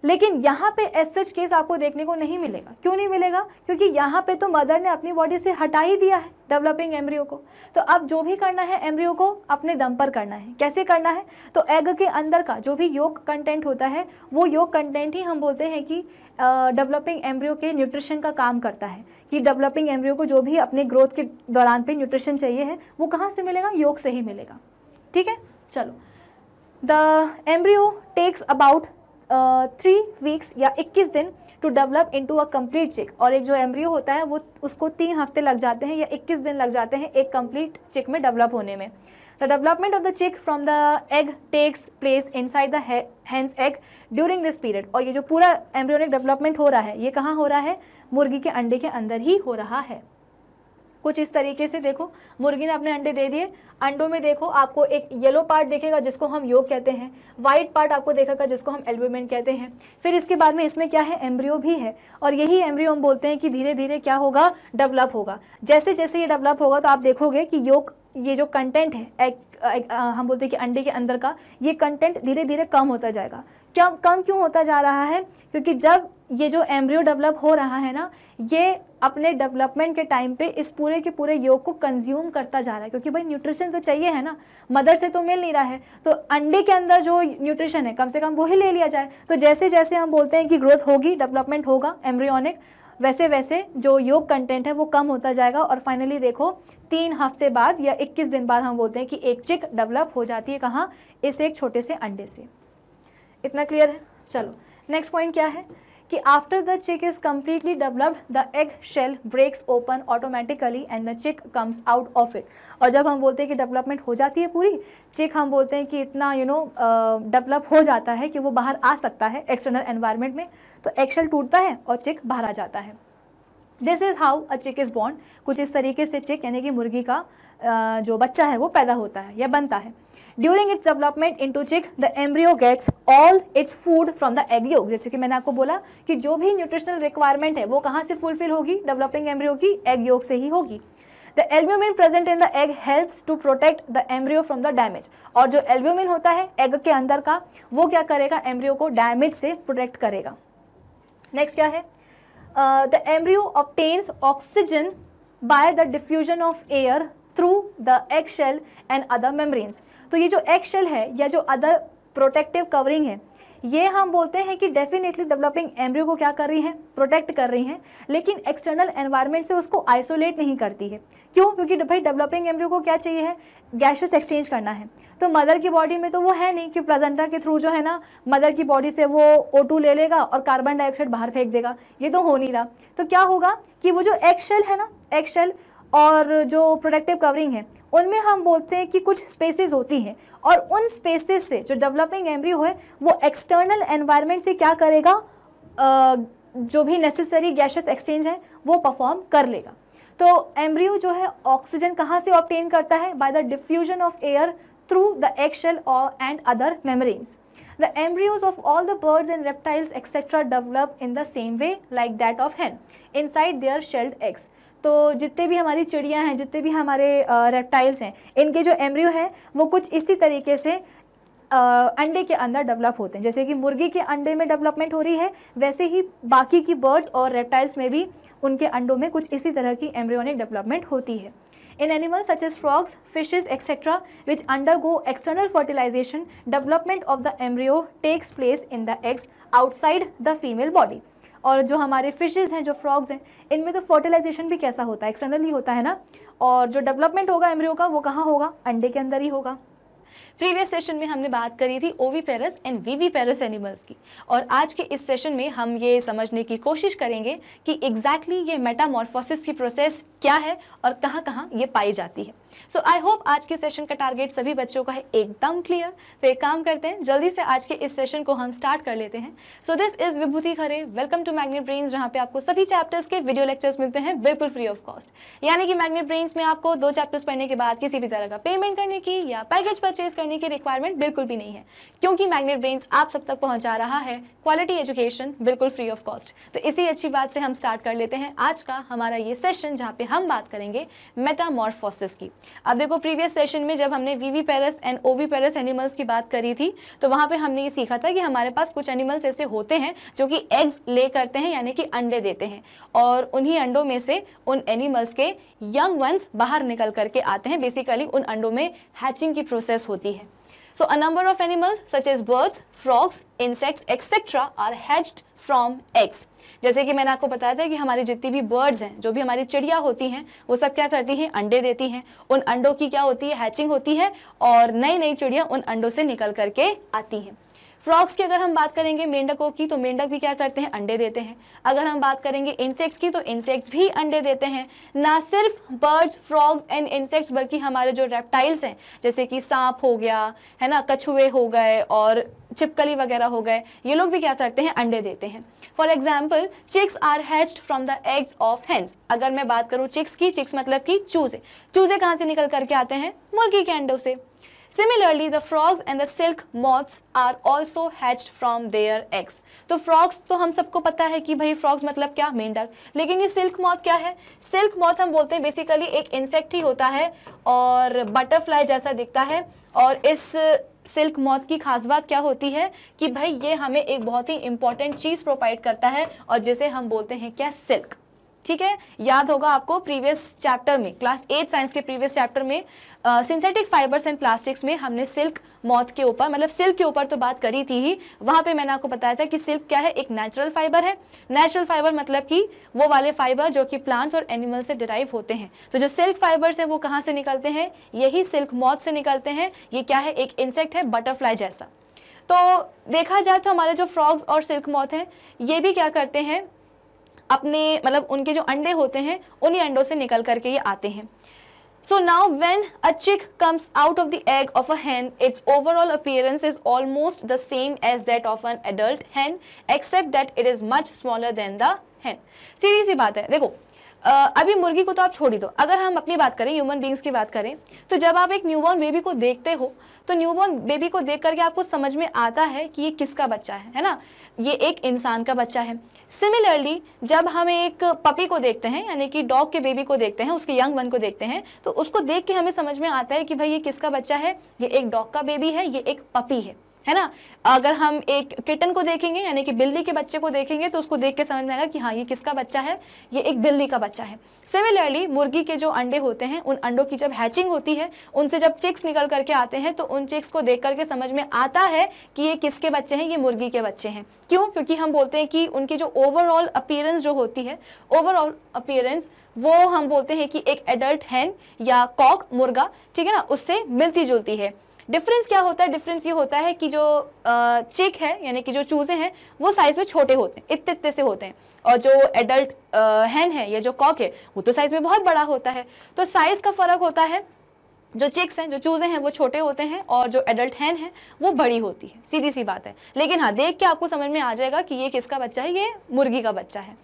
लेकिन यहाँ पे एस सच केस आपको देखने को नहीं मिलेगा क्यों नहीं मिलेगा क्योंकि यहाँ पे तो मदर ने अपनी बॉडी से हटा ही दिया है डेवलपिंग एम्ब्रियो को तो अब जो भी करना है एम्ब्रियो को अपने दम पर करना है कैसे करना है तो एग के अंदर का जो भी योग कंटेंट होता है वो योग कंटेंट ही हम बोलते हैं कि डेवलपिंग एम्ब्रियो के न्यूट्रिशन का काम करता है कि डेवलपिंग एम्ब्रियो को जो भी अपने ग्रोथ के दौरान पे न्यूट्रिशन चाहिए है वो कहाँ से मिलेगा योग से ही मिलेगा ठीक है चलो the embryo takes about three weeks या 21 दिन to develop into a complete chick और एक जो एम्ब्रियो होता है वो उसको तीन हफ्ते लग जाते हैं या 21 दिन लग जाते हैं एक कंप्लीट चिक में डेवलप होने में the development of the chick from the egg takes place inside देंस एग ड्यूरिंग दिस पीरियड और ये जो पूरा एम्ब्रियोनिक डेवलपमेंट हो रहा है ये कहाँ हो रहा है मुर्गी के अंडे के अंदर ही हो रहा है कुछ इस तरीके से देखो मुर्गी ने अपने अंडे दे दिए अंडों में देखो आपको एक येलो पार्ट देखेगा जिसको हम योग कहते हैं वाइट पार्ट आपको देखेगा जिसको हम एल्ब्यूमेन कहते हैं फिर इसके बाद में इसमें क्या है एम्ब्रियो भी है और यही एम्ब्रियो हम बोलते हैं कि धीरे धीरे क्या होगा डेवलप होगा जैसे जैसे ये डेवलप होगा तो आप देखोगे कि योग ये जो कंटेंट है एक, एक, आ, हम बोलते हैं कि अंडे के अंदर का ये कंटेंट धीरे धीरे कम होता जाएगा क्या कम क्यों होता जा रहा है क्योंकि जब ये जो एम्ब्रियो डेवलप हो रहा है ना ये अपने डेवलपमेंट के टाइम पे इस पूरे के पूरे योग को कंज्यूम करता जा रहा है क्योंकि भाई न्यूट्रिशन तो चाहिए है ना मदर से तो मिल नहीं रहा है तो अंडे के अंदर जो न्यूट्रिशन है कम से कम वही ले लिया जाए तो जैसे जैसे हम बोलते हैं कि ग्रोथ होगी डेवलपमेंट होगा एम्ब्रियोनिक वैसे वैसे जो योग कंटेंट है वो कम होता जाएगा और फाइनली देखो तीन हफ्ते बाद या इक्कीस दिन बाद हम बोलते हैं कि एक चिक डेवलप हो जाती है कहाँ इस एक छोटे से अंडे से इतना क्लियर है चलो नेक्स्ट पॉइंट क्या है कि after the chick is completely developed the egg shell breaks open automatically and the chick comes out of it और जब हम बोलते हैं कि डेवलपमेंट हो जाती है पूरी चिक हम बोलते हैं कि इतना यू नो डेवलप हो जाता है कि वो बाहर आ सकता है एक्सटर्नल एनवायरमेंट में तो एग शेल टूटता है और चिक बाहर आ जाता है दिस इज़ हाउ अ चिक इज़ बॉर्न कुछ इस तरीके से चिक यानी कि मुर्गी का जो बच्चा है वो पैदा होता है या बनता है during its development into chick the embryo gets all its food from the egg yolk जैसे कि मैंने आपको बोला कि जो भी न्यूट्रिशनल रिक्वायरमेंट है वो कहाँ से फुलफिल होगी डेवलपिंग एम्ब्रियो की एग योग से ही होगी the albumin present in the egg helps to protect the embryo from the damage और जो एल्ब्यूमिन होता है एग के अंदर का वो क्या करेगा एम्ब्रियो को डैमेज से प्रोटेक्ट करेगा नेक्स्ट क्या है the embryo obtains oxygen by the diffusion of air through the egg shell and other membranes तो ये जो एग शेल है या जो अदर प्रोटेक्टिव कवरिंग है ये हम बोलते हैं कि डेफिनेटली डेवलपिंग एम्ब्रियो को क्या कर रही हैं प्रोटेक्ट कर रही हैं लेकिन एक्सटर्नल एनवायरनमेंट से उसको आइसोलेट नहीं करती है क्यों क्योंकि भाई डेवलपिंग एम्ब्रियो को क्या चाहिए है गैसेस एक्सचेंज करना है तो मदर की बॉडी में तो वो है नहीं कि प्लाजेंटा के थ्रू जो है ना मदर की बॉडी से वो ओ ले लेगा और कार्बन डाइऑक्साइड बाहर फेंक देगा ये तो हो नहीं रहा तो क्या होगा कि वो जो एक्शेल है ना एक्शेल और जो प्रोडक्टिव कवरिंग है उनमें हम बोलते हैं कि कुछ स्पेसेस होती हैं और उन स्पेसेस से जो डेवलपिंग एम्ब्रियो है वो एक्सटर्नल एनवायरनमेंट से क्या करेगा जो भी नेसेसरी गैसेस एक्सचेंज है वो परफॉर्म कर लेगा तो एम्ब्रियो जो है ऑक्सीजन कहाँ से ऑप्टेन करता है by the diffusion of air through the eggshell shell and other membranes the embryos of all the birds and reptiles etcetera develop in the same way like that of hen inside their shelled eggs तो जितने भी हमारी चिड़िया हैं जितने भी हमारे reptiles हैं इनके जो एम्ब्रियो हैं वो कुछ इसी तरीके से अंडे के अंदर डेवलप होते हैं जैसे कि मुर्गी के अंडे में डेवलपमेंट हो रही है वैसे ही बाकी की बर्ड्स और रेप्टाइल्स में भी उनके अंडों में कुछ इसी तरह की एम्ब्रियोनिक डेवलपमेंट होती है animals such as frogs fishes etcetera which undergo external fertilisation development of the embryo takes place in the eggs outside the female body और जो हमारे फिशेज़ हैं जो फ्रॉग्स हैं इनमें तो फर्टिलाइजेशन भी कैसा होता है एक्सटर्नली होता है ना और जो डेवलपमेंट होगा एमरियो का वो कहाँ होगा अंडे के अंदर ही होगा प्रीवियस सेशन में हमने बात करी थी ओवी पेरस एंड वीवी पेरस एनिमल्स की और आज के इस सेशन में हम ये समझने की कोशिश करेंगे कि एग्जैक्टली exactly ये मेटामॉर्फोसिस की प्रोसेस क्या है और कहाँ कहाँ ये पाई जाती है सो आई होप आज के सेशन का टारगेट सभी बच्चों का है एकदम क्लियर तो एक काम करते हैं जल्दी से आज के इस सेशन को हम स्टार्ट कर लेते हैं so this is Vibhuti Khare welcome to Magnet Brains जहाँ पे आपको सभी चैप्टर्स के वीडियो लेक्चर्स मिलते हैं बिल्कुल फ्री ऑफ कॉस्ट यानी कि मैग्नेट ब्रेन्स में आपको दो चैप्टर्स पढ़ने के बाद किसी भी तरह का पेमेंट करने की या पैकेज परचेज करने होने की रिक्वायरमेंट बिल्कुल भी नहीं है क्योंकि मैग्नेट ब्रेन्स आप सब तक पहुंचा रहा है क्वालिटी एजुकेशन बिल्कुल फ्री ऑफ कॉस्ट तो इसी अच्छी बात से हम स्टार्ट कर लेते हैं आज का हमारा ये सेशन जहाँ पे हम बात करेंगे मेटामॉर्फोसिस की अब देखो प्रीवियस सेशन में जब हमने वीवी पेरस एंड ओवी पेरस एनिमल्स की बात करी थी तो वहाँ पर हमने ये सीखा था कि हमारे पास कुछ एनिमल्स ऐसे होते हैं जो कि एग्स ले करते हैं यानी कि अंडे देते हैं और उन्हीं अंडों में से उन एनिमल्स के यंग वंस बाहर निकल करके आते हैं बेसिकली उन अंडों में हैचिंग की प्रोसेस होती है so a number of animals such as birds frogs insects etcetera are hatched from eggs जैसे कि मैंने आपको बताया था कि हमारी जितनी भी बर्ड्स हैं जो भी हमारी चिड़िया होती हैं वो सब क्या करती हैं अंडे देती हैं उन अंडों की क्या होती है हैचिंग होती है और नई नई चिड़िया उन अंडों से निकल करके आती हैं फ्रॉग्स की अगर हम बात करेंगे मेंढकों की तो मेंढक भी क्या करते हैं अंडे देते हैं अगर हम बात करेंगे इंसेक्ट्स की तो इंसेक्ट्स भी अंडे देते हैं ना सिर्फ बर्ड्स फ्रॉग्स एंड इंसेक्ट्स बल्कि हमारे जो रेप्टाइल्स हैं जैसे कि सांप हो गया है ना कछुए हो गए और चिपकली वगैरह हो गए ये लोग भी क्या करते हैं अंडे देते हैं for example chicks are hatched from the eggs of hens अगर मैं बात करूँ चिक्स की चिक्स मतलब कि चूजे चूजे कहाँ से निकल करके आते हैं मुर्गी के अंडों से Similarly, the frogs and the silk moths are also hatched from their eggs. तो frogs तो हम सबको पता है कि भाई frogs मतलब क्या मेंढक लेकिन ये silk moth क्या है Silk moth हम बोलते हैं बेसिकली एक इंसेक्ट ही होता है और बटरफ्लाई जैसा दिखता है और इस सिल्क मौत की खास बात क्या होती है कि भाई ये हमें एक बहुत ही इंपॉर्टेंट चीज़ प्रोवाइड करता है और जिसे हम बोलते हैं क्या सिल्क ठीक है याद होगा आपको प्रीवियस चैप्टर में क्लास एट साइंस के प्रीवियस चैप्टर में सिंथेटिक फाइबर्स एंड प्लास्टिक्स में हमने सिल्क मौत के ऊपर मतलब सिल्क के ऊपर तो बात करी थी ही वहाँ पे मैंने आपको बताया था कि सिल्क क्या है एक नेचुरल फाइबर है नेचुरल फाइबर मतलब कि वो वाले फाइबर जो कि प्लांट्स और एनिमल से डिराइव होते हैं तो जो सिल्क फाइबर्स हैं वो कहाँ से निकलते हैं यही सिल्क मौत से निकलते हैं ये क्या है एक इंसेक्ट है बटरफ्लाई जैसा तो देखा जाए तो हमारे जो फ्रॉग्स और सिल्क मौत हैं ये भी क्या करते हैं अपने मतलब उनके जो अंडे होते हैं उन्हीं अंडों से निकल करके ये आते हैं so now when a chick comes out of the egg of a hen its overall appearance is almost the same as that of an adult hen except that it is much smaller than the hen सीधी सी बात है देखो अभी मुर्गी को तो आप छोड़ ही दो अगर हम अपनी बात करें ह्यूमन बींग्स की बात करें तो जब आप एक न्यूबॉर्न बेबी को देखते हो तो न्यूबॉर्न बेबी को देख करके आपको समझ में आता है कि ये किसका बच्चा है है ना ये एक इंसान का बच्चा है सिमिलरली जब हम एक पपी को देखते हैं यानी कि डॉग के बेबी को देखते हैं उसके यंग वन को देखते हैं तो उसको देख के हमें समझ में आता है कि भाई ये किसका बच्चा है ये एक डॉग का बेबी है ये एक पपी है है ना अगर हम एक किटन को देखेंगे यानी कि बिल्ली के बच्चे को देखेंगे तो उसको देख के समझ में आएगा कि हाँ ये किसका बच्चा है ये एक बिल्ली का बच्चा है सिमिलरली मुर्गी के जो अंडे होते हैं उन अंडों की जब हैचिंग होती है उनसे जब चिक्स निकल करके आते हैं तो उन चिक्स को देख करके समझ में आता है कि ये किसके बच्चे हैं ये मुर्गी के बच्चे हैं क्यों क्योंकि हम बोलते हैं कि उनकी जो ओवरऑल अपीयरेंस जो होती है ओवरऑल अपीयरेंस वो हम बोलते हैं कि एक एडल्ट हैन या कॉक मुर्गा ठीक है ना उससे मिलती जुलती है डिफरेंस क्या होता है डिफरेंस ये होता है कि जो चिक है यानी कि जो चूज़े हैं वो साइज़ में छोटे होते हैं इतने इतने से होते हैं और जो एडल्ट हैन है या जो कॉक है वो तो साइज़ में बहुत बड़ा होता है तो साइज़ का फ़र्क होता है जो चिक्स हैं जो चूज़े हैं वो छोटे होते हैं और जो एडल्ट हैन है वो बड़ी होती है सीधी सी बात है लेकिन हाँ देख के आपको समझ में आ जाएगा कि ये किसका बच्चा है ये मुर्गी का बच्चा है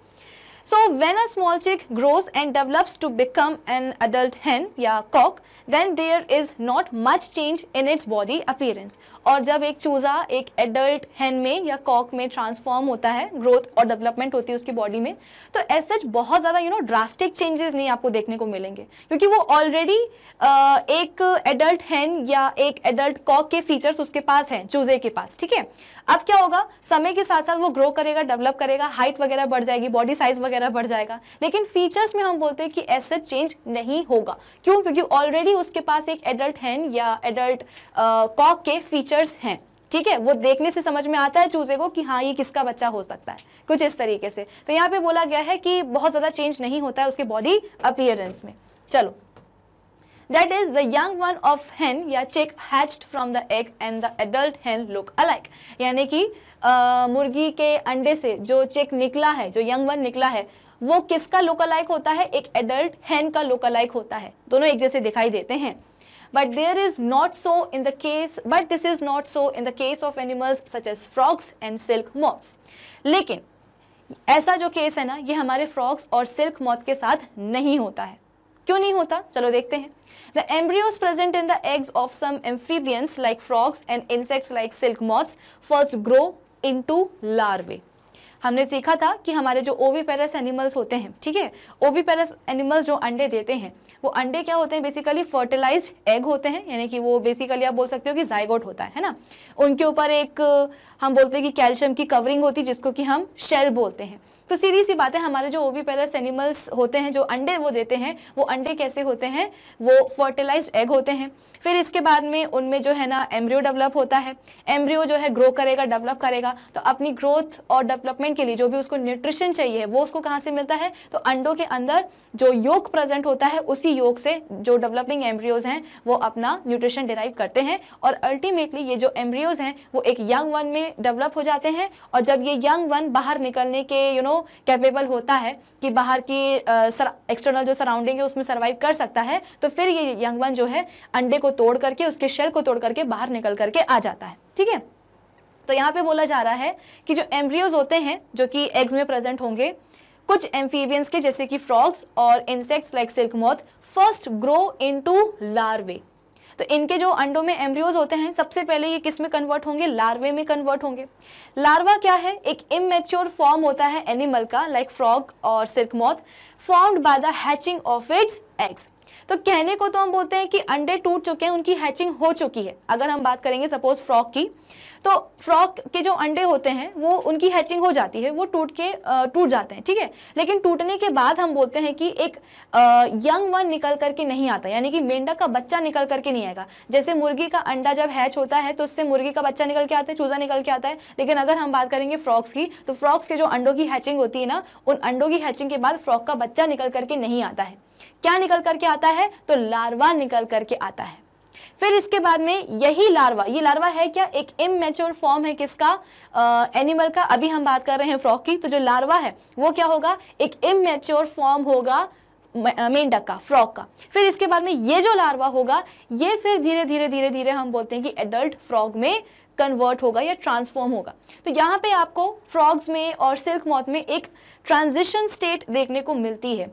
So when a small chick grows and develops to become an adult hen या cock, then there is not much change in its body appearance. और जब एक चूज़ा एक adult hen में या cock में transform होता है growth और development होती है उसकी body में तो as such बहुत ज़्यादा you know drastic changes नहीं आपको देखने को मिलेंगे क्योंकि वो already uh, एक adult hen या एक adult cock के features उसके पास हैं चूज़े के पास ठीक है अब क्या होगा समय के साथ साथ वो ग्रो करेगा डेवलप करेगा हाइट वगैरह बढ़ जाएगी बॉडी साइज वगैरह वगैरह बढ़ जाएगा लेकिन फीचर्स में हम बोलते हैं कि ऐसा चेंज नहीं होगा क्यों क्योंकि ऑलरेडी उसके पास एक एडल्ट हैंड या एडल्ट कॉक के फीचर्स हैं ठीक है वो देखने से समझ में आता है चूजे को कि हाँ ये किसका बच्चा हो सकता है कुछ इस तरीके से तो यहाँ पे बोला गया है कि बहुत ज़्यादा चेंज नहीं होता है उसके बॉडी अपियरेंस में चलो that is the young one of hen या chick hatched from the egg and the adult hen look alike यानी कि मुर्गी के अंडे से जो चिक निकला है जो यंग वन निकला है वो किसका लुक अलाइक होता है एक एडल्ट हैन का लुक अलाइक होता है दोनों एक जैसे दिखाई देते हैं but there is not so in the case but this is not so in the case of animals such as frogs and silk moths लेकिन ऐसा जो केस है ना ये हमारे फ्रॉग्स और सिल्क मौत के साथ नहीं होता है क्यों नहीं होता चलो देखते हैं the embryos in the eggs of some amphibians like frogs and insects like silk silk moths first grow into larvae हमने सीखा था कि हमारे जो ओवीपेरस एनिमल्स होते हैं ठीक है ओवीपेरस एनिमल्स जो अंडे देते हैं वो अंडे क्या होते हैं बेसिकली फर्टिलाइज्ड एग होते हैं यानी कि वो बेसिकली आप बोल सकते हो कि जाइगोट होता है है ना उनके ऊपर एक हम बोलते हैं कि कैल्शियम की कवरिंग होती है जिसको कि हम शेल बोलते हैं तो सीधी सी बात है हमारे जो ओवी पैरस एनिमल्स होते हैं जो अंडे वो देते हैं वो अंडे कैसे होते हैं वो फर्टिलाइज्ड एग होते हैं फिर इसके बाद में उनमें जो है ना एम्ब्रियो डेवलप होता है एम्ब्रियो जो है ग्रो करेगा डेवलप करेगा तो अपनी ग्रोथ और डेवलपमेंट के लिए जो भी उसको न्यूट्रिशन चाहिए वो उसको कहाँ से मिलता है तो अंडों के अंदर जो योग प्रेजेंट होता है उसी योग से जो डेवलपिंग एम्ब्रियोज हैं वो अपना न्यूट्रिशन डिराइव करते हैं और अल्टीमेटली ये जो एम्ब्रियोज हैं वो एक यंग वन में डेवलप हो जाते हैं और जब ये यंग वन बाहर निकलने के you you know know, capable होता है कि बाहर की एक्सटर्नल जो सराउंडिंग है उसमें सर्वाइव कर सकता है तो फिर ये यंग वन जो है अंडे को तोड़ करके उसके शेल को तोड़ करके बाहर निकल करके आ जाता है ठीक है तो यहाँ पे बोला जा रहा है कि जो एम्ब्रियोज होते हैं जो कि एग्स में प्रेजेंट होंगे कुछ एम्फीबियंस के जैसे कि फ्रॉग्स और insects like silk moth first grow into larvae तो इनके जो अंडों में एम्ब्रियोज होते हैं सबसे पहले ये किस में कन्वर्ट होंगे लार्वे में कन्वर्ट होंगे लार्वा क्या है एक इमेच्योर फॉर्म होता है एनिमल का लाइक फ्रॉग और silk moth formed by the hatching of its eggs तो कहने को तो हम बोलते हैं कि अंडे टूट चुके हैं उनकी हैचिंग हो चुकी है अगर हम बात करेंगे सपोज फ्रॉक की तो फ्रॉक के जो अंडे होते हैं वो उनकी हैचिंग हो जाती है वो टूट के टूट जाते हैं ठीक है लेकिन टूटने के बाद हम बोलते हैं कि एक यंग वन निकल करके नहीं आता यानी कि मेंढक का बच्चा निकल करके नहीं आएगा जैसे मुर्गी का अंडा जब हैच होता है तो उससे मुर्गी का बच्चा निकल के आता है चूजा निकल के आता है लेकिन अगर हम बात करेंगे फ्रॉक्स की तो फ्रॉक्स के जो अंडों की हैचिंग होती है ना उन अंडों की हैचिंग के बाद फ्रॉक का बच्चा निकल करके नहीं आता है क्या निकल करके आता है तो लार्वा निकल करके आता है फिर इसके बाद में यही लार्वा ये लार्वा है क्या एक इमेच्योर फॉर्म है किसका आ, एनिमल का अभी हम बात कर रहे हैं फ्रॉक की तो जो लार्वा है वो क्या होगा एक इमेच्योर फॉर्म होगा मेंढक का फ्रॉक का फिर इसके बाद में ये जो लार्वा होगा ये फिर धीरे धीरे धीरे धीरे हम बोलते हैं कि एडल्ट फ्रॉग में कन्वर्ट होगा या ट्रांसफॉर्म होगा तो यहाँ पे आपको फ्रॉग्स में और सिल्क मॉथ में एक ट्रांजिशन स्टेट देखने को मिलती है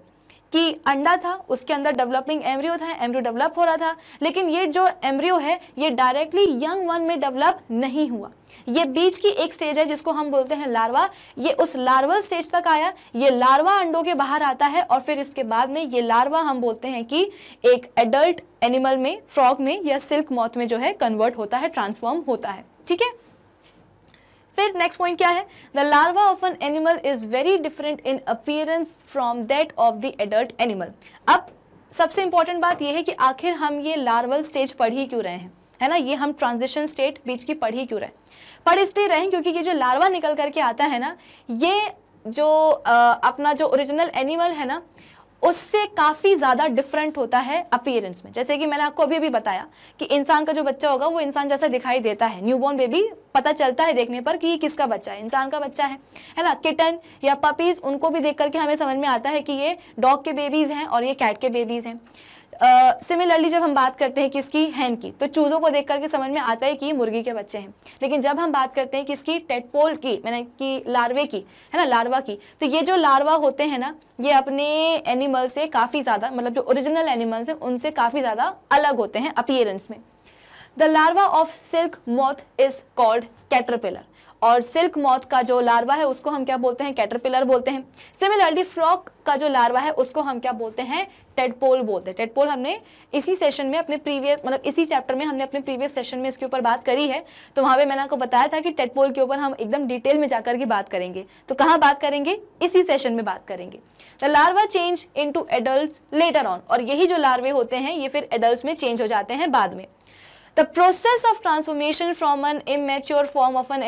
कि अंडा था उसके अंदर डेवलपिंग एम्ब्रियो था एम्ब्रियो डेवलप हो रहा था लेकिन ये जो एम्ब्रियो है ये डायरेक्टली यंग वन में डेवलप नहीं हुआ ये बीच की एक स्टेज है जिसको हम बोलते हैं लार्वा ये उस लार्वल स्टेज तक आया ये लार्वा अंडों के बाहर आता है और फिर इसके बाद में ये लार्वा हम बोलते हैं कि एक एडल्ट एनिमल में फ्रॉग में या सिल्क मॉथ में जो है कन्वर्ट होता है ट्रांसफॉर्म होता है ठीक है फिर नेक्स्ट पॉइंट क्या है the larva of an animal is very different in appearance from that of the adult animal अब सबसे इंपॉर्टेंट बात यह है कि आखिर हम ये लार्वल स्टेज पढ़ ही क्यों रहे हैं है ना ये हम ट्रांजिशन स्टेट बीच की पढ़ ही क्यों रहे पढ़ इसलिए रहे क्योंकि ये जो लार्वा निकल करके आता है ना ये जो आ, अपना जो ओरिजिनल एनिमल है ना उससे काफ़ी ज़्यादा डिफरेंट होता है अपीयरेंस में जैसे कि मैंने आपको अभी अभी बताया कि इंसान का जो बच्चा होगा वो इंसान जैसा दिखाई देता है न्यूबॉर्न बेबी पता चलता है देखने पर कि ये किसका बच्चा है इंसान का बच्चा है है ना किटन या पपीज़ उनको भी देख करके हमें समझ में आता है कि ये डॉग के बेबीज़ हैं और ये कैट के बेबीज़ हैं सिमिलरली uh, जब हम बात करते हैं किसकी हैन की तो चूज़ों को देख करके समझ में आता है कि मुर्गी के बच्चे हैं लेकिन जब हम बात करते हैं किसकी टेटपोल की मैंने कि लार्वे की है ना लार्वा की तो ये जो लार्वा होते हैं ना ये अपने एनिमल से काफ़ी ज़्यादा मतलब जो ओरिजिनल एनिमल्स हैं उनसे काफ़ी ज़्यादा अलग होते हैं अपियरेंस में the larva of silk moth is called caterpillar और सिल्क मौत का जो लार्वा है उसको हम क्या बोलते हैं कैटरपिलर बोलते हैं सिमिलरली फ्रॉक का जो लार्वा है उसको हम क्या बोलते हैं टेडपोल बोलते हैं टेडपोल हमने इसी सेशन में अपने प्रीवियस मतलब इसी चैप्टर में हमने अपने प्रीवियस सेशन में इसके ऊपर बात करी है तो वहाँ पे मैंने आपको बताया था कि टेडपोल के ऊपर हम एकदम डिटेल में जाकर के बात करेंगे तो कहाँ बात करेंगे इसी सेशन में बात करेंगे the larva change into adult later on और यही जो लार्वे होते हैं ये फिर एडल्ट में चेंज हो जाते हैं बाद में the process of transformation from an immature form of an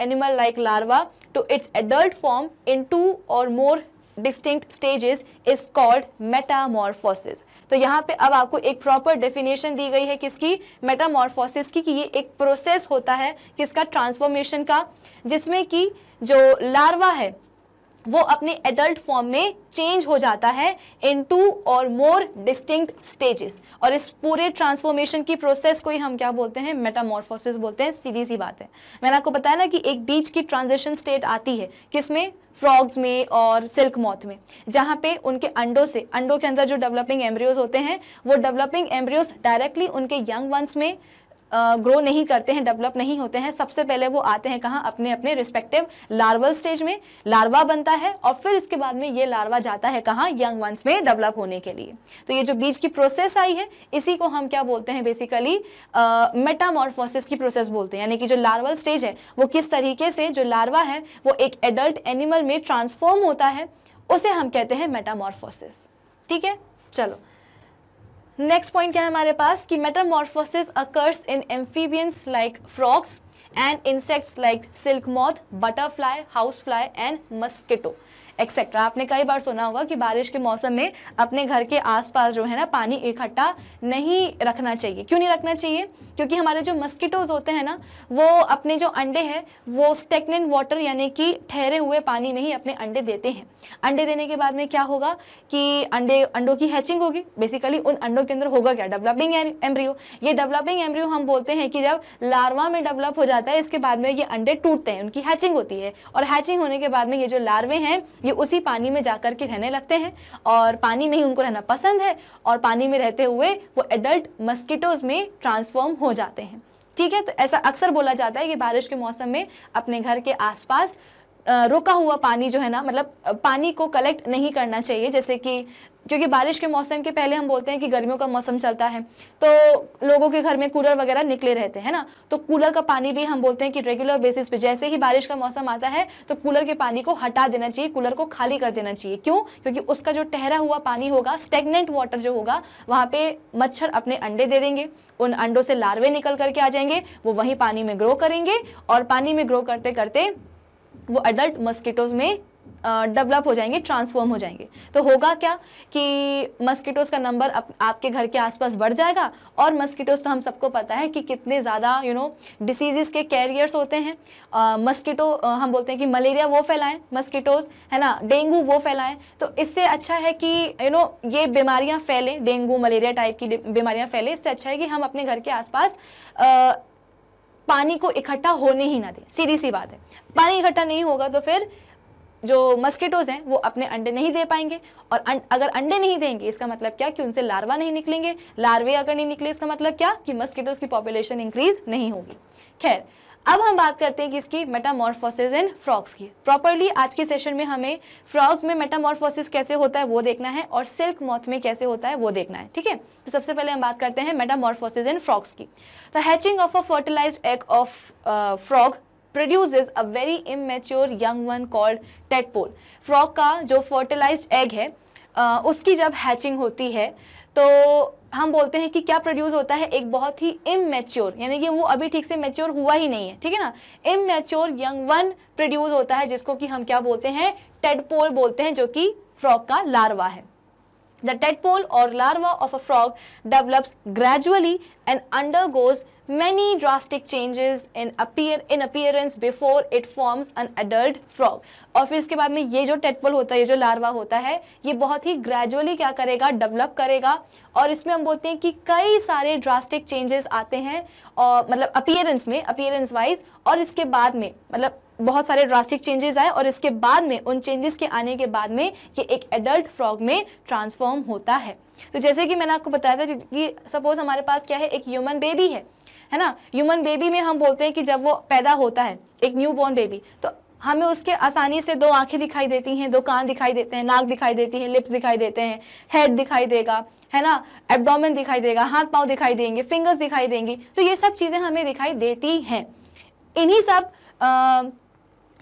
animal like larva to its adult form in two or more distinct stages is called metamorphosis तो यहाँ पे अब आपको एक प्रॉपर डेफिनेशन दी गई है किसकी मेटामोरफोसिस की कि ये एक प्रोसेस होता है किसका ट्रांसफॉर्मेशन का जिसमें कि जो लार्वा है वो अपने एडल्ट फॉर्म में चेंज हो जाता है इन two or more distinct stages और इस पूरे ट्रांसफॉर्मेशन की प्रोसेस को ही हम क्या बोलते हैं मेटामॉर्फोसिस बोलते हैं सीधी सी बात है मैंने आपको बताया ना कि एक बीच की ट्रांजिशन स्टेट आती है किसमें फ्रॉग्स में और सिल्क मॉथ में जहाँ पे उनके अंडों से अंडों के अंदर जो डेवलपिंग एम्ब्रियोज होते हैं वो डेवलपिंग एम्ब्रियोज डायरेक्टली उनके यंग वंस में ग्रो नहीं करते हैं डेवलप नहीं होते हैं सबसे पहले वो आते हैं कहाँ अपने अपने रिस्पेक्टिव लार्वल स्टेज में लार्वा बनता है और फिर इसके बाद में ये लार्वा जाता है कहाँ यंग वंस में डेवलप होने के लिए तो ये जो बीज की प्रोसेस आई है इसी को हम क्या बोलते हैं बेसिकली मेटामॉर्फोसिस की प्रोसेस बोलते हैं यानी कि जो लार्वल स्टेज है वो किस तरीके से जो लार्वा है वो एक एडल्ट एनिमल में ट्रांसफॉर्म होता है उसे हम कहते हैं मेटामॉर्फोसिस ठीक है चलो नेक्स्ट पॉइंट क्या है हमारे पास कि metamorphosis occurs in amphibians like frogs and insects like silk moth butterfly house fly and mosquito etcetera आपने कई बार सुना होगा कि बारिश के मौसम में अपने घर के आसपास जो है ना पानी इकट्ठा नहीं रखना चाहिए क्यों नहीं रखना चाहिए क्योंकि हमारे जो मस्किटोज होते हैं ना वो अपने जो अंडे हैं वो स्टेगनेंट वाटर यानी कि ठहरे हुए पानी में ही अपने अंडे देते हैं अंडे देने के बाद में क्या होगा कि अंडे अंडों की हैचिंग होगी बेसिकली उन अंडों के अंदर होगा क्या डेवलपिंग एम्ब्रियो ये डेवलपिंग एम्ब्रियो हम बोलते हैं कि जब लार्वा में डेवलप हो जाता है इसके बाद में ये अंडे टूटते हैं उनकी हैचिंग होती है और हैचिंग होने के बाद में ये जो लार्वे हैं ये ये उसी पानी में जा कर के रहने लगते हैं और पानी में ही उनको रहना पसंद है और पानी में रहते हुए वो एडल्ट मस्कीटोज़ में ट्रांसफॉर्म हो जाते हैं ठीक है तो ऐसा अक्सर बोला जाता है कि बारिश के मौसम में अपने घर के आसपास रुका हुआ पानी जो है ना मतलब पानी को कलेक्ट नहीं करना चाहिए जैसे कि क्योंकि बारिश के मौसम के पहले हम बोलते हैं कि गर्मियों का मौसम चलता है तो लोगों के घर में कूलर वगैरह निकले रहते हैं ना तो कूलर का पानी भी हम बोलते हैं कि रेगुलर बेसिस पे जैसे ही बारिश का मौसम आता है तो कूलर के पानी को हटा देना चाहिए कूलर को खाली कर देना चाहिए क्यों क्योंकि उसका जो ठहरा हुआ पानी होगा स्टेगनेंट वाटर जो होगा वहाँ पर मच्छर अपने अंडे दे देंगे उन अंडों से लार्वे निकल करके आ जाएंगे वो वहीं पानी में ग्रो करेंगे और पानी में ग्रो करते करते वो अडल्ट मस्कीटोज़ में डेवलप हो जाएंगे ट्रांसफॉर्म हो जाएंगे तो होगा क्या कि मस्कीटोज़ का नंबर अप, आपके घर के आसपास बढ़ जाएगा और मस्कीटोज़ तो हम सबको पता है कि कितने ज़्यादा यू नो डिसीज़ के कैरियर्स होते हैं मस्कीटो हम बोलते हैं कि मलेरिया वो फैलाएं मस्कीटोज़ है ना डेंगू वो फैलाएं तो इससे अच्छा है कि यू नो ये बीमारियाँ फैलें डेंगू मलेरिया टाइप की बीमारियाँ फैलें इससे अच्छा है कि हम अपने घर के आसपास पानी को इकट्ठा होने ही ना दें सीधी सी बात है पानी इकट्ठा नहीं होगा तो फिर जो मस्किटोज हैं वो अपने अंडे नहीं दे पाएंगे और अं, अगर अंडे नहीं देंगे इसका मतलब क्या कि उनसे लार्वा नहीं निकलेंगे लार्वे अगर नहीं निकले इसका मतलब क्या कि मस्किटोज की पॉपुलेशन इंक्रीज नहीं होगी खैर अब हम बात करते हैं कि इसकी मेटामॉर्फोसिस इन फ्रॉक्स की प्रॉपरली आज के सेशन में हमें फ्रॉक्स में मेटामॉर्फोसिस कैसे होता है वो देखना है और सिल्क मॉथ में कैसे होता है वो देखना है ठीक है तो सबसे पहले हम बात करते हैं मेटामॉर्फोसिस इन फ्रॉक्स की the hatching of a fertilise egg of frog produce a very immature young one called tadpole frog का जो फर्टिलाइज एग है uh, उसकी जब हैचिंग होती है तो हम बोलते हैं कि क्या प्रोड्यूस होता है एक बहुत ही इमेच्योर यानी कि वो अभी ठीक से मेच्योर हुआ ही नहीं है ठीक है ना इमेच्योर यंग वन प्रोड्यूस होता है जिसको कि हम क्या बोलते हैं टेडपोल बोलते हैं जो कि फ्रॉक का लार्वा है The tadpole or larva of a frog develops gradually and undergoes many drastic changes in appear in appearance before it forms an adult frog और फिर इसके बाद में ये जो टेटपोल होता है ये जो लार्वा होता है ये बहुत ही ग्रेजुअली क्या करेगा डेवलप करेगा और इसमें हम बोलते हैं कि कई सारे ड्रास्टिक चेंजेस आते हैं और मतलब अपीयरेंस में अपीयरेंस वाइज और इसके बाद में मतलब बहुत सारे ड्रास्टिक चेंजेस आए और इसके बाद में उन चेंजेस के आने के बाद में ये एक एडल्ट फ्रॉग में ट्रांसफॉर्म होता है तो जैसे कि मैंने आपको बताया था कि सपोज हमारे पास क्या है एक ह्यूमन बेबी है है ना ह्यूमन बेबी में हम बोलते हैं कि जब वो पैदा होता है एक न्यू बॉर्न बेबी तो हमें उसके आसानी से दो आंखें दिखाई देती हैं दो कान दिखाई देते हैं नाक दिखाई देती है लिप्स दिखाई देते हैं हेड दिखाई देगा है ना एब्डोमेन दिखाई देगा हाथ पाँव दिखाई देंगे फिंगर्स दिखाई देंगी तो ये सब चीज़ें हमें दिखाई देती हैं इन्हीं सब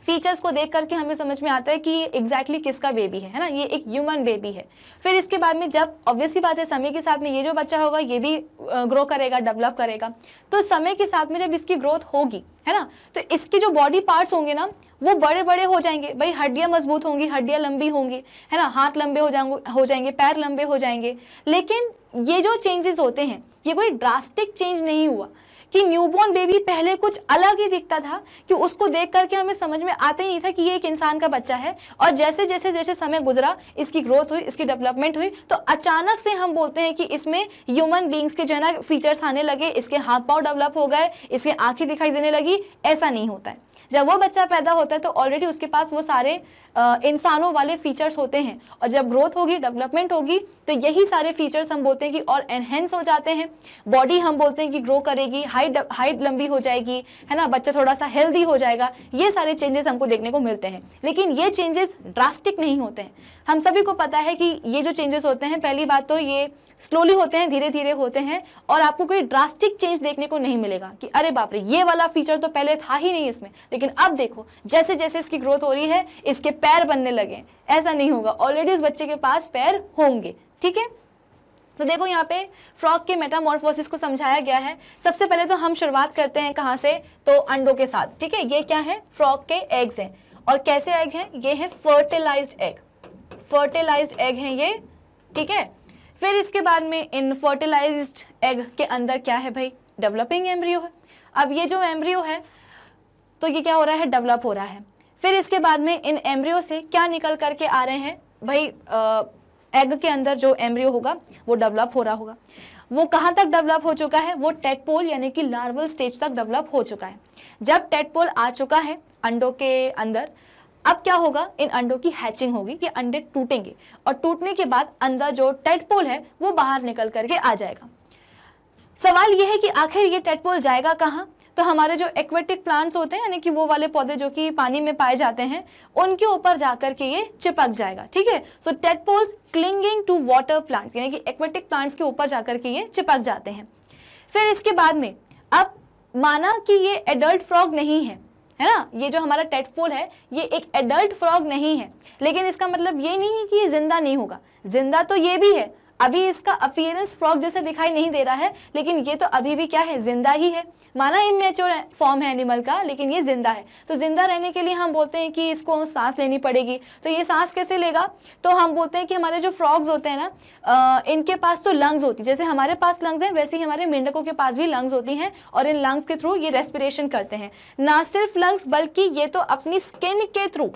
फीचर्स को देख करके हमें समझ में आता है कि ये एग्जैक्टली exactly किसका बेबी है है ना ये एक ह्यूमन बेबी है फिर इसके बाद में जब ऑब्वियसली बात है समय के साथ में ये जो बच्चा होगा ये भी ग्रो करेगा डेवलप करेगा तो समय के साथ में जब इसकी ग्रोथ होगी है ना तो इसके जो बॉडी पार्ट्स होंगे ना वो बड़े बड़े हो जाएंगे भाई हड्डियाँ मजबूत होंगी हड्डियाँ लंबी होंगी है ना हाथ लंबे हो जाएंगे हो जाएंगे पैर लंबे हो जाएंगे लेकिन ये जो चेंजेस होते हैं ये कोई ड्रास्टिक चेंज नहीं हुआ कि न्यूबॉर्न बेबी पहले कुछ अलग ही दिखता था कि उसको देख करके हमें समझ में आता ही नहीं था कि ये एक इंसान का बच्चा है और जैसे जैसे जैसे समय गुजरा इसकी ग्रोथ हुई इसकी डेवलपमेंट हुई तो अचानक से हम बोलते हैं कि इसमें ह्यूमन बींग्स के जो है ना फीचर्स आने लगे इसके हाथ पाँव डेवलप हो गए इसकी आँखें दिखाई देने लगी ऐसा नहीं होता है जब वो बच्चा पैदा होता है तो ऑलरेडी उसके पास वो सारे इंसानों वाले फीचर्स होते हैं और जब ग्रोथ होगी डेवलपमेंट होगी तो यही सारे फीचर्स हम बोलते हैं कि और एनहेंस हो जाते हैं बॉडी हम बोलते हैं कि ग्रो करेगी हाइट हाइट लंबी हो जाएगी है ना बच्चा थोड़ा सा हेल्दी हो जाएगा ये सारे चेंजेस हमको देखने को मिलते हैं लेकिन ये चेंजेस ड्रास्टिक नहीं होते हैं हम सभी को पता है कि ये जो चेंजेस होते हैं पहली बात तो ये स्लोली होते हैं धीरे धीरे होते हैं और आपको कोई ड्रास्टिक चेंज देखने को नहीं मिलेगा कि अरे बाप रे ये वाला फीचर तो पहले था ही नहीं इसमें लेकिन अब देखो जैसे जैसे इसकी ग्रोथ हो रही है इसके पैर बनने लगे ऐसा नहीं होगा ऑलरेडी उस बच्चे के पास पैर होंगे ठीक है तो देखो यहाँ पे फ्रॉक के मेटामॉर्फोसिस को समझाया गया है सबसे पहले तो हम शुरुआत करते हैं कहाँ से तो अंडों के साथ ठीक है ये क्या है फ्रॉक के एग्स हैं और कैसे एग हैं ये है फर्टिलाइज्ड एग फर्टिलाइज्ड एग हैं ये ठीक है फिर इसके बाद में इन फर्टिलाइज एग के अंदर क्या है भाई डेवलपिंग एम्ब्रियो है अब ये जो एम्ब्रियो है तो ये क्या हो रहा है डेवलप हो रहा है फिर इसके बाद में इन एम्ब्रियो से क्या निकल करके आ रहे हैं भाई आ, एग के अंदर जो एम्ब्रियो होगा वो डेवलप हो रहा होगा वो कहाँ तक डेवलप हो चुका है वो टेटपोल यानी कि लार्वल स्टेज तक डेवलप हो चुका है जब टेटपोल आ चुका है अंडों के अंदर अब क्या होगा इन अंडों की हैचिंग होगी ये अंडे टूटेंगे और टूटने के बाद अंदर जो टेटपोल है वो बाहर निकल करके आ जाएगा सवाल ये है कि आखिर ये टेटपोल जाएगा कहाँ तो हमारे जो एक्वेटिक प्लांट्स होते हैं यानी कि वो वाले पौधे जो कि पानी में पाए जाते हैं उनके ऊपर जाकर के ये चिपक जाएगा ठीक है so tadpoles clinging to water plants यानी कि एक्वेटिक प्लांट्स के ऊपर जाकर के ये चिपक जाते हैं फिर इसके बाद में अब माना कि ये एडल्ट फ्रॉग नहीं है है ना ये जो हमारा टेटफोल है ये एक एडल्ट फ्रॉग नहीं है लेकिन इसका मतलब ये नहीं है कि ये ज़िंदा नहीं होगा ज़िंदा तो ये भी है अभी इसका अपियरेंस फ्रॉग जैसे दिखाई नहीं दे रहा है लेकिन ये तो अभी भी क्या है जिंदा ही है माना इमेच्योर फॉर्म है एनिमल का लेकिन ये जिंदा है तो जिंदा रहने के लिए हम बोलते हैं कि इसको सांस लेनी पड़ेगी तो ये सांस कैसे लेगा तो हम बोलते हैं कि हमारे जो फ्रॉग्स होते हैं ना इनके पास तो लंग्स होती जैसे हमारे पास लंग्स हैं वैसे ही हमारे मेंढकों के पास भी लंग्स होती हैं और इन लंग्स के थ्रू ये रेस्पिरेशन करते हैं ना सिर्फ लंग्स बल्कि ये तो अपनी स्किन के थ्रू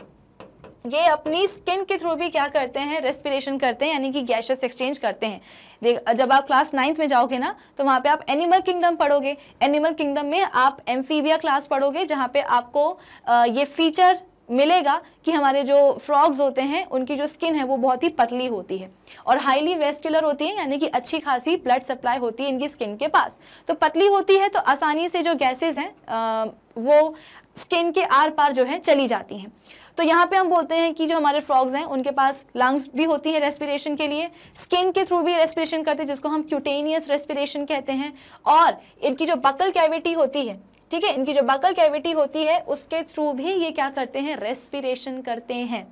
ये अपनी स्किन के थ्रू भी क्या करते हैं रेस्पिरेशन करते हैं यानी कि गैसेस एक्सचेंज करते हैं देख जब आप क्लास नाइन्थ में जाओगे ना तो वहाँ पे आप एनिमल किंगडम पढ़ोगे एनिमल किंगडम में आप एम्फीबिया क्लास पढ़ोगे जहाँ पे आपको आ, ये फीचर मिलेगा कि हमारे जो फ्रॉग्स होते हैं उनकी जो स्किन है वो बहुत ही पतली होती है और हाईली वेस्कुलर होती है यानी कि अच्छी खासी ब्लड सप्लाई होती है इनकी स्किन के पास तो पतली होती है तो आसानी से जो गैसेज हैं वो स्किन के आर पार जो है चली जाती हैं तो यहाँ पे हम बोलते हैं कि जो हमारे फ्रॉग्स हैं उनके पास लंग्स भी होती है रेस्पिरेशन के लिए स्किन के थ्रू भी रेस्पिरेशन करते हैं जिसको हम क्यूटेनियस रेस्पिरेशन कहते हैं और इनकी जो बकल कैविटी होती है ठीक है इनकी जो बकल कैविटी होती है उसके थ्रू भी ये क्या करते हैं रेस्पिरेशन करते हैं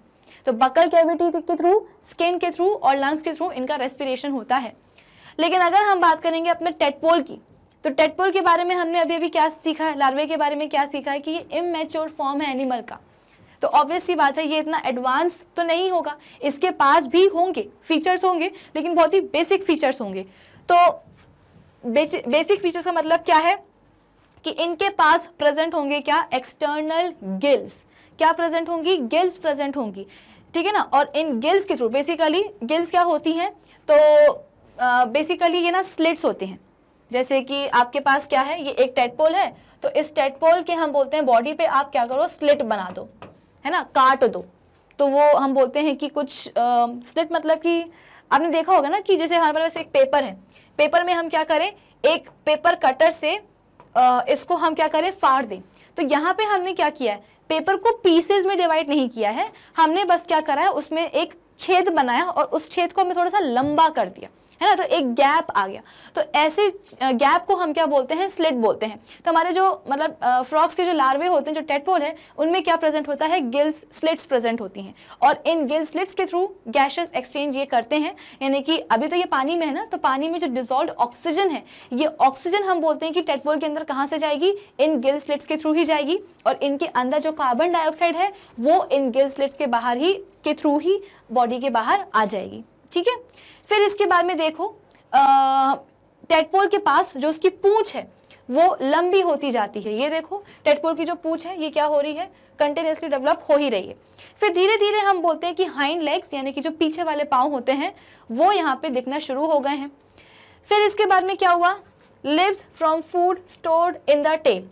तो बकल कैविटी के थ्रू स्किन के थ्रू और लंग्स के थ्रू इनका रेस्पिरेशन होता है लेकिन अगर हम बात करेंगे अपने टेटपोल की तो टेटपोल के बारे में हमने अभी अभी क्या सीखा है लार्वे के बारे में क्या सीखा है कि ये इमेच्योर फॉर्म है एनिमल का तो ऑब्वियस ही बात है ये इतना एडवांस तो नहीं होगा इसके पास भी होंगे फीचर्स होंगे लेकिन बहुत ही बेसिक फीचर्स होंगे तो बेसिक फीचर्स का मतलब क्या है कि इनके पास प्रेजेंट होंगे क्या एक्सटर्नल गिल्स क्या प्रेजेंट होंगी गिल्स प्रेजेंट होंगी ठीक है ना और इन गिल्स के थ्रू बेसिकली गिल्स क्या होती हैं तो बेसिकली ये ना स्लिट्स होते हैं जैसे कि आपके पास क्या है ये एक टेटपोल है तो इस टेटपोल के हम बोलते हैं बॉडी पे आप क्या करो स्लिट बना दो है ना काट दो तो वो हम बोलते हैं कि कुछ स्लिट मतलब कि आपने देखा होगा ना कि जैसे हमारे पास एक पेपर है पेपर में हम क्या करें एक पेपर कटर से आ, इसको हम क्या करें फाड़ दें तो यहाँ पे हमने क्या किया है पेपर को पीसेज में डिवाइड नहीं किया है हमने बस क्या करा है उसमें एक छेद बनाया और उस छेद को हमें थोड़ा सा लंबा कर दिया है ना तो एक गैप आ गया तो ऐसे गैप को हम क्या बोलते हैं स्लिट बोलते हैं तो हमारे जो मतलब फ्रॉक्स के जो लार्वे होते हैं जो टेटपोल है उनमें क्या प्रेजेंट होता है गिल्स स्लिट्स प्रेजेंट होती हैं और इन गिल्स स्लिट्स के थ्रू गैशेस एक्सचेंज ये करते हैं यानी कि अभी तो ये पानी में है ना तो पानी में जो डिजोल्व ऑक्सीजन है ये ऑक्सीजन हम बोलते हैं कि टेटपोल के अंदर कहाँ से जाएगी इन गिल स्लिट्स के थ्रू ही जाएगी और इनके अंदर जो कार्बन डाइऑक्साइड है वो इन गिल स्लिट्स के बाहर ही के थ्रू ही बॉडी के बाहर आ जाएगी ठीक है फिर इसके बाद में देखो टेटपोल के पास जो उसकी पूंछ है वो लंबी होती जाती है ये देखो टेटपोल की जो पूछ है ये क्या हो रही है कंटिन्यूसली डेवलप हो ही रही है फिर धीरे धीरे हम बोलते हैं कि हाइंड लेग्स यानी कि जो पीछे वाले पाँव होते हैं वो यहाँ पे दिखना शुरू हो गए हैं फिर इसके बाद में क्या हुआ lives from food stored in the tail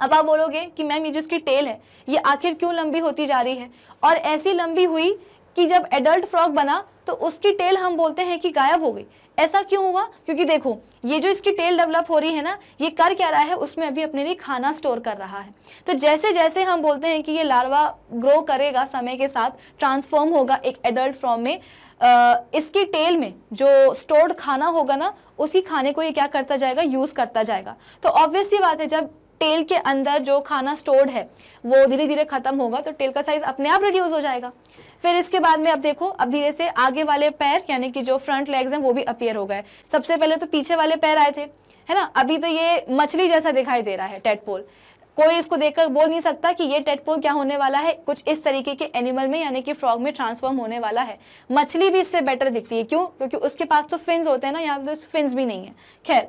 अब आप बोलोगे कि मैम ये जो इसकी टेल है ये आखिर क्यों लंबी होती जा रही है और ऐसी लंबी हुई कि जब एडल्ट फ्रॉग बना तो उसकी टेल हम बोलते हैं कि गायब हो गई ऐसा क्यों हुआ क्योंकि देखो ये जो इसकी टेल डेवलप हो रही है ना ये कर क्या रहा है उसमें अभी अपने लिए खाना स्टोर कर रहा है तो जैसे जैसे हम बोलते हैं कि ये लार्वा ग्रो करेगा समय के साथ ट्रांसफॉर्म होगा एक एडल्ट फॉर्म में इसकी टेल में जो स्टोर्ड खाना होगा ना उसी खाने को ये क्या करता जाएगा यूज़ करता जाएगा तो ऑब्वियसली बात है जब टेल के अंदर जो खाना स्टोर्ड है वो धीरे धीरे ख़त्म होगा तो टेल का साइज़ अपने आप रिड्यूज़ हो जाएगा फिर इसके बाद में अब देखो अब धीरे से आगे वाले पैर यानी कि जो फ्रंट लेग्स हैं वो भी अपियर हो गए सबसे पहले तो पीछे वाले पैर आए थे है ना अभी तो ये मछली जैसा दिखाई दे रहा है टेटपोल कोई इसको देखकर बोल नहीं सकता कि ये टेटपोल क्या होने वाला है कुछ इस तरीके के एनिमल में यानी कि फ्रॉग में ट्रांसफॉर्म होने वाला है मछली भी इससे बेटर दिखती है क्यों क्योंकि उसके पास तो फिन्स होते हैं ना यहाँ पे तो फिन्स भी नहीं है खैर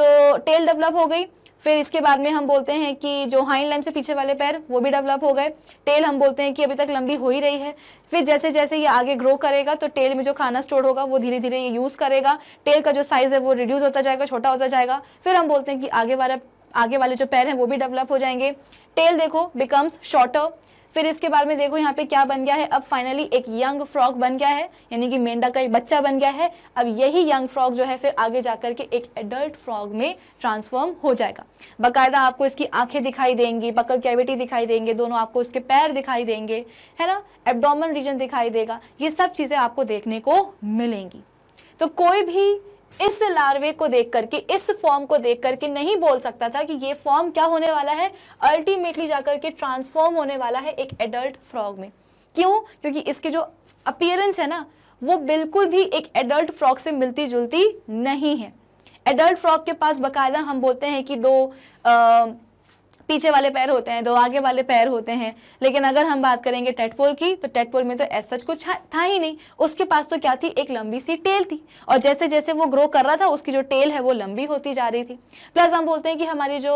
तो टेल डेवलप हो गई फिर इसके बाद में हम बोलते हैं कि जो हाइंड लैम से पीछे वाले पैर वो भी डेवलप हो गए टेल हम बोलते हैं कि अभी तक लंबी हो ही रही है फिर जैसे जैसे ये आगे ग्रो करेगा तो टेल में जो खाना स्टोर होगा वो धीरे धीरे ये यूज़ करेगा टेल का जो साइज़ है वो रिड्यूस होता जाएगा छोटा होता जाएगा फिर हम बोलते हैं कि आगे वाला आगे वाले जो पैर हैं वो भी डेवलप हो जाएंगे टेल देखो बिकम्स शॉर्टर फिर इसके बाद में देखो यहाँ पे क्या बन गया है अब फाइनली एक यंग फ्रॉक बन गया है यानी कि मेंढा का एक बच्चा बन गया है अब यही यंग फ्रॉक जो है फिर आगे जाकर के एक एडल्ट फ्रॉक में ट्रांसफॉर्म हो जाएगा बाकायदा आपको इसकी आंखें दिखाई देंगी बकल कैविटी दिखाई देंगे दोनों आपको इसके पैर दिखाई देंगे है ना एबडोमन रीजन दिखाई देगा ये सब चीज़ें आपको देखने को मिलेंगी तो कोई भी इस लार्वे को देख करके इस फॉर्म को देख करके नहीं बोल सकता था कि ये फॉर्म क्या होने वाला है अल्टीमेटली जाकर के ट्रांसफॉर्म होने वाला है एक एडल्ट फ्रॉग में क्यों क्योंकि इसके जो अपियरेंस है ना वो बिल्कुल भी एक एडल्ट फ्रॉग से मिलती जुलती नहीं है एडल्ट फ्रॉग के पास बकायदा हम बोलते हैं कि दो आ, पीछे वाले पैर होते हैं दो आगे वाले पैर होते हैं लेकिन अगर हम बात करेंगे टेटपोल की तो टेटपोल में तो ऐसा कुछ था ही नहीं उसके पास तो क्या थी एक लंबी सी टेल थी और जैसे जैसे वो ग्रो कर रहा था उसकी जो टेल है वो लंबी होती जा रही थी प्लस हम बोलते हैं कि हमारी जो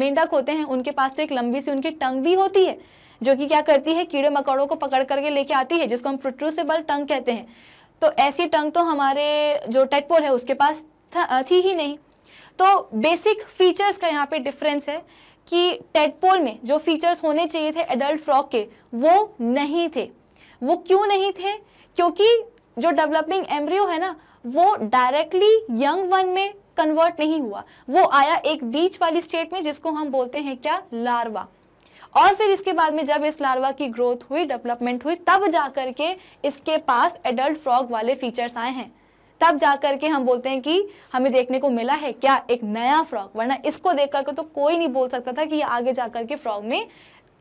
मेंढक होते हैं उनके पास तो एक लंबी सी उनकी टंग भी होती है जो कि क्या करती है कीड़े मकोड़ों को पकड़ करके लेके आती है जिसको हम प्रोट्रूसेबल टंग कहते हैं तो ऐसी टंग तो हमारे जो टेटपोल है उसके पास थी ही नहीं तो बेसिक फीचर्स का यहाँ पे डिफरेंस है कि टेटपोल में जो फीचर्स होने चाहिए थे एडल्ट फ्रॉक के वो नहीं थे वो क्यों नहीं थे क्योंकि जो डेवलपिंग एम्ब्रियो है ना वो डायरेक्टली यंग वन में कन्वर्ट नहीं हुआ वो आया एक बीच वाली स्टेट में जिसको हम बोलते हैं क्या लार्वा और फिर इसके बाद में जब इस लार्वा की ग्रोथ हुई डेवलपमेंट हुई तब जा के इसके पास एडल्ट फ्रॉग वाले फीचर्स आए हैं तब जा करके हम बोलते हैं कि हमें देखने को मिला है क्या एक नया फ्रॉग वरना इसको देख करके तो कोई नहीं बोल सकता था कि ये आगे जा करके फ्रॉग में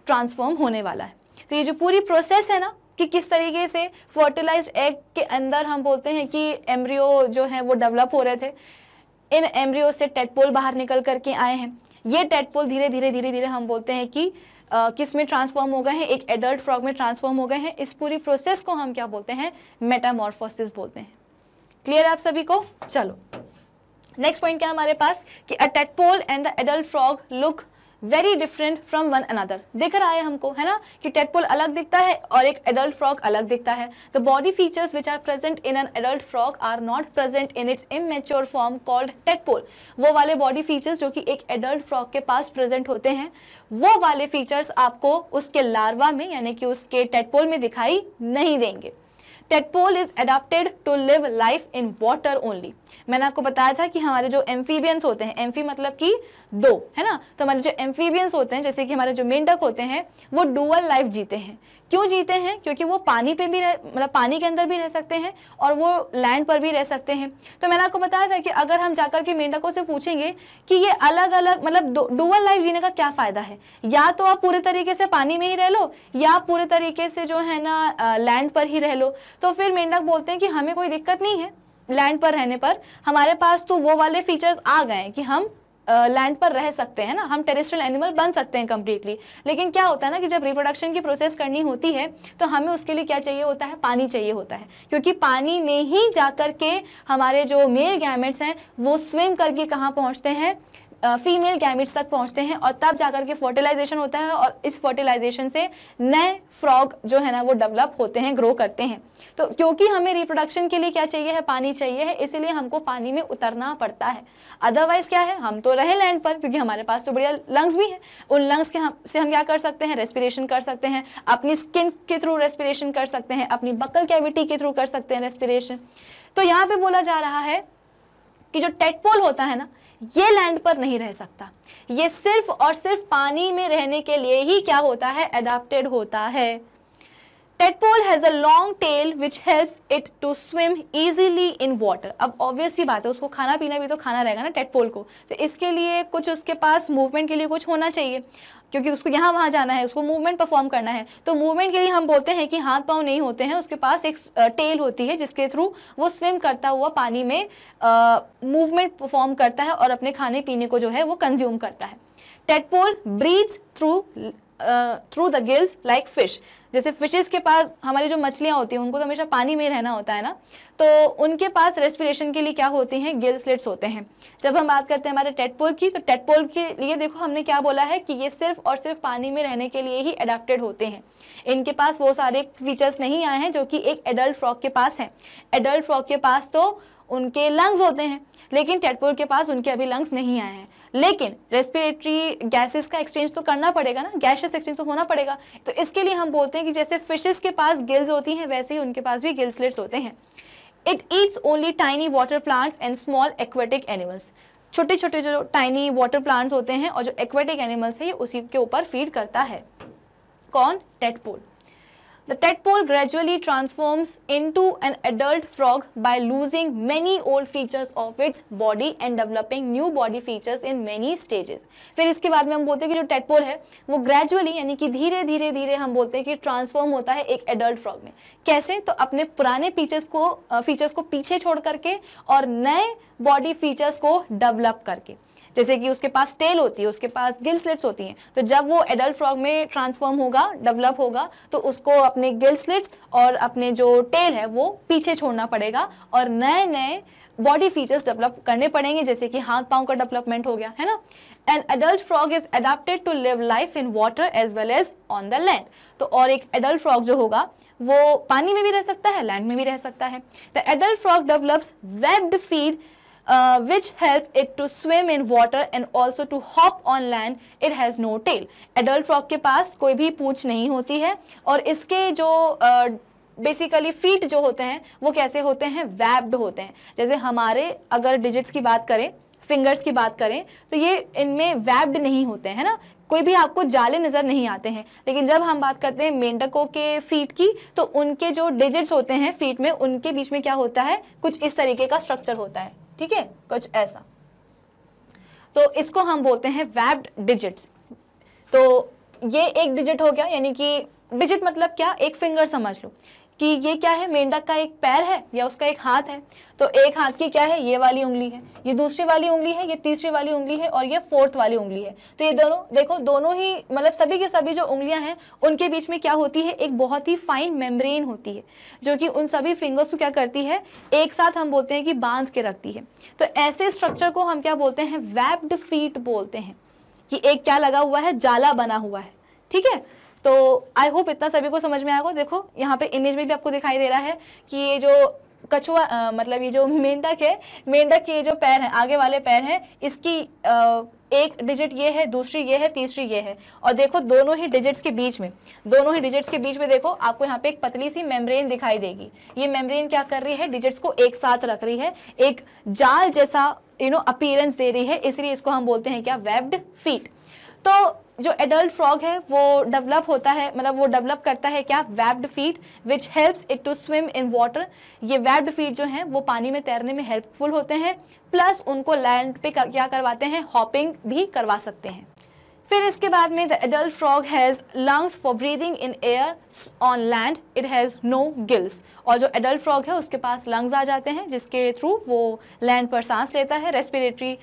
ट्रांसफॉर्म होने वाला है तो ये जो पूरी प्रोसेस है ना कि किस तरीके से फर्टिलाइज एग के अंदर हम बोलते हैं कि एम्ब्रियो जो है वो डेवलप हो रहे थे इन एम्ब्रियो से टेटपोल बाहर निकल करके आए हैं ये टेटपोल धीरे धीरे धीरे धीरे हम बोलते हैं कि आ, किस में ट्रांसफॉर्म हो गए हैं एक एडल्ट फ्रॉग में ट्रांसफॉर्म हो गए हैं इस पूरी प्रोसेस को हम क्या बोलते हैं मेटामॉर्फोसिस बोलते हैं क्लियर है आप सभी को चलो नेक्स्ट पॉइंट क्या हमारे पास कि a tadpole and the adult frog look very different from one another दिख रहा है हमको है ना कि टेटपोल अलग दिखता है और एक एडल्ट फ्रॉग अलग दिखता है the body features which are present in an adult frog are not present in its immature form called tadpole वो वाले बॉडी फीचर्स जो कि एक एडल्ट फ्रॉग के पास प्रेजेंट होते हैं वो वाले फीचर्स आपको उसके लार्वा में यानी कि उसके टेटपोल में दिखाई नहीं देंगे tadpole is adapted to live life in water only मैंने आपको बताया था कि हमारे जो एम्फीबियंस होते हैं एम्फी मतलब कि दो है ना तो हमारे जो एम्फीबियंस होते हैं जैसे कि हमारे जो मेंढक होते हैं वो डुअल लाइफ जीते हैं क्यों जीते हैं क्योंकि वो पानी पे भी मतलब पानी के अंदर भी रह सकते हैं और वो लैंड पर भी रह सकते हैं तो मैंने आपको बताया था कि अगर हम जाकर के मेंढकों से पूछेंगे कि ये अलग अलग मतलब डुअल लाइफ जीने का क्या फ़ायदा है या तो आप पूरे तरीके से पानी में ही रह लो या पूरे तरीके से जो है ना लैंड पर ही रह लो तो फिर मेंढक बोलते हैं कि हमें कोई दिक्कत नहीं है लैंड पर रहने पर हमारे पास तो वो वाले फीचर्स आ गए कि हम लैंड पर रह सकते हैं ना हम टेरेस्ट्रियल एनिमल बन सकते हैं कम्प्लीटली लेकिन क्या होता है ना कि जब रिप्रोडक्शन की प्रोसेस करनी होती है तो हमें उसके लिए क्या चाहिए होता है पानी चाहिए होता है क्योंकि पानी में ही जा के हमारे जो मेल गैमेट्स हैं वो स्विम करके कहाँ पहुँचते हैं फीमेल गैमिट्स तक पहुंचते हैं और तब जाकर के फर्टिलाइजेशन होता है और इस फर्टिलाइजेशन से नए फ्रॉग जो है ना वो डेवलप होते हैं ग्रो करते हैं तो क्योंकि हमें रिप्रोडक्शन के लिए क्या चाहिए है पानी चाहिए है इसीलिए हमको पानी में उतरना पड़ता है अदरवाइज क्या है हम तो रहे लैंड पर क्योंकि हमारे पास तो बढ़िया लंग्स भी हैं उन लंग्स के हम से हम क्या कर सकते हैं रेस्पिरेशन कर सकते हैं अपनी स्किन के थ्रू रेस्पिरेशन कर सकते हैं अपनी बकल कैविटी के थ्रू कर सकते हैं रेस्पिरेशन तो यहाँ पर बोला जा रहा है कि जो टेटपोल होता है ना ये लैंड पर नहीं रह सकता ये सिर्फ और सिर्फ पानी में रहने के लिए ही क्या होता है अडाप्टेड होता है tadpole has a long tail which helps it to swim easily in water अब ऑब्वियस ही बात है उसको खाना पीना भी तो खाना रहेगा ना टेटपोल को तो इसके लिए कुछ उसके पास मूवमेंट के लिए कुछ होना चाहिए क्योंकि उसको यहाँ वहाँ जाना है उसको मूवमेंट परफॉर्म करना है तो मूवमेंट के लिए हम बोलते हैं कि हाथ पाँव नहीं होते हैं उसके पास एक टेल होती है जिसके थ्रू वो स्विम करता हुआ पानी में मूवमेंट परफॉर्म करता है और अपने खाने पीने को जो है वो कंज्यूम करता है tadpole breathe through through the gills like fish जैसे फिशेस के पास हमारी जो मछलियाँ होती हैं उनको तो हमेशा पानी में रहना होता है ना तो उनके पास रेस्पिरेशन के लिए क्या होती हैं गिल स्लिट्स होते हैं जब हम बात करते हैं हमारे टेटपोल की तो टेटपोल के लिए देखो हमने क्या बोला है कि ये सिर्फ और सिर्फ पानी में रहने के लिए ही अडाप्टेड होते हैं इनके पास वो सारे फीचर्स नहीं आए हैं जो कि एक एडल्ट फ्रॉक के पास हैं एडल्ट फ्रॉक के पास तो उनके लंग्स होते हैं लेकिन टेटपोल के पास उनके अभी लंग्स नहीं आए हैं लेकिन रेस्पिरेटरी गैसेस का एक्सचेंज तो करना पड़ेगा ना गैसेस एक्सचेंज तो होना पड़ेगा तो इसके लिए हम बोलते हैं कि जैसे फिशेस के पास गिल्स होती हैं वैसे ही उनके पास भी गिल्सलेट्स होते हैं it eats only tiny water plants and small aquatic animals छोटे छोटे जो टाइनी वाटर प्लांट्स होते हैं और जो एक्वेटिक एनिमल्स है ये उसी के ऊपर फीड करता है कौन tadpole The tadpole gradually transforms into an adult frog by losing many old features of its body and developing new body features in many stages. फिर इसके बाद में हम बोलते हैं कि जो tadpole है वो gradually यानी कि धीरे धीरे धीरे हम बोलते हैं कि transform होता है एक adult frog में कैसे तो अपने पुराने features को features को पीछे छोड़ करके और नए body features को develop करके जैसे कि उसके पास टेल होती है उसके पास गिल्सलेट्स होती हैं तो जब वो एडल्ट फ्रॉग में ट्रांसफॉर्म होगा डेवलप होगा तो उसको अपने गिल्सलेट्स और अपने जो टेल है वो पीछे छोड़ना पड़ेगा और नए नए बॉडी फीचर्स डेवलप करने पड़ेंगे जैसे कि हाथ पांव का डेवलपमेंट हो गया है ना an adult frog is adapted to live life in water as well as on the land तो और एक एडल्ट फ्रॉग जो होगा वो पानी में भी रह सकता है लैंड में भी रह सकता है the adult frog develops webbed feet uh, which help it to swim in water and also to hop on land. It has no tail. Adult frog के पास कोई भी पूंछ नहीं होती है और इसके जो uh, बेसिकली फीट जो होते हैं वो कैसे होते हैं वैब्ड होते हैं जैसे हमारे अगर डिजिट्स की बात करें फिंगर्स की बात करें तो ये इनमें वैब्ड नहीं होते हैं ना कोई भी आपको जाले नज़र नहीं आते हैं लेकिन जब हम बात करते हैं मेंढकों के फीट की तो उनके जो डिजिट्स होते हैं फीट में उनके बीच में क्या होता है कुछ इस तरीके का स्ट्रक्चर होता है ठीक है कुछ ऐसा तो इसको हम बोलते हैं वैब्ड डिजिट्स तो ये एक डिजिट हो गया यानी कि डिजिट मतलब क्या एक फिंगर समझ लो कि ये क्या है मेंढक का एक पैर है या उसका एक हाथ है तो एक हाथ की क्या है ये वाली उंगली है ये दूसरी वाली उंगली है ये तीसरी वाली उंगली है और ये फोर्थ वाली उंगली है तो ये दोनों देखो दोनों ही मतलब सभी के सभी जो उंगलियां हैं उनके बीच में क्या होती है एक बहुत ही फाइन मेम्ब्रेन होती है जो कि उन सभी फिंगर्स को क्या करती है एक साथ हम बोलते हैं कि बांध के रखती है तो ऐसे स्ट्रक्चर को हम क्या बोलते हैं वैप्ड फीट बोलते हैं कि एक क्या लगा हुआ है जाला बना हुआ है ठीक है तो आई होप इतना सभी को समझ में आएगा देखो यहाँ पे इमेज में भी आपको दिखाई दे रहा है कि ये जो कछुआ मतलब ये जो मेंढक है मेंढक के जो पैर हैं आगे वाले पैर हैं इसकी आ, एक डिजिट ये है दूसरी ये है तीसरी ये है और देखो दोनों ही डिजिट्स के बीच में दोनों ही डिजिट्स के बीच में देखो आपको यहाँ पे एक पतली सी मेम्ब्रेन दिखाई देगी ये मेम्ब्रेन क्या कर रही है डिजिट्स को एक साथ रख रही है एक जाल जैसा यू नो अपीयरेंस दे रही है इसलिए इसको हम बोलते हैं क्या वेब्ड फीट तो जो एडल्ट फ्रॉग है वो डेवलप होता है मतलब वो डेवलप करता है क्या webbed feet which helps it to swim in water ये वेब्ड फीट जो हैं वो पानी में तैरने में हेल्पफुल होते हैं प्लस उनको लैंड पे कर, क्या करवाते हैं हॉपिंग भी करवा सकते हैं फिर इसके बाद में the adult frog has lungs for breathing in air on land it has no gills और जो एडल्ट फ्रॉग है उसके पास लंग्स आ जाते हैं जिसके थ्रू वो लैंड पर सांस लेता है रेस्पिरेटरी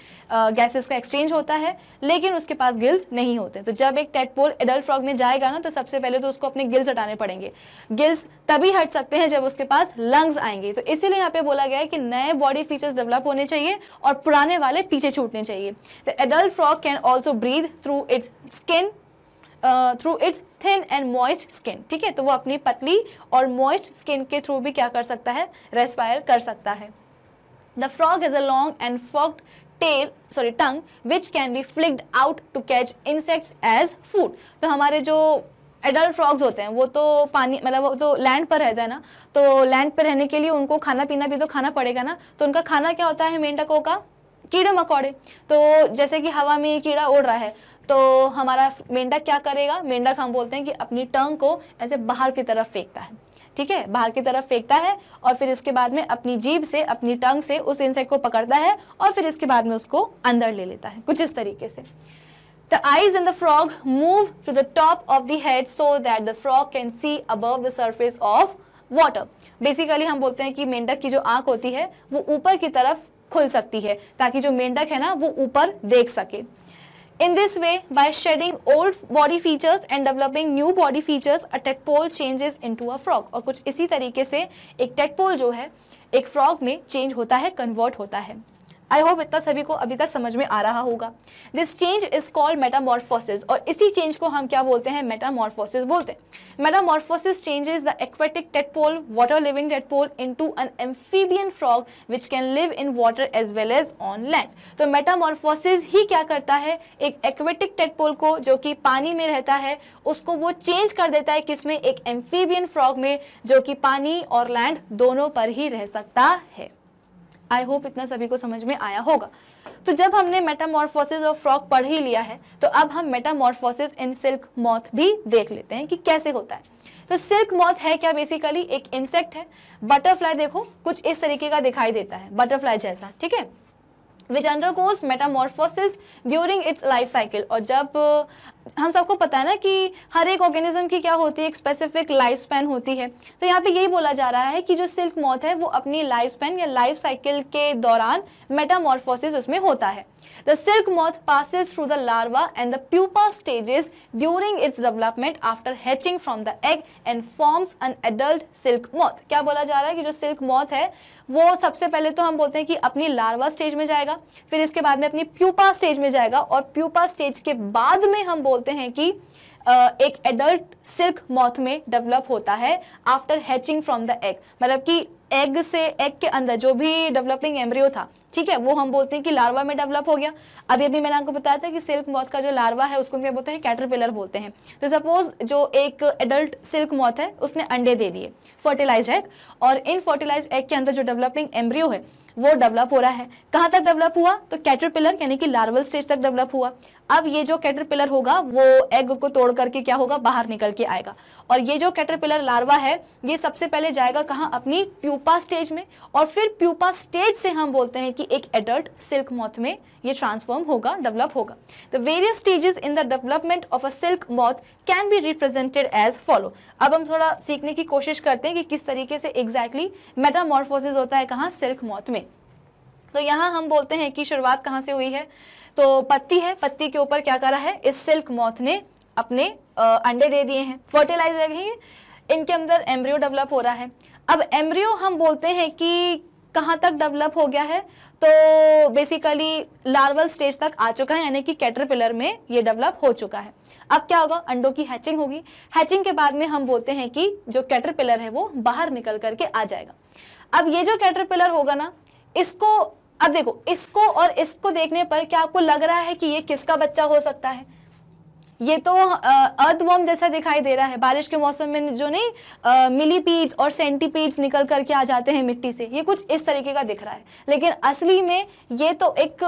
गैसेस का एक्सचेंज होता है लेकिन उसके पास गिल्स नहीं होते तो जब एक टेटपोल एडल्ट फ्रॉग में जाएगा ना तो सबसे पहले तो उसको अपने गिल्स हटाने पड़ेंगे गिल्स तभी हट सकते हैं जब उसके पास लंग्स आएंगे तो इसीलिए यहाँ पे बोला गया है कि नए बॉडी फीचर्स डेवलप होने चाहिए और पुराने वाले पीछे छूटने चाहिए the adult frog can also breathe through its skin through its thin and moist skin ठीक है तो वो अपनी पतली और मॉइस्ट स्किन के थ्रू भी क्या कर सकता है रेस्पायर कर सकता है the frog is a long and forked tail sorry tongue which can be flicked out to catch insects as food तो हमारे जो एडल्ट फ्रॉग्स होते हैं वो तो पानी मतलब वो तो लैंड पर रहते हैं ना तो लैंड पर रहने के लिए उनको खाना पीना भी तो खाना पड़ेगा ना तो उनका खाना क्या होता है मेंढकों का कीड़े मकोड़े तो जैसे कि हवा में कीड़ा उड़ रहा है तो हमारा मेंढक क्या करेगा मेंढक हम बोलते हैं कि अपनी टंग को ऐसे बाहर की तरफ फेंकता है ठीक है बाहर की तरफ फेंकता है और फिर इसके बाद में अपनी जीभ से अपनी टंग से उस इंसेक्ट को पकड़ता है और फिर इसके बाद में उसको अंदर ले लेता है कुछ इस तरीके से The eyes in the frog move to the top of the head so that the frog can see above the surface of water. Basically hum bolte hain ki mendak ki jo aankh hoti hai wo upar ki taraf khul sakti hai taki jo mendak hai na wo upar dekh sake In this way, by shedding old body features and developing new body features, a tadpole changes into a frog. aur kuch isi tarike se ek tadpole jo hai ek frog mein change hota hai convert hota hai I hope इतना सभी को अभी तक समझ में आ रहा होगा this change is called metamorphosis और इसी चेंज को हम क्या बोलते हैं मेटामॉर्फोसिस बोलते हैं metamorphosis changes the aquatic tadpole water living tadpole into an amphibian frog which can live in water as well as on land तो मेटामॉर्फोसिस ही क्या करता है एक एक्वेटिक टेटपोल को जो कि पानी में रहता है उसको वो चेंज कर देता है किसमें एक एम्फीबियन फ्रॉग में जो कि पानी और लैंड दोनों पर ही रह सकता है आई होप इतना सभी को समझ में आया होगा तो जब हमने मेटामॉर्फोसिस ऑफ फ्रॉक पढ़ ही लिया है तो अब हम मेटामॉर्फोसिस इन सिल्क मॉथ भी देख लेते हैं कि कैसे होता है तो सिल्क मॉथ है क्या बेसिकली एक इंसेक्ट है बटरफ्लाई देखो कुछ इस तरीके का दिखाई देता है बटरफ्लाई जैसा ठीक है which undergoes metamorphosis during its life cycle और जब हम सबको पता है ना कि हर एक ऑर्गेनिज्म की क्या होती है एक स्पेसिफिक लाइफ स्पैन होती है तो यहाँ पे यही बोला जा रहा है कि जो सिल्क मॉथ है वो अपनी लाइफ स्पैन या लाइफ साइकिल के दौरान मेटामॉर्फोसिस उसमें होता है The silk moth passes through the larva and the pupa stages during its development after hatching from the egg and forms an adult silk moth. क्या बोला जा रहा है कि जो silk moth है वो सबसे पहले तो हम बोलते हैं कि अपनी larva stage में जाएगा फिर इसके बाद में अपनी pupa stage में जाएगा और pupa stage के बाद में हम बोलते हैं कि एक एडल्ट सिल्क मॉथ में डेवलप होता है after hatching from the egg मतलब कि एग से एग के अंदर जो भी डेवलपिंग एम्ब्रियो था ठीक है वो हम बोलते हैं कि लार्वा में डेवलप हो गया अभी अभी मैंने आपको बताया था कि सिल्क मॉथ का जो लार्वा है उसको क्या बोलते हैं कैटरपिलर बोलते हैं तो सपोज जो एक एडल्ट सिल्क मॉथ है उसने अंडे दे दिए फर्टिलाइज एग और इन फर्टिलाइज एग के अंदर जो डेवलपिंग एम्ब्रियो है वो डेवलप हो रहा है कहाँ तक डेवलप हुआ तो कैटरपिलर यानी कि लार्वल स्टेज तक डेवलप हुआ अब ये जो कैटरपिलर होगा वो एग को तोड़ करके क्या होगा बाहर निकल के आएगा और ये जो कैटरपिलर लार्वा है ये सबसे पहले जाएगा कहाँ अपनी प्यूपा स्टेज में और फिर प्यूपा स्टेज से हम बोलते हैं कि एक एडल्ट सिल्क मॉथ में ये ट्रांसफॉर्म होगा डेवलप होगा the various stages in the development of a silk moth can be represented as follow अब हम थोड़ा सीखने की कोशिश करते हैं कि किस तरीके से एग्जैक्टली मेटामॉर्फोसिस होता है कहाँ सिल्क मॉथ में तो यहाँ हम बोलते हैं कि शुरुआत कहाँ से हुई है तो पत्ती है पत्ती के ऊपर क्या करा है इस सिल्क मौथ ने अपने अंडे दे दिए हैं फर्टिलाइज है इनके अंदर एम्ब्रियो डेवलप हो रहा है अब एम्ब्रियो हम बोलते हैं कि कहाँ तक डेवलप हो गया है तो बेसिकली लार्वल स्टेज तक आ चुका है यानी कि कैटरपिलर में ये डेवलप हो चुका है अब क्या होगा अंडों की हैचिंग होगी हैचिंग के बाद में हम बोलते हैं कि जो कैटरपिलर है वो बाहर निकल करके आ जाएगा अब ये जो कैटरपिलर होगा ना इसको अब देखो इसको और इसको देखने पर क्या आपको लग रहा है कि ये किसका बच्चा हो सकता है ये तो अर्थवॉर्म जैसा दिखाई दे रहा है बारिश के मौसम में जो नहीं मिलीपीड्स और सेंटीपीड्स निकल करके आ जाते हैं मिट्टी से ये कुछ इस तरीके का दिख रहा है लेकिन असली में ये तो एक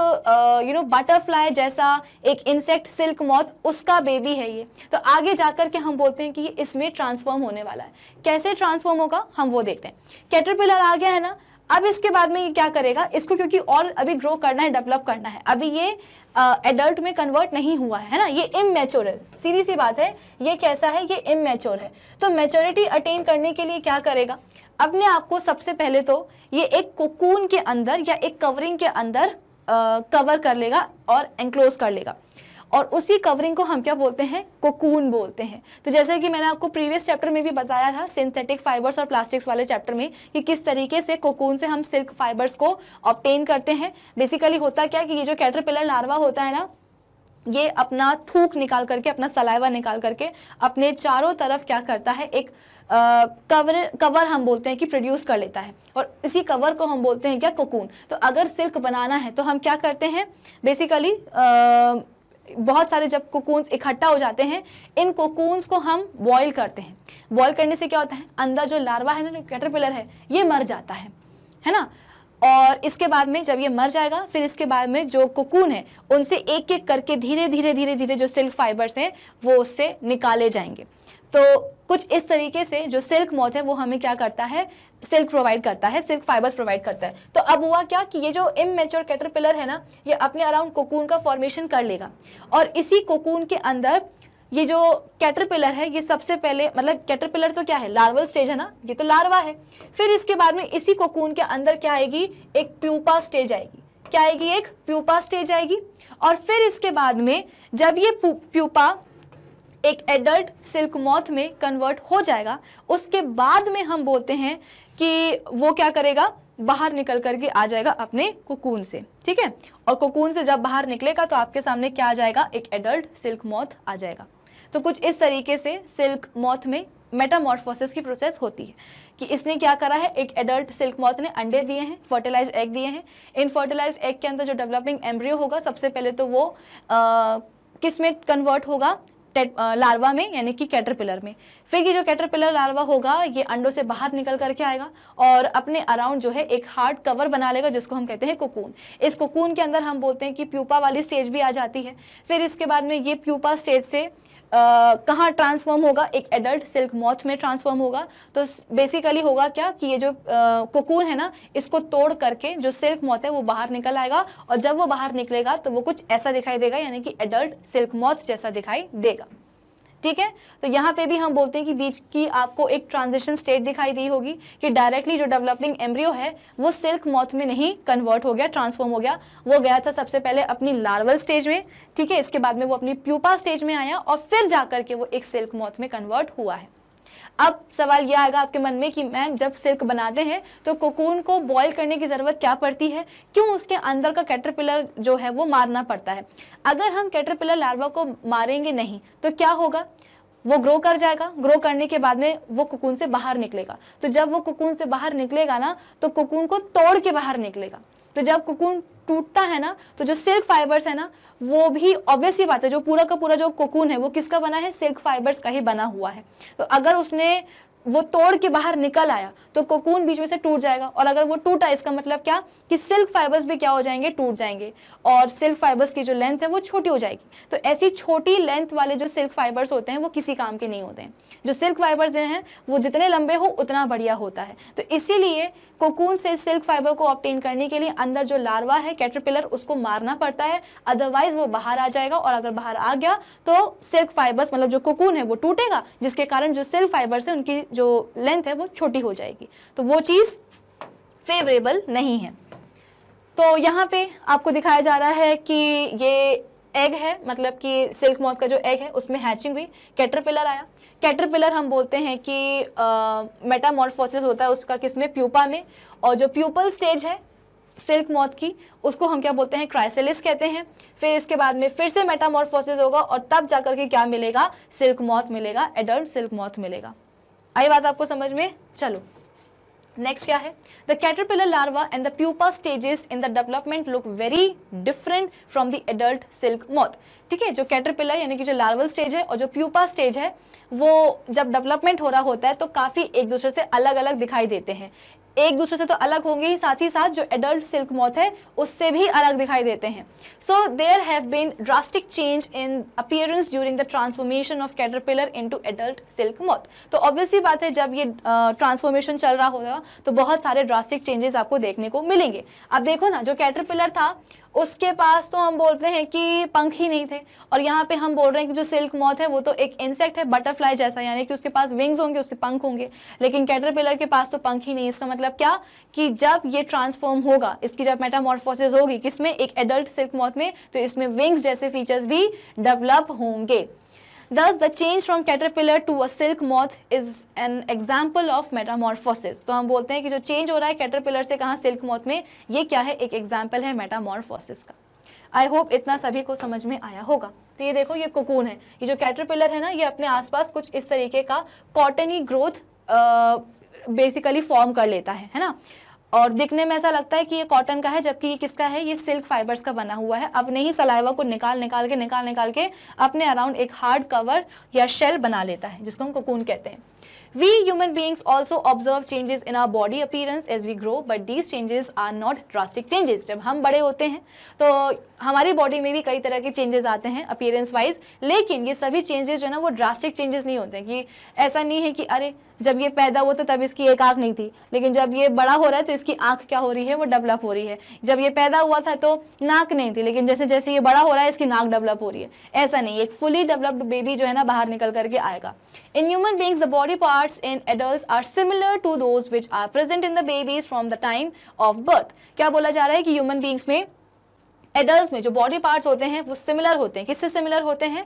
यू नो बटरफ्लाई जैसा एक इंसेक्ट सिल्क मौत उसका बेबी है ये तो आगे जाकर के हम बोलते हैं कि ये इसमें ट्रांसफॉर्म होने वाला है कैसे ट्रांसफॉर्म होगा हम वो देखते हैं कैटरपिलर आ गया है ना अब इसके बाद में ये क्या करेगा इसको क्योंकि और अभी ग्रो करना है डेवलप करना है अभी ये एडल्ट में कन्वर्ट नहीं हुआ है ना ये इमेच्योर है सीधी सी बात है ये कैसा है ये इमेच्योर है तो मेच्योरिटी अटेन करने के लिए क्या करेगा अपने आप को सबसे पहले तो ये एक कोकून के अंदर या एक कवरिंग के अंदर कवर कर लेगा और एनक्लोज कर लेगा और उसी कवरिंग को हम क्या बोलते हैं कोकून बोलते हैं तो जैसे कि मैंने आपको प्रीवियस चैप्टर में भी बताया था सिंथेटिक फाइबर्स और प्लास्टिक्स वाले चैप्टर में कि किस तरीके से कोकून से हम सिल्क फाइबर्स को ऑप्टेन करते हैं बेसिकली होता क्या कि ये जो कैटरपिलर लार्वा होता है ना ये अपना थूक निकाल करके अपना सलाइवा निकाल करके अपने चारों तरफ क्या करता है एक कवर कवर हम बोलते हैं कि प्रोड्यूस कर लेता है और इसी कवर को हम बोलते हैं क्या कोकून तो अगर सिल्क बनाना है तो हम क्या करते हैं बेसिकली बहुत सारे जब कोकून्स इकट्ठा हो जाते हैं इन कोकून्स को हम बॉयल करते हैं बॉयल करने से क्या होता है अंदर जो लार्वा है ना जो कैटरपिलर है ये मर जाता है है ना और इसके बाद में जब ये मर जाएगा फिर इसके बाद में जो कोकून है उनसे एक एक करके धीरे धीरे धीरे धीरे जो सिल्क फाइबर्स हैं वो उससे निकाले जाएंगे तो कुछ इस तरीके से जो सिल्क मॉथ है वो हमें क्या करता है सिल्क प्रोवाइड करता है सिल्क फाइबर्स प्रोवाइड करता है तो अब हुआ क्या कि ये जो इमेच्योर कैटरपिलर है ना ये अपने अराउंड कोकून का फॉर्मेशन कर लेगा और इसी कोकून के अंदर ये जो कैटरपिलर है ये सबसे पहले मतलब कैटरपिलर तो क्या है लार्वल स्टेज है ना ये तो लार्वा है फिर इसके बाद में इसी कोकून के अंदर क्या आएगी एक प्यूपा स्टेज आएगी क्या आएगी एक प्यूपा स्टेज आएगी और फिर इसके बाद में जब ये प्यूपा एक एडल्ट सिल्क मॉथ में कन्वर्ट हो जाएगा उसके बाद में हम बोलते हैं कि वो क्या करेगा बाहर निकल करके आ जाएगा अपने कोकून से ठीक है और कोकून से जब बाहर निकलेगा तो आपके सामने क्या आ जाएगा एक एडल्ट सिल्क मॉथ आ जाएगा तो कुछ इस तरीके से सिल्क मॉथ में मेटामॉर्फोसिस की प्रोसेस होती है कि इसने क्या करा है एक एडल्ट सिल्क मॉथ ने अंडे दिए हैं फर्टिलाइज एग दिए हैं इन फर्टिलाइज एग के अंदर जो डेवलपिंग एम्ब्रियो होगा सबसे पहले तो वो आ, किस में कन्वर्ट होगा लार्वा में यानी कि कैटरपिलर में फिर ये जो कैटरपिलर लार्वा होगा ये अंडों से बाहर निकल करके आएगा और अपने अराउंड जो है एक हार्ड कवर बना लेगा जिसको हम कहते हैं कोकून इस कोकून के अंदर हम बोलते हैं कि प्यूपा वाली स्टेज भी आ जाती है फिर इसके बाद में ये प्यूपा स्टेज से कहाँ ट्रांसफॉर्म होगा एक एडल्ट सिल्क मॉथ में ट्रांसफॉर्म होगा तो बेसिकली होगा क्या कि ये जो कुकून है ना इसको तोड़ करके जो सिल्क मॉथ है वो बाहर निकल आएगा और जब वो बाहर निकलेगा तो वो कुछ ऐसा दिखाई देगा यानी कि एडल्ट सिल्क मॉथ जैसा दिखाई देगा ठीक है तो यहाँ पे भी हम बोलते हैं कि बीच की आपको एक ट्रांजिशन स्टेट दिखाई दी होगी कि डायरेक्टली जो डेवलपिंग एम्ब्रियो है वो सिल्क मॉथ में नहीं कन्वर्ट हो गया ट्रांसफॉर्म हो गया वो गया था सबसे पहले अपनी लार्वल स्टेज में ठीक है इसके बाद में वो अपनी प्यूपा स्टेज में आया और फिर जा करके वो एक सिल्क मॉथ में कन्वर्ट हुआ है अब सवाल यह आएगा आपके मन में कि मैम जब सिल्क बनाते हैं तो कोकून को बॉयल करने की ज़रूरत क्या पड़ती है क्यों उसके अंदर का कैटरपिलर जो है वो मारना पड़ता है अगर हम कैटरपिलर लार्वा को मारेंगे नहीं तो क्या होगा वो ग्रो कर जाएगा ग्रो करने के बाद में वो कुकून से बाहर निकलेगा तो जब वो कुकून से बाहर निकलेगा ना तो कुकून को तोड़ के बाहर निकलेगा तो जब कोकून टूटता है ना तो जो सिल्क फाइबर्स है ना वो भी ऑब्वियस ये बात है जो पूरा का पूरा जो कोकून है वो किसका बना है सिल्क फाइबर्स का ही बना हुआ है तो अगर उसने वो तोड़ के बाहर निकल आया तो कोकून बीच में से टूट जाएगा और अगर वो टूटा इसका मतलब क्या कि सिल्क फाइबर्स भी क्या हो जाएंगे टूट जाएंगे और सिल्क फाइबर्स की जो लेंथ है वो छोटी हो जाएगी तो ऐसी छोटी लेंथ वाले जो सिल्क फाइबर्स होते हैं वो किसी काम के नहीं होते हैं जो सिल्क फाइबर्स हैं वो जितने लंबे हो उतना बढ़िया होता है तो इसीलिए कोकून से सिल्क फाइबर को ऑप्टेन करने के लिए अंदर जो लार्वा है कैटरपिलर उसको मारना पड़ता है अदरवाइज वो बाहर आ जाएगा और अगर बाहर आ गया तो सिल्क फाइबर्स मतलब जो कोकून है वो टूटेगा जिसके कारण जो सिल्क फाइबर्स है उनकी जो लेंथ है वो छोटी हो जाएगी तो वो चीज़ फेवरेबल नहीं है तो यहाँ पे आपको दिखाया जा रहा है कि ये एग है मतलब कि सिल्क मौत का जो एग है उसमें हैचिंग हुई कैटरपिलर आया कैटरपिलर हम बोलते हैं कि मेटामॉर्फोसिस होता है उसका किस में प्यूपा में और जो प्यूपल स्टेज है सिल्क मौत की उसको हम क्या बोलते हैं क्राइसिलिस कहते हैं फिर इसके बाद में फिर से मेटामॉर्फोसिस होगा और तब जाकर के क्या मिलेगा सिल्क मौत मिलेगा एडल्ट सिल्क मौत मिलेगा आई बात आपको समझ में चलो नेक्स्ट क्या है the caterpillar larva and the pupa stages in the development look very different from the adult silk moth ठीक है जो कैटरपिलर यानी कि जो लार्वल स्टेज है और जो प्यूपा स्टेज है वो जब डेवलपमेंट हो रहा होता है तो काफ़ी एक दूसरे से अलग अलग दिखाई देते हैं एक दूसरे से तो अलग होंगे ही साथ ही साथ जो एडल्ट सिल्क मौत है उससे भी अलग दिखाई देते हैं so there have been drastic change in appearance during the transformation of caterpillar into adult silk moth तो ऑब्वियसली बात है जब ये ट्रांसफॉर्मेशन uh, चल रहा होगा तो बहुत सारे ड्रास्टिक चेंजेस आपको देखने को मिलेंगे अब देखो ना जो कैटरपिलर था उसके पास तो हम बोलते हैं कि पंख ही नहीं थे और यहाँ पे हम बोल रहे हैं कि जो सिल्क मौत है वो तो एक इंसेक्ट है बटरफ्लाई जैसा यानी कि उसके पास विंग्स होंगे उसके पंख होंगे लेकिन कैटरपिलर के पास तो पंख ही नहीं इसका मतलब क्या कि जब ये ट्रांसफॉर्म होगा इसकी जब मेटामॉर्फोसिस होगी किसमें एक एडल्ट सिल्क मौत में तो इसमें विंग्स जैसे फीचर्स भी डेवलप होंगे thus the change from caterpillar to a silk moth is an example of metamorphosis तो हम बोलते हैं कि जो चेंज हो रहा है कैटरपिलर से कहाँ सिल्क मॉथ में ये क्या है एक एग्जाम्पल है मेटामॉर्फोसिस का आई होप इतना सभी को समझ में आया होगा तो ये देखो ये कोकून है ये जो कैटरपिलर है ना ये अपने आसपास कुछ इस तरीके का कॉटनी ग्रोथ बेसिकली फॉर्म कर लेता है है ना और दिखने में ऐसा लगता है कि ये कॉटन का है जबकि ये किसका है ये सिल्क फाइबर्स का बना हुआ है अपने ही सलाइवा को निकाल निकाल के निकाल निकाल के अपने अराउंड एक हार्ड कवर या शेल बना लेता है जिसको हम कोकून कहते हैं We human beings also observe changes in our body appearance as we grow, but these changes are not drastic changes. जब हम बड़े होते हैं तो हमारी बॉडी में भी कई तरह के चेंजेस आते हैं अपीयरेंस वाइज लेकिन ये सभी चेंजेस जो है ना वो ड्रास्टिक चेंजेस नहीं होते कि ऐसा नहीं है कि अरे जब ये पैदा हुआ था तो तब इसकी एक आँख नहीं थी लेकिन जब ये बड़ा हो रहा है तो इसकी आँख क्या हो रही है वो डेवलप हो रही है जब ये पैदा हुआ था तो नाक नहीं थी लेकिन जैसे जैसे ये बड़ा हो रहा है इसकी नाक डेवलप हो रही है ऐसा नहीं एक फुली डेवलप्ड बेबी जो है ना बाहर निकल करके आएगा in human beings the body parts in adult are similar to those which are present in the babies from the time of birth क्या बोला जा रहा है कि ह्यूमन बींग्स में एडल्ट में जो बॉडी पार्ट्स होते हैं वो सिमिलर होते हैं किससे सिमिलर होते हैं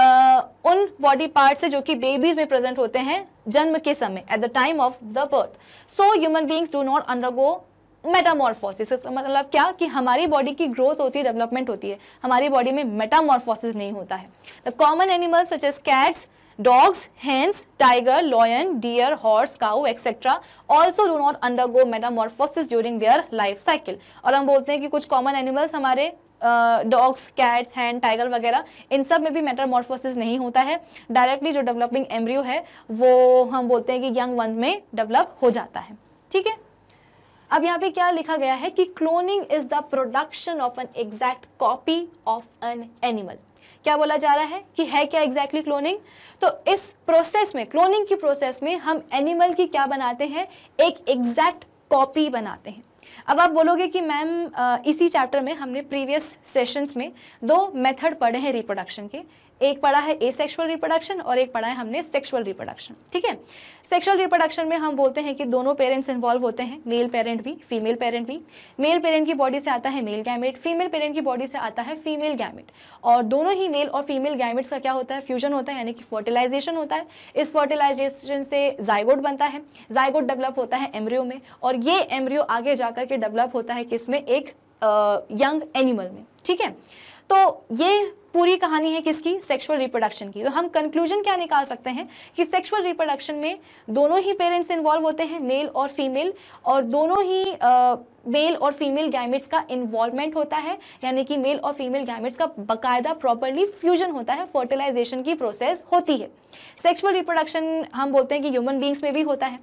Uh, उन बॉडी पार्ट से जो कि बेबीज में प्रेजेंट होते हैं जन्म के समय at the time of the birth so human beings do not undergo metamorphosis मतलब क्या कि हमारी बॉडी की ग्रोथ होती है डेवलपमेंट होती है हमारी बॉडी में मेटामॉर्फोसिस नहीं होता है the common animals such as cats Dogs, hens, tiger, lion, deer, horse, cow, etc. also do not undergo metamorphosis during their life cycle. और हम बोलते हैं कि कुछ कॉमन एनिमल्स हमारे डॉग्स कैट्स हैंड टाइगर वगैरह इन सब में भी मेटामॉर्फोसिस नहीं होता है डायरेक्टली जो डेवलपिंग एम्ब्रियो है वो हम बोलते हैं कि यंग वन में डेवलप हो जाता है ठीक है अब यहाँ पे क्या लिखा गया है कि cloning is the production of an exact copy of an animal क्या बोला जा रहा है कि है क्या एग्जैक्टली exactly क्लोनिंग तो इस प्रोसेस में क्लोनिंग की प्रोसेस में हम एनिमल की क्या बनाते हैं एक एग्जैक्ट कॉपी बनाते हैं अब आप बोलोगे कि मैम इसी चैप्टर में हमने प्रीवियस सेशंस में दो मेथड पढ़े हैं रिप्रोडक्शन के एक पढ़ा है ए सेक्शुअल रिप्रोडक्शन और एक पढ़ा है हमने सेक्शुअल रिप्रोडक्शन ठीक है सेक्शुअल रिप्रोडक्शन में हम बोलते हैं कि दोनों पेरेंट्स इन्वॉल्व होते हैं मेल पेरेंट भी फीमेल पेरेंट भी मेल पेरेंट की बॉडी से आता है मेल गैमेट फीमेल पेरेंट की बॉडी से आता है फीमेल गैमेट और दोनों ही मेल और फीमेल गैमेट्स का क्या होता है फ्यूजन होता है यानी कि फर्टिलाइजेशन होता है इस फर्टिलाइजेशन से जायगोड बनता है जायगोड डेवलप होता है एमरियो में और ये एमरियो आगे जाकर के डेवलप होता है किसमें एक यंग एनिमल में ठीक है तो ये पूरी कहानी है किसकी सेक्सुअल रिप्रोडक्शन की तो हम कंक्लूजन क्या निकाल सकते हैं कि सेक्सुअल रिप्रोडक्शन में दोनों ही पेरेंट्स इन्वॉल्व होते हैं मेल और फीमेल और दोनों ही मेल और फीमेल गैमेट्स का इन्वॉल्वमेंट होता है यानी कि मेल और फीमेल गैमेट्स का बकायदा प्रॉपरली फ्यूजन होता है फर्टिलाइजेशन की प्रोसेस होती है सेक्सुअल रिप्रोडक्शन हम बोलते हैं कि ह्यूमन बींग्स में भी होता है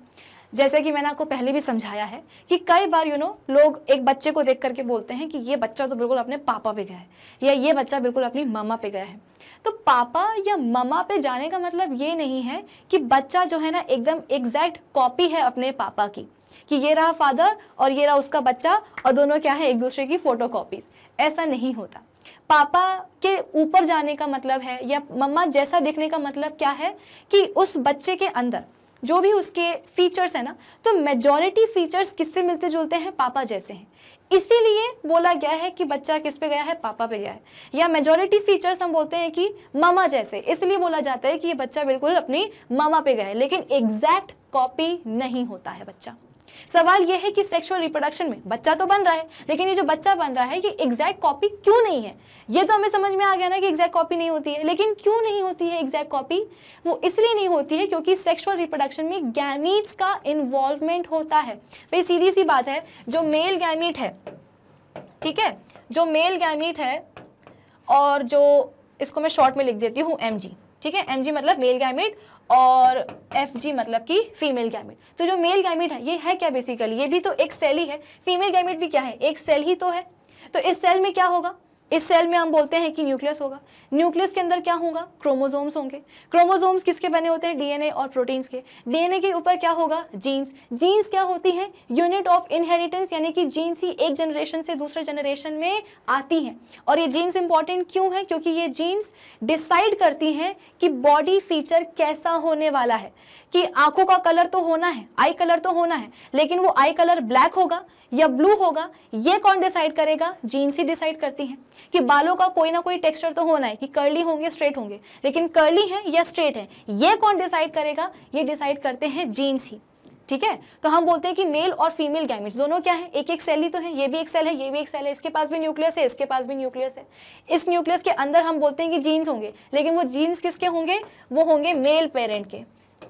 जैसे कि मैंने आपको पहले भी समझाया है कि कई बार यू you नो know, लोग एक बच्चे को देख करके बोलते हैं कि ये बच्चा तो बिल्कुल अपने पापा पे गया है या ये बच्चा बिल्कुल अपनी मामा पे गया है तो पापा या मामा पे जाने का मतलब ये नहीं है कि बच्चा जो है ना एकदम एग्जैक्ट कॉपी है अपने पापा की कि ये रहा फादर और ये रहा उसका बच्चा और दोनों क्या है एक दूसरे की फ़ोटो ऐसा नहीं होता पापा के ऊपर जाने का मतलब है या मम्मा जैसा देखने का मतलब क्या है कि उस बच्चे के अंदर जो भी उसके फीचर्स हैं ना तो मेजॉरिटी फीचर्स किससे मिलते जुलते हैं पापा जैसे हैं इसीलिए बोला गया है कि बच्चा किस पे गया है पापा पे गया है या मेजॉरिटी फीचर्स हम बोलते हैं कि मामा जैसे इसलिए बोला जाता है कि ये बच्चा बिल्कुल अपनी मामा पे गया है लेकिन एग्जैक्ट कॉपी नहीं होता है बच्चा सवाल यह है कि सेक्सुअल रिप्रोडक्शन में बच्चा तो बन रहा है लेकिन ये जो बच्चा बन रहा है ये एग्जैक्ट कॉपी क्यों नहीं है ये तो हमें समझ में आ गया ना कि एग्जैक्ट कॉपी नहीं होती है लेकिन क्यों नहीं होती है एग्जैक्ट कॉपी वो इसलिए नहीं होती है क्योंकि सेक्सुअल रिप्रोडक्शन में गैमीट्स का इन्वॉल्वमेंट होता है भाई तो सीधी सी बात है जो मेल गैमीट है ठीक है जो मेल गैमीट है और जो इसको मैं शॉर्ट में लिख देती हूँ एम ठीक है एम मतलब मेल गैमीट और एफ जी मतलब कि फीमेल गैमिट तो जो मेल गैमिट है ये है क्या बेसिकली ये भी तो एक सेल ही है फीमेल गैमिट भी क्या है एक सेल ही तो है तो इस सेल में क्या होगा इस सेल में हम बोलते हैं कि न्यूक्लियस होगा न्यूक्लियस के अंदर क्या होगा क्रोमोसोम्स होंगे क्रोमोसोम्स किसके बने होते हैं डीएनए और प्रोटीन्स के डीएनए के ऊपर क्या होगा जीन्स जीन्स क्या होती हैं यूनिट ऑफ इनहेरिटेंस यानी कि जीन्स ही एक जनरेशन से दूसरे जनरेशन में आती हैं और ये जीन्स इंपॉर्टेंट क्यों है क्योंकि ये जीन्स डिसाइड करती हैं कि बॉडी फीचर कैसा होने वाला है कि आंखों का कलर तो होना है आई कलर तो होना है लेकिन वो आई कलर ब्लैक होगा या ब्लू होगा ये कौन डिसाइड करेगा जीन्स ही डिसाइड करती हैं कि बालों का कोई ना कोई टेक्सचर तो होना है कि कर्ली होंगे स्ट्रेट होंगे लेकिन कर्ली है या स्ट्रेट है ये कौन डिसाइड करेगा ये डिसाइड करते हैं जीन्स ही ठीक है तो हम बोलते हैं कि मेल और फीमेल गैमिट्स दोनों क्या है एक एक सेल ही तो है ये भी एक सेल है ये भी एक सेल है इसके पास भी न्यूक्लियस है इसके पास भी न्यूक्लियस है इस न्यूक्लियस के अंदर हम बोलते हैं कि जीन्स होंगे लेकिन वो जीन्स किसके होंगे वो होंगे मेल पेरेंट के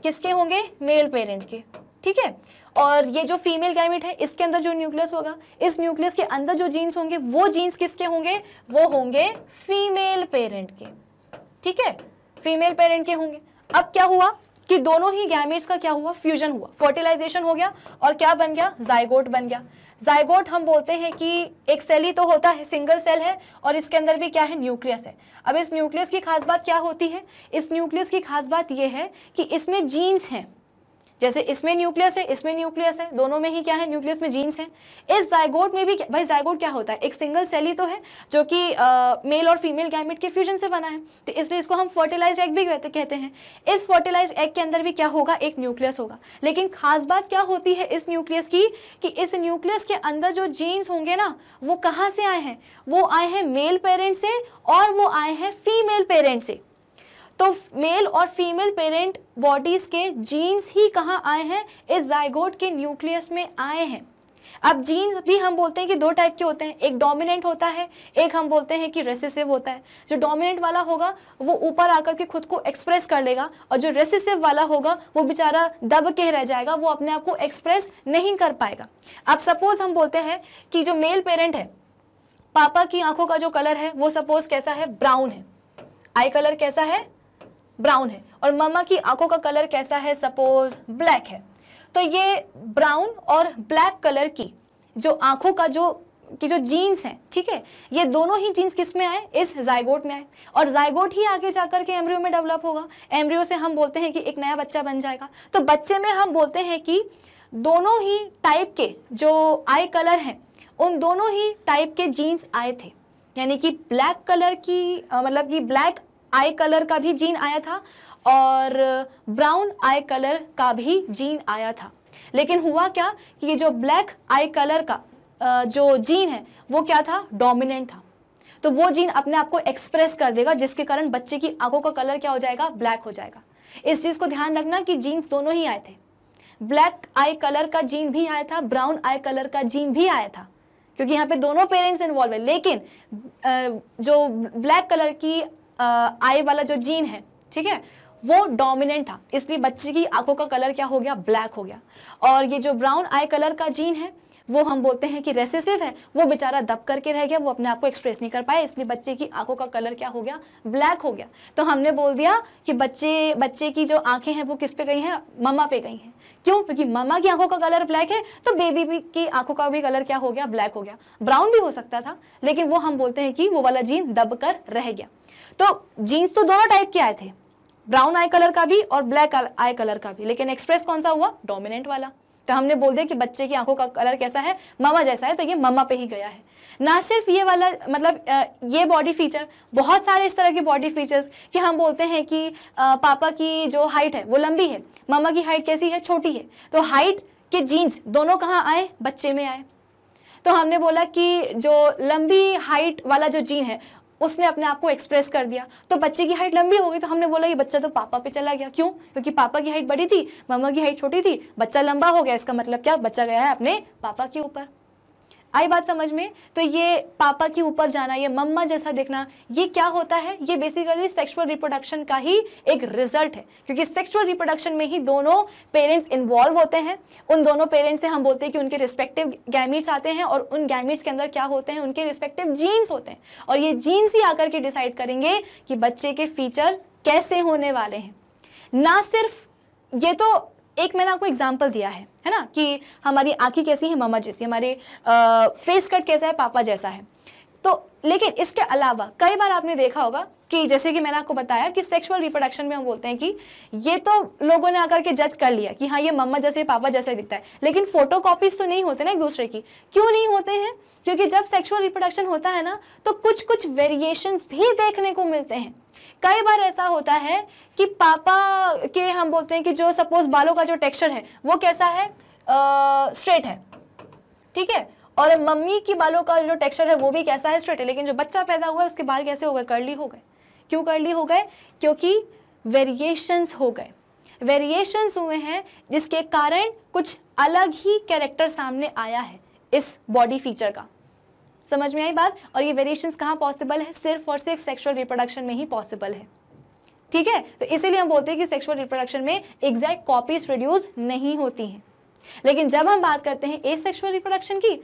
किसके होंगे मेल पेरेंट के ठीक है और ये जो फीमेल गैमिट है इसके अंदर जो न्यूक्लियस होगा इस न्यूक्लियस के अंदर जो जीन्स होंगे वो जीन्स किसके होंगे वो होंगे फीमेल पेरेंट के ठीक है फीमेल पेरेंट के होंगे अब क्या हुआ कि दोनों ही गैमिट्स का क्या हुआ फ्यूजन हुआ फर्टिलाइजेशन हो गया और क्या बन गया जायगोट बन गया जायगोट हम बोलते हैं कि एक सेल ही तो होता है सिंगल सेल है और इसके अंदर भी क्या है न्यूक्लियस है अब इस न्यूक्लियस की खास बात क्या होती है इस न्यूक्लियस की खास बात यह है कि इसमें जीन्स हैं जैसे इसमें न्यूक्लियस है इसमें न्यूक्लियस है दोनों में ही क्या है न्यूक्लियस में जीन्स हैं इस जायगोट में भी भाई जायगोट क्या होता है एक सिंगल सेल ही तो है जो कि मेल और फीमेल गैमेट के फ्यूजन से बना है तो इसलिए इसको हम फर्टिलाइज एग भी कहते हैं इस फर्टिलाइज एग के अंदर भी क्या होगा एक न्यूक्लियस होगा लेकिन खास बात क्या होती है इस न्यूक्लियस की कि इस न्यूक्लियस के अंदर जो जीन्स होंगे ना वो कहाँ से आए हैं वो आए हैं मेल पेरेंट्स से और वो आए हैं फीमेल पेरेंट से तो मेल और फीमेल पेरेंट बॉडीज़ के जीन्स ही कहाँ आए हैं इस जायगोट के न्यूक्लियस में आए हैं अब जीन्स भी हम बोलते हैं कि दो टाइप के होते हैं एक डोमिनेंट होता है एक हम बोलते हैं कि रेसिसिव होता है जो डोमिनेंट वाला होगा वो ऊपर आकर के खुद को एक्सप्रेस कर लेगा और जो रेसिसिव वाला होगा वो बेचारा दब के रह जाएगा वो अपने आप को एक्सप्रेस नहीं कर पाएगा अब सपोज हम बोलते हैं कि जो मेल पेरेंट है पापा की आंखों का जो कलर है वो सपोज कैसा है ब्राउन है आई कलर कैसा है ब्राउन है और मामा की आंखों का कलर कैसा है सपोज ब्लैक है तो ये ब्राउन और ब्लैक कलर की जो आंखों का जो की जो जीन्स हैं ठीक है ये दोनों ही जीन्स किस में आए इस जायगोट में आए और जायगोट ही आगे जाकर के एम्ब्रियो में डेवलप होगा एम्ब्रियो से हम बोलते हैं कि एक नया बच्चा बन जाएगा तो बच्चे में हम बोलते हैं कि दोनों ही टाइप के जो आई कलर हैं उन दोनों ही टाइप के जीन्स आए थे यानी कि ब्लैक कलर की मतलब कि ब्लैक आई कलर का भी जीन आया था और ब्राउन आई कलर का भी जीन आया था लेकिन हुआ क्या कि ये जो ब्लैक आई कलर का जो जीन है वो क्या था डोमिनेंट था तो वो जीन अपने आप को एक्सप्रेस कर देगा जिसके कारण बच्चे की आंखों का कलर क्या हो जाएगा ब्लैक हो जाएगा इस चीज़ को ध्यान रखना कि जीन्स दोनों ही आए थे ब्लैक आई कलर का जीन भी आया था ब्राउन आई कलर का जीन भी आया था क्योंकि यहाँ पे दोनों पेरेंट्स इन्वॉल्व है लेकिन जो ब्लैक कलर की आई वाला जो जीन है ठीक है वो डोमिनेंट था इसलिए बच्चे की आंखों का कलर क्या हो गया ब्लैक हो गया और ये जो ब्राउन आई कलर का जीन है वो हम बोलते हैं कि रेसेसिव है वो बेचारा दब करके रह गया वो अपने आप को एक्सप्रेस नहीं कर पाए इसलिए बच्चे की आंखों का कलर क्या हो गया ब्लैक हो गया तो हमने बोल दिया कि बच्चे बच्चे की जो आंखें हैं वो किस पे गई हैं ममा पे गई हैं क्यों क्योंकि ममा की आंखों का कलर ब्लैक है तो बेबी की आंखों का भी कलर क्या हो गया ब्लैक हो गया ब्राउन भी हो सकता था लेकिन वो हम बोलते हैं कि वो वाला जीन दब कर रह गया तो जीन्स तो दोनों टाइप के आए थे ब्राउन आई कलर का भी और ब्लैक आई कलर का भी लेकिन एक्सप्रेस कौन सा हुआ डोमिनेंट वाला तो हमने बोल दिया कि बच्चे की आंखों का कलर कैसा है ममा जैसा है तो ये मामा पे ही गया है ना सिर्फ ये वाला मतलब ये बॉडी फीचर बहुत सारे इस तरह के बॉडी फीचर्स कि हम बोलते हैं कि पापा की जो हाइट है वो लंबी है ममा की हाइट कैसी है छोटी है तो हाइट के जीन्स दोनों कहाँ आए बच्चे में आए तो हमने बोला कि जो लंबी हाइट वाला जो जीन है उसने अपने आप को एक्सप्रेस कर दिया तो बच्चे की हाइट लंबी हो गई तो हमने बोला ये बच्चा तो पापा पे चला गया क्यों क्योंकि पापा की हाइट बड़ी थी मम्मा की हाइट छोटी थी बच्चा लंबा हो गया इसका मतलब क्या बच्चा गया है अपने पापा के ऊपर आई बात समझ में तो ये पापा के ऊपर जाना या मम्मा जैसा दिखना ये क्या होता है ये बेसिकली सेक्सुअल रिप्रोडक्शन का ही एक रिजल्ट है क्योंकि सेक्सुअल रिप्रोडक्शन में ही दोनों पेरेंट्स इन्वॉल्व होते हैं उन दोनों पेरेंट्स से हम बोलते हैं कि उनके रिस्पेक्टिव गैमिट्स आते हैं और उन गैमिट्स के अंदर क्या होते हैं उनके रिस्पेक्टिव जीन्स होते हैं और ये जीन्स ही आकर के डिसाइड करेंगे कि बच्चे के फीचर्स कैसे होने वाले हैं ना सिर्फ ये तो एक मैंने आपको एग्जाम्पल दिया है है ना कि हमारी आंखें कैसी हैं मामा जैसी हमारे फेस कट कैसा है पापा जैसा है तो लेकिन इसके अलावा कई बार आपने देखा होगा कि जैसे कि मैंने आपको बताया कि सेक्सुअल रिप्रोडक्शन में हम बोलते हैं कि ये तो लोगों ने आकर के जज कर लिया कि हाँ ये मम्मा जैसे पापा जैसे दिखता है लेकिन फोटो कॉपीज तो नहीं होते ना एक दूसरे की क्यों नहीं होते हैं क्योंकि जब सेक्सुअल रिप्रोडक्शन होता है ना तो कुछ कुछ वेरिएशंस भी देखने को मिलते हैं कई बार ऐसा होता है कि पापा के हम बोलते हैं कि जो सपोज बालों का जो टेक्सचर है वो कैसा है स्ट्रेट है ठीक है और मम्मी की बालों का जो टेक्सचर है वो भी कैसा है स्ट्रेट है लेकिन जो बच्चा पैदा हुआ है उसके बाल कैसे हो गए कर्ली हो गए क्यों कर्ली हो गए क्योंकि वेरिएशंस हो गए वेरिएशंस हुए हैं जिसके कारण कुछ अलग ही कैरेक्टर सामने आया है इस बॉडी फीचर का समझ में आई बात और ये वेरिएशंस कहाँ पॉसिबल है सिर्फ और सिर्फ सेक्सुअल रिप्रोडक्शन में ही पॉसिबल है ठीक है तो इसीलिए हम बोलते हैं कि सेक्सुअल रिप्रोडक्शन में एग्जैक्ट कॉपीज प्रोड्यूस नहीं होती हैं लेकिन जब हम बात करते हैं ए सेक्सुअल रिप्रोडक्शन की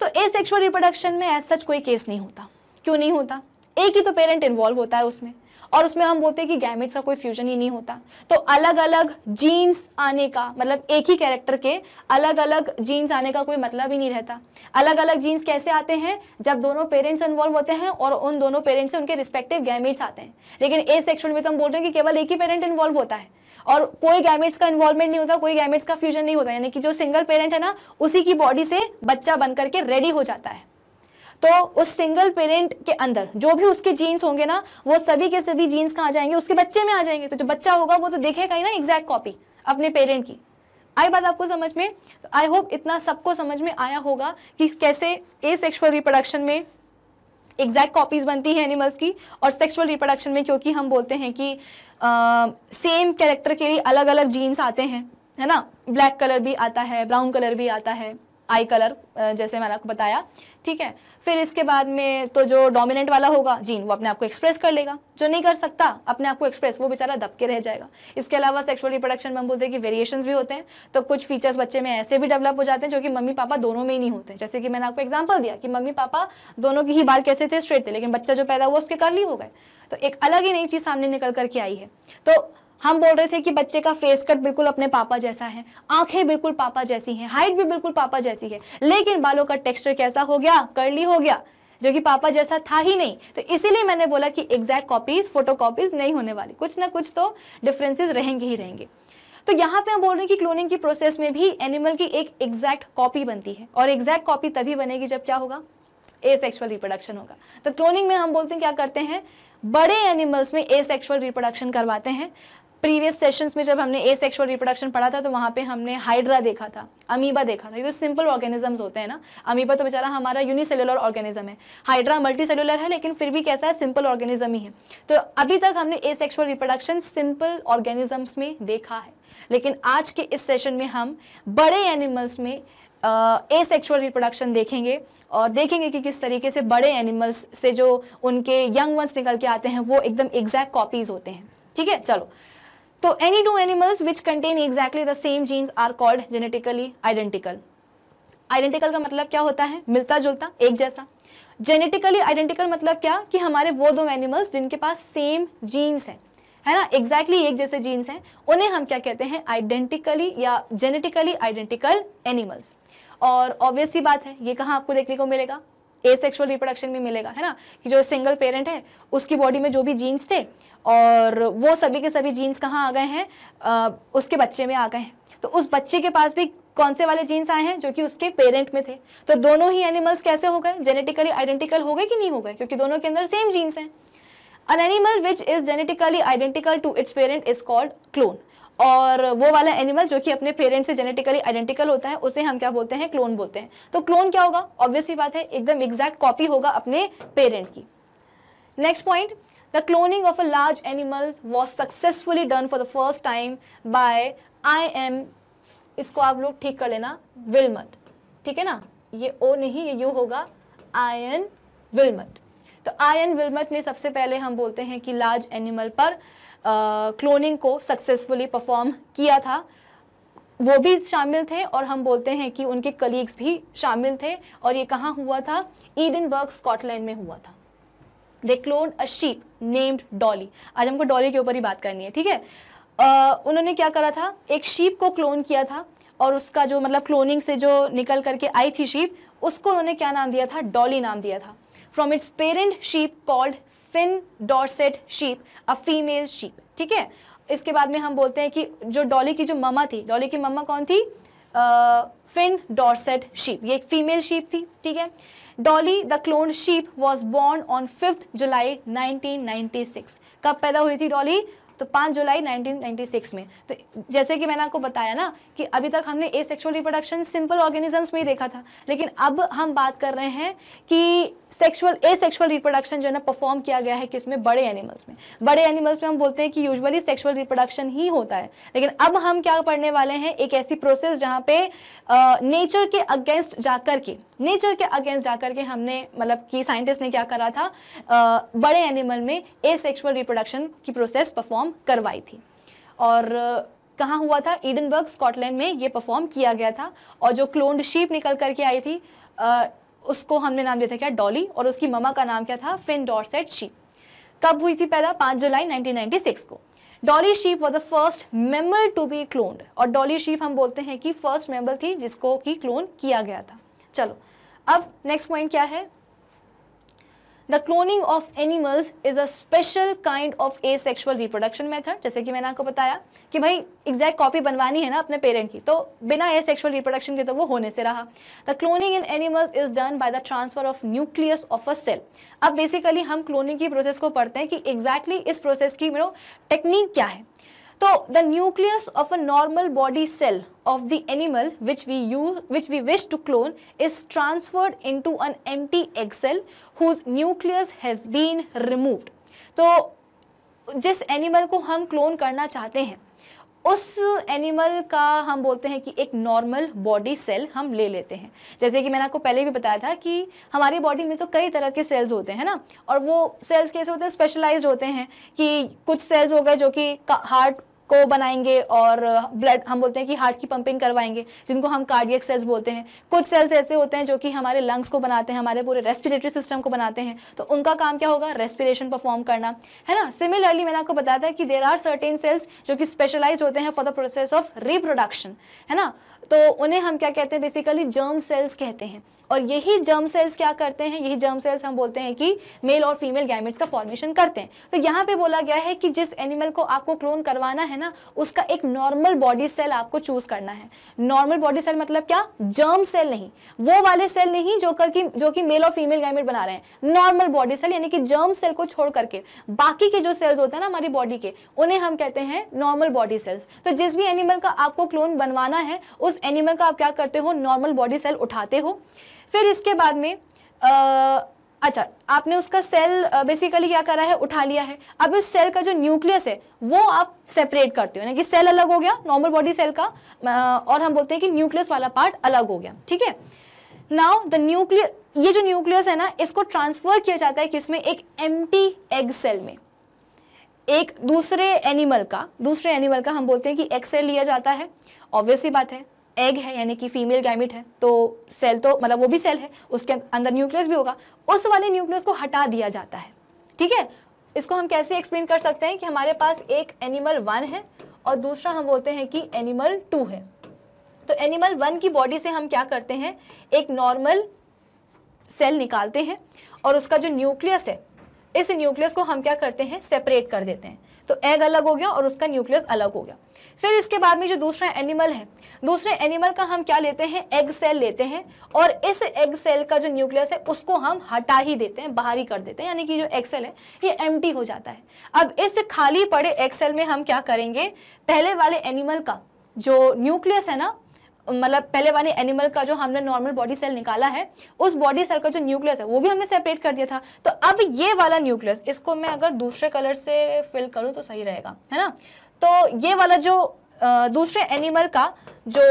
तो ए सेक्सुअल रिप्रोडक्शन में एज सच कोई केस नहीं होता क्यों नहीं होता एक ही तो पेरेंट इन्वॉल्व होता है उसमें और उसमें हम बोलते हैं कि गैमेट्स का कोई फ्यूजन ही नहीं होता तो अलग अलग जीन्स आने का मतलब एक ही कैरेक्टर के अलग अलग जीन्स आने का कोई मतलब ही नहीं रहता अलग अलग जीन्स कैसे आते हैं जब दोनों पेरेंट्स इन्वॉल्व होते हैं और उन दोनों पेरेंट्स से उनके रिस्पेक्टिव गैमेट्स आते हैं लेकिन ए सेक्शन में तो हम बोलते हैं कि केवल एक ही पेरेंट इन्वॉल्व होता है और कोई गैमेट्स का इन्वॉल्वमेंट नहीं होता कोई गैमेट्स का फ्यूजन नहीं होता यानी कि जो सिंगल पेरेंट है ना उसी की बॉडी से बच्चा बन करके रेडी हो जाता है तो उस सिंगल पेरेंट के अंदर जो भी उसके जीन्स होंगे ना वो सभी के सभी जीन्स कहाँ आ जाएंगे उसके बच्चे में आ जाएंगे तो जो बच्चा होगा वो तो देखेगा ही ना एग्जैक्ट कॉपी अपने पेरेंट की आई बात आपको समझ में आई होप इतना सबको समझ में आया होगा कि कैसे ए सेक्शुअल रिप्रोडक्शन में एग्जैक्ट कॉपीज़ बनती हैं एनिमल्स की और सेक्सुअल रिप्रोडक्शन में क्योंकि हम बोलते हैं कि सेम कैरेक्टर के लिए अलग अलग जीन्स आते हैं है ना ब्लैक कलर भी आता है ब्राउन कलर भी आता है आई कलर जैसे मैंने आपको बताया ठीक है फिर इसके बाद में तो जो डोमिनेंट वाला होगा जीन वो अपने आप को एक्सप्रेस कर लेगा जो नहीं कर सकता अपने आप को एक्सप्रेस वो बेचारा दब के रह जाएगा इसके अलावा सेक्सुअल रिप्रोडक्शन में हम बोलते हैं कि वेरिएशन भी होते हैं तो कुछ फीचर्स बच्चे में ऐसे भी डेवलप हो जाते हैं जो कि मम्मी पापा दोनों में ही नहीं होते जैसे कि मैंने आपको एग्जाम्पल दिया कि मम्मी पापा दोनों की ही बाल कैसे थे स्ट्रेट थे लेकिन बच्चा जो पैदा हुआ उसके कर्ली हो गए तो एक अलग ही नई चीज़ सामने निकल करके आई है तो हम बोल रहे थे कि बच्चे का फेस कट बिल्कुल अपने पापा जैसा है आंखें बिल्कुल पापा जैसी हैं हाइट भी बिल्कुल पापा जैसी है लेकिन बालों का टेक्सचर कैसा हो गया कर्ली हो गया जो कि पापा जैसा था ही नहीं तो इसीलिए मैंने बोला कि एग्जैक्ट कॉपीज फोटो कॉपीज नहीं होने वाली कुछ ना कुछ तो डिफरेंसेस रहेंगे ही रहेंगे तो यहाँ पे हम बोल रहे हैं कि क्लोनिंग की प्रोसेस में भी एनिमल की एक एग्जैक्ट कॉपी बनती है और एग्जैक्ट कॉपी तभी बनेगी जब क्या होगा ए सेक्शुअल रिप्रोडक्शन होगा तो क्लोनिंग में हम बोलते हैं क्या करते हैं बड़े एनिमल्स में ए सेक्शुअल रिप्रोडक्शन करवाते हैं प्रीवियस सेशंस में जब हमने ए सेक्शुअल रिप्रोडक्शन पढ़ा था तो वहाँ पे हमने हाइड्रा देखा था अमीबा देखा था ये तो सिंपल ऑर्गेनिजम्स होते हैं ना अमीबा तो बेचारा हमारा यूनिसेलुलर ऑर्गेनिज्म है हाइड्रा मल्टी सेलुलर है लेकिन फिर भी कैसा है सिंपल ऑर्गेनिज्म ही है तो अभी तक हमने asexual reproduction simple organisms में देखा है लेकिन आज के इस सेशन में हम बड़े एनिमल्स में ए सेक्शुअल रिप्रोडक्शन देखेंगे और देखेंगे कि किस तरीके से बड़े एनिमल्स से जो उनके यंग वंस निकल के आते हैं वो एकदम एग्जैक्ट कॉपीज होते हैं ठीक है चलो तो any two animals which contain exactly the same genes are called genetically identical identical का मतलब क्या होता है मिलता जुलता एक जैसा जेनेटिकली आइडेंटिकल मतलब क्या कि हमारे वो दो एनिमल्स जिनके पास सेम जीन्स हैं है ना एग्जैक्टली exactly एक जैसे जीन्स हैं उन्हें हम क्या कहते हैं आइडेंटिकली या जेनेटिकली आइडेंटिकल एनिमल्स और ऑब्वियस सी बात है ये कहाँ आपको देखने को मिलेगा ए सेक्शुअल रिप्रोडक्शन भी मिलेगा है ना कि जो सिंगल पेरेंट है उसकी बॉडी में जो भी जीन्स थे और वो सभी के सभी जीन्स कहाँ आ गए हैं उसके बच्चे में आ गए हैं तो उस बच्चे के पास भी कौन से वाले जीन्स आए हैं जो कि उसके पेरेंट में थे तो दोनों ही एनिमल्स कैसे हो गए जेनेटिकली आइडेंटिकल हो गए कि नहीं हो गए क्योंकि दोनों के अंदर सेम जीन्स हैं an animal which is genetically identical to its parent is called clone और वो वाला एनिमल जो कि अपने पेरेंट से जेनेटिकली आइडेंटिकल होता है उसे हम क्या बोलते हैं क्लोन बोलते हैं तो क्लोन क्या होगा ऑब्वियसली बात है एकदम एग्जैक्ट कॉपी होगा अपने पेरेंट की next point the cloning of a large animal was successfully done for the first time by I M इसको आप लोग ठीक कर लेना विलमट ठीक है ना ये ओ नहीं ये यू होगा आयन विलमट तो आयन विलमट ने सबसे पहले हम बोलते हैं कि लार्ज एनिमल पर क्लोनिंग को सक्सेसफुली परफॉर्म किया था वो भी शामिल थे और हम बोलते हैं कि उनके कलीग्स भी शामिल थे और ये कहाँ हुआ था ईडनबर्ग स्कॉटलैंड में हुआ था they clone a sheep named Dolly आज हमको डॉली के ऊपर ही बात करनी है ठीक है उन्होंने क्या करा था एक शीप को क्लोन किया था और उसका जो मतलब क्लोनिंग से जो निकल करके आई थी शीप उसको उन्होंने क्या नाम दिया था डॉली नाम दिया था from its parent sheep called Finn Dorset sheep a female sheep ठीक है इसके बाद में हम बोलते हैं कि जो डॉली की जो ममा थी डॉली की ममा कौन थी फिन डॉर्सेट शीप ये एक फीमेल शीप थी ठीक है Dolly the clone sheep was born on fifth July 1996 कब पैदा हुई थी डॉली तो पाँच जुलाई 1996 में तो जैसे कि मैंने आपको बताया ना कि अभी तक हमने asexual reproduction simple organisms में ही देखा था लेकिन अब हम बात कर रहे हैं कि सेक्शुअल ए सेक्शुअल रिप्रोडक्शन जो है ना परफॉर्म किया गया है किसमें बड़े एनिमल्स में बड़े एनिमल्स में हम बोलते हैं कि यूजली सेक्शुअल रिप्रोडक्शन ही होता है लेकिन अब हम क्या पढ़ने वाले हैं एक ऐसी प्रोसेस जहाँ पे नेचर के अगेंस्ट जाकर के नेचर के अगेंस्ट जाकर के हमने मतलब कि साइंटिस्ट ने क्या करा था आ, बड़े एनिमल में ए सेक्शुअल रिप्रोडक्शन की प्रोसेस परफॉर्म करवाई थी और कहाँ हुआ था ईडनबर्ग स्कॉटलैंड में ये परफॉर्म किया गया था और जो क्लोन्ड शीप निकल करके आई थी आ, उसको हमने नाम दिया था क्या डॉली और उसकी ममा का नाम क्या था फिन डॉरसेट शीप कब हुई थी पैदा पाँच जुलाई 1996 को Dolly sheep was the first member to be cloned और डॉली शीप हम बोलते हैं कि फर्स्ट मेम्बर थी जिसको कि क्लोन किया गया था चलो अब नेक्स्ट पॉइंट क्या है the cloning of animals is a special kind of asexual reproduction method जैसे कि मैंने आपको बताया कि भाई एग्जैक्ट कॉपी बनवानी है ना अपने पेरेंट की तो बिना ए सेक्शुअल रिप्रोडक्शन के तो वो होने से रहा the cloning in animals is done by the transfer of nucleus of a cell अब बेसिकली हम क्लोनिंग की प्रोसेस को पढ़ते हैं कि एग्जैक्टली exactly इस प्रोसेस की मेरे टेक्निक क्या है तो the nucleus of a normal body cell of the animal which we you which we wish to clone is transferred into an anti egg cell whose nucleus has been removed तो जिस animal को हम clone करना चाहते हैं उस animal का हम बोलते हैं कि एक नॉर्मल बॉडी सेल हम ले लेते हैं जैसे कि मैंने आपको पहले भी बताया था कि हमारी बॉडी में तो कई तरह के सेल्स होते हैं ना और वो सेल्स कैसे होते हैं स्पेशलाइज्ड होते हैं कि कुछ सेल्स हो गए जो कि हार्ट को बनाएंगे और ब्लड हम बोलते हैं कि हार्ट की पंपिंग करवाएंगे जिनको हम कार्डियक सेल्स बोलते हैं कुछ सेल्स ऐसे होते हैं जो कि हमारे लंग्स को बनाते हैं हमारे पूरे रेस्पिरेटरी सिस्टम को बनाते हैं तो उनका काम क्या होगा रेस्पिरेशन परफॉर्म करना है ना सिमिलरली मैंने आपको बताया था कि देर आर सर्टेन सेल्स जो कि स्पेशलाइज होते हैं for the process of reproduction है ना तो उन्हें हम क्या कहते हैं बेसिकली जर्म सेल्स कहते हैं और यही जर्म सेल्स क्या करते हैं यही जर्म सेल्स हम बोलते हैं कि मेल और फीमेल गैमेट्स का फॉर्मेशन करते हैं तो यहाँ पे बोला गया है कि जिस एनिमल को आपको क्लोन करवाना है ना उसका एक नॉर्मल बॉडी सेल आपको चूज करना है नॉर्मल बॉडी सेल मतलब क्या जर्म सेल नहीं वो वाले सेल नहीं जो कर की जो कि मेल और फीमेल गैमेट बना रहे हैं नॉर्मल बॉडी सेल यानी कि जर्म सेल को छोड़ करके बाकी के जो सेल्स होते हैं ना हमारी बॉडी के उन्हें हम कहते हैं नॉर्मल बॉडी सेल्स तो जिस भी एनिमल का आपको क्लोन बनवाना है उस एनिमल का आप क्या करते हो नॉर्मल बॉडी सेल उठाते हो फिर इसके बाद में आ, अच्छा आपने उसका सेल बेसिकली क्या करा है उठा लिया है अब उस सेल का जो न्यूक्लियस है वो आप सेपरेट करते हो यानी कि सेल अलग हो गया नॉर्मल बॉडी सेल का और हम बोलते हैं कि न्यूक्लियस वाला पार्ट अलग हो गया ठीक है नाउ द न्यूक्लियर ये जो न्यूक्लियस है ना इसको ट्रांसफर किया जाता है किसमें एक एम एग सेल में एक दूसरे एनिमल का दूसरे एनिमल का हम बोलते हैं कि एक्सेल लिया जाता है ऑब्वियस ही बात है एग है यानी कि फीमेल गैमिट है तो सेल तो मतलब वो भी सेल है उसके अंदर न्यूक्लियस भी होगा उस वाले न्यूक्लियस को हटा दिया जाता है ठीक है इसको हम कैसे एक्सप्लेन कर सकते हैं कि हमारे पास एक एनिमल वन है और दूसरा हम बोलते हैं कि एनिमल टू है तो एनिमल वन की बॉडी से हम क्या करते हैं एक नॉर्मल सेल निकालते हैं और उसका जो न्यूक्लियस है इस न्यूक्लियस को हम क्या करते हैं सेपरेट कर देते हैं तो एग अलग हो गया और उसका न्यूक्लियस अलग हो गया फिर इसके बाद में जो दूसरा एनिमल है दूसरे एनिमल का हम क्या लेते हैं एग सेल लेते हैं और इस एग सेल का जो न्यूक्लियस है उसको हम हटा ही देते हैं बाहरी कर देते हैं यानी कि जो एग सेल है ये एम हो जाता है अब इस खाली पड़े एग सेल में हम क्या करेंगे पहले वाले एनिमल का जो न्यूक्लियस है ना मतलब पहले वाले एनिमल का जो हमने नॉर्मल बॉडी सेल निकाला है उस बॉडी सेल का जो न्यूक्लियस है वो भी हमने सेपरेट कर दिया था तो अब ये वाला न्यूक्लियस इसको मैं अगर दूसरे कलर से फिल करूँ तो सही रहेगा है ना तो ये वाला जो दूसरे एनिमल का जो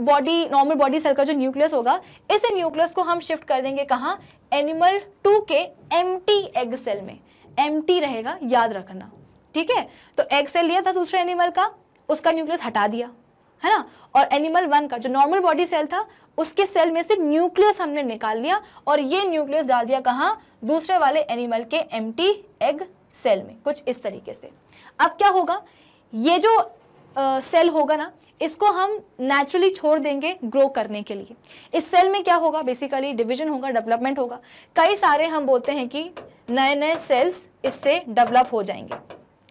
बॉडी नॉर्मल बॉडी सेल का जो न्यूक्लियस होगा इस न्यूक्लियस को हम शिफ्ट कर देंगे कहाँ एनिमल टू के एम एग सेल में एम रहेगा याद रखना ठीक है तो एग सेल लिया था दूसरे एनिमल का उसका न्यूक्लियस हटा दिया है ना और एनिमल वन का जो नॉर्मल बॉडी सेल था उसके सेल में से न्यूक्लियस हमने निकाल लिया और ये न्यूक्लियस डाल दिया कहाँ दूसरे वाले एनिमल के एम एग सेल में कुछ इस तरीके से अब क्या होगा ये जो आ, सेल होगा ना इसको हम नेचुरली छोड़ देंगे ग्रो करने के लिए इस सेल में क्या होगा बेसिकली डिवीजन होगा डेवलपमेंट होगा कई सारे हम बोलते हैं कि नए नए सेल्स इससे डेवलप हो जाएंगे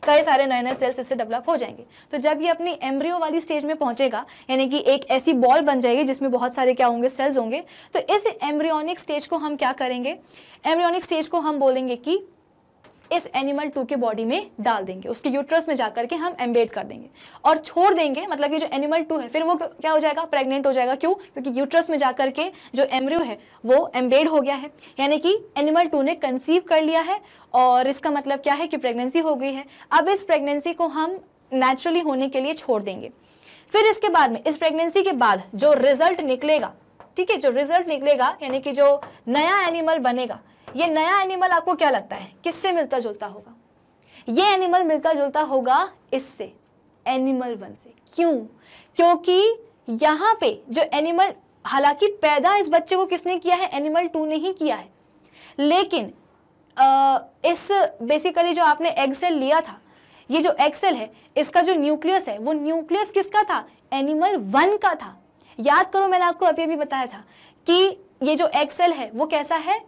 कई सारे नए नए सेल्स इससे डेवलप हो जाएंगे तो जब ये अपनी एम्ब्रियो वाली स्टेज में पहुंचेगा यानी कि एक ऐसी बॉल बन जाएगी जिसमें बहुत सारे क्या होंगे सेल्स होंगे तो इस एम्ब्रियोनिक स्टेज को हम क्या करेंगे एम्ब्रियोनिक स्टेज को हम बोलेंगे कि इस एनिमल टू के बॉडी में डाल देंगे उसके यूट्रस में जाकर के हम एम्बेड कर देंगे और छोड़ देंगे मतलब कि जो एनिमल टू है फिर वो क्या हो जाएगा प्रेग्नेंट हो जाएगा क्यों क्योंकि यूट्रस में जाकर के जो एमरियो है वो एम्बेड हो गया है यानी कि एनिमल टू ने कंसीव कर लिया है और इसका मतलब क्या है कि प्रेग्नेंसी हो गई है अब इस प्रेग्नेंसी को हम नेचुरली होने के लिए छोड़ देंगे फिर इसके बाद में इस प्रेगनेंसी के बाद जो रिजल्ट निकलेगा ठीक है जो रिजल्ट निकलेगा यानी कि जो नया एनिमल बनेगा ये नया एनिमल आपको क्या लगता है किससे मिलता जुलता होगा ये एनिमल मिलता जुलता होगा इससे एनिमल वन से क्यों क्योंकि यहां पे जो एनिमल हालांकि पैदा इस बच्चे को किसने किया है एनिमल टू ने ही किया है लेकिन आ, इस बेसिकली जो आपने एक्सेल लिया था ये जो एक्सेल है इसका जो न्यूक्लियस है वो न्यूक्लियस किसका था एनिमल वन का था याद करो मैंने आपको अभी अभी बताया था कि ये जो एक्सेल है वो कैसा है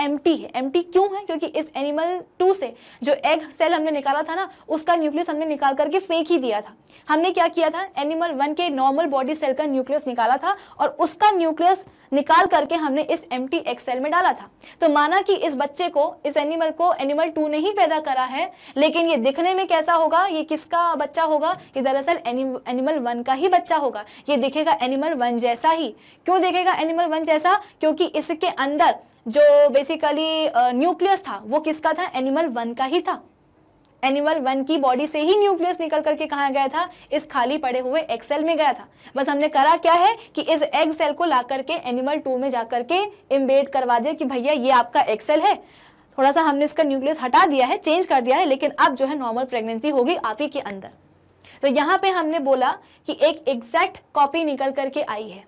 एम्प्टी है एम्प्टी क्यों है क्योंकि इस एनिमल टू से जो एग सेल हमने निकाला था ना उसका न्यूक्लियस हमने निकाल करके फेंक ही दिया था हमने क्या किया था एनिमल वन के नॉर्मल बॉडी सेल का न्यूक्लियस निकाला था और उसका न्यूक्लियस निकाल करके हमने इस एम टी सेल में डाला था तो माना कि इस बच्चे को इस एनिमल को एनिमल टू ने ही पैदा करा है लेकिन ये दिखने में कैसा होगा ये किसका बच्चा होगा ये दरअसल एनिमल वन का ही बच्चा होगा ये दिखेगा एनिमल वन जैसा ही क्यों देखेगा एनिमल वन जैसा क्योंकि इसके अंदर जो बेसिकली न्यूक्लियस था वो किसका था एनिमल वन का ही था एनिमल वन की बॉडी से ही न्यूक्लियस निकल करके कहाँ गया था इस खाली पड़े हुए एक्सेल सेल में गया था बस हमने करा क्या है कि इस एग सेल को ला करके एनिमल टू में जा करके इम्बेड करवा दिया कि भैया ये आपका एक्सेल सेल है थोड़ा सा हमने इसका न्यूक्लियस हटा दिया है चेंज कर दिया है लेकिन अब जो है नॉर्मल प्रेगनेंसी होगी आप ही के अंदर तो यहाँ पे हमने बोला कि एक एग्जैक्ट कॉपी निकल करके आई है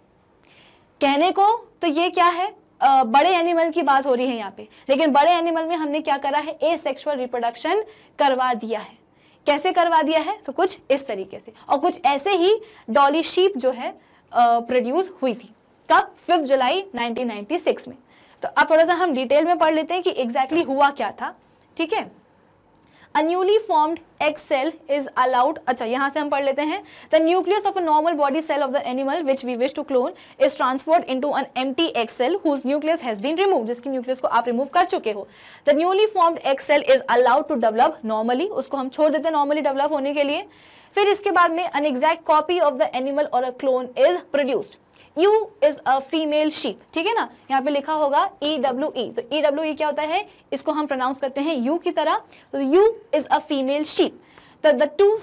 कहने को तो ये क्या है बड़े एनिमल की बात हो रही है यहाँ पे लेकिन बड़े एनिमल में हमने क्या करा है ए सेक्शुअल रिप्रोडक्शन करवा दिया है कैसे करवा दिया है तो कुछ इस तरीके से और कुछ ऐसे ही डॉली शीप जो है प्रोड्यूस हुई थी कब फिफ्थ जुलाई 1996 में तो अब थोड़ा सा हम डिटेल में पढ़ लेते हैं कि एग्जैक्टली exactly हुआ क्या था ठीक है a newly formed egg cell is allowed अच्छा यहाँ से हम पढ़ लेते हैं the nucleus of a normal body cell of the animal which we wish to clone is transferred into an empty egg cell whose nucleus has been remove जिसकी न्यूक्लियस को आप रिमूव कर चुके हो the newly formed egg cell is allowed to develop normally उसको हम छोड़ देते हैं नॉर्मली डेवलप होने के लिए फिर इसके बाद में an exact copy of the animal और a clone is produced ewe is a female sheep ठीक है ना यहाँ पे लिखा होगा ई डब्ल्यू ई तो ई डब्ल्यू ई क्या होता है इसको हम प्रोनाउंस करते हैं यू की तरह ewe is a female sheep तो the two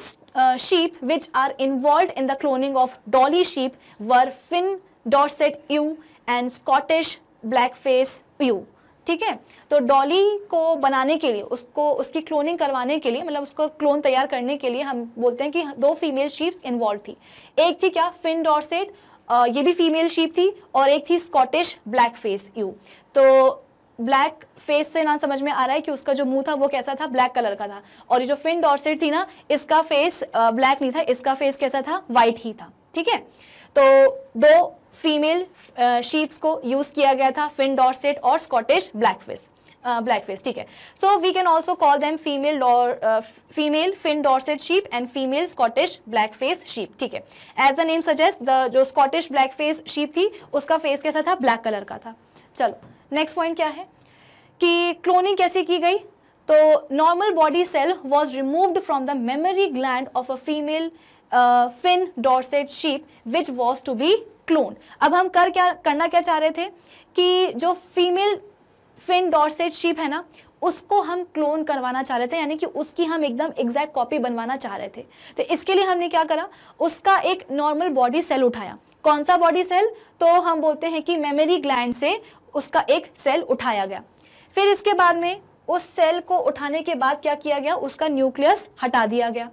sheep which are involve in the cloning of Dolly sheep were Finn Dorset ewe and Scottish black face ewe ठीक है तो डॉली को बनाने के लिए उसको उसकी क्लोनिंग करवाने के लिए मतलब उसको क्लोन तैयार करने के लिए हम बोलते हैं कि दो फीमेल शीप्स इन्वॉल्व थी एक थी क्या फिन डॉर्सेट ये भी फीमेल शीप थी और एक थी स्कॉटिश ब्लैक फेस यू तो ब्लैक फेस से ना समझ में आ रहा है कि उसका जो मुंह था वो कैसा था ब्लैक कलर का था और ये जो फिन डॉर्सेट थी ना इसका फेस ब्लैक नहीं था इसका फेस कैसा था वाइट ही था ठीक है तो दो फीमेल शीप्स को यूज़ किया गया था फिन डॉर्सेट और Scottish black face black face ठीक है so we can also call them female female Finn Dorset sheep and female Scottish black face sheep ठीक है as the name suggest the जो स्कॉटिश ब्लैक फेस शीप थी उसका face कैसा था black colour का था चलो नेक्स्ट पॉइंट क्या है कि क्लोनिंग कैसे की गई तो normal body cell was removed from the mammary gland of a female Finn Dorset sheep which was to be clone अब हम कर क्या करना क्या चाह रहे थे कि जो फीमेल फिन डॉर्सेट शीप है ना उसको हम क्लोन करवाना चाह रहे थे यानी कि उसकी हम एकदम एग्जैक्ट कॉपी बनवाना चाह रहे थे तो इसके लिए हमने क्या करा उसका एक नॉर्मल बॉडी सेल उठाया कौन सा बॉडी सेल तो हम बोलते हैं कि मेमोरी ग्लैंड से उसका एक सेल उठाया गया फिर इसके बाद में उस सेल को उठाने के बाद क्या किया गया उसका न्यूक्लियस हटा दिया गया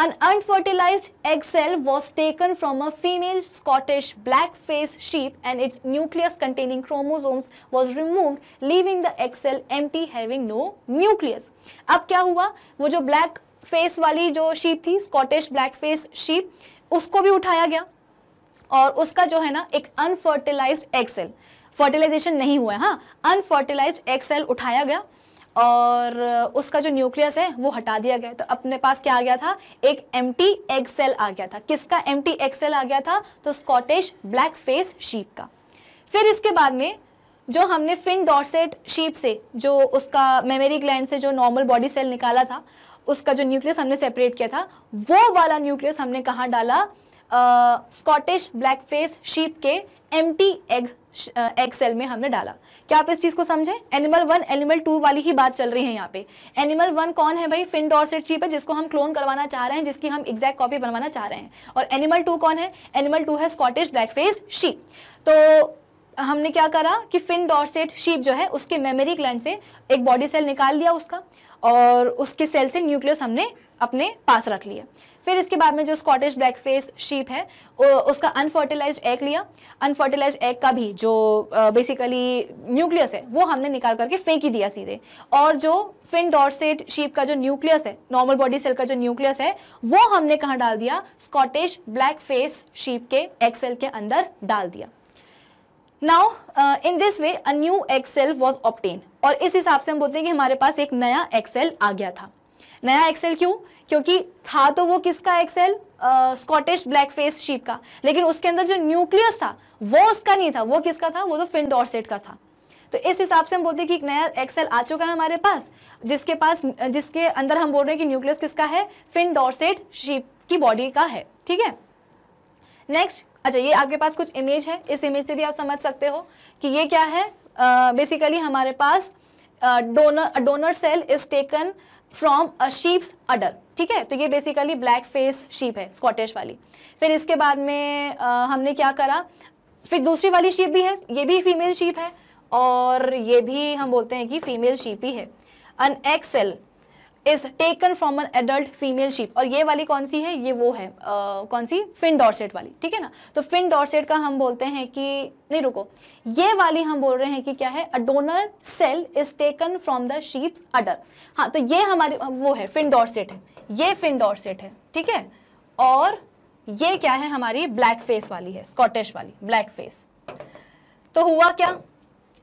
An unfertilized egg cell was taken from a female Scottish black-faced sheep and its nucleus containing chromosomes was removed, leaving the egg cell empty having no nucleus. अब क्या हुआ वो जो black face वाली जो sheep थी Scottish black face sheep उसको भी उठाया गया और उसका जो है ना एक अनफर्टिलाइज्ड एग सेल फर्टिलाइजेशन नहीं हुआ है हाँ अनफर्टिलाइज्ड एग सेल उठाया गया और उसका जो न्यूक्लियस है वो हटा दिया गया तो अपने पास क्या आ गया था एक एम टी एग सेल आ गया था किसका एम टी एग सेल आ गया था तो स्कॉटिश ब्लैक फेस शीप का फिर इसके बाद में जो हमने फिन डॉर्सेट शीप से जो उसका मेमोरी ग्लैंड से जो नॉर्मल बॉडी सेल निकाला था उसका जो न्यूक्लियस हमने सेपरेट किया था वो वाला न्यूक्लियस हमने कहाँ डाला स्कॉटिश ब्लैक फेस शीप के empty egg egg cell में हमने डाला क्या आप इस चीज को समझे एनिमल वन एनिमल टू वाली ही बात चल रही है यहाँ पे एनिमल वन कौन है भाई फिन डॉर्सेट चीप है जिसको हम क्लोन करवाना चाह रहे हैं जिसकी हम एग्जैक्ट कॉपी बनवाना चाह रहे हैं और एनिमल टू कौन है एनिमल टू है स्कॉटिश ब्लैक फेस शीप तो हमने क्या करा कि फिन डॉर्सेट शीप जो है उसके मेमोरी ग्लैंड से एक बॉडी सेल निकाल लिया उसका और उसके सेल से न्यूक्लियस हमने अपने पास रख लिया फिर इसके बाद में जो स्कॉटिश ब्लैक फेस शीप है उसका अनफर्टिलाइज एग लिया अनफर्टिलाइज एग का भी जो बेसिकली न्यूक्लियस है वो हमने निकाल करके फेंक ही दिया सीधे और जो फिन डॉर्सेट शीप का जो न्यूक्लियस है नॉर्मल बॉडी सेल का जो न्यूक्लियस है वो हमने कहाँ डाल दिया स्कॉटिश ब्लैक फेस शीप के एग सेल के अंदर डाल दिया now in this way a new egg cell was obtained और इस हिसाब से हम बोलते हैं कि हमारे पास एक नया एक्सेल आ गया था नया एक्सेल क्यों क्योंकि था तो वो किसका egg cell Scottish black face sheep का लेकिन उसके अंदर जो न्यूक्लियस था वो उसका नहीं था वो किसका था वो तो फिनडॉर्सेट का था तो इस हिसाब से हम बोलते हैं कि एक नया एक्सेल आ चुका है हमारे पास जिसके पास जिसके अंदर हम बोल रहे हैं कि न्यूक्लियस किसका है फिनडॉर्सेट शीप की बॉडी का है ठीक है नेक्स्ट अच्छा ये आपके पास कुछ इमेज है इस इमेज से भी आप समझ सकते हो कि ये क्या है बेसिकली uh, हमारे पास donor donor cell is taken from a sheep's udder ठीक है तो ये बेसिकली ब्लैक फेस शीप है स्कॉटिश वाली फिर इसके बाद में आ, हमने क्या करा फिर दूसरी वाली शीप भी है ये भी फीमेल शीप है और ये भी हम बोलते हैं कि फीमेल शीप ही है an egg cell is taken from an adult female sheep और ये वाली कौन सी है ये वो है आ, कौन सी फिन डॉर्सेट वाली ठीक है ना तो फिन डॉर्सेट का हम बोलते हैं कि नहीं रुको ये वाली हम बोल रहे हैं कि क्या है a donor cell is taken from the sheep's udder हाँ तो ये हमारी वो है फिन डॉर्सेट है ये फिन डॉर्सेट है ठीक है और ये क्या है हमारी ब्लैक फेस वाली है स्कॉटिश वाली ब्लैक फेस तो हुआ क्या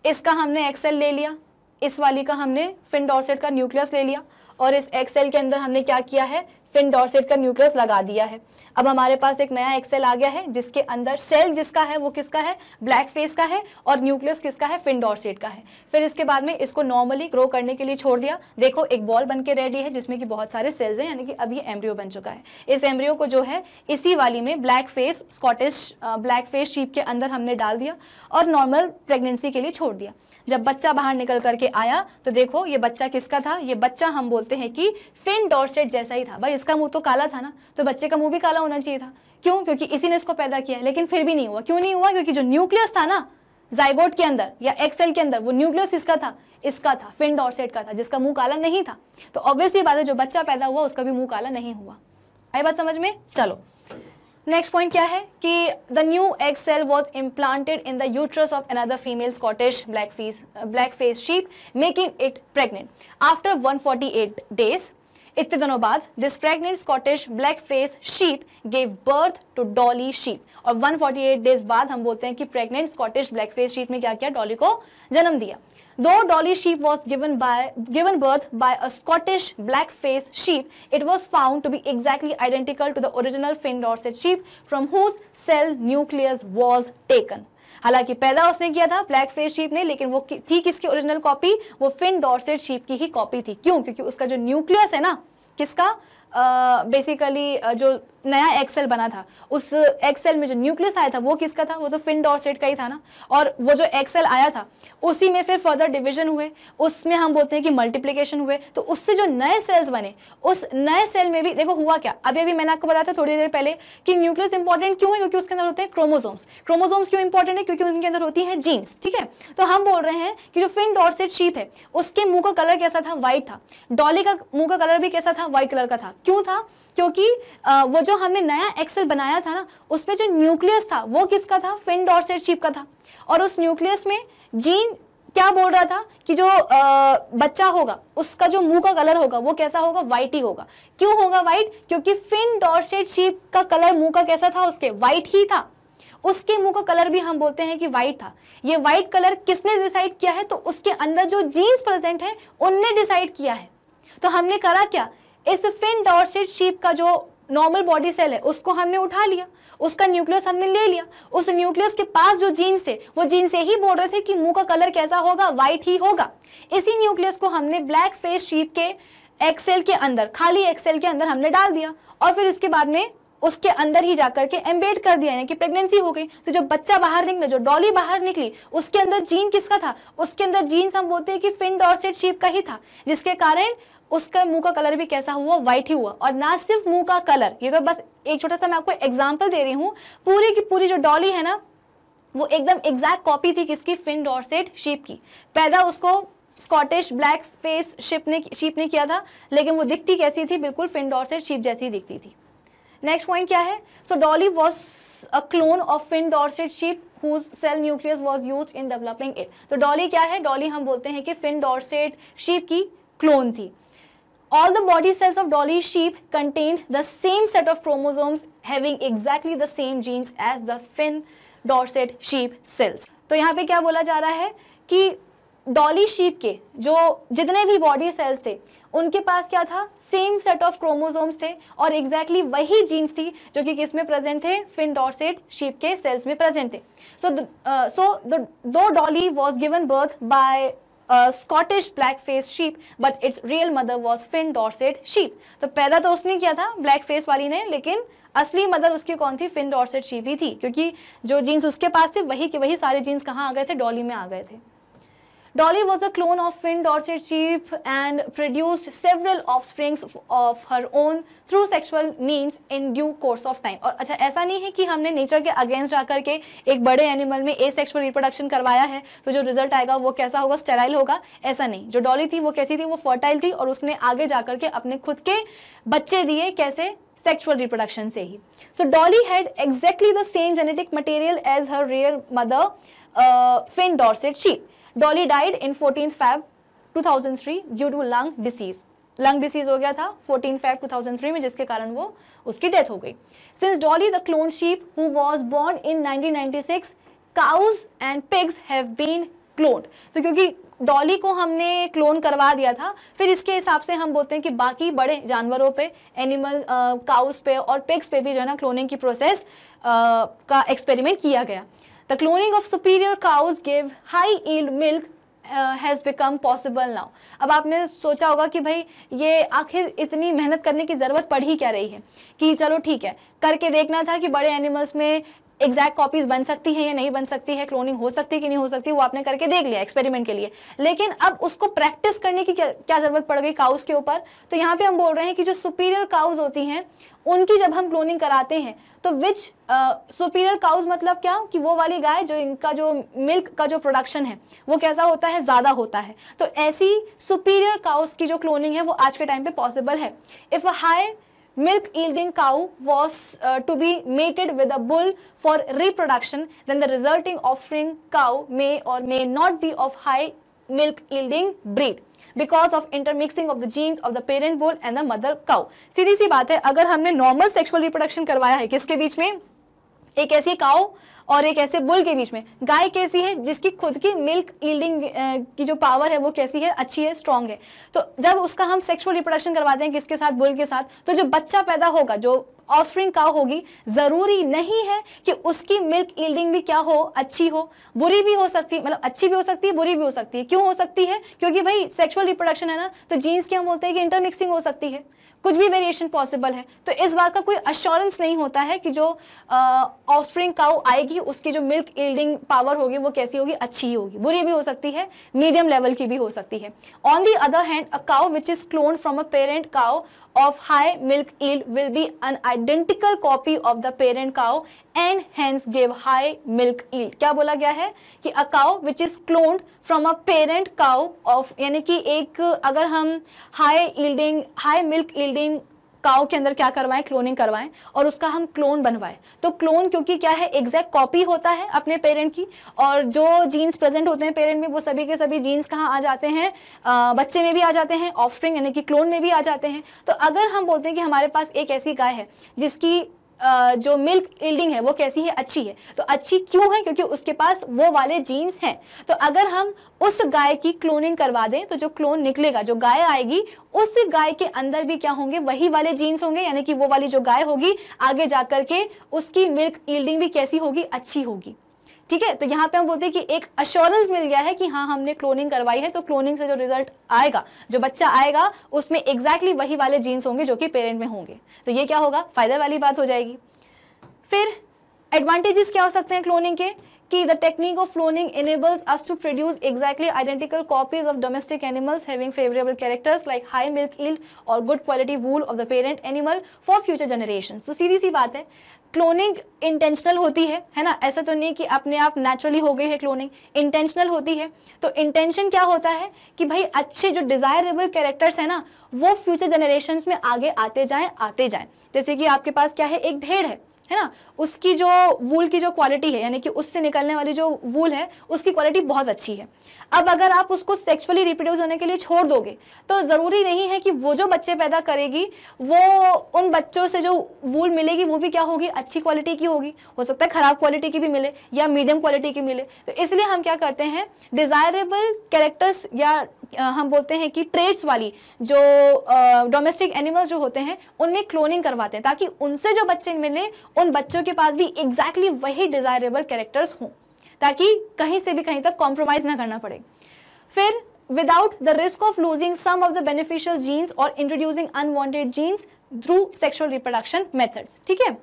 इसका हमने एक्सेल ले लिया इस वाली का हमने फिन डॉर्सेट का न्यूक्लियस ले लिया और इस एक्सेल के अंदर हमने क्या किया है फिन डॉर्सेट का न्यूक्लियस लगा दिया है अब हमारे पास एक नया एक्सेल आ गया है जिसके अंदर सेल जिसका है वो किसका है ब्लैक फेस का है और न्यूक्लियस किसका है फिन डॉर्सेट का है फिर इसके बाद में इसको नॉर्मली ग्रो करने के लिए छोड़ दिया देखो एक बॉल बन के रेडी है जिसमें कि बहुत सारे सेल्स हैं यानी कि अब ये एम्ब्रियो बन चुका है इस एम्ब्रियो को जो है इसी वाली में black face Scottish black face sheep के अंदर हमने डाल दिया और नॉर्मल प्रेगनेंसी के लिए छोड़ दिया जब बच्चा बाहर निकल करके आया तो देखो ये बच्चा किसका था ये बच्चा हम बोलते हैं कि फिन डॉर्सेट जैसा ही था भाई इसका मुंह तो काला था ना तो बच्चे का मुंह भी काला होना चाहिए था क्यों क्योंकि इसी ने इसको पैदा किया लेकिन फिर भी नहीं हुआ क्यों नहीं हुआ क्योंकि जो न्यूक्लियस था ना जायगोट के अंदर या एक्सेल के अंदर वो न्यूक्लियस इसका था इसका था फिन डॉर्सेट का था जिसका मुंह काला नहीं था तो ऑब्वियसली बात है जो बच्चा पैदा हुआ उसका भी मुंह काला नहीं हुआ आई बात समझ में चलो नेक्स्ट पॉइंट क्या है कि the new egg cell was implanted in the uterus of another female Scottish black face black face sheep making it pregnant after 148 days इतने दिनों बाद this pregnant Scottish black face sheep gave birth to Dolly sheep और 148 days बाद हम बोलते हैं कि pregnant Scottish black face sheep ने क्या किया डॉली को जन्म दिया दो Dolly sheep was given by given birth bye a Scottish black face sheep it was found to be exactly identical to the original Finn Dorset sheep from whose cell nucleus was taken हालांकि पैदा उसने किया था black face sheep ने लेकिन वो थी किसकी ओरिजिनल कॉपी वो फिन डॉर्सेट शीप की ही कॉपी थी क्यों क्योंकि उसका जो न्यूक्लियस है ना किसका बेसिकली uh, जो नया एक्सेल बना था उस एक्सेल में जो न्यूक्लियस आया था वो किसका था वो तो फिन डॉरसेट का ही था ना और वो जो एक्सेल आया था उसी में फिर फर्दर डिवीजन हुए उसमें हम बोलते हैं कि मल्टीप्लिकेशन हुए तो उससे जो नए सेल्स बने उस नए सेल में भी देखो हुआ क्या अभी अभी मैंने आपको बताया था थोड़ी देर पहले कि न्यूक्लियस इंपॉर्टेंट क्यों है क्योंकि उसके अंदर होते हैं क्रोमोजोम्स क्रोमोजोम्स क्यों इंपॉर्टेंट है क्योंकि उनके अंदर होती है जीन्स ठीक है तो हम बोल रहे हैं कि जो फिन डॉरसेट शीप है उसके मुंह का कलर कैसा था व्हाइट था डॉली का मुंह का कलर भी कैसा था व्हाइट कलर का था क्यों था क्योंकि वो जो हमने नया एक्सेल बनाया था ना उसमें जो न्यूक्लियस था वो किसका था फिन डॉर्सेट शिप का था और उस न्यूक्लियस में जीन क्या बोल रहा था कि जो आ, बच्चा होगा उसका जो मुंह का कलर होगा वो कैसा होगा व्हाइट ही होगा क्यों होगा व्हाइट क्योंकि फिन डॉर्सेट शीप का कलर मुंह का कैसा था उसके व्हाइट ही था उसके मुंह का कलर भी हम बोलते हैं कि व्हाइट था ये व्हाइट कलर किसने डिसाइड किया है तो उसके अंदर जो जीन्स प्रेजेंट है उनने डिसाइड किया है तो हमने करा क्या इस फिन डॉर्सेट शीप का जो नॉर्मल बॉडी सेल है उसको हमने उठा लिया उसका न्यूक्लियस हमने ले लिया उस न्यूक्लियस के पास जो जीन्स थे वो जीन्स यही बोल रहे थे कि मुंह का कलर कैसा होगा व्हाइट ही होगा इसी न्यूक्लियस को हमने ब्लैक फेस शीप के एक्सेल के अंदर खाली एक्सेल के अंदर हमने डाल दिया और फिर इसके बाद में उसके अंदर ही जाकर के एम्बेड कर दिया यानी कि प्रेगनेंसी हो गई तो जो बच्चा बाहर निकला जो डॉली बाहर निकली उसके अंदर जीन किसका था उसके अंदर जीन्स हम बोलते हैं कि फिन डॉर्सेट शीप का ही था जिसके कारण उसका मुंह का कलर भी कैसा हुआ व्हाइट ही हुआ और ना सिर्फ मुंह का कलर ये तो बस एक छोटा सा मैं आपको एग्जाम्पल दे रही हूँ पूरी की पूरी जो डॉली है ना वो एकदम एग्जैक्ट कॉपी थी किसकी फिन डॉर्सेट शीप की पैदा उसको स्कॉटिश ब्लैक फेस शिप ने शीप ने किया था लेकिन वो दिखती कैसी थी बिल्कुल फिन डॉर्सेट शीप जैसी दिखती थी नेक्स्ट पॉइंट क्या है so Dolly was a clone of Finn Dorset sheep whose cell nucleus was use in developing it तो डॉली क्या है डॉली हम बोलते हैं कि फिन डॉर्सेट शीप की क्लोन थी All the body cells of Dolly sheep contain the same set of chromosomes having exactly the same genes as the fin dorset sheep cells. to yahan pe kya bola ja raha hai ki dolly sheep ke jo jitne bhi body cells the उनके पास क्या था same set of chromosomes थे और exactly exactly वही jeans थी जो कि किस में प्रेजेंट थे फिन डॉर्सेट शीप के सेल्स में प्रेजेंट थे सो सो दो Dolly was given birth by Scottish black face sheep but its real mother was Finn Dorset sheep तो पैदा तो उसने किया था ब्लैक फेस वाली ने लेकिन असली मदर उसकी कौन थी फिन डॉर्सेट शीप ही थी क्योंकि जो जीन्स उसके पास थे वही के वही सारे जीन्स कहाँ आ गए थे डॉली में आ गए थे Dolly was a clone of Finn Dorset Sheep and produced several offsprings of her own through sexual means in due course of time. और अच्छा ऐसा नहीं है कि हमने नेचर के अगेंस्ट जाकर के एक बड़े एनिमल में ए सेक्शुअल रिप्रोडक्शन करवाया है तो जो रिजल्ट आएगा वो कैसा होगा स्टेराइल होगा ऐसा नहीं जो डॉली थी वो कैसी थी वो फर्टाइल थी और उसने आगे जाकर के अपने खुद के बच्चे दिए कैसे सेक्सुअल रिप्रोडक्शन से ही so Dolly had exactly the same genetic material as her real mother Finn Dorset sheep Dolly died in fourteen two thousand three due to lung disease lung disease हो गया था फोर्टीन टू थाउजेंड थ्री में जिसके कारण वो उसकी death हो गई since Dolly the clone sheep who was born in nineteen ninety six cows and pigs have been cloned तो क्योंकि डॉली को हमने क्लोन करवा दिया था फिर इसके हिसाब से हम बोलते हैं कि बाकी बड़े जानवरों पे एनिमल काउस पे और पिग्स पे भी जो है ना क्लोनिंग की प्रोसेस आ, का एक्सपेरिमेंट किया गया The cloning of superior cows gave high yield milk has become possible now अब आपने सोचा होगा कि भाई ये आखिर इतनी मेहनत करने की ज़रूरत पड़ ही क्या रही है कि चलो ठीक है करके देखना था कि बड़े एनिमल्स में एग्जैक्ट कॉपीज बन सकती है या नहीं बन सकती है क्लोनिंग हो सकती है कि नहीं हो सकती वो आपने करके देख लिया एक्सपेरिमेंट के लिए लेकिन अब उसको प्रैक्टिस करने की क्या, क्या जरूरत पड़ गई काउस के ऊपर तो यहाँ पे हम बोल रहे हैं कि जो सुपीरियर काउज होती हैं उनकी जब हम क्लोनिंग कराते हैं तो विच सुपीरियर काउज मतलब क्या कि वो वाली गाय जो इनका जो मिल्क का जो प्रोडक्शन है वो कैसा होता है ज़्यादा होता है तो ऐसी सुपीरियर काउज की जो क्लोनिंग है वो आज के टाइम पे पॉसिबल है if a high milk yielding cow was uh, to be mated with a bull for reproduction, then the resulting offspring cow may or may not be of high milk yielding breed because of intermixing of the genes of the parent bull and the mother cow. seedhi si baat hai agar humne normal sexual reproduction करवाया है किसके बीच में एक ऐसी cow और एक ऐसे bull के बीच में गाय कैसी है जिसकी खुद की मिल्क ईल्डिंग की जो पावर है वो कैसी है अच्छी है स्ट्रांग है तो जब उसका हम सेक्सुअल रिप्रोडक्शन करवाते हैं किसके साथ बुल के साथ तो जो बच्चा पैदा होगा जो ऑफस्प्रिंग का होगी ज़रूरी नहीं है कि उसकी मिल्क ईल्डिंग भी क्या हो अच्छी हो बुरी भी हो सकती है मतलब अच्छी भी हो सकती है बुरी भी हो सकती है क्यों हो सकती है क्योंकि भाई सेक्सुअल रिप्रोडक्शन है ना तो जीन्स के हम बोलते हैं कि इंटरमिक्सिंग हो सकती है कुछ भी वेरिएशन पॉसिबल है तो इस बात का कोई अश्योरेंस नहीं होता है कि जो ऑफस्प्रिंग काउ आएगी उसकी जो मिल्क ईल्डिंग पावर होगी वो कैसी होगी अच्छी ही होगी बुरी भी हो सकती है मीडियम लेवल की भी हो सकती है on the other hand a cow which is clone from a parent cow of high milk yield will be an identical copy of the parent cow and hence give high milk yield kya bola gaya hai ki a cow which is cloned from a parent cow of yani ki ek agar hum high yielding high milk yielding cow के अंदर क्या करवाएं cloning करवाएं और उसका हम clone बनवाएं तो क्लोन क्योंकि क्या है एग्जैक्ट कॉपी होता है अपने पेरेंट की और जो जीन्स प्रेजेंट होते हैं पेरेंट में वो सभी के सभी जीन्स कहाँ आ जाते हैं बच्चे में भी आ जाते हैं ऑफ यानी कि क्लोन में भी आ जाते हैं तो अगर हम बोलते हैं कि हमारे पास एक ऐसी गाय है जिसकी जो मिल्क इल्डिंग है वो कैसी है अच्छी है तो अच्छी क्यों है क्योंकि उसके पास वो वाले जीन्स हैं तो अगर हम उस गाय की क्लोनिंग करवा दें तो जो क्लोन निकलेगा जो गाय आएगी उस गाय के अंदर भी क्या होंगे वही वाले जीन्स होंगे यानी कि वो वाली जो गाय होगी आगे जा के उसकी मिल्क ईल्डिंग भी कैसी होगी अच्छी होगी ठीक है तो यहाँ पे हम बोलते हैं कि एक अश्योरेंस मिल गया है कि हाँ हमने क्लोनिंग करवाई है तो क्लोनिंग से जो रिजल्ट आएगा जो बच्चा आएगा उसमें एग्जैक्टली exactly वही वाले जीन्स होंगे जो कि पेरेंट में होंगे तो ये क्या होगा फायदा वाली बात हो जाएगी फिर एडवांटेजेस क्या हो सकते हैं क्लोनिंग के कि the technique of cloning enables us to produce exactly identical copies of domestic animals having favourable characters like high milk yield और good quality wool of the parent animal for future generation तो सीधी सी बात है cloning intentional होती है है ना ऐसा तो नहीं कि अपने आप नेचुरली हो गई है क्लोनिंग इंटेंशनल होती है तो इंटेंशन क्या होता है कि भाई अच्छे जो डिज़ायरेबल कैरेक्टर्स हैं ना वो फ्यूचर जनरेशन में आगे आते जाएं आते जाएं जैसे कि आपके पास क्या है एक भेड़ है है ना उसकी जो वूल की जो क्वालिटी है यानी कि उससे निकलने वाली जो वूल है उसकी क्वालिटी बहुत अच्छी है अब अगर आप उसको सेक्सुअली रिप्रोड्यूस होने के लिए छोड़ दोगे तो ज़रूरी नहीं है कि वो जो बच्चे पैदा करेगी वो उन बच्चों से जो वूल मिलेगी वो भी क्या होगी अच्छी क्वालिटी की होगी हो सकता है ख़राब क्वालिटी की भी मिले या मीडियम क्वालिटी की मिले तो इसलिए हम क्या करते हैं डिज़ायरेबल कैरेक्टर्स या हम बोलते हैं कि ट्रेड्स वाली जो डोमेस्टिक एनिमल्स जो होते हैं उनमें क्लोनिंग करवाते हैं ताकि उनसे जो बच्चे मिले उन बच्चों के पास भी एग्जैक्टली exactly वही डिजायरेबल कैरेक्टर्स हों ताकि कहीं से भी कहीं तक कॉम्प्रोमाइज ना करना पड़े फिर without the risk of losing some of the beneficial genes और introducing unwanted genes through sexual reproduction methods ठीक है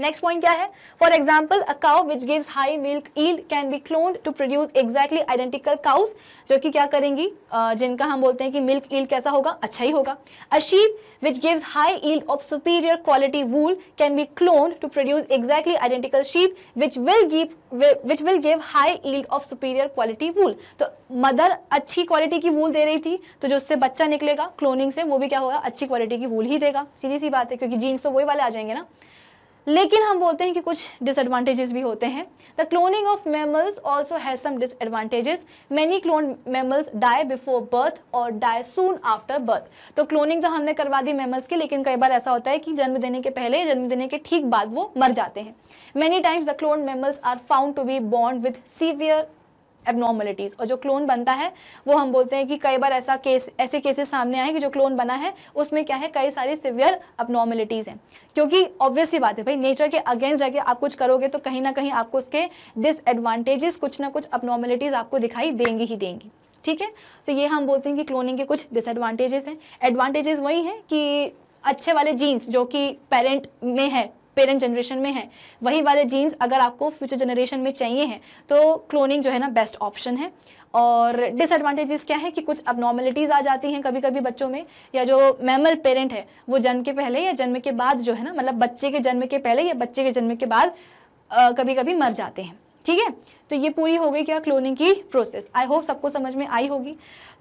नेक्स्ट पॉइंट क्या है for example a cow which give high milk yield can be cloned to produce exactly identical cows जो कि क्या करेंगी जिनका हम बोलते हैं कि मिल्क ईल्ड कैसा होगा अच्छा ही होगा a sheep which give high yield of superior quality wool can be cloned to produce exactly identical sheep which will give which will give high yield of superior quality wool तो mother अच्छी quality की वूल दे रही थी तो जो उससे बच्चा निकलेगा क्लोनिंग से वो भी क्या होगा अच्छी क्वालिटी की वूल ही देगा सीधी सी बात है क्योंकि जीन्स तो वही वाले आ जाएंगे ना लेकिन हम बोलते हैं कि कुछ डिसएडवांटेजेस भी होते हैं the cloning of mammals also has some disadvantages many clone mammals die before birth और डाई सून आफ्टर बर्थ तो क्लोनिंग तो हमने करवा दी मेमल्स की लेकिन कई बार ऐसा होता है कि जन्म देने के पहले जन्म देने के ठीक बाद वो मर जाते हैं many times the clone mammals are found to be बॉन्ड विथ सीवियर एबनॉर्मलिटीज़ और जो क्लोन बनता है वो हम बोलते हैं कि कई बार ऐसा केस ऐसे केसेस सामने आए कि जो क्लोन बना है उसमें क्या है कई सारी सिवियर एबनॉर्मलिटीज़ हैं क्योंकि ऑब्वियस ही बात है भाई नेचर के अगेंस्ट जाके आप कुछ करोगे तो कहीं ना कहीं आपको उसके डिसएडवांटेजेस कुछ ना कुछ अपनॉर्मेलिटीज़ आपको दिखाई देंगी ही देंगी ठीक है तो ये हम बोलते हैं कि क्लोनिंग के कुछ डिसएडवांटेजेस हैं एडवांटेजेस वही हैं कि अच्छे वाले जीन्स जो कि पेरेंट में है पेरेंट जनरेशन में है वही वाले जीन्स अगर आपको फ्यूचर जनरेशन में चाहिए हैं तो क्लोनिंग जो है ना बेस्ट ऑप्शन है और डिसएडवांटेजेस क्या है कि कुछ नॉर्मेलिटीज़ आ जाती हैं कभी कभी बच्चों में या जो मैमल पेरेंट है वो जन्म के पहले या जन्म के बाद जो है ना मतलब बच्चे के जन्म के पहले या बच्चे के जन्म के बाद कभी कभी मर जाते हैं ठीक है तो ये पूरी हो गई क्या क्लोनिंग की प्रोसेस आई होप सबको समझ में आई होगी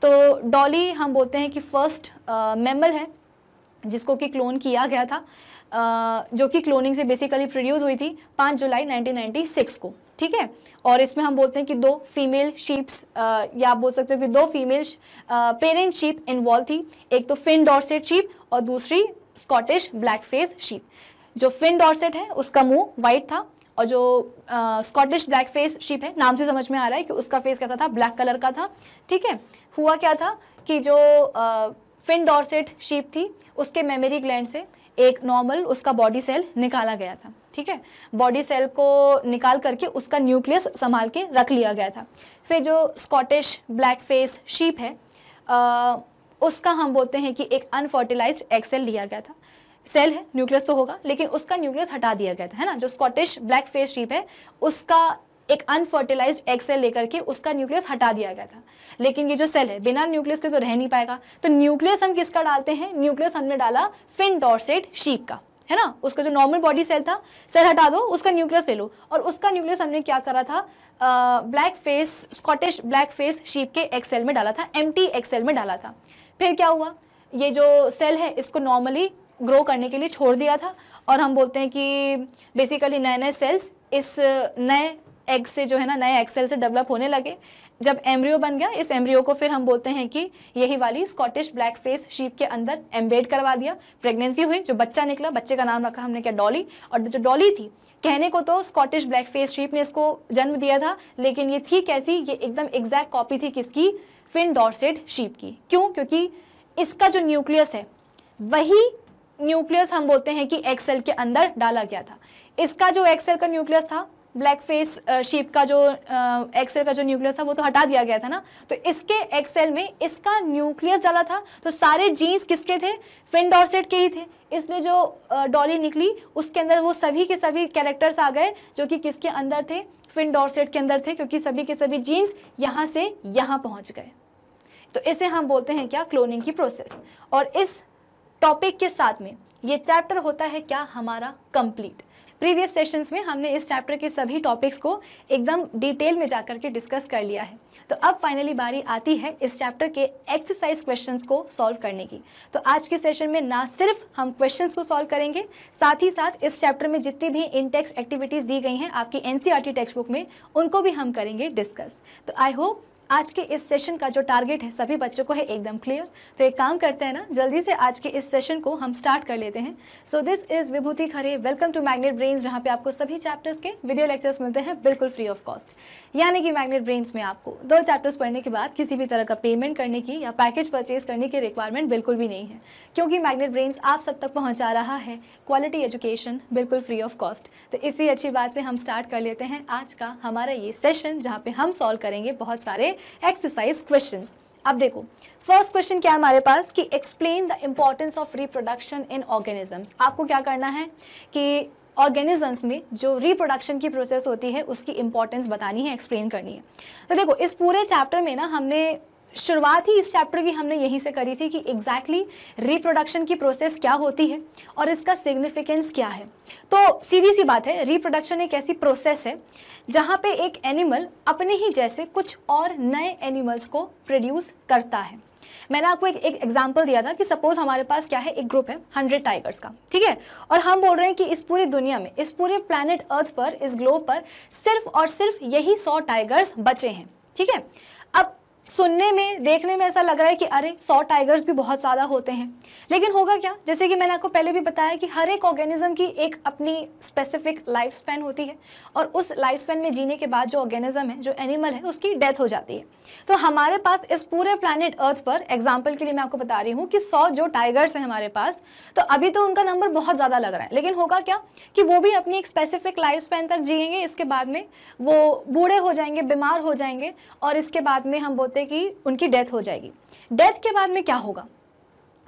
तो डॉली हम बोलते हैं कि फर्स्ट मेमल है जिसको कि क्लोन किया गया था जो कि क्लोनिंग से बेसिकली प्रोड्यूस हुई थी पाँच जुलाई 1996 को ठीक है और इसमें हम बोलते हैं कि दो फीमेल शीप्स या आप बोल सकते हो कि दो फीमेल पेरेंट शीप इन्वॉल्व थी एक तो फिन डॉर्सेट शीप और दूसरी स्कॉटिश ब्लैक फेस शीप जो फिन डॉर्सेट है उसका मुंह वाइट था और जो स्कॉटिश ब्लैक फेस शीप है नाम से समझ में आ रहा है कि उसका फेस कैसा था ब्लैक कलर का था ठीक है हुआ क्या था कि जो फिन डॉर्सेट शीप थी उसके मेमोरी ग्लैंड से एक नॉर्मल उसका बॉडी सेल निकाला गया था ठीक है बॉडी सेल को निकाल करके उसका न्यूक्लियस संभाल के रख लिया गया था फिर जो स्कॉटिश ब्लैक फेस शीप है आ, उसका हम बोलते हैं कि एक अनफर्टिलाइज एक्सेल सेल लिया गया था सेल है न्यूक्लियस तो होगा लेकिन उसका न्यूक्लियस हटा दिया गया था है ना जो स्कॉटिश ब्लैक फेस शीप है उसका एक अनफर्टिलाइज एग सेल लेकर के उसका न्यूक्लियस हटा दिया गया था लेकिन ये जो सेल है बिना न्यूक्लियस के तो रह नहीं पाएगा तो न्यूक्लियस हम किसका डालते हैं न्यूक्लियस हमने डाला फिन डॉर्सेट शीप का है ना उसका जो नॉर्मल बॉडी सेल था सेल हटा दो उसका न्यूक्लियस ले लो और उसका न्यूक्लियस हमने क्या करा था black face Scottish black face sheep के एक्सेल में डाला था एम एक्सेल में डाला था फिर क्या हुआ ये जो सेल है इसको नॉर्मली ग्रो करने के लिए छोड़ दिया था और हम बोलते हैं कि बेसिकली नए नए सेल्स इस नए एग से जो है ना नए एक्सेल से डेवलप होने लगे जब एम्ब्रियो बन गया इस एम्ब्रियो को फिर हम बोलते हैं कि यही वाली स्कॉटिश ब्लैक फेस शीप के अंदर एम्बेड करवा दिया प्रेगनेंसी हुई जो बच्चा निकला बच्चे का नाम रखा हमने क्या डॉली और जो डॉली थी कहने को तो स्कॉटिश ब्लैक फेस शीप ने इसको जन्म दिया था लेकिन ये थी कैसी ये एकदम एग्जैक्ट कॉपी थी किसकी फिन डॉर्सेड शीप की क्यों क्योंकि इसका जो न्यूक्लियस है वही न्यूक्लियस हम बोलते हैं कि एक्सेल के अंदर डाला गया था इसका जो एक्सेल का न्यूक्लियस था ब्लैक फेस शेप का जो एक्सेल uh, का जो न्यूक्लियस था वो तो हटा दिया गया था ना तो इसके एक्सेल में इसका न्यूक्लियस डाला था तो सारे जीन्स किसके थे फिन डॉर्सेट के ही थे इसलिए जो डॉली uh, निकली उसके अंदर वो सभी के सभी कैरेक्टर्स आ गए जो कि किसके अंदर थे फिन डॉर्सेट के अंदर थे क्योंकि सभी के सभी जीन्स यहाँ से यहाँ पहुँच गए तो इसे हम बोलते हैं क्या क्लोनिंग की प्रोसेस और इस टॉपिक के साथ में ये चैप्टर होता है क्या हमारा कंप्लीट प्रीवियस सेशंस में हमने इस चैप्टर के सभी टॉपिक्स को एकदम डिटेल में जाकर के डिस्कस कर लिया है तो अब फाइनली बारी आती है इस चैप्टर के एक्सरसाइज क्वेश्चंस को सॉल्व करने की तो आज के सेशन में ना सिर्फ हम क्वेश्चंस को सॉल्व करेंगे साथ ही साथ इस चैप्टर में जितनी भी इन टेक्स्ट एक्टिविटीज़ दी गई हैं आपकी एन टेक्स्ट बुक में उनको भी हम करेंगे डिस्कस तो आई होप आज के इस सेशन का जो टारगेट है सभी बच्चों को है एकदम क्लियर तो एक काम करते हैं ना जल्दी से आज के इस सेशन को हम स्टार्ट कर लेते हैं so this is Vibhuti Khare welcome to Magnet Brains जहाँ पे आपको सभी चैप्टर्स के वीडियो लेक्चर्स मिलते हैं बिल्कुल फ्री ऑफ कॉस्ट यानी कि मैग्नेट ब्रेन्स में आपको दो चैप्टर्स पढ़ने के बाद किसी भी तरह का पेमेंट करने की या पैकेज परचेज करने की रिक्वायरमेंट बिल्कुल भी नहीं है क्योंकि मैग्नेट ब्रेन्स आप सब तक पहुँचा रहा है क्वालिटी एजुकेशन बिल्कुल फ्री ऑफ कॉस्ट तो इसी अच्छी बात से हम स्टार्ट कर लेते हैं आज का हमारा ये सेशन जहाँ पर हम सॉल्व करेंगे बहुत सारे एक्सरसाइज क्वेश्चन अब देखो फर्स्ट क्वेश्चन क्या है हमारे पास कि explain the importance of reproduction in organisms आपको क्या करना है कि ऑर्गेनिजम्स में जो रिप्रोडक्शन की प्रोसेस होती है उसकी इम्पॉर्टेंस बतानी है एक्सप्लेन करनी है तो देखो इस पूरे चैप्टर में ना हमने शुरुआत ही इस चैप्टर की हमने यहीं से करी थी कि एग्जैक्टली exactly रिप्रोडक्शन की प्रोसेस क्या होती है और इसका सिग्निफिकेंस क्या है तो सीधी सी बात है रिप्रोडक्शन एक ऐसी प्रोसेस है जहाँ पे एक एनिमल अपने ही जैसे कुछ और नए एनिमल्स को प्रोड्यूस करता है मैंने आपको एक एग्जाम्पल दिया था कि सपोज हमारे पास क्या है एक ग्रुप है हंड्रेड टाइगर्स का ठीक है और हम बोल रहे हैं कि इस पूरी दुनिया में इस पूरे प्लानट अर्थ पर इस ग्लोब पर सिर्फ और सिर्फ यही सौ टाइगर्स बचे हैं ठीक है सुनने में देखने में ऐसा लग रहा है कि अरे सौ टाइगर्स भी बहुत ज़्यादा होते हैं लेकिन होगा क्या जैसे कि मैंने आपको पहले भी बताया कि हर एक ऑर्गेनिज्म की एक अपनी स्पेसिफिक लाइफ स्पैन होती है और उस लाइफ स्पैन में जीने के बाद जो ऑर्गेनिज्म है जो एनिमल है उसकी डेथ हो जाती है तो हमारे पास इस पूरे प्लानट अर्थ पर एग्जाम्पल के लिए मैं आपको बता रही हूँ कि सौ जो टाइगर्स हैं हमारे पास तो अभी तो उनका नंबर बहुत ज़्यादा लग रहा है लेकिन होगा क्या कि वो भी अपनी एक स्पेसिफिक लाइफ स्पैन तक जियेंगे इसके बाद में वो बूढ़े हो जाएंगे बीमार हो जाएंगे और इसके बाद में हम बोलते करते कि उनकी डेथ हो जाएगी डेथ के बाद में क्या होगा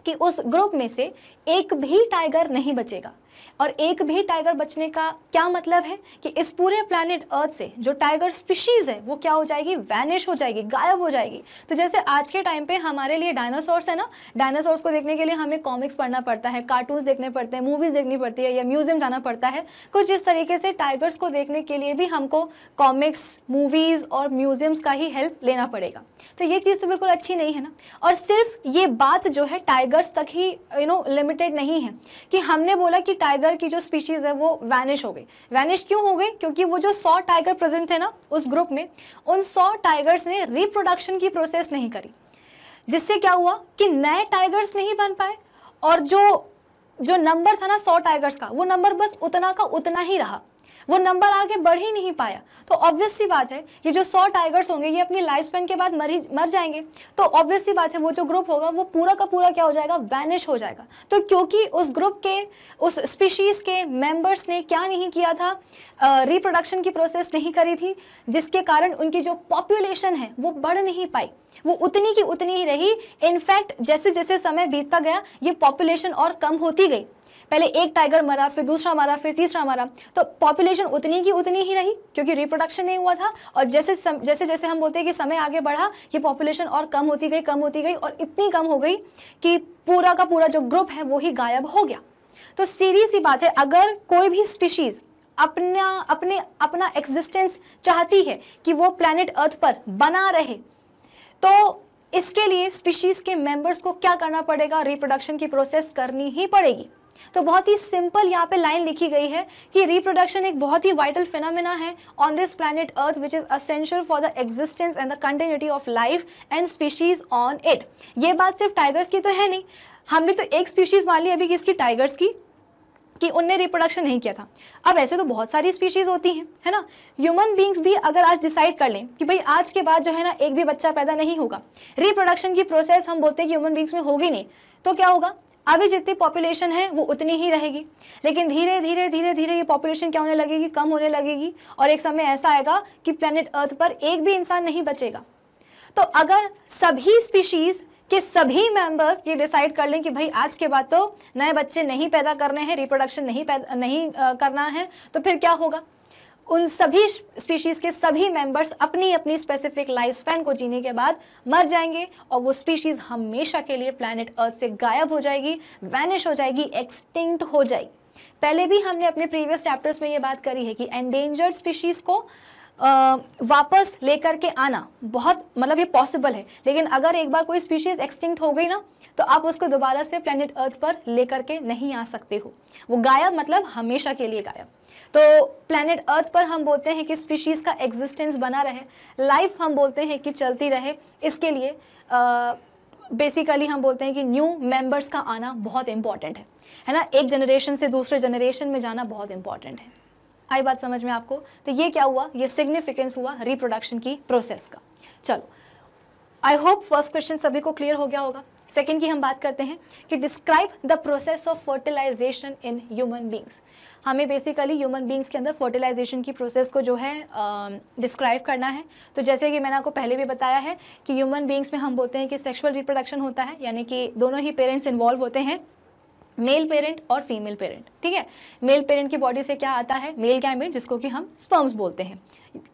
कि उस ग्रुप में से एक भी टाइगर नहीं बचेगा और एक भी टाइगर बचने का क्या मतलब है कि इस पूरे प्लानट अर्थ से जो टाइगर स्पीशीज़ है वो क्या हो जाएगी वैनिश हो जाएगी गायब हो जाएगी तो जैसे आज के टाइम पे हमारे लिए डायनासोर्स है ना डायनासोर्स को देखने के लिए हमें कॉमिक्स पढ़ना पड़ता है कार्टून्स देखने पड़ते हैं मूवीज़ देखनी पड़ती है या म्यूज़ियम जाना पड़ता है कुछ इस तरीके से टाइगर्स को देखने के लिए भी हमको कॉमिक्स मूवीज़ और म्यूज़ियम्स का ही हेल्प लेना पड़ेगा तो ये चीज़ तो बिल्कुल अच्छी नहीं है ना और सिर्फ ये बात जो है टाइगर्स तक ही यू नो लिमिटेड नहीं है कि हमने बोला कि टाइगर की जो स्पीशीज़ है वो वैनिश हो गई वैनिश क्यों हो गई क्योंकि वो जो सौ टाइगर प्रेजेंट थे ना उस ग्रुप में उन सौ टाइगर्स ने रिप्रोडक्शन की प्रोसेस नहीं करी जिससे क्या हुआ कि नए टाइगर्स नहीं बन पाए और जो जो नंबर था ना सौ टाइगर्स का वो नंबर बस उतना का उतना ही रहा वो नंबर आगे बढ़ ही नहीं पाया तो ऑब्वियस सी बात है ये जो सौ टाइगर्स होंगे ये अपनी लाइफ स्पेन के बाद मर मर जाएंगे तो ऑब्वियस सी बात है वो जो ग्रुप होगा वो पूरा का पूरा क्या हो जाएगा वैनिश हो जाएगा तो क्योंकि उस ग्रुप के उस स्पीशीज़ के मेम्बर्स ने क्या नहीं किया था रिप्रोडक्शन uh, की प्रोसेस नहीं करी थी जिसके कारण उनकी जो पॉपुलेशन है वो बढ़ नहीं पाई वो उतनी की उतनी ही रही इनफैक्ट जैसे जैसे समय बीतता गया ये पॉपुलेशन और कम होती गई पहले एक टाइगर मरा फिर दूसरा मरा फिर तीसरा मरा तो पॉपुलेशन उतनी की उतनी ही रही क्योंकि रिप्रोडक्शन नहीं हुआ था और जैसे सम, जैसे जैसे हम बोलते हैं कि समय आगे बढ़ा ये पॉपुलेशन और कम होती गई कम होती गई और इतनी कम हो गई कि पूरा का पूरा जो ग्रुप है वो ही गायब हो गया तो सीधी सी बात है अगर कोई भी स्पीशीज़ अपना अपने अपना एग्जिस्टेंस चाहती है कि वो प्लानट अर्थ पर बना रहे तो इसके लिए स्पीशीज़ के मेंबर्स को क्या करना पड़ेगा रिप्रोडक्शन की प्रोसेस करनी ही पड़ेगी तो बहुत ही सिंपल यहाँ पे लाइन लिखी गई है कि रिप्रोडक्शन एक बहुत ही वाइटल फिनोमिना है on this planet earth which is essential for the existence and the continuity of life and species on it ये बात सिर्फ टाइगर्स की तो है नहीं हमने तो एक स्पीशीज़ मान ली अभी किसकी टाइगर्स की कि उनने रिप्रोडक्शन नहीं किया था अब ऐसे तो बहुत सारी स्पीशीज़ होती हैं है ना ह्यूमन बींग्स भी अगर आज डिसाइड कर लें कि भाई आज के बाद जो है ना एक भी बच्चा पैदा नहीं होगा रिप्रोडक्शन की प्रोसेस हम बोलते हैं कि ह्यूमन बींग्स में होगी नहीं तो क्या होगा अभी जितनी पॉपुलेशन है वो उतनी ही रहेगी लेकिन धीरे धीरे धीरे धीरे ये पॉपुलेशन क्या होने लगेगी कम होने लगेगी और एक समय ऐसा आएगा कि प्लैनेट अर्थ पर एक भी इंसान नहीं बचेगा तो अगर सभी स्पीशीज़ के सभी मेंबर्स ये डिसाइड कर लें कि भाई आज के बाद तो नए बच्चे नहीं पैदा करने हैं रिप्रोडक्शन नहीं पैदा नहीं करना है तो फिर क्या होगा उन सभी स्पीशीज़ के सभी मेंबर्स अपनी अपनी स्पेसिफिक लाइफ स्पैन को जीने के बाद मर जाएंगे और वो स्पीशीज़ हमेशा के लिए प्लैनेट अर्थ से गायब हो जाएगी वैनिश हो जाएगी एक्सटिंक्ट हो जाएगी पहले भी हमने अपने प्रीवियस चैप्टर्स में ये बात करी है कि एंडेंजर्ड स्पीशीज़ को वापस लेकर के आना बहुत मतलब ये पॉसिबल है लेकिन अगर एक बार कोई स्पीशीज़ एक्सटिंक्ट हो गई ना तो आप उसको दोबारा से प्लानट अर्थ पर लेकर के नहीं आ सकते हो वो गायब मतलब हमेशा के लिए गायब तो प्लानट अर्थ पर हम बोलते हैं कि स्पीशीज़ का एग्जिस्टेंस बना रहे लाइफ हम बोलते हैं कि चलती रहे इसके लिए आ, बेसिकली हम बोलते हैं कि न्यू मेंबर्स का आना बहुत इंपॉर्टेंट है है ना एक जनरेशन से दूसरे जनरेशन में जाना बहुत इंपॉर्टेंट है आई बात समझ में आपको तो ये क्या हुआ ये सिग्निफिकेंस हुआ रिप्रोडक्शन की प्रोसेस का चलो आई होप फर्स्ट क्वेश्चन सभी को क्लियर हो गया होगा सेकेंड की हम बात करते हैं कि describe the process of fertilisation in human beings हमें बेसिकली ह्यूमन बींग्स के अंदर फर्टिलाइजेशन की प्रोसेस को जो है डिस्क्राइब uh, करना है तो जैसे कि मैंने आपको पहले भी बताया है कि ह्यूमन बींग्स में हम बोलते हैं कि सेक्शुअल रिप्रोडक्शन होता है यानी कि दोनों ही पेरेंट्स इन्वॉल्व होते हैं मेल पेरेंट और फीमेल पेरेंट ठीक है मेल पेरेंट की बॉडी से क्या आता है मेल गैमिट जिसको कि हम स्पर्म्स बोलते हैं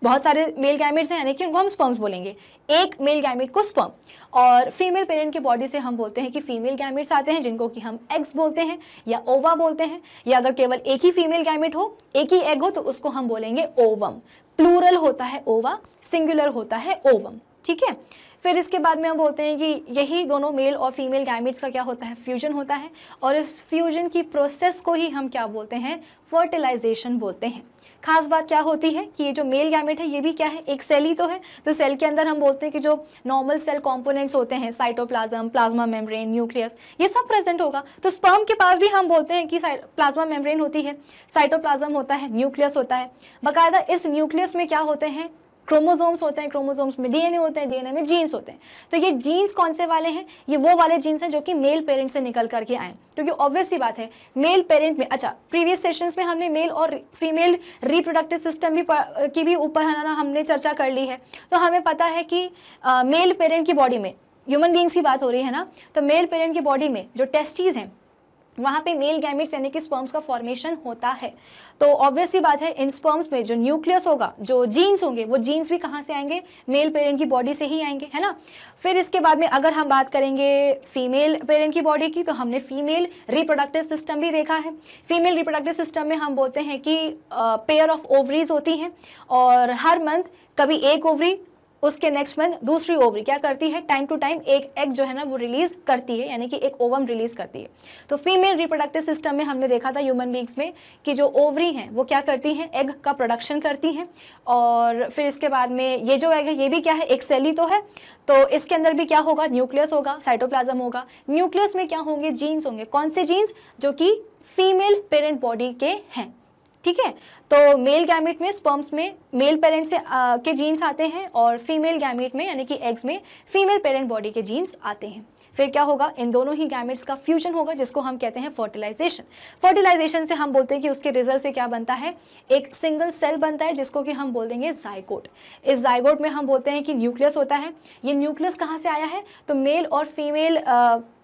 बहुत सारे मेल गैमिट्स हैं यानी कि उनको हम स्पर्म्स बोलेंगे एक मेल गैमिट को स्पर्म और फीमेल पेरेंट की बॉडी से हम बोलते हैं कि फीमेल गैमिट्स आते हैं जिनको कि हम एग्स बोलते हैं या ओवा बोलते हैं या अगर केवल एक ही फीमेल गैमिट हो एक ही एग हो तो उसको हम बोलेंगे ओवम प्लूरल होता है ओवा सिंगुलर होता है ओवम ठीक है फिर इसके बाद में हम बोलते हैं कि यही दोनों मेल और फीमेल गैमिट्स का क्या होता है फ्यूजन होता है और इस फ्यूजन की प्रोसेस को ही हम क्या बोलते हैं फर्टिलाइजेशन बोलते हैं खास बात क्या होती है कि ये जो मेल गैमेट है ये भी क्या है एक सेल ही तो है तो सेल के अंदर हम बोलते हैं कि जो नॉर्मल सेल कॉम्पोनेंट्स होते हैं साइटोप्लाज्म प्लाज्मा मेम्ब्रेन न्यूक्लियस ये सब प्रेजेंट होगा तो स्पर्म के पास भी हम बोलते हैं कि प्लाज्मा मेम्ब्रेन होती है साइटोप्लाज्म होता है न्यूक्लियस होता है बाकायदा इस न्यूक्लियस में क्या होते हैं क्रोमोसोम्स होते हैं क्रोमोसोम्स में डीएनए होते हैं डीएनए में जीन्स होते हैं तो ये जीन्स कौन से वाले हैं ये वो वाले जीन्स हैं जो कि मेल पेरेंट से निकल करके आए क्योंकि ऑब्वियस ही बात है मेल पेरेंट में अच्छा प्रीवियस सेशंस में हमने मेल और फीमेल रिप्रोडक्टिव सिस्टम भी पर, की भी ऊपर है ना हमने चर्चा कर ली है तो हमें पता है कि मेल पेरेंट की बॉडी में ह्यूमन बींग्स की बात हो रही है ना तो मेल पेरेंट की बॉडी में जो टेस्टीज़ हैं वहाँ पे मेल गैमिट्स यानी कि स्पर्म्स का फॉर्मेशन होता है तो ऑब्वियस ही बात है इन स्पर्म्स में जो न्यूक्लियस होगा जो जीन्स होंगे वो जीन्स भी कहाँ से आएंगे मेल पेरेंट की बॉडी से ही आएंगे है ना फिर इसके बाद में अगर हम बात करेंगे फीमेल पेरेंट की बॉडी की तो हमने फीमेल रिप्रोडक्टिव सिस्टम भी देखा है फीमेल रिप्रोडक्टिव सिस्टम में हम बोलते हैं कि पेयर ऑफ ओवरीज होती हैं और हर मंथ कभी एक ओवरी उसके नेक्स्ट मंथ दूसरी ओवरी क्या करती है टाइम टू टाइम एक एग जो है ना वो रिलीज करती है यानी कि एक ओवम रिलीज करती है तो फीमेल रिप्रोडक्टिव सिस्टम में हमने देखा था ह्यूमन बींग्स में कि जो ओवरी हैं वो क्या करती हैं एग का प्रोडक्शन करती हैं और फिर इसके बाद में ये जो एग है ये भी क्या है एक सेली तो है तो इसके अंदर भी क्या होगा न्यूक्लियस होगा साइटोप्लाजम होगा न्यूक्लियस में क्या होंगे जीन्स होंगे कौन से जीन्स जो कि फीमेल पेरेंट बॉडी के हैं ठीक है तो मेल गैमेट में स्पर्म्स में मेल पेरेंट से आ, uh, के जीन्स आते हैं और फीमेल गैमेट में यानी कि एग्स में फीमेल पेरेंट बॉडी के जीन्स आते हैं फिर क्या होगा इन दोनों ही गैमेट्स का फ्यूजन होगा जिसको हम कहते हैं फर्टिलाइजेशन फर्टिलाइजेशन से हम बोलते हैं कि उसके रिजल्ट से क्या बनता है एक सिंगल सेल बनता है जिसको कि हम बोल देंगे जाइकोट इस जायकोट में हम बोलते हैं कि न्यूक्लियस होता है ये न्यूक्लियस कहाँ से आया है तो मेल और फीमेल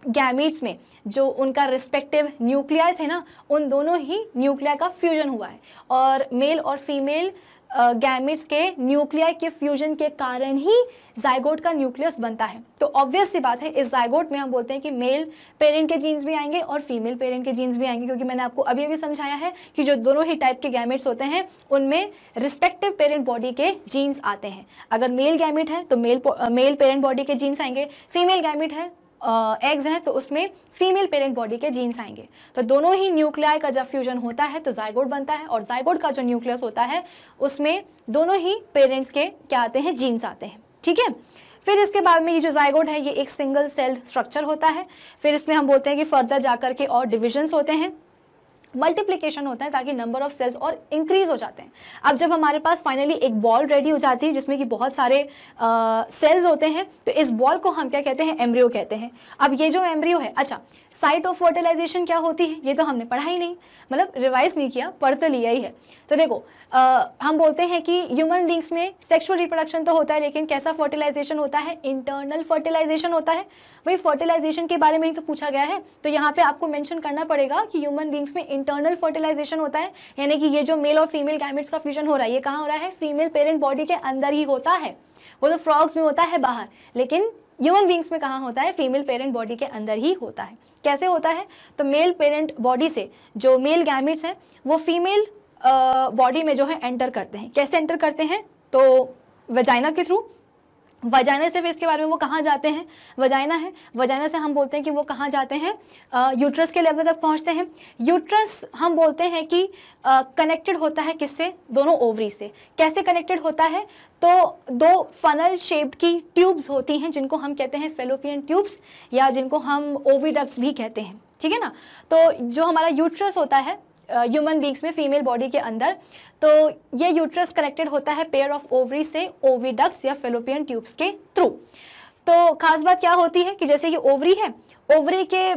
गैमिट्स में जो उनका रिस्पेक्टिव न्यूक्लिया थे ना उन दोनों ही न्यूक्लिया का फ्यूजन हुआ है और मेल और फीमेल गैमिट्स के न्यूक्लियाई के फ्यूजन के कारण ही जायगोट का न्यूक्लियस बनता है तो ऑब्वियस सी बात है इस जायगोट में हम बोलते हैं कि मेल पेरेंट के जीन्स भी आएंगे और फीमेल पेरेंट के जीन्स भी आएंगे क्योंकि मैंने आपको अभी अभी समझाया है कि जो दोनों ही टाइप के गैमिट्स होते हैं उनमें रिस्पेक्टिव पेरेंट बॉडी के जीन्स आते हैं अगर मेल गैमिट है तो मेल मेल पेरेंट बॉडी के जीन्स आएंगे फीमेल गैमिट है एग्स हैं तो उसमें फीमेल पेरेंट बॉडी के जीन्स आएंगे तो दोनों ही न्यूक्लियाई का जब फ्यूजन होता है तो जायगोड बनता है और जायगोड का जो न्यूक्लियस होता है उसमें दोनों ही पेरेंट्स के क्या आते हैं जीन्स आते हैं ठीक है फिर इसके बाद में ये जो जायगोड है ये एक सिंगल सेल स्ट्रक्चर होता है फिर इसमें हम बोलते हैं कि फर्दर जाकर के और डिविजन्स होते हैं मल्टीप्लीकेशन होता है ताकि नंबर ऑफ सेल्स और इंक्रीज हो जाते हैं अब जब हमारे पास फाइनली एक बॉल रेडी हो जाती है जिसमें कि बहुत सारे सेल्स होते हैं तो इस बॉल को हम क्या कहते हैं एम्ब्रियो कहते हैं अब ये जो एम्ब्रियो है अच्छा साइट ऑफ फर्टिलाइजेशन क्या होती है ये तो हमने पढ़ा ही नहीं मतलब रिवाइज नहीं किया पढ़ तो लिया ही है तो देखो आ, हम बोलते हैं कि ह्यूमन बींग्स में सेक्शुअल रिप्रोडक्शन तो होता है लेकिन कैसा फर्टिलाइजेशन होता है इंटरनल फर्टिलाइजेशन होता है वही फर्टिलाइजेशन के बारे में ही तो पूछा गया है तो यहाँ पे आपको मेंशन करना पड़ेगा कि ह्यूमन बींग्स में इंटरनल फर्टिलाइजेशन होता है यानी कि ये जो मेल और फीमेल गैमेट्स का फ्यूजन हो रहा है ये कहाँ हो रहा है फीमेल पेरेंट बॉडी के अंदर ही होता है वो तो फ्रॉग्स में होता है बाहर लेकिन ह्यूमन बींग्स में कहाँ होता है फीमेल पेरेंट बॉडी के अंदर ही होता है कैसे होता है तो मेल पेरेंट बॉडी से जो मेल गैमिट्स हैं वो फीमेल बॉडी में जो है एंटर करते हैं कैसे एंटर करते हैं तो वेजाइना के थ्रू वजाइना से फिर इसके बारे में वो कहाँ जाते हैं वजाइना है वजाइना से हम बोलते हैं कि वो कहाँ जाते हैं यूट्रस के लेवल तक पहुँचते हैं यूट्रस हम बोलते हैं कि कनेक्टेड होता है किससे दोनों ओवरी से कैसे कनेक्टेड होता है तो दो फनल शेप्ड की ट्यूब्स होती हैं जिनको हम कहते हैं फेलोपियन ट्यूब्स या जिनको हम ओवीडक्ट्स भी कहते हैं ठीक है ना तो जो हमारा यूट्रस होता है ह्यूमन बींग्स में फीमेल बॉडी के अंदर तो ये यूट्रस कनेक्टेड होता है पेयर ऑफ ओवरी से ओवीडक्ट्स या फेलोपियन ट्यूब्स के थ्रू तो खास बात क्या होती है कि जैसे ये ओवरी है ओवरी के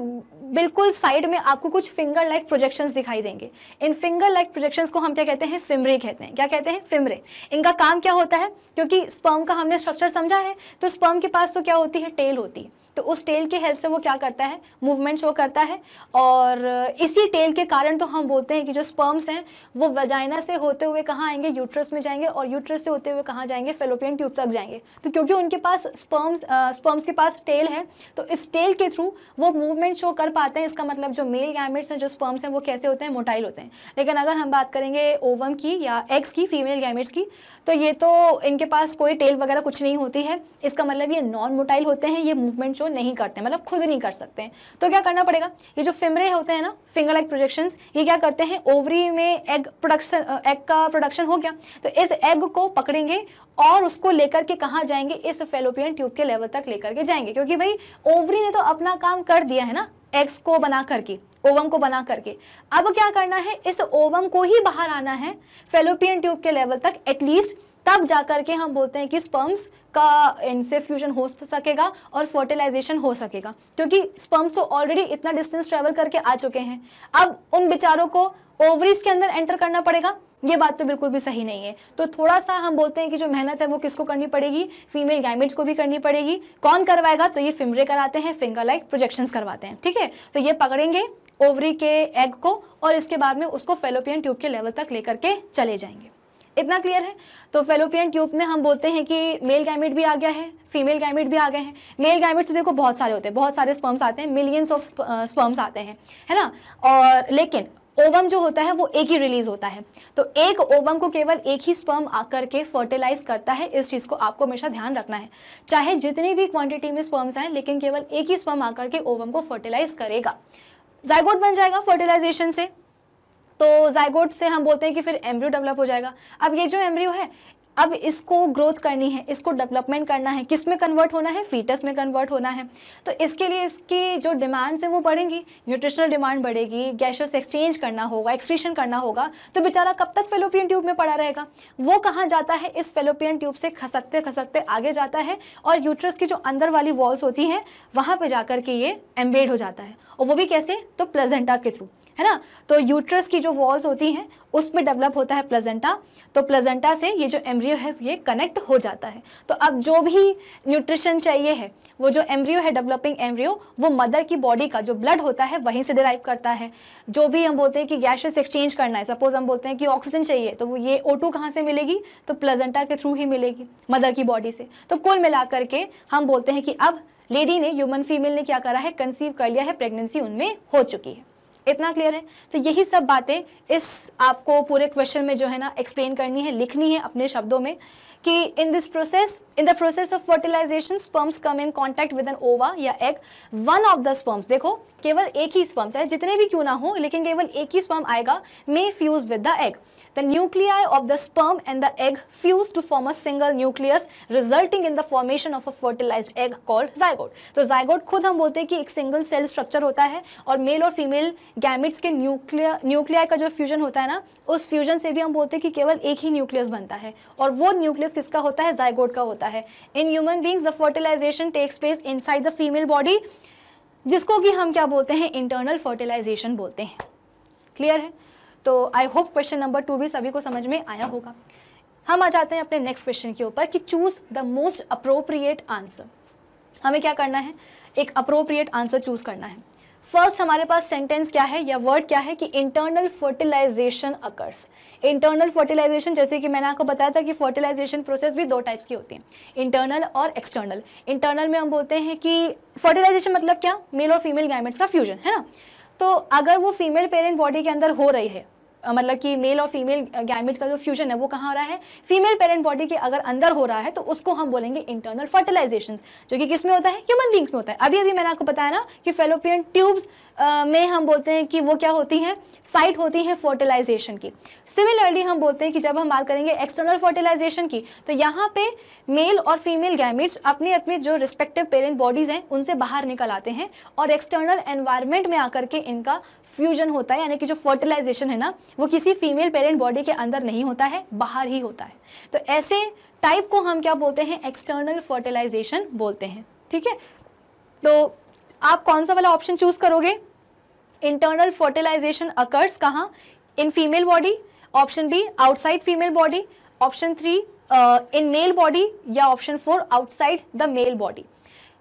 बिल्कुल साइड में आपको कुछ फिंगर लाइक प्रोजेक्शंस दिखाई देंगे इन फिंगर लाइक प्रोजेक्शंस को हम क्या कहते हैं फिमरे कहते हैं क्या कहते हैं फिमरे इनका काम क्या होता है क्योंकि स्पर्म का हमने स्ट्रक्चर समझा है तो स्पर्म के पास तो क्या होती है टेल होती है तो उस टेल की हेल्प से वो क्या करता है मूवमेंट शो करता है और इसी टेल के कारण तो हम बोलते हैं कि जो स्पर्म्स हैं वो वजाइना से होते हुए कहाँ आएंगे यूट्रस में जाएंगे और यूट्रस से होते हुए कहाँ जाएंगे फेलोपियन ट्यूब तक जाएंगे तो क्योंकि उनके पास स्पर्म्स स्पर्म्स के पास टेल है तो इस टेल के थ्रू वो मूवमेंट शो कर पाते हैं इसका मतलब जो मेल गैमेट्स हैं जो स्पर्म्स हैं वो कैसे होते हैं मोटाइल होते हैं लेकिन अगर हम बात करेंगे ओवम की या एग्स की फीमेल गैमेट्स की तो ये तो इनके पास कोई टेल वगैरह कुछ नहीं होती है इसका मतलब ये नॉन मोटाइल होते हैं ये मूवमेंट शो शो नहीं करते मतलब खुद नहीं कर सकते तो क्या करना पड़ेगा ये जो फिमरे होते हैं ना फिंगर लाइक प्रोजेक्शन ये क्या करते हैं ओवरी में एग प्रोडक्शन एग का प्रोडक्शन हो गया तो इस एग को पकड़ेंगे और उसको लेकर के कहाँ जाएंगे इस फेलोपियन ट्यूब के लेवल तक लेकर के जाएंगे क्योंकि भाई ओवरी ने तो अपना काम कर दिया है ना एग्स को बना करके ओवम को बना करके अब क्या करना है इस ओवम को ही बाहर आना है फेलोपियन ट्यूब के लेवल तक एटलीस्ट तब जा कर के हम बोलते हैं कि स्पर्म्स का इनसे फ्यूजन हो सकेगा और फर्टिलाइजेशन हो सकेगा क्योंकि स्पर्म्स तो ऑलरेडी इतना डिस्टेंस ट्रेवल करके आ चुके हैं अब उन बेचारों को ओवरीज के अंदर एंटर करना पड़ेगा ये बात तो बिल्कुल भी सही नहीं है तो थोड़ा सा हम बोलते हैं कि जो मेहनत है वो किसको करनी पड़ेगी फीमेल गैमेट्स को भी करनी पड़ेगी कौन करवाएगा तो ये फिमरे कराते हैं फिंगर लाइक प्रोजेक्शंस करवाते हैं ठीक है तो ये पकड़ेंगे ओवरी के एग को और इसके बाद में उसको फेलोपियन ट्यूब के लेवल तक लेकर के चले जाएंगे इतना क्लियर है तो फेलोपियन ट्यूब में हम बोलते हैं कि मेल गैमिट भी आ गया है फीमेल गैमिट भी आ गए हैं मेल गैमिट्स तो देखो बहुत सारे होते हैं बहुत सारे स्पर्म्स आते हैं मिलियंस ऑफ स्पर्म्स आते हैं है ना और लेकिन ओवम जो होता है वो एक ही रिलीज होता है तो एक ओवम को केवल एक ही स्पर्म आकर के फर्टिलाइज करता है इस चीज़ को आपको हमेशा ध्यान रखना है चाहे जितनी भी क्वांटिटी में स्पर्म्स आए लेकिन केवल एक ही स्पर्म आकर के ओवम को फर्टिलाइज करेगा जायगोट बन जाएगा फर्टिलाइजेशन से तो जायगोट से हम बोलते हैं कि फिर एम्ब्रियो डेवलप हो जाएगा अब ये जो एम्ब्रियो है अब इसको ग्रोथ करनी है इसको डेवलपमेंट करना है किस में कन्वर्ट होना है फीटस में कन्वर्ट होना है तो इसके लिए इसकी जो डिमांड्स हैं वो बढ़ेंगी न्यूट्रिशनल डिमांड बढ़ेगी गैशस एक्सचेंज करना होगा एक्सक्रीशन करना होगा तो बेचारा कब तक फेलोपियन ट्यूब में पड़ा रहेगा वो कहाँ जाता है इस फेलोपियन ट्यूब से खसकते खसकते आगे जाता है और यूट्रस की जो अंदर वाली वॉल्स होती हैं वहाँ पर जा के ये एम्बेड हो जाता है और वो भी कैसे तो प्लेजेंटा के थ्रू है ना तो यूट्रस की जो वॉल्स होती हैं उसमें डेवलप होता है प्लेजेंटा तो प्लेजेंटा से ये जो एम्ब्रियो है ये कनेक्ट हो जाता है तो अब जो भी न्यूट्रिशन चाहिए है वो जो एम्ब्रियो है डेवलपिंग एम्ब्रियो वो मदर की बॉडी का जो ब्लड होता है वहीं से डिराइव करता है जो भी हम बोलते हैं कि गैसेस एक्सचेंज करना है सपोज हम बोलते हैं कि ऑक्सीजन चाहिए तो वो ये ओ टू कहाँ से मिलेगी तो प्लेजेंटा के थ्रू ही मिलेगी मदर की बॉडी से तो कुल मिलाकर के हम बोलते हैं कि अब लेडी ने ह्यूमन फीमेल ने क्या करा है कंसीव कर लिया है प्रेगनेंसी उनमें हो चुकी है इतना क्लियर है तो यही सब बातें इस आपको पूरे क्वेश्चन में जो है ना एक्सप्लेन करनी है लिखनी है अपने शब्दों में कि in this process in the process of fertilization sperms come in contact with an ova या egg one of the sperms देखो केवल एक ही स्पर्म चाहे जितने भी क्यों ना हो लेकिन केवल एक ही स्पर्म आएगा may fuse with the egg the nuclei of the sperm and the egg fuse to form a single nucleus resulting in the formation of a fertilise egg called zygote तो जायगोड खुद हम बोलते हैं कि एक single cell structure होता है और मेल और फीमेल गैमिट्स के न्यूक्लिया न्यूक्लिया का जो फ्यूजन होता है ना उस फ्यूजन से भी हम बोलते हैं कि केवल एक ही न्यूक्लियस बनता है और वो न्यूक्लियस किसका होता है जायगोड का होता है in human beings the fertilisation takes place inside the female body जिसको कि हम क्या बोलते हैं इंटरनल फर्टिलाइजेशन बोलते हैं क्लियर है तो I hope question number two भी सभी को समझ में आया होगा हम आ जाते हैं अपने नेक्स्ट क्वेश्चन के ऊपर कि choose the most appropriate answer हमें क्या करना है एक अप्रोप्रिएट आंसर चूज़ करना है फर्स्ट हमारे पास सेंटेंस क्या है या वर्ड क्या है कि internal fertilization occurs internal fertilization जैसे कि मैंने आपको बताया था कि फर्टिलाइजेशन प्रोसेस भी दो टाइप्स की होती है इंटरनल और एक्सटर्नल इंटरनल में हम बोलते हैं कि फर्टिलाइजेशन मतलब क्या मेल और फीमेल गाइमेंट्स का फ्यूजन है ना तो अगर वो फीमेल पेरेंट बॉडी के अंदर हो रही है मतलब कि मेल और फीमेल गैमिट का जो फ्यूजन है वो कहाँ हो रहा है फीमेल पेरेंट बॉडी के अगर अंदर हो रहा है तो उसको हम बोलेंगे इंटरनल फर्टिलाइजेशन जो कि किस में होता है ह्यूमन बींग्स में होता है अभी अभी मैंने आपको बताया ना कि फेलोपियन ट्यूब्स में हम बोलते हैं कि वो क्या होती हैं साइट होती हैं फर्टिलाइजेशन की सिमिलरली हम बोलते हैं कि जब हम बात करेंगे एक्सटर्नल फर्टिलाइजेशन की तो यहाँ पे मेल और फीमेल गैमिट्स अपने अपने जो रिस्पेक्टिव पेरेंट बॉडीज़ हैं उनसे बाहर निकल आते हैं और एक्सटर्नल एनवायरमेंट में आकर के इनका फ्यूजन होता है यानी कि जो फर्टिलाइजेशन है ना वो किसी फीमेल पेरेंट बॉडी के अंदर नहीं होता है बाहर ही होता है तो ऐसे टाइप को हम क्या बोलते हैं एक्सटर्नल फर्टिलाइजेशन बोलते हैं ठीक है तो आप कौन सा वाला ऑप्शन चूज करोगे इंटरनल फर्टिलाइजेशन अकर्स कहाँ in female body option B outside female body option three in male body या option four outside the male body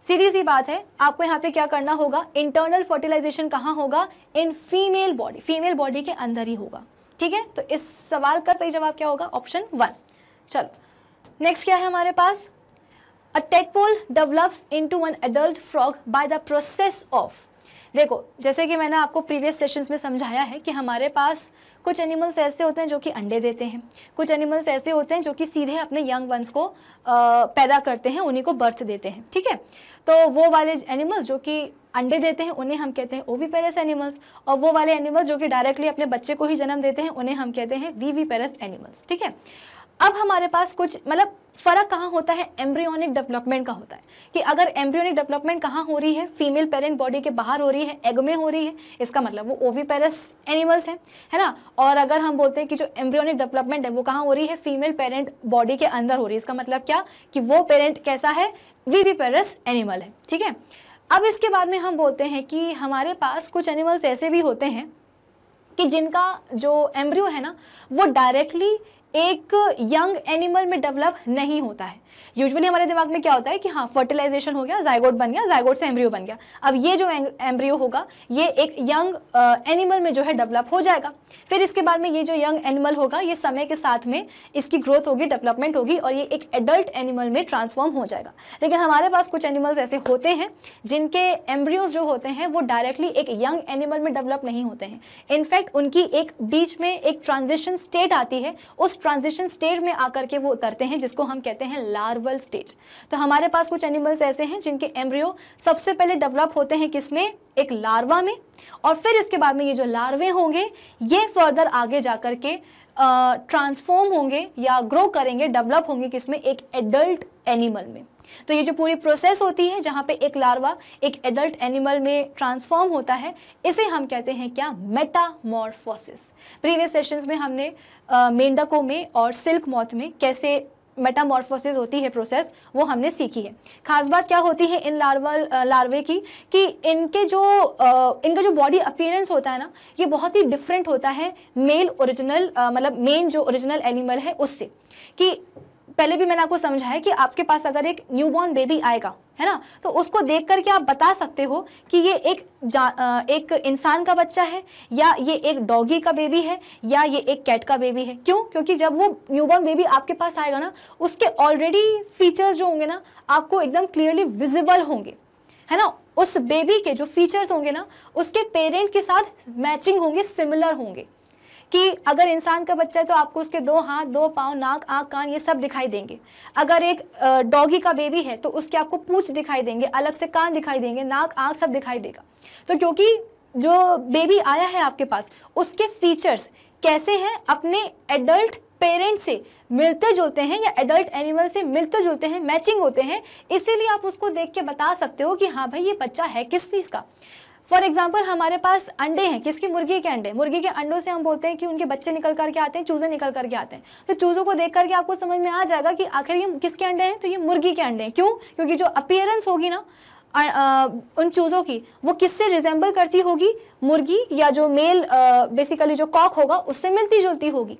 सीधी सी बात है आपको यहाँ पे क्या करना होगा इंटरनल फर्टिलाइजेशन कहाँ होगा in female body female body के अंदर ही होगा ठीक है तो इस सवाल का सही जवाब क्या होगा ऑप्शन वन चलो नेक्स्ट क्या है हमारे पास a tadpole develops into one adult frog by the process of देखो जैसे कि मैंने आपको प्रीवियस सेशंस में समझाया है कि हमारे पास कुछ एनिमल्स ऐसे होते हैं जो कि अंडे देते हैं कुछ एनिमल्स ऐसे होते हैं जो कि सीधे अपने यंग वंस को आ, पैदा करते हैं उन्हीं को बर्थ देते हैं ठीक है तो वो वाले एनिमल्स जो कि अंडे देते हैं उन्हें हम कहते हैं ओवी पेरस एनिमल्स और वो वाले एनिमल्स जो कि डायरेक्टली अपने बच्चे को ही जन्म देते हैं उन्हें हम कहते हैं वी वी पेरस एनिमल्स ठीक है अब हमारे पास कुछ मतलब फ़र्क कहाँ होता है एम्ब्रियोनिक डेवलपमेंट का होता है कि अगर एम्ब्रियोनिक डेवलपमेंट कहाँ हो रही है फीमेल पेरेंट बॉडी के बाहर हो रही है एग में हो रही है इसका मतलब वो पेरस एनिमल्स हैं है ना और अगर हम बोलते हैं कि जो एम्ब्रियोनिक डेवलपमेंट है वो कहाँ हो रही है फीमेल पेरेंट बॉडी के अंदर हो रही है इसका मतलब क्या कि वो पेरेंट कैसा है पेरस एनिमल है ठीक है अब इसके बाद में हम बोलते हैं कि हमारे पास कुछ एनिमल्स ऐसे भी होते हैं कि जिनका जो एम्ब्रियो है ना वो डायरेक्टली एक यंग एनिमल में डेवलप नहीं होता है यूजुअली हमारे दिमाग में क्या होता है कि हाँ फर्टिलाइजेशन हो गया जायगोड बन गया जायगोड से एम्ब्रियो बन गया अब ये जो एम्ब्रियो होगा ये एक यंग एनिमल uh, में जो है डेवलप हो जाएगा फिर इसके बाद में ये जो यंग एनिमल होगा ये समय के साथ में इसकी ग्रोथ होगी डेवलपमेंट होगी और ये एक एडल्ट एनिमल में ट्रांसफॉर्म हो जाएगा लेकिन हमारे पास कुछ एनिमल्स ऐसे होते हैं जिनके एम्ब्रियोज जो होते हैं वो डायरेक्टली एक यंग एनिमल में डेवलप नहीं होते हैं इनफैक्ट उनकी एक बीच में एक ट्रांजिशन स्टेट आती है उस ट्रांजिशन स्टेट में आकर के वो उतरते हैं जिसको हम कहते हैं ला लार्वल स्टेज तो हमारे पास कुछ एनिमल्स ऐसे हैं जिनके एम्ब्रियो सबसे पहले डेवलप होते हैं किसमें एक लार्वा में और फिर इसके बाद में ये जो लार्वे होंगे ये फर्दर आगे जा कर के ट्रांसफॉर्म होंगे या ग्रो करेंगे डेवलप होंगे किसमें एक एडल्ट एनिमल में तो ये जो पूरी प्रोसेस होती है जहां पे एक लार्वा एक एडल्ट एनिमल में ट्रांसफॉर्म होता है इसे हम कहते हैं क्या मेटामॉर्फोसिस प्रीवियस सेशंस में हमने मेंढकों में और सिल्क मौत में कैसे मेटामॉर्फोसिस होती है प्रोसेस वो हमने सीखी है खास बात क्या होती है इन लार्वल लार्वे की कि इनके जो इनका जो बॉडी अपीयरेंस होता है ना ये बहुत ही डिफरेंट होता है मेल ओरिजिनल मतलब मेन जो ओरिजिनल एनिमल है उससे कि पहले भी मैंने आपको समझाया कि आपके पास अगर एक न्यूबॉर्न बेबी आएगा है ना तो उसको देख करके आप बता सकते हो कि ये एक एक इंसान का बच्चा है या ये एक डॉगी का बेबी है या ये एक कैट का बेबी है क्यों क्योंकि जब वो न्यूबॉर्न बेबी आपके पास आएगा ना उसके ऑलरेडी फीचर्स जो होंगे ना आपको एकदम क्लियरली विजिबल होंगे है ना उस बेबी के जो फीचर्स होंगे ना उसके पेरेंट के साथ मैचिंग होंगे सिमिलर होंगे कि अगर इंसान का बच्चा है तो आपको उसके दो हाथ दो पाँव नाक आँख कान ये सब दिखाई देंगे अगर एक डॉगी का बेबी है तो उसके आपको पूछ दिखाई देंगे अलग से कान दिखाई देंगे नाक आँख सब दिखाई देगा तो क्योंकि जो बेबी आया है आपके पास उसके फीचर्स कैसे हैं अपने एडल्ट पेरेंट से मिलते जुलते हैं या एडल्ट एनिमल से मिलते जुलते हैं मैचिंग होते हैं इसीलिए आप उसको देख के बता सकते हो कि हाँ भाई ये बच्चा है किस चीज़ का फॉर एग्जाम्पल हमारे पास अंडे हैं किसकी मुर्गी के अंडे मुर्गी के अंडों से हम बोलते हैं कि उनके बच्चे निकल करके आते हैं चूजे निकल करके आते हैं तो चूजों को देख करके आपको समझ में आ जाएगा कि आखिर ये किसके अंडे हैं तो ये मुर्गी के अंडे हैं क्यों क्योंकि जो अपियरेंस होगी ना उन चूज़ों की वो किससे रिजेंबल करती होगी मुर्गी या जो मेल बेसिकली जो कॉक होगा उससे मिलती जुलती होगी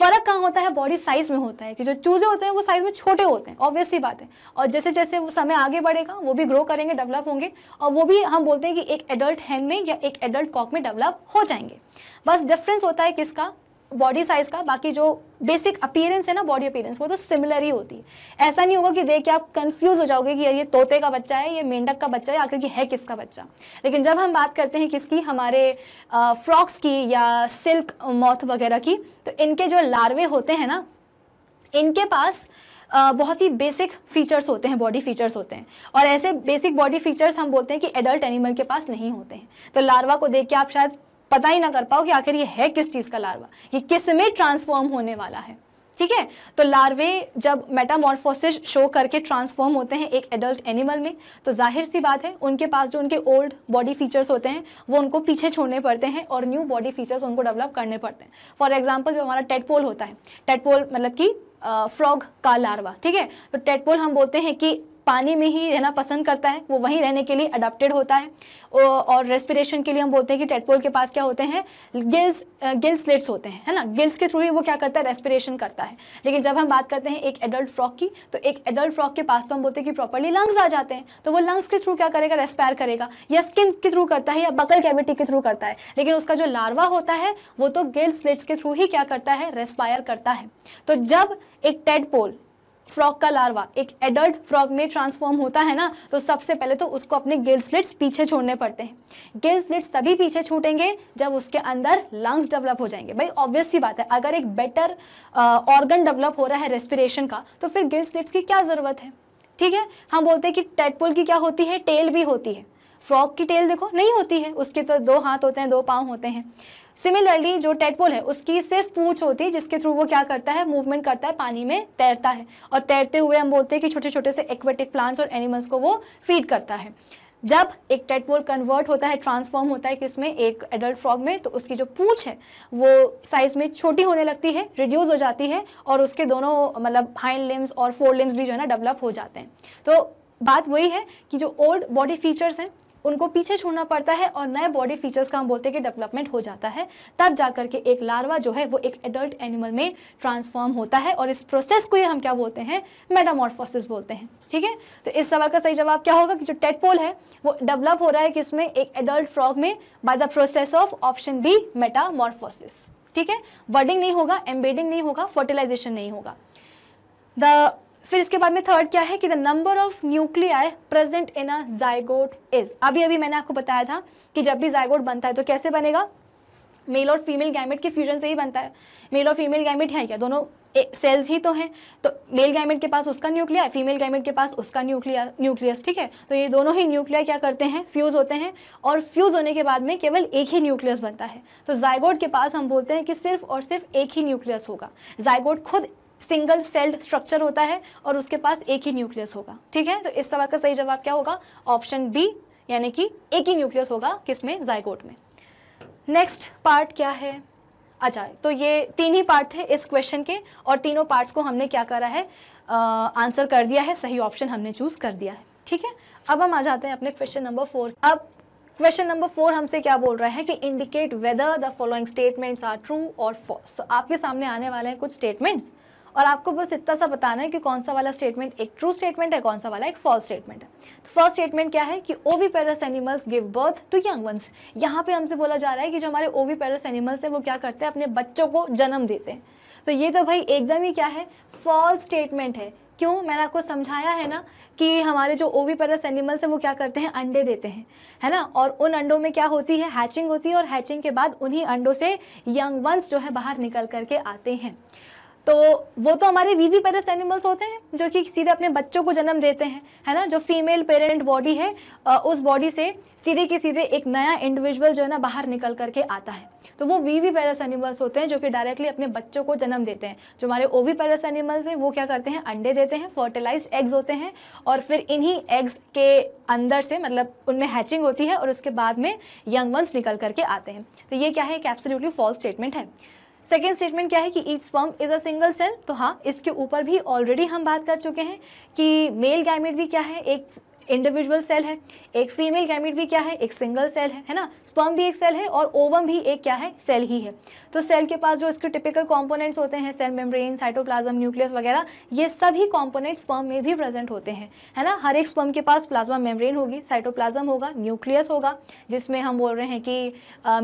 फर्क कहाँ होता है बॉडी साइज में होता है कि जो चूजे होते हैं वो साइज में छोटे होते हैं ऑब्वियस ही बात है और जैसे जैसे वो समय आगे बढ़ेगा वो भी ग्रो करेंगे डेवलप होंगे और वो भी हम बोलते हैं कि एक एडल्ट हैंड में या एक एडल्ट कॉक में डेवलप हो जाएंगे बस डिफरेंस होता है किसका बॉडी साइज का बाकी जो बेसिक अपीयरेंस है ना बॉडी अपीयरेंस वो तो सिमिलर ही होती है ऐसा नहीं होगा कि देख के आप कंफ्यूज हो जाओगे कि यार ये तोते का बच्चा है ये मेंढक का बच्चा है आखिर की है किसका बच्चा लेकिन जब हम बात करते हैं किसकी हमारे फ्रॉक्स की या सिल्क मौथ वगैरह की तो इनके जो लार्वे होते हैं ना इनके पास आ, बहुत ही बेसिक फीचर्स होते हैं बॉडी फीचर्स होते हैं और ऐसे बेसिक बॉडी फीचर्स हम बोलते हैं कि एडल्ट एनिमल के पास नहीं होते हैं तो लार्वा को देख के आप शायद पता ही ना कर पाओ कि आखिर ये है किस चीज़ का लार्वा ये किस में ट्रांसफॉर्म होने वाला है ठीक है तो लार्वे जब मेटामॉर्फोसिस शो करके ट्रांसफॉर्म होते हैं एक एडल्ट एनिमल में तो जाहिर सी बात है उनके पास जो उनके ओल्ड बॉडी फीचर्स होते हैं वो उनको पीछे छोड़ने पड़ते हैं और न्यू बॉडी फीचर्स उनको डेवलप करने पड़ते हैं फॉर एग्जाम्पल जो हमारा टेटपोल होता है टेटपोल मतलब कि फ्रॉग का लार्वा ठीक है तो टेटपोल हम बोलते हैं कि पानी में ही रहना पसंद करता है वो वहीं रहने के लिए अडाप्टेड होता है और रेस्पिरेशन के लिए हम बोलते हैं कि टेटपोल के पास क्या होते हैं गिल्स गिल्स लेट्स होते हैं है ना गिल्स के थ्रू ही वो क्या करता है रेस्पिरेशन करता है लेकिन जब हम बात करते हैं एक एडल्ट फ्रॉक की तो एक एडल्ट फ्रॉक के पास तो हम बोलते हैं कि प्रॉपरली लंग्स आ जाते हैं तो वो लंग्स के थ्रू क्या करेगा रेस्पायर करेगा या स्किन के थ्रू करता है या बकल कैविटी के थ्रू करता है लेकिन उसका जो लार्वा होता है वो तो गिल्स लेट्स के थ्रू ही क्या करता है रेस्पायर करता है तो जब एक टेडपोल फ्रॉग का लार्वा एक एडल्ट फ्रॉग में ट्रांसफॉर्म होता है ना तो सबसे पहले तो उसको अपने स्लिट्स पीछे छोड़ने पड़ते हैं स्लिट्स तभी पीछे छूटेंगे जब उसके अंदर लंग्स डेवलप हो जाएंगे भाई ऑब्वियस सी बात है अगर एक बेटर ऑर्गन डेवलप हो रहा है रेस्पिरेशन का तो फिर स्लिट्स की क्या ज़रूरत है ठीक है हम बोलते हैं कि टेटपुल की क्या होती है टेल भी होती है फ्रॉग की टेल देखो नहीं होती है उसके तो दो हाथ होते हैं दो पाँव होते हैं सिमिलरली जो टेटपोल है उसकी सिर्फ पूछ होती है जिसके थ्रू वो क्या करता है मूवमेंट करता है पानी में तैरता है और तैरते हुए हम बोलते हैं कि छोटे छोटे से एक्वेटिक प्लांट्स और एनिमल्स को वो फीड करता है जब एक टेटपोल कन्वर्ट होता है ट्रांसफॉर्म होता है किसमें एक एडल्ट फ्रॉग में तो उसकी जो पूछ है वो साइज में छोटी होने लगती है रिड्यूस हो जाती है और उसके दोनों मतलब हाइंड लिम्स और फोर लिम्स भी जो है ना डेवलप हो जाते हैं तो बात वही है कि जो ओल्ड बॉडी फीचर्स हैं उनको पीछे छोड़ना पड़ता है और नए बॉडी फीचर्स का हम बोलते हैं कि डेवलपमेंट हो जाता है तब जा करके एक लार्वा जो है वो एक एडल्ट एनिमल में ट्रांसफॉर्म होता है और इस प्रोसेस को ही हम क्या बोलते हैं मेटामॉर्फोसिस बोलते हैं ठीक है तो इस सवाल का सही जवाब क्या होगा कि जो टेटपोल है वो डेवलप हो रहा है कि इसमें एक एडल्ट फ्रॉग में by the process of option B metamorphosis ठीक है बर्डिंग नहीं होगा एम्बेडिंग नहीं होगा फर्टिलाइजेशन नहीं होगा द फिर इसके बाद में थर्ड क्या है कि the number of nuclei present in a zygote is अभी अभी मैंने आपको बताया था कि जब भी जायगोट बनता है तो कैसे बनेगा मेल और फीमेल गैमेट के फ्यूजन से ही बनता है मेल और फीमेल गैमेट है क्या दोनों सेल्स ही तो हैं तो मेल गैमेट के पास उसका न्यूक्लिया फीमेल गैमेट के पास उसका न्यूक्लिया न्यूक्लियस ठीक है तो ये दोनों ही न्यूक्लिया क्या करते हैं फ्यूज़ होते हैं और फ्यूज़ होने के बाद में केवल एक ही न्यूक्लियस बनता है तो जायगोट के पास हम बोलते हैं कि सिर्फ और सिर्फ एक ही न्यूक्लियस होगा जायगोट खुद सिंगल सेल्ड स्ट्रक्चर होता है और उसके पास एक ही न्यूक्लियस होगा ठीक है तो इस सवाल का सही जवाब क्या होगा ऑप्शन बी यानी कि एक ही न्यूक्लियस होगा किसमें जायकोट में नेक्स्ट पार्ट क्या है अच्छा तो ये तीन ही पार्ट थे इस क्वेश्चन के और तीनों पार्ट्स को हमने क्या करा है आंसर कर दिया है सही ऑप्शन हमने चूज़ कर दिया है ठीक है अब हम आ जाते हैं अपने क्वेश्चन नंबर फोर अब क्वेश्चन नंबर फोर हमसे क्या बोल रहा है कि indicate whether the following statements are true और फॉल्स तो आपके सामने आने वाले हैं कुछ स्टेटमेंट्स और आपको बस इतना सा बताना है कि कौन सा वाला स्टेटमेंट एक ट्रू स्टेटमेंट है कौन सा वाला एक फॉल्स स्टेटमेंट है तो फर्स्ट स्टेटमेंट क्या है कि oviparous animals give birth to young ones यहाँ पे हमसे बोला जा रहा है कि जो हमारे ओवी पैरस एनिमल्स हैं वो क्या करते हैं अपने बच्चों को जन्म देते हैं तो ये तो भाई एकदम ही क्या है फॉल्स स्टेटमेंट है क्यों मैंने आपको समझाया है ना कि हमारे जो ओवी पैरस एनिमल्स हैं वो क्या करते हैं अंडे देते हैं है ना और उन अंडों में क्या होती है हैचिंग होती है और हैचिंग के बाद उन्हीं अंडों से यंग वंस जो है बाहर निकल करके आते हैं तो वो तो हमारे वीवी पेरस एनिमल्स होते हैं जो कि सीधे अपने बच्चों को जन्म देते हैं है ना जो फीमेल पेरेंट बॉडी है उस बॉडी से सीधे के सीधे एक नया इंडिविजुअल जो है ना बाहर निकल करके आता है तो वो वीवी पेरस एनिमल्स होते हैं जो कि डायरेक्टली अपने बच्चों को जन्म देते हैं जो हमारे ओवी पेरस एनिमल्स हैं वो क्या करते हैं अंडे देते हैं फर्टिलाइज एग्स होते हैं और फिर इन्हीं एग्स के अंदर से मतलब उनमें हैचिंग होती है और उसके बाद में यंग वंस निकल करके आते हैं तो ये क्या है एक एब्सोल्युटली फॉल्स स्टेटमेंट है सेकेंड स्टेटमेंट क्या है कि each sperm is a single cell तो हाँ इसके ऊपर भी ऑलरेडी हम बात कर चुके हैं कि मेल गैमेट भी क्या है एक इंडिविजुअल सेल है एक फीमेल गैमिट भी क्या है एक सिंगल सेल है है ना स्पर्म भी एक सेल है और ओवम भी एक क्या है सेल ही है तो सेल के पास जो इसके टिपिकल कॉम्पोनेंट्स होते हैं सेल मेम्ब्रेन साइटोप्लाज्म न्यूक्लियस वगैरह ये सभी कॉम्पोनेंट स्पर्म में भी प्रेजेंट होते हैं है ना हर एक स्पर्म के पास प्लाज्मा मेम्ब्रेन होगी साइटोप्लाज्म होगा न्यूक्लियस होगा जिसमें हम बोल रहे हैं कि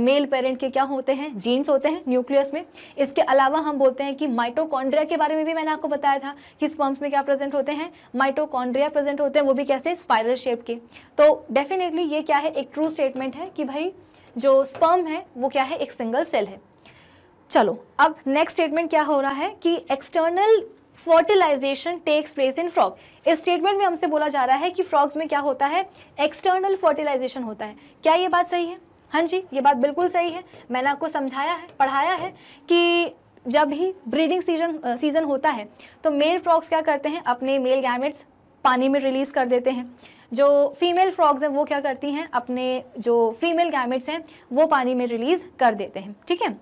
मेल पेरेंट के क्या होते हैं जीन्स होते हैं न्यूक्लियस में इसके अलावा हम बोलते हैं कि माइटोकॉन्ड्रिया के बारे में भी मैंने आपको बताया था कि स्पर्म्स में क्या प्रेजेंट होते हैं माइटोकॉन्ड्रिया प्रेजेंट होते हैं वो भी कैसे स्पाइरल शेप के तो डेफिनेटली ये क्या है एक ट्रू स्टेटमेंट है कि भाई जो स्पर्म है वो क्या है एक सिंगल सेल है चलो अब नेक्स्ट स्टेटमेंट क्या हो रहा है कि external fertilization takes place in frog इस स्टेटमेंट में हमसे बोला जा रहा है कि फ्रॉग्स में क्या होता है एक्सटर्नल फर्टिलाइजेशन होता है क्या ये बात सही है हाँ जी ये बात बिल्कुल सही है मैंने आपको समझाया है पढ़ाया है कि जब भी ब्रीडिंग सीजन सीज़न होता है तो मेल फ्रॉग्स क्या करते हैं अपने मेल गैमेट्स पानी में रिलीज़ कर देते हैं जो फीमेल फ्रॉग्स हैं वो क्या करती हैं अपने जो फीमेल गैमेट्स हैं वो पानी में रिलीज़ कर देते हैं ठीक है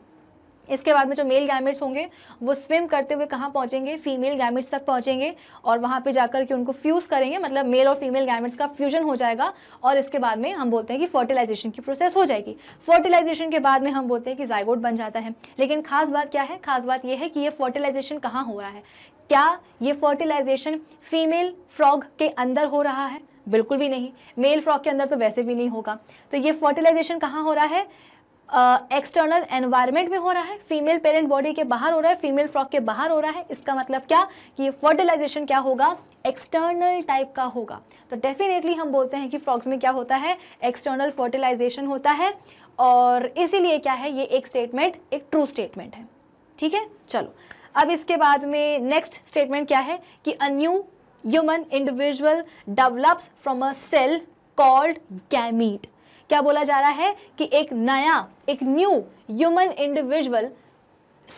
इसके बाद में जो मेल गैमेट्स होंगे वो स्विम करते हुए कहाँ पहुँचेंगे फीमेल गैमेट्स तक पहुँचेंगे और वहाँ पे जाकर के उनको फ्यूज़ करेंगे मतलब मेल और फीमेल गैमेट्स का फ्यूजन हो जाएगा और इसके बाद में हम बोलते हैं कि फर्टिलाइजेशन की प्रोसेस हो जाएगी फर्टिलाइजेशन के बाद में हम बोलते हैं कि जायगोट बन जाता है लेकिन खास बात क्या है खास बात यह है कि ये फर्टिलाइजेशन कहाँ हो रहा है क्या ये फर्टिलाइजेशन फीमेल फ्रॉग के अंदर हो रहा है बिल्कुल भी नहीं मेल फ्रॉग के अंदर तो वैसे भी नहीं होगा तो ये फर्टिलाइजेशन कहाँ हो रहा है एक्सटर्नल uh, एनवायरनमेंट में हो रहा है फीमेल पेरेंट बॉडी के बाहर हो रहा है फीमेल फ्रॉक के बाहर हो रहा है इसका मतलब क्या कि ये फर्टिलाइजेशन क्या होगा एक्सटर्नल टाइप का होगा तो डेफिनेटली हम बोलते हैं कि फ्रॉक्स में क्या होता है एक्सटर्नल फर्टिलाइजेशन होता है और इसीलिए क्या है ये एक स्टेटमेंट एक ट्रू स्टेटमेंट है ठीक है चलो अब इसके बाद में नेक्स्ट स्टेटमेंट क्या है कि a new human individual develops from a cell called gamete क्या बोला जा रहा है कि एक नया एक न्यू ह्यूमन इंडिविजुअल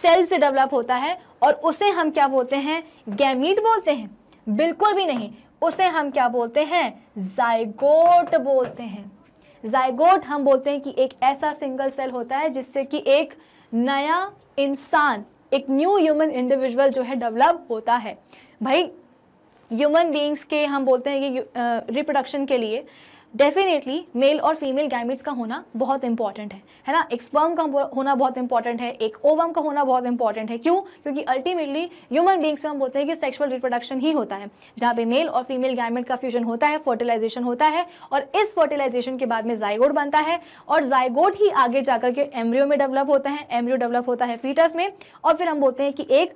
सेल से डेवलप होता है और उसे हम क्या बोलते हैं गैमीट बोलते हैं बिल्कुल भी नहीं उसे हम क्या बोलते हैं जायगोट बोलते हैं जायगोट हम बोलते हैं कि एक ऐसा सिंगल सेल होता है जिससे कि एक नया इंसान एक न्यू ह्यूमन इंडिविजुअल जो है डेवलप होता है भाई ह्यूमन बींग्स के हम बोलते हैं कि रिप्रोडक्शन के लिए डेफिनेटली मेल और फीमेल गैमिट्स का होना बहुत इंपॉर्टेंट है है ना एक स्पर्म का होना बहुत इंपॉर्टेंट है एक ओवम का होना बहुत इंपॉर्टेंट है क्यों क्योंकि अल्टीमेटली ह्यूमन बींग्स में हम बोलते हैं कि सेक्सुअल रिप्रोडक्शन ही होता है जहाँ पे मेल और फीमेल गैमिट का फ्यूजन होता है फर्टिलाइजेशन होता है और इस फर्टिलाइजेशन के बाद में जायगोड बनता है और जायगोड ही आगे जाकर के एम्ब्रियो में डेवलप होता है एम्ब्रियो डेवलप होता है फीटस में और फिर हम बोलते हैं कि एक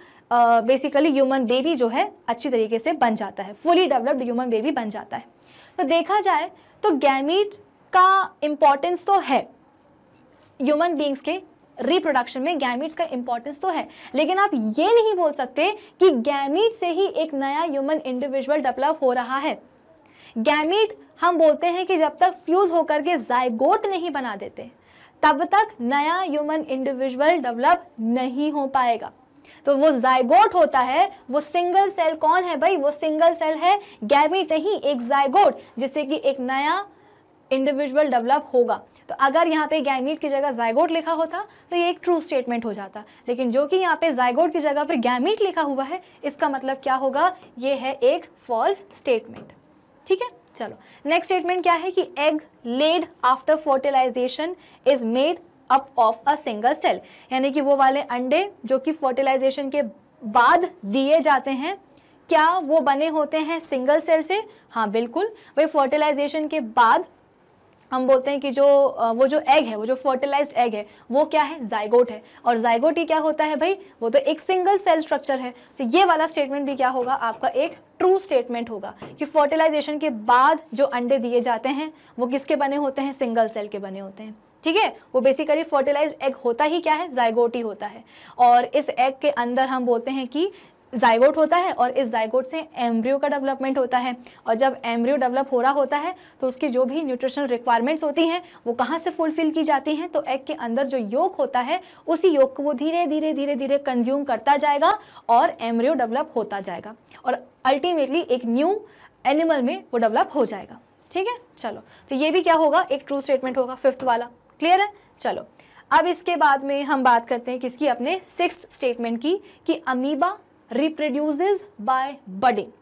बेसिकली ह्यूमन बेबी जो है अच्छी तरीके से बन जाता है फुली डेवलप्ड ह्यूमन बेबी बन जाता है तो देखा जाए तो गैमीट का इम्पोर्टेंस तो है ह्यूमन बींग्स के रिप्रोडक्शन में गैमीट्स का इंपॉर्टेंस तो है लेकिन आप ये नहीं बोल सकते कि गैमीट से ही एक नया ह्यूमन इंडिविजुअल डेवलप हो रहा है गैमीट हम बोलते हैं कि जब तक फ्यूज होकर के जायगोट नहीं बना देते तब तक नया ह्यूमन इंडिविजुअल डेवलप नहीं हो पाएगा तो वो जायगोट होता है वो सिंगल सेल कौन है भाई वो सिंगल सेल है गैमिट नहीं एक जायगोट जिससे कि एक नया इंडिविजुअल डेवलप होगा तो अगर यहाँ पे गैमीट की जगह जायगोट लिखा होता तो ये एक ट्रू स्टेटमेंट हो जाता लेकिन जो कि यहाँ पे जायगोट की जगह पे गैमीट लिखा हुआ है इसका मतलब क्या होगा ये है एक फॉल्स स्टेटमेंट ठीक है चलो नेक्स्ट स्टेटमेंट क्या है कि egg laid after fertilization is made up of a single cell यानी कि वो वाले अंडे जो कि फर्टिलाइजेशन के बाद दिए जाते हैं क्या वो बने होते हैं सिंगल सेल से हाँ बिल्कुल भाई फर्टिलाइजेशन के बाद हम बोलते हैं कि जो वो जो एग है वो जो फर्टिलाइज्ड एग है वो क्या है जाइगोट है और जाइगोट ही क्या होता है भाई वो तो एक सिंगल सेल स्ट्रक्चर है तो ये वाला स्टेटमेंट भी क्या होगा आपका एक ट्रू स्टेटमेंट होगा कि फर्टिलाइजेशन के बाद जो अंडे दिए जाते हैं वो किसके बने होते हैं सिंगल सेल के बने होते हैं ठीक है वो बेसिकली फर्टिलाइज एग होता ही क्या है जायगोट ही होता है और इस एग के अंदर हम बोलते हैं कि जायगोट होता है और इस जायगोट से एम्ब्रियो का डेवलपमेंट होता है और जब एम्ब्रियो डेवलप हो रहा होता है तो उसकी जो भी न्यूट्रिशनल रिक्वायरमेंट्स होती हैं वो कहाँ से फुलफिल की जाती हैं तो एग के अंदर जो योग होता है उसी योग को वो धीरे धीरे धीरे धीरे कंज्यूम करता जाएगा और एम्ब्रियो डेवलप होता जाएगा और अल्टीमेटली एक न्यू एनिमल में वो डेवलप हो जाएगा ठीक है चलो तो ये भी क्या होगा एक ट्रू स्टेटमेंट होगा फिफ्थ वाला क्लियर है चलो अब इसके बाद में हम बात करते हैं किसकी अपने सिक्स स्टेटमेंट की कि amoeba reproduces by budding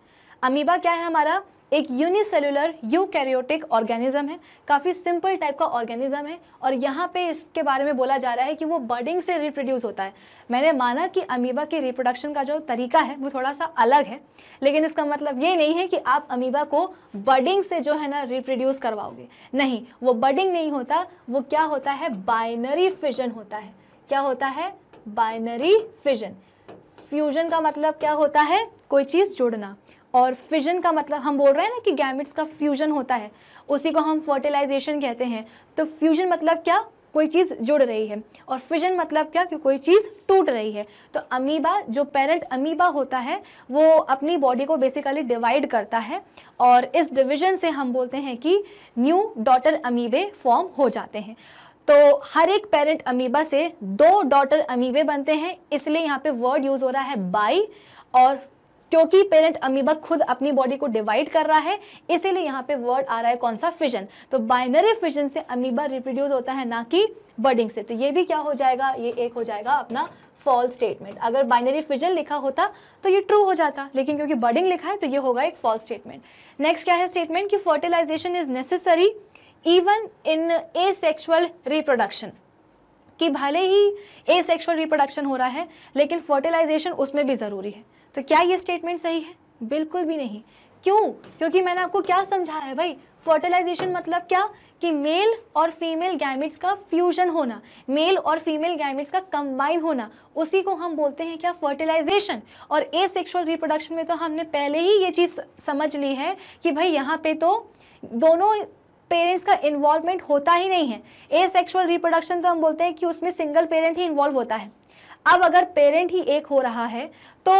amoeba क्या है हमारा एक यूनिसेलुलर यूकैरियोटिक ऑर्गेनिज्म है काफ़ी सिंपल टाइप का ऑर्गेनिज्म है और यहाँ पे इसके बारे में बोला जा रहा है कि वो बर्डिंग से रिप्रोड्यूस होता है मैंने माना कि अमीबा के रिप्रोडक्शन का जो तरीका है वो थोड़ा सा अलग है लेकिन इसका मतलब ये नहीं है कि आप अमीबा को बर्डिंग से जो है ना रिप्रोड्यूस करवाओगे नहीं वो बर्डिंग नहीं होता वो क्या होता है बाइनरी फिजन होता है क्या होता है बाइनरी फिजन फ्यूजन का मतलब क्या होता है कोई चीज़ जुड़ना और फिजन का मतलब हम बोल रहे हैं ना कि गैमिट्स का फ्यूजन होता है उसी को हम फर्टिलाइजेशन कहते हैं तो फ्यूजन मतलब क्या कोई चीज़ जुड़ रही है और फिजन मतलब क्या कि कोई चीज़ टूट रही है तो अमीबा जो पेरेंट अमीबा होता है वो अपनी बॉडी को बेसिकली डिवाइड करता है और इस डिवीजन से हम बोलते हैं कि न्यू डॉटर अमीबे फॉर्म हो जाते हैं तो हर एक पेरेंट अमीबा से दो डॉटर अमीबे बनते हैं इसलिए यहाँ पे वर्ड यूज़ हो रहा है बाई और क्योंकि पेरेंट अमीबा खुद अपनी बॉडी को डिवाइड कर रहा है इसीलिए यहाँ पे वर्ड आ रहा है कौन सा फिजन तो बाइनरी फिजन से अमीबा रिप्रोड्यूस होता है ना कि बर्डिंग से तो ये भी क्या हो जाएगा ये एक हो जाएगा अपना फॉल्स स्टेटमेंट अगर बाइनरी फिजन लिखा होता तो ये ट्रू हो जाता लेकिन क्योंकि बर्डिंग लिखा है तो ये होगा एक फॉल्स स्टेटमेंट नेक्स्ट क्या है स्टेटमेंट कि fertilization is necessary even in asexual reproduction कि भले ही ए सेक्शुअल रिप्रोडक्शन हो रहा है लेकिन फर्टिलाइजेशन उसमें भी ज़रूरी है तो क्या ये स्टेटमेंट सही है बिल्कुल भी नहीं क्यों क्योंकि मैंने आपको क्या समझाया है भाई फर्टिलाइजेशन मतलब क्या कि मेल और फीमेल गैमिट्स का फ्यूजन होना मेल और फीमेल गैमिट्स का कंबाइन होना उसी को हम बोलते हैं क्या फर्टिलाइजेशन और ए सेक्शुअल रिप्रोडक्शन में तो हमने पहले ही ये चीज़ समझ ली है कि भाई यहाँ पे तो दोनों पेरेंट्स का इन्वॉल्वमेंट होता ही नहीं है ए सेक्शुअल रिप्रोडक्शन तो हम बोलते हैं कि उसमें सिंगल पेरेंट ही इन्वॉल्व होता है अब अगर पेरेंट ही एक हो रहा है तो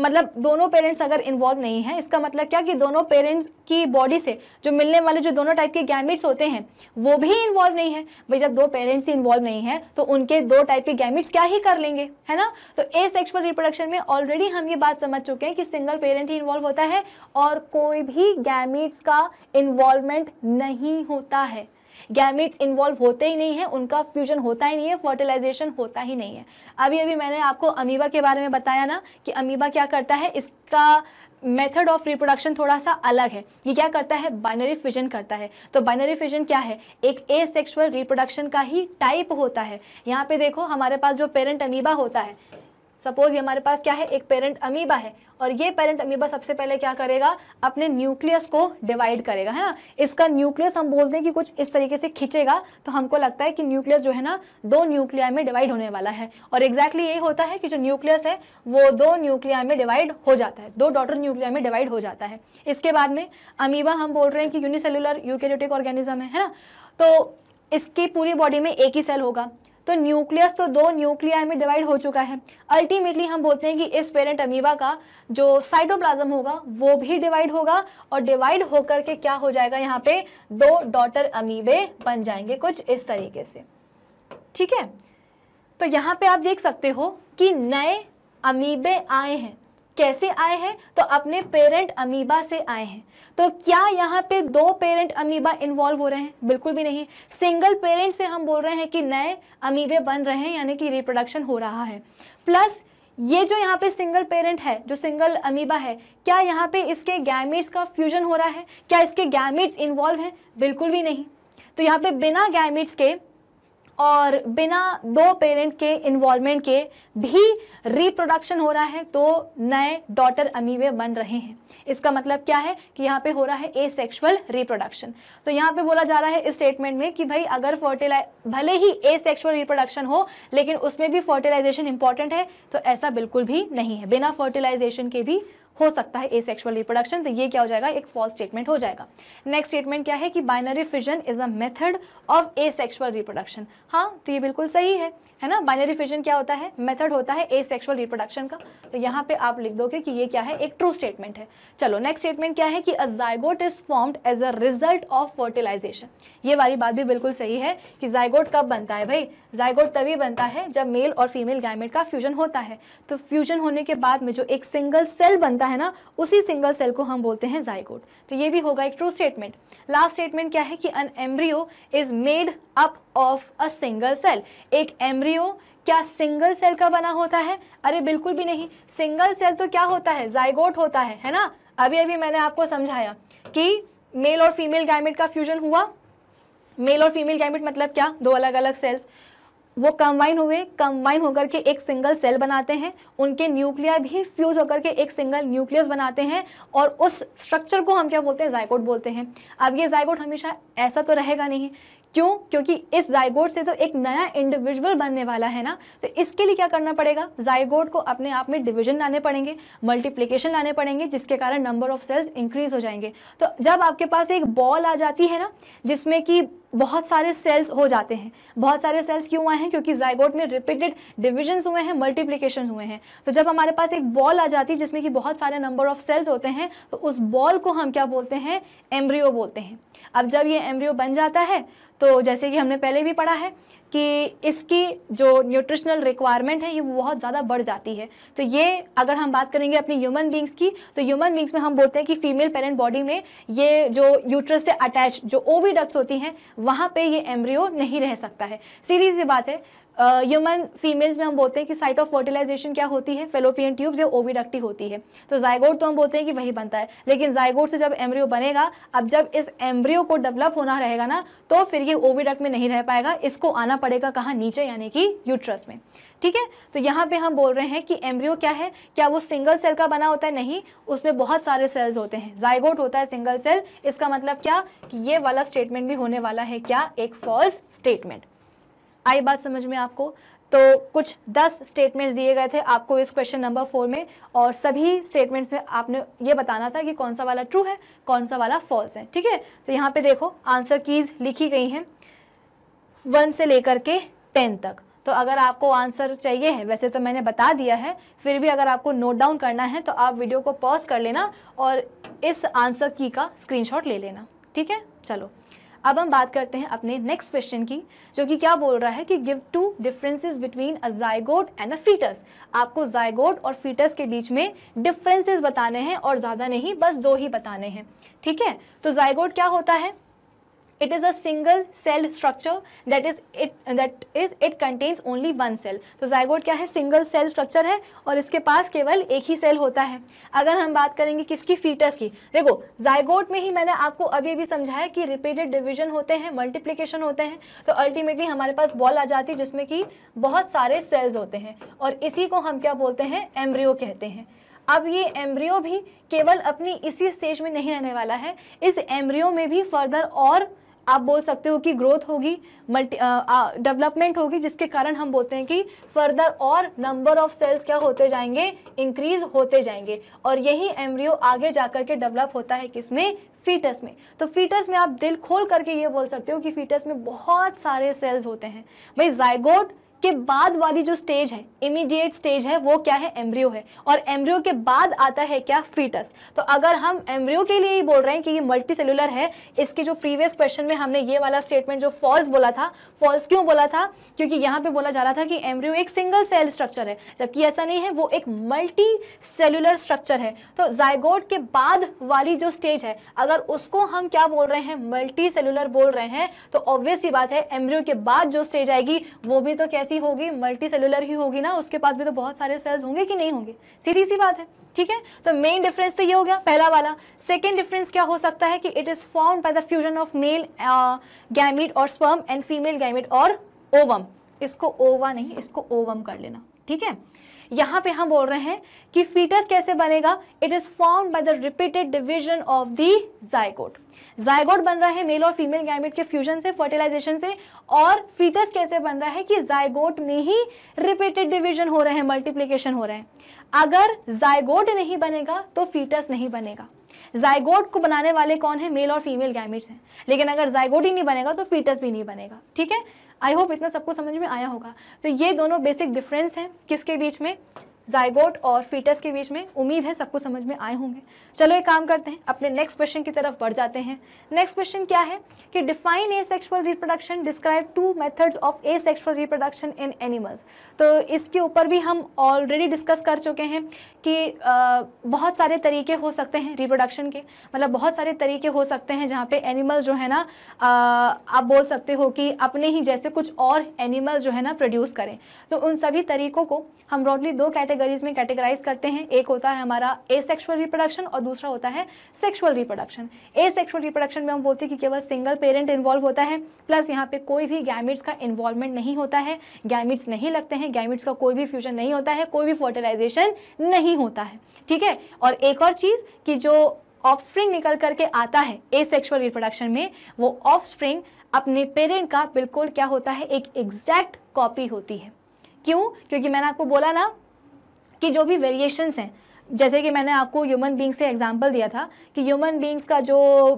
मतलब दोनों पेरेंट्स अगर इन्वॉल्व नहीं है इसका मतलब क्या कि दोनों पेरेंट्स की बॉडी से जो मिलने वाले जो दोनों टाइप के गैमिट्स होते हैं वो भी इन्वॉल्व नहीं है भाई जब दो पेरेंट्स ही इन्वॉल्व नहीं है तो उनके दो टाइप के गैमिट्स क्या ही कर लेंगे है ना तो ए सेक्शुअल रिप्रोडक्शन में ऑलरेडी हम ये बात समझ चुके हैं कि सिंगल पेरेंट ही इन्वॉल्व होता है और कोई भी गैमिट्स का इन्वॉल्वमेंट नहीं होता है गैमिट्स इन्वॉल्व होते ही नहीं है उनका फ्यूजन होता ही नहीं है फर्टिलाइजेशन होता ही नहीं है अभी अभी मैंने आपको अमीबा के बारे में बताया ना कि अमीबा क्या करता है इसका मेथड ऑफ रिप्रोडक्शन थोड़ा सा अलग है ये क्या करता है बाइनरी फिजन करता है तो बाइनरी फिजन क्या है एक ए सेक्शुअल रिप्रोडक्शन का ही टाइप होता है यहाँ पे देखो हमारे पास जो पेरेंट अमीबा होता है सपोज ये हमारे पास क्या है एक पेरेंट अमीबा है और ये पेरेंट अमीबा सबसे पहले क्या करेगा अपने न्यूक्लियस को डिवाइड करेगा है ना इसका न्यूक्लियस हम बोलते हैं कि कुछ इस तरीके से खींचेगा तो हमको लगता है कि न्यूक्लियस जो है ना दो न्यूक्लिया में डिवाइड होने वाला है और एग्जैक्टली exactly यही होता है कि जो न्यूक्लियस है वो दो न्यूक्लिया में डिवाइड हो जाता है दो डॉटर न्यूक्लिया में डिवाइड हो जाता है इसके बाद में अमीबा हम बोल रहे हैं कि यूनिसेलुलर यूकेरियोटिक ऑर्गेनिज्म है ना तो इसकी पूरी बॉडी में एक ही सेल होगा तो न्यूक्लियस तो दो न्यूक्लियाई में डिवाइड हो चुका है अल्टीमेटली हम बोलते हैं कि इस पेरेंट अमीबा का जो साइटोप्लाज्म होगा वो भी डिवाइड होगा और डिवाइड होकर के क्या हो जाएगा यहाँ पे दो डॉटर अमीबे बन जाएंगे कुछ इस तरीके से ठीक है तो यहाँ पे आप देख सकते हो कि नए अमीबे आए हैं कैसे आए हैं तो अपने पेरेंट अमीबा से आए हैं तो क्या यहाँ पे दो पेरेंट अमीबा इन्वॉल्व हो रहे हैं बिल्कुल भी नहीं सिंगल पेरेंट से हम बोल रहे हैं कि नए अमीबे बन रहे हैं यानी कि रिप्रोडक्शन हो रहा है प्लस ये जो यहाँ पे सिंगल पेरेंट है जो सिंगल अमीबा है क्या यहाँ पे इसके गैमिट्स का फ्यूजन हो रहा है क्या इसके गैमिट्स इन्वॉल्व हैं बिल्कुल भी नहीं तो यहाँ पे बिना गैमिट्स के और बिना दो पेरेंट के इन्वॉल्वमेंट के भी रिप्रोडक्शन हो रहा है तो नए डॉटर अमीवे बन रहे हैं इसका मतलब क्या है कि यहाँ पे हो रहा है ए सेक्शुअल रिप्रोडक्शन तो यहाँ पे बोला जा रहा है इस स्टेटमेंट में कि भाई अगर फर्टिलाइज भले ही ए सेक्शुअल रिप्रोडक्शन हो लेकिन उसमें भी फर्टिलाइजेशन इंपॉर्टेंट है तो ऐसा बिल्कुल भी नहीं है बिना फर्टिलाइजेशन के भी हो सकता है ए सेक्शुअल रिप्रोडक्शन तो ये क्या हो जाएगा एक फॉल्स स्टेटमेंट हो जाएगा नेक्स्ट स्टेटमेंट क्या है कि binary fission is a method of asexual reproduction हाँ तो ये बिल्कुल सही है है ना बाइनरी फिजन क्या होता है मेथड होता है ए सेक्शुअल रिप्रोडक्शन का तो यहाँ पे आप लिख दोगे कि ये क्या है एक ट्रू स्टेटमेंट है चलो नेक्स्ट स्टेटमेंट क्या है कि a zygote is formed as a result of fertilization ये वाली बात भी बिल्कुल सही है कि जाइगोट कब बनता है भाई जाइगोट तभी बनता है जब मेल और फीमेल गायमेट का फ्यूजन होता है तो फ्यूजन होने के बाद में जो एक सिंगल सेल बनता है ना उसी सिंगल सेल को हम बोलते हैं जाइगोट तो ये भी होगा एक ट्रू स्टेटमेंट लास्ट स्टेटमेंट क्या है कि an embryo is made up of a single cell एक एम्ब्रियो क्या सिंगल सेल का बना होता है अरे बिल्कुल भी नहीं सिंगल सेल तो क्या होता है जाइगोट होता है है ना अभी अभी मैंने आपको समझाया कि मेल और फीमेल गैमेट का फ्यूजन हुआ मेल और फीमेल गैमेट मतलब क्या दो अलग अलग सेल्स वो कंबाइन हुए कंबाइन होकर के एक सिंगल सेल बनाते हैं उनके न्यूक्लिया भी फ्यूज होकर के एक सिंगल न्यूक्लियस बनाते हैं और उस स्ट्रक्चर को हम क्या बोलते हैं जायकोट बोलते हैं अब ये जायकोट हमेशा ऐसा तो रहेगा नहीं क्यों क्योंकि इस जायगोड से तो एक नया इंडिविजुअल बनने वाला है ना तो इसके लिए क्या करना पड़ेगा जायगोड को अपने आप में डिविजन लाने पड़ेंगे मल्टीप्लीकेशन लाने पड़ेंगे जिसके कारण नंबर ऑफ सेल्स इंक्रीज हो जाएंगे तो जब आपके पास एक बॉल आ जाती है ना जिसमें कि बहुत सारे सेल्स हो जाते हैं बहुत सारे सेल्स क्यों आए हैं क्योंकि जायगोड में रिपीटेड डिविजन्स हुए हैं मल्टीप्लीकेशन हुए हैं तो जब हमारे पास एक बॉल आ जाती है जिसमें कि बहुत सारे नंबर ऑफ सेल्स होते हैं तो उस बॉल को हम क्या बोलते हैं एम्ब्रियो बोलते हैं अब जब ये एम्ब्रियो बन जाता है तो जैसे कि हमने पहले भी पढ़ा है कि इसकी जो न्यूट्रिशनल रिक्वायरमेंट है ये बहुत ज़्यादा बढ़ जाती है तो ये अगर हम बात करेंगे अपनी ह्यूमन बींग्स की तो ह्यूमन बींग्स में हम बोलते हैं कि फीमेल पेरेंट बॉडी में ये जो यूट्रस से अटैच जो ओवीडक्ट्स होती हैं वहाँ पे ये एम्ब्रियो नहीं रह सकता है सीधी सी बात है ह्यूमन फीमेल्स में हम बोलते हैं कि साइट ऑफ फर्टिलाइजेशन क्या होती है फेलोपियन ट्यूब्स या ओविडक्टी होती है तो जायगोड तो हम बोलते हैं कि वही बनता है लेकिन जायगोड से जब एम्ब्रियो बनेगा अब जब इस एम्ब्रियो को डेवलप होना रहेगा ना तो फिर ये ओविडक्ट में नहीं रह पाएगा इसको आना पड़ेगा कहाँ नीचे यानी कि यूट्रस में ठीक है तो यहाँ पे हम बोल रहे हैं कि एम्ब्रियो क्या है क्या वो सिंगल सेल का बना होता है नहीं उसमें बहुत सारे सेल्स होते हैं जायगोड होता है सिंगल सेल इसका मतलब क्या कि ये वाला स्टेटमेंट भी होने वाला है क्या एक फॉल्स स्टेटमेंट आई बात समझ में आपको तो कुछ दस स्टेटमेंट्स दिए गए थे आपको इस क्वेश्चन नंबर फोर में और सभी स्टेटमेंट्स में आपने ये बताना था कि कौन सा वाला ट्रू है कौन सा वाला फॉल्स है ठीक है तो यहाँ पे देखो आंसर कीज लिखी गई हैं वन से लेकर के टेन तक तो अगर आपको आंसर चाहिए है वैसे तो मैंने बता दिया है फिर भी अगर आपको नोट डाउन करना है तो आप वीडियो को पॉज कर लेना और इस आंसर की का स्क्रीन ले लेना ठीक है चलो अब हम बात करते हैं अपने नेक्स्ट क्वेश्चन की जो कि क्या बोल रहा है कि give two differences between a zygote and a foetus आपको जायगोड और फीटस के बीच में डिफरेंसेस बताने हैं और ज़्यादा नहीं बस दो ही बताने हैं ठीक है तो जायगोड क्या होता है it is a single cell structure that is it that is it contains only one cell तो जायगोट क्या है सिंगल सेल स्ट्रक्चर है और इसके पास केवल एक ही सेल होता है अगर हम बात करेंगे किसकी फीटस की देखो जायगोट में ही मैंने आपको अभी अभी समझाया कि रिपीटेड डिवीजन होते हैं मल्टीप्लिकेशन होते हैं तो अल्टीमेटली हमारे पास बॉल आ जाती है जिसमें कि बहुत सारे सेल्स होते हैं और इसी को हम क्या बोलते हैं एम्ब्रियो कहते हैं अब ये एम्ब्रियो भी केवल अपनी इसी स्टेज में नहीं रहने वाला है इस एम्ब्रियो में भी फर्दर और आप बोल सकते हो कि ग्रोथ होगी मल्टी डेवलपमेंट होगी जिसके कारण हम बोलते हैं कि फर्दर और नंबर ऑफ सेल्स क्या होते जाएंगे इंक्रीज होते जाएंगे और यही एमरियो आगे जा के डेवलप होता है किसमें फीटस में तो फीटस में आप दिल खोल करके ये बोल सकते हो कि फीटस में बहुत सारे सेल्स होते हैं भाई जायगोड के बाद वाली जो स्टेज है इमीडिएट स्टेज है वो क्या है एम्ब्रियो है और एम्ब्रियो के बाद आता है क्या फीटस तो अगर हम एम्ब्रियो के लिए ही बोल रहे हैं कि ये मल्टी सेलुलर है इसके जो प्रीवियस क्वेश्चन में हमने ये वाला स्टेटमेंट जो फॉल्स बोला था फॉल्स क्यों बोला था क्योंकि यहाँ पे बोला जा रहा था कि एम्ब्रियो एक सिंगल सेल स्ट्रक्चर है जबकि ऐसा नहीं है वो एक मल्टी सेलुलर स्ट्रक्चर है तो जायगोड के बाद वाली जो स्टेज है अगर उसको हम क्या बोल रहे हैं मल्टी सेलुलर बोल रहे हैं तो ऑब्वियस ही बात है एम्ब्रियो के बाद जो स्टेज आएगी वो भी तो कैसी सी होगी मल्टी सेलुलर ही होगी ना उसके पास भी तो बहुत सारे सेल्स होंगे कि नहीं होंगे सीधी सी बात है ठीक है तो मेन डिफरेंस तो ये हो गया पहला वाला सेकेंड डिफरेंस क्या हो सकता है कि it is form by the fusion of male gamete और स्पर्म एंड फीमेल गैमिट और ओवम इसको ओवा नहीं इसको ओवम कर लेना ठीक है यहाँ पे हम बोल रहे हैं कि फीटस कैसे बनेगा it is form by the repeated division of the zygote zygote बन रहा है मेल और फीमेल गैमेट के फ्यूजन से फर्टिलाइजेशन से और फीटस कैसे बन रहा है कि जायगोट में ही रिपीटेड डिवीजन हो रहे हैं मल्टीप्लीकेशन हो रहे हैं अगर जायगोट नहीं बनेगा तो फीटस नहीं बनेगा जायगोट को बनाने वाले कौन है मेल और फीमेल गैमिट्स हैं लेकिन अगर जायगोट ही नहीं बनेगा तो फीटस भी नहीं बनेगा ठीक है आई होप इतना सबको समझ में आया होगा तो ये दोनों बेसिक डिफरेंस हैं किसके बीच में जायगोट और फीटस के बीच में उम्मीद है सबको समझ में आए होंगे चलो एक काम करते हैं अपने नेक्स्ट क्वेश्चन की तरफ बढ़ जाते हैं नेक्स्ट क्वेश्चन क्या है कि define asexual reproduction describe two methods of asexual reproduction in animals तो इसके ऊपर भी हम ऑलरेडी डिस्कस कर चुके हैं कि आ, बहुत सारे तरीके हो सकते हैं रिप्रोडक्शन के मतलब बहुत सारे तरीके हो सकते हैं जहाँ पे एनिमल्स जो है ना आप बोल सकते हो कि अपने ही जैसे कुछ और एनिमल्स जो है ना प्रोड्यूस करें तो उन सभी तरीकों को हम ब्रॉडली दो कैटेगरी कैटेगरीज में कैटेगराइज करते हैं एक होता है हमारा ए सेक्शुअल रिप्रोडक्शन और दूसरा होता है sexual reproduction asexual reproduction में हम बोलते हैं कि केवल सिंगल पेरेंट इन्वॉल्व होता है प्लस यहाँ पे कोई भी गैमिट्स का इन्वॉल्वमेंट नहीं होता है गैमिट्स नहीं लगते हैं गैमिट्स का कोई भी फ्यूजन नहीं होता है कोई भी फर्टिलाइजेशन नहीं होता है ठीक है और एक और चीज़ कि जो ऑफस्प्रिंग निकल करके आता है ए सेक्शुअल रिप्रोडक्शन में वो ऑफस्प्रिंग अपने पेरेंट का बिल्कुल क्या होता है एक एग्जैक्ट कॉपी होती है क्यों क्योंकि मैंने आपको बोला ना कि जो भी वेरिएशंस हैं जैसे कि मैंने आपको ह्यूमन बींग्स से एग्जांपल दिया था कि ह्यूमन बींग्स का जो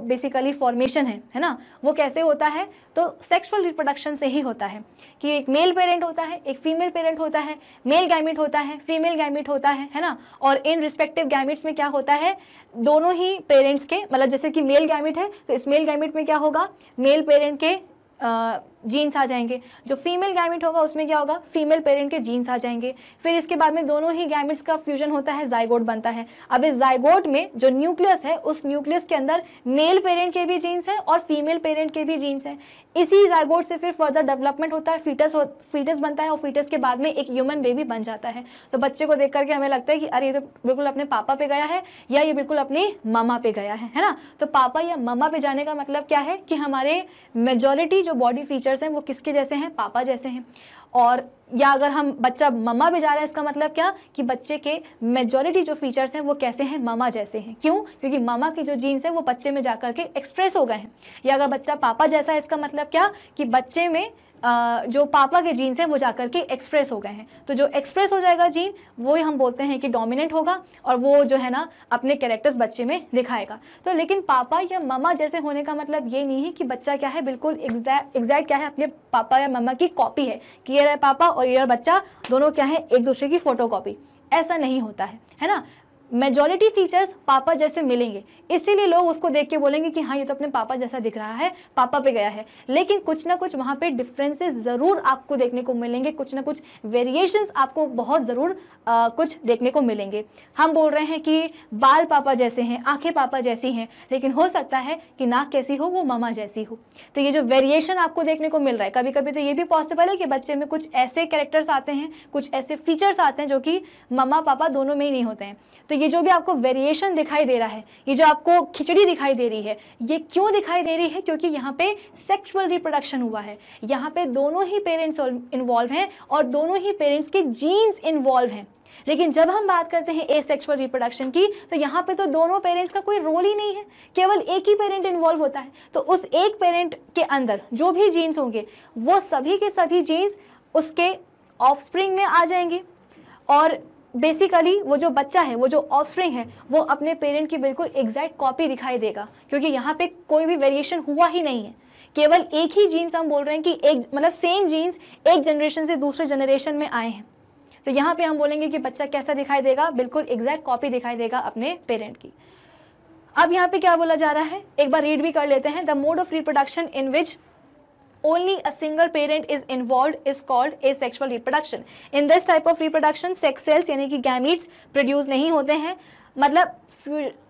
बेसिकली फॉर्मेशन है है ना वो कैसे होता है तो सेक्सुअल रिप्रोडक्शन से ही होता है कि एक मेल पेरेंट होता है एक फीमेल पेरेंट होता है मेल गैमिट होता है फीमेल गैमिट होता है है ना और इन रिस्पेक्टिव गैमिट्स में क्या होता है दोनों ही पेरेंट्स के मतलब जैसे कि मेल गैमिट है तो इस मेल गैमिट में क्या होगा मेल पेरेंट के आ, जीन्स आ जाएंगे जो फीमेल गैमिट होगा उसमें क्या होगा फीमेल पेरेंट के जीन्स आ जाएंगे फिर इसके बाद में दोनों ही गैमिट्स का फ्यूजन होता है जायगोट बनता है अब इस जायगोट में जो न्यूक्लियस है उस न्यूक्लियस के अंदर मेल पेरेंट के भी जीन्स हैं और फीमेल पेरेंट के भी जीन्स हैं इसी जाइगोट से फिर फर्दर डेवलपमेंट होता है फीटस हो फीटस बनता है और फीटस के बाद में एक ह्यूमन बेबी बन जाता है तो बच्चे को देख करके हमें लगता है कि अरे ये तो बिल्कुल अपने पापा पे गया है या ये बिल्कुल अपनी मामा पे गया है है ना तो पापा या मामा पे जाने का मतलब क्या है कि हमारे मेजोरिटी जो बॉडी फीचर्स फादर्स हैं वो किसके जैसे हैं पापा जैसे हैं और या अगर हम बच्चा ममा भी जा रहा है इसका मतलब क्या कि बच्चे के मेजॉरिटी जो फीचर्स हैं वो कैसे हैं मामा जैसे हैं क्यों क्योंकि मामा की जो जीन्स है वो बच्चे में जाकर के एक्सप्रेस हो गए हैं या अगर बच्चा पापा जैसा है इसका मतलब क्या कि बच्चे में जो पापा के जीन्स हैं वो जाकर के एक्सप्रेस हो गए हैं तो जो एक्सप्रेस हो जाएगा जीन वो हम बोलते हैं कि डोमिनेंट होगा और वो जो है ना अपने कैरेक्टर्स बच्चे में दिखाएगा तो लेकिन पापा या मामा जैसे होने का मतलब ये नहीं है कि बच्चा क्या है बिल्कुल एग्जैक्ट क्या है अपने पापा या मम्मा की कॉपी है कि ये पापा और ये बच्चा दोनों क्या है एक दूसरे की फोटो ऐसा नहीं होता है है ना मेजोरिटी फीचर्स पापा जैसे मिलेंगे इसीलिए लोग उसको देख के बोलेंगे कि हाँ ये तो अपने पापा जैसा दिख रहा है पापा पे गया है लेकिन कुछ ना कुछ वहाँ पे डिफरेंसेस ज़रूर आपको देखने को मिलेंगे कुछ ना कुछ वेरिएशंस आपको बहुत ज़रूर आ, कुछ देखने को मिलेंगे हम बोल रहे हैं कि बाल पापा जैसे हैं आँखें पापा जैसी हैं लेकिन हो सकता है कि नाक कैसी हो वो मामा जैसी हो तो ये जो वेरिएशन आपको देखने को मिल रहा है कभी कभी तो ये भी पॉसिबल है कि बच्चे में कुछ ऐसे कैरेक्टर्स आते हैं कुछ ऐसे फीचर्स आते हैं जो कि ममा पापा दोनों में ही नहीं होते हैं तो तो ये जो भी आपको वेरिएशन दिखाई दे रहा है ये जो आपको खिचड़ी दिखाई दे रही है ये क्यों दिखाई दे रही है क्योंकि यहाँ पे सेक्सुअल रिप्रोडक्शन हुआ है यहाँ पे दोनों ही पेरेंट्स इन्वॉल्व हैं और दोनों ही पेरेंट्स के जीन्स इन्वॉल्व हैं लेकिन जब हम बात करते हैं ए सेक्सुअल रिप्रोडक्शन की तो यहाँ पे तो दोनों पेरेंट्स का कोई रोल ही नहीं है केवल एक ही पेरेंट इन्वॉल्व होता है तो उस एक पेरेंट के अंदर जो भी जीन्स होंगे वो सभी के सभी जीन्स उसके ऑफस्प्रिंग में आ जाएंगे और बेसिकली वो जो बच्चा है वो जो ऑफस्प्रिंग है वो अपने पेरेंट की बिल्कुल एग्जैक्ट कॉपी दिखाई देगा क्योंकि यहाँ पे कोई भी वेरिएशन हुआ ही नहीं है केवल एक ही जीन्स हम बोल रहे हैं कि एक मतलब सेम जीन्स एक जनरेशन से दूसरे जनरेशन में आए हैं तो यहाँ पे हम बोलेंगे कि बच्चा कैसा दिखाई देगा बिल्कुल एग्जैक्ट कॉपी दिखाई देगा अपने पेरेंट की अब यहाँ पे क्या बोला जा रहा है एक बार रीड भी कर लेते हैं the mode of reproduction in which only a single parent is involved is called asexual reproduction. In this type of reproduction, sex cells यानी कि gametes produce नहीं होते हैं मतलब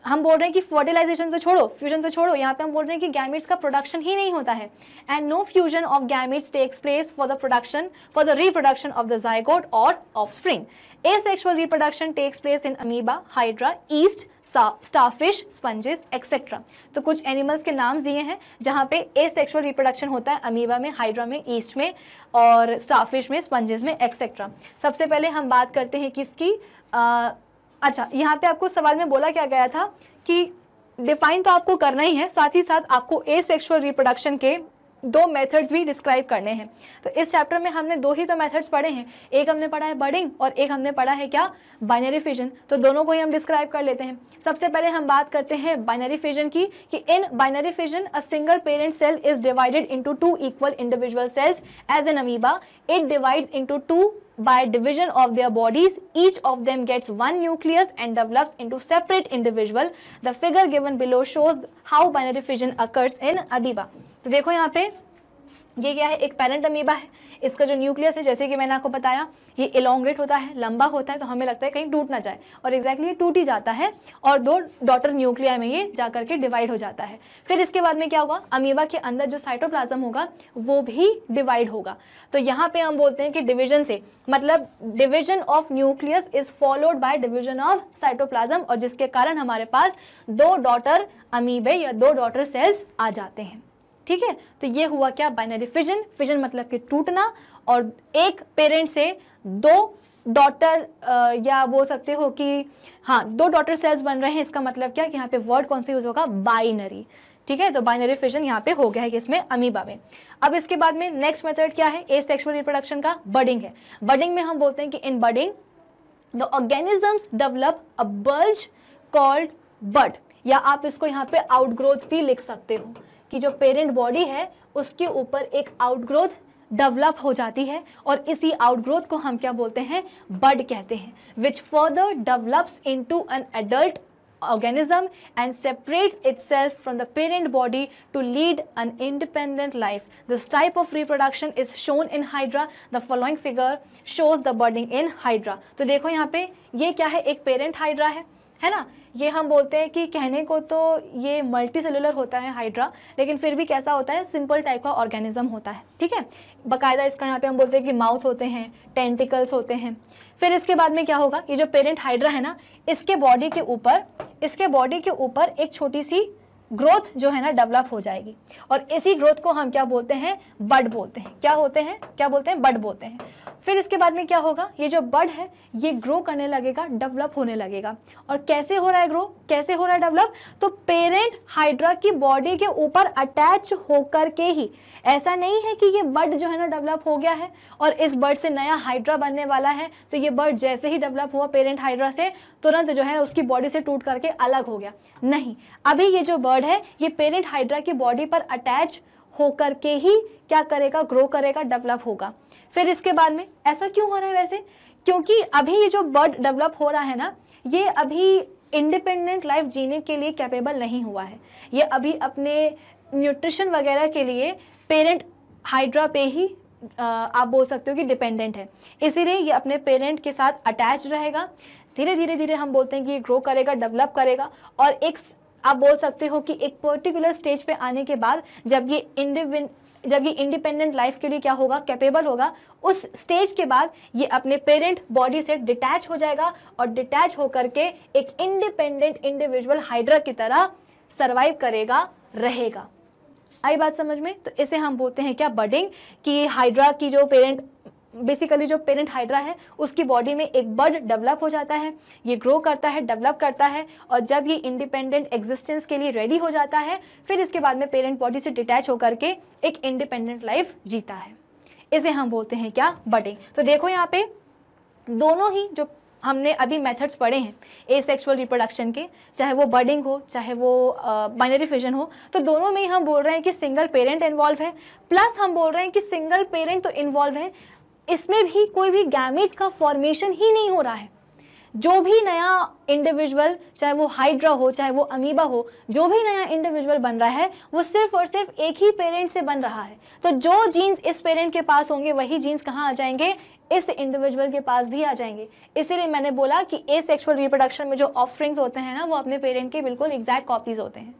हम बोल रहे हैं कि फर्टिलाइजेशन तो छोड़ो फ्यूजन तो छोड़ो यहाँ पे हम बोल रहे हैं कि गैमिट्स का प्रोडक्शन ही नहीं होता है and no fusion of gametes takes place for the production for the reproduction of the zygote और offspring asexual reproduction takes place in amoeba hydra yeast starfish sponges etcetera तो कुछ animals के नाम दिए हैं जहाँ पे ए asexual reproduction होता है अमीबा में हाइड्रा में ईस्ट में और स्टारफिश में स्पंजेस में एक्सेट्रा सबसे पहले हम बात करते हैं किसकी आ, अच्छा यहाँ पे आपको सवाल में बोला क्या गया था कि डिफाइन तो आपको करना ही है साथ ही साथ आपको ए सेक्शुअल रिप्रोडक्शन के दो मेथड्स भी डिस्क्राइब करने हैं तो इस चैप्टर में हमने दो ही तो मेथड्स पढ़े हैं एक हमने पढ़ा है बर्डिंग और एक हमने पढ़ा है क्या बाइनरी फिजन तो दोनों को ही हम डिस्क्राइब कर लेते हैं सबसे पहले हम बात करते हैं बाइनरी फिजन की कि in binary fission a single parent cell is divided into two equal individual cells as an amoeba it divides into two by division of their bodies each of them gets one nucleus and develops into separate individual the figure given below shows how binary fission occurs in amoeba तो देखो यहाँ पे ये क्या है एक parent amoeba है इसका जो न्यूक्लियस है जैसे कि मैंने आपको बताया ये इलोंगेट होता है लंबा होता है तो हमें लगता है कहीं टूट ना जाए और एग्जैक्टली ये टूट ही जाता है और दो डॉटर न्यूक्लिया में ये जा करके डिवाइड हो जाता है फिर इसके बाद में क्या होगा अमीबा के अंदर जो साइटोप्लाज्म होगा वो भी डिवाइड होगा तो यहाँ पर हम बोलते हैं कि डिविजन से मतलब division of nucleus is followed by division of cytoplasm और जिसके कारण हमारे पास दो डॉटर अमीबे या दो डॉटर सेल्स आ जाते हैं ठीक है तो ये हुआ क्या बाइनरी फिजन फिजन मतलब कि टूटना और एक पेरेंट से दो डॉटर या बोल सकते हो कि हाँ दो डॉटर सेल्स बन रहे हैं इसका मतलब क्या कि यहाँ पे वर्ड कौन सा यूज़ होगा बाइनरी ठीक है तो बाइनरी फिजन यहाँ पे हो गया है कि इसमें अमीबा में अब इसके बाद में नेक्स्ट मेथड क्या है ए सेक्शुअल रिप्रोडक्शन का बडिंग है बडिंग में हम बोलते हैं कि in budding the organisms develop a bulge called bud या आप इसको यहाँ पे आउट ग्रोथ भी लिख सकते हो कि जो पेरेंट बॉडी है उसके ऊपर एक आउटग्रोथ डेवलप हो जाती है और इसी आउटग्रोथ को हम क्या बोलते हैं बर्ड कहते हैं which further develops in into an adult organism and separate itself from the parent body to lead an independent life this type of reproduction is shown in hydra the following figure shows the budding in hydra तो देखो यहाँ पे ये क्या है एक parent hydra है है ना ये हम बोलते हैं कि कहने को तो ये मल्टी सेलुलर होता है हाइड्रा लेकिन फिर भी कैसा होता है सिंपल टाइप का ऑर्गेनिज्म होता है ठीक है बाकायदा इसका यहाँ पे हम बोलते हैं कि माउथ होते हैं टेंटिकल्स होते हैं फिर इसके बाद में क्या होगा ये जो पेरेंट हाइड्रा है ना इसके बॉडी के ऊपर इसके बॉडी के ऊपर एक छोटी सी ग्रोथ जो है ना डेवलप हो जाएगी और इसी ग्रोथ को हम क्या बोलते हैं बड बोलते हैं क्या होते हैं क्या बोलते हैं बड बोलते हैं फिर इसके बाद में क्या होगा ये जो बड है ये ग्रो करने लगेगा डेवलप होने लगेगा और कैसे हो रहा है ग्रो कैसे हो रहा है डेवलप तो पेरेंट हाइड्रा की बॉडी के ऊपर अटैच होकर के ही ऐसा नहीं है कि ये बर्ड जो है ना डेवलप हो गया है और इस बर्ड से नया हाइड्रा बनने वाला है तो ये बर्ड जैसे ही डेवलप हुआ पेरेंट हाइड्रा से तुरंत जो है ना उसकी बॉडी से टूट करके अलग हो गया नहीं अभी ये जो बर्ड है ये पेरेंट हाइड्रा की बॉडी पर अटैच होकर के ही क्या करेगा ग्रो करेगा डेवलप होगा फिर इसके बाद में ऐसा क्यों हो रहा है वैसे क्योंकि अभी ये जो बर्ड डेवलप हो रहा है ना ये अभी इंडिपेंडेंट लाइफ जीने के लिए कैपेबल नहीं हुआ है ये अभी अपने न्यूट्रिशन वगैरह के लिए पेरेंट हाइड्रा पे ही आप बोल सकते हो कि डिपेंडेंट है इसीलिए ये अपने पेरेंट के साथ अटैच रहेगा धीरे धीरे धीरे हम बोलते हैं कि ये ग्रो करेगा डेवलप करेगा और एक आप बोल सकते हो कि एक पर्टिकुलर स्टेज पे आने के बाद जब ये इंडिविन जब ये इंडिपेंडेंट लाइफ के लिए क्या होगा कैपेबल होगा उस स्टेज के बाद ये अपने पेरेंट बॉडी से डिटैच हो जाएगा और डिटैच होकर के एक इंडिपेंडेंट इंडिविजुअल हाइड्रा की तरह सर्वाइव करेगा रहेगा आई बात समझ में तो इसे हम बोलते हैं क्या बडिंग कि हाइड्रा की जो पेरेंट बेसिकली जो पेरेंट हाइड्रा है उसकी बॉडी में एक बर्ड डेवलप हो जाता है ये ग्रो करता है डेवलप करता है और जब ये इंडिपेंडेंट एग्जिस्टेंस के लिए रेडी हो जाता है फिर इसके बाद में पेरेंट बॉडी से डिटैच होकर के एक इंडिपेंडेंट लाइफ जीता है इसे हम बोलते हैं क्या बडिंग तो देखो यहाँ पे दोनों ही जो हमने अभी मेथड्स पढ़े हैं ए सेक्सुअल रिप्रोडक्शन के चाहे वो बर्डिंग हो चाहे वो बाइनरी फिजन हो तो दोनों में ही हम बोल रहे हैं कि सिंगल पेरेंट इन्वॉल्व है प्लस हम बोल रहे हैं कि सिंगल पेरेंट तो इन्वॉल्व है इसमें भी कोई भी गैमेज का फॉर्मेशन ही नहीं हो रहा है जो भी नया इंडिविजुअल चाहे वो हाइड्रा हो चाहे वो अमीबा हो जो भी नया इंडिविजुअल बन रहा है वो सिर्फ और सिर्फ एक ही पेरेंट से बन रहा है तो जो जीन्स इस पेरेंट के पास होंगे वही जीन्स कहाँ आ जाएंगे इस इंडिविजुअल के पास भी आ जाएंगे इसीलिए मैंने बोला कि ए सेक्शुअल रिप्रोडक्शन में जो ऑफस्प्रिंग्स होते हैं ना वो अपने पेरेंट के बिल्कुल एग्जैक्ट कॉपीज होते हैं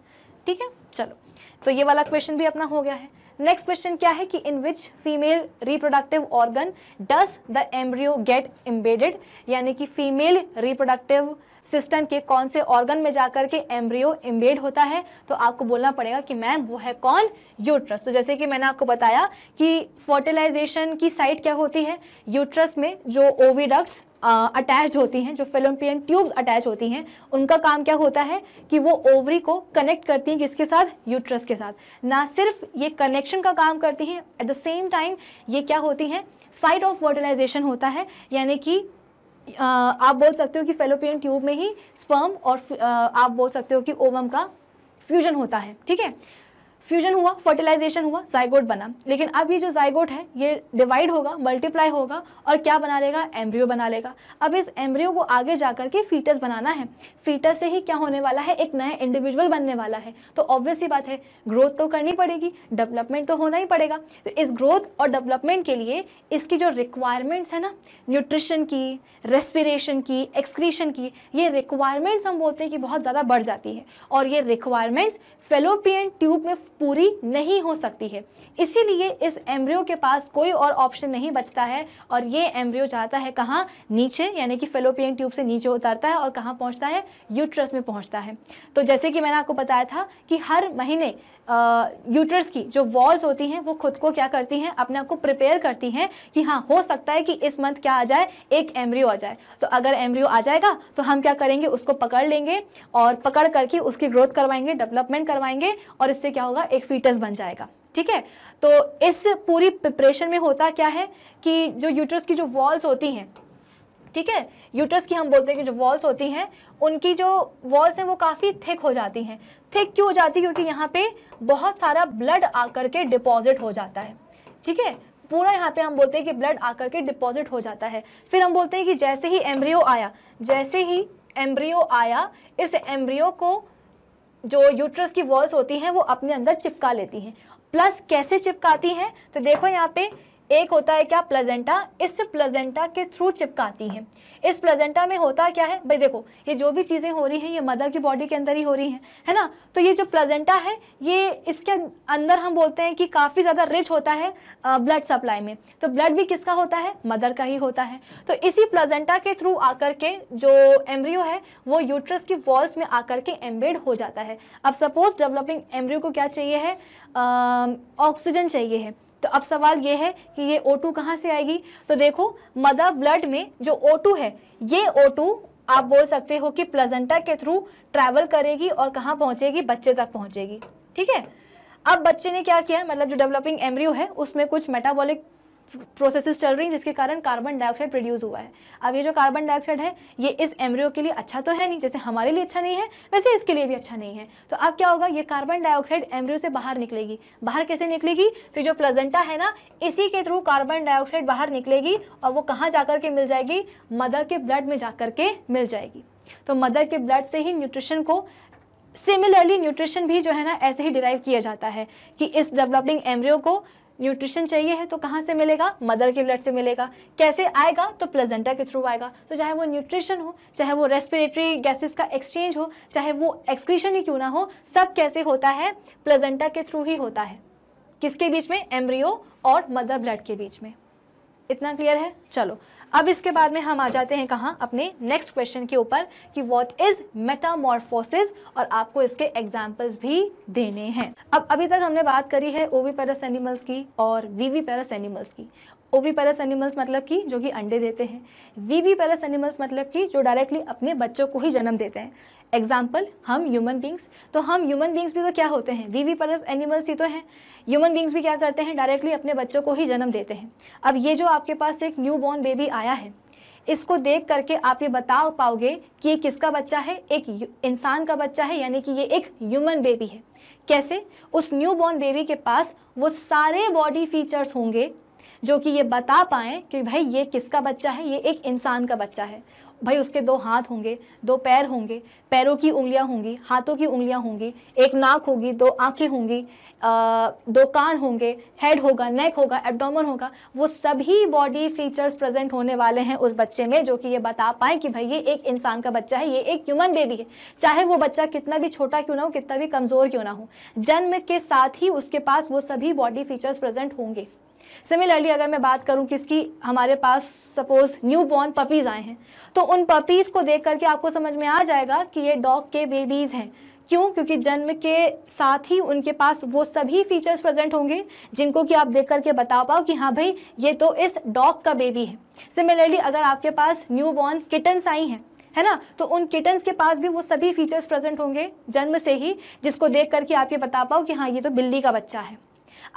ठीक है चलो तो ये वाला क्वेश्चन भी अपना हो गया है नेक्स्ट क्वेश्चन क्या है कि in which female reproductive organ does the embryo get embedded यानी कि फीमेल रिप्रोडक्टिव सिस्टम के कौन से ऑर्गन में जाकर के एम्ब्रियो इम्बेड होता है तो आपको बोलना पड़ेगा कि मैम वो है कौन यूट्रस तो जैसे कि मैंने आपको बताया कि फर्टिलाइजेशन की साइट क्या होती है यूट्रस में जो ओविडक्ट्स अटैच्ड होती हैं जो फिलोपियन ट्यूब्स अटैच होती हैं उनका काम क्या होता है कि वो ओवरी को कनेक्ट करती हैं किसके साथ यूट्रस के साथ ना सिर्फ ये कनेक्शन का काम करती हैं एट द सेम टाइम ये क्या होती हैं साइट ऑफ फर्टिलाइजेशन होता है यानी कि आप बोल सकते हो कि फेलोपियन ट्यूब में ही स्पर्म और आप बोल सकते हो कि ओवम का फ्यूजन होता है ठीक है फ्यूजन हुआ फर्टिलाइजेशन हुआ जाइगोट बना लेकिन अब ये जो जाइगोट है ये डिवाइड होगा मल्टीप्लाई होगा और क्या बना लेगा एम्ब्रियो बना लेगा अब इस एम्ब्रियो को आगे जा के फीटस बनाना है फीटस से ही क्या होने वाला है एक नया इंडिविजुअल बनने वाला है तो ऑब्वियस ही बात है ग्रोथ तो करनी पड़ेगी डेवलपमेंट तो होना ही पड़ेगा तो इस ग्रोथ और डेवलपमेंट के लिए इसकी जो रिक्वायरमेंट्स है ना न्यूट्रिशन की रेस्पिरेशन की एक्सक्रीशन की ये रिक्वायरमेंट्स हम बोलते हैं कि बहुत ज़्यादा बढ़ जाती है और ये रिक्वायरमेंट्स फेलोपियन ट्यूब में पूरी नहीं हो सकती है इसीलिए इस एम्ब्रियो के पास कोई और ऑप्शन नहीं बचता है और ये एम्ब्रियो जाता है कहाँ नीचे यानी कि फेलोपियन ट्यूब से नीचे उतरता है और कहाँ पहुँचता है यूट्रस में पहुँचता है तो जैसे कि मैंने आपको बताया था कि हर महीने यूट्रस की जो वॉल्स होती हैं वो खुद को क्या करती हैं अपने आप को प्रिपेयर करती हैं कि हाँ हो सकता है कि इस मंथ क्या आ जाए एक एम्ब्रियो आ जाए तो अगर एम्ब्रियो आ जाएगा तो हम क्या करेंगे उसको पकड़ लेंगे और पकड़ करके उसकी ग्रोथ करवाएंगे डेवलपमेंट करवाएंगे और इससे क्या होगा एक फीटस बन जाएगा ठीक है तो इस पूरी प्रिपरेशन में होता क्या है कि जो यूट्रस की जो वॉल्स होती हैं ठीक है यूट्रस की हम बोलते हैं कि जो वॉल्स होती हैं उनकी जो वॉल्स हैं वो काफ़ी थिक हो जाती हैं थिक क्यों हो जाती है क्योंकि यहाँ पे बहुत सारा ब्लड आकर के डिपॉजिट हो जाता है ठीक है पूरा यहाँ पे हम बोलते हैं कि ब्लड आकर के डिपॉजिट हो जाता है फिर हम बोलते हैं कि जैसे ही एम्ब्रियो आया जैसे ही एम्ब्रियो आया इस एम्ब्रियो को जो यूट्रस की वॉल्स होती हैं वो अपने अंदर चिपका लेती हैं प्लस कैसे चिपकाती हैं तो देखो यहाँ पे एक होता है क्या प्लेजेंटा इस प्लेजेंटा के थ्रू चिपकाती हैं इस प्लेजेंटा में होता क्या है भाई देखो ये जो भी चीज़ें हो रही हैं ये मदर की बॉडी के अंदर ही हो रही हैं है ना तो ये जो प्लेजेंटा है ये इसके अंदर हम बोलते हैं कि काफ़ी ज़्यादा रिच होता है ब्लड सप्लाई में तो ब्लड भी किसका होता है मदर का ही होता है तो इसी प्लेजेंटा के थ्रू आकर के जो एम्ब्रियो है वो यूट्रस की वॉल्स में आकर के एम्बेड हो जाता है अब सपोज डेवलपिंग एम्ब्रियो को क्या चाहिए है ऑक्सीजन चाहिए है तो अब सवाल ये है कि ये O2 टू कहाँ से आएगी तो देखो मदर ब्लड में जो O2 है ये O2 आप बोल सकते हो कि प्लेजेंटा के थ्रू ट्रैवल करेगी और कहाँ पहुँचेगी बच्चे तक पहुँचेगी ठीक है अब बच्चे ने क्या किया मतलब जो डेवलपिंग एमरियो है उसमें कुछ मेटाबॉलिक प्रोसेसेस चल रही हैं जिसके कारण कार्बन डाइऑक्साइड प्रोड्यूस हुआ है अब ये जो कार्बन डाइऑक्साइड है ये इस एम्ब्रियो के लिए अच्छा तो है नहीं जैसे हमारे लिए अच्छा नहीं है वैसे इसके लिए भी अच्छा नहीं है तो अब क्या होगा ये कार्बन डाइऑक्साइड एम्ब्रियो से बाहर निकलेगी बाहर कैसे निकलेगी तो जो प्लेजेंटा है ना इसी के थ्रू कार्बन डाइऑक्साइड बाहर निकलेगी और वो कहाँ जा के मिल जाएगी मदर के ब्लड में जा के मिल जाएगी तो मदर के ब्लड से ही न्यूट्रिशन को सिमिलरली न्यूट्रिशन भी जो है ना ऐसे ही डिराइव किया जाता है कि इस डेवलपिंग एम्ब्रियो को न्यूट्रिशन चाहिए है तो कहाँ से मिलेगा मदर के ब्लड से मिलेगा कैसे आएगा तो प्लेजेंटा के थ्रू आएगा तो चाहे वो न्यूट्रिशन हो चाहे वो रेस्पिरेटरी गैसेस का एक्सचेंज हो चाहे वो एक्सक्रीशन ही क्यों ना हो सब कैसे होता है प्लेजेंटा के थ्रू ही होता है किसके बीच में एम्ब्रियो और मदर ब्लड के बीच में इतना क्लियर है चलो अब इसके बाद में हम आ जाते हैं कहाँ अपने नेक्स्ट क्वेश्चन के ऊपर कि व्हाट इज मेटामॉर्फोसिस और आपको इसके एग्जाम्पल्स भी देने हैं अब अभी तक हमने बात करी है ओवी पैरस एनिमल्स की और वीवी पैरस एनिमल्स की ओवी पैरस एनिमल्स मतलब कि जो कि अंडे देते हैं वीवी पैरस एनिमल्स मतलब कि जो डायरेक्टली अपने बच्चों को ही जन्म देते हैं एग्जाम्पल हम ह्यूमन बींग्स तो हम ह्यूमन बींग्स भी तो क्या होते हैं वी वी परस एनिमल्स ही तो हैं ह्यूमन बींग्स भी क्या करते हैं डायरेक्टली अपने बच्चों को ही जन्म देते हैं अब ये जो आपके पास एक न्यू बॉर्न बेबी आया है इसको देख करके आप ये बता पाओगे कि ये किसका बच्चा है एक इंसान का बच्चा है यानी कि ये एक ह्यूमन बेबी है कैसे उस न्यू बॉर्न बेबी के पास वो सारे बॉडी फीचर्स होंगे जो कि ये बता पाएँ कि भाई ये किसका बच्चा है ये एक इंसान का बच्चा है भाई उसके दो हाथ होंगे दो पैर होंगे पैरों की उंगलियां होंगी हाथों की उंगलियां होंगी एक नाक होगी दो आंखें होंगी दो कान होंगे हेड होगा नेक होगा एब्डोमन होगा वो सभी बॉडी फीचर्स प्रेजेंट होने वाले हैं उस बच्चे में जो कि ये बता पाए कि भाई ये एक इंसान का बच्चा है ये एक ह्यूमन बेबी है चाहे वो बच्चा कितना भी छोटा क्यों ना हो कितना भी कमज़ोर क्यों ना हो जन्म के साथ ही उसके पास वो सभी बॉडी फीचर्स प्रेजेंट होंगे सिमिलरली अगर मैं बात करूँ किसकी हमारे पास सपोज न्यू बॉर्न पपीज़ आए हैं तो उन पपीज़ को देख करके आपको समझ में आ जाएगा कि ये डॉग के बेबीज़ हैं क्यों क्योंकि जन्म के साथ ही उनके पास वो सभी फीचर्स प्रेजेंट होंगे जिनको कि आप देख करके बता पाओ कि हाँ भाई ये तो इस डॉग का बेबी है सिमिलरली अगर आपके पास न्यू बॉर्न किटन्स आई हैं है ना तो उन किटन्स के पास भी वो सभी फीचर्स प्रेजेंट होंगे जन्म से ही जिसको देख करके आप ये बता पाओ कि हाँ ये तो बिल्ली का बच्चा है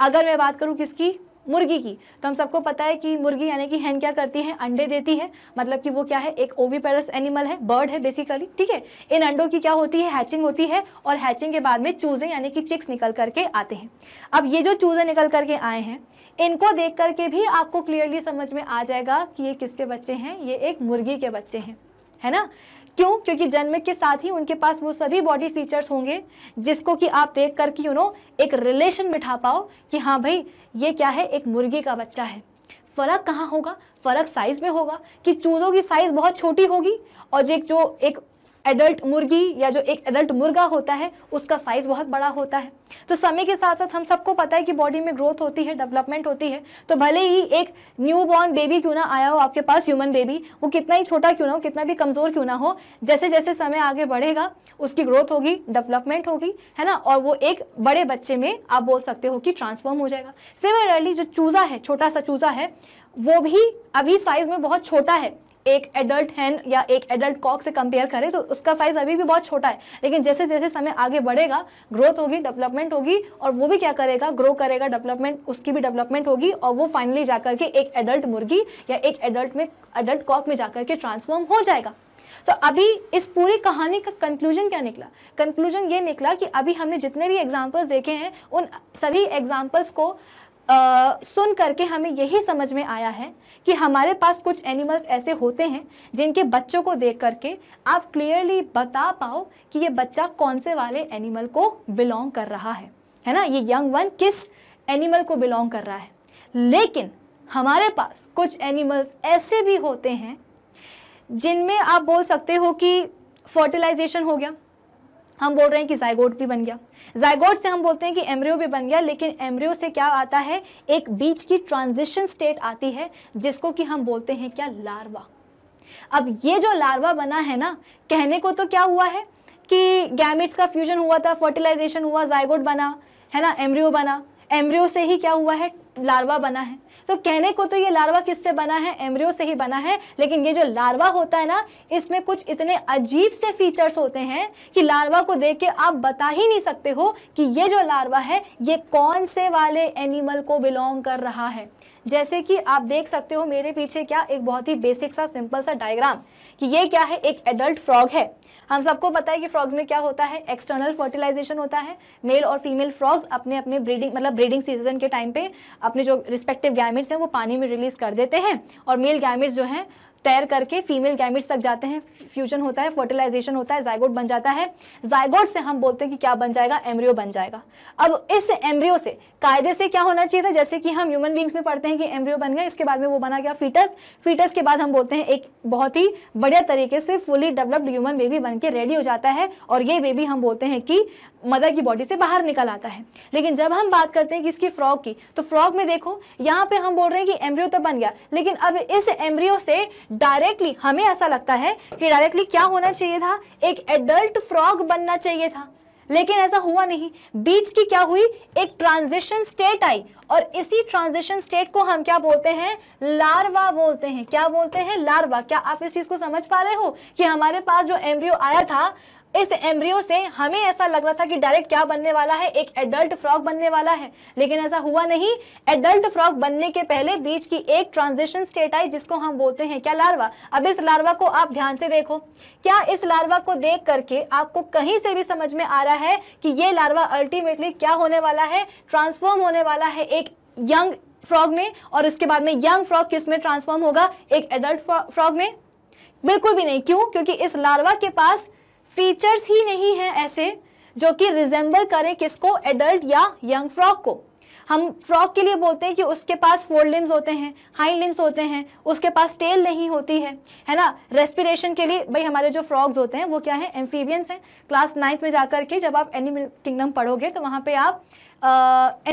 अगर मैं बात करूँ किसकी मुर्गी की तो हम सबको पता है कि मुर्गी यानी कि हैन क्या करती है अंडे देती है मतलब कि वो क्या है एक ओवीपेरस एनिमल है बर्ड है बेसिकली ठीक है इन अंडों की क्या होती है हैचिंग होती है और हैचिंग के बाद में चूजे यानी कि चिक्स निकल करके आते हैं अब ये जो चूजे निकल करके आए हैं इनको देख करके भी आपको क्लियरली समझ में आ जाएगा कि ये किसके बच्चे हैं ये एक मुर्गी के बच्चे हैं है ना क्यों क्योंकि जन्म के साथ ही उनके पास वो सभी बॉडी फीचर्स होंगे जिसको कि आप देख कर कि यू नो एक रिलेशन बिठा पाओ कि हाँ भाई ये क्या है एक मुर्गी का बच्चा है फ़र्क कहाँ होगा फ़र्क साइज़ में होगा कि चूज़ों की साइज़ बहुत छोटी होगी और जो एक जो एक एडल्ट मुर्गी या जो एक एडल्ट मुर्गा होता है उसका साइज़ बहुत बड़ा होता है तो समय के साथ साथ हम सबको पता है कि बॉडी में ग्रोथ होती है डेवलपमेंट होती है तो भले ही एक न्यू बॉर्न बेबी क्यों ना आया हो आपके पास ह्यूमन बेबी वो कितना ही छोटा क्यों ना हो कितना भी कमज़ोर क्यों ना हो जैसे जैसे समय आगे बढ़ेगा उसकी ग्रोथ होगी डेवलपमेंट होगी है ना और वो एक बड़े बच्चे में आप बोल सकते हो कि ट्रांसफॉर्म हो जाएगा सिमिलरली जो चूज़ा है छोटा सा चूज़ा है वो भी अभी साइज़ में बहुत छोटा है एक एडल्ट हैन या एक एडल्ट कॉक से कंपेयर करें तो उसका साइज अभी भी बहुत छोटा है लेकिन जैसे जैसे समय आगे बढ़ेगा ग्रोथ होगी डेवलपमेंट होगी और वो भी क्या करेगा ग्रो करेगा डेवलपमेंट उसकी भी डेवलपमेंट होगी और वो फाइनली जाकर के एक एडल्ट मुर्गी या एक एडल्ट में एडल्ट कॉक में जाकर के ट्रांसफॉर्म हो जाएगा तो अभी इस पूरी कहानी का कंक्लूजन क्या निकला कंक्लूजन ये निकला कि अभी हमने जितने भी एग्जाम्पल्स देखे हैं उन सभी एग्जाम्पल्स को सुन करके हमें यही समझ में आया है कि हमारे पास कुछ एनिमल्स ऐसे होते हैं जिनके बच्चों को देख करके आप क्लियरली बता पाओ कि ये बच्चा कौन से वाले एनिमल को बिलोंग कर रहा है है ना ये यंग वन किस एनिमल को बिलोंग कर रहा है लेकिन हमारे पास कुछ एनिमल्स ऐसे भी होते हैं जिनमें आप बोल सकते हो कि फर्टिलाइजेशन हो गया हम बोल रहे हैं कि जायगोट भी बन गया जायगोट से हम बोलते हैं कि एमरियो भी बन गया लेकिन एमरियो से क्या आता है एक बीच की ट्रांजिशन स्टेट आती है जिसको कि हम बोलते हैं क्या लार्वा अब ये जो लार्वा बना है ना कहने को तो क्या हुआ है कि गैमिट्स का फ्यूजन हुआ था फर्टिलाइजेशन हुआ जायगोट बना है ना एमरियो बना एमरियो से ही क्या हुआ है लार्वा बना है तो कहने को तो ये लार्वा किससे बना है एमरियो से ही बना है लेकिन ये जो लार्वा होता है ना इसमें कुछ इतने अजीब से फीचर्स होते हैं कि लार्वा को देख के आप बता ही नहीं सकते हो कि ये जो लार्वा है ये कौन से वाले एनिमल को बिलोंग कर रहा है जैसे कि आप देख सकते हो मेरे पीछे क्या एक बहुत ही बेसिक सा सिंपल सा डायग्राम कि ये क्या है एक एडल्ट फ्रॉग है हम सबको पता है कि फ्रॉग्स में क्या होता है एक्सटर्नल फर्टिलाइजेशन होता है मेल और फीमेल फ्रॉग्स अपने अपने ब्रीडिंग मतलब ब्रीडिंग सीजन के टाइम पे अपने जो रिस्पेक्टिव गैमिट्स हैं वो पानी में रिलीज कर देते हैं और मेल गैमिट्स जो हैं तैर करके फीमेल गैमिट्स तक जाते हैं फ्यूजन होता है फर्टिलाइजेशन होता है जायगोड बन जाता है जायगोड से हम बोलते हैं कि क्या बन जाएगा एम्ब्रियो बन जाएगा अब इस एम्ब्रियो से कायदे से क्या होना चाहिए था जैसे कि हम ह्यूमन बींग्स में पढ़ते हैं कि एम्ब्रियो बन गया इसके बाद में वो बना गया फीटस फीटस के बाद हम बोलते हैं एक बहुत ही बढ़िया तरीके से फुली डेवलप्ड ह्यूमन बेबी बन के रेडी हो जाता है और ये बेबी हम बोलते हैं कि मदर की बॉडी से बाहर निकल आता है लेकिन जब हम बात करते हैं कि इसकी फ्रॉग की तो फ्रॉग में देखो यहाँ पे हम बोल रहे हैं कि एम्ब्रियो तो बन गया लेकिन अब इस एम्ब्रियो से डायरेक्टली हमें ऐसा लगता है कि डायरेक्टली क्या होना चाहिए था एक एडल्ट फ्रॉग बनना चाहिए था लेकिन ऐसा हुआ नहीं बीच की क्या हुई एक ट्रांजिशन स्टेट आई और इसी ट्रांजिशन स्टेट को हम क्या बोलते हैं लार्वा बोलते हैं क्या बोलते हैं लार्वा क्या आप इस चीज को समझ पा रहे हो कि हमारे पास जो एम्ब्रियो आया था इस एम्ब्रियो से हमें ऐसा लग रहा था कि डायरेक्ट क्या बनने वाला है एक एडल्ट फ्रॉग बनने वाला है लेकिन ऐसा हुआ नहीं एडल्ट फ्रॉग बनने के पहले बीच की एक ट्रांजिशन स्टेट आई जिसको हम बोलते हैं क्या लार्वा अब इस लार्वा को आप ध्यान से देखो क्या इस लार्वा को देख करके आपको कहीं से भी समझ में आ रहा है कि ये लार्वा अल्टीमेटली क्या होने वाला है ट्रांसफॉर्म होने वाला है एक यंग फ्रॉग में और उसके बाद में यंग फ्रॉग किस में ट्रांसफॉर्म होगा एक एडल्ट फ्रॉग में बिल्कुल भी नहीं क्यों क्योंकि इस लार्वा के पास फीचर्स ही नहीं हैं ऐसे जो कि रिजेंबल करें किसको एडल्ट या यंग फ्रॉक को हम फ्रॉक के लिए बोलते हैं कि उसके पास फोर लिम्स होते हैं हाइंड लिम्स होते हैं उसके पास टेल नहीं होती है है ना रेस्पिरेशन के लिए भाई हमारे जो फ्रॉग्स होते हैं वो क्या है एम्फीबियंस हैं क्लास नाइन्थ में जाकर के जब आप एनिमल किंगडम पढ़ोगे तो वहाँ पे आप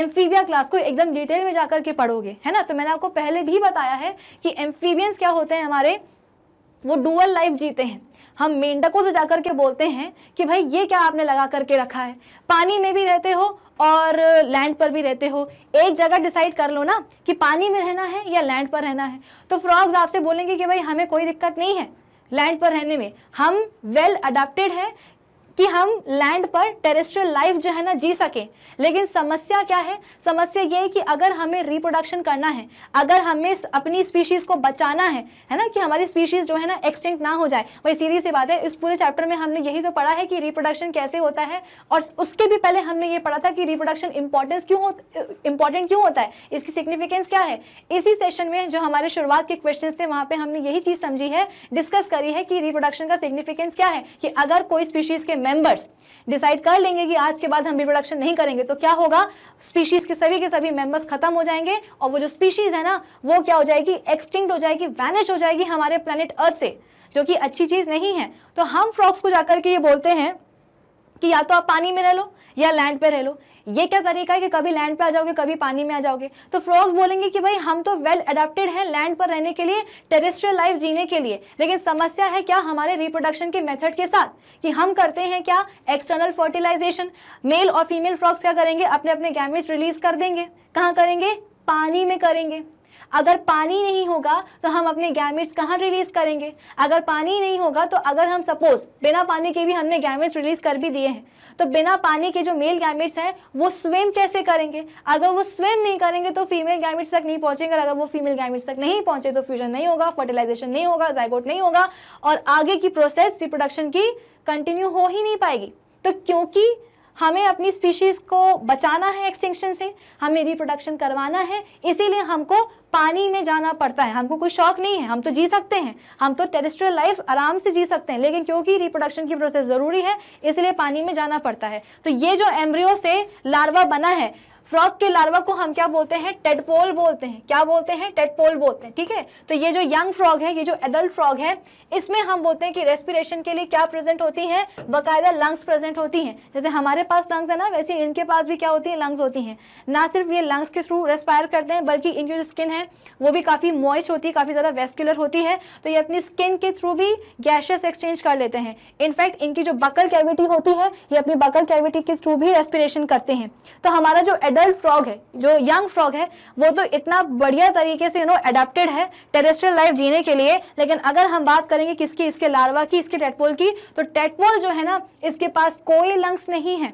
एम्फीबिया क्लास को एकदम डिटेल में जाकर के पढ़ोगे है ना तो मैंने आपको पहले भी बताया है कि एम्फीबियंस क्या होते हैं हमारे वो डुअल लाइफ जीते हैं हम मेंढकों से जाकर के बोलते हैं कि भाई ये क्या आपने लगा करके रखा है पानी में भी रहते हो और लैंड पर भी रहते हो एक जगह डिसाइड कर लो ना कि पानी में रहना है या लैंड पर रहना है तो फ्रॉग्स आपसे बोलेंगे कि भाई हमें कोई दिक्कत नहीं है लैंड पर रहने में हम वेल well अडाप्टेड हैं कि हम लैंड पर टेरेस्ट्रियल लाइफ जो है ना जी सकें लेकिन समस्या क्या है समस्या ये है कि अगर हमें रिप्रोडक्शन करना है अगर हमें अपनी स्पीशीज़ को बचाना है है ना कि हमारी स्पीशीज़ जो है ना एक्सटिंक्ट ना हो जाए वही सीधी सी बात है इस पूरे चैप्टर में हमने यही तो पढ़ा है कि रिप्रोडक्शन कैसे होता है और उसके भी पहले हमने ये पढ़ा था कि रिप्रोडक्शन इंपॉर्टेंस क्यों इंपॉर्टेंट क्यों होता है इसकी सिग्निफिकेंस क्या है इसी सेशन में जो हमारे शुरुआत के क्वेश्चन थे वहाँ पर हमने यही चीज़ समझी है डिस्कस करी है कि रिप्रोडक्शन का सिग्निफिकेंस क्या है कि अगर कोई स्पीशीज़ के मेंबर्स डिसाइड कर लेंगे कि आज के बाद हम रिप्रोडक्शन नहीं करेंगे तो क्या होगा स्पीशीज के सभी के सभी मेंबर्स खत्म हो जाएंगे और वो जो स्पीशीज है ना वो क्या हो जाएगी एक्सटिंक्ट हो जाएगी वैनिश हो जाएगी हमारे प्लेनेट अर्थ से जो कि अच्छी चीज़ नहीं है तो हम फ्रॉक्स को जाकर के ये बोलते हैं कि या तो आप पानी में रह लो या लैंड पे रह लो ये क्या तरीका है कि कभी लैंड पे आ जाओगे कभी पानी में आ जाओगे तो फ्रॉग्स बोलेंगे कि भाई हम तो वेल अडेप्टेड हैं लैंड पर रहने के लिए टेरेस्ट्रियल लाइफ जीने के लिए लेकिन समस्या है क्या हमारे रिप्रोडक्शन के मेथड के साथ कि हम करते हैं क्या एक्सटर्नल फर्टिलाइजेशन मेल और फीमेल फ्रॉग्स क्या करेंगे अपने अपने गैमेज रिलीज कर देंगे कहाँ करेंगे पानी में करेंगे अगर पानी नहीं होगा तो हम अपने गैमेट्स कहाँ रिलीज करेंगे अगर पानी नहीं होगा तो अगर हम सपोज बिना पानी के भी हमने गैमेट्स रिलीज कर भी दिए हैं तो बिना पानी के जो मेल गैमिट्स हैं वो स्विम कैसे करेंगे अगर वो स्विम नहीं करेंगे तो फीमेल गैमिट्स तक नहीं पहुंचेंगे अगर वो फीमेल गैमिट्स तक नहीं पहुंचे तो फ्यूजन नहीं होगा फर्टिलाइजेशन नहीं होगा जायगोट नहीं होगा और आगे की प्रोसेस रिप्रोडक्शन की कंटिन्यू हो ही नहीं पाएगी तो क्योंकि हमें अपनी स्पीशीज़ को बचाना है एक्सटिंक्शन से हमें रिप्रोडक्शन करवाना है इसीलिए हमको पानी में जाना पड़ता है हमको कोई शौक नहीं है हम तो जी सकते हैं हम तो टेरिस्ट्रियल लाइफ आराम से जी सकते हैं लेकिन क्योंकि रिप्रोडक्शन की प्रोसेस ज़रूरी है इसलिए पानी में जाना पड़ता है तो ये जो एम्ब्रियो से लार्वा बना है फ्रॉग के लार्वा को हम क्या बोलते हैं टेडपोल बोलते हैं क्या बोलते हैं टेडपोल बोलते हैं ठीक है तो ये जो यंग फ्रॉग है ये जो एडल्ट फ्रॉग है इसमें हम बोलते हैं कि रेस्पिरेशन के लिए क्या प्रेजेंट होती है बाकायदा लंग्स प्रेजेंट होती हैं जैसे हमारे पास लंग्स है ना वैसे इनके पास भी क्या होती है लंग्स होती हैं ना सिर्फ ये लंग्स के थ्रू रेस्पायर करते हैं बल्कि इनकी जो स्किन है वो भी काफ़ी मॉइस्ट होती है काफ़ी ज़्यादा वेस्कुलर होती है तो ये अपनी स्किन के थ्रू भी गैशेस एक्सचेंज कर लेते हैं इनफैक्ट इनकी जो बकल कैविटी होती है ये अपनी बकल कैविटी के थ्रू भी रेस्पिरेशन करते हैं तो हमारा जो एडल्ट एडल्ट फ्रॉग है जो यंग फ्रॉग है वो तो इतना बढ़िया तरीके से यू नो एडेप्टेड है टेरेस्ट्रियल लाइफ जीने के लिए लेकिन अगर हम बात करेंगे किसकी इसके लार्वा की इसके टेटपोल की तो टेटपोल जो है ना इसके पास कोई लंग्स नहीं है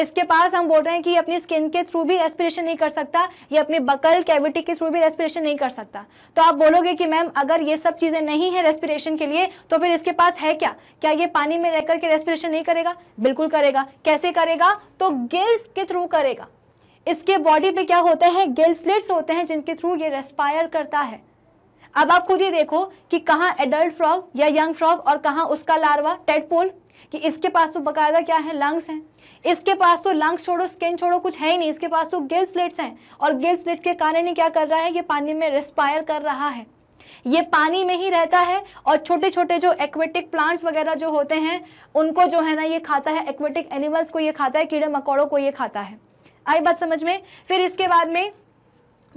इसके पास हम बोल रहे हैं कि अपनी स्किन के थ्रू भी रेस्पिरेशन नहीं कर सकता या अपने बकल कैविटी के थ्रू भी रेस्पिरेशन नहीं कर सकता तो आप बोलोगे कि मैम अगर ये सब चीज़ें नहीं है रेस्पिरेशन के लिए तो फिर इसके पास है क्या क्या ये पानी में रह के रेस्पिरेशन नहीं करेगा बिल्कुल करेगा कैसे करेगा तो गिल्स के थ्रू करेगा इसके बॉडी पे क्या होते हैं गिल स्लिट्स होते हैं जिनके थ्रू ये रेस्पायर करता है अब आप खुद ही देखो कि कहाँ एडल्ट फ्रॉग या यंग फ्रॉग और कहाँ उसका लार्वा टेडपोल कि इसके पास तो बकायदा क्या है लंग्स हैं इसके पास तो लंग्स छोड़ो स्किन छोड़ो कुछ है ही नहीं इसके पास तो गिल स्लिट्स हैं और गिल स्लिट्स के कारण ही क्या कर रहा है ये पानी में रेस्पायर कर रहा है ये पानी में ही रहता है और छोटे छोटे जो एक्वेटिक प्लांट्स वगैरह जो होते हैं उनको जो है ना ये खाता है एक्वेटिक एनिमल्स को ये खाता है कीड़े मकोड़ों को ये खाता है आई बात समझ में फिर इसके बाद में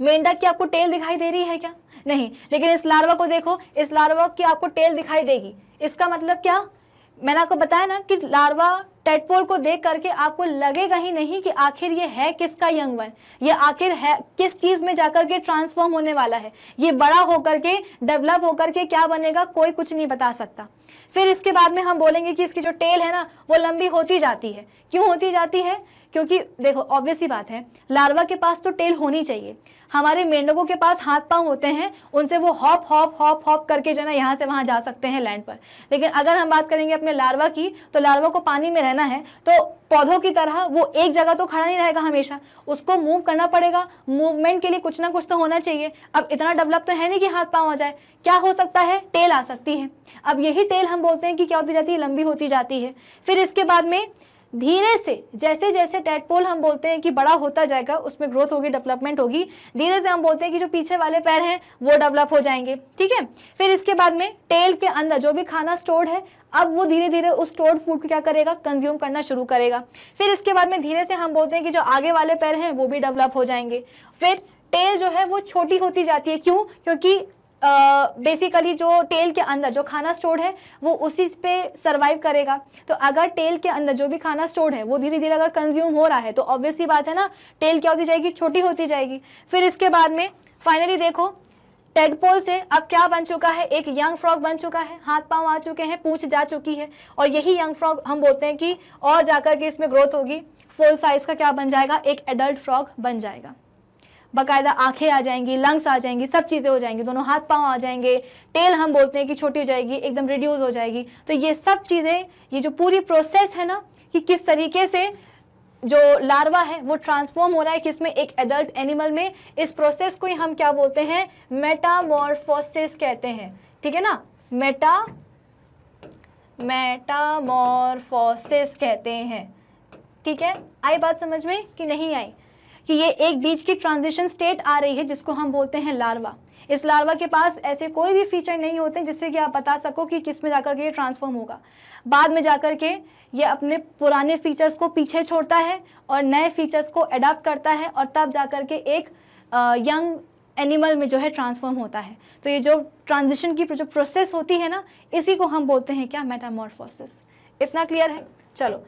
मेंढक की आपको टेल दिखाई दे रही है क्या नहीं लेकिन इस लार्वा को देखो इस लार्वा की आपको टेल दिखाई देगी इसका मतलब क्या मैंने आपको बताया ना कि लार्वा टेटपोल को देख करके आपको लगेगा ही नहीं कि आखिर ये है किसका यंग वन ये आखिर है किस चीज में जाकर के ट्रांसफॉर्म होने वाला है ये बड़ा होकर के डेवलप होकर के क्या बनेगा कोई कुछ नहीं बता सकता फिर इसके बाद में हम बोलेंगे कि इसकी जो टेल है ना वो लंबी होती जाती है क्यों होती जाती है क्योंकि देखो ऑब्वियस ही बात है लार्वा के पास तो टेल होनी चाहिए हमारे मेंढकों के पास हाथ पांव होते हैं उनसे वो हॉप हॉप हॉप हॉप करके जो है ना यहाँ से वहाँ जा सकते हैं लैंड पर लेकिन अगर हम बात करेंगे अपने लार्वा की तो लार्वा को पानी में रहना है तो पौधों की तरह वो एक जगह तो खड़ा नहीं रहेगा हमेशा उसको मूव करना पड़ेगा मूवमेंट के लिए कुछ ना कुछ तो होना चाहिए अब इतना डेवलप तो है नहीं कि हाथ पाँव आ जाए क्या हो सकता है टेल आ सकती है अब यही टेल हम बोलते हैं कि क्या होती जाती है लंबी होती जाती है फिर इसके बाद में धीरे से जैसे जैसे टेटपोल हम बोलते हैं कि बड़ा होता जाएगा उसमें ग्रोथ होगी डेवलपमेंट होगी धीरे से हम बोलते हैं कि जो पीछे वाले पैर हैं वो डेवलप हो जाएंगे ठीक है फिर इसके बाद में टेल के अंदर जो भी खाना स्टोर्ड है अब वो धीरे धीरे उस स्टोर्ड फूड को क्या करेगा कंज्यूम करना शुरू करेगा फिर इसके बाद में धीरे से हम बोलते हैं कि जो आगे वाले पैर हैं वो भी डेवलप हो जाएंगे फिर टेल जो है वो छोटी होती जाती है क्यों क्योंकि बेसिकली uh, जो टेल के अंदर जो खाना स्टोर्ड है वो उसी पे सर्वाइव करेगा तो अगर टेल के अंदर जो भी खाना स्टोर्ड है वो धीरे धीरे अगर कंज्यूम हो रहा है तो ऑब्वियसली बात है ना टेल क्या होती जाएगी छोटी होती जाएगी फिर इसके बाद में फाइनली देखो टेडपोल से अब क्या बन चुका है एक यंग फ्रॉग बन चुका है हाथ पाँव आ चुके हैं पूछ जा चुकी है और यही यंग फ्रॉग हम बोलते हैं कि और जाकर के इसमें ग्रोथ होगी फुल साइज का क्या बन जाएगा एक एडल्ट फ्रॉग बन जाएगा बाकायदा आंखें आ जाएंगी लंग्स आ जाएंगी सब चीज़ें हो जाएंगी दोनों हाथ पाँव आ जाएंगे टेल हम बोलते हैं कि छोटी हो जाएगी एकदम रिड्यूस हो जाएगी तो ये सब चीज़ें ये जो पूरी प्रोसेस है ना कि किस तरीके से जो लार्वा है वो ट्रांसफॉर्म हो रहा है किसमें एक एडल्ट एनिमल में इस प्रोसेस को ही हम क्या बोलते हैं मेटामोरफोसिस कहते हैं ठीक है ना मेटा मेटामोरफोसिस कहते हैं ठीक है आई बात समझ में कि नहीं आई कि ये एक बीज की ट्रांजिशन स्टेट आ रही है जिसको हम बोलते हैं लार्वा इस लार्वा के पास ऐसे कोई भी फीचर नहीं होते जिससे कि आप बता सको कि किस में जाकर के ये ट्रांसफॉर्म होगा बाद में जाकर के ये अपने पुराने फीचर्स को पीछे छोड़ता है और नए फीचर्स को अडाप्ट करता है और तब जाकर के एक यंग एनिमल में जो है ट्रांसफॉर्म होता है तो ये जो ट्रांजिशन की जो प्रोसेस होती है ना इसी को हम बोलते हैं क्या मेटामॉर्फोसिस इतना क्लियर है चलो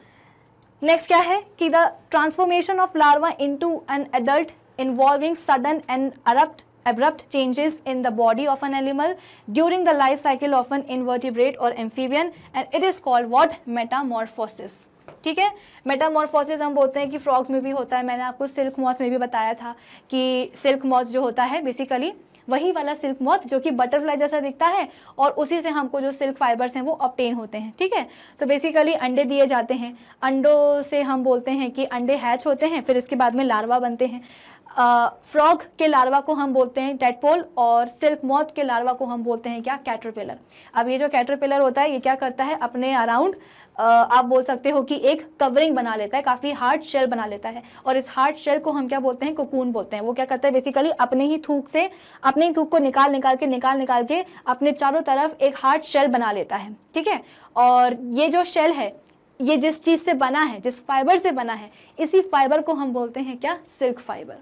नेक्स्ट क्या है कि the transformation of larva into an adult involving sudden and abrupt abrupt changes in the body of an animal during the life cycle of an invertebrate or amphibian and it is called what metamorphosis ठीक है Metamorphosis हम बोलते हैं कि frogs में भी होता है मैंने आपको सिल्क मॉथ में भी बताया था कि सिल्क मॉथ जो होता है बेसिकली वही वाला सिल्क मॉथ जो कि बटरफ्लाई जैसा दिखता है और उसी से हमको जो सिल्क फाइबर्स हैं वो ऑप्टेन होते हैं ठीक है तो बेसिकली अंडे दिए जाते हैं अंडों से हम बोलते हैं कि अंडे हैच होते हैं फिर इसके बाद में लार्वा बनते हैं फ्रॉग के लार्वा को हम बोलते हैं टेटपोल और सिल्क मॉथ के लार्वा को हम बोलते हैं क्या कैटरपिलर अब ये जो कैटरपिलर होता है ये क्या करता है अपने अराउंड आप बोल सकते हो कि एक कवरिंग बना लेता है काफ़ी हार्ड शेल बना लेता है और इस हार्ड शेल को हम क्या बोलते हैं कोकून बोलते हैं वो क्या करता है बेसिकली अपने ही थूक से अपने ही थूक को निकाल निकाल के निकाल निकाल के अपने चारों तरफ एक हार्ड शेल बना लेता है ठीक है और ये जो शेल है ये जिस चीज़ से बना है जिस फाइबर से बना है इसी फाइबर को हम बोलते हैं क्या सिल्क फाइबर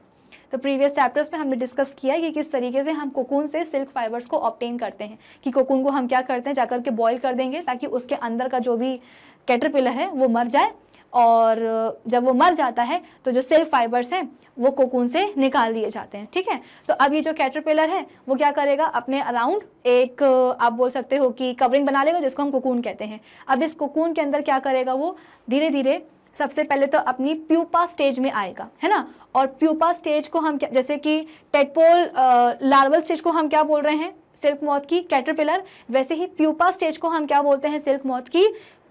तो प्रीवियस चैप्टर्स में हमने डिस्कस किया कि किस तरीके से हम कोकून से सिल्क फाइबर्स को ऑप्टेन करते हैं कि कोकून को हम क्या करते हैं जाकर के बॉईल कर देंगे ताकि उसके अंदर का जो भी कैटरपिलर है वो मर जाए और जब वो मर जाता है तो जो सेल फाइबर्स हैं वो कोकून से निकाल लिए जाते हैं ठीक है तो अब ये जो कैटरपिलर है वो क्या करेगा अपने अराउंड एक आप बोल सकते हो कि कवरिंग बना लेगा जिसको हम कोकून कहते हैं अब इस कोकून के अंदर क्या करेगा वो धीरे धीरे सबसे पहले तो अपनी प्यूपा स्टेज में आएगा है ना और प्यूपा स्टेज को हम क्या जैसे कि टेटपोल लार्वल स्टेज को हम क्या बोल रहे हैं सिल्क मौत की कैटरपिलर वैसे ही प्यूपा स्टेज को हम क्या बोलते हैं सिल्क मौत की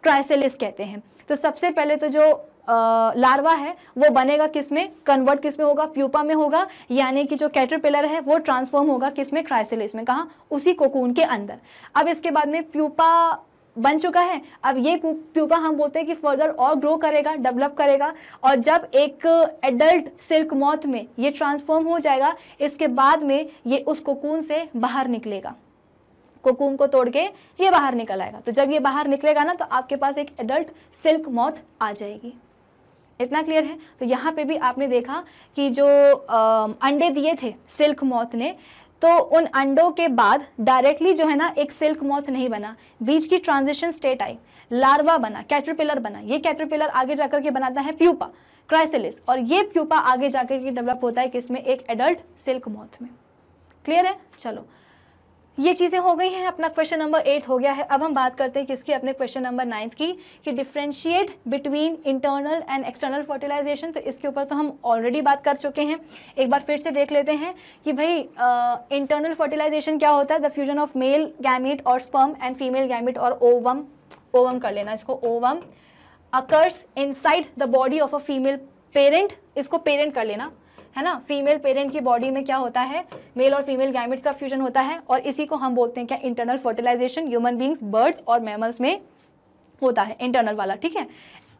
ट्राइसेलिस कहते हैं तो सबसे पहले तो जो आ, लार्वा है वो बनेगा किस में कन्वर्ट किस में होगा प्यूपा में होगा यानी कि जो कैटरपिलर है वो ट्रांसफॉर्म होगा किस में क्राइसिलिस में कहा उसी कोकून के अंदर अब इसके बाद में प्यूपा बन चुका है अब ये प्यूपा हम बोलते हैं कि फर्दर और ग्रो करेगा डेवलप करेगा और जब एक एडल्ट सिल्क मौत में ये ट्रांसफॉर्म हो जाएगा इसके बाद में ये उस कोकून से बाहर निकलेगा कोकून को तोड़ के ये बाहर निकल आएगा तो जब ये बाहर निकलेगा ना तो आपके पास एक एडल्ट सिल्क मॉथ आ जाएगी इतना क्लियर है तो यहाँ पे भी आपने देखा कि जो आ, अंडे दिए थे सिल्क मॉथ ने तो उन अंडों के बाद डायरेक्टली जो है ना एक सिल्क मॉथ नहीं बना बीच की ट्रांजिशन स्टेट आई लार्वा बना कैटरपिलर बना ये कैटरपिलर आगे जाकर के बनाता है प्यूपा क्राइसिलिस और ये प्यूपा आगे जाकर के डेवलप होता है किसमें एक एडल्ट सिल्क मॉथ में क्लियर है चलो ये चीज़ें हो गई हैं अपना क्वेश्चन नंबर एट हो गया है अब हम बात करते हैं किसकी अपने क्वेश्चन नंबर नाइन्थ की कि differentiate between internal and external fertilization तो इसके ऊपर तो हम ऑलरेडी बात कर चुके हैं एक बार फिर से देख लेते हैं कि भाई इंटरनल फर्टिलाइजेशन क्या होता है the fusion of male gamete और स्पर्म एंड फीमेल गैमिट और ओवम ओवम कर लेना इसको ovum occurs inside the body of a female parent इसको पेरेंट कर लेना है ना फीमेल पेरेंट की बॉडी में क्या होता है मेल और फीमेल गैमेट का फ्यूजन होता है और इसी को हम बोलते हैं क्या internal fertilization human beings birds और मैमल्स में होता है इंटरनल वाला ठीक है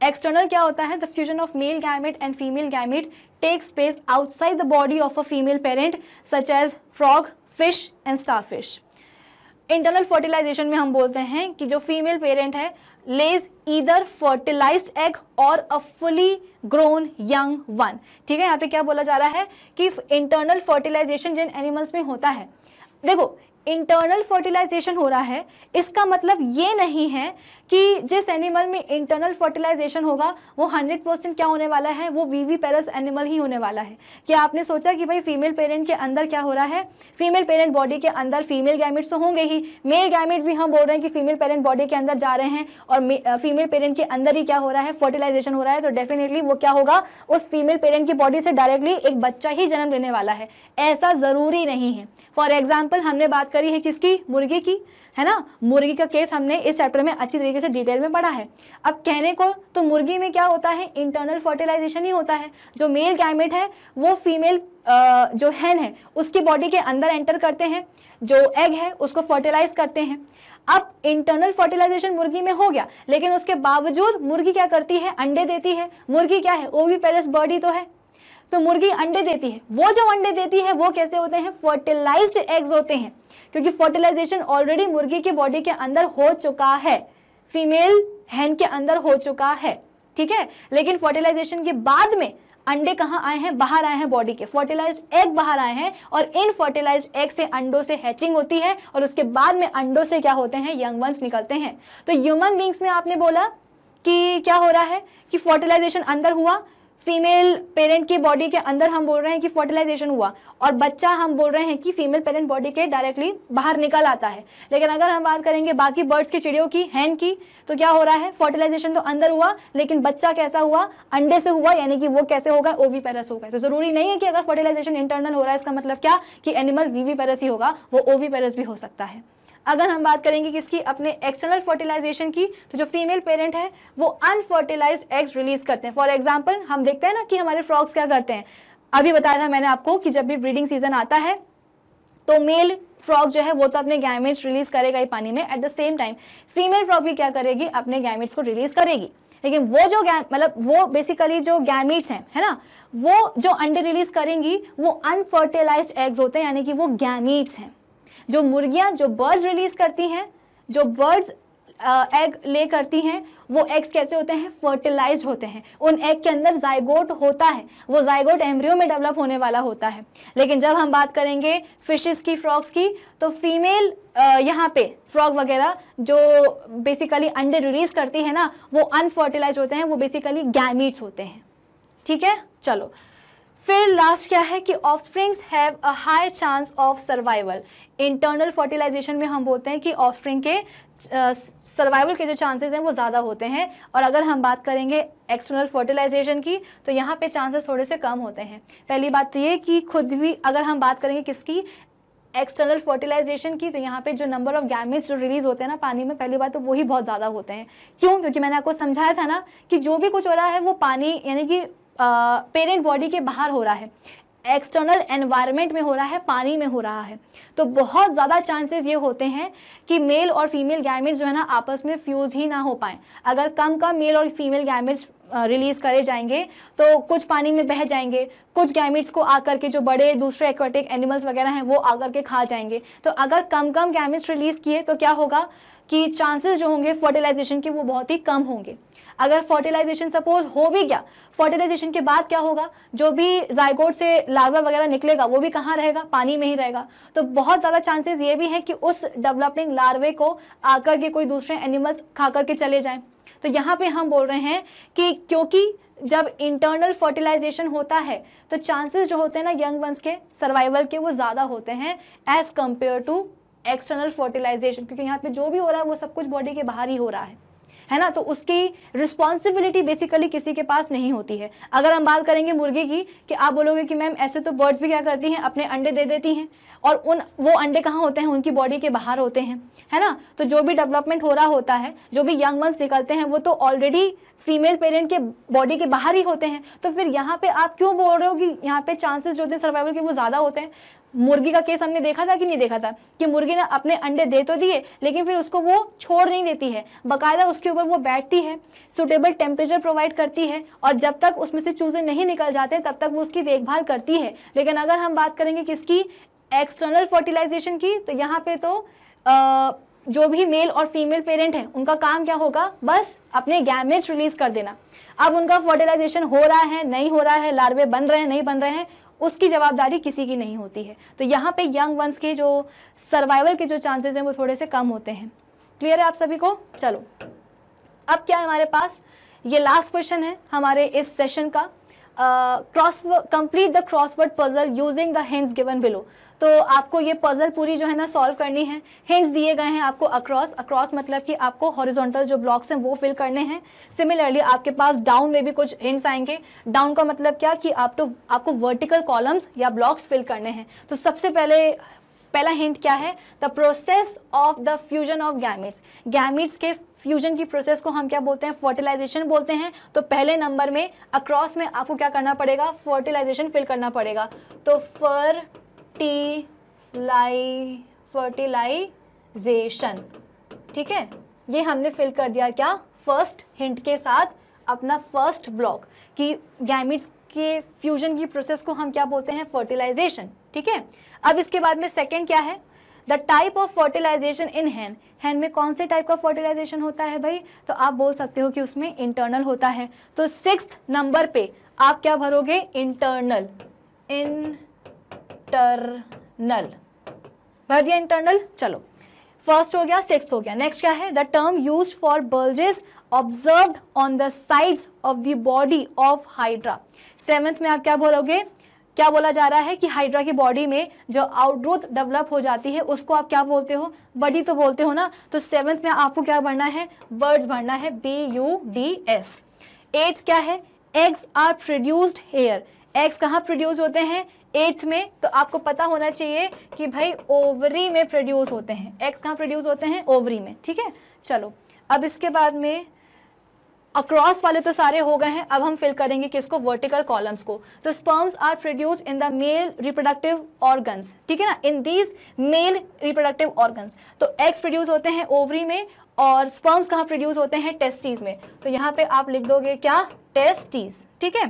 एक्सटर्नल क्या होता है the fusion of male gamete and female gamete takes place outside the body of a female parent such as frog fish and starfish internal fertilisation में हम बोलते हैं कि जो फीमेल पेरेंट है lays either fertilized egg or a fully grown young one ठीक है यहाँ पे क्या बोला जा रहा है कि internal fertilization जिन animals में होता है देखो इंटरनल फर्टिलाइजेशन हो रहा है इसका मतलब ये नहीं है कि जिस एनिमल में इंटरनल फर्टिलाइजेशन होगा वो हंड्रेड परसेंट क्या होने वाला है वो वीवी पेरस एनिमल ही होने वाला है क्या आपने सोचा कि भाई फीमेल पेरेंट के अंदर क्या हो रहा है फीमेल पेरेंट बॉडी के अंदर फीमेल गैमिट्स तो होंगे ही मेल गैमिट्स भी हम बोल रहे हैं कि फीमेल पेरेंट बॉडी के अंदर जा रहे हैं और फीमेल पेरेंट के अंदर ही क्या हो रहा है फर्टिलाइजेशन हो रहा है तो डेफिनेटली वो क्या होगा उस फीमेल पेरेंट की बॉडी से डायरेक्टली एक बच्चा ही जन्म लेने वाला है ऐसा ज़रूरी नहीं है फॉर एग्जाम्पल हमने बात करी है किसकी मुर्गी की है ना मुर्गी का केस हमने इस चैप्टर में अच्छी तरीके से डिटेल में पढ़ा है अब कहने को तो मुर्गी में क्या होता है इंटरनल फर्टिलाइजेशन ही होता है जो मेल गैमेट है वो फीमेल जो हैन है उसकी बॉडी के अंदर एंटर करते हैं जो एग है उसको फर्टिलाइज करते हैं अब इंटरनल फर्टिलाइजेशन मुर्गी में हो गया लेकिन उसके बावजूद मुर्गी क्या करती है अंडे देती है मुर्गी क्या है वो भी पैलेस बर्ड ही तो है तो मुर्गी अंडे देती है वो जो अंडे देती है वो कैसे होते हैं फर्टिलाइज्ड एग्स होते हैं क्योंकि फर्टिलाइजेशन ऑलरेडी मुर्गी के बॉडी के अंदर हो चुका है फीमेल हैन के अंदर हो चुका है ठीक है लेकिन फर्टिलाइजेशन के बाद में अंडे कहाँ आए हैं बाहर आए हैं बॉडी के फर्टिलाइज एग बाहर आए हैं और इन फर्टिलाइज एग से अंडों से हैचिंग होती है और उसके बाद में अंडों से क्या होते हैं यंग वंस निकलते हैं तो ह्यूमन बींग्स में आपने बोला कि क्या हो रहा है कि फर्टिलाइजेशन अंदर हुआ फीमेल पेरेंट की बॉडी के अंदर हम बोल रहे हैं कि फर्टिलाइजेशन हुआ और बच्चा हम बोल रहे हैं कि फीमेल पेरेंट बॉडी के डायरेक्टली बाहर निकल आता है लेकिन अगर हम बात करेंगे बाकी बर्ड्स की चिड़ियों की हैन की तो क्या हो रहा है फर्टिलाइजेशन तो अंदर हुआ लेकिन बच्चा कैसा हुआ अंडे से हुआ यानी कि वो कैसे होगा ओवी पैरस होगा तो ज़रूरी नहीं है कि अगर फर्टिलाइजेशन इंटरनल हो रहा है इसका मतलब क्या कि एनिमल वीवी पैरस ही होगा वो ओवी पैरस भी हो सकता है अगर हम बात करेंगे किसकी अपने एक्सटर्नल फर्टिलाइजेशन की तो जो फीमेल पेरेंट है वो अनफर्टिलाइज एग्स रिलीज करते हैं फॉर एग्जाम्पल हम देखते हैं ना कि हमारे फ्रॉक्स क्या करते हैं अभी बताया था मैंने आपको कि जब भी ब्रीडिंग सीजन आता है तो मेल फ्रॉग जो है वो तो अपने गैमेट्स रिलीज करेगा ही पानी में at the same time female frog भी क्या करेगी अपने गैमेट्स को रिलीज करेगी लेकिन वो जो मतलब वो बेसिकली जो गैमेट्स हैं है ना वो जो अंडे रिलीज करेंगी वो अनफर्टिलाइज्ड एग्स होते हैं यानी कि वो गैमेट्स हैं जो मुर्गियाँ जो बर्ड्स रिलीज करती हैं जो बर्ड्स एग ले करती हैं वो एग्स कैसे होते हैं फर्टिलाइज होते हैं उन एग के अंदर जाइगोट होता है वो जाइगोट एम्ब्रियो में डेवलप होने वाला होता है लेकिन जब हम बात करेंगे फिशेस की फ्रॉक्स की तो फीमेल यहाँ पे फ्रॉग वगैरह जो बेसिकली अंडे रिलीज करती है ना वो अनफर्टिलाइज होते हैं वो बेसिकली गैमिट्स होते हैं ठीक है चलो फिर लास्ट क्या है कि springs have a high chance of survival internal fertilisation में हम बोलते हैं कि स्प्रिंग के सर्वाइवल uh, के जो चांसेस हैं वो ज़्यादा होते हैं और अगर हम बात करेंगे एक्सटर्नल फर्टिलाइजेशन की तो यहाँ पे चांसेस थोड़े से कम होते हैं पहली बात तो ये कि खुद भी अगर हम बात करेंगे किसकी एक्सटर्नल फर्टिलाइजेशन की तो यहाँ पे जो नंबर ऑफ गैमेज जो रिलीज होते हैं ना पानी में पहली बात तो वही बहुत ज़्यादा होते हैं क्यों क्योंकि मैंने आपको समझाया था ना कि जो भी कुछ हो रहा है वो पानी यानी कि पेरेंट बॉडी के बाहर हो रहा है एक्सटर्नल एनवायरनमेंट में हो रहा है पानी में हो रहा है तो बहुत ज़्यादा चांसेस ये होते हैं कि मेल और फीमेल गैमेट्स जो है ना आपस में फ्यूज़ ही ना हो पाएँ अगर कम कम मेल और फीमेल गैमेट्स रिलीज़ करे जाएंगे तो कुछ पानी में बह जाएंगे कुछ गैमिट्स को आकर के जो बड़े दूसरे एक्वाटिक एनिमल्स वगैरह हैं वो आकर के खा जाएंगे तो अगर कम कम गैमिट्स रिलीज़ किए तो क्या होगा कि चांसेस जो होंगे फर्टिलाइजेशन के वो बहुत ही कम होंगे अगर फर्टिलाइजेशन सपोज हो भी गया फर्टिलाइजेशन के बाद क्या होगा जो भी जायकोट से लार्वा वगैरह निकलेगा वो भी कहाँ रहेगा पानी में ही रहेगा तो बहुत ज़्यादा चांसेस ये भी है कि उस डेवलपिंग लार्वे को आकर के कोई दूसरे एनिमल्स खा करके चले जाएँ तो यहाँ पे हम बोल रहे हैं कि क्योंकि जब इंटरनल फर्टिलाइजेशन होता है तो चांसेस जो होते हैं ना यंग वंस के सर्वाइवल के वो ज़्यादा होते हैं as compare to external fertilization क्योंकि यहाँ पे जो भी हो रहा है वो सब कुछ बॉडी के बाहर ही हो रहा है है ना तो उसकी रिस्पॉन्सिबिलिटी बेसिकली किसी के पास नहीं होती है अगर हम बात करेंगे मुर्गी की कि आप बोलोगे कि मैम ऐसे तो बर्ड्स भी क्या करती हैं अपने अंडे दे देती हैं और उन वो अंडे कहाँ होते हैं उनकी बॉडी के बाहर होते हैं है ना तो जो भी डेवलपमेंट हो रहा होता है जो भी यंग वंस निकलते हैं वो तो ऑलरेडी फीमेल पेरेंट के बॉडी के बाहर ही होते हैं तो फिर यहाँ पे आप क्यों बोल रहे हो कि यहाँ पे चांसेस जो होते हैं सर्वाइवल के वो ज़्यादा होते हैं मुर्गी का केस हमने देखा था कि नहीं देखा था कि मुर्गी ने अपने अंडे दे तो दिए लेकिन फिर उसको वो छोड़ नहीं देती है बाकायदा उसके ऊपर वो बैठती है सुटेबल टेम्परेचर प्रोवाइड करती है और जब तक उसमें से चूजे नहीं निकल जाते तब तक वो उसकी देखभाल करती है लेकिन अगर हम बात करेंगे किसकी एक्सटर्नल फर्टिलाइजेशन की तो यहाँ पे तो आ, जो भी मेल और फीमेल पेरेंट हैं उनका काम क्या होगा बस अपने गैमेज रिलीज कर देना अब उनका फर्टिलाइजेशन हो रहा है नहीं हो रहा है लार्वे बन रहे हैं नहीं बन रहे हैं उसकी जवाबदारी किसी की नहीं होती है तो यहाँ पे यंग वंस के जो सर्वाइवल के जो चांसेस हैं वो थोड़े से कम होते हैं क्लियर है आप सभी को चलो अब क्या है हमारे पास ये लास्ट क्वेश्चन है हमारे इस सेशन का cross complete the crossword puzzle using the hints given below तो आपको ये पजल पूरी जो है ना सॉल्व करनी है हिंट्स दिए गए हैं आपको अक्रॉस अक्रॉस मतलब कि आपको हॉरिजॉन्टल जो ब्लॉक्स हैं वो फिल करने हैं सिमिलरली आपके पास डाउन में भी कुछ हिंट्स आएंगे डाउन का मतलब क्या कि आप तो आपको वर्टिकल कॉलम्स या ब्लॉक्स फिल करने हैं तो सबसे पहले पहला हिंट क्या है the process of the fusion of gametes gametes के फ्यूजन की प्रोसेस को हम क्या बोलते हैं फर्टिलाइजेशन बोलते हैं तो पहले नंबर में अक्रॉस में आपको क्या करना पड़ेगा फर्टिलाइजेशन फिल करना पड़ेगा तो फर टी लाई फर्टिलाइजेशन ठीक है ये हमने फिल कर दिया क्या फर्स्ट हिंट के साथ अपना फर्स्ट ब्लॉक कि गैमिट्स के फ्यूजन की प्रोसेस को हम क्या बोलते हैं फर्टिलाइजेशन ठीक है अब इसके बाद में सेकेंड क्या है the type of fertilisation in hen hen में कौन से टाइप का फर्टिलाइजेशन होता है भाई तो आप बोल सकते हो कि उसमें इंटरनल होता है तो सिक्स नंबर पे आप क्या भरोगे इंटरनल इंटरनल भर दिया इंटरनल चलो फर्स्ट हो गया सिक्स हो गया नेक्स्ट क्या है the term use for bulges observe on the sides of the body of hydra seventh में आप क्या बोलोगे क्या बोला जा रहा है कि हाइड्रा की बॉडी में जो आउटग्रोथ डेवलप हो जाती है उसको आप क्या बोलते हो बडी तो बोलते हो ना तो सेवन्थ में आपको क्या बढ़ना है बर्ड्स बढ़ना है B U D S eighth क्या है eggs are produced here eggs कहाँ प्रोड्यूस होते हैं एथ में तो आपको पता होना चाहिए कि भाई ओवरी में प्रोड्यूस होते हैं एग्स कहाँ प्रोड्यूस होते हैं ओवरी में ठीक है चलो अब इसके बाद में अक्रॉस वाले तो सारे हो गए हैं अब हम फिल करेंगे किसको वर्टिकल कॉलम्स को तो sperms are produce in the male reproductive organs ठीक है ना in these male reproductive organs तो एग्स प्रोड्यूस होते हैं ओवरी में और स्पर्म्स कहाँ प्रोड्यूस होते हैं टेस्टीज में तो यहाँ पे आप लिख दोगे क्या टेस्टीज ठीक है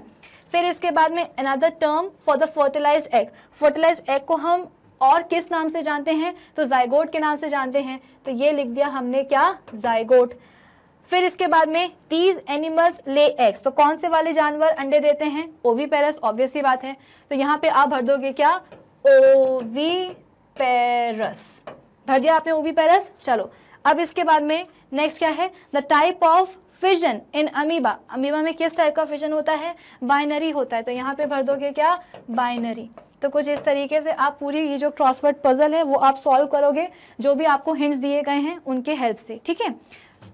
फिर इसके बाद में another term for the fertilise egg fertilize egg को हम और किस नाम से जानते हैं तो जायगोट के नाम से जानते हैं तो ये लिख दिया हमने क्या जायगोट फिर इसके बाद में तीज एनिमल्स ले एग्स तो कौन से वाले जानवर अंडे देते हैं ओवी पेरस ऑब्वियसली बात है तो यहाँ पे आप भर दोगे क्या ओवी पेरस भर दिया आपने ओवी पेरस चलो अब इसके बाद में नेक्स्ट क्या है the type of fission in amoeba amoeba में किस टाइप का फिजन होता है बाइनरी होता है तो यहाँ पे भर दोगे क्या बाइनरी तो कुछ इस तरीके से आप पूरी ये जो क्रॉसवर्ड पजल है वो आप सॉल्व करोगे जो भी आपको हिंट्स दिए गए हैं उनके हेल्प से ठीक है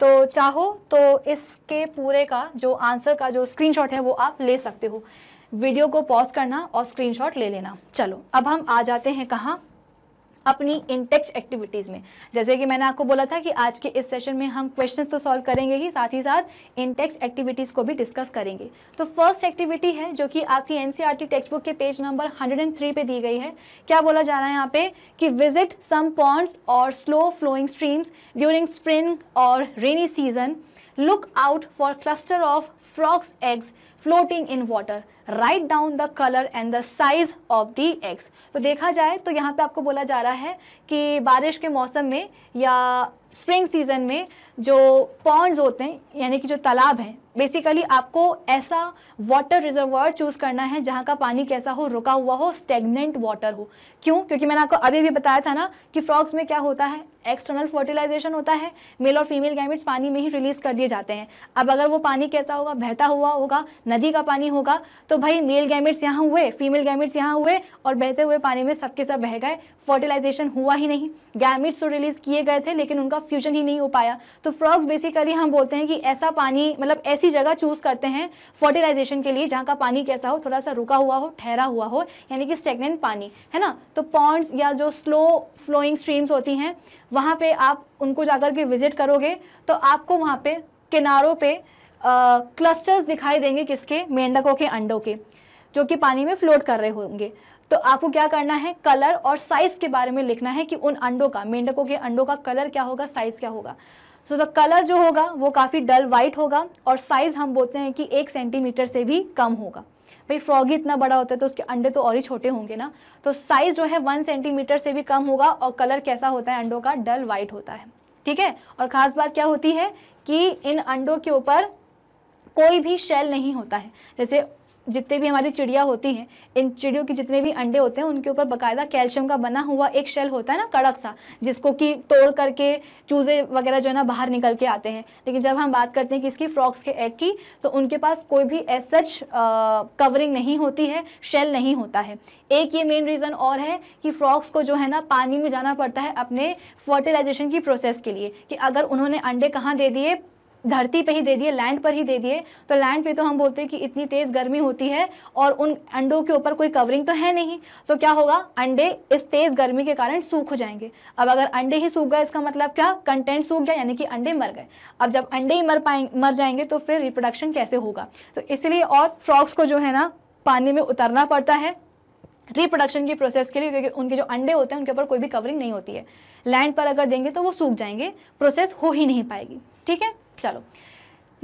तो चाहो तो इसके पूरे का जो आंसर का जो स्क्रीनशॉट है वो आप ले सकते हो वीडियो को पॉज करना और स्क्रीनशॉट ले लेना चलो अब हम आ जाते हैं कहाँ अपनी इंटेक्स एक्टिविटीज़ में जैसे कि मैंने आपको बोला था कि आज के इस सेशन में हम क्वेश्चंस तो सॉल्व करेंगे ही साथ ही साथ इंटेक्स एक्टिविटीज़ को भी डिस्कस करेंगे तो फर्स्ट एक्टिविटी है जो कि आपकी एन टेक्स्ट बुक के पेज नंबर 103 पे दी गई है क्या बोला जा रहा है यहाँ पे कि विजिट सम पॉन्ड्स और slow flowing streams during spring और rainy season look out for cluster of frogs eggs floating in water write down the colour and the size of the eggs तो देखा जाए तो यहाँ पे आपको बोला जा रहा है कि बारिश के मौसम में या स्प्रिंग सीजन में जो पॉन्ड्स होते हैं यानी कि जो तालाब हैं बेसिकली आपको ऐसा वाटर रिजर्वर चूज़ करना है जहाँ का पानी कैसा हो रुका हुआ हो स्टेगनेंट वाटर हो क्यों क्योंकि मैंने आपको अभी भी बताया था ना कि फ्रॉग्स में क्या होता है एक्सटर्नल फर्टिलाइजेशन होता है मेल और फीमेल गैमिट्स पानी में ही रिलीज कर दिए जाते हैं अब अगर वो पानी कैसा होगा बहता हुआ होगा नदी का पानी होगा तो भाई मेल गैमिट्स यहाँ हुए फीमेल गैमिट्स यहाँ हुए और बहते हुए पानी में सबके सब बह गए फर्टिलाइजेशन हुआ ही नहीं गैमिट्स तो रिलीज किए गए थे लेकिन उनका फ्यूजन ही नहीं हो पाया तो फ्रॉग्स बेसिकली हम बोलते हैं कि ऐसा पानी मतलब ऐसी जगह चूज करते हैं फर्टिलाइजेशन के लिए जहाँ का पानी कैसा हो थोड़ा सा रुका हुआ हो ठहरा हुआ हो यानी कि स्टेगनेंट पानी है ना तो पॉन्ड्स या जो स्लो फ्लोइंग स्ट्रीम्स होती हैं वहाँ पे आप उनको जाकर के विज़िट करोगे तो आपको वहाँ पे किनारों पे आ, क्लस्टर्स दिखाई देंगे किसके मेंढकों के अंडों के जो कि पानी में फ्लोट कर रहे होंगे तो आपको क्या करना है कलर और साइज़ के बारे में लिखना है कि उन अंडों का मेंढकों के अंडों का कलर क्या होगा साइज़ क्या होगा सो द कलर जो होगा वो काफ़ी डल वाइट होगा और साइज़ हम बोलते हैं कि एक सेंटीमीटर से भी कम होगा भाई फ्रॉगी इतना बड़ा होता है तो उसके अंडे तो और ही छोटे होंगे ना तो साइज़ जो है वन सेंटीमीटर से भी कम होगा और कलर कैसा होता है अंडों का डल वाइट होता है ठीक है और ख़ास बात क्या होती है कि इन अंडों के ऊपर कोई भी शेल नहीं होता है जैसे जितने भी हमारी चिड़िया होती हैं इन चिड़ियों के जितने भी अंडे होते हैं उनके ऊपर बकायदा कैल्शियम का बना हुआ एक शेल होता है ना कड़क सा जिसको कि तोड़ करके चूज़े वगैरह जो है ना बाहर निकल के आते हैं लेकिन जब हम बात करते हैं कि इसकी फ्रॉक्स के एग की तो उनके पास कोई भी एसच सच कवरिंग नहीं होती है शेल नहीं होता है एक ये मेन रीज़न और है कि फ्रॉक्स को जो है ना पानी में जाना पड़ता है अपने फर्टिलाइजेशन की प्रोसेस के लिए कि अगर उन्होंने अंडे कहाँ दे दिए धरती पे ही दे दिए लैंड पर ही दे दिए तो लैंड पे तो हम बोलते हैं कि इतनी तेज़ गर्मी होती है और उन अंडों के ऊपर कोई कवरिंग तो है नहीं तो क्या होगा अंडे इस तेज़ गर्मी के कारण सूख हो जाएंगे अब अगर अंडे ही सूख गए इसका मतलब क्या कंटेंट सूख गया यानी कि अंडे मर गए अब जब अंडे ही मर पाएंगे मर जाएंगे तो फिर रिप्रोडक्शन कैसे होगा तो इसलिए और फ्रॉक्स को जो है ना पानी में उतरना पड़ता है रिप्रोडक्शन की प्रोसेस के लिए क्योंकि उनके जो अंडे होते हैं उनके ऊपर कोई भी कवरिंग नहीं होती है लैंड पर अगर देंगे तो वो सूख जाएंगे प्रोसेस हो ही नहीं पाएगी ठीक है चलो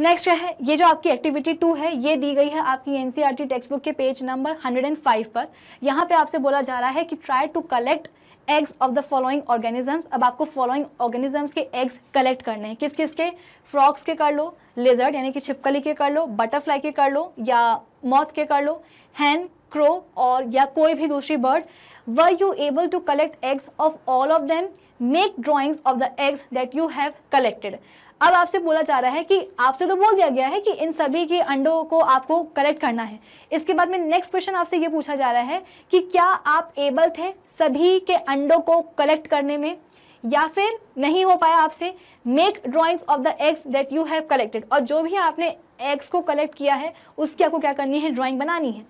नेक्स्ट क्या है ये जो आपकी एक्टिविटी टू है ये दी गई है आपकी एनसीईआरटी टेक्स्ट बुक के पेज नंबर 105 पर यहाँ पे आपसे बोला जा रहा है कि try to collect eggs of the following organisms अब आपको फॉलोइंग ऑर्गेनिजम्स के एग्स कलेक्ट करने हैं किस किस के फ्रॉक्स के कर लो लेजर्ड यानी कि छिपकली के कर लो बटरफ्लाई के कर लो या मौत के कर लो हैन क्रो और या कोई भी दूसरी bird were you able to collect eggs of all of them make drawings of the eggs that you have collected अब आपसे बोला जा रहा है कि आपसे तो बोल दिया गया है कि इन सभी के अंडों को आपको कलेक्ट करना है इसके बाद में नेक्स्ट क्वेश्चन आपसे ये पूछा जा रहा है कि क्या आप एबल थे सभी के अंडों को कलेक्ट करने में या फिर नहीं हो पाया आपसे make drawings of the eggs that you have collected और जो भी आपने एग्स को कलेक्ट किया है उसकी आपको क्या करनी है ड्राइंग बनानी है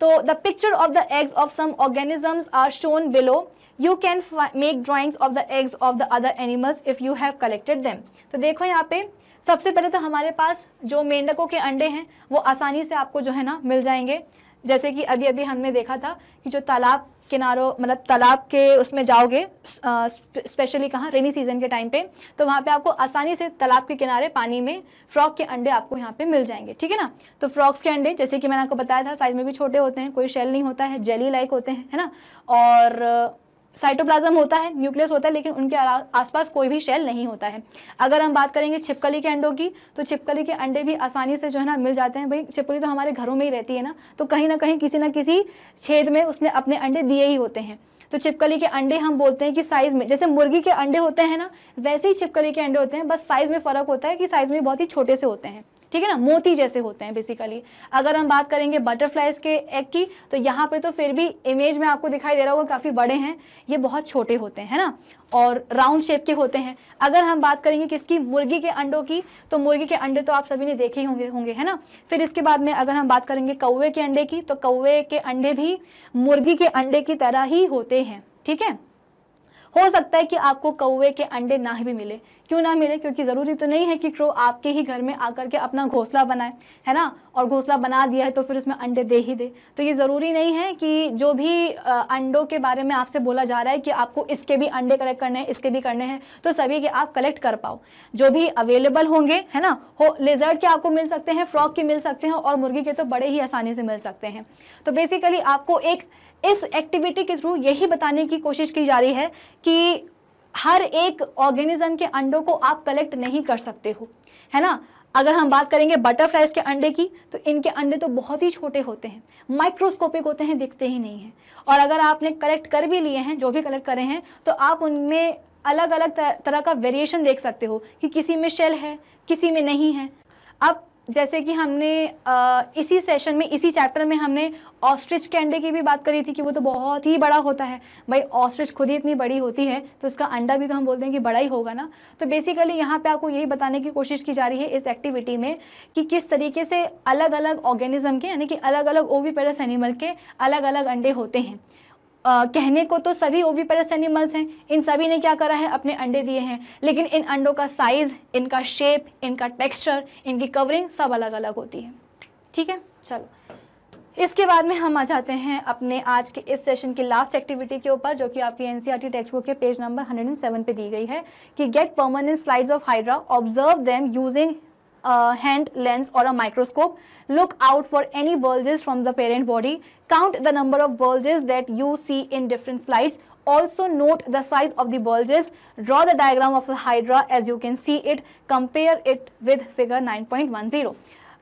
तो the picture of the eggs of some organisms are shown below you can make drawings of the eggs of the other animals if you have collected them तो देखो यहाँ पे सबसे पहले तो हमारे पास जो मेंढकों के अंडे हैं वो आसानी से आपको जो है ना मिल जाएंगे जैसे कि अभी अभी हमने देखा था कि जो तालाब किनारों मतलब तालाब के उसमें जाओगे स्पेशली कहाँ रेनी सीजन के टाइम पे तो वहाँ पे आपको आसानी से तालाब के किनारे पानी में फ्रॉक के अंडे आपको यहाँ पे मिल जाएंगे ठीक है ना तो फ्रॉक्स के अंडे जैसे कि मैंने आपको बताया था साइज़ में भी छोटे होते हैं कोई शेल नहीं होता है जेली लाइक होते हैं है ना और साइटोप्लाज्म होता है न्यूक्लियस होता है लेकिन उनके आसपास कोई भी शेल नहीं होता है अगर हम बात करेंगे छिपकली के अंडों की तो छिपकली के अंडे भी आसानी से जो है ना मिल जाते हैं भाई छिपकली तो हमारे घरों में ही रहती है ना तो कहीं ना कहीं किसी ना किसी छेद में उसने अपने अंडे दिए ही होते हैं तो छिपकली के अंडे हम बोलते हैं कि साइज़ में जैसे मुर्गी के अंडे होते हैं ना वैसे ही छिपकली के अंडे होते हैं बस साइज़ में फ़र्क होता है कि साइज़ में बहुत ही छोटे से होते हैं ठीक है ना मोती जैसे होते हैं बेसिकली अगर हम बात करेंगे बटरफ्लाइज के एग की तो यहाँ पे तो फिर भी इमेज में आपको दिखाई दे रहा होगा काफ़ी बड़े हैं ये बहुत छोटे होते हैं है ना और राउंड शेप के होते हैं अगर हम बात करेंगे किसकी मुर्गी के अंडों की तो मुर्गी के अंडे तो आप सभी ने देखे होंगे होंगे है ना फिर इसके बाद में अगर हम बात करेंगे कौवे के अंडे की तो कौवे के अंडे भी मुर्गी के अंडे की तरह ही होते हैं ठीक है हो सकता है कि आपको कौवे के अंडे ना भी मिले क्यों ना मिले क्योंकि ज़रूरी तो नहीं है कि क्रो आपके ही घर में आकर के अपना घोंसला बनाए है ना और घोंसला बना दिया है तो फिर उसमें अंडे दे ही दे तो ये ज़रूरी नहीं है कि जो भी अंडों के बारे में आपसे बोला जा रहा है कि आपको इसके भी अंडे कलेक्ट करने हैं इसके भी करने हैं तो सभी के आप कलेक्ट कर पाओ जो भी अवेलेबल होंगे है ना हो लेजर्ड के आपको मिल सकते हैं फ्रॉक के मिल सकते हैं और मुर्गी के तो बड़े ही आसानी से मिल सकते हैं तो बेसिकली आपको एक इस एक्टिविटी के थ्रू यही बताने की कोशिश की जा रही है कि हर एक ऑर्गेनिज्म के अंडों को आप कलेक्ट नहीं कर सकते हो है ना अगर हम बात करेंगे बटरफ्लाइज के अंडे की तो इनके अंडे तो बहुत ही छोटे होते हैं माइक्रोस्कोपिक होते हैं दिखते ही नहीं हैं और अगर आपने कलेक्ट कर भी लिए हैं जो भी कलेक्ट करे हैं तो आप उनमें अलग अलग तरह का वेरिएशन देख सकते हो कि किसी में शेल है किसी में नहीं है अब जैसे कि हमने आ, इसी सेशन में इसी चैप्टर में हमने ऑस्ट्रिच के अंडे की भी बात करी थी कि वो तो बहुत ही बड़ा होता है भाई ऑस्ट्रिच खुद ही इतनी बड़ी होती है तो उसका अंडा भी तो हम बोलते हैं कि बड़ा ही होगा ना तो बेसिकली यहाँ पे आपको यही बताने की कोशिश की जा रही है इस एक्टिविटी में कि किस तरीके से अलग अलग ऑर्गेनिज्म के यानी कि अलग अलग ओवी एनिमल के अलग अलग अंडे होते हैं आ, कहने को तो सभी ओवीपेरस एनिमल्स हैं इन सभी ने क्या करा है अपने अंडे दिए हैं लेकिन इन अंडों का साइज़ इनका शेप इनका टेक्स्चर इनकी कवरिंग सब अलग अलग होती है ठीक है चलो इसके बाद में हम आ जाते हैं अपने आज के इस सेशन की लास्ट एक्टिविटी के ऊपर जो कि आपकी एनसीईआरटी टेक्स्ट बुक के पेज नंबर 107 पे दी गई है कि get permanent slides of hydra observe them using uh, hand lens or a microscope. Look out for any bulges from the parent body. Count the number of bulges that you see in different slides. Also note the size of the bulges. Draw the diagram of the hydra as you can see it. Compare it with figure 9.10.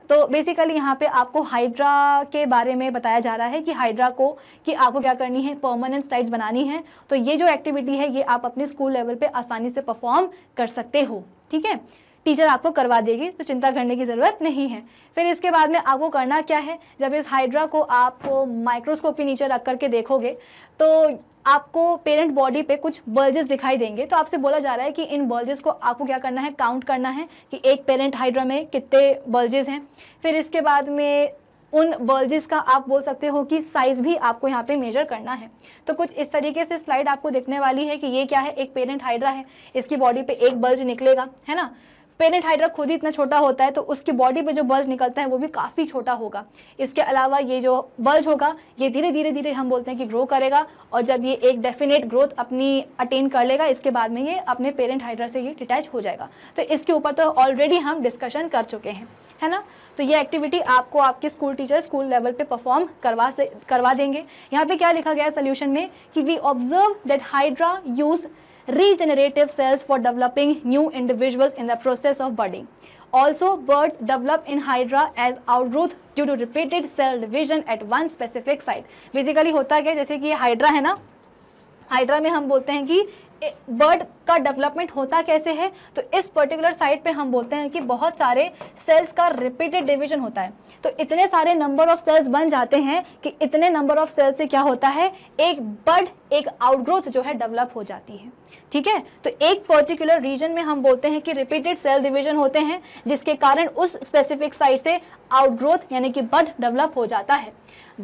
तो basically यहाँ पे आपको hydra के बारे में बताया जा रहा है कि हाइड्रा को कि आपको क्या करनी है परमानेंट स्लाइड्स बनानी है तो ये जो एक्टिविटी है ये आप अपने स्कूल लेवल पे आसानी से परफॉर्म कर सकते हो ठीक है टीचर आपको करवा देगी तो चिंता करने की ज़रूरत नहीं है फिर इसके बाद में आपको करना क्या है जब इस हाइड्रा को आप माइक्रोस्कोप के नीचे रख करके देखोगे तो आपको पेरेंट बॉडी पे कुछ बल्जेस दिखाई देंगे तो आपसे बोला जा रहा है कि इन बल्जेस को आपको क्या करना है काउंट करना है कि एक पेरेंट हाइड्रा में कितने बल्जेस हैं फिर इसके बाद में उन बल्जेस का आप बोल सकते हो कि साइज़ भी आपको यहाँ पे मेजर करना है तो कुछ इस तरीके से स्लाइड आपको दिखने वाली है कि ये क्या है एक पेरेंट हाइड्रा है इसकी बॉडी पे एक बल्ज निकलेगा है ना पेनेट हाइड्रा खुद ही इतना छोटा होता है तो उसकी बॉडी पर जो बल्ज निकलता है वो भी काफ़ी छोटा होगा इसके अलावा ये जो बल्ज होगा ये धीरे धीरे धीरे हम बोलते हैं कि ग्रो करेगा और जब ये एक डेफिनेट ग्रोथ अपनी अटेन कर लेगा इसके बाद में ये अपने पेरेंट हाइड्रा से ये डिटैच हो जाएगा तो इसके ऊपर तो ऑलरेडी हम डिस्कशन कर चुके हैं है ना तो ये एक्टिविटी आपको आपके स्कूल टीचर स्कूल लेवल पे परफॉर्म करवा से करवा देंगे यहाँ पे क्या लिखा गया है सोल्यूशन में कि we observe that hydra use regenerative cells for developing new individuals in the process of budding. Also, birds develop in hydra as outgrowth due to repeated cell division at one specific site. Basically hota kya जैसे कि ये hydra है ना hydra में हम बोलते हैं कि बर्ड का डेवलपमेंट होता कैसे है तो इस पर्टिकुलर साइट पे हम बोलते हैं कि बहुत सारे सेल्स का रिपीटेड डिवीजन होता है तो इतने सारे नंबर ऑफ सेल्स बन जाते हैं कि इतने नंबर ऑफ सेल्स से क्या होता है एक बर्ड एक आउटग्रोथ जो है डेवलप हो जाती है ठीक है तो एक पर्टिकुलर रीजन में हम बोलते हैं कि रिपीटेड सेल डिवीजन होते हैं जिसके कारण उस स्पेसिफिक साइट से आउटग्रोथ यानी कि बर्ड डेवलप हो जाता है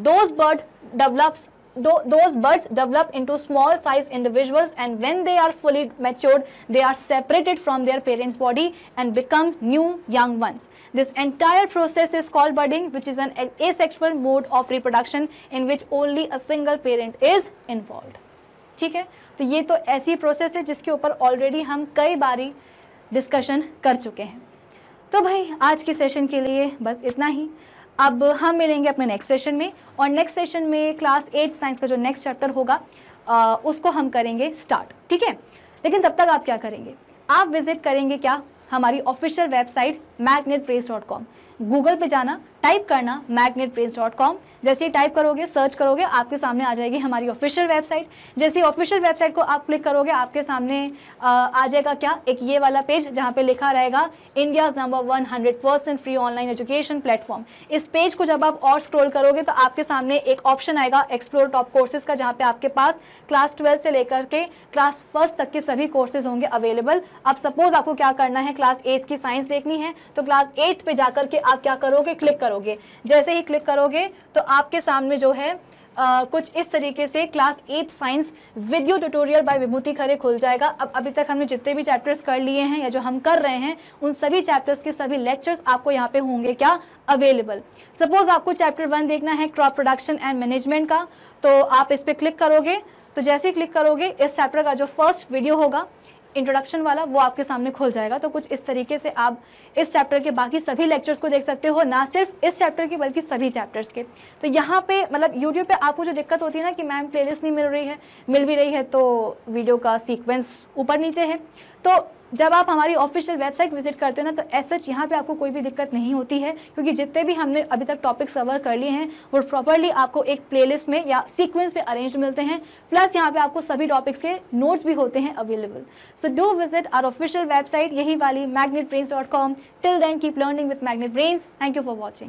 दोज बर्ड develops those buds develop into small size individuals and when they are fully matured, they are separated from their parents' body and become new young ones. This entire process is called budding which is an asexual mode of reproduction in which only a single parent is involved. ठीक है तो ये तो ऐसी process है जिसके ऊपर already हम कई बारी डिस्कशन कर चुके हैं तो भाई आज के सेशन के लिए बस इतना ही अब हम मिलेंगे अपने नेक्स्ट सेशन में और नेक्स्ट सेशन में क्लास एट साइंस का जो नेक्स्ट चैप्टर होगा आ, उसको हम करेंगे स्टार्ट ठीक है लेकिन तब तक आप क्या करेंगे आप विजिट करेंगे क्या हमारी ऑफिशियल वेबसाइट मैगनेट गूगल पे जाना टाइप करना मैगनेट प्रिंस डॉट कॉम जैसे ही टाइप करोगे सर्च करोगे आपके सामने आ जाएगी हमारी ऑफिशियल वेबसाइट जैसे ही ऑफिशियल वेबसाइट को आप क्लिक करोगे आपके सामने आ, जाएगा क्या एक ये वाला पेज जहाँ पे लिखा रहेगा India's number one hundred percent free online education platform इस पेज को जब आप और स्क्रोल करोगे तो आपके सामने एक ऑप्शन आएगा एक्सप्लोर टॉप कोर्सेज का जहाँ पे आपके पास क्लास ट्वेल्थ से लेकर के क्लास फर्स्ट तक के सभी कोर्सेज होंगे अवेलेबल अब सपोज आपको क्या करना है क्लास एट्थ की साइंस देखनी है तो क्लास एट्थ पे जाकर के आप क्या करोगे क्लिक करोगे जैसे ही क्लिक करोगे तो आपके सामने जो है Uh, कुछ इस तरीके से class eight science video tutorial by Vibhuti Khare खुल जाएगा अब अभी तक हमने जितने भी चैप्टर्स कर लिए हैं या जो हम कर रहे हैं उन सभी चैप्टर्स के सभी लेक्चर्स आपको यहाँ पे होंगे क्या अवेलेबल सपोज आपको चैप्टर वन देखना है क्रॉप प्रोडक्शन एंड मैनेजमेंट का तो आप इस पर क्लिक करोगे तो जैसे ही क्लिक करोगे इस चैप्टर का जो फर्स्ट वीडियो होगा इंट्रोडक्शन वाला वो आपके सामने खुल जाएगा तो कुछ इस तरीके से आप इस चैप्टर के बाकी सभी लेक्चर्स को देख सकते हो ना सिर्फ इस चैप्टर के बल्कि सभी चैप्टर्स के तो यहाँ पे मतलब यूट्यूब पे आपको जो दिक्कत होती है ना कि मैम प्लेलिस्ट नहीं मिल रही है मिल भी रही है तो वीडियो का सीक्वेंस ऊपर नीचे है तो जब आप हमारी ऑफिशियल वेबसाइट विजिट करते हो ना तो एज यहाँ पे आपको कोई भी दिक्कत नहीं होती है क्योंकि जितने भी हमने अभी तक टॉपिक्स कवर कर लिए हैं वो प्रॉपरली आपको एक प्लेलिस्ट में या सीक्वेंस में अरेंज मिलते हैं प्लस यहाँ पे आपको सभी टॉपिक्स के नोट्स भी होते हैं available so do visit our official website यही वाली Magnet till then keep learning with Magnet Brains thank you for watching